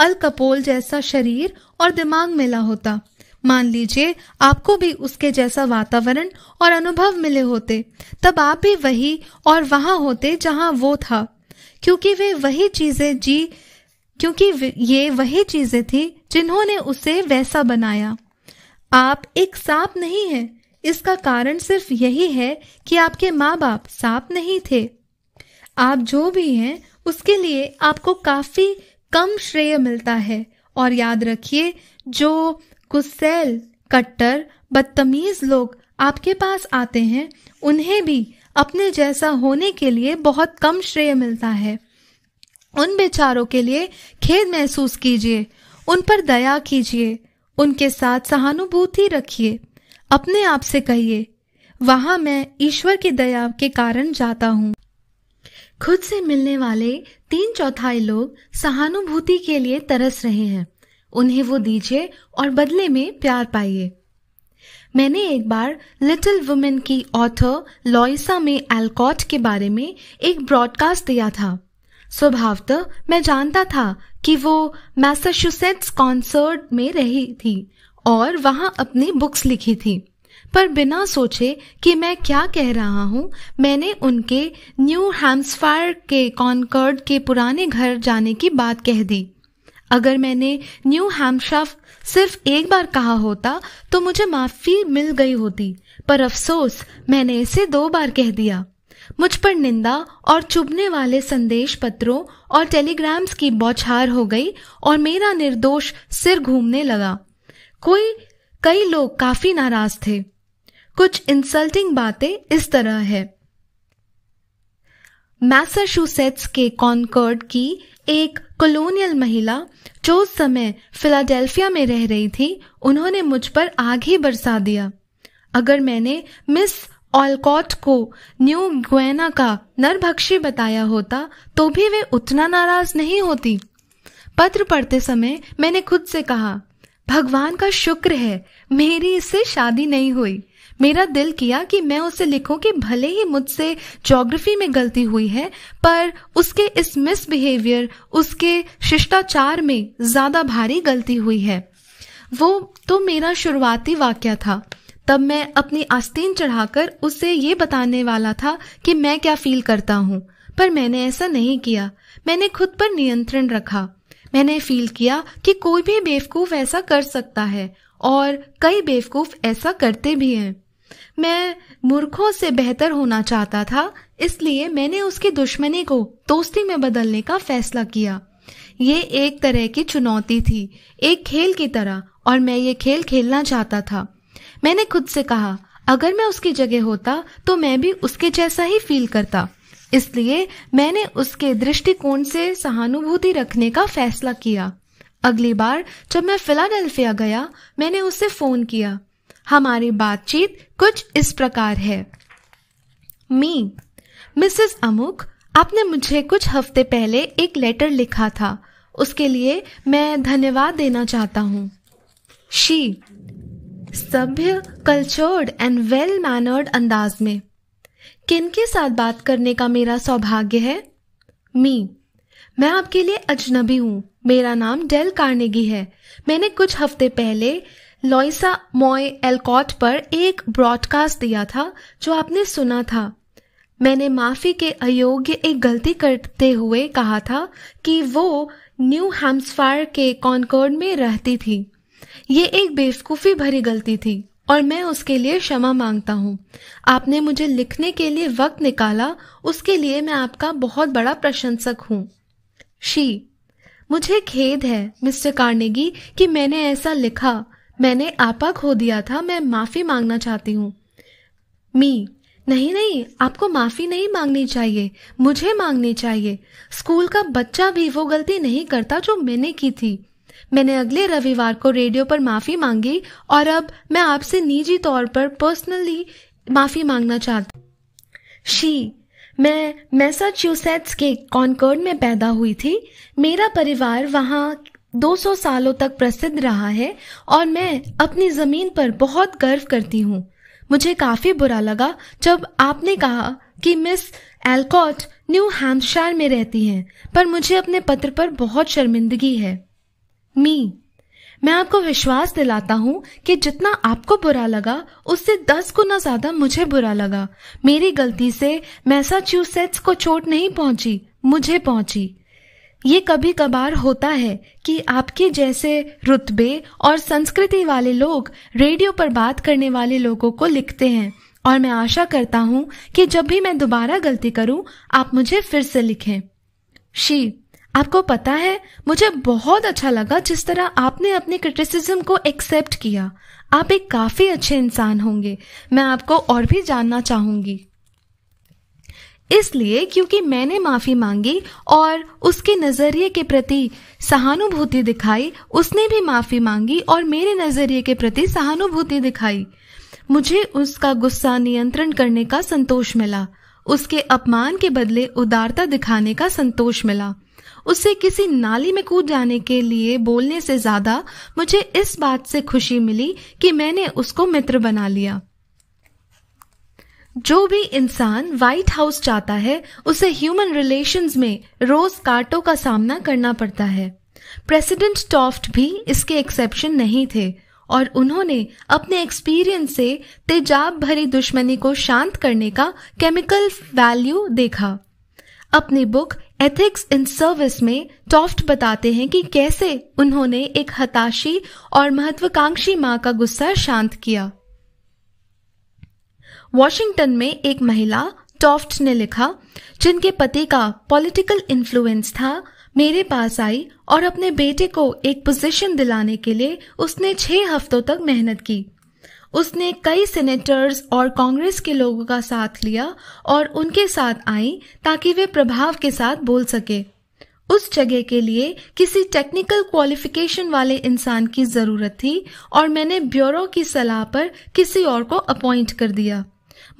A: अल कपोल जैसा शरीर और दिमाग मिला होता मान लीजिए आपको भी उसके जैसा वातावरण और अनुभव मिले होते तब आप भी वही और वहां होते जहां वो था क्योंकि वे वही चीजें जी क्योंकि ये वही चीजें थी जिन्होंने उसे वैसा बनाया आप एक सांप नहीं है इसका कारण सिर्फ यही है कि आपके माँ बाप सांप नहीं थे आप जो भी हैं उसके लिए आपको काफी कम श्रेय मिलता है और याद रखिए जो कुसेल कट्टर बदतमीज लोग आपके पास आते हैं उन्हें भी अपने जैसा होने के लिए बहुत कम श्रेय मिलता है उन बेचारों के लिए खेद महसूस कीजिए उन पर दया कीजिए उनके साथ सहानुभूति रखिए अपने आप से कहिए वहां मैं ईश्वर की दया के कारण जाता हूँ खुद से मिलने वाले तीन चौथाई लोग सहानुभूति के लिए तरस रहे हैं उन्हें वो दीजिए और बदले में प्यार पाइए मैंने एक बार लिटिल वुमेन की ऑथर लॉइसा में एल्कॉट के बारे में एक ब्रॉडकास्ट दिया था स्वभावतः मैं जानता था कि वो मैसाचुसेट्स कॉन्सर्ट में रही थी और वहां अपनी बुक्स लिखी थी पर बिना सोचे कि मैं क्या कह रहा हूँ मैंने उनके न्यू हैम्सफायर के कॉन्कर्ड के पुराने घर जाने की बात कह दी अगर मैंने न्यू हैम्पशाफ सिर्फ एक बार कहा होता तो मुझे माफ़ी मिल गई होती पर अफसोस मैंने इसे दो बार कह दिया मुझ पर निंदा और चुभने वाले संदेश पत्रों और टेलीग्राम्स की बौछार हो गई और मेरा निर्दोष सिर घूमने लगा कोई कई लोग काफी नाराज थे कुछ इंसल्टिंग बातें इस तरह है मैसाचुसेट्स के कॉनकॉर्ड की एक कॉलोनियल महिला जो उस समय फिलाडेल्फिया में रह रही थी उन्होंने मुझ पर आग ही बरसा दिया अगर मैंने मिस ऑलकॉट को न्यू ग्वेना का नरभक्षी बताया होता तो भी वे उतना नाराज नहीं होती पत्र पढ़ते समय मैंने खुद से कहा भगवान का शुक्र है मेरी इससे शादी नहीं हुई मेरा दिल किया कि मैं उसे लिखूं कि भले ही मुझसे ज्योग्राफी में गलती हुई है पर उसके इस मिसबिहेवियर उसके शिष्टाचार में ज्यादा भारी गलती हुई है वो तो मेरा शुरुआती वाक्य था तब मैं अपनी आस्तीन चढ़ाकर उससे ये बताने वाला था कि मैं क्या फील करता हूँ पर मैंने ऐसा नहीं किया मैंने खुद पर नियंत्रण रखा मैंने फील किया कि कोई भी बेवकूफ ऐसा कर सकता है और कई बेवकूफ ऐसा करते भी हैं मैं मूर्खों से बेहतर होना चाहता था इसलिए मैंने उसकी दुश्मनी को दोस्ती में बदलने का फैसला किया ये एक तरह की चुनौती थी एक खेल की तरह और मैं ये खेल खेलना चाहता था मैंने खुद से कहा अगर मैं उसकी जगह होता तो मैं भी उसके जैसा ही फील करता इसलिए मैंने उसके दृष्टिकोण से सहानुभूति रखने का फैसला किया अगली बार जब मैं फिलाडेल्फिया गया मैंने उससे फोन किया हमारी बातचीत कुछ इस प्रकार है मी मिसेस अमुक आपने मुझे कुछ हफ्ते पहले एक लेटर लिखा था उसके लिए मैं धन्यवाद देना चाहता हूँ शी सभ्य कल्चर्ड एंड वेल मैनर्ड अंदाज में किन के साथ बात करने का मेरा सौभाग्य है मी मैं आपके लिए अजनबी हूँ मेरा नाम डेल कार्नेगी है मैंने कुछ हफ्ते पहले लोइसा मॉय एलकॉट पर एक ब्रॉडकास्ट दिया था जो आपने सुना था मैंने माफी के अयोग्य एक गलती करते हुए कहा था कि वो न्यू हेम्सफायर के कॉनकॉर्ड में रहती थी ये एक बेवकूफ़ी भरी गलती थी और मैं उसके लिए क्षमा मांगता हूँ आपने मुझे लिखने के लिए वक्त निकाला उसके लिए मैं आपका बहुत बड़ा प्रशंसक हूँ शी मुझे खेद है मिस्टर कार्नेगी कि मैंने ऐसा लिखा मैंने आपा खो दिया था मैं माफ़ी मांगना चाहती हूँ मी नहीं नहीं आपको माफ़ी नहीं मांगनी चाहिए मुझे मांगनी चाहिए स्कूल का बच्चा भी वो गलती नहीं करता जो मैंने की थी मैंने अगले रविवार को रेडियो पर माफी मांगी और अब मैं आपसे निजी तौर पर पर्सनली माफी मांगना चाहती शी मैं मैसाच्यूसेट्स के कॉनकर्ड में पैदा हुई थी मेरा परिवार वहाँ 200 सालों तक प्रसिद्ध रहा है और मैं अपनी जमीन पर बहुत गर्व करती हूँ मुझे काफी बुरा लगा जब आपने कहा कि मिस एल्कॉट न्यू हैम्पशायर में रहती हैं पर मुझे अपने पत्र पर बहुत शर्मिंदगी है मी मैं आपको विश्वास दिलाता हूँ कि जितना आपको बुरा लगा उससे दस गुना ज्यादा मुझे बुरा लगा मेरी गलती से मैसाच्यूसेट्स को चोट नहीं पहुंची मुझे पहुंची ये कभी कभार होता है कि आपके जैसे रुतबे और संस्कृति वाले लोग रेडियो पर बात करने वाले लोगों को लिखते हैं और मैं आशा करता हूँ कि जब भी मैं दोबारा गलती करूँ आप मुझे फिर से लिखें शी आपको पता है मुझे बहुत अच्छा लगा जिस तरह आपने अपने क्रिटिसिज्म को एक्सेप्ट किया आप एक काफ़ी अच्छे इंसान होंगे मैं आपको और भी जानना चाहूंगी इसलिए क्योंकि मैंने माफ़ी मांगी और उसके नज़रिए के प्रति सहानुभूति दिखाई उसने भी माफ़ी मांगी और मेरे नज़रिए के प्रति सहानुभूति दिखाई मुझे उसका गुस्सा नियंत्रण करने का संतोष मिला उसके अपमान के बदले उदारता दिखाने का संतोष मिला उसे किसी नाली में कूद जाने के लिए बोलने से ज्यादा मुझे इस बात से खुशी मिली कि मैंने उसको मित्र बना लिया जो भी इंसान व्हाइट हाउस चाहता है उसे ह्यूमन रिलेशंस में रोज कांटों का सामना करना पड़ता है प्रेसिडेंट टॉफ्ट भी इसके एक्सेप्शन नहीं थे और उन्होंने अपने एक्सपीरियंस से तेजाब भरी दुश्मनी को शांत करने का केमिकल वैल्यू देखा अपनी बुक एथिक्स इन सर्विस में टॉफ्ट बताते हैं कि कैसे उन्होंने एक हताशी और महत्वाकांक्षी मां का गुस्सा शांत किया वॉशिंगटन में एक महिला टॉफ्ट ने लिखा जिनके पति का पॉलिटिकल इन्फ्लुएंस था मेरे पास आई और अपने बेटे को एक पोजीशन दिलाने के लिए उसने छह हफ्तों तक मेहनत की उसने कई सेनेटर्स और कांग्रेस के लोगों का साथ लिया और उनके साथ आई ताकि वे प्रभाव के साथ बोल सके उस जगह के लिए किसी टेक्निकल क्वालिफिकेशन वाले इंसान की जरूरत थी और मैंने ब्यूरो की सलाह पर किसी और को अपॉइंट कर दिया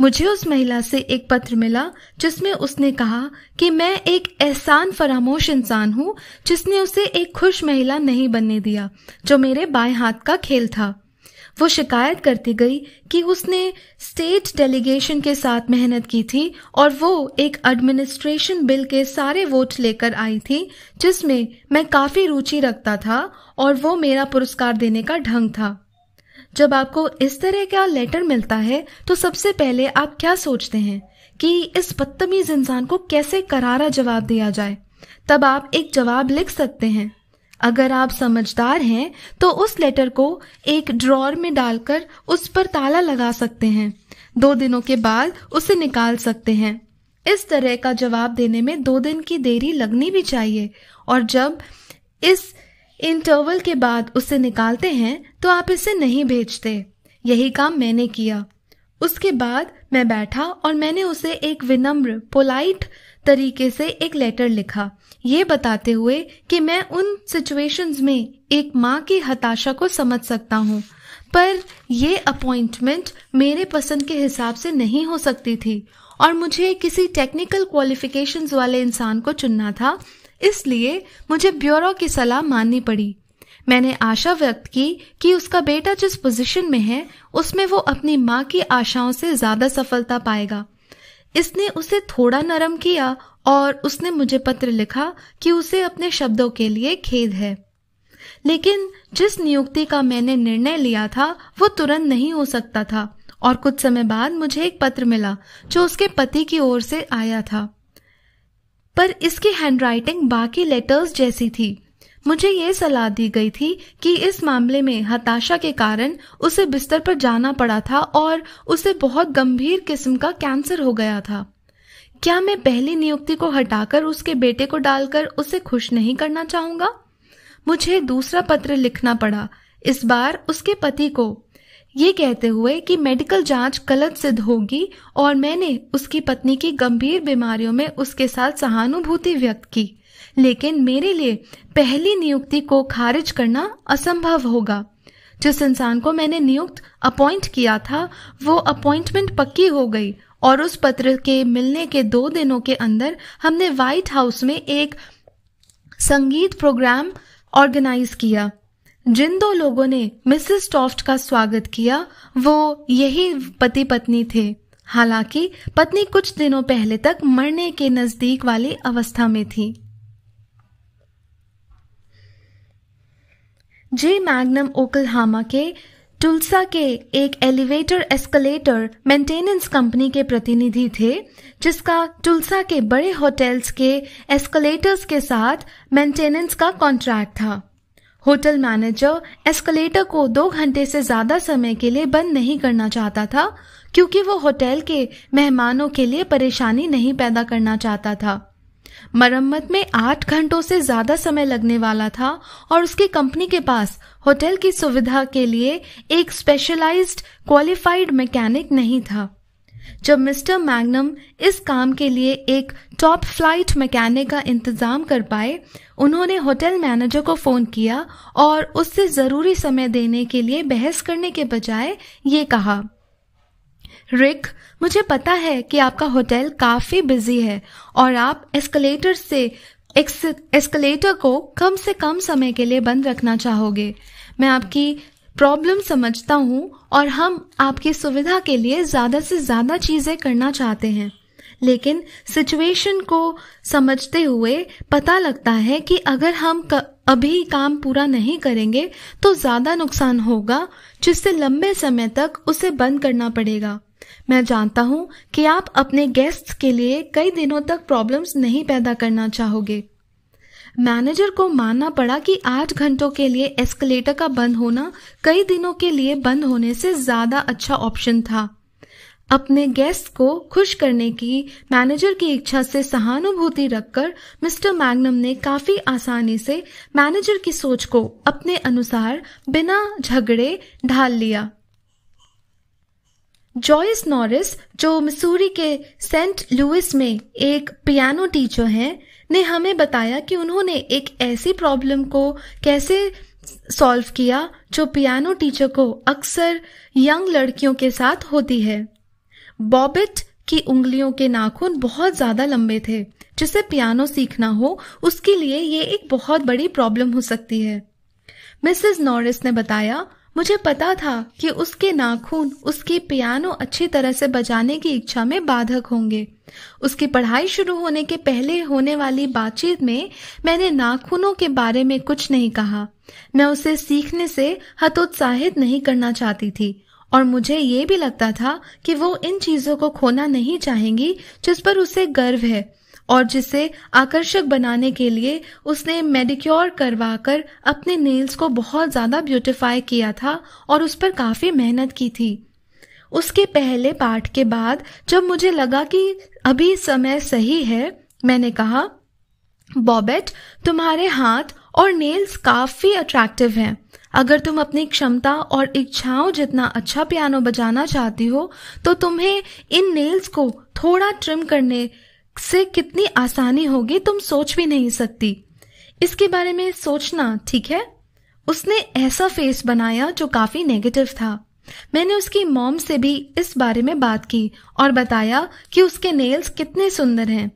A: मुझे उस महिला से एक पत्र मिला जिसमें उसने कहा कि मैं एक एहसान फरामोश इंसान हूँ जिसने उसे एक खुश महिला नहीं बनने दिया जो मेरे बाएं हाथ का खेल था वो शिकायत करती गई कि उसने स्टेट डेलीगेशन के साथ मेहनत की थी और वो एक एडमिनिस्ट्रेशन बिल के सारे वोट लेकर आई थी जिसमें मैं काफ़ी रुचि रखता था और वो मेरा पुरस्कार देने का ढंग था जब आपको इस तरह का लेटर मिलता है तो सबसे पहले आप क्या सोचते हैं कि इस बदतमीज इंसान को कैसे करारा जवाब दिया जाए तब आप एक जवाब लिख सकते हैं अगर आप समझदार हैं तो उस लेटर को एक ड्रॉर में डालकर उस पर ताला लगा सकते हैं दो दिनों के बाद उसे निकाल सकते हैं इस तरह का जवाब देने में दो दिन की देरी लगनी भी चाहिए और जब इस इंटरवल के बाद उसे निकालते हैं तो आप इसे नहीं भेजते यही काम मैंने किया उसके बाद मैं बैठा और मैंने उसे एक विनम्र पोलाइट तरीके से एक लेटर लिखा ये बताते हुए कि मैं उन सिचुएशंस में एक माँ की हताशा को समझ सकता हूँ पर ये अपॉइंटमेंट मेरे पसंद के हिसाब से नहीं हो सकती थी और मुझे किसी टेक्निकल क्वालिफिकेशंस वाले इंसान को चुनना था इसलिए मुझे ब्यूरो की सलाह माननी पड़ी मैंने आशा व्यक्त की कि उसका बेटा जिस पोजीशन में है उसमें वो अपनी माँ की आशाओं से ज्यादा सफलता पाएगा इसने उसे थोड़ा नरम किया और उसने मुझे पत्र लिखा कि उसे अपने शब्दों के लिए खेद है लेकिन जिस नियुक्ति का मैंने निर्णय लिया था वो तुरंत नहीं हो सकता था और कुछ समय बाद मुझे एक पत्र मिला जो उसके पति की ओर से आया था पर इसकी हैंडराइटिंग बाकी लेटर्स जैसी थी मुझे ये सलाह दी गई थी कि इस मामले में हताशा के कारण उसे बिस्तर पर जाना पड़ा था और उसे बहुत गंभीर किस्म का कैंसर हो गया था क्या मैं पहली नियुक्ति को हटाकर उसके बेटे को डालकर उसे खुश नहीं करना चाहूंगा मुझे दूसरा पत्र लिखना पड़ा इस बार उसके पति को ये कहते हुए कि मेडिकल जांच गलत सिद्ध होगी और मैंने उसकी पत्नी की गंभीर बीमारियों में उसके साथ सहानुभूति व्यक्त की लेकिन मेरे लिए पहली नियुक्ति को खारिज करना असंभव होगा जिस इंसान को मैंने नियुक्त अपॉइंट किया था वो अपॉइंटमेंट पक्की हो गई और उस पत्र के मिलने के दो दिनों के अंदर हमने व्हाइट हाउस में एक संगीत प्रोग्राम ऑर्गेनाइज किया जिन दो लोगों ने मिसेस टॉफ्ट का स्वागत किया वो यही पति पत्नी थे हालांकि पत्नी कुछ दिनों पहले तक मरने के नजदीक वाली अवस्था में थी जे मैग्नम ओकलहामा के टुलसा के एक एलिवेटर एस्केलेटर मेंटेनेंस कंपनी के प्रतिनिधि थे जिसका टुलसा के बड़े होटल्स के एस्केलेटर्स के साथ मेंटेनेंस का कॉन्ट्रैक्ट था होटल मैनेजर एस्केलेटर को दो घंटे से ज्यादा समय के लिए बंद नहीं करना चाहता था क्योंकि वो होटल के मेहमानों के लिए परेशानी नहीं पैदा करना चाहता था मरम्मत में आठ घंटों से ज्यादा समय लगने वाला था और उसकी कंपनी के पास होटल की सुविधा के लिए एक स्पेशलाइज्ड क्वालिफाइड मैकेनिक नहीं था जब मिस्टर मैग्नम इस काम के लिए एक टॉप फ्लाइट मैकेनिक का इंतजाम कर पाए उन्होंने होटल मैनेजर को फोन किया और उससे जरूरी समय देने के लिए बहस करने के बजाय ये कहा रिक मुझे पता है कि आपका होटल काफ़ी बिजी है और आप एस्केलेटर से एस्केलेटर को कम से कम समय के लिए बंद रखना चाहोगे मैं आपकी प्रॉब्लम समझता हूँ और हम आपकी सुविधा के लिए ज़्यादा से ज़्यादा चीज़ें करना चाहते हैं लेकिन सिचुएशन को समझते हुए पता लगता है कि अगर हम अभी काम पूरा नहीं करेंगे तो ज़्यादा नुकसान होगा जिससे लंबे समय तक उसे बंद करना पड़ेगा मैं जानता हूं कि आप अपने गेस्ट्स के लिए कई दिनों तक प्रॉब्लम्स नहीं पैदा करना चाहोगे मैनेजर को मानना पड़ा कि आठ घंटों के लिए एस्केलेटर का बंद होना कई दिनों के लिए बंद होने से ज़्यादा अच्छा ऑप्शन था अपने गेस्ट को खुश करने की मैनेजर की इच्छा से सहानुभूति रखकर मिस्टर मैग्नम ने काफी आसानी से मैनेजर की सोच को अपने अनुसार बिना झगड़े ढाल लिया जॉयस नॉरिस जो मिसूरी के सेंट लुइस में एक पियानो टीचर हैं ने हमें बताया कि उन्होंने एक ऐसी प्रॉब्लम को कैसे सॉल्व किया जो पियानो टीचर को अक्सर यंग लड़कियों के साथ होती है बॉबिट की उंगलियों के नाखून बहुत ज़्यादा लंबे थे जिसे पियानो सीखना हो उसके लिए ये एक बहुत बड़ी प्रॉब्लम हो सकती है मिसेस नॉरिस ने बताया मुझे पता था कि उसके नाखून उसके पियानो अच्छी तरह से बजाने की इच्छा में बाधक होंगे उसकी पढ़ाई शुरू होने के पहले होने वाली बातचीत में मैंने नाखूनों के बारे में कुछ नहीं कहा मैं उसे सीखने से हतोत्साहित नहीं करना चाहती थी और मुझे ये भी लगता था कि वो इन चीजों को खोना नहीं चाहेंगी जिस पर उसे गर्व है और जिसे आकर्षक बनाने के लिए उसने मेडिक्योर करवाकर अपने नेल्स को बहुत ज़्यादा ब्यूटिफाई किया था और उस पर काफ़ी मेहनत की थी उसके पहले पाठ के बाद जब मुझे लगा कि अभी समय सही है मैंने कहा बॉबेट तुम्हारे हाथ और नेल्स काफ़ी अट्रैक्टिव हैं अगर तुम अपनी क्षमता और इच्छाओं जितना अच्छा पियानो बजाना चाहती हो तो तुम्हें इन नेल्स को थोड़ा ट्रिम करने से कितनी आसानी होगी तुम सोच भी नहीं सकती इसके बारे में सोचना ठीक है उसने ऐसा फेस बनाया जो काफी नेगेटिव था मैंने उसकी मॉम से भी इस बारे में बात की और बताया कि उसके नेल्स कितने सुंदर हैं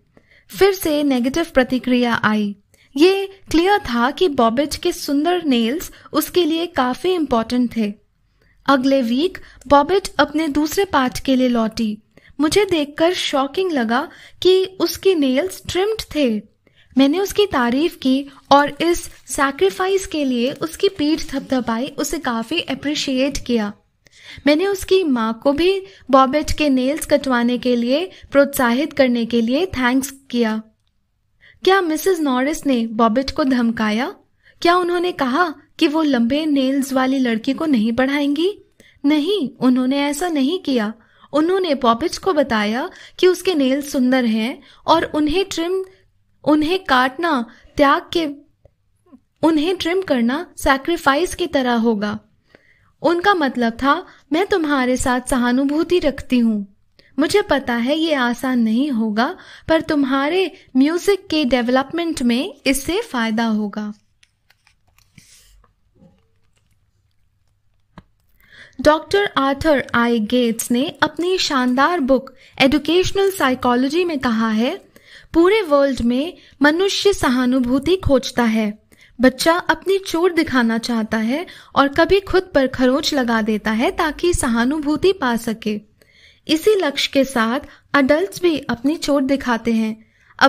A: फिर से नेगेटिव प्रतिक्रिया आई ये क्लियर था कि बॉबेज के सुंदर नेल्स उसके लिए काफी इम्पोर्टेंट थे अगले वीक बॉबेट अपने दूसरे पार्ट के लिए लौटी मुझे देखकर शॉकिंग लगा कि उसके नेल्स ट्रिम्ड थे मैंने उसकी तारीफ की और इस सैक्रिफाइस के लिए उसकी पीठ थपथपाई उसे काफ़ी अप्रिशिएट किया मैंने उसकी माँ को भी बॉबेट के नेल्स कटवाने के लिए प्रोत्साहित करने के लिए थैंक्स किया क्या मिसेस नॉरिस ने बॉबेट को धमकाया क्या उन्होंने कहा कि वो लंबे नेल्स वाली लड़की को नहीं पढ़ाएंगी नहीं उन्होंने ऐसा नहीं किया उन्होंने पॉपिच को बताया कि उसके नेल सुंदर हैं और उन्हें ट्रिम उन्हें काटना त्याग के उन्हें ट्रिम करना सैक्रिफाइस की तरह होगा उनका मतलब था मैं तुम्हारे साथ सहानुभूति रखती हूँ मुझे पता है ये आसान नहीं होगा पर तुम्हारे म्यूजिक के डेवलपमेंट में इससे फायदा होगा डॉक्टर आर्थर आई गेट्स ने अपनी शानदार बुक एजुकेशनल साइकोलॉजी में कहा है पूरे वर्ल्ड में मनुष्य सहानुभूति खोजता है बच्चा अपनी चोट दिखाना चाहता है और कभी खुद पर खरोच लगा देता है ताकि सहानुभूति पा सके इसी लक्ष्य के साथ अडल्ट भी अपनी चोट दिखाते हैं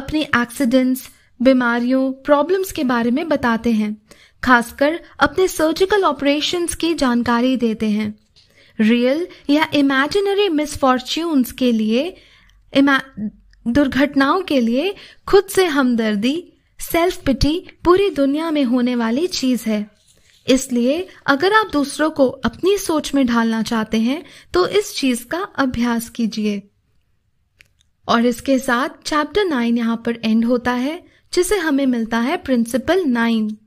A: अपनी एक्सीडेंट्स बीमारियों प्रॉब्लम्स के बारे में बताते हैं खासकर अपने सर्जिकल ऑपरेशंस की जानकारी देते हैं रियल या इमेजिनरी मिसफॉर्च्यून्स के लिए दुर्घटनाओं के लिए खुद से हमदर्दी सेल्फ पिटी पूरी दुनिया में होने वाली चीज है इसलिए अगर आप दूसरों को अपनी सोच में ढालना चाहते हैं तो इस चीज का अभ्यास कीजिए और इसके साथ चैप्टर नाइन यहाँ पर एंड होता है जिसे हमें मिलता है प्रिंसिपल नाइन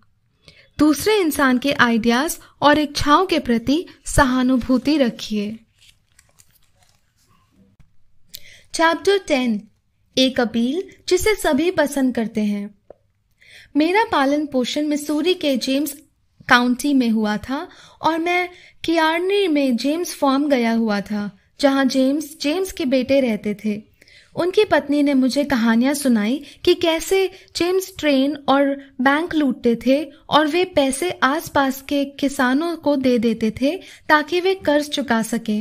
A: दूसरे इंसान के आइडियाज और इच्छाओं के प्रति सहानुभूति रखिए चैप्टर टेन एक अपील जिसे सभी पसंद करते हैं मेरा पालन पोषण मिसूरी के जेम्स काउंटी में हुआ था और मैं कियारनी में जेम्स फॉर्म गया हुआ था जहां जेम्स जेम्स के बेटे रहते थे उनकी पत्नी ने मुझे कहानियां सुनाई कि कैसे जेम्स ट्रेन और बैंक लूटते थे और वे पैसे आसपास के किसानों को दे देते थे ताकि वे कर्ज चुका सके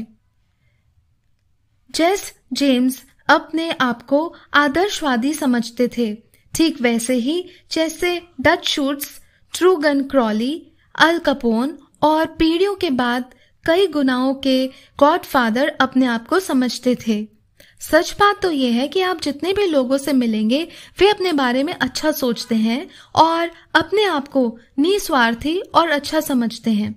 A: जेस जेम्स अपने आप को आदर्शवादी समझते थे ठीक वैसे ही जैसे Dutch Schultz two gun Crowley Al Capone और पीढ़ियों के बाद कई गुनाहों के गॉडफादर अपने आप को समझते थे सच बात तो यह है कि आप जितने भी लोगों से मिलेंगे वे अपने बारे में अच्छा सोचते हैं और अपने आप को निस्वार्थी और अच्छा समझते हैं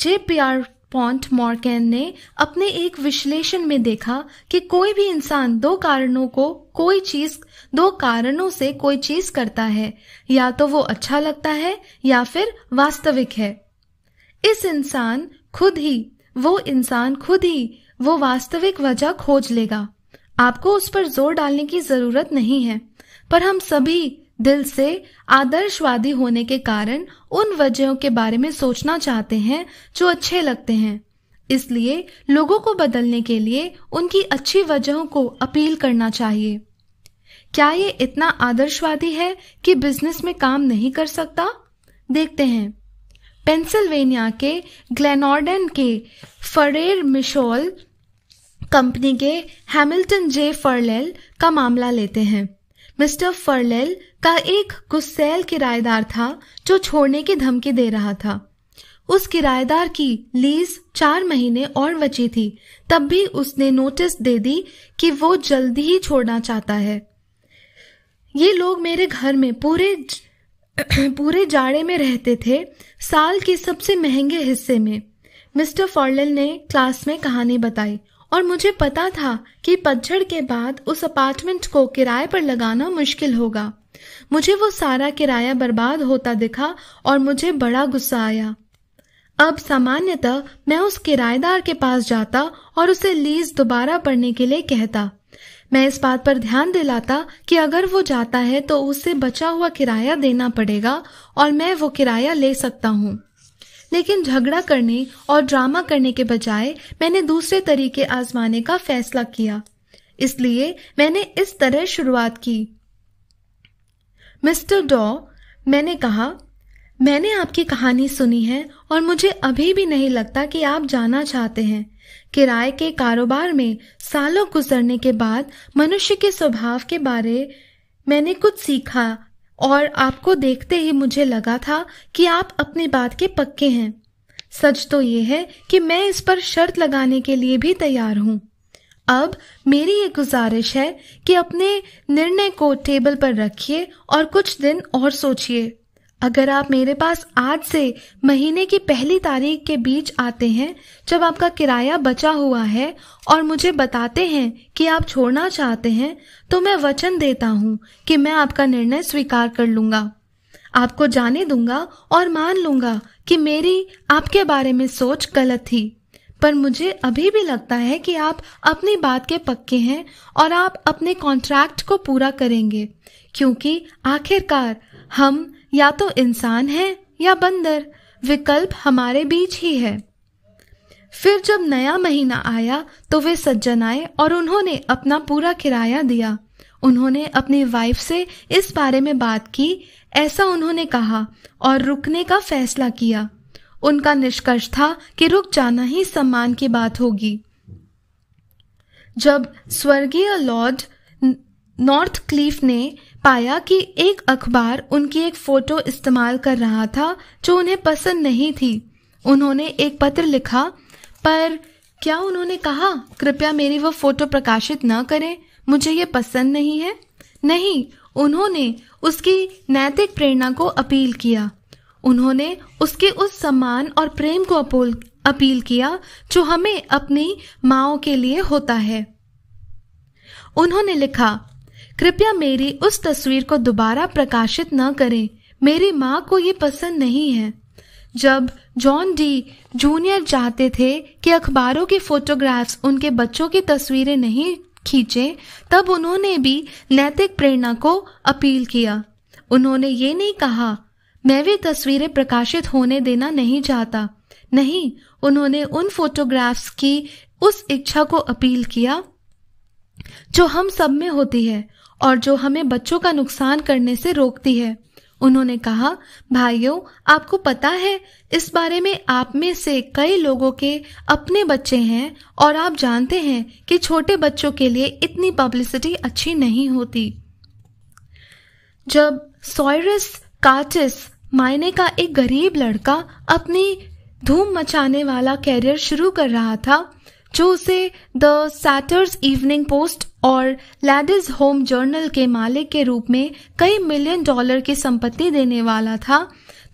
A: J Pierpont Morgan ने अपने एक विश्लेषण में देखा कि कोई भी इंसान दो कारणों को कोई चीज दो कारणों से कोई चीज करता है या तो वो अच्छा लगता है या फिर वास्तविक है इस इंसान खुद ही वो इंसान खुद ही वो वास्तविक वजह खोज लेगा आपको उस पर जोर डालने की जरूरत नहीं है पर हम सभी दिल से आदर्शवादी होने के कारण उन वजहों के बारे में सोचना चाहते हैं जो अच्छे लगते हैं इसलिए लोगों को बदलने के लिए उनकी अच्छी वजहों को अपील करना चाहिए क्या ये इतना आदर्शवादी है कि बिजनेस में काम नहीं कर सकता देखते हैं पेंसिल्वेनिया के ग्लेनॉर्डन के फरेर मिशोल कंपनी के हैमिल्टन जे फर्लेल का मामला लेते हैं मिस्टर फर्लेल का एक गुस्सेल किराएदार था जो छोड़ने की धमकी दे रहा था उस किराएदार की लीज चार महीने और बची थी तब भी उसने नोटिस दे दी कि वो जल्दी ही छोड़ना चाहता है ये लोग मेरे घर में पूरे पूरे जाड़े में रहते थे साल के सबसे महंगे हिस्से में मिस्टर फॉर्लेल ने क्लास में कहानी बताई और मुझे पता था कि पतझड़ के बाद उस अपार्टमेंट को किराए पर लगाना मुश्किल होगा मुझे वो सारा किराया बर्बाद होता दिखा और मुझे बड़ा गुस्सा आया अब सामान्यतः मैं उस किराएदार के पास जाता और उसे लीज दोबारा पढ़ने के लिए कहता मैं इस बात पर ध्यान दिलाता कि अगर वो जाता है तो उसे बचा हुआ किराया देना पड़ेगा और मैं वो किराया ले सकता हूँ लेकिन झगड़ा करने और ड्रामा करने के बजाय मैंने दूसरे तरीके आजमाने का फैसला किया इसलिए मैंने इस तरह शुरुआत की मिस्टर डॉ मैंने कहा मैंने आपकी कहानी सुनी है और मुझे अभी भी नहीं लगता कि आप जाना चाहते हैं किराए के कारोबार में सालों गुजरने के बाद मनुष्य के स्वभाव के बारे मैंने कुछ सीखा और आपको देखते ही मुझे लगा था कि आप अपनी बात के पक्के हैं सच तो ये है कि मैं इस पर शर्त लगाने के लिए भी तैयार हूँ अब मेरी ये गुजारिश है कि अपने निर्णय को टेबल पर रखिए और कुछ दिन और सोचिए अगर आप मेरे पास आज से महीने की पहली तारीख के बीच आते हैं जब आपका किराया बचा हुआ है और मुझे बताते हैं कि आप छोड़ना चाहते हैं तो मैं वचन देता हूँ कि मैं आपका निर्णय स्वीकार कर लूंगा आपको जाने दूंगा और मान लूंगा कि मेरी आपके बारे में सोच गलत थी पर मुझे अभी भी लगता है कि आप अपनी बात के पक्के हैं और आप अपने कॉन्ट्रैक्ट को पूरा करेंगे क्योंकि आखिरकार हम या तो इंसान है या बंदर विकल्प हमारे बीच ही है फिर जब नया महीना आया तो वे सज्जन आए और उन्होंने अपना पूरा किराया दिया उन्होंने अपनी वाइफ से इस बारे में बात की ऐसा उन्होंने कहा और रुकने का फैसला किया उनका निष्कर्ष था कि रुक जाना ही सम्मान की बात होगी जब स्वर्गीय लॉर्ड नॉर्थ क्लीफ ने पाया कि एक अखबार उनकी एक फोटो इस्तेमाल कर रहा था जो उन्हें पसंद नहीं थी उन्होंने एक पत्र लिखा पर क्या उन्होंने कहा कृपया मेरी वह फोटो प्रकाशित न करें मुझे ये पसंद नहीं है नहीं उन्होंने उसकी नैतिक प्रेरणा को अपील किया उन्होंने उसके उस सम्मान और प्रेम को अपोल अपील किया जो हमें अपनी माओ के लिए होता है उन्होंने लिखा कृपया मेरी उस तस्वीर को दोबारा प्रकाशित न करें मेरी माँ को ये पसंद नहीं है जब जॉन डी जूनियर चाहते थे कि अखबारों की फोटोग्राफ्स उनके बच्चों की तस्वीरें नहीं खींचे तब उन्होंने भी नैतिक प्रेरणा को अपील किया उन्होंने ये नहीं कहा मैं भी तस्वीरें प्रकाशित होने देना नहीं चाहता नहीं उन्होंने उन फोटोग्राफ्स की उस इच्छा को अपील किया जो हम सब में होती है और जो हमें बच्चों का नुकसान करने से रोकती है उन्होंने कहा भाइयों आपको पता है इस बारे में आप में से कई लोगों के अपने बच्चे हैं और आप जानते हैं कि छोटे बच्चों के लिए इतनी पब्लिसिटी अच्छी नहीं होती जब सॉयरस काटिस मायने का एक गरीब लड़का अपनी धूम मचाने वाला कैरियर शुरू कर रहा था जो उसे द सैटर्स इवनिंग पोस्ट और लैडिस होम जर्नल के मालिक के रूप में कई मिलियन डॉलर की संपत्ति देने वाला था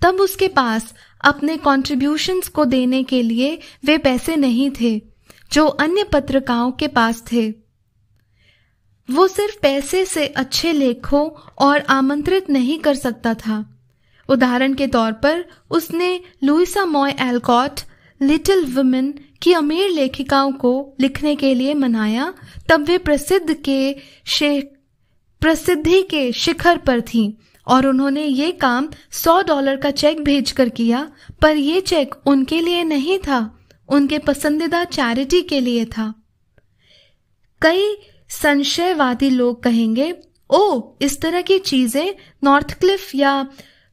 A: तब उसके पास अपने कॉन्ट्रीब्यूशंस को देने के लिए वे पैसे नहीं थे जो अन्य पत्रिकाओं के पास थे वो सिर्फ पैसे से अच्छे लेखों और आमंत्रित नहीं कर सकता था उदाहरण के तौर पर उसने Louisa May Alcott Little women की अमीर लेखिकाओं को लिखने के लिए मनाया तब वे प्रसिद्ध के प्रसिद्धि के शिखर पर थीं और उन्होंने ये काम सौ डॉलर का चेक भेजकर किया पर यह चेक उनके लिए नहीं था उनके पसंदीदा चैरिटी के लिए था कई संशयवादी लोग कहेंगे ओ इस तरह की चीजें नॉर्थक्लिफ या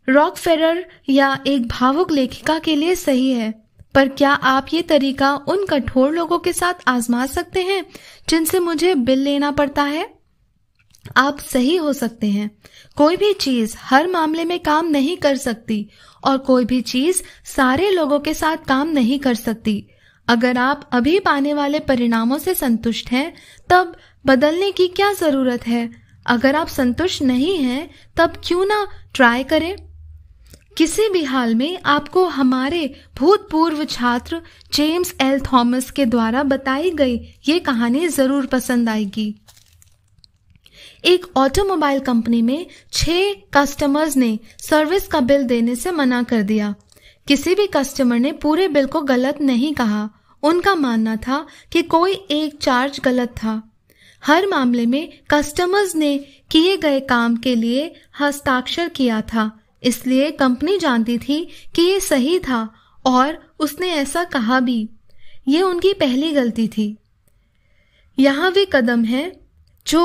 A: रॉकफेरर या एक भावुक लेखिका के लिए सही है पर क्या आप ये तरीका उन कठोर लोगों के साथ आजमा सकते हैं जिनसे मुझे बिल लेना पड़ता है आप सही हो सकते हैं कोई भी चीज हर मामले में काम नहीं कर सकती और कोई भी चीज सारे लोगों के साथ काम नहीं कर सकती अगर आप अभी पाने वाले परिणामों से संतुष्ट हैं तब बदलने की क्या जरूरत है अगर आप संतुष्ट नहीं हैं तब क्यों ना ट्राई करें किसी भी हाल में आपको हमारे भूतपूर्व छात्र जेम्स एल थॉमस के द्वारा बताई गई ये कहानी जरूर पसंद आएगी एक ऑटोमोबाइल कंपनी में छह कस्टमर्स ने सर्विस का बिल देने से मना कर दिया किसी भी कस्टमर ने पूरे बिल को गलत नहीं कहा उनका मानना था कि कोई एक चार्ज गलत था हर मामले में कस्टमर्स ने किए गए काम के लिए हस्ताक्षर किया था इसलिए कंपनी जानती थी कि ये सही था और उसने ऐसा कहा भी ये उनकी पहली गलती थी यहां वे कदम है जो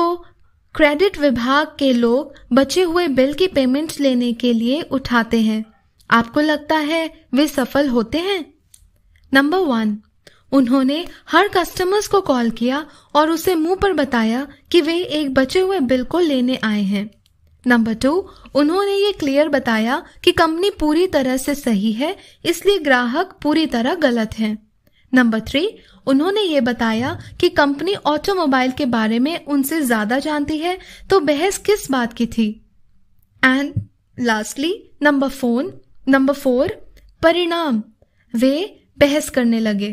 A: क्रेडिट विभाग के लोग बचे हुए बिल की पेमेंट लेने के लिए उठाते हैं आपको लगता है वे सफल होते हैं नंबर वन उन्होंने हर कस्टमर्स को कॉल किया और उसे मुंह पर बताया कि वे एक बचे हुए बिल को लेने आए हैं नंबर टू उन्होंने ये क्लियर बताया कि कंपनी पूरी तरह से सही है इसलिए ग्राहक पूरी तरह गलत है नंबर थ्री उन्होंने ये बताया कि कंपनी ऑटोमोबाइल के बारे में उनसे ज्यादा जानती है तो बहस किस बात की थी and lastly number phone number four परिणाम वे बहस करने लगे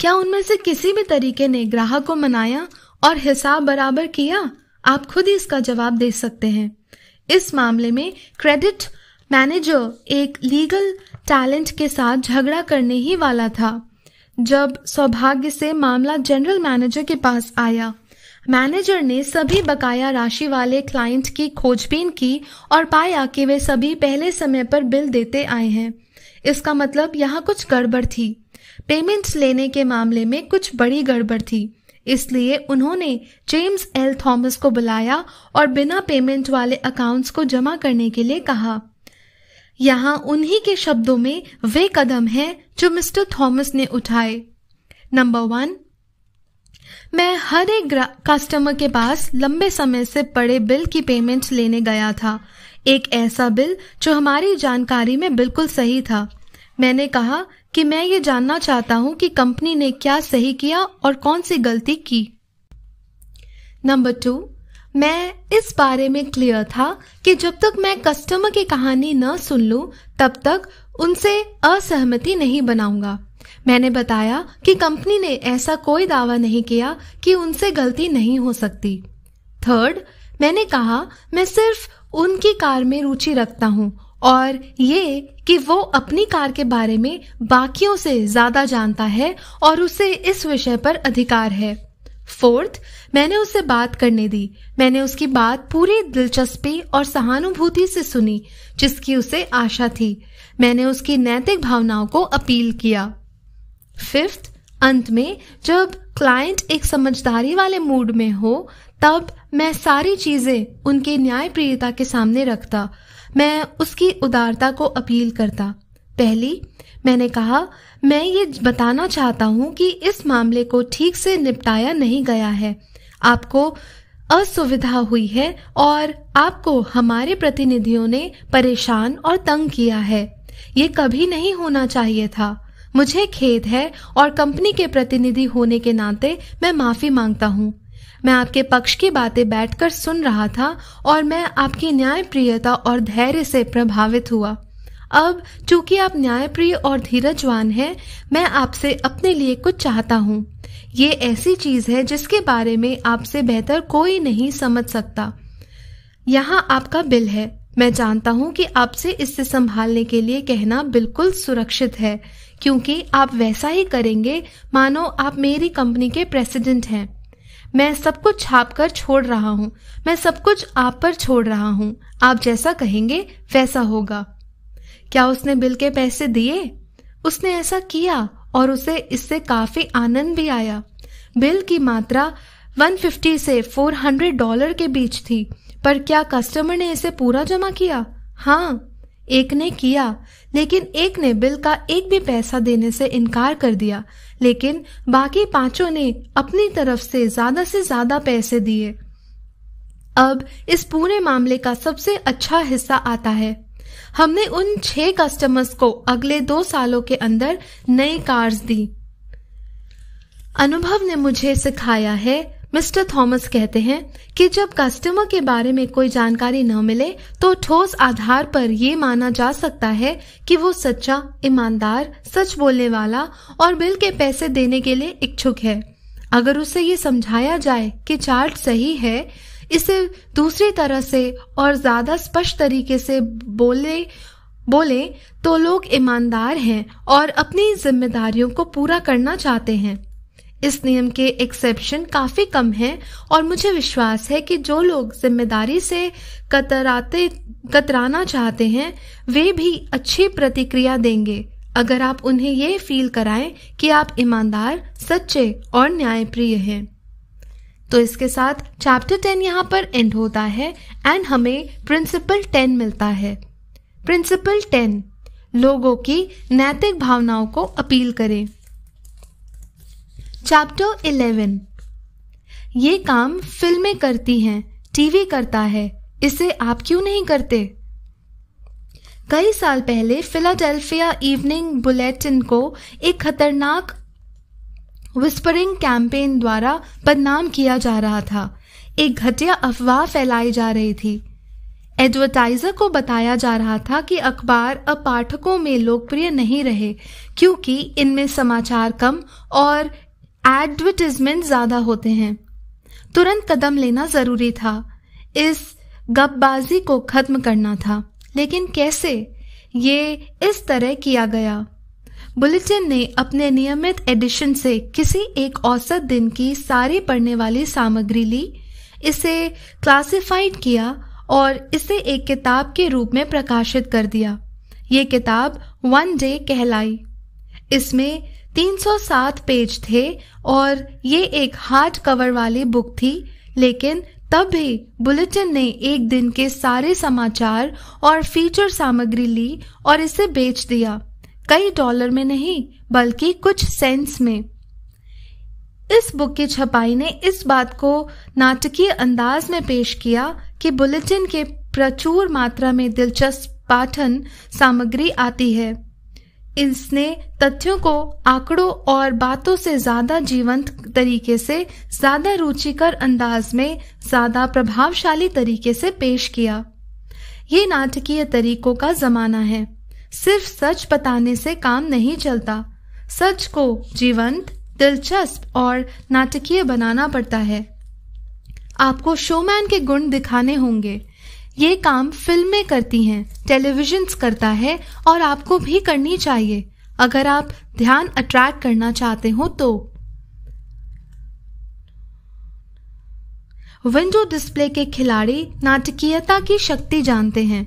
A: क्या उनमें से किसी भी तरीके ने ग्राहक को मनाया और हिसाब बराबर किया आप खुद ही इसका जवाब दे सकते हैं इस मामले में क्रेडिट मैनेजर एक लीगल टैलेंट के साथ झगड़ा करने ही वाला था जब सौभाग्य से मामला जनरल मैनेजर के पास आया मैनेजर ने सभी बकाया राशि वाले क्लाइंट की खोजबीन की और पाया कि वे सभी पहले समय पर बिल देते आए हैं इसका मतलब यहाँ कुछ गड़बड़ थी पेमेंट्स लेने के मामले में कुछ बड़ी गड़बड़ थी इसलिए उन्होंने जेम्स एल थॉमस को बुलाया और बिना पेमेंट वाले अकाउंट्स को जमा करने के लिए कहा यहाँ उन्हीं के शब्दों में वे कदम हैं जो मिस्टर थॉमस ने उठाए नंबर वन मैं हर एक कस्टमर के पास लंबे समय से पड़े बिल की पेमेंट लेने गया था एक ऐसा बिल जो हमारी जानकारी में बिल्कुल सही था मैंने कहा कि मैं ये जानना चाहता हूं कि कंपनी ने क्या सही किया और कौन सी गलती की नंबर टू मैं इस बारे में क्लियर था कि जब तक मैं कस्टमर की कहानी न सुन लूं तब तक उनसे असहमति नहीं बनाऊंगा मैंने बताया कि कंपनी ने ऐसा कोई दावा नहीं किया कि उनसे गलती नहीं हो सकती थर्ड मैंने कहा मैं सिर्फ उनकी कार में रुचि रखता हूँ और ये कि वो अपनी कार के बारे में बाकियों से ज्यादा जानता है और उसे इस विषय पर अधिकार है फोर्थ मैंने उससे बात करने दी मैंने उसकी बात पूरी दिलचस्पी और सहानुभूति से सुनी जिसकी उसे आशा थी मैंने उसकी नैतिक भावनाओं को अपील किया फिफ्थ अंत में जब क्लाइंट एक समझदारी वाले मूड में हो तब मैं सारी चीजें उनके न्याय प्रियता के सामने रखता मैं उसकी उदारता को अपील करता पहली मैंने कहा मैं ये बताना चाहता हूँ कि इस मामले को ठीक से निपटाया नहीं गया है आपको असुविधा हुई है और आपको हमारे प्रतिनिधियों ने परेशान और तंग किया है ये कभी नहीं होना चाहिए था मुझे खेद है और कंपनी के प्रतिनिधि होने के नाते मैं माफी मांगता हूँ मैं आपके पक्ष की बातें बैठकर सुन रहा था और मैं आपकी न्यायप्रियता और धैर्य से प्रभावित हुआ अब चूंकि आप न्यायप्रिय और धीरजवान हैं मैं आपसे अपने लिए कुछ चाहता हूँ ये ऐसी चीज है जिसके बारे में आपसे बेहतर कोई नहीं समझ सकता यहाँ आपका बिल है मैं जानता हूँ कि आपसे इससे संभालने के लिए कहना बिल्कुल सुरक्षित है क्योंकि आप वैसा ही करेंगे मानो आप मेरी कंपनी के प्रेसिडेंट हैं मैं सब कुछ छाप कर छोड़ रहा हूँ मैं सब कुछ आप पर छोड़ रहा हूँ आप जैसा कहेंगे वैसा होगा क्या उसने बिल के पैसे दिए उसने ऐसा किया और उसे इससे काफी आनंद भी आया बिल की मात्रा 150 से 400 डॉलर के बीच थी पर क्या कस्टमर ने इसे पूरा जमा किया हाँ एक ने किया लेकिन एक ने बिल का एक भी पैसा देने से इनकार कर दिया लेकिन बाकी पांचों ने अपनी तरफ से ज्यादा से ज्यादा पैसे दिए अब इस पूरे मामले का सबसे अच्छा हिस्सा आता है हमने उन छह कस्टमर्स को अगले दो सालों के अंदर नई कार्स दी अनुभव ने मुझे सिखाया है मिस्टर थॉमस कहते हैं कि जब कस्टमर के बारे में कोई जानकारी न मिले तो ठोस आधार पर यह माना जा सकता है कि वो सच्चा ईमानदार सच बोलने वाला और बिल के पैसे देने के लिए इच्छुक है अगर उसे ये समझाया जाए कि चार्ट सही है इसे दूसरी तरह से और ज्यादा स्पष्ट तरीके से बोले बोले तो लोग ईमानदार हैं और अपनी जिम्मेदारियों को पूरा करना चाहते हैं इस नियम के एक्सेप्शन काफ़ी कम हैं और मुझे विश्वास है कि जो लोग जिम्मेदारी से कतराते कतराना चाहते हैं वे भी अच्छी प्रतिक्रिया देंगे अगर आप उन्हें ये फील कराएं कि आप ईमानदार सच्चे और न्यायप्रिय हैं तो इसके साथ चैप्टर टेन यहाँ पर एंड होता है एंड हमें प्रिंसिपल टेन मिलता है प्रिंसिपल टेन लोगों की नैतिक भावनाओं को अपील करें चैप्टर इलेवन ये काम फिल्में करती हैं टीवी करता है इसे आप क्यों नहीं करते कई साल पहले फिलाडेल्फिया इवनिंग बुलेटिन को एक खतरनाक विस्परिंग कैंपेन द्वारा बदनाम किया जा रहा था एक घटिया अफवाह फैलाई जा रही थी एडवर्टाइजर को बताया जा रहा था कि अखबार अब पाठकों में लोकप्रिय नहीं रहे क्योंकि इनमें समाचार कम और एडवर्टिजमेंट ज्यादा होते हैं तुरंत कदम लेना जरूरी था इस गपबाजी को खत्म करना था लेकिन कैसे ये इस तरह किया गया बुलेटिन ने अपने नियमित एडिशन से किसी एक औसत दिन की सारी पढ़ने वाली सामग्री ली इसे क्लासिफाइड किया और इसे एक किताब के रूप में प्रकाशित कर दिया ये किताब वन डे कहलाई इसमें 307 पेज थे और ये एक हार्ड कवर वाली बुक थी लेकिन तब भी बुलेटिन ने एक दिन के सारे समाचार और फीचर सामग्री ली और इसे बेच दिया कई डॉलर में नहीं बल्कि कुछ सेंट्स में इस बुक की छपाई ने इस बात को नाटकीय अंदाज में पेश किया कि बुलेटिन के प्रचुर मात्रा में दिलचस्प पाठन सामग्री आती है इसने तथ्यों को आंकड़ों और बातों से ज्यादा जीवंत तरीके से ज्यादा रुचिकर अंदाज में ज्यादा प्रभावशाली तरीके से पेश किया ये नाटकीय तरीकों का जमाना है सिर्फ सच बताने से काम नहीं चलता सच को जीवंत दिलचस्प और नाटकीय बनाना पड़ता है आपको शोमैन के गुण दिखाने होंगे ये काम फिल्में करती हैं टेलीविजन करता है और आपको भी करनी चाहिए अगर आप ध्यान अट्रैक्ट करना चाहते हो तो विंडो डिस्प्ले के खिलाड़ी नाटकीयता की शक्ति जानते हैं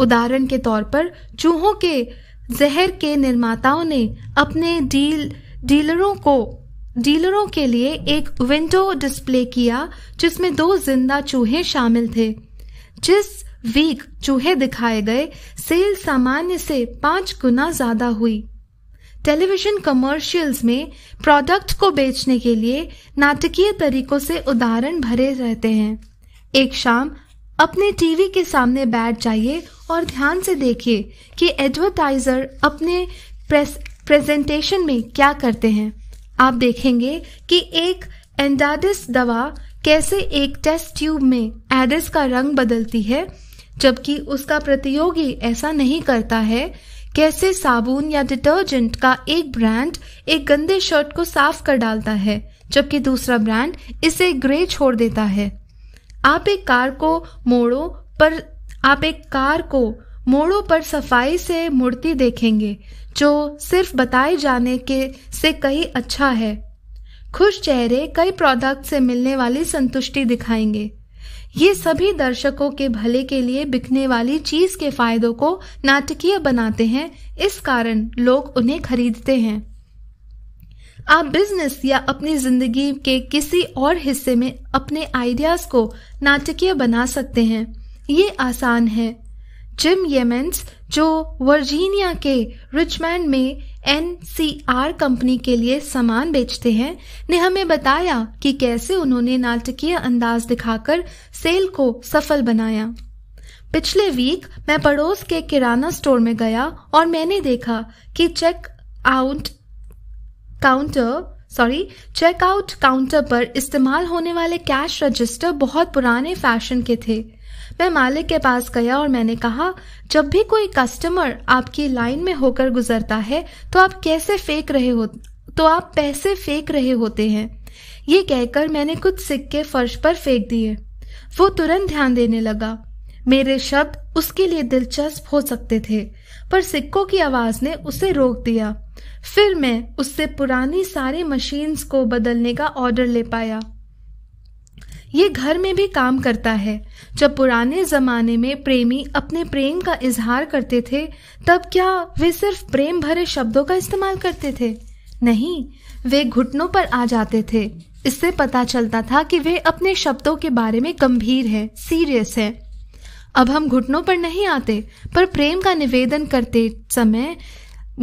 A: उदाहरण के तौर पर चूहों के जहर के निर्माताओं ने अपने डील डीलरों को डीलरों के लिए एक विंडो डिस्प्ले किया जिसमें दो जिंदा चूहे शामिल थे जिस वीक चूहे दिखाए गए सेल सामान्य से पांच गुना ज्यादा हुई टेलीविजन कमर्शियल्स में प्रोडक्ट को बेचने के लिए नाटकीय तरीकों से उदाहरण भरे रहते हैं एक शाम अपने टीवी के सामने बैठ जाइए और ध्यान से देखिए कि एडवर्टाइजर अपने प्रेजेंटेशन में क्या करते हैं आप देखेंगे कि एक एंडाडिस दवा कैसे एक टेस्ट ट्यूब में एडिस का रंग बदलती है जबकि उसका प्रतियोगी ऐसा नहीं करता है कैसे साबुन या डिटर्जेंट का एक ब्रांड एक गंदे शर्ट को साफ कर डालता है जबकि दूसरा ब्रांड इसे ग्रे छोड़ देता है आप एक कार को मोड़ो पर आप एक कार को मोड़ो पर सफाई से मुड़ती देखेंगे जो सिर्फ बताए जाने के से कहीं अच्छा है खुश चेहरे कई प्रोडक्ट से मिलने वाली संतुष्टि दिखाएंगे ये सभी दर्शकों के भले के लिए बिकने वाली चीज के फायदों को नाटकीय बनाते हैं इस कारण लोग उन्हें खरीदते हैं आप बिजनेस या अपनी जिंदगी के किसी और हिस्से में अपने आइडियाज को नाटकीय बना सकते हैं ये आसान है जिम येमेंस जो वर्जीनिया के रिचमैंड में एन कंपनी के लिए सामान बेचते हैं ने हमें बताया कि कैसे उन्होंने नाटकीय अंदाज दिखाकर सेल को सफल बनाया पिछले वीक मैं पड़ोस के किराना स्टोर में गया और मैंने देखा कि check out counter sorry checkout counter पर इस्तेमाल होने वाले कैश रजिस्टर बहुत पुराने फैशन के थे मैं मालिक के पास गया और मैंने कहा जब भी कोई कस्टमर आपकी लाइन में होकर गुजरता है तो आप कैसे फेंक रहे हो तो आप पैसे फेंक रहे होते हैं ये कहकर मैंने कुछ सिक्के फर्श पर फेंक दिए वो तुरंत ध्यान देने लगा मेरे शब्द उसके लिए दिलचस्प हो सकते थे पर सिक्कों की आवाज ने उसे रोक दिया फिर मैं उससे पुरानी सारी मशीन्स को बदलने का ऑर्डर ले पाया ये घर में भी काम करता है जब पुराने जमाने में प्रेमी अपने प्रेम का इजहार करते थे तब क्या वे सिर्फ प्रेम भरे शब्दों का इस्तेमाल करते थे नहीं वे घुटनों पर आ जाते थे इससे पता चलता था कि वे अपने शब्दों के बारे में गंभीर हैं सीरियस हैं अब हम घुटनों पर नहीं आते पर प्रेम का निवेदन करते समय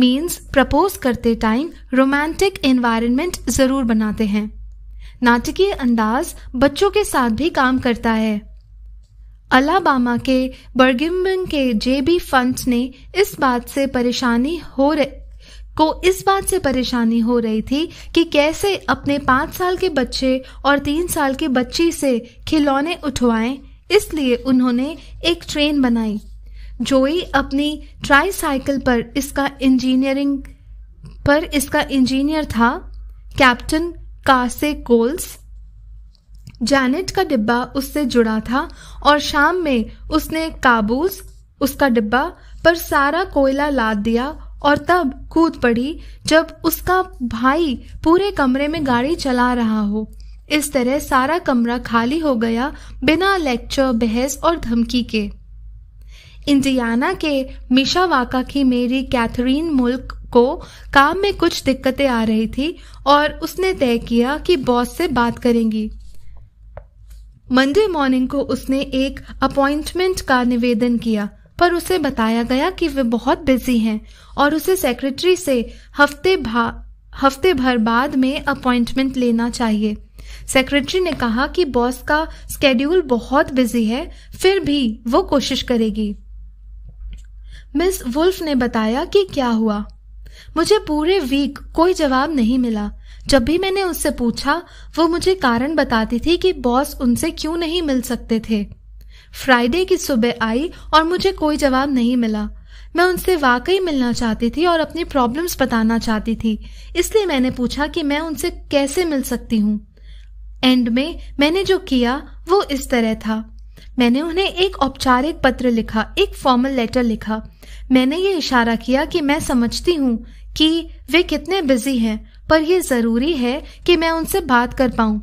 A: मीन्स प्रपोज करते टाइम रोमांटिक एनवायरनमेंट ज़रूर बनाते हैं नाटकीय अंदाज बच्चों के साथ भी काम करता है अलाबामा के बर्गिम्बिंग के जेबी फंट ने इस बात से परेशानी हो रहे को इस बात से परेशानी हो रही थी कि कैसे अपने पाँच साल के बच्चे और तीन साल की बच्ची से खिलौने उठवाएं इसलिए उन्होंने एक ट्रेन बनाई जोई अपनी ट्राई साइकिल पर इसका इंजीनियरिंग पर इसका इंजीनियर था कैप्टन से कोल्स जैनेट का डिब्बा उससे जुड़ा था और शाम में उसने काबूस उसका डिब्बा पर सारा कोयला लाद दिया और तब कूद पड़ी जब उसका भाई पूरे कमरे में गाड़ी चला रहा हो इस तरह सारा कमरा खाली हो गया बिना लेक्चर बहस और धमकी के इंडियाना के मिशावाका की मेरी कैथरीन मुल्क को काम में कुछ दिक्कतें आ रही थी और उसने तय किया कि बॉस से बात करेंगी मंडे मॉर्निंग को उसने एक अपॉइंटमेंट का निवेदन किया पर उसे बताया गया कि वे बहुत बिजी हैं और उसे सेक्रेटरी से हफ्ते भा हफ्ते भर बाद में अपॉइंटमेंट लेना चाहिए सेक्रेटरी ने कहा कि बॉस का स्केड्यूल बहुत बिजी है फिर भी वो कोशिश करेगी मिस वुल्फ ने बताया कि क्या हुआ मुझे पूरे वीक कोई जवाब नहीं मिला जब भी मैंने उससे पूछा वो मुझे कारण बताती थी कि बॉस उनसे क्यों नहीं मिल सकते थे फ्राइडे की सुबह आई और मुझे कोई जवाब नहीं मिला मैं उनसे वाकई मिलना चाहती थी और अपनी प्रॉब्लम्स बताना चाहती थी इसलिए मैंने पूछा कि मैं उनसे कैसे मिल सकती हूँ एंड में मैंने जो किया वो इस तरह था मैंने उन्हें एक औपचारिक पत्र लिखा एक फॉर्मल लेटर लिखा मैंने ये इशारा किया कि मैं समझती हूँ कि वे कितने बिजी हैं पर यह ज़रूरी है कि मैं उनसे बात कर पाऊं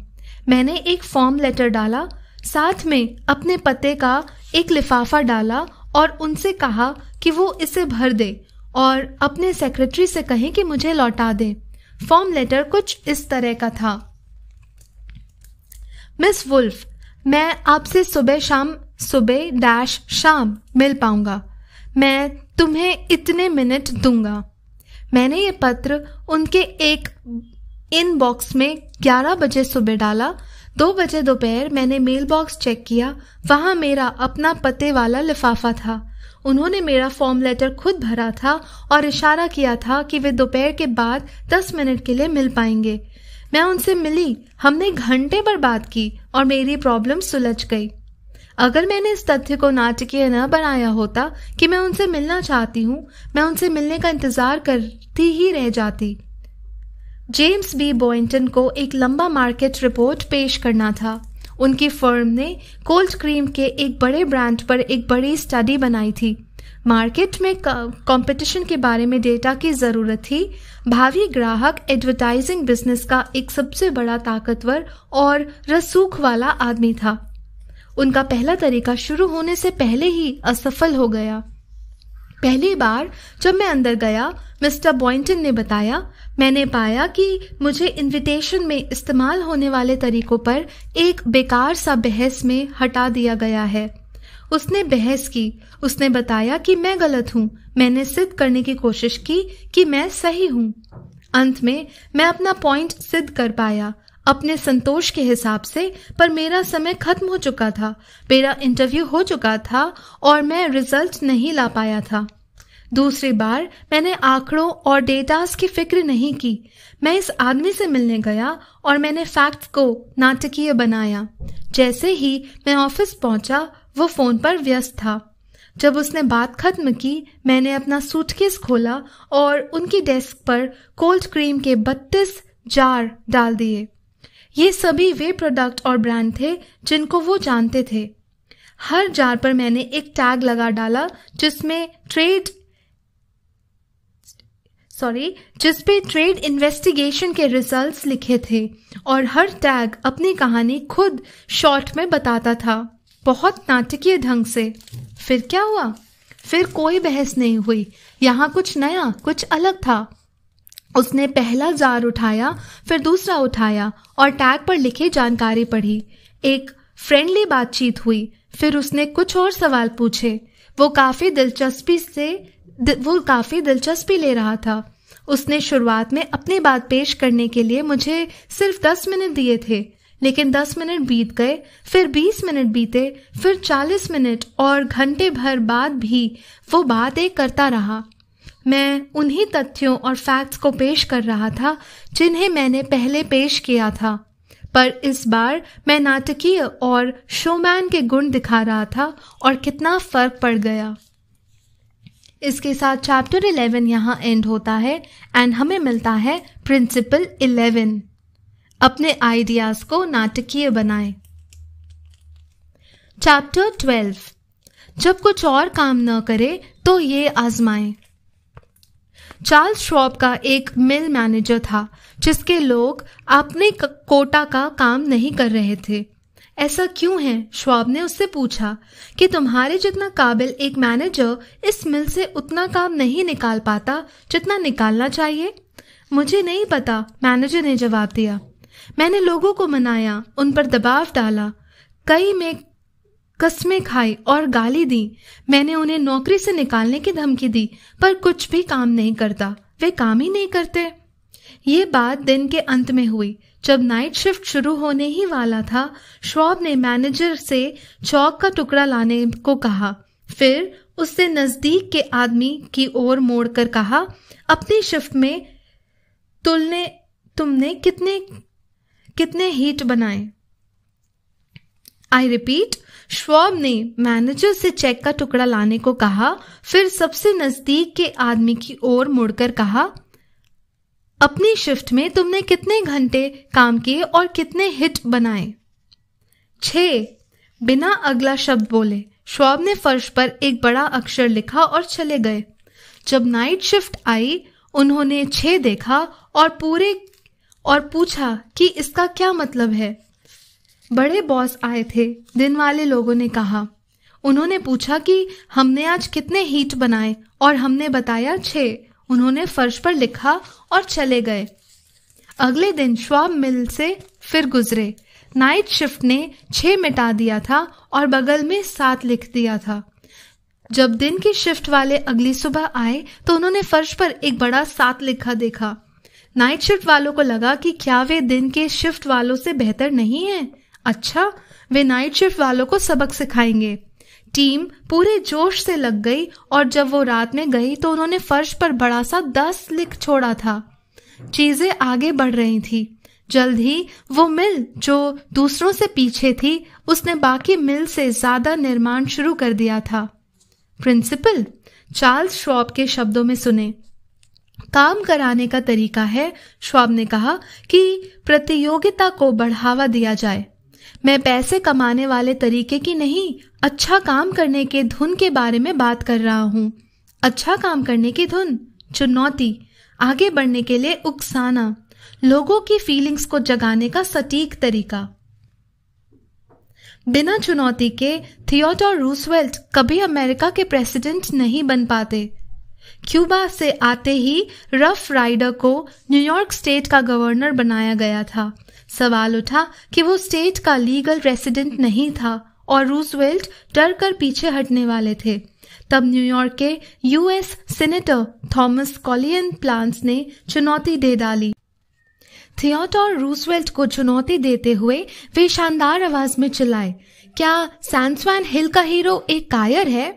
A: मैंने एक फॉर्म लेटर डाला साथ में अपने पते का एक लिफाफा डाला और उनसे कहा कि वो इसे भर दे और अपने सेक्रेटरी से कहें कि मुझे लौटा दे फॉर्म लेटर कुछ इस तरह का था मिस वुल्फ मैं आपसे सुबह शाम सुबह डैश शाम मिल पाऊंगा मैं तुम्हें इतने मिनट दूंगा मैंने ये पत्र उनके एक इनबॉक्स में 11 बजे सुबह डाला दो बजे दोपहर मैंने मेल बॉक्स चेक किया वहां मेरा अपना पते वाला लिफाफा था उन्होंने मेरा फॉर्म लेटर खुद भरा था और इशारा किया था कि वे दोपहर के बाद दस मिनट के लिए मिल पाएंगे मैं उनसे मिली हमने घंटे पर बात की और मेरी प्रॉब्लम सुलझ गई अगर मैंने इस तथ्य को नाटकीय न बनाया होता कि मैं उनसे मिलना चाहती हूँ मैं उनसे मिलने का इंतजार करती ही रह जाती जेम्स बी बॉइंटन को एक लंबा मार्केट रिपोर्ट पेश करना था उनकी फर्म ने कोल्ड क्रीम के एक बड़े ब्रांड पर एक बड़ी स्टडी बनाई थी मार्केट में कंपटीशन के बारे में डेटा की ज़रूरत थी भावी ग्राहक एडवर्टाइजिंग बिजनेस का एक सबसे बड़ा ताकतवर और रसूख वाला आदमी था उनका पहला तरीका शुरू होने से पहले ही असफल हो गया पहली बार जब मैं अंदर गया मिस्टर बॉइंटन ने बताया मैंने पाया कि मुझे इनविटेशन में इस्तेमाल होने वाले तरीकों पर एक बेकार सा बहस में हटा दिया गया है उसने बहस की उसने बताया कि मैं गलत हूँ मैंने सिद्ध करने की कोशिश की कि मैं सही हूँ अंत में मैं अपना पॉइंट सिद्ध कर पाया अपने संतोष के हिसाब से पर मेरा समय खत्म हो चुका था मेरा इंटरव्यू हो चुका था और मैं रिजल्ट नहीं ला पाया था दूसरी बार मैंने आंकड़ों और डेटास की फिक्र नहीं की मैं इस आदमी से मिलने गया और मैंने फैक्ट्स को नाटकीय बनाया जैसे ही मैं ऑफिस पहुंचा वो फोन पर व्यस्त था जब उसने बात खत्म की मैंने अपना सूटकेस खोला और उनकी डेस्क पर कोल्ड क्रीम के बत्तीस जार डाल दिए ये सभी वे प्रोडक्ट और ब्रांड थे जिनको वो जानते थे हर जार पर मैंने एक टैग लगा डाला जिसमें ट्रेड सॉरी जिस पे ट्रेड इन्वेस्टिगेशन के रिजल्ट्स लिखे थे और हर टैग अपनी कहानी खुद शॉर्ट में बताता था बहुत नाटकीय ढंग से फिर क्या हुआ फिर कोई बहस नहीं हुई यहाँ कुछ नया कुछ अलग था उसने पहला जार उठाया फिर दूसरा उठाया और टैग पर लिखी जानकारी पढ़ी एक फ्रेंडली बातचीत हुई फिर उसने कुछ और सवाल पूछे वो काफ़ी दिलचस्पी से वो काफ़ी दिलचस्पी ले रहा था उसने शुरुआत में अपनी बात पेश करने के लिए मुझे सिर्फ दस मिनट दिए थे लेकिन दस मिनट बीत गए फिर बीस मिनट बीते फिर चालीस मिनट और घंटे भर बाद भी वो बातें करता रहा मैं उन्हीं तथ्यों और फैक्ट्स को पेश कर रहा था जिन्हें मैंने पहले पेश किया था पर इस बार मैं नाटकीय और शोमैन के गुण दिखा रहा था और कितना फर्क पड़ गया इसके साथ चैप्टर 11 यहाँ एंड होता है एंड हमें मिलता है प्रिंसिपल 11 अपने आइडियाज को नाटकीय बनाएं चैप्टर 12 जब कुछ और काम न करे तो ये आजमाएं चार्ल्स श्रॉब का एक मिल मैनेजर था जिसके लोग अपने कोटा का काम नहीं कर रहे थे ऐसा क्यों है श्वाब ने उससे पूछा कि तुम्हारे जितना काबिल एक मैनेजर इस मिल से उतना काम नहीं निकाल पाता जितना निकालना चाहिए मुझे नहीं पता मैनेजर ने जवाब दिया मैंने लोगों को मनाया उन पर दबाव डाला कई में कस्में खाई और गाली दी मैंने उन्हें नौकरी से निकालने की धमकी दी पर कुछ भी काम नहीं करता वे काम ही नहीं करते ये बात दिन के अंत में हुई जब नाइट शिफ्ट शुरू होने ही वाला था श्वाब ने मैनेजर से चौक का टुकड़ा लाने को कहा फिर उससे नजदीक के आदमी की ओर मोड़कर कहा अपनी शिफ्ट में तुलने तुमने कितने कितने हीट बनाए आई रिपीट श्वाब ने मैनेजर से चेक का टुकड़ा लाने को कहा फिर सबसे नजदीक के आदमी की ओर मुड़कर कहा अपनी शिफ्ट में तुमने कितने घंटे काम किए और कितने हिट बनाए छ बिना अगला शब्द बोले श्वाब ने फर्श पर एक बड़ा अक्षर लिखा और चले गए जब नाइट शिफ्ट आई उन्होंने छ देखा और पूरे और पूछा कि इसका क्या मतलब है बड़े बॉस आए थे दिन वाले लोगों ने कहा उन्होंने पूछा कि हमने आज कितने हीट बनाए और हमने बताया छे उन्होंने फर्श पर लिखा और चले गए अगले दिन श्वाब मिल से फिर गुजरे नाइट शिफ्ट ने छ मिटा दिया था और बगल में सात लिख दिया था जब दिन की शिफ्ट वाले अगली सुबह आए तो उन्होंने फर्श पर एक बड़ा सात लिखा देखा नाइट शिफ्ट वालों को लगा कि क्या वे दिन के शिफ्ट वालों से बेहतर नहीं हैं अच्छा वे नाइट शिफ्ट वालों को सबक सिखाएंगे टीम पूरे जोश से लग गई और जब वो रात में गई तो उन्होंने फर्श पर बड़ा सा दस लिख छोड़ा था चीजें आगे बढ़ रही थी जल्द ही वो मिल जो दूसरों से पीछे थी उसने बाकी मिल से ज्यादा निर्माण शुरू कर दिया था प्रिंसिपल चार्ल्स श्वाब के शब्दों में सुने काम कराने का तरीका है श्वाब ने कहा कि प्रतियोगिता को बढ़ावा दिया जाए मैं पैसे कमाने वाले तरीके की नहीं अच्छा काम करने के धुन के बारे में बात कर रहा हूँ अच्छा काम करने की धुन चुनौती आगे बढ़ने के लिए उकसाना लोगों की फीलिंग्स को जगाने का सटीक तरीका बिना चुनौती के थियोडोर रूसवेल्ट कभी अमेरिका के प्रेसिडेंट नहीं बन पाते क्यूबा से आते ही रफ राइडर को न्यूयॉर्क स्टेट का गवर्नर बनाया गया था सवाल उठा कि वो स्टेट का लीगल रेसिडेंट नहीं था और रूजवेल्ट डर कर पीछे हटने वाले थे तब न्यूयॉर्क York US senator Thomas Collier Platt ने चुनौती दे डाली थियोटोर रूसवेल्ट को चुनौती देते हुए वे शानदार आवाज में चिल्लाए क्या सैंसवैन हिल का हीरो एक कायर है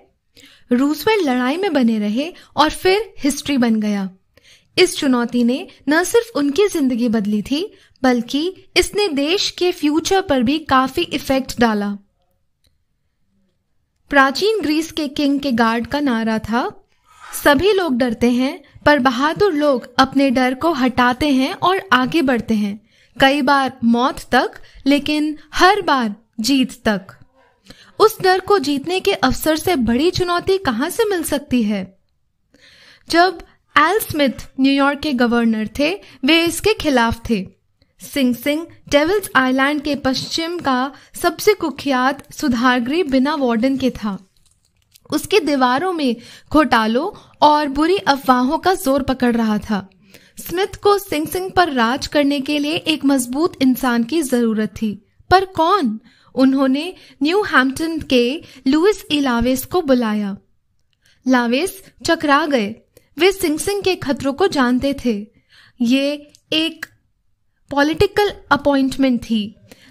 A: रूसवेल्ट लड़ाई में बने रहे और फिर हिस्ट्री बन गया इस चुनौती ने न सिर्फ उनकी जिंदगी बदली थी बल्कि इसने देश के फ्यूचर पर भी काफी इफेक्ट डाला प्राचीन ग्रीस के किंग के गार्ड का नारा था सभी लोग डरते हैं पर बहादुर लोग अपने डर को हटाते हैं और आगे बढ़ते हैं कई बार मौत तक लेकिन हर बार जीत तक उस डर को जीतने के अवसर से बड़ी चुनौती कहां से मिल सकती है जब एल स्मिथ न्यूयॉर्क के गवर्नर थे वे इसके खिलाफ थे सिंग सिंग डेविल्स आइलैंड के पश्चिम का सबसे कुख्यात गृह बिना वार्डन के था उसकी दीवारों में घोटालों और बुरी अफवाहों का जोर पकड़ रहा था स्मिथ को सिंह सिंग पर राज करने के लिए एक मजबूत इंसान की जरूरत थी पर कौन उन्होंने न्यू हैम्पटन के लुइस इलावेस को बुलाया लावेस चकरा गए वे सिंग सिंह के खतरों को जानते थे ये एक पॉलिटिकल अपॉइंटमेंट थी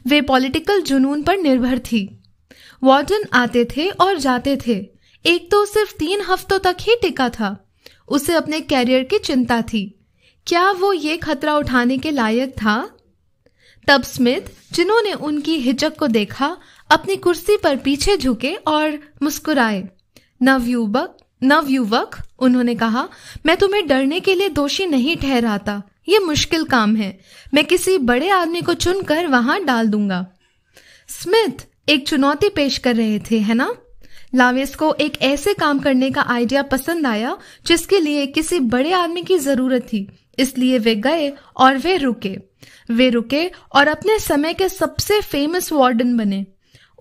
A: वे पॉलिटिकल जुनून पर निर्भर थी वार्डन आते थे और जाते थे एक तो सिर्फ तीन हफ्तों तक ही टिका था उसे अपने कैरियर की चिंता थी क्या वो ये खतरा उठाने के लायक था तब स्मिथ जिन्होंने उनकी हिचक को देखा अपनी कुर्सी पर पीछे झुके और मुस्कुराए नवयुवक नवयुवक उन्होंने कहा मैं तुम्हें डरने के लिए दोषी नहीं ठहराता ये मुश्किल काम है मैं किसी बड़े आदमी को चुनकर वहां डाल दूंगा स्मिथ एक चुनौती पेश कर रहे थे है ना लावेस को एक ऐसे काम करने का आइडिया पसंद आया जिसके लिए किसी बड़े आदमी की जरूरत थी इसलिए वे गए और वे रुके वे रुके और अपने समय के सबसे फेमस वार्डन बने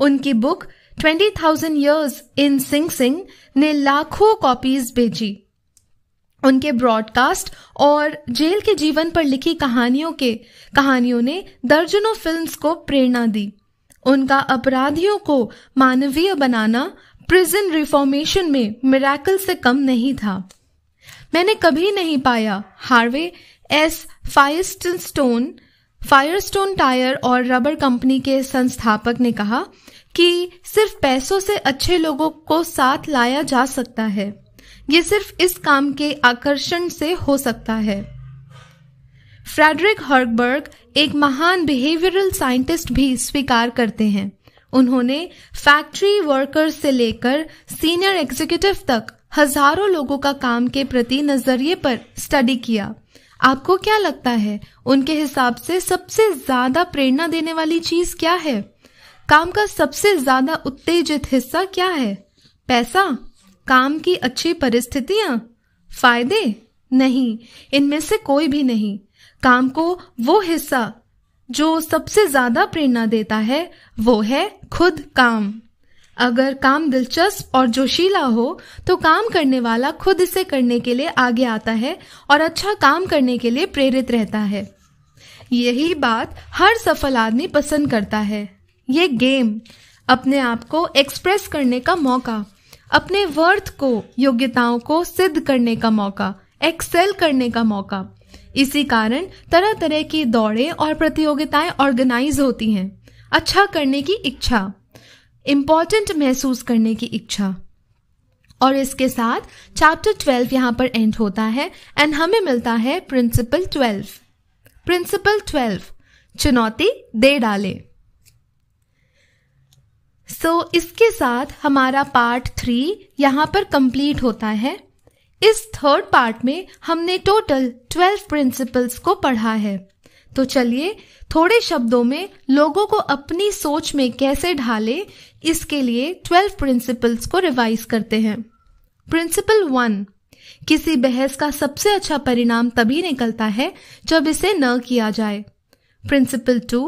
A: उनकी book twenty thousand years in Sing Sing ने लाखों कॉपीज भेजी उनके ब्रॉडकास्ट और जेल के जीवन पर लिखी कहानियों के कहानियों ने दर्जनों फिल्म्स को प्रेरणा दी उनका अपराधियों को मानवीय बनाना प्रिजन रिफॉर्मेशन में मिराकल से कम नहीं था मैंने कभी नहीं पाया Harvey S Firestone Firestone Tire और रबर कंपनी के संस्थापक ने कहा कि सिर्फ पैसों से अच्छे लोगों को साथ लाया जा सकता है ये सिर्फ इस काम के आकर्षण से हो सकता है फ्रेडरिक हर्गबर्ग एक महान बिहेवियरल साइंटिस्ट भी स्वीकार करते हैं उन्होंने फैक्ट्री वर्कर्स से लेकर सीनियर एग्जीक्यूटिव तक हजारों लोगों का काम के प्रति नजरिए पर स्टडी किया आपको क्या लगता है उनके हिसाब से सबसे ज्यादा प्रेरणा देने वाली चीज क्या है काम का सबसे ज्यादा उत्तेजित हिस्सा क्या है पैसा काम की अच्छी परिस्थितियां फायदे नहीं इनमें से कोई भी नहीं काम को वो हिस्सा जो सबसे ज्यादा प्रेरणा देता है वो है खुद काम अगर काम दिलचस्प और जोशीला हो तो काम करने वाला खुद इसे करने के लिए आगे आता है और अच्छा काम करने के लिए प्रेरित रहता है यही बात हर सफल आदमी पसंद करता है ये गेम अपने आप को एक्सप्रेस करने का मौका अपने वर्थ को योग्यताओं को सिद्ध करने का मौका एक्सेल करने का मौका इसी कारण तरह तरह की दौड़े और प्रतियोगिताएं ऑर्गेनाइज होती हैं अच्छा करने की इच्छा इम्पॉर्टेंट महसूस करने की इच्छा और इसके साथ चैप्टर ट्वेल्व यहां पर एंड होता है एंड हमें मिलता है प्रिंसिपल ट्वेल्व प्रिंसिपल ट्वेल्व चुनौती दे डाले सो तो so, इसके साथ हमारा पार्ट थ्री यहाँ पर कंप्लीट होता है इस थर्ड पार्ट में हमने टोटल ट्वेल्व प्रिंसिपल्स को पढ़ा है तो चलिए थोड़े शब्दों में लोगों को अपनी सोच में कैसे ढाले इसके लिए ट्वेल्व प्रिंसिपल्स को रिवाइज करते हैं प्रिंसिपल वन किसी बहस का सबसे अच्छा परिणाम तभी निकलता है जब इसे न किया जाए प्रिंसिपल टू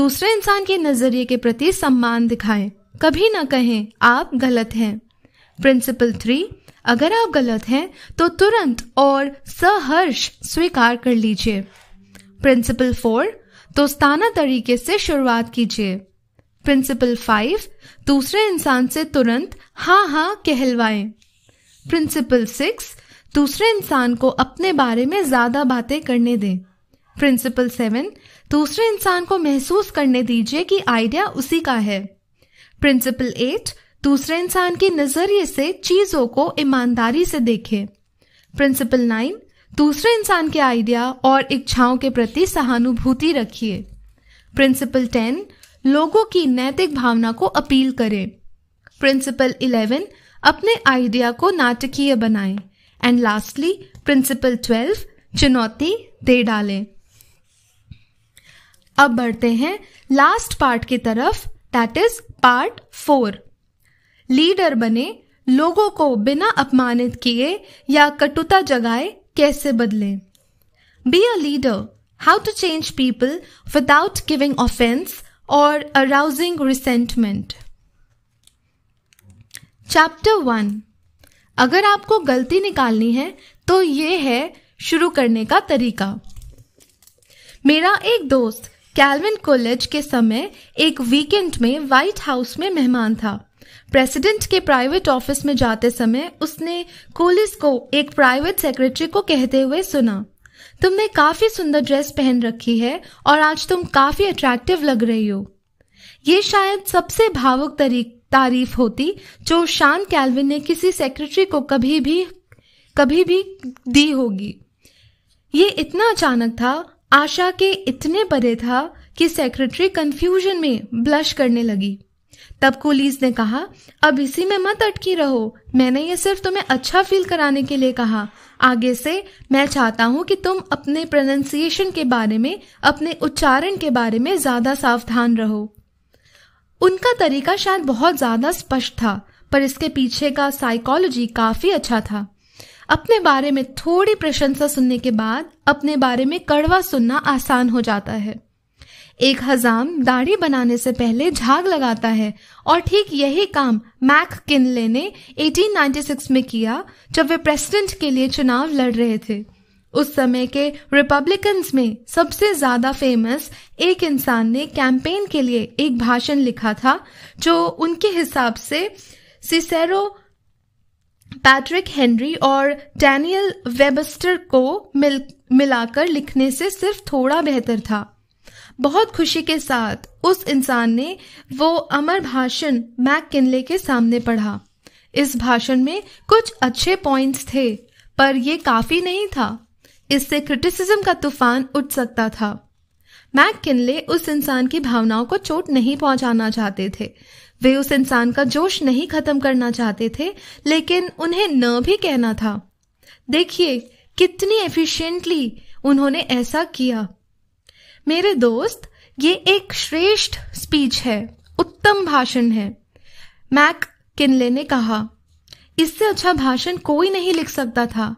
A: दूसरे इंसान के नजरिए के प्रति सम्मान दिखाएं कभी ना कहें आप गलत हैं प्रिंसिपल थ्री अगर आप गलत हैं तो तुरंत और सहर्ष स्वीकार कर लीजिए प्रिंसिपल फोर दोस्ताना तरीके से शुरुआत कीजिए प्रिंसिपल फाइव दूसरे इंसान से तुरंत हाँ हाँ कहलवाएं प्रिंसिपल सिक्स दूसरे इंसान को अपने बारे में ज्यादा बातें करने दें प्रिंसिपल सेवन दूसरे इंसान को महसूस करने दीजिए कि आइडिया उसी का है प्रिंसिपल एट दूसरे इंसान के नजरिए से चीजों को ईमानदारी से देखें प्रिंसिपल नाइन दूसरे इंसान के आइडिया और इच्छाओं के प्रति सहानुभूति रखिए प्रिंसिपल टेन लोगों की नैतिक भावना को अपील करें प्रिंसिपल इलेवन अपने आइडिया को नाटकीय बनाएं एंड लास्टली प्रिंसिपल ट्वेल्व चुनौती दे डालें अब बढ़ते हैं लास्ट पार्ट की तरफ that is part four leader बने लोगों को बिना अपमानित किए या कटुता जगाए कैसे बदले be a leader how to change people without giving offence और अराउजिंग रिसेंटमेंट चैप्टर वन अगर आपको गलती निकालनी है तो ये है शुरू करने का तरीका मेरा एक दोस्त कैलविन कॉलेज के समय एक वीकेंड में व्हाइट हाउस में मेहमान था प्रेसिडेंट के प्राइवेट ऑफिस में जाते समय उसने कोलिस को एक प्राइवेट सेक्रेटरी को कहते हुए सुना तुमने काफी सुंदर ड्रेस पहन रखी है और आज तुम काफी अट्रैक्टिव लग रही हो ये शायद सबसे भावुक तारीफ होती जो शान कैलविन ने किसी सेक्रेटरी को कभी भी कभी भी दी होगी ये इतना अचानक था आशा के इतने परे था कि सेक्रेटरी कंफ्यूजन में ब्लश करने लगी तब कुलीस ने कहा अब इसी में मत अटकी रहो मैंने ये सिर्फ तुम्हें अच्छा फील कराने के लिए कहा आगे से मैं चाहता हूँ कि तुम अपने प्रोनाशिएशन के बारे में अपने उच्चारण के बारे में ज्यादा सावधान रहो उनका तरीका शायद बहुत ज्यादा स्पष्ट था पर इसके पीछे का साइकोलॉजी काफी अच्छा था अपने बारे में थोड़ी प्रशंसा सुनने के बाद अपने बारे में कड़वा सुनना आसान हो जाता है एक हजाम दाढ़ी बनाने से पहले झाग लगाता है और ठीक यही काम मैक किनले ने 1896 में किया जब वे प्रेसिडेंट के लिए चुनाव लड़ रहे थे उस समय के रिपब्लिकन्स में सबसे ज्यादा फेमस एक इंसान ने कैंपेन के लिए एक भाषण लिखा था जो उनके हिसाब से सिसेरो पैट्रिक हेनरी और डैनियल वेबस्टर को मिल मिलाकर लिखने से सिर्फ थोड़ा बेहतर था बहुत खुशी के साथ उस इंसान ने वो अमर भाषण मैक किनले के सामने पढ़ा इस भाषण में कुछ अच्छे पॉइंट्स थे पर यह काफी नहीं था इससे क्रिटिसिज्म का तूफान उठ सकता था मैक किनले उस इंसान की भावनाओं को चोट नहीं पहुंचाना चाहते थे वे उस इंसान का जोश नहीं खत्म करना चाहते थे लेकिन उन्हें न भी कहना था देखिए कितनी एफिशिएंटली उन्होंने ऐसा किया मेरे दोस्त ये एक श्रेष्ठ स्पीच है उत्तम भाषण है मैक किनले ने कहा इससे अच्छा भाषण कोई नहीं लिख सकता था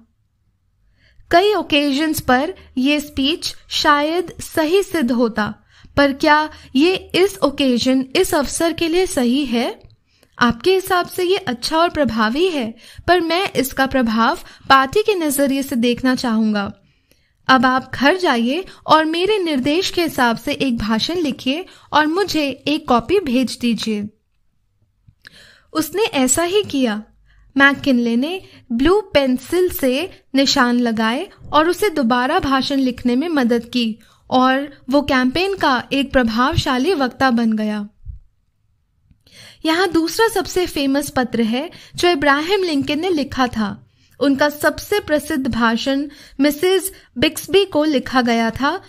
A: कई ओकेजन्स पर यह स्पीच शायद सही सिद्ध होता पर क्या ये इस ओकेजन इस अवसर के लिए सही है आपके हिसाब से ये अच्छा और प्रभावी है पर मैं इसका प्रभाव पार्टी के नज़रिए से देखना चाहूंगा अब आप घर जाइए और मेरे निर्देश के हिसाब से एक भाषण लिखिए और मुझे एक कॉपी भेज दीजिए उसने ऐसा ही किया मैकिनले ने ब्लू पेंसिल से निशान लगाए और उसे दोबारा भाषण लिखने में मदद की और वो कैंपेन का एक प्रभावशाली वक्ता बन गया यहां दूसरा सबसे फेमस पत्र है जो इब्राहिम लिंकन ने लिखा था उनका सबसे प्रसिद्ध भाषण मिसेस बिक्सबी को लिखा गया था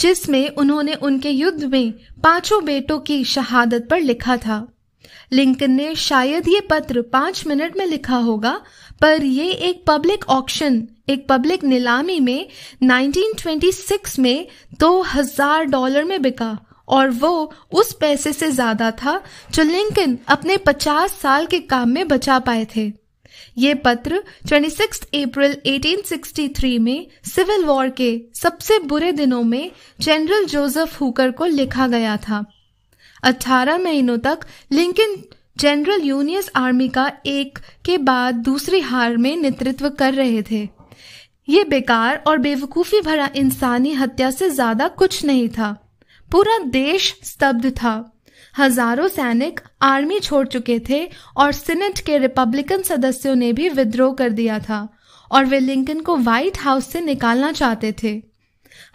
A: जिसमें उन्होंने उनके युद्ध में पांचों बेटों की शहादत पर लिखा था लिंकन ने शायद ये पत्र पांच मिनट में लिखा होगा पर यह एक पब्लिक ऑक्शन एक पब्लिक नीलामी में 1926 में दो हजार डॉलर में बिका और वो उस पैसे से ज्यादा था जो लिंकन अपने 50 साल के काम में बचा पाए थे ये पत्र 26 अप्रैल 1863 में सिविल वॉर के सबसे बुरे दिनों में जनरल जोसेफ हुकर को लिखा गया था 18 महीनों तक लिंकन जनरल यूनियस आर्मी का एक के बाद दूसरी हार में नेतृत्व कर रहे थे ये बेकार और बेवकूफ़ी भरा इंसानी हत्या से ज़्यादा कुछ नहीं था पूरा देश स्तब्ध था हजारों सैनिक आर्मी छोड़ चुके थे और सीनेट के रिपब्लिकन सदस्यों ने भी विद्रोह कर दिया था और वे लिंकन को व्हाइट हाउस से निकालना चाहते थे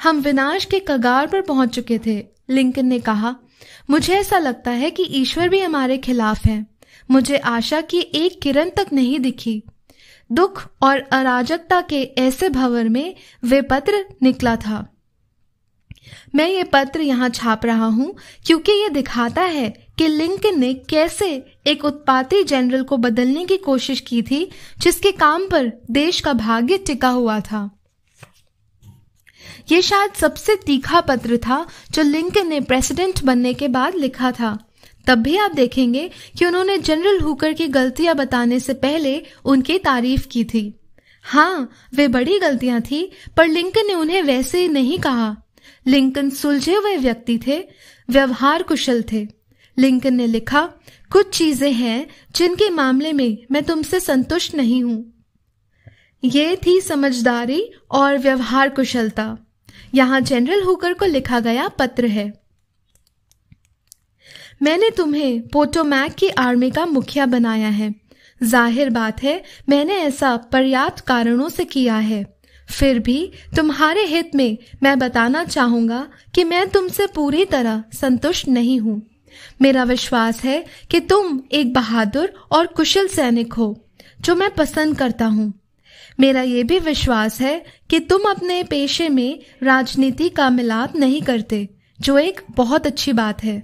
A: हम विनाश के कगार पर पहुंच चुके थे लिंकन ने कहा मुझे ऐसा लगता है कि ईश्वर भी हमारे खिलाफ है मुझे आशा की एक किरण तक नहीं दिखी दुख और अराजकता के ऐसे भवर में वे पत्र निकला था मैं ये पत्र यहाँ छाप रहा हूँ क्योंकि ये दिखाता है कि लिंकन ने कैसे एक उत्पाती जनरल को बदलने की कोशिश की थी जिसके काम पर देश का भाग्य टिका हुआ था ये शायद सबसे तीखा पत्र था जो लिंकन ने प्रेसिडेंट बनने के बाद लिखा था तब भी आप देखेंगे कि उन्होंने जनरल हुकर की गलतियां बताने से पहले उनकी तारीफ की थी हाँ वे बड़ी गलतियां थी पर लिंकन ने उन्हें वैसे ही नहीं कहा लिंकन सुलझे हुए व्यक्ति थे व्यवहार कुशल थे लिंकन ने लिखा कुछ चीजें हैं जिनके मामले में मैं तुमसे संतुष्ट नहीं हूं ये थी समझदारी और व्यवहार कुशलता यहाँ जनरल हुकर को लिखा गया पत्र है मैंने तुम्हें पोटोमैक की आर्मी का मुखिया बनाया है जाहिर बात है मैंने ऐसा पर्याप्त कारणों से किया है फिर भी तुम्हारे हित में मैं बताना चाहूंगा कि मैं तुमसे पूरी तरह संतुष्ट नहीं हूं मेरा विश्वास है कि तुम एक बहादुर और कुशल सैनिक हो जो मैं पसंद करता हूं मेरा ये भी विश्वास है कि तुम अपने पेशे में राजनीति का मिलाप नहीं करते जो एक बहुत अच्छी बात है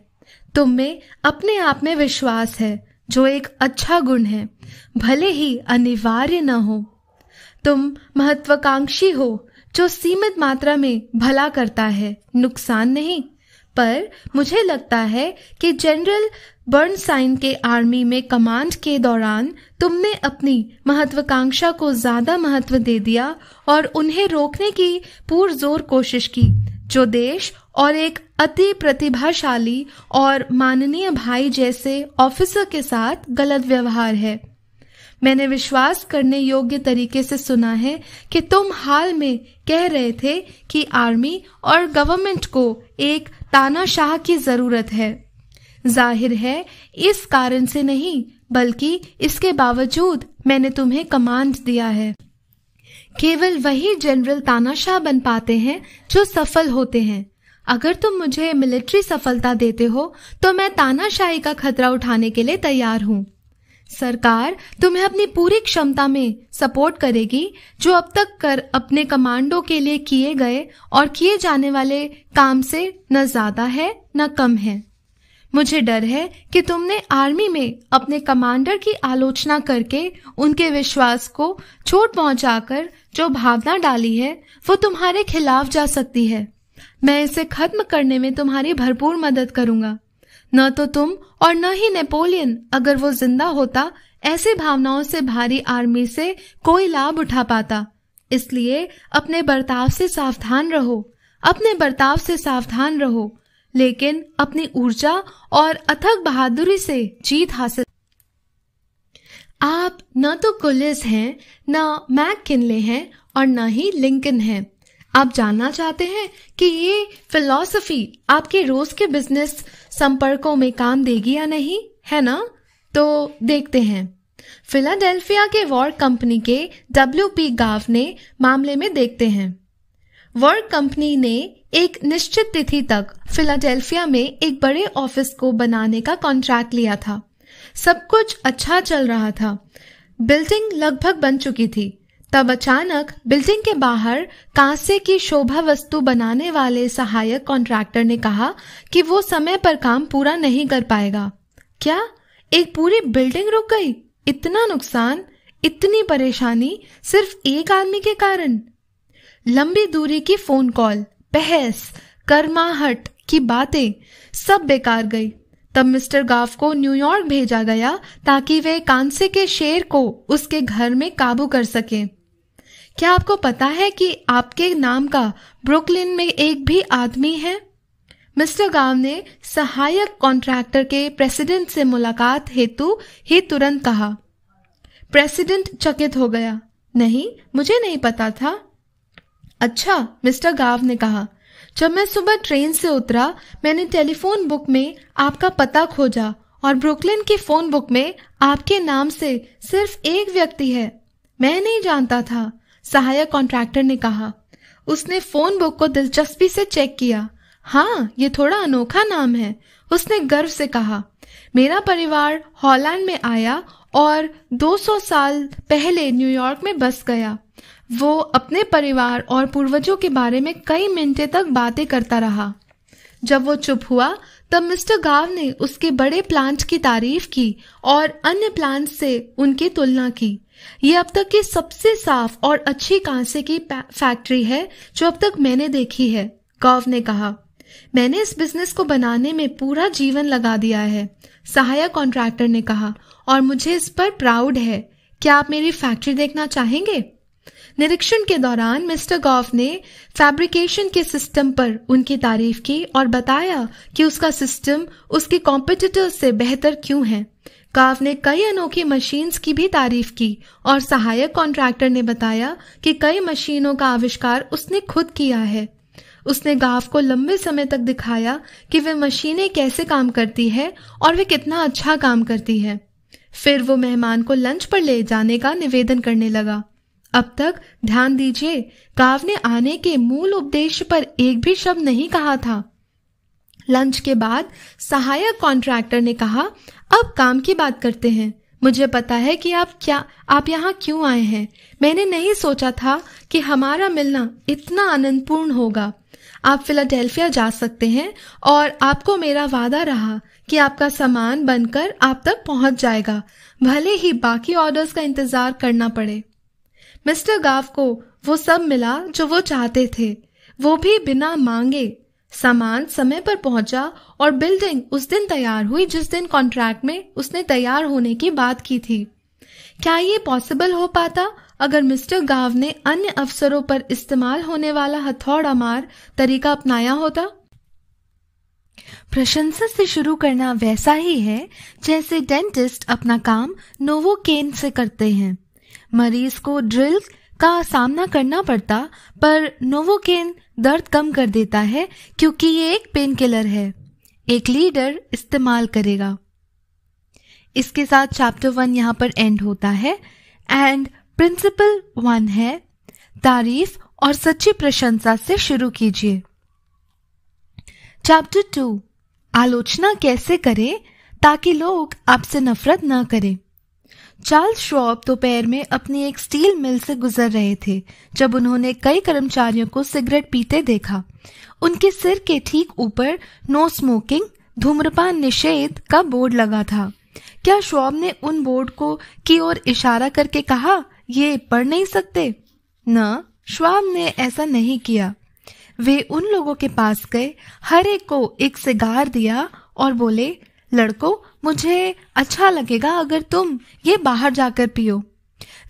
A: तुम में अपने आप में विश्वास है जो एक अच्छा गुण है भले ही अनिवार्य न हो तुम महत्वाकांक्षी हो जो सीमित मात्रा में भला करता है नुकसान नहीं पर मुझे लगता है कि जनरल बर्नसाइन के आर्मी में कमांड के दौरान तुमने अपनी महत्वाकांक्षा को ज्यादा महत्व दे दिया और उन्हें रोकने की पुरजोर कोशिश की जो देश और एक अति प्रतिभाशाली और माननीय भाई जैसे ऑफिसर के साथ गलत व्यवहार है मैंने विश्वास करने योग्य तरीके से सुना है कि तुम हाल में कह रहे थे कि आर्मी और गवर्नमेंट को एक तानाशाह की जरूरत है जाहिर है इस कारण से नहीं बल्कि इसके बावजूद मैंने तुम्हें कमांड दिया है केवल वही जनरल तानाशाह बन पाते हैं जो सफल होते हैं अगर तुम मुझे मिलिट्री सफलता देते हो तो मैं तानाशाही का खतरा उठाने के लिए तैयार हूँ सरकार तुम्हें अपनी पूरी क्षमता में सपोर्ट करेगी जो अब तक कर अपने कमांडो के लिए किए गए और किए जाने वाले काम से न ज्यादा है न कम है मुझे डर है कि तुमने आर्मी में अपने कमांडर की आलोचना करके उनके विश्वास को चोट पहुंचाकर जो भावना डाली है वो तुम्हारे खिलाफ जा सकती है मैं इसे खत्म करने में तुम्हारी भरपूर मदद करूंगा न तो तुम और न ही नेपोलियन अगर वो जिंदा होता ऐसी भावनाओं से भारी आर्मी से कोई लाभ उठा पाता इसलिए अपने बर्ताव से सावधान रहो अपने बर्ताव से सावधान रहो लेकिन अपनी ऊर्जा और अथक बहादुरी से जीत हासिल आप न तो कुलिस हैं न मैक किनले हैं और न ही लिंकन हैं आप जानना चाहते हैं कि ये फिलॉसफी आपके रोज के बिजनेस संपर्कों में काम देगी या नहीं है ना तो देखते हैं फिलाडेल्फिया के वॉर कंपनी के डब्ल्यू पी गाव ने मामले में देखते हैं वर्क कंपनी ने एक निश्चित तिथि तक फिलाडेल्फिया में एक बड़े ऑफिस को बनाने का कॉन्ट्रैक्ट लिया था सब कुछ अच्छा चल रहा था बिल्डिंग लगभग बन चुकी थी तब अचानक बिल्डिंग के बाहर कांसे की शोभा वस्तु बनाने वाले सहायक कॉन्ट्रैक्टर ने कहा कि वो समय पर काम पूरा नहीं कर पाएगा क्या एक पूरी बिल्डिंग रुक गई इतना नुकसान इतनी परेशानी सिर्फ एक आदमी के कारण लंबी दूरी की फोन कॉल बहस कर्माहट की बातें सब बेकार गई तब मिस्टर गाफ को न्यूयॉर्क भेजा गया ताकि वे कांसे के शेर को उसके घर में काबू कर सके क्या आपको पता है कि आपके नाम का ब्रुकलिन में एक भी आदमी है मिस्टर गाव ने सहायक कॉन्ट्रैक्टर के प्रेसिडेंट से मुलाकात हेतु ही तुरंत कहा प्रेसिडेंट चकित हो गया नहीं मुझे नहीं पता था अच्छा मिस्टर गाव ने कहा जब मैं सुबह ट्रेन से उतरा मैंने टेलीफोन बुक में आपका पता खोजा और ब्रुकलिन की फोन बुक में आपके नाम से सिर्फ एक व्यक्ति है मैं नहीं जानता था सहायक कॉन्ट्रैक्टर ने कहा उसने फोन बुक को दिलचस्पी से चेक किया हाँ ये थोड़ा अनोखा नाम है उसने गर्व से कहा मेरा परिवार हॉलैंड में आया और 200 साल पहले न्यूयॉर्क में बस गया वो अपने परिवार और पूर्वजों के बारे में कई मिनटे तक बातें करता रहा जब वो चुप हुआ तब मिस्टर गाव ने उसके बड़े प्लांट की तारीफ की और अन्य प्लांट से उनकी तुलना की ये अब तक की सबसे साफ और अच्छी कांसे की फैक्ट्री है जो अब तक मैंने देखी है गाव ने कहा मैंने इस बिजनेस को बनाने में पूरा जीवन लगा दिया है सहायक कॉन्ट्रैक्टर ने कहा और मुझे इस पर प्राउड है क्या आप मेरी फैक्ट्री देखना चाहेंगे निरीक्षण के दौरान मिस्टर गॉफ ने फैब्रिकेशन के सिस्टम पर उनकी तारीफ की और बताया कि उसका सिस्टम उसके कॉम्पिटिटर्स से बेहतर क्यों है काव ने कई अनोखी मशीन्स की भी तारीफ की और सहायक कॉन्ट्रैक्टर ने बताया कि कई मशीनों का आविष्कार उसने खुद किया है उसने गाव को लंबे समय तक दिखाया कि वे मशीनें कैसे काम करती है और वे कितना अच्छा काम करती है फिर वो मेहमान को लंच पर ले जाने का निवेदन करने लगा अब तक ध्यान दीजिए काव ने आने के मूल उपदेश पर एक भी शब्द नहीं कहा था लंच के बाद सहायक कॉन्ट्रैक्टर ने कहा अब काम की बात करते हैं मुझे पता है कि आप क्या आप यहाँ क्यों आए हैं मैंने नहीं सोचा था कि हमारा मिलना इतना आनंदपूर्ण होगा आप फिलाडेल्फिया जा सकते हैं और आपको मेरा वादा रहा कि आपका सामान बनकर आप तक पहुंच जाएगा भले ही बाकी ऑर्डर्स का इंतजार करना पड़े मिस्टर गाव को वो सब मिला जो वो चाहते थे वो भी बिना मांगे सामान समय पर पहुंचा और बिल्डिंग उस दिन तैयार हुई जिस दिन कॉन्ट्रैक्ट में उसने तैयार होने की बात की थी क्या ये पॉसिबल हो पाता अगर मिस्टर गाव ने अन्य अवसरों पर इस्तेमाल होने वाला हथौड़ा मार तरीका अपनाया होता प्रशंसा से शुरू करना वैसा ही है जैसे डेंटिस्ट अपना काम नोवोकेन से करते हैं मरीज को ड्रिल का सामना करना पड़ता पर नोवोकेन दर्द कम कर देता है क्योंकि ये एक पेन किलर है एक लीडर इस्तेमाल करेगा इसके साथ चैप्टर वन यहाँ पर एंड होता है एंड प्रिंसिपल वन है तारीफ और सच्ची प्रशंसा से शुरू कीजिए चैप्टर टू आलोचना कैसे करें ताकि लोग आपसे नफरत न करें चार्ल्स श्रॉप दोपहर में अपनी एक स्टील मिल से गुजर रहे थे जब उन्होंने कई कर्मचारियों को सिगरेट पीते देखा उनके सिर के ठीक ऊपर नो स्मोकिंग धूम्रपान निषेध का बोर्ड लगा था क्या श्रॉब ने उन बोर्ड को की ओर इशारा करके कहा ये पढ़ नहीं सकते न श्वाब ने ऐसा नहीं किया वे उन लोगों के पास गए हर एक को एक सिगार दिया और बोले लड़को मुझे अच्छा लगेगा अगर तुम ये बाहर जाकर पियो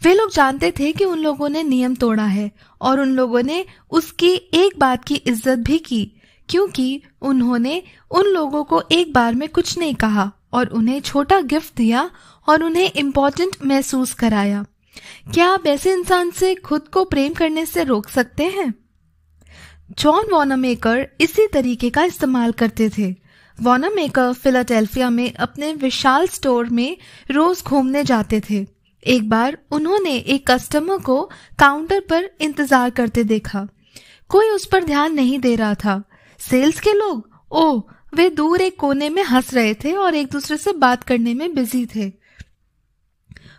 A: वे लोग जानते थे कि उन लोगों ने नियम तोड़ा है और उन लोगों ने उसकी एक बात की इज्जत भी की क्योंकि उन्होंने उन लोगों को एक बार में कुछ नहीं कहा और उन्हें छोटा गिफ्ट दिया और उन्हें इम्पोर्टेंट महसूस कराया क्या आप ऐसे इंसान से खुद को प्रेम करने से रोक सकते हैं जॉन वॉनमेकर इसी तरीके का इस्तेमाल करते थे वॉना मेकर फिलाडेल्फिया में अपने विशाल स्टोर में रोज घूमने जाते थे एक बार उन्होंने एक कस्टमर को काउंटर पर इंतजार करते देखा कोई उस पर ध्यान नहीं दे रहा था सेल्स के लोग ओ वे दूर एक कोने में हंस रहे थे और एक दूसरे से बात करने में बिजी थे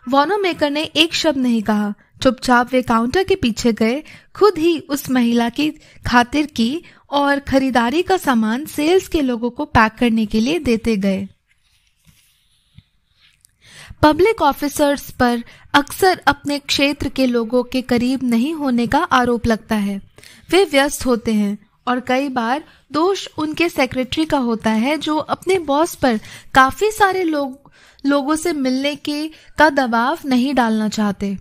A: वॉनो मेकर ने एक शब्द नहीं कहा चुपचाप वे काउंटर के पीछे गए खुद ही उस महिला की खातिर की और खरीदारी का सामान सेल्स के लोगों को पैक करने के लिए देते गए पब्लिक ऑफिसर्स पर अक्सर अपने क्षेत्र के लोगों के करीब नहीं होने का आरोप लगता है वे व्यस्त होते हैं और कई बार दोष उनके सेक्रेटरी का होता है जो अपने बॉस पर काफी सारे लोग लोगों से मिलने के का दबाव नहीं डालना चाहते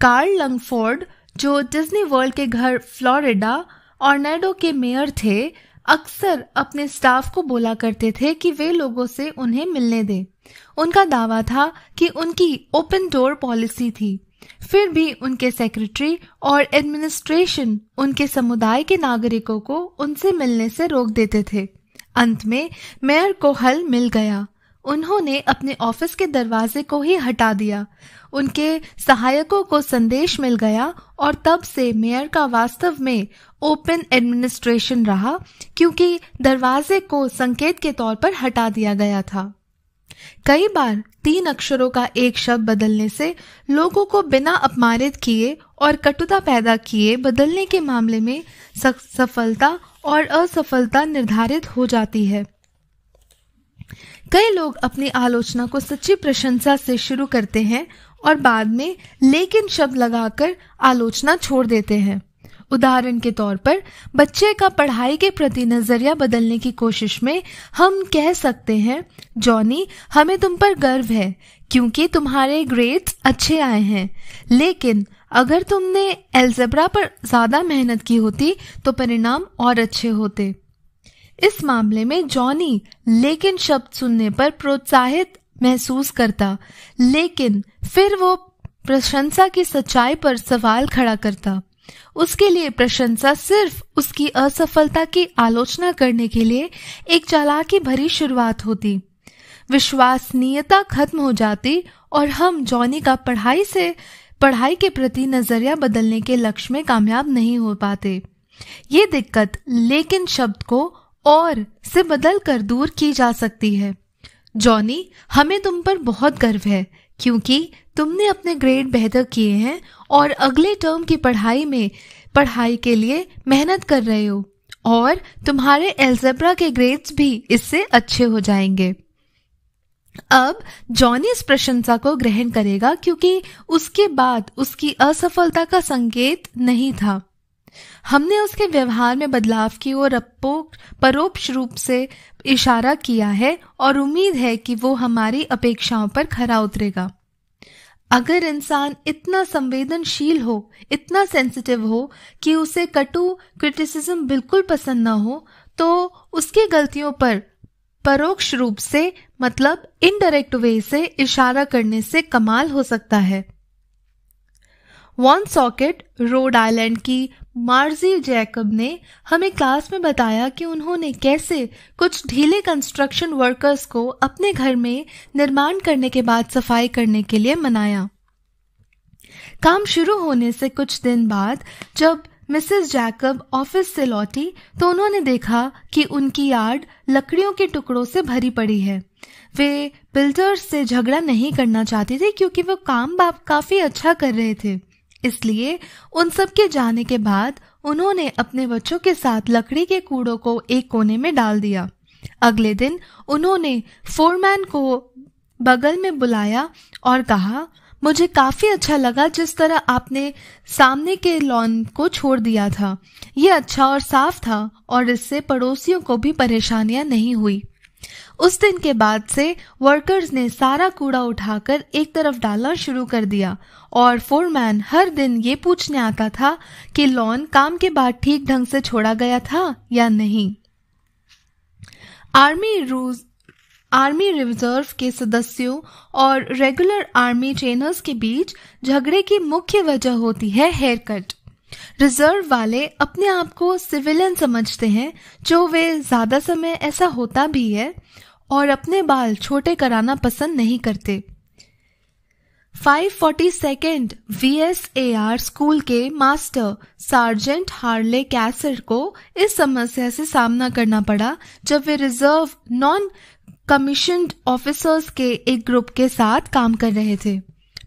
A: कार्ल लंगफोर्ड जो डिज्नी वर्ल्ड के घर फ्लोरिडा ऑर्नेडो के मेयर थे अक्सर अपने स्टाफ को बोला करते थे कि वे लोगों से उन्हें मिलने दें उनका दावा था कि उनकी ओपन डोर पॉलिसी थी फिर भी उनके सेक्रेटरी और एडमिनिस्ट्रेशन उनके समुदाय के नागरिकों को उनसे मिलने से रोक देते थे अंत में मेयर को हल मिल गया उन्होंने अपने ऑफिस के दरवाजे को ही हटा दिया उनके सहायकों को संदेश मिल गया और तब से मेयर का वास्तव में ओपन एडमिनिस्ट्रेशन रहा क्योंकि दरवाजे को संकेत के तौर पर हटा दिया गया था कई बार तीन अक्षरों का एक शब्द बदलने से लोगों को बिना अपमानित किए और कटुता पैदा किए बदलने के मामले में सफलता और असफलता निर्धारित हो जाती है कई लोग अपनी आलोचना को सच्ची प्रशंसा से शुरू करते हैं और बाद में लेकिन शब्द लगाकर आलोचना छोड़ देते हैं उदाहरण के तौर पर बच्चे का पढ़ाई के प्रति नजरिया बदलने की कोशिश में हम कह सकते हैं जॉनी हमें तुम पर गर्व है क्योंकि तुम्हारे ग्रेड्स अच्छे आए हैं लेकिन अगर तुमने एल्जबरा पर ज्यादा मेहनत की होती तो परिणाम और अच्छे होते इस मामले में जॉनी लेकिन शब्द सुनने पर प्रोत्साहित महसूस करता लेकिन फिर वो प्रशंसा की सच्चाई पर सवाल खड़ा करता उसके लिए प्रशंसा सिर्फ उसकी असफलता की आलोचना करने के लिए एक चालाकी भरी शुरुआत होती विश्वसनीयता खत्म हो जाती और हम जॉनी का पढ़ाई से पढ़ाई के प्रति नजरिया बदलने के लक्ष्य में कामयाब नहीं हो पाते ये दिक्कत लेकिन शब्द को और से बदल कर दूर की जा सकती है जॉनी हमें तुम पर बहुत गर्व है क्योंकि तुमने अपने ग्रेड बेहतर किए हैं और अगले टर्म की पढ़ाई में पढ़ाई के लिए मेहनत कर रहे हो और तुम्हारे एल्जेब्रा के ग्रेड्स भी इससे अच्छे हो जाएंगे अब जॉनी इस प्रशंसा को ग्रहण करेगा क्योंकि उसके बाद उसकी असफलता का संकेत नहीं था हमने उसके व्यवहार में बदलाव की ओर परोक्ष रूप से इशारा किया है और उम्मीद है कि वो हमारी अपेक्षाओं पर खरा उतरेगा अगर इंसान इतना संवेदनशील हो इतना सेंसिटिव हो कि उसे कटु क्रिटिसिज्म बिल्कुल पसंद ना हो तो उसकी गलतियों पर परोक्ष रूप से मतलब इनडायरेक्ट वे से इशारा करने से कमाल हो सकता है वन सॉकेट रोड आइलैंड की मार्जी जैकब ने हमें क्लास में बताया कि उन्होंने कैसे कुछ ढीले कंस्ट्रक्शन वर्कर्स को अपने घर में निर्माण करने के बाद सफाई करने के लिए मनाया काम शुरू होने से कुछ दिन बाद जब मिसेस जैकब ऑफिस से लौटी तो उन्होंने देखा कि उनकी यार्ड लकड़ियों के टुकड़ों से भरी पड़ी है वे बिल्डर्स से झगड़ा नहीं करना चाहती थी क्योंकि वो काम बाप काफी अच्छा कर रहे थे इसलिए उन सब के जाने के बाद उन्होंने अपने बच्चों के साथ लकड़ी के कूड़ों को एक कोने में डाल दिया अगले दिन उन्होंने फोरमैन को बगल में बुलाया और कहा मुझे काफी अच्छा लगा जिस तरह आपने सामने के लॉन को छोड़ दिया था यह अच्छा और साफ था और इससे पड़ोसियों को भी परेशानियां नहीं हुई उस दिन के बाद से वर्कर्स ने सारा कूड़ा उठाकर एक तरफ डालना शुरू कर दिया और फोरमैन हर दिन ये पूछने आता था कि लॉन काम के बाद ठीक ढंग से छोड़ा गया था या नहीं आर्मी रूज आर्मी रिजर्व के सदस्यों और रेगुलर आर्मी ट्रेनर्स के बीच झगड़े की मुख्य वजह होती है हेयर कट रिजर्व वाले अपने आप को सिविलियन समझते हैं जो वे ज्यादा समय ऐसा होता भी है और अपने बाल छोटे कराना पसंद नहीं करते 542 सेकेंड स्कूल के मास्टर सार्जेंट हार्ले कैसर को इस समस्या से सामना करना पड़ा जब वे रिजर्व नॉन कमीशनड ऑफिसर्स के एक ग्रुप के साथ काम कर रहे थे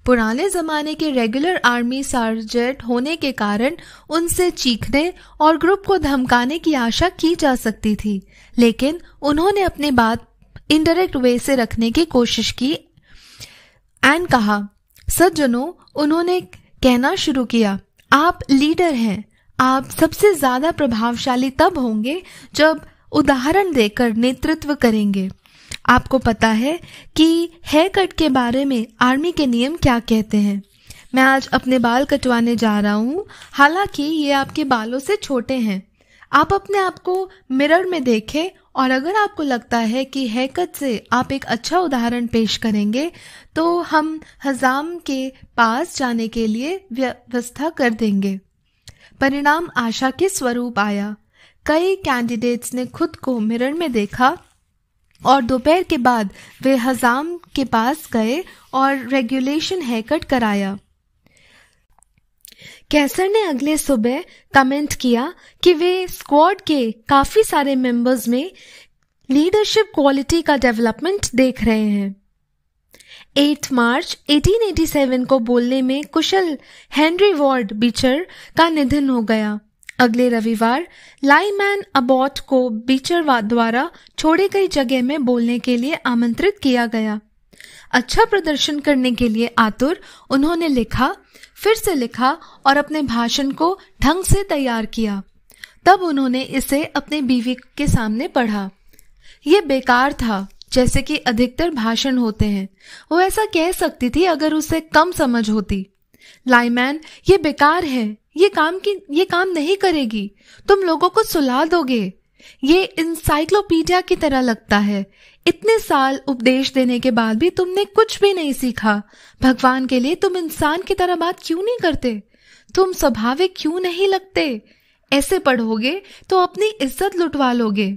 A: पुराने जमाने के रेगुलर आर्मी सार्जेंट होने के कारण उनसे चीखने और ग्रुप को धमकाने की आशा की जा सकती थी लेकिन उन्होंने अपनी बात इनडायरेक्ट वे से रखने की कोशिश की एंड कहा सज्जनों उन्होंने कहना शुरू किया आप लीडर हैं आप सबसे ज्यादा प्रभावशाली तब होंगे जब उदाहरण देकर नेतृत्व करेंगे आपको पता है कि हेयर कट के बारे में आर्मी के नियम क्या कहते हैं मैं आज अपने बाल कटवाने जा रहा हूँ हालांकि ये आपके बालों से छोटे हैं आप अपने आप को मिरर में देखें और अगर आपको लगता है कि हैकत से आप एक अच्छा उदाहरण पेश करेंगे तो हम हजाम के पास जाने के लिए व्यवस्था कर देंगे परिणाम आशा के स्वरूप आया कई कैंडिडेट्स ने खुद को मिरर में देखा और दोपहर के बाद वे हजाम के पास गए और रेगुलेशन हैकट कराया कैसर ने अगले सुबह कमेंट किया कि वे स्क्वाड के काफी सारे मेंबर्स में लीडरशिप क्वालिटी का डेवलपमेंट देख रहे हैं 8 मार्च 1887 को बोलने में कुशल हेनरी वार्ड बीचर का निधन हो गया अगले रविवार लाइमैन अबॉट को बीचर द्वारा छोड़े गई जगह में बोलने के लिए आमंत्रित किया गया अच्छा प्रदर्शन करने के लिए आतुर उन्होंने लिखा फिर से लिखा और अपने भाषण को ढंग से तैयार किया तब उन्होंने इसे अपने बीवी के सामने पढ़ा ये बेकार था जैसे कि अधिकतर भाषण होते हैं वो ऐसा कह सकती थी अगर उसे कम समझ होती लाइमैन ये बेकार है ये काम की ये काम नहीं करेगी तुम लोगों को सुला दोगे ये इंसाइक्लोपीडिया की तरह लगता है इतने साल उपदेश देने के बाद भी तुमने कुछ भी नहीं सीखा भगवान के लिए तुम इंसान की तरह बात क्यों नहीं करते तुम स्वभाविक क्यों नहीं लगते ऐसे पढ़ोगे तो अपनी इज्जत लुटवा लोगे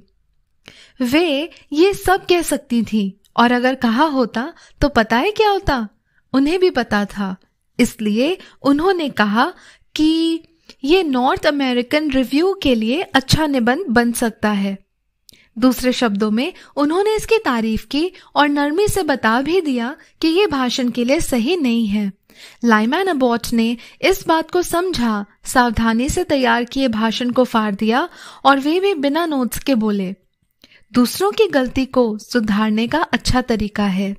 A: वे ये सब कह सकती थी और अगर कहा होता तो पता है क्या होता उन्हें भी पता था इसलिए उन्होंने कहा कि ये नॉर्थ अमेरिकन रिव्यू के लिए अच्छा निबंध बन सकता है दूसरे शब्दों में उन्होंने इसकी तारीफ की और नरमी से बता भी दिया कि ये भाषण के लिए सही नहीं है लाइमैन अबॉट ने इस बात को समझा सावधानी से तैयार किए भाषण को फाड़ दिया और वे भी बिना नोट्स के बोले दूसरों की गलती को सुधारने का अच्छा तरीका है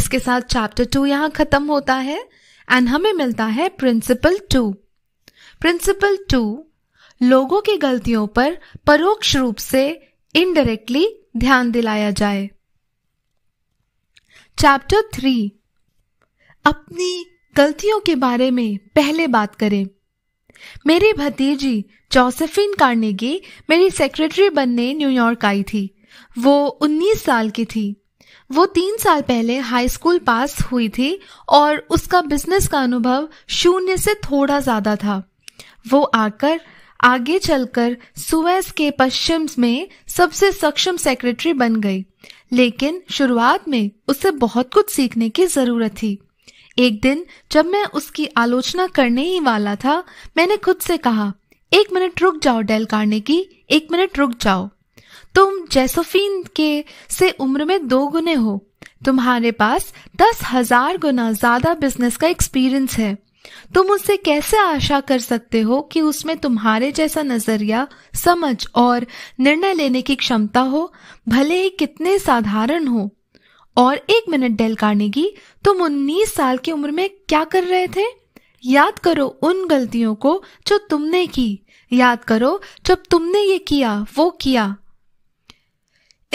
A: इसके साथ चैप्टर टू यहाँ खत्म होता है एंड हमें मिलता है प्रिंसिपल टू प्रिंसिपल टू लोगों की गलतियों पर परोक्ष रूप से इनडायरेक्टली ध्यान दिलाया जाए चैप्टर थ्री अपनी गलतियों के बारे में पहले बात करें मेरी भतीजी जोसेफिन कार्नेगी मेरी सेक्रेटरी बनने न्यूयॉर्क आई थी वो 19 साल की थी वो तीन साल पहले हाई स्कूल पास हुई थी और उसका बिजनेस का अनुभव शून्य से थोड़ा ज्यादा था वो आकर आगे चलकर सुएस के पश्चिम में सबसे सक्षम सेक्रेटरी बन गई लेकिन शुरुआत में उसे बहुत कुछ सीखने की जरूरत थी एक दिन जब मैं उसकी आलोचना करने ही वाला था मैंने खुद से कहा एक मिनट रुक जाओ डेल कारने की एक मिनट रुक जाओ तुम जेसोफीन के से उम्र में दो गुने हो तुम्हारे पास दस हजार गुना ज्यादा बिजनेस का एक्सपीरियंस है तुम उससे कैसे आशा कर सकते हो कि उसमें तुम्हारे जैसा नजरिया समझ और निर्णय लेने की क्षमता हो भले ही कितने साधारण हो और एक मिनट डेल कार्नेगी तुम उन्नीस साल की उम्र में क्या कर रहे थे याद करो उन गलतियों को जो तुमने की याद करो जब तुमने ये किया वो किया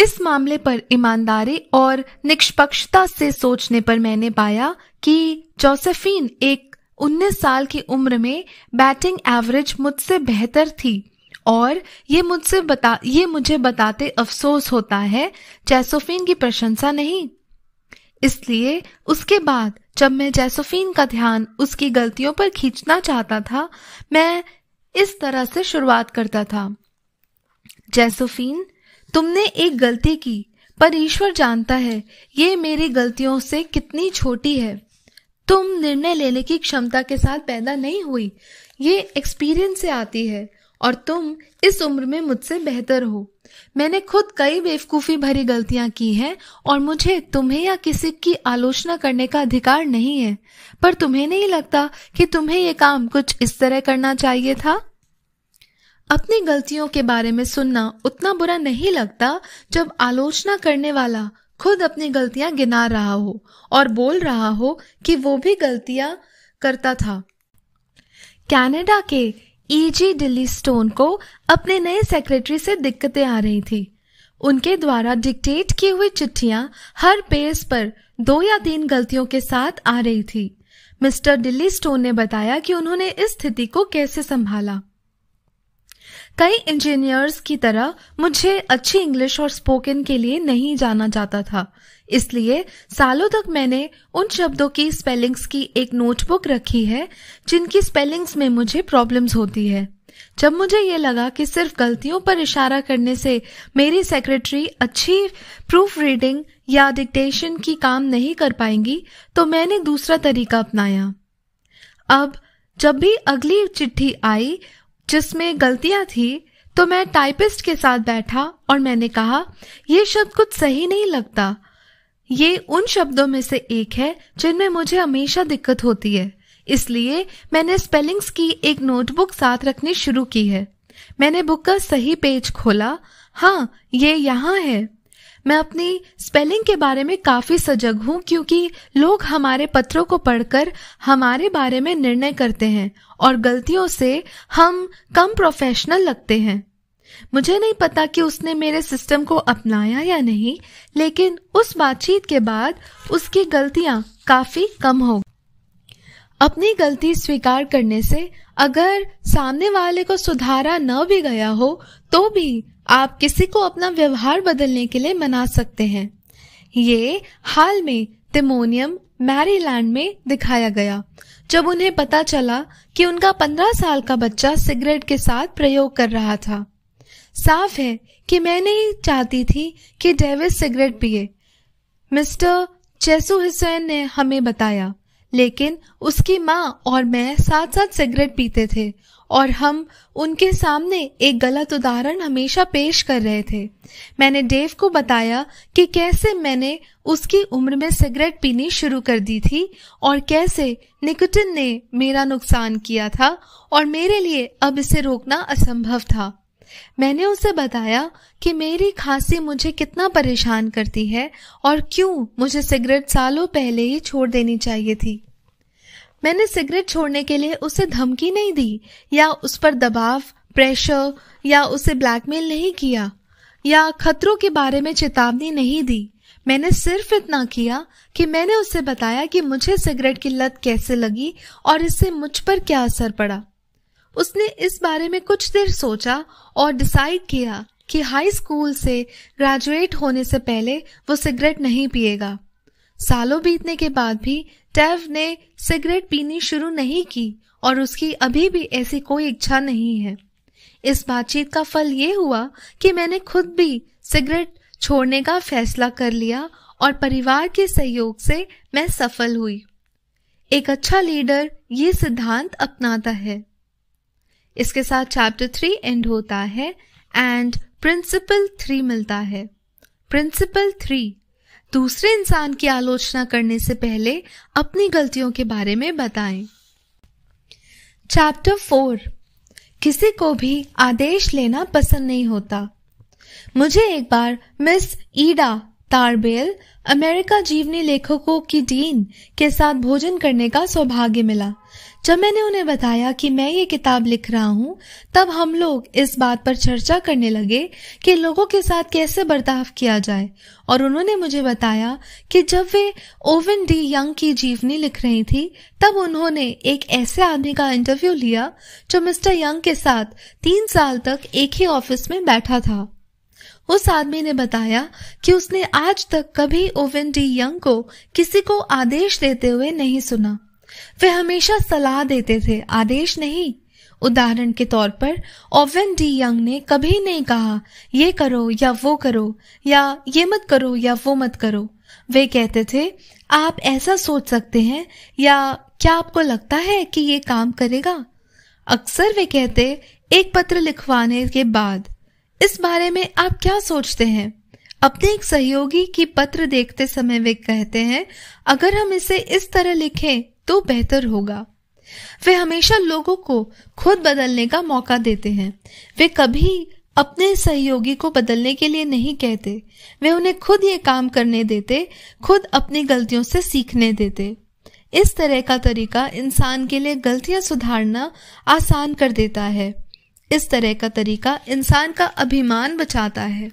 A: इस मामले पर ईमानदारी और निष्पक्षता से सोचने पर मैंने पाया कि जोसेफिन एक 19 साल की उम्र में बैटिंग एवरेज मुझसे बेहतर थी और ये मुझसे बता ये मुझे बताते अफसोस होता है जैसोफीन की प्रशंसा नहीं इसलिए उसके बाद जब मैं जैसोफीन का ध्यान उसकी गलतियों पर खींचना चाहता था मैं इस तरह से शुरुआत करता था जैसोफीन तुमने एक गलती की पर ईश्वर जानता है ये मेरी गलतियों से कितनी छोटी है तुम निर्णय लेने की क्षमता के साथ पैदा नहीं हुई ये एक्सपीरियंस से आती है और तुम इस उम्र में मुझसे बेहतर हो मैंने खुद कई बेवकूफ़ी भरी गलतियां की हैं और मुझे तुम्हें या किसी की आलोचना करने का अधिकार नहीं है पर तुम्हें नहीं लगता कि तुम्हें ये काम कुछ इस तरह करना चाहिए था अपनी गलतियों के बारे में सुनना उतना बुरा नहीं लगता जब आलोचना करने वाला खुद अपनी गलतियां गिना रहा हो और बोल रहा हो कि वो भी गलतियां करता था कनाडा के ईजी डिली स्टोन को अपने नए सेक्रेटरी से दिक्कतें आ रही थी उनके द्वारा डिक्टेट की हुई चिट्ठियां हर पेज पर दो या तीन गलतियों के साथ आ रही थी मिस्टर डिल्ली स्टोन ने बताया कि उन्होंने इस स्थिति को कैसे संभाला कई इंजीनियर्स की तरह मुझे अच्छी इंग्लिश और स्पोकन के लिए नहीं जाना जाता था इसलिए सालों तक मैंने उन शब्दों की स्पेलिंग्स की एक नोटबुक रखी है जिनकी स्पेलिंग्स में मुझे प्रॉब्लम्स होती है जब मुझे ये लगा कि सिर्फ गलतियों पर इशारा करने से मेरी सेक्रेटरी अच्छी प्रूफ रीडिंग या डिक्टेशन की काम नहीं कर पाएंगी तो मैंने दूसरा तरीका अपनाया अब जब भी अगली चिट्ठी आई जिसमें गलतियां थी तो मैं टाइपिस्ट के साथ बैठा और मैंने कहा यह शब्द कुछ सही नहीं लगता ये उन शब्दों में से एक है जिनमें मुझे हमेशा दिक्कत होती है इसलिए मैंने स्पेलिंग्स की एक नोटबुक साथ रखनी शुरू की है मैंने बुक का सही पेज खोला हाँ ये यहाँ है मैं अपनी स्पेलिंग के बारे में काफी सजग हूँ क्योंकि लोग हमारे पत्रों को पढ़कर हमारे बारे में निर्णय करते हैं और गलतियों से हम कम प्रोफेशनल लगते हैं मुझे नहीं पता कि उसने मेरे सिस्टम को अपनाया या नहीं लेकिन उस बातचीत के बाद उसकी गलतियां काफी कम हो अपनी गलती स्वीकार करने से अगर सामने वाले को सुधारा न भी गया हो तो भी आप किसी को अपना व्यवहार बदलने के लिए मना सकते हैं ये हाल में तिमोनियम मैरीलैंड में दिखाया गया जब उन्हें पता चला कि उनका पंद्रह साल का बच्चा सिगरेट के साथ प्रयोग कर रहा था साफ है कि मैं नहीं चाहती थी कि डेविस सिगरेट पिए मिस्टर चेसु हुसैन ने हमें बताया लेकिन उसकी माँ और मैं साथ साथ सिगरेट पीते थे और हम उनके सामने एक गलत उदाहरण हमेशा पेश कर रहे थे मैंने डेव को बताया कि कैसे मैंने उसकी उम्र में सिगरेट पीनी शुरू कर दी थी और कैसे निकोटिन ने मेरा नुकसान किया था और मेरे लिए अब इसे रोकना असंभव था मैंने उसे बताया कि मेरी खांसी मुझे कितना परेशान करती है और क्यों मुझे सिगरेट सालों पहले ही छोड़ देनी चाहिए थी मैंने सिगरेट छोड़ने के लिए उसे धमकी नहीं दी या उस पर दबाव प्रेशर या उसे ब्लैकमेल नहीं किया या खतरों के बारे में चेतावनी नहीं दी मैंने सिर्फ इतना किया कि मैंने उसे बताया कि मुझे सिगरेट की लत कैसे लगी और इससे मुझ पर क्या असर पड़ा उसने इस बारे में कुछ देर सोचा और डिसाइड किया कि हाई स्कूल से ग्रेजुएट होने से पहले वो सिगरेट नहीं पिएगा सालों बीतने के बाद भी टेव ने सिगरेट पीनी शुरू नहीं की और उसकी अभी भी ऐसी कोई इच्छा नहीं है इस बातचीत का फल ये हुआ कि मैंने खुद भी सिगरेट छोड़ने का फैसला कर लिया और परिवार के सहयोग से मैं सफल हुई एक अच्छा लीडर ये सिद्धांत अपनाता है इसके साथ चैप्टर थ्री एंड होता है एंड प्रिंसिपल थ्री मिलता है प्रिंसिपल थ्री दूसरे इंसान की आलोचना करने से पहले अपनी गलतियों के बारे में बताएं। चैप्टर फोर किसी को भी आदेश लेना पसंद नहीं होता मुझे एक बार मिस ईडा तारबेल अमेरिका जीवनी लेखकों की डीन के साथ भोजन करने का सौभाग्य मिला जब मैंने उन्हें बताया कि मैं ये किताब लिख रहा हूँ तब हम लोग इस बात पर चर्चा करने लगे कि लोगों के साथ कैसे बर्ताव किया जाए और उन्होंने मुझे बताया कि जब वे ओवन डी यंग की जीवनी लिख रही थी तब उन्होंने एक ऐसे आदमी का इंटरव्यू लिया जो मिस्टर यंग के साथ तीन साल तक एक ही ऑफिस में बैठा था उस आदमी ने बताया कि उसने आज तक कभी ओवन डी यंग को किसी को आदेश देते हुए नहीं सुना वे हमेशा सलाह देते थे आदेश नहीं उदाहरण के तौर पर ओवेन डी यंग ने कभी नहीं कहा ये करो या वो करो या ये मत करो या वो मत करो वे कहते थे आप ऐसा सोच सकते हैं या क्या आपको लगता है कि ये काम करेगा अक्सर वे कहते एक पत्र लिखवाने के बाद इस बारे में आप क्या सोचते हैं अपने एक सहयोगी की पत्र देखते समय वे कहते हैं अगर हम इसे इस तरह लिखें तो बेहतर होगा वे हमेशा लोगों को खुद बदलने का मौका देते हैं वे कभी अपने सहयोगी को बदलने के लिए नहीं कहते वे उन्हें खुद ये काम करने देते खुद अपनी गलतियों से सीखने देते इस तरह का तरीका इंसान के लिए गलतियां सुधारना आसान कर देता है इस तरह का तरीका इंसान का अभिमान बचाता है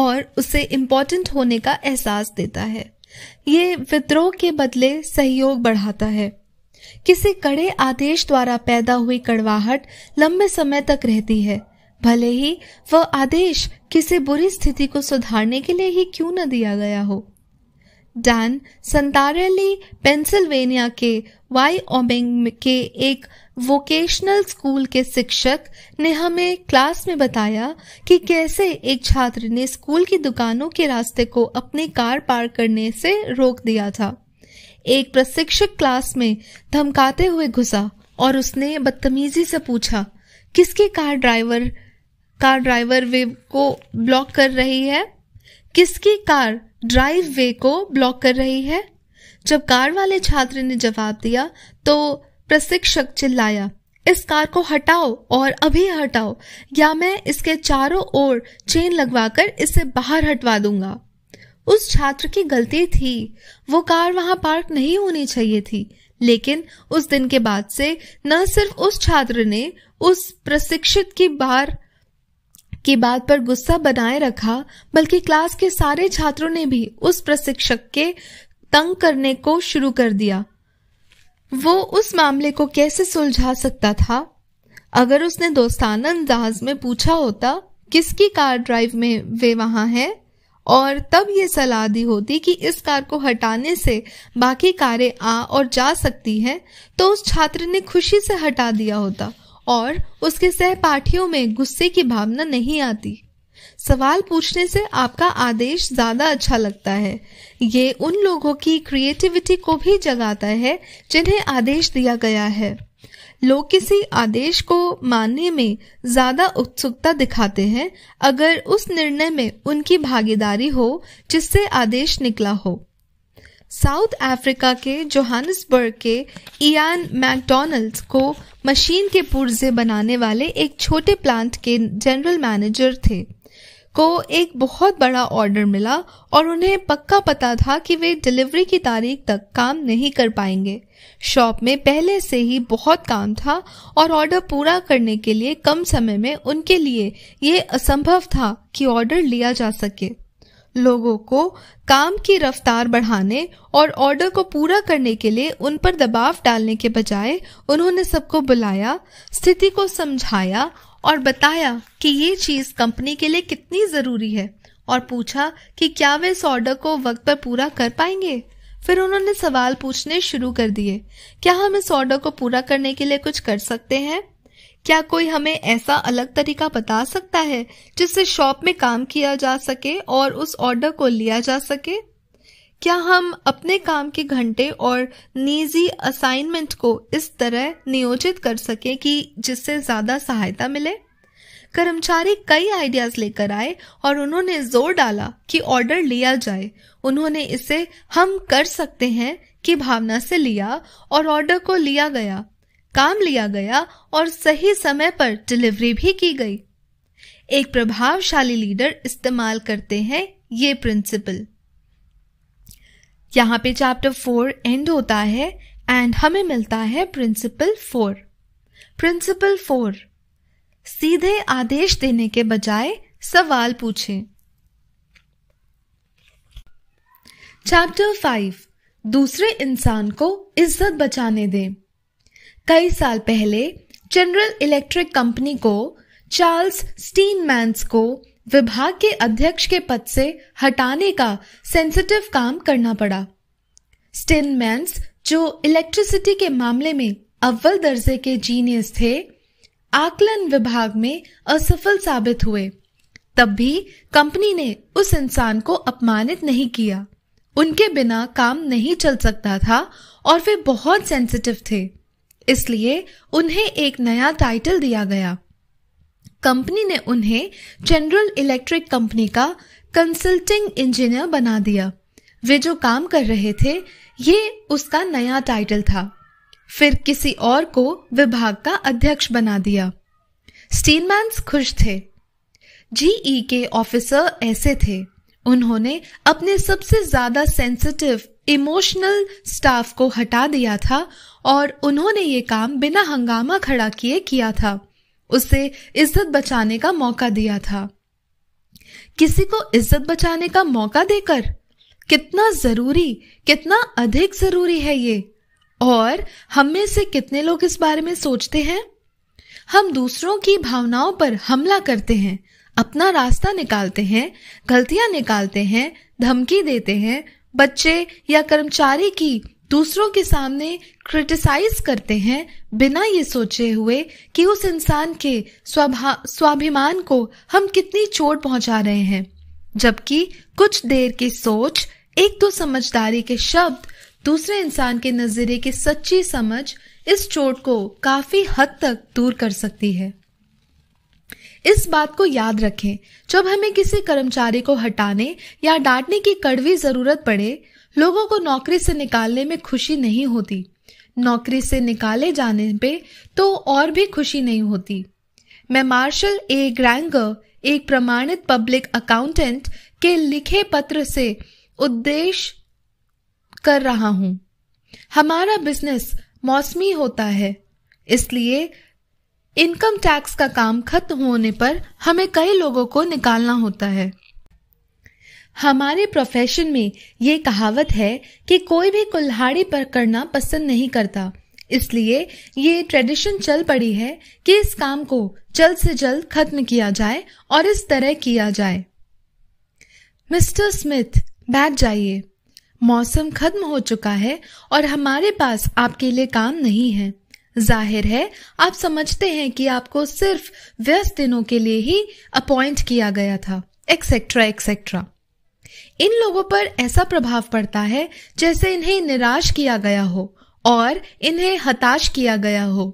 A: और उसे इम्पोर्टेंट होने का एहसास देता है ये विद्रोह के बदले सहयोग बढ़ाता है किसी कड़े आदेश द्वारा पैदा हुई कड़वाहट लंबे समय तक रहती है भले ही वह आदेश किसी बुरी स्थिति को सुधारने के लिए ही क्यों न दिया गया हो डैन संतारेली पेंसिल्वेनिया के वाई ओबेंग के एक वोकेशनल स्कूल के शिक्षक ने हमें क्लास में बताया कि कैसे एक छात्र ने स्कूल की दुकानों के रास्ते को अपनी कार पार करने से रोक दिया था एक प्रशिक्षक क्लास में धमकाते हुए घुसा और उसने बदतमीजी से पूछा किसकी car driver car driveway को ब्लॉक कर रही है किसकी कार ड्राइव वे को ब्लॉक कर रही है जब कार वाले छात्र ने जवाब दिया तो प्रशिक्षक चिल्लाया इस कार को हटाओ और अभी हटाओ या मैं इसके चारों ओर चेन लगवाकर इसे बाहर हटवा दूंगा उस छात्र की गलती थी वो कार वहां पार्क नहीं होनी चाहिए थी लेकिन उस दिन के बाद से न सिर्फ उस छात्र ने उस प्रशिक्षित की बार की बात पर गुस्सा बनाए रखा बल्कि क्लास के सारे छात्रों ने भी उस प्रशिक्षक के तंग करने को शुरू कर दिया वो उस मामले को कैसे सुलझा सकता था अगर उसने दोस्ताना अंदाज में पूछा होता किसकी कार ड्राइव में वे वहां हैं और तब ये सलाह दी होती कि इस कार को हटाने से बाकी कारें आ और जा सकती हैं तो उस छात्र ने खुशी से हटा दिया होता और उसके सहपाठियों में गुस्से की भावना नहीं आती सवाल पूछने से आपका आदेश ज्यादा अच्छा लगता है ये उन लोगों की क्रिएटिविटी को भी जगाता है जिन्हें आदेश दिया गया है लोग किसी आदेश को मानने में ज्यादा उत्सुकता दिखाते हैं अगर उस निर्णय में उनकी भागीदारी हो जिससे आदेश निकला हो साउथ अफ्रीका के जोहानसबर्ग के इयान मैकडोनल्ड को मशीन के पुर्जे बनाने वाले एक छोटे प्लांट के जनरल मैनेजर थे को एक बहुत बड़ा ऑर्डर मिला और उन्हें पक्का पता था कि वे डिलीवरी की तारीख तक काम नहीं कर पाएंगे शॉप में पहले से ही बहुत काम था और ऑर्डर पूरा करने के लिए कम समय में उनके लिए ये असंभव था कि ऑर्डर लिया जा सके लोगों को काम की रफ्तार बढ़ाने और ऑर्डर को पूरा करने के लिए उन पर दबाव डालने के बजाय उन्होंने सबको बुलाया स्थिति को समझाया और बताया कि ये चीज कंपनी के लिए कितनी जरूरी है और पूछा कि क्या वे इस ऑर्डर को वक्त पर पूरा कर पाएंगे फिर उन्होंने सवाल पूछने शुरू कर दिए क्या हम इस ऑर्डर को पूरा करने के लिए कुछ कर सकते हैं क्या कोई हमें ऐसा अलग तरीका बता सकता है जिससे शॉप में काम किया जा सके और उस ऑर्डर को लिया जा सके क्या हम अपने काम के घंटे और निजी असाइनमेंट को इस तरह नियोजित कर सके कि जिससे ज्यादा सहायता मिले कर्मचारी कई आइडियाज लेकर आए और उन्होंने जोर डाला कि ऑर्डर लिया जाए उन्होंने इसे हम कर सकते हैं की भावना से लिया और ऑर्डर को लिया गया काम लिया गया और सही समय पर डिलीवरी भी की गई एक प्रभावशाली लीडर इस्तेमाल करते हैं ये प्रिंसिपल यहाँ पे चैप्टर फोर एंड होता है एंड हमें मिलता है प्रिंसिपल फोर प्रिंसिपल फोर सीधे आदेश देने के बजाय सवाल पूछें चैप्टर फाइव दूसरे इंसान को इज्जत बचाने दें कई साल पहले जनरल इलेक्ट्रिक कंपनी को चार्ल्स स्टीनमैंस को विभाग के अध्यक्ष के पद से हटाने का सेंसिटिव काम करना पड़ा स्टेन मैंस जो इलेक्ट्रिसिटी के मामले में अव्वल दर्जे के जीनियस थे आकलन विभाग में असफल साबित हुए तब भी कंपनी ने उस इंसान को अपमानित नहीं किया उनके बिना काम नहीं चल सकता था और वे बहुत सेंसिटिव थे इसलिए उन्हें एक नया टाइटल दिया गया कंपनी ने उन्हें जनरल इलेक्ट्रिक कंपनी का कंसल्टिंग इंजीनियर बना दिया वे जो काम कर रहे थे ये उसका नया टाइटल था फिर किसी और को विभाग का अध्यक्ष बना दिया स्टीनमैन खुश थे जीई e के ऑफिसर ऐसे थे उन्होंने अपने सबसे ज्यादा सेंसिटिव इमोशनल स्टाफ को हटा दिया था और उन्होंने ये काम बिना हंगामा खड़ा किए किया था उसे इज्जत बचाने का मौका दिया था किसी को इज्जत बचाने का मौका देकर कितना जरूरी कितना अधिक जरूरी है ये और हम में से कितने लोग इस बारे में सोचते हैं हम दूसरों की भावनाओं पर हमला करते हैं अपना रास्ता निकालते हैं गलतियां निकालते हैं धमकी देते हैं बच्चे या कर्मचारी की दूसरों के सामने क्रिटिसाइज करते हैं बिना ये सोचे हुए कि उस इंसान के स्वाभा स्वाभिमान को हम कितनी चोट पहुंचा रहे हैं जबकि कुछ देर की सोच एक दो समझदारी के शब्द दूसरे इंसान के नजरिए की सच्ची समझ इस चोट को काफी हद तक दूर कर सकती है इस बात को याद रखें जब हमें किसी कर्मचारी को हटाने या डांटने की कड़वी जरूरत पड़े लोगों को नौकरी से निकालने में खुशी नहीं होती नौकरी से निकाले जाने पे तो और भी खुशी नहीं होती मैं मार्शल ए ग्रैंगर एक प्रमाणित पब्लिक अकाउंटेंट के लिखे पत्र से उद्देश्य कर रहा हूं हमारा बिजनेस मौसमी होता है इसलिए इनकम टैक्स का काम खत्म होने पर हमें कई लोगों को निकालना होता है हमारे प्रोफेशन में ये कहावत है कि कोई भी कुल्हाड़ी पर करना पसंद नहीं करता इसलिए ये ट्रेडिशन चल पड़ी है कि इस काम को जल्द से जल्द खत्म किया जाए और इस तरह किया जाए मिस्टर स्मिथ बैठ जाइए मौसम खत्म हो चुका है और हमारे पास आपके लिए काम नहीं है जाहिर है आप समझते हैं कि आपको सिर्फ व्यस्त दिनों के लिए ही अपॉइंट किया गया था एक्सेट्रा एक्सेट्रा इन लोगों पर ऐसा प्रभाव पड़ता है जैसे इन्हें निराश किया गया हो और इन्हें हताश किया गया हो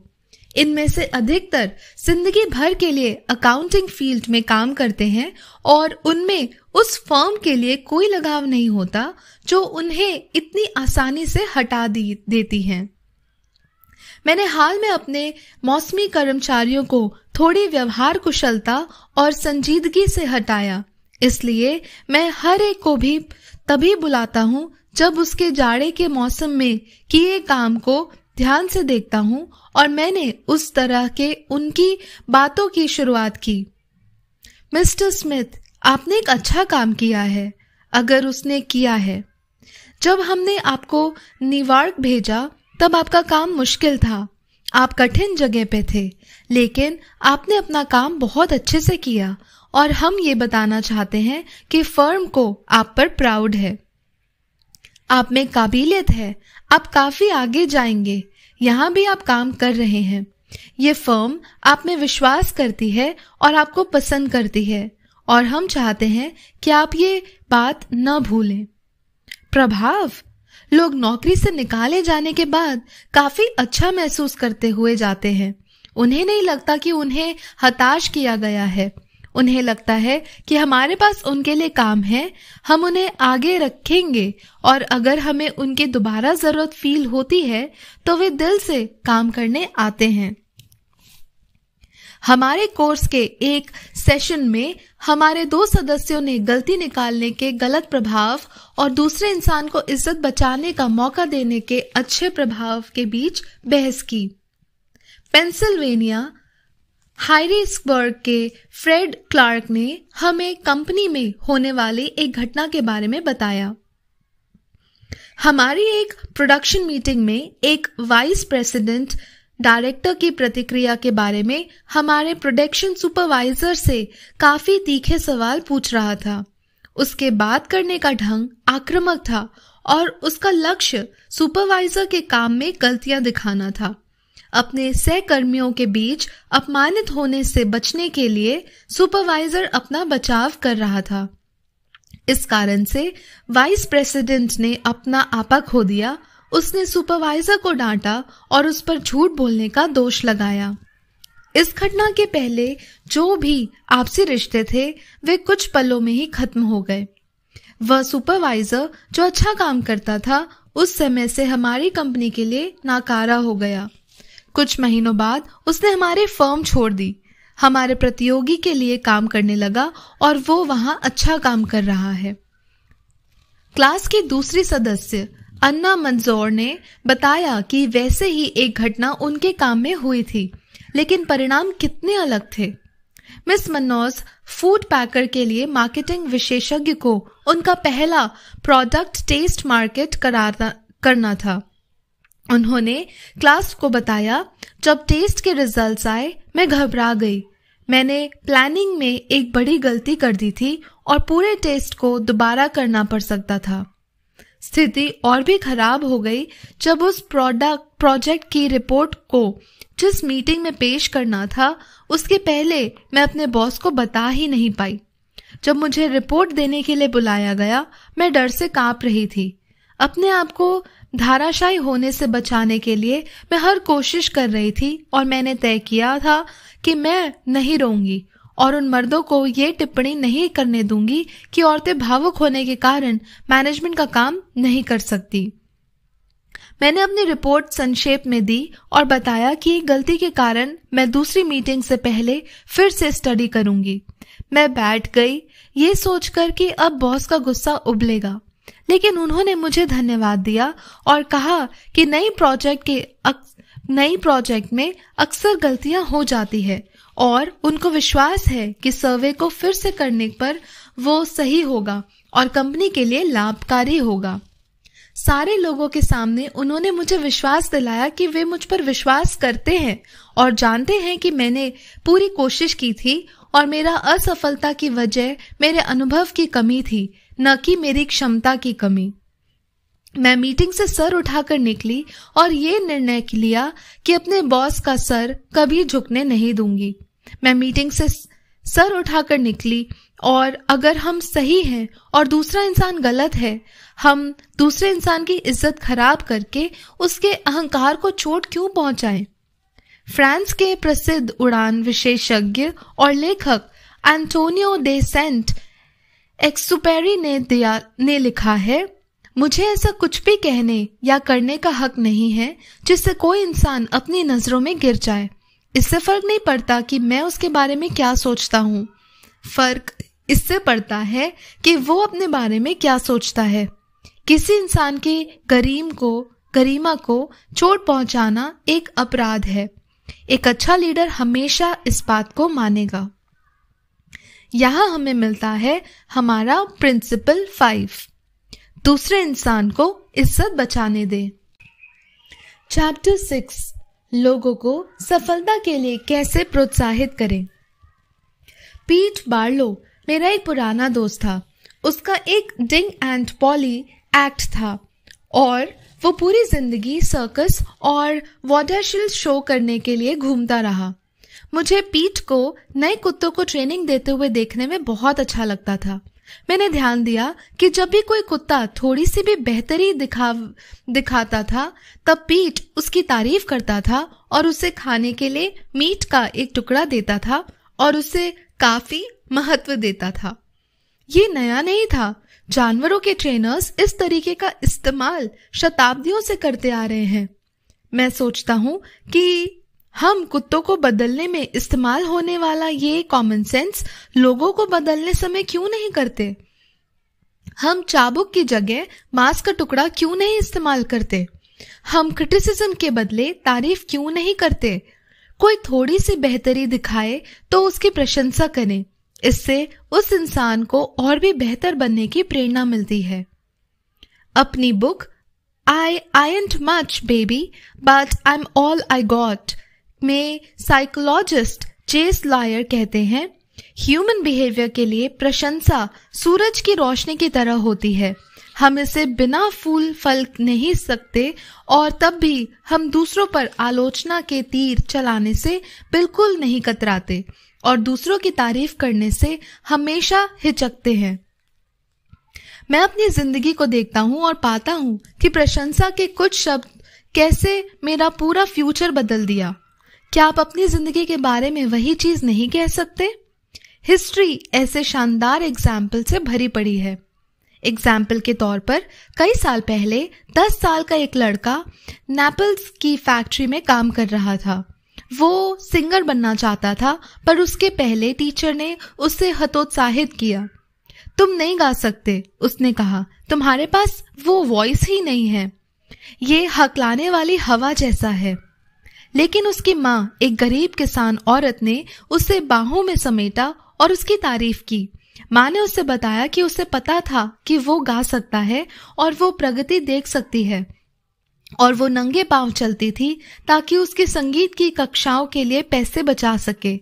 A: इनमें से अधिकतर जिंदगी भर के लिए अकाउंटिंग फील्ड में काम करते हैं और उनमें उस फर्म के लिए कोई लगाव नहीं होता जो उन्हें इतनी आसानी से हटा दी देती है मैंने हाल में अपने मौसमी कर्मचारियों को थोड़ी व्यवहार कुशलता और संजीदगी से हटाया इसलिए मैं हर एक को भी तभी बुलाता हूँ जब उसके जाड़े के मौसम में किए काम को ध्यान से देखता हूँ और मैंने उस तरह के उनकी बातों की शुरुआत की मिस्टर स्मिथ आपने एक अच्छा काम किया है अगर उसने किया है जब हमने आपको निवार्क भेजा तब आपका काम मुश्किल था आप कठिन जगह पे थे लेकिन आपने अपना काम बहुत अच्छे से किया और हम ये बताना चाहते हैं कि फर्म को आप पर प्राउड है आप में काबिलियत है आप काफी आगे जाएंगे यहाँ भी आप काम कर रहे हैं ये फर्म आप में विश्वास करती है और आपको पसंद करती है और हम चाहते हैं कि आप ये बात न भूलें प्रभाव लोग नौकरी से निकाले जाने के बाद काफी अच्छा महसूस करते हुए जाते हैं उन्हें नहीं लगता कि उन्हें हताश किया गया है उन्हें लगता है कि हमारे पास उनके लिए काम है हम उन्हें आगे रखेंगे और अगर हमें उनकी दोबारा जरूरत फील होती है तो वे दिल से काम करने आते हैं हमारे कोर्स के एक सेशन में हमारे दो सदस्यों ने गलती निकालने के गलत प्रभाव और दूसरे इंसान को इज्जत बचाने का मौका देने के अच्छे प्रभाव के बीच बहस की पेंसिल्वेनिया हाइरिसबर्ग के फ्रेड क्लार्क ने हमें कंपनी में होने वाली एक घटना के बारे में बताया हमारी एक प्रोडक्शन मीटिंग में एक वाइस प्रेसिडेंट डायरेक्टर की प्रतिक्रिया के बारे में हमारे प्रोडक्शन सुपरवाइजर से काफी तीखे सवाल पूछ रहा था उसके बात करने का ढंग आक्रामक था और उसका लक्ष्य सुपरवाइजर के काम में गलतियां दिखाना था अपने सहकर्मियों के बीच अपमानित होने से बचने के लिए सुपरवाइजर अपना बचाव कर रहा था इस कारण से वाइस प्रेसिडेंट ने अपना आपा खो दिया उसने सुपरवाइजर को डांटा और उस पर झूठ बोलने का दोष लगाया इस घटना के पहले जो भी आपसी रिश्ते थे वे कुछ पलों में ही खत्म हो गए वह सुपरवाइजर जो अच्छा काम करता था उस समय से हमारी कंपनी के लिए नाकारा हो गया कुछ महीनों बाद उसने हमारे फर्म छोड़ दी हमारे प्रतियोगी के लिए काम करने लगा और वो वहां अच्छा काम कर रहा है क्लास की दूसरी सदस्य अन्ना मंजोर ने बताया कि वैसे ही एक घटना उनके काम में हुई थी लेकिन परिणाम कितने अलग थे मिस मनोज फूड पैकर के लिए मार्केटिंग विशेषज्ञ को उनका पहला प्रोडक्ट टेस्ट मार्केट करना था उन्होंने क्लास को बताया जब टेस्ट के रिजल्ट्स आए मैं घबरा गई मैंने प्लानिंग में एक बड़ी गलती कर दी थी और पूरे टेस्ट को दोबारा करना पड़ सकता था स्थिति और भी खराब हो गई जब उस प्रोडक्ट प्रोजेक्ट की रिपोर्ट को जिस मीटिंग में पेश करना था उसके पहले मैं अपने बॉस को बता ही नहीं पाई जब मुझे रिपोर्ट देने के लिए बुलाया गया मैं डर से कांप रही थी अपने आप को धाराशाही होने से बचाने के लिए मैं हर कोशिश कर रही थी और मैंने तय किया था कि मैं नहीं रोऊंगी और उन मर्दों को ये टिप्पणी नहीं करने दूंगी कि औरतें भावुक होने के कारण मैनेजमेंट का काम नहीं कर सकती मैंने अपनी रिपोर्ट संक्षेप में दी और बताया कि गलती के कारण मैं दूसरी मीटिंग से पहले फिर से स्टडी करूंगी मैं बैठ गई ये सोचकर कि अब बॉस का गुस्सा उबलेगा लेकिन उन्होंने मुझे धन्यवाद दिया और कहा कि नई प्रोजेक्ट के नई प्रोजेक्ट में अक्सर गलतियां हो जाती है और उनको विश्वास है कि सर्वे को फिर से करने पर वो सही होगा और कंपनी के लिए लाभकारी होगा सारे लोगों के सामने उन्होंने मुझे विश्वास दिलाया कि वे मुझ पर विश्वास करते हैं और जानते हैं कि मैंने पूरी कोशिश की थी और मेरा असफलता की वजह मेरे अनुभव की कमी थी न कि मेरी क्षमता की कमी मैं मीटिंग से सर उठाकर निकली और ये निर्णय लिया कि अपने बॉस का सर कभी झुकने नहीं दूंगी मैं मीटिंग से सर उठाकर निकली और अगर हम सही हैं और दूसरा इंसान गलत है हम दूसरे इंसान की इज्जत खराब करके उसके अहंकार को चोट क्यों पहुंचाएं? फ्रांस के प्रसिद्ध उड़ान विशेषज्ञ और लेखक एंटोनियो डे सेंट एक्सुपेरी ने दिया ने लिखा है मुझे ऐसा कुछ भी कहने या करने का हक नहीं है जिससे कोई इंसान अपनी नजरों में गिर जाए इससे फर्क नहीं पड़ता कि मैं उसके बारे में क्या सोचता हूँ फर्क इससे पड़ता है कि वो अपने बारे में क्या सोचता है किसी इंसान के करीम को गरिमा को चोट पहुंचाना एक अपराध है एक अच्छा लीडर हमेशा इस बात को मानेगा यहां हमें मिलता है हमारा प्रिंसिपल फाइव दूसरे इंसान को इज्जत बचाने दे चैप्टर सिक्स लोगों को सफलता के लिए कैसे प्रोत्साहित करें पीट बार्लो मेरा एक पुराना दोस्त था उसका एक डिंग एंड पॉली एक्ट था और वो पूरी जिंदगी सर्कस और वाटरशील शो करने के लिए घूमता रहा मुझे पीट को नए कुत्तों को ट्रेनिंग देते हुए देखने में बहुत अच्छा लगता था मैंने ध्यान दिया कि जब भी कोई कुत्ता थोड़ी सी भी बेहतरी दिखा दिखाता था तब पीट उसकी तारीफ करता था और उसे खाने के लिए मीट का एक टुकड़ा देता था और उसे काफी महत्व देता था ये नया नहीं था जानवरों के ट्रेनर्स इस तरीके का इस्तेमाल शताब्दियों से करते आ रहे हैं मैं सोचता हूँ कि हम कुत्तों को बदलने में इस्तेमाल होने वाला ये कॉमन सेंस लोगों को बदलने समय क्यों नहीं करते हम चाबुक की जगह मांस का टुकड़ा क्यों नहीं इस्तेमाल करते हम क्रिटिसिज्म के बदले तारीफ क्यों नहीं करते कोई थोड़ी सी बेहतरी दिखाए तो उसकी प्रशंसा करें इससे उस इंसान को और भी बेहतर बनने की प्रेरणा मिलती है अपनी book I I ain't much baby but I'm all I got में साइकोलॉजिस्ट चेस लायर कहते हैं ह्यूमन बिहेवियर के लिए प्रशंसा सूरज की रोशनी की तरह होती है हम इसे बिना फूल फल नहीं सकते और तब भी हम दूसरों पर आलोचना के तीर चलाने से बिल्कुल नहीं कतराते और दूसरों की तारीफ करने से हमेशा हिचकते हैं मैं अपनी जिंदगी को देखता हूँ और पाता हूँ कि प्रशंसा के कुछ शब्द कैसे मेरा पूरा फ्यूचर बदल दिया क्या आप अपनी जिंदगी के बारे में वही चीज नहीं कह सकते हिस्ट्री ऐसे शानदार एग्जाम्पल से भरी पड़ी है एग्जाम्पल के तौर पर कई साल पहले 10 साल का एक लड़का नेपल्स की फैक्ट्री में काम कर रहा था वो सिंगर बनना चाहता था पर उसके पहले टीचर ने उसे हतोत्साहित किया तुम नहीं गा सकते उसने कहा तुम्हारे पास वो वॉइस ही नहीं है ये हकलाने वाली हवा जैसा है लेकिन उसकी माँ एक गरीब किसान औरत ने उसे बाहों में समेटा और उसकी तारीफ की माँ ने उसे बताया कि उसे पता था कि वो गा सकता है और वो प्रगति देख सकती है और वो नंगे पांव चलती थी ताकि उसके संगीत की कक्षाओं के लिए पैसे बचा सके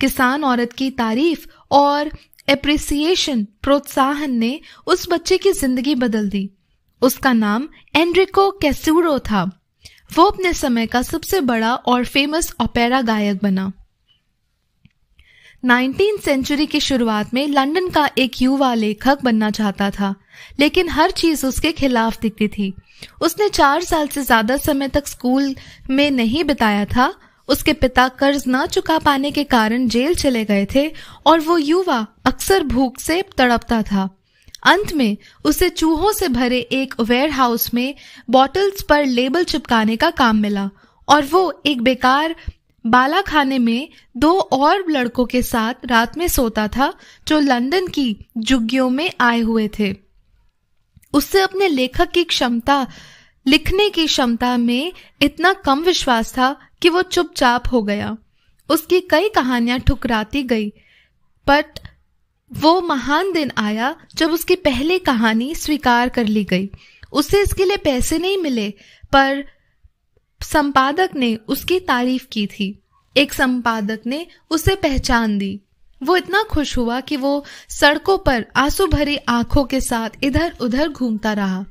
A: किसान औरत की तारीफ और एप्रिसिएशन प्रोत्साहन ने उस बच्चे की जिंदगी बदल दी उसका नाम एंड्रिको कैसूरो था वो अपने समय का सबसे बड़ा और फेमस ओपेरा गायक बना नाइनटीन सेंचुरी की शुरुआत में लंदन का एक युवा लेखक बनना चाहता था लेकिन हर चीज उसके खिलाफ दिखती थी उसने चार साल से ज्यादा समय तक स्कूल में नहीं बिताया था उसके पिता कर्ज न चुका पाने के कारण जेल चले गए थे और वो युवा अक्सर भूख से तड़पता था अंत में उसे चूहों से भरे एक वेयर हाउस में बॉटल्स पर लेबल चिपकाने का काम मिला और वो एक बेकार खाने में दो और लड़कों के साथ रात में सोता था जो लंदन की जुग्गियों में आए हुए थे उससे अपने लेखक की क्षमता लिखने की क्षमता में इतना कम विश्वास था कि वो चुपचाप हो गया उसकी कई कहानियां ठुकराती गई बट वो महान दिन आया जब उसकी पहली कहानी स्वीकार कर ली गई उसे इसके लिए पैसे नहीं मिले पर संपादक ने उसकी तारीफ की थी एक संपादक ने उसे पहचान दी वो इतना खुश हुआ कि वो सड़कों पर आंसू भरी आंखों के साथ इधर उधर घूमता रहा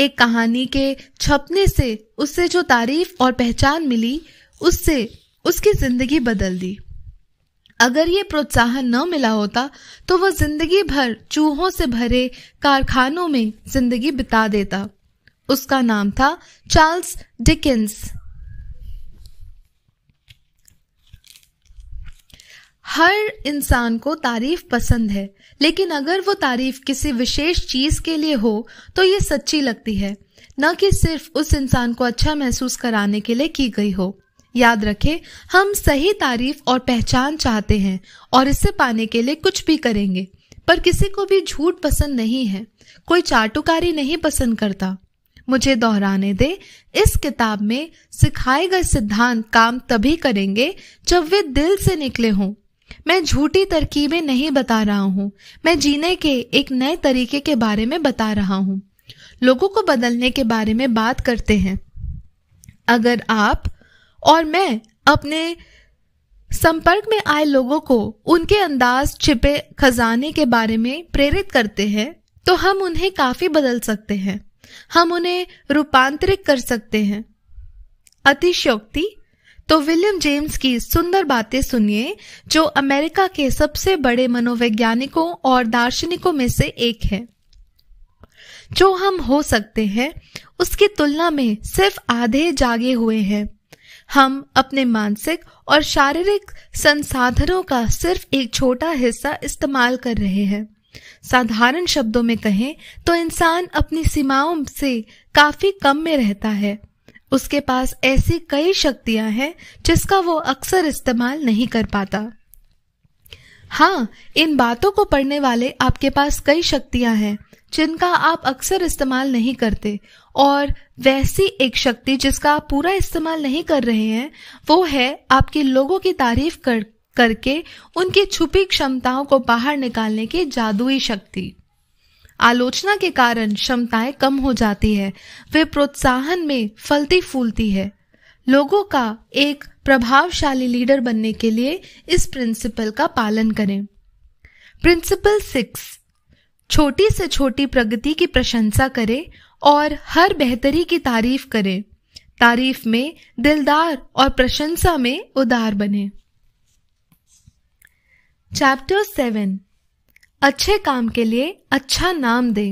A: एक कहानी के छपने से उससे जो तारीफ और पहचान मिली उससे उसकी जिंदगी बदल दी अगर ये प्रोत्साहन न मिला होता तो वह जिंदगी भर चूहों से भरे कारखानों में जिंदगी बिता देता उसका नाम था चार्ल्स डिकिंस हर इंसान को तारीफ पसंद है लेकिन अगर वो तारीफ किसी विशेष चीज के लिए हो तो ये सच्ची लगती है न कि सिर्फ उस इंसान को अच्छा महसूस कराने के लिए की गई हो याद रखें हम सही तारीफ और पहचान चाहते हैं और इसे पाने के लिए कुछ भी करेंगे पर किसी को भी झूठ पसंद नहीं है कोई चाटुकारी नहीं पसंद करता मुझे दोहराने दे इस किताब में सिखाए गए सिद्धांत काम तभी करेंगे जब वे दिल से निकले हों मैं झूठी तरकीबें नहीं बता रहा हूँ मैं जीने के एक नए तरीके के बारे में बता रहा हूँ लोगों को बदलने के बारे में बात करते हैं अगर आप और मैं अपने संपर्क में आए लोगों को उनके अंदाज छिपे खजाने के बारे में प्रेरित करते हैं तो हम उन्हें काफी बदल सकते हैं हम उन्हें रूपांतरित कर सकते हैं अतिशयोक्ति तो विलियम जेम्स की सुंदर बातें सुनिए जो अमेरिका के सबसे बड़े मनोवैज्ञानिकों और दार्शनिकों में से एक है जो हम हो सकते हैं उसकी तुलना में सिर्फ आधे जागे हुए हैं हम अपने मानसिक और शारीरिक संसाधनों का सिर्फ एक छोटा हिस्सा इस्तेमाल कर रहे हैं साधारण शब्दों में कहें तो इंसान अपनी सीमाओं से काफी कम में रहता है उसके पास ऐसी कई शक्तियां हैं जिसका वो अक्सर इस्तेमाल नहीं कर पाता हाँ इन बातों को पढ़ने वाले आपके पास कई शक्तियां हैं जिनका आप अक्सर इस्तेमाल नहीं करते और वैसी एक शक्ति जिसका आप पूरा इस्तेमाल नहीं कर रहे हैं वो है आपके लोगों की तारीफ कर करके उनकी छुपी क्षमताओं को बाहर निकालने की जादुई शक्ति आलोचना के कारण क्षमताएं कम हो जाती है वे प्रोत्साहन में फलती फूलती है लोगों का एक प्रभावशाली लीडर बनने के लिए इस प्रिंसिपल का पालन करें प्रिंसिपल सिक्स छोटी से छोटी प्रगति की प्रशंसा करें और हर बेहतरी की तारीफ करें तारीफ में दिलदार और प्रशंसा में उदार बने चैप्टर सेवन अच्छे काम के लिए अच्छा नाम दे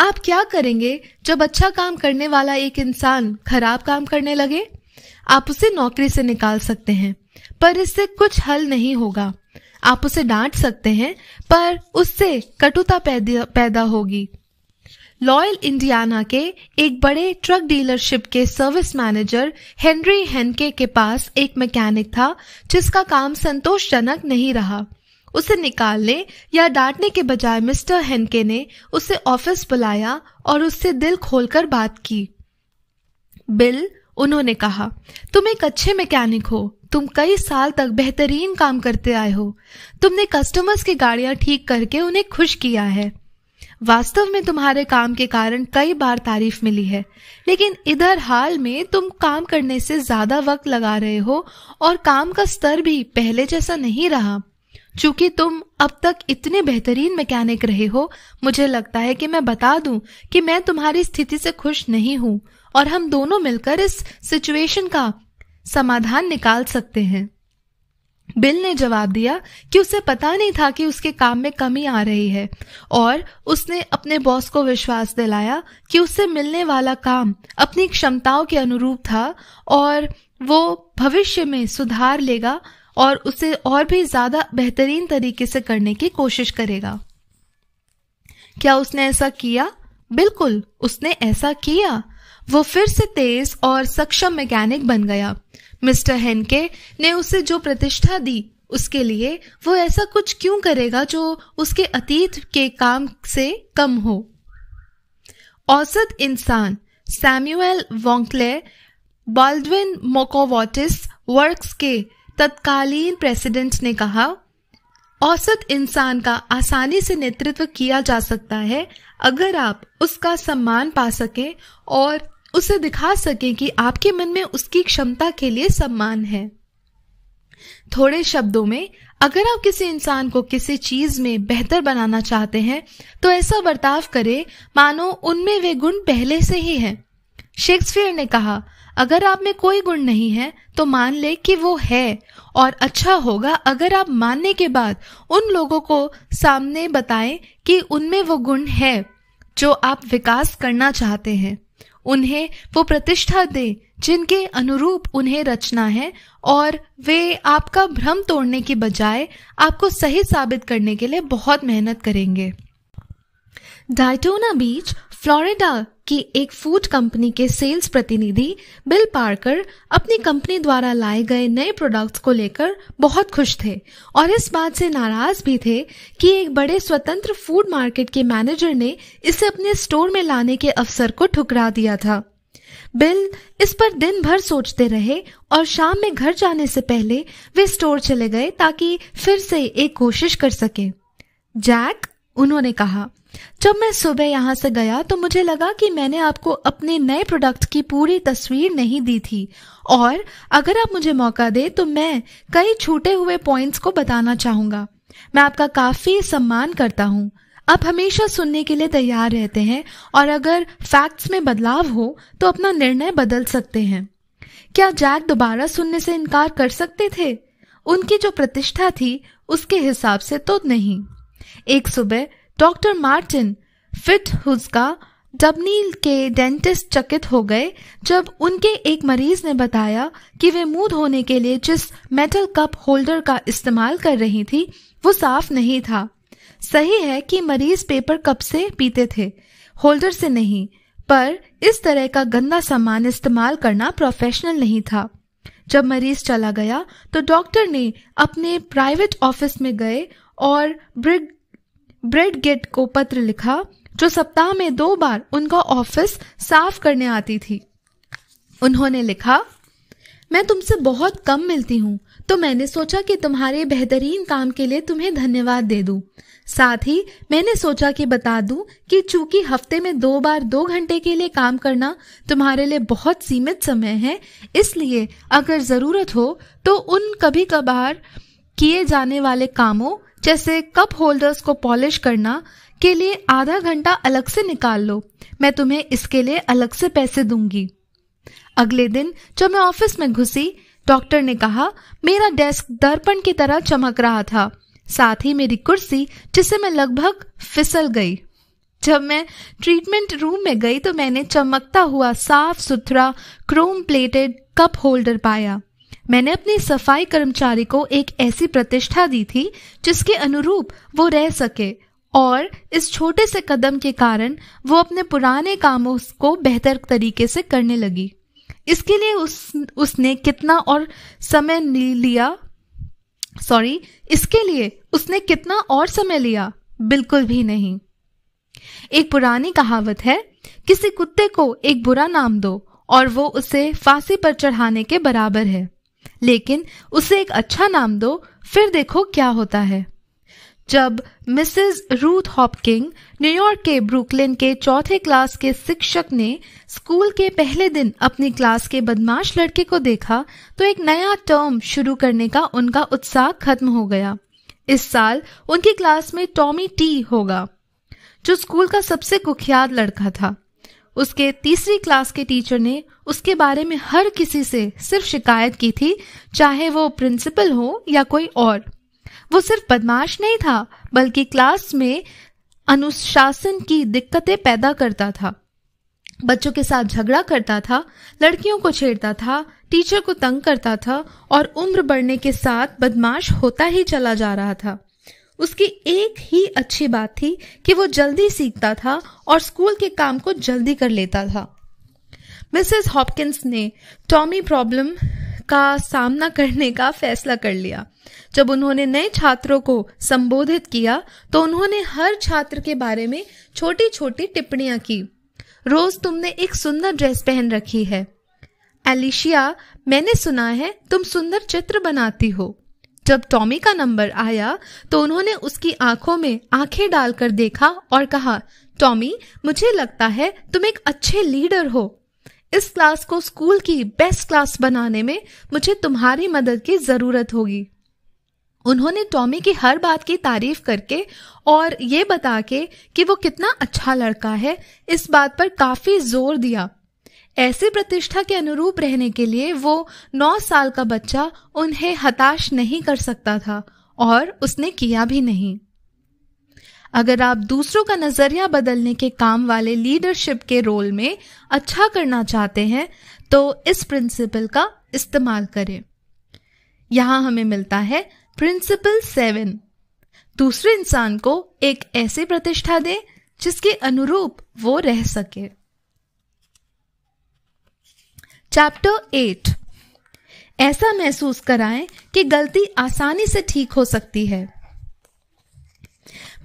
A: आप क्या करेंगे जब अच्छा काम करने वाला एक इंसान खराब काम करने लगे आप उसे नौकरी से निकाल सकते हैं पर इससे कुछ हल नहीं होगा आप उसे डांट सकते हैं पर उससे कटुता पैदा होगी लॉयल इंडियाना के एक बड़े ट्रक डीलरशिप के सर्विस मैनेजर हेनरी हेनके के पास एक मैकेनिक था जिसका काम संतोषजनक नहीं रहा उसे निकालने या डांटने के बजाय मिस्टर हेनके ने उसे ऑफिस बुलाया और उससे दिल खोलकर बात की बिल उन्होंने कहा तुम एक अच्छे मैकेनिक हो तुम कई साल तक बेहतरीन काम करते आए हो तुमने कस्टमर्स की गाड़ियां ठीक करके उन्हें खुश किया है वास्तव में तुम्हारे काम के कारण कई बार तारीफ मिली है लेकिन इधर हाल में तुम काम करने से ज्यादा वक्त लगा रहे हो और काम का स्तर भी पहले जैसा नहीं रहा चूंकि तुम अब तक इतने बेहतरीन मैकेनिक रहे हो मुझे लगता है कि मैं बता दूं कि मैं तुम्हारी स्थिति से खुश नहीं हूं और हम दोनों मिलकर इस सिचुएशन का समाधान निकाल सकते हैं बिल ने जवाब दिया कि उसे पता नहीं था कि उसके काम में कमी आ रही है और उसने अपने बॉस को विश्वास दिलाया कि उससे मिलने वाला काम अपनी क्षमताओं के अनुरूप था और वो भविष्य में सुधार लेगा और उसे और भी ज्यादा बेहतरीन तरीके से करने की कोशिश करेगा क्या उसने ऐसा किया बिल्कुल उसने ऐसा किया वो फिर से तेज और सक्षम मैकेनिक बन गया मिस्टर हेनके ने उसे जो प्रतिष्ठा दी उसके लिए वो ऐसा कुछ क्यों करेगा जो उसके अतीत के काम से कम हो औसत इंसान सैम्यूएल वोंकले बाल्डविन मोकोवॉटिस वर्क्स के तत्कालीन प्रेसिडेंट ने कहा औसत इंसान का आसानी से नेतृत्व किया जा सकता है अगर आप उसका सम्मान पा सके और उसे दिखा सके कि आपके मन में उसकी क्षमता के लिए सम्मान है थोड़े शब्दों में अगर आप किसी इंसान को किसी चीज में बेहतर बनाना चाहते हैं तो ऐसा बर्ताव करें मानो उनमें वे गुण पहले से ही हैं शेक्सपियर ने कहा अगर आप में कोई गुण नहीं है तो मान ले कि वो है और अच्छा होगा अगर आप मानने के बाद उन लोगों को सामने बताएं कि उनमें वो गुण है जो आप विकास करना चाहते हैं उन्हें वो प्रतिष्ठा दे जिनके अनुरूप उन्हें रचना है और वे आपका भ्रम तोड़ने के बजाय आपको सही साबित करने के लिए बहुत मेहनत करेंगे डायटोना बीच फ्लोरिडा की एक फूड कंपनी के सेल्स प्रतिनिधि बिल पार्कर अपनी कंपनी द्वारा लाए गए नए प्रोडक्ट्स को लेकर बहुत खुश थे और इस बात से नाराज भी थे कि एक बड़े स्वतंत्र फूड मार्केट के मैनेजर ने इसे अपने स्टोर में लाने के अवसर को ठुकरा दिया था बिल इस पर दिन भर सोचते रहे और शाम में घर जाने से पहले वे स्टोर चले गए ताकि फिर से एक कोशिश कर सके जैक उन्होंने कहा जब मैं सुबह यहाँ से गया तो मुझे लगा कि मैंने आपको अपने नए प्रोडक्ट की पूरी तस्वीर नहीं दी थी और अगर आप मुझे मौका दे तो मैं कई छूटे हुए पॉइंट्स को बताना चाहूंगा मैं आपका काफी सम्मान करता हूँ आप हमेशा सुनने के लिए तैयार रहते हैं और अगर फैक्ट्स में बदलाव हो तो अपना निर्णय बदल सकते हैं क्या जैक दोबारा सुनने से इनकार कर सकते थे उनकी जो प्रतिष्ठा थी उसके हिसाब से तो नहीं एक सुबह डॉक्टर मार्टिन फिट हुजका डबनील के डेंटिस्ट चकित हो गए जब उनके एक मरीज ने बताया कि वे मुंह धोने के लिए जिस मेटल कप होल्डर का इस्तेमाल कर रही थी वो साफ नहीं था सही है कि मरीज पेपर कप से पीते थे होल्डर से नहीं पर इस तरह का गंदा सामान इस्तेमाल करना प्रोफेशनल नहीं था जब मरीज चला गया तो डॉक्टर ने अपने प्राइवेट ऑफिस में गए और ब्रिग ब्रेड गेट को पत्र लिखा जो सप्ताह में दो बार उनका ऑफिस साफ करने आती थी उन्होंने लिखा मैं तुमसे बहुत कम मिलती हूँ तो मैंने सोचा कि तुम्हारे बेहतरीन काम के लिए तुम्हें धन्यवाद दे दूं। साथ ही मैंने सोचा कि बता दूं कि चूंकि हफ्ते में दो बार दो घंटे के लिए काम करना तुम्हारे लिए बहुत सीमित समय है इसलिए अगर ज़रूरत हो तो उन कभी कभार किए जाने वाले कामों जैसे कप होल्डर्स को पॉलिश करना के लिए आधा घंटा अलग से निकाल लो मैं तुम्हें इसके लिए अलग से पैसे दूंगी अगले दिन जब मैं ऑफिस में घुसी डॉक्टर ने कहा मेरा डेस्क दर्पण की तरह चमक रहा था साथ ही मेरी कुर्सी जिसे मैं लगभग फिसल गई जब मैं ट्रीटमेंट रूम में गई तो मैंने चमकता हुआ साफ सुथरा क्रोम प्लेटेड कप होल्डर पाया मैंने अपने सफाई कर्मचारी को एक ऐसी प्रतिष्ठा दी थी जिसके अनुरूप वो रह सके और इस छोटे से कदम के कारण वो अपने पुराने कामों को बेहतर तरीके से करने लगी इसके लिए उस उसने कितना और समय लिया सॉरी इसके लिए उसने कितना और समय लिया बिल्कुल भी नहीं एक पुरानी कहावत है किसी कुत्ते को एक बुरा नाम दो और वो उसे फांसी पर चढ़ाने के बराबर है लेकिन उसे एक अच्छा नाम दो फिर देखो क्या होता है जब मिसेस रूथ हॉपकिंग न्यूयॉर्क के ब्रुकलिन के चौथे क्लास के शिक्षक ने स्कूल के पहले दिन अपनी क्लास के बदमाश लड़के को देखा तो एक नया टर्म शुरू करने का उनका उत्साह खत्म हो गया इस साल उनकी क्लास में टॉमी टी होगा जो स्कूल का सबसे कुख्यात लड़का था उसके तीसरी क्लास के टीचर ने उसके बारे में हर किसी से सिर्फ शिकायत की थी चाहे वो प्रिंसिपल हो या कोई और वो सिर्फ बदमाश नहीं था बल्कि क्लास में अनुशासन की दिक्कतें पैदा करता था बच्चों के साथ झगड़ा करता था लड़कियों को छेड़ता था टीचर को तंग करता था और उम्र बढ़ने के साथ बदमाश होता ही चला जा रहा था उसकी एक ही अच्छी बात थी कि वो जल्दी सीखता था और स्कूल के काम को जल्दी कर लेता था मिसेस हॉपकिंस ने टॉमी प्रॉब्लम का सामना करने का फैसला कर लिया जब उन्होंने नए छात्रों को संबोधित किया तो उन्होंने हर छात्र के बारे में छोटी छोटी टिप्पणियां की रोज तुमने एक सुंदर ड्रेस पहन रखी है एलिशिया मैंने सुना है तुम सुंदर चित्र बनाती हो जब टॉमी का नंबर आया तो उन्होंने उसकी आंखों में आंखें डालकर देखा और कहा टॉमी मुझे लगता है तुम एक अच्छे लीडर हो इस क्लास को स्कूल की बेस्ट क्लास बनाने में मुझे तुम्हारी मदद की जरूरत होगी उन्होंने टॉमी की हर बात की तारीफ करके और ये बता के कि वो कितना अच्छा लड़का है इस बात पर काफी जोर दिया ऐसी प्रतिष्ठा के अनुरूप रहने के लिए वो नौ साल का बच्चा उन्हें हताश नहीं कर सकता था और उसने किया भी नहीं अगर आप दूसरों का नजरिया बदलने के काम वाले लीडरशिप के रोल में अच्छा करना चाहते हैं तो इस प्रिंसिपल का इस्तेमाल करें यहां हमें मिलता है प्रिंसिपल सेवन दूसरे इंसान को एक ऐसी प्रतिष्ठा दें जिसके अनुरूप वो रह सके चैप्टर एट ऐसा महसूस कराएं कि गलती आसानी से ठीक हो सकती है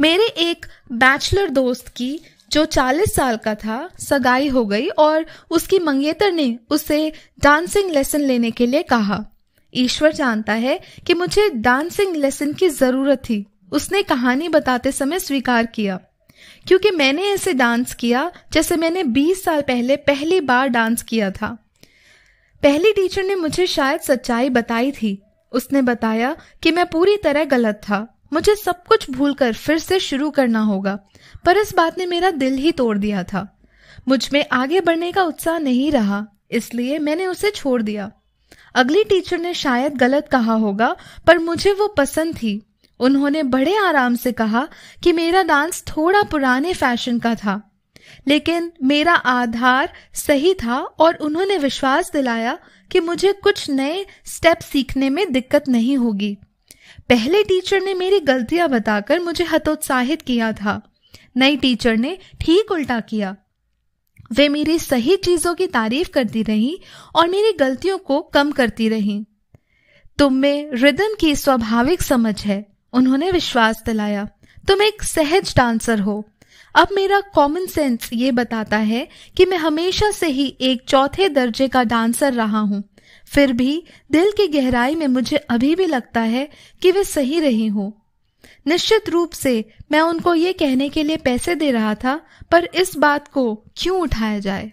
A: मेरे एक बैचलर दोस्त की जो 40 साल का था सगाई हो गई और उसकी मंगेतर ने उसे डांसिंग लेसन लेने के लिए कहा ईश्वर जानता है कि मुझे डांसिंग लेसन की जरूरत थी उसने कहानी बताते समय स्वीकार किया क्योंकि मैंने ऐसे डांस किया जैसे मैंने 20 साल पहले पहली बार डांस किया था पहली टीचर ने मुझे शायद सच्चाई बताई थी उसने बताया कि मैं पूरी तरह गलत था मुझे सब कुछ भूलकर फिर से शुरू करना होगा पर इस बात ने मेरा दिल ही तोड़ दिया था मुझ में आगे बढ़ने का उत्साह नहीं रहा इसलिए मैंने उसे छोड़ दिया अगली टीचर ने शायद गलत कहा होगा पर मुझे वो पसंद थी उन्होंने बड़े आराम से कहा कि मेरा डांस थोड़ा पुराने फैशन का था लेकिन मेरा आधार सही था और उन्होंने विश्वास दिलाया कि मुझे कुछ नए स्टेप सीखने में दिक्कत नहीं होगी पहले टीचर ने मेरी गलतियां बताकर मुझे हतोत्साहित किया था नई टीचर ने ठीक उल्टा किया वे मेरी सही चीजों की तारीफ करती रहीं और मेरी गलतियों को कम करती रहीं तुम में रिदम की स्वाभाविक समझ है उन्होंने विश्वास दिलाया तुम एक सहज डांसर हो अब मेरा कॉमन सेंस ये बताता है कि मैं हमेशा से ही एक चौथे दर्जे का डांसर रहा हूँ फिर भी दिल की गहराई में मुझे अभी भी लगता है कि वे सही रही हूँ निश्चित रूप से मैं उनको ये कहने के लिए पैसे दे रहा था पर इस बात को क्यों उठाया जाए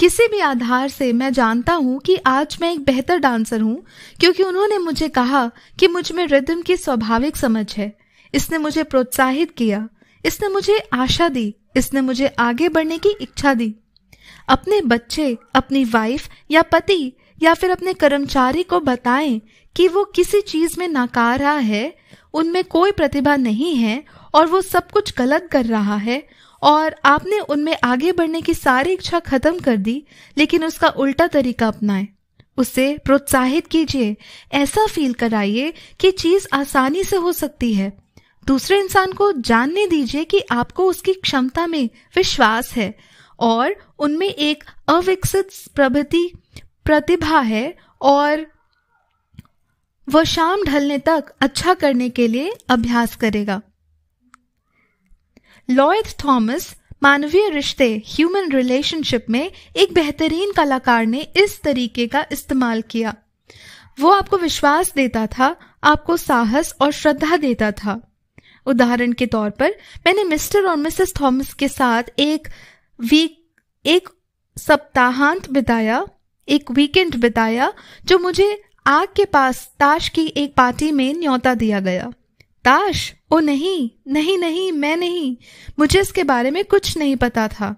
A: किसी भी आधार से मैं जानता हूँ कि आज मैं एक बेहतर डांसर हूँ क्योंकि उन्होंने मुझे कहा कि मुझ में रिदम की स्वाभाविक समझ है इसने मुझे प्रोत्साहित किया इसने मुझे आशा दी इसने मुझे आगे बढ़ने की इच्छा दी अपने बच्चे अपनी वाइफ या पति या फिर अपने कर्मचारी को बताएं कि वो किसी चीज में नाकार रहा है उनमें कोई प्रतिभा नहीं है और वो सब कुछ गलत कर रहा है और आपने उनमें आगे बढ़ने की सारी इच्छा खत्म कर दी लेकिन उसका उल्टा तरीका अपनाएं उसे प्रोत्साहित कीजिए ऐसा फील कराइए कि चीज आसानी से हो सकती है दूसरे इंसान को जानने दीजिए कि आपको उसकी क्षमता में विश्वास है और उनमें एक अविकसित प्रभृति प्रतिभा है और वह शाम ढलने तक अच्छा करने के लिए अभ्यास करेगा लॉयड थॉमस मानवीय रिश्ते ह्यूमन रिलेशनशिप में एक बेहतरीन कलाकार ने इस तरीके का इस्तेमाल किया वो आपको विश्वास देता था आपको साहस और श्रद्धा देता था उदाहरण के तौर पर मैंने मिस्टर और मिसेस थॉमस के साथ एक वीक एक सप्ताहांत बिताया एक वीकेंड बिताया जो मुझे आग के पास ताश की एक पार्टी में न्योता दिया गया ताश ओ नहीं नहीं नहीं मैं नहीं मुझे इसके बारे में कुछ नहीं पता था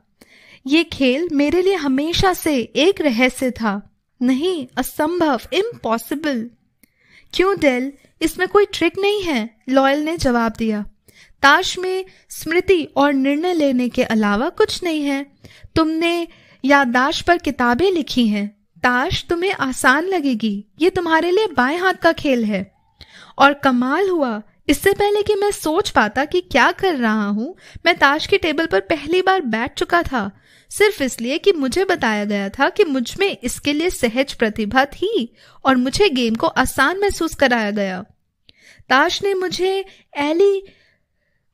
A: ये खेल मेरे लिए हमेशा से एक रहस्य था नहीं असंभव इम्पॉसिबल क्यों डेल इसमें कोई ट्रिक नहीं है लॉयल ने जवाब दिया ताश में स्मृति और निर्णय लेने के अलावा कुछ नहीं है तुमने याददाश्त पर किताबें लिखी हैं ताश तुम्हें आसान लगेगी ये तुम्हारे लिए बाएं हाथ का खेल है और कमाल हुआ इससे पहले कि मैं सोच पाता कि क्या कर रहा हूं मैं ताश की टेबल पर पहली बार बैठ चुका था सिर्फ इसलिए कि मुझे बताया गया था कि मुझ में इसके लिए सहज प्रतिभा थी और मुझे गेम को आसान महसूस कराया गया ताश ने मुझे एली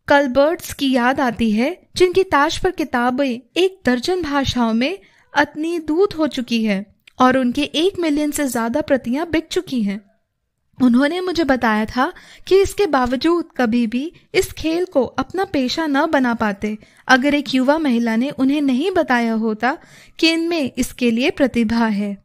A: कलबर्ट्स की याद आती है जिनकी ताश पर किताबें एक दर्जन भाषाओं में अतनी दूत हो चुकी है और उनके एक मिलियन से ज्यादा प्रतियां बिक चुकी हैं उन्होंने मुझे बताया था कि इसके बावजूद कभी भी इस खेल को अपना पेशा न बना पाते अगर एक युवा महिला ने उन्हें नहीं बताया होता कि इनमें इसके लिए प्रतिभा है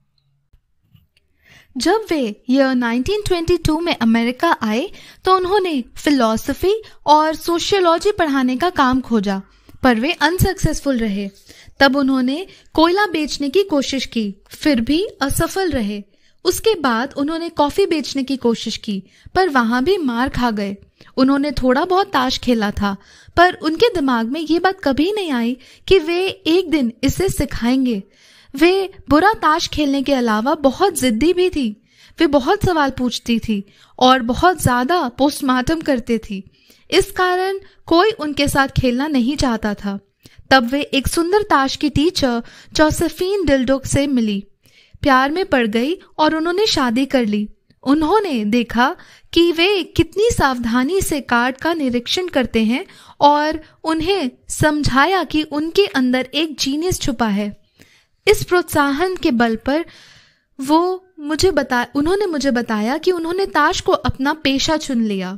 A: जब वे ईयर 1922 में अमेरिका आए तो उन्होंने फिलॉसफी और सोशियोलॉजी पढ़ाने का काम खोजा पर वे अनसक्सेसफुल रहे तब उन्होंने कोयला बेचने की कोशिश की फिर भी असफल रहे उसके बाद उन्होंने कॉफी बेचने की कोशिश की पर वहां भी मार खा गए उन्होंने थोड़ा बहुत ताश खेला था पर उनके दिमाग में ये बात कभी नहीं आई कि वे एक दिन इसे सिखाएंगे वे बुरा ताश खेलने के अलावा बहुत जिद्दी भी थी वे बहुत सवाल पूछती थी और बहुत ज्यादा पोस्टमार्टम करती थी इस कारण कोई उनके साथ खेलना नहीं चाहता था तब वे एक सुंदर ताश की टीचर जोसेफीन डिल्डोक से मिली प्यार में पड़ गई और उन्होंने शादी कर ली उन्होंने देखा कि वे कितनी सावधानी से कार्ड का निरीक्षण करते हैं और उन्हें समझाया कि उनके अंदर एक जीनियस छुपा है इस प्रोत्साहन के बल पर वो मुझे बता उन्होंने मुझे बताया कि उन्होंने ताश को अपना पेशा चुन लिया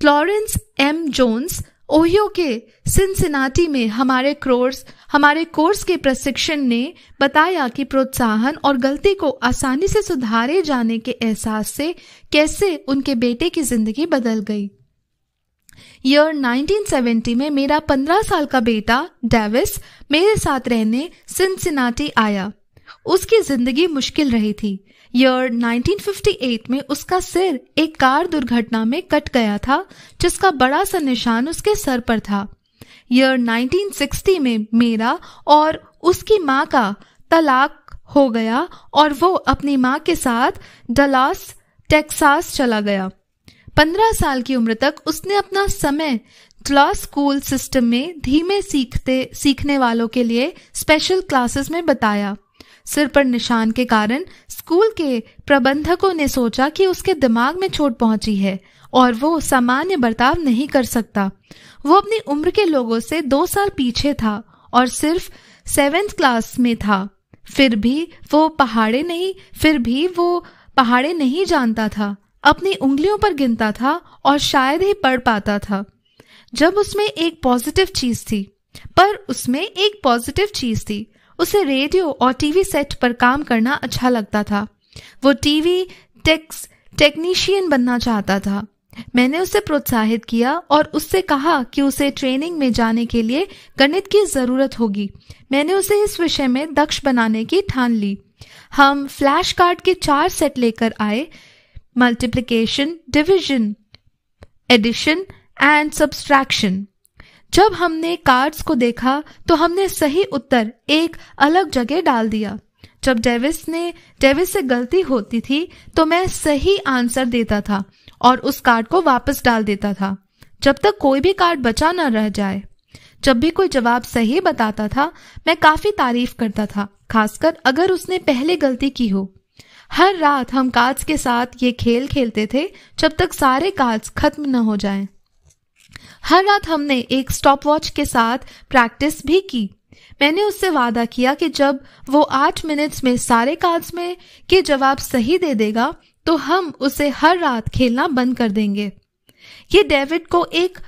A: क्लोरेंस एम जोन्स ओहियो के सिंसिनाटी में हमारे क्रोर्स हमारे कोर्स के प्रशिक्षण ने बताया कि प्रोत्साहन और गलती को आसानी से सुधारे जाने के एहसास से कैसे उनके बेटे की जिंदगी बदल गई ईयर 1970 में मेरा 15 साल का बेटा डेविस मेरे साथ रहने सिंसिनाटी आया उसकी जिंदगी मुश्किल रही थी ईयर 1958 में उसका सिर एक कार दुर्घटना में कट गया था जिसका बड़ा सा निशान उसके सर पर था ईयर 1960 में मेरा और उसकी माँ का तलाक हो गया और वो अपनी माँ के साथ डलास टेक्सास चला गया पंद्रह साल की उम्र तक उसने अपना समय क्लास स्कूल सिस्टम में धीमे सीखते सीखने वालों के लिए स्पेशल क्लासेस में बताया सिर पर निशान के कारण स्कूल के प्रबंधकों ने सोचा कि उसके दिमाग में चोट पहुंची है और वो सामान्य बर्ताव नहीं कर सकता वो अपनी उम्र के लोगों से दो साल पीछे था और सिर्फ सेवेंथ क्लास में था फिर भी वो पहाड़े नहीं फिर भी वो पहाड़े नहीं जानता था अपनी उंगलियों पर गिनता था और शायद ही पढ़ पाता था जब उसमें एक पॉजिटिव चीज थी पर उसमें एक पॉजिटिव चीज थी उसे रेडियो और टीवी सेट पर काम करना अच्छा लगता था वो टीवी टेक्स टेक्नीशियन बनना चाहता था मैंने उसे प्रोत्साहित किया और उससे कहा कि उसे ट्रेनिंग में जाने के लिए गणित की जरूरत होगी मैंने उसे इस विषय में दक्ष बनाने की ठान ली हम फ्लैश कार्ड के चार सेट लेकर आए multiplication division addition and subtraction जब हमने कार्ड्स को देखा तो हमने सही उत्तर एक अलग जगह डाल दिया जब डेविस ने डेविस से गलती होती थी तो मैं सही आंसर देता था और उस कार्ड को वापस डाल देता था जब तक कोई भी कार्ड बचा न रह जाए जब भी कोई जवाब सही बताता था मैं काफी तारीफ करता था खासकर अगर उसने पहले गलती की हो हर रात हम कार्ड्स के साथ ये खेल खेलते थे जब तक सारे कार्ड्स खत्म न हो जाएं। हर रात हमने एक स्टॉपवॉच के साथ प्रैक्टिस भी की मैंने उससे वादा किया कि जब वो आठ मिनट्स में सारे कार्ड्स में के जवाब सही दे देगा तो हम उसे हर रात खेलना बंद कर देंगे ये डेविड को एक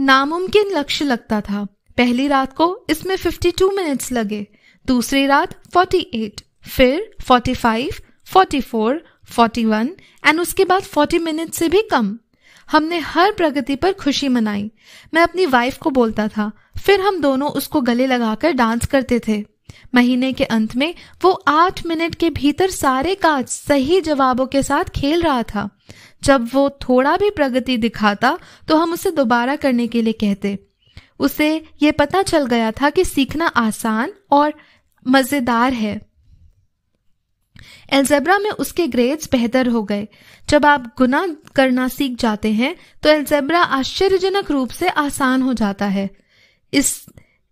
A: नामुमकिन लक्ष्य लगता था पहली रात को इसमें 52 मिनट्स लगे दूसरी रात 48, फिर 45, 44, 41 एंड उसके बाद 40 मिनट से भी कम हमने हर प्रगति पर खुशी मनाई मैं अपनी वाइफ को बोलता था फिर हम दोनों उसको गले लगाकर डांस करते थे महीने के अंत में वो आठ मिनट के भीतर सारे काज सही जवाबों के साथ खेल रहा था जब वो थोड़ा भी प्रगति दिखाता तो हम उसे दोबारा करने के लिए कहते उसे ये पता चल गया था कि सीखना आसान और मजेदार है एल्जेब्रा में उसके ग्रेड्स बेहतर हो गए जब आप गुना करना सीख जाते हैं तो एल्जेब्रा आश्चर्यजनक रूप से आसान हो जाता है इस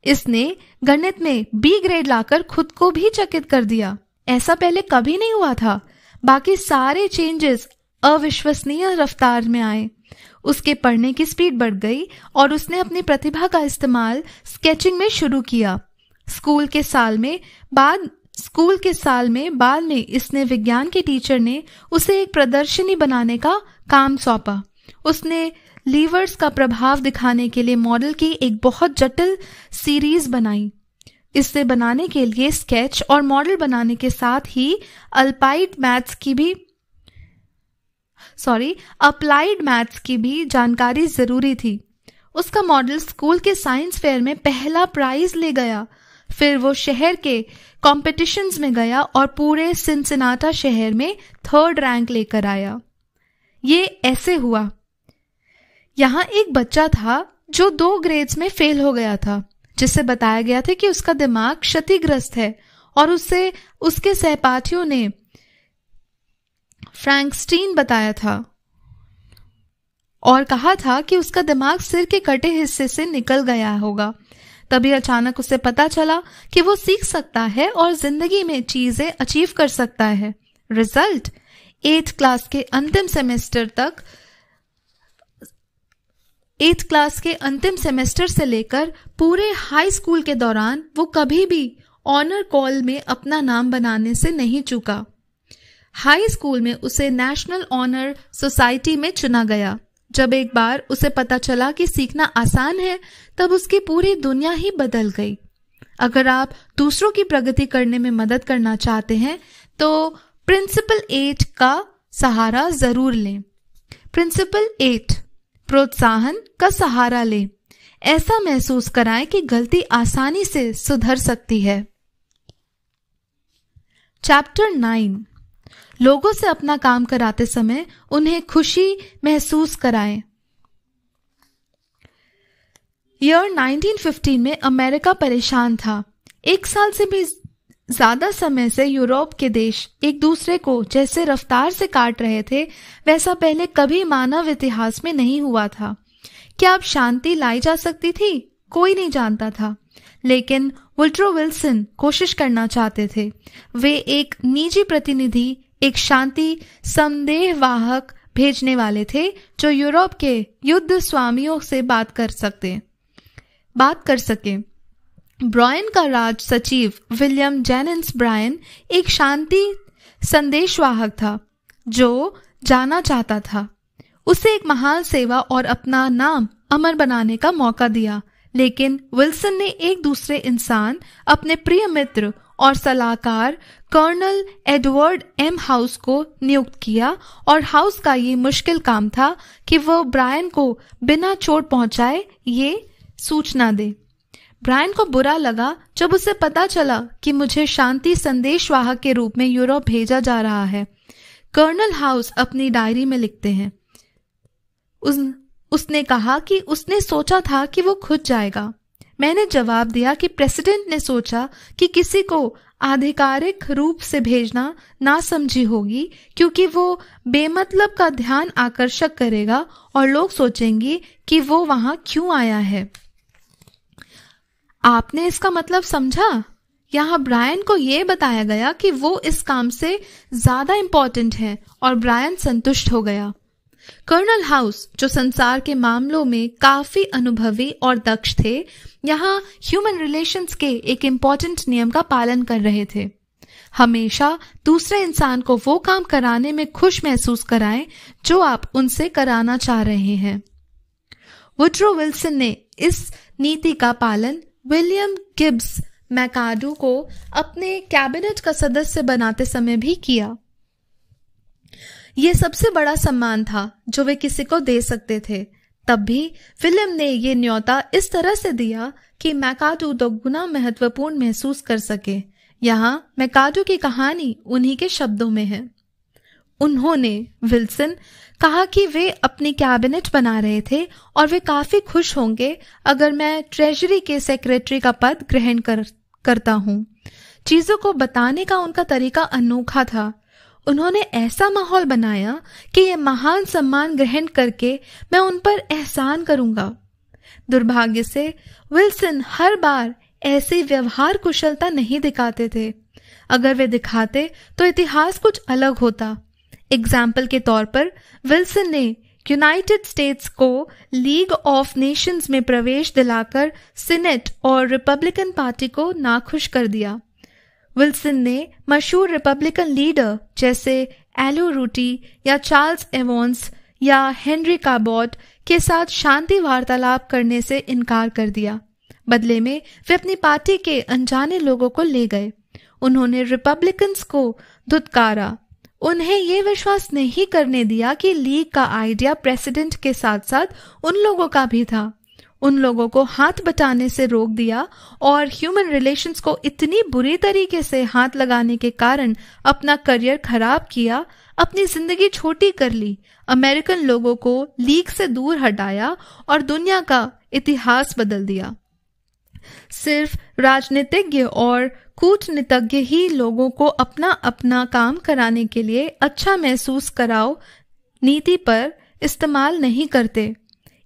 A: इसने गणित में बी ग्रेड लाकर खुद को भी चकित कर दिया ऐसा पहले कभी नहीं हुआ था बाकी सारे चेंजेस अविश्वसनीय रफ्तार में आए उसके पढ़ने की स्पीड बढ़ गई और उसने अपनी प्रतिभा का इस्तेमाल स्केचिंग में शुरू किया स्कूल के साल में बाद स्कूल के साल में बाद में इसने विज्ञान के टीचर ने उसे एक प्रदर्शनी बनाने का काम सौंपा उसने लीवर्स का प्रभाव दिखाने के लिए मॉडल की एक बहुत जटिल सीरीज बनाई इससे बनाने के लिए स्केच और मॉडल बनाने के साथ ही अल्पाइड मैथ्स की भी सॉरी अप्लाइड मैथ्स की भी जानकारी जरूरी थी उसका मॉडल स्कूल के साइंस फेयर में पहला प्राइज ले गया फिर वो शहर के कॉम्पिटिशन्स में गया और पूरे सिंसिनाटा शहर में थर्ड रैंक लेकर आया ये ऐसे हुआ यहाँ एक बच्चा था जो दो ग्रेड्स में फेल हो गया था जिससे बताया गया था कि उसका दिमाग क्षतिग्रस्त है और उसे उसके सहपाठियों ने फ्रैंकस्टीन बताया था और कहा था कि उसका दिमाग सिर के कटे हिस्से से निकल गया होगा तभी अचानक उसे पता चला कि वो सीख सकता है और जिंदगी में चीजें अचीव कर सकता है रिजल्ट एथ क्लास के अंतिम सेमेस्टर तक एथ क्लास के अंतिम सेमेस्टर से लेकर पूरे हाई स्कूल के दौरान वो कभी भी ऑनर कॉल में अपना नाम बनाने से नहीं चूका हाई स्कूल में उसे नेशनल ऑनर सोसाइटी में चुना गया जब एक बार उसे पता चला कि सीखना आसान है तब उसकी पूरी दुनिया ही बदल गई अगर आप दूसरों की प्रगति करने में मदद करना चाहते हैं तो प्रिंसिपल एट का सहारा जरूर लें प्रिंसिपल एट प्रोत्साहन का सहारा ले ऐसा महसूस कराएं कि गलती आसानी से सुधर सकती है चैप्टर नाइन लोगों से अपना काम कराते समय उन्हें खुशी महसूस कराएं ईयर 1915 में अमेरिका परेशान था एक साल से भी ज्यादा समय से यूरोप के देश एक दूसरे को जैसे रफ्तार से काट रहे थे वैसा पहले कभी मानव इतिहास में नहीं हुआ था क्या अब शांति लाई जा सकती थी कोई नहीं जानता था लेकिन वुल्ट्रो विल्सन कोशिश करना चाहते थे वे एक निजी प्रतिनिधि एक शांति संदेह वाहक भेजने वाले थे जो यूरोप के युद्ध स्वामियों से बात कर सकते बात कर सके ब्रायन का राज सचिव विलियम जेनिस ब्रायन एक शांति संदेशवाहक था जो जाना चाहता था उसे एक महान सेवा और अपना नाम अमर बनाने का मौका दिया लेकिन विल्सन ने एक दूसरे इंसान अपने प्रिय मित्र और सलाहकार कर्नल एडवर्ड एम हाउस को नियुक्त किया और हाउस का ये मुश्किल काम था कि वह ब्रायन को बिना चोट पहुंचाए ये सूचना दे ब्रायन को बुरा लगा जब उसे पता चला कि मुझे शांति संदेशवाहक के रूप में यूरोप भेजा जा रहा है कर्नल हाउस अपनी डायरी में लिखते हैं उस, उसने कहा कि उसने सोचा था कि वो खुद जाएगा मैंने जवाब दिया कि प्रेसिडेंट ने सोचा कि किसी को आधिकारिक रूप से भेजना ना समझी होगी क्योंकि वो बेमतलब का ध्यान आकर्षक करेगा और लोग सोचेंगे कि वो वहां क्यों आया है आपने इसका मतलब समझा यहाँ ब्रायन को यह बताया गया कि वो इस काम से ज्यादा इम्पोर्टेंट है और ब्रायन संतुष्ट हो गया कर्नल हाउस जो संसार के मामलों में काफी अनुभवी और दक्ष थे यहाँ ह्यूमन रिलेशंस के एक इंपॉर्टेंट नियम का पालन कर रहे थे हमेशा दूसरे इंसान को वो काम कराने में खुश महसूस कराएं जो आप उनसे कराना चाह रहे हैं वुड्रो विल्सन ने इस नीति का पालन विलियम गिब्स मैकाडो को अपने कैबिनेट का सदस्य बनाते समय भी किया ये सबसे बड़ा सम्मान था जो वे किसी को दे सकते थे तब भी विलियम ने ये न्योता इस तरह से दिया कि मैकाडो दोगुना महत्वपूर्ण महसूस कर सके यहाँ मैकाडो की कहानी उन्हीं के शब्दों में है उन्होंने विल्सन कहा कि वे अपनी कैबिनेट बना रहे थे और वे काफी खुश होंगे अगर मैं ट्रेजरी के सेक्रेटरी का पद ग्रहण कर, करता हूँ चीजों को बताने का उनका तरीका अनोखा था उन्होंने ऐसा माहौल बनाया कि ये महान सम्मान ग्रहण करके मैं उन पर एहसान करूंगा दुर्भाग्य से विल्सन हर बार ऐसी व्यवहार कुशलता नहीं दिखाते थे अगर वे दिखाते तो इतिहास कुछ अलग होता एग्जाम्पल के तौर पर विल्सन ने यूनाइटेड स्टेट्स को लीग ऑफ नेशंस में प्रवेश दिलाकर सिनेट और रिपब्लिकन पार्टी को नाखुश कर दिया विल्सन ने मशहूर रिपब्लिकन लीडर जैसे एलो रूटी या चार्ल्स एवॉन्स या हेनरी काबोट के साथ शांति वार्तालाप करने से इनकार कर दिया बदले में वे अपनी पार्टी के अनजाने लोगों को ले गए उन्होंने रिपब्लिकन्स को धुतकारा उन्हें ये विश्वास नहीं करने दिया कि लीग का आइडिया प्रेसिडेंट के साथ साथ उन लोगों का भी था उन लोगों को हाथ बटाने से रोक दिया और ह्यूमन रिलेशंस को इतनी बुरी तरीके से हाथ लगाने के कारण अपना करियर खराब किया अपनी जिंदगी छोटी कर ली अमेरिकन लोगों को लीग से दूर हटाया और दुनिया का इतिहास बदल दिया सिर्फ राजनीतिज्ञ और कूटनीतज्ञ ही लोगों को अपना अपना काम कराने के लिए अच्छा महसूस कराओ नीति पर इस्तेमाल नहीं करते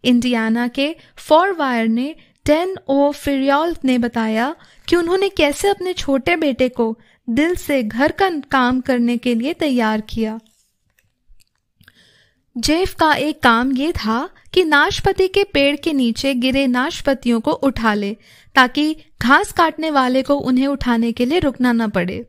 A: इंडियाना के फॉर वायर ने डेन ओ फिर ने बताया कि उन्होंने कैसे अपने छोटे बेटे को दिल से घर का काम करने के लिए तैयार किया जेफ का एक काम ये था कि नाशपति के पेड़ के नीचे गिरे नाशपतियों को उठा ले ताकि घास काटने वाले को उन्हें उठाने के लिए रुकना न पड़े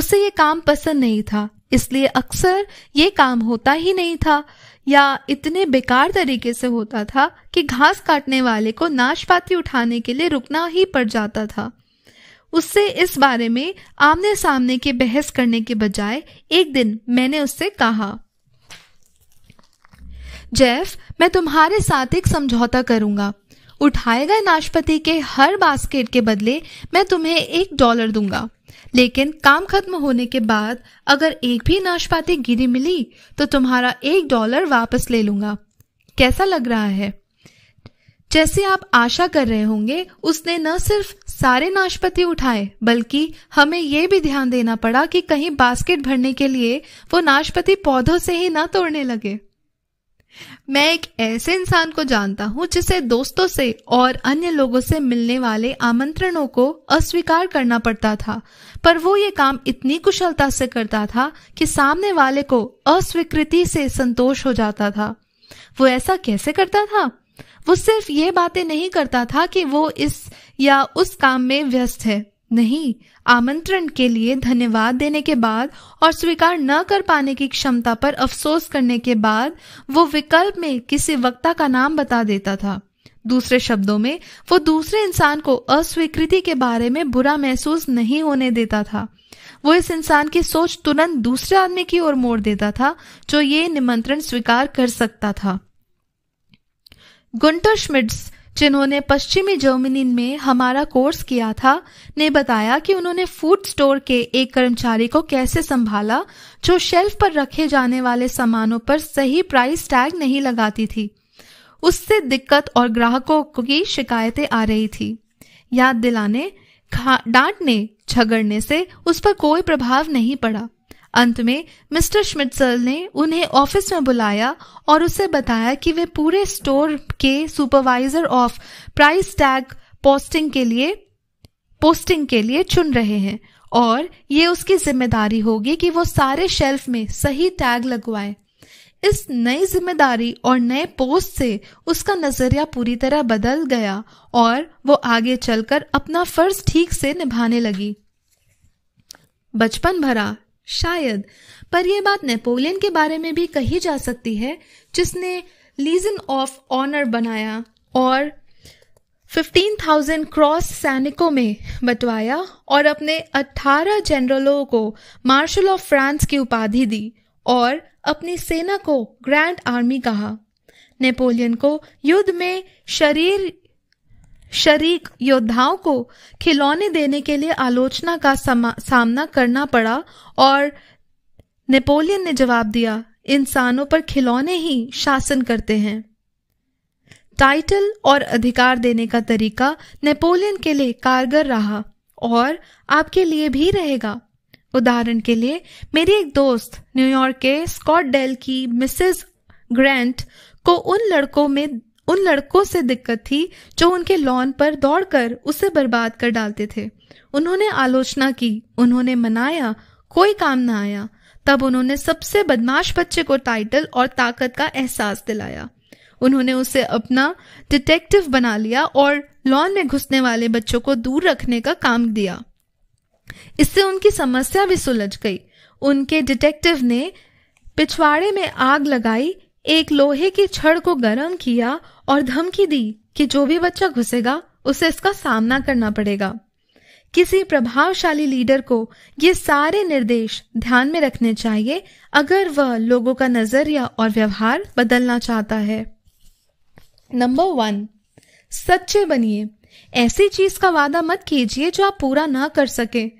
A: उसे ये काम पसंद नहीं था इसलिए अक्सर ये काम होता ही नहीं था या इतने बेकार तरीके से होता था कि घास काटने वाले को नाशपाती उठाने के लिए रुकना ही पड़ जाता था उससे इस बारे में आमने सामने की बहस करने के बजाय एक दिन मैंने उससे कहा जेफ मैं तुम्हारे साथ एक समझौता करूंगा उठाए गए नाशपति के हर बास्केट के बदले मैं तुम्हें एक डॉलर दूंगा लेकिन काम खत्म होने के बाद अगर एक भी नाशपाती गिरी मिली तो तुम्हारा एक डॉलर वापस ले लूंगा कैसा लग रहा है जैसे आप आशा कर रहे होंगे उसने न सिर्फ सारे नाशपति उठाए बल्कि हमें यह भी ध्यान देना पड़ा कि कहीं बास्केट भरने के लिए वो नाशपति पौधों से ही न तोड़ने लगे मैं एक ऐसे इंसान को जानता हूँ जिसे दोस्तों से और अन्य लोगों से मिलने वाले आमंत्रणों को अस्वीकार करना पड़ता था पर वो ये काम इतनी कुशलता से करता था कि सामने वाले को अस्वीकृति से संतोष हो जाता था वो ऐसा कैसे करता था वो सिर्फ ये बातें नहीं करता था कि वो इस या उस काम में व्यस्त है नहीं आमंत्रण के लिए धन्यवाद देने के बाद और स्वीकार न कर पाने की क्षमता पर अफसोस करने के बाद वो विकल्प में किसी वक्ता का नाम बता देता था दूसरे शब्दों में वो दूसरे इंसान को अस्वीकृति के बारे में बुरा महसूस नहीं होने देता था वो इस इंसान की सोच तुरंत दूसरे आदमी की ओर मोड़ देता था जो ये निमंत्रण स्वीकार कर सकता था गुंटर श्मिड्स जिन्होंने पश्चिमी जर्मनी में हमारा कोर्स किया था ने बताया कि उन्होंने फूड स्टोर के एक कर्मचारी को कैसे संभाला जो शेल्फ पर रखे जाने वाले सामानों पर सही प्राइस टैग नहीं लगाती थी उससे दिक्कत और ग्राहकों की शिकायतें आ रही थी याद दिलाने डांटने झगड़ने से उस पर कोई प्रभाव नहीं पड़ा अंत में मिस्टर स्मिटसल ने उन्हें ऑफिस में बुलाया और उसे बताया कि वे पूरे स्टोर के supervisor of price tag posting के लिए पोस्टिंग के लिए चुन रहे हैं और ये उसकी जिम्मेदारी होगी कि वो सारे शेल्फ में सही टैग लगवाए इस नई जिम्मेदारी और नए पोस्ट से उसका नजरिया पूरी तरह बदल गया और वो आगे चलकर अपना फर्ज ठीक से निभाने लगी बचपन भरा शायद पर यह बात नेपोलियन के बारे में भी कही जा सकती है जिसने लीजन ऑफ ऑनर बनाया और 15,000 क्रॉस सैनिकों में बंटवाया और अपने 18 जनरलों को मार्शल ऑफ फ्रांस की उपाधि दी और अपनी सेना को ग्रैंड आर्मी कहा नेपोलियन को युद्ध में शरीर शरीक योद्धाओं को खिलौने देने के लिए आलोचना का सामना करना पड़ा और नेपोलियन ने जवाब दिया इंसानों पर खिलौने ही शासन करते हैं टाइटल और अधिकार देने का तरीका नेपोलियन के लिए कारगर रहा और आपके लिए भी रहेगा उदाहरण के लिए मेरी एक दोस्त न्यूयॉर्क के स्कॉट डेल की मिसेस ग्रैंट को उन लड़कों में उन लड़कों से दिक्कत थी जो उनके लॉन पर दौड़कर उसे बर्बाद कर डालते थे उन्होंने आलोचना की उन्होंने मनाया कोई काम ना आया तब उन्होंने सबसे बदमाश बच्चे को टाइटल और ताकत का एहसास दिलाया उन्होंने उसे अपना डिटेक्टिव बना लिया और लॉन में घुसने वाले बच्चों को दूर रखने का काम दिया इससे उनकी समस्या भी सुलझ गई उनके डिटेक्टिव ने पिछवाड़े में आग लगाई एक लोहे की छड़ को गर्म किया और धमकी दी कि जो भी बच्चा घुसेगा उसे इसका सामना करना पड़ेगा किसी प्रभावशाली लीडर को ये सारे निर्देश ध्यान में रखने चाहिए अगर वह लोगों का नजरिया और व्यवहार बदलना चाहता है नंबर वन सच्चे बनिए ऐसी चीज का वादा मत कीजिए जो आप पूरा ना कर सके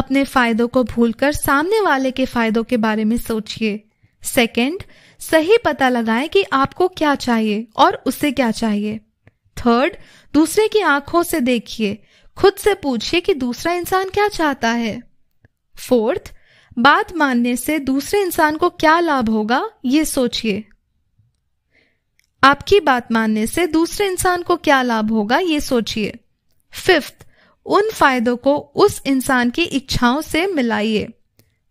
A: अपने फायदों को भूलकर सामने वाले के फायदों के बारे में सोचिए सेकंड सही पता लगाएं कि आपको क्या चाहिए और उसे क्या चाहिए थर्ड दूसरे की आंखों से देखिए खुद से पूछिए कि दूसरा इंसान क्या चाहता है फोर्थ बात मानने से दूसरे इंसान को क्या लाभ होगा ये सोचिए आपकी बात मानने से दूसरे इंसान को क्या लाभ होगा ये सोचिए फिफ्थ उन फायदों को उस इंसान की इच्छाओं से मिलाइए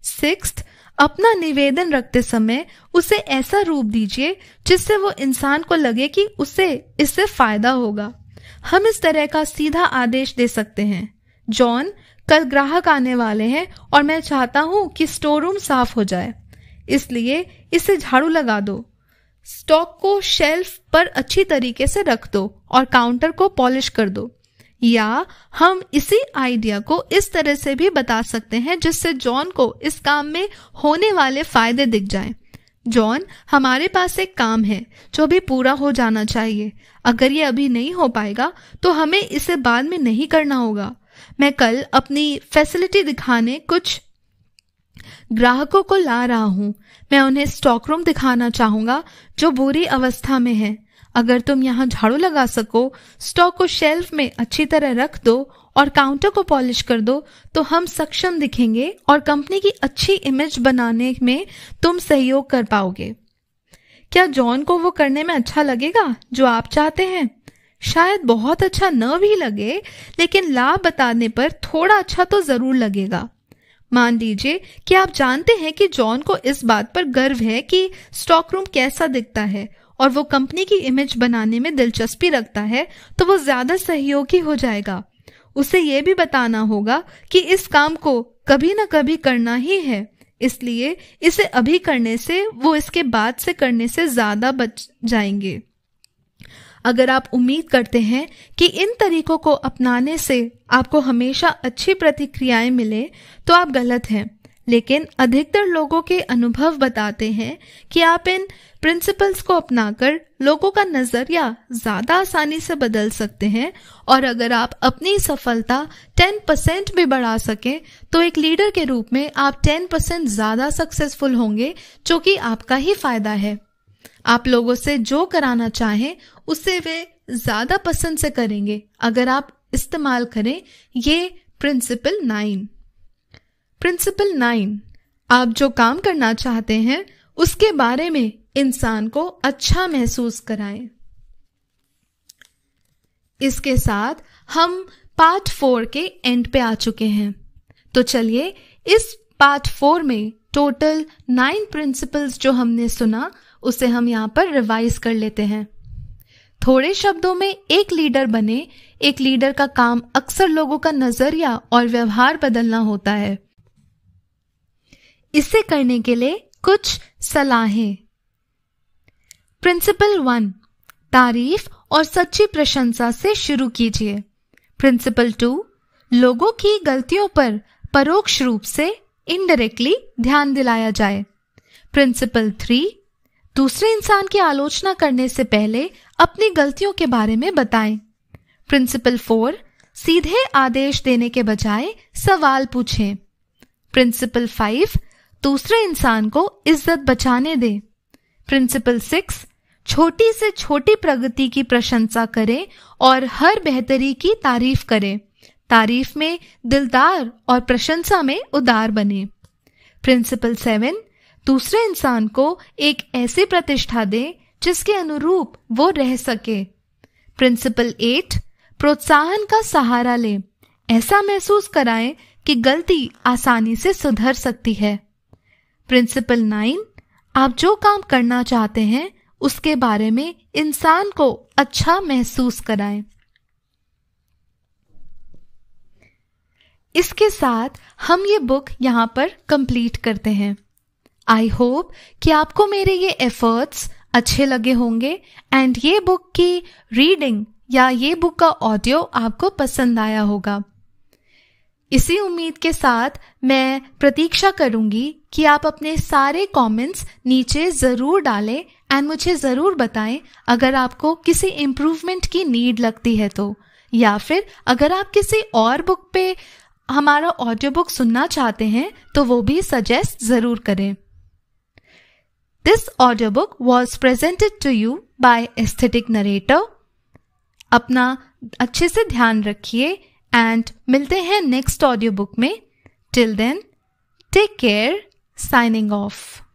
A: सिक्स्थ अपना निवेदन रखते समय उसे ऐसा रूप दीजिए जिससे वो इंसान को लगे कि उसे इससे फायदा होगा हम इस तरह का सीधा आदेश दे सकते हैं जॉन कल ग्राहक आने वाले हैं और मैं चाहता हूं कि स्टोर रूम साफ हो जाए इसलिए इसे झाड़ू लगा दो स्टॉक को शेल्फ पर अच्छी तरीके से रख दो और काउंटर को पॉलिश कर दो या हम इसी आइडिया को इस तरह से भी बता सकते हैं जिससे जॉन को इस काम में होने वाले फायदे दिख जाएं। जॉन हमारे पास एक काम है जो भी पूरा हो जाना चाहिए अगर ये अभी नहीं हो पाएगा तो हमें इसे बाद में नहीं करना होगा मैं कल अपनी फैसिलिटी दिखाने कुछ ग्राहकों को ला रहा हूं मैं उन्हें स्टॉक रूम दिखाना चाहूंगा जो बुरी अवस्था में है अगर तुम यहाँ झाड़ू लगा सको स्टॉक को शेल्फ में अच्छी तरह रख दो और काउंटर को पॉलिश कर दो तो हम सक्षम दिखेंगे और कंपनी की अच्छी इमेज बनाने में तुम सहयोग कर पाओगे क्या जॉन को वो करने में अच्छा लगेगा जो आप चाहते हैं शायद बहुत अच्छा न भी लगे लेकिन लाभ बताने पर थोड़ा अच्छा तो जरूर लगेगा मान लीजिए कि आप जानते हैं कि जॉन को इस बात पर गर्व है कि स्टॉक रूम कैसा दिखता है और वो कंपनी की इमेज बनाने में दिलचस्पी रखता है तो वो ज्यादा सहयोगी हो जाएगा उसे ये भी बताना होगा कि इस काम को कभी ना कभी करना ही है इसलिए इसे अभी करने से वो इसके बाद से करने से ज्यादा बच जाएंगे अगर आप उम्मीद करते हैं कि इन तरीकों को अपनाने से आपको हमेशा अच्छी प्रतिक्रियाएं मिले तो आप गलत हैं लेकिन अधिकतर लोगों के अनुभव बताते हैं कि आप इन प्रिंसिपल्स को अपनाकर लोगों का नजरिया ज्यादा आसानी से बदल सकते हैं और अगर आप अपनी सफलता 10 परसेंट भी बढ़ा सकें तो एक लीडर के रूप में आप 10 परसेंट ज्यादा सक्सेसफुल होंगे जो कि आपका ही फायदा है आप लोगों से जो कराना चाहें उसे वे ज्यादा पसंद से करेंगे अगर आप इस्तेमाल करें ये प्रिंसिपल नाइन प्रिंसिपल नाइन आप जो काम करना चाहते हैं उसके बारे में इंसान को अच्छा महसूस कराएं इसके साथ हम पार्ट फोर के एंड पे आ चुके हैं तो चलिए इस पार्ट फोर में टोटल नाइन प्रिंसिपल्स जो हमने सुना उसे हम यहां पर रिवाइज कर लेते हैं थोड़े शब्दों में एक लीडर बने एक लीडर का काम अक्सर लोगों का नजरिया और व्यवहार बदलना होता है इसे करने के लिए कुछ सलाहें प्रिंसिपल वन तारीफ और सच्ची प्रशंसा से शुरू कीजिए प्रिंसिपल टू लोगों की गलतियों पर परोक्ष रूप से इनडायरेक्टली ध्यान दिलाया जाए प्रिंसिपल थ्री दूसरे इंसान की आलोचना करने से पहले अपनी गलतियों के बारे में बताएं। प्रिंसिपल फोर सीधे आदेश देने के बजाय सवाल पूछें। प्रिंसिपल फाइव दूसरे इंसान को इज्जत बचाने दें। प्रिंसिपल सिक्स छोटी से छोटी प्रगति की प्रशंसा करें और हर बेहतरी की तारीफ करें तारीफ में दिलदार और प्रशंसा में उदार बने प्रिंसिपल सेवन दूसरे इंसान को एक ऐसी प्रतिष्ठा दें जिसके अनुरूप वो रह सके प्रिंसिपल एट प्रोत्साहन का सहारा ले ऐसा महसूस कराएं कि गलती आसानी से सुधर सकती है प्रिंसिपल नाइन आप जो काम करना चाहते हैं उसके बारे में इंसान को अच्छा महसूस कराएं इसके साथ हम ये बुक यहाँ पर कंप्लीट करते हैं आई होप कि आपको मेरे ये एफर्ट्स अच्छे लगे होंगे एंड ये बुक की रीडिंग या ये बुक का ऑडियो आपको पसंद आया होगा इसी उम्मीद के साथ मैं प्रतीक्षा करूंगी कि आप अपने सारे कमेंट्स नीचे ज़रूर डालें एंड मुझे ज़रूर बताएं अगर आपको किसी इम्प्रूवमेंट की नीड लगती है तो या फिर अगर आप किसी और बुक पे हमारा ऑडियो बुक सुनना चाहते हैं तो वो भी सजेस्ट ज़रूर करें this audio book was presented to you by aesthetic narrator अपना अच्छे से ध्यान रखिए एंड मिलते हैं नेक्स्ट ऑडियो बुक में till then take care signing of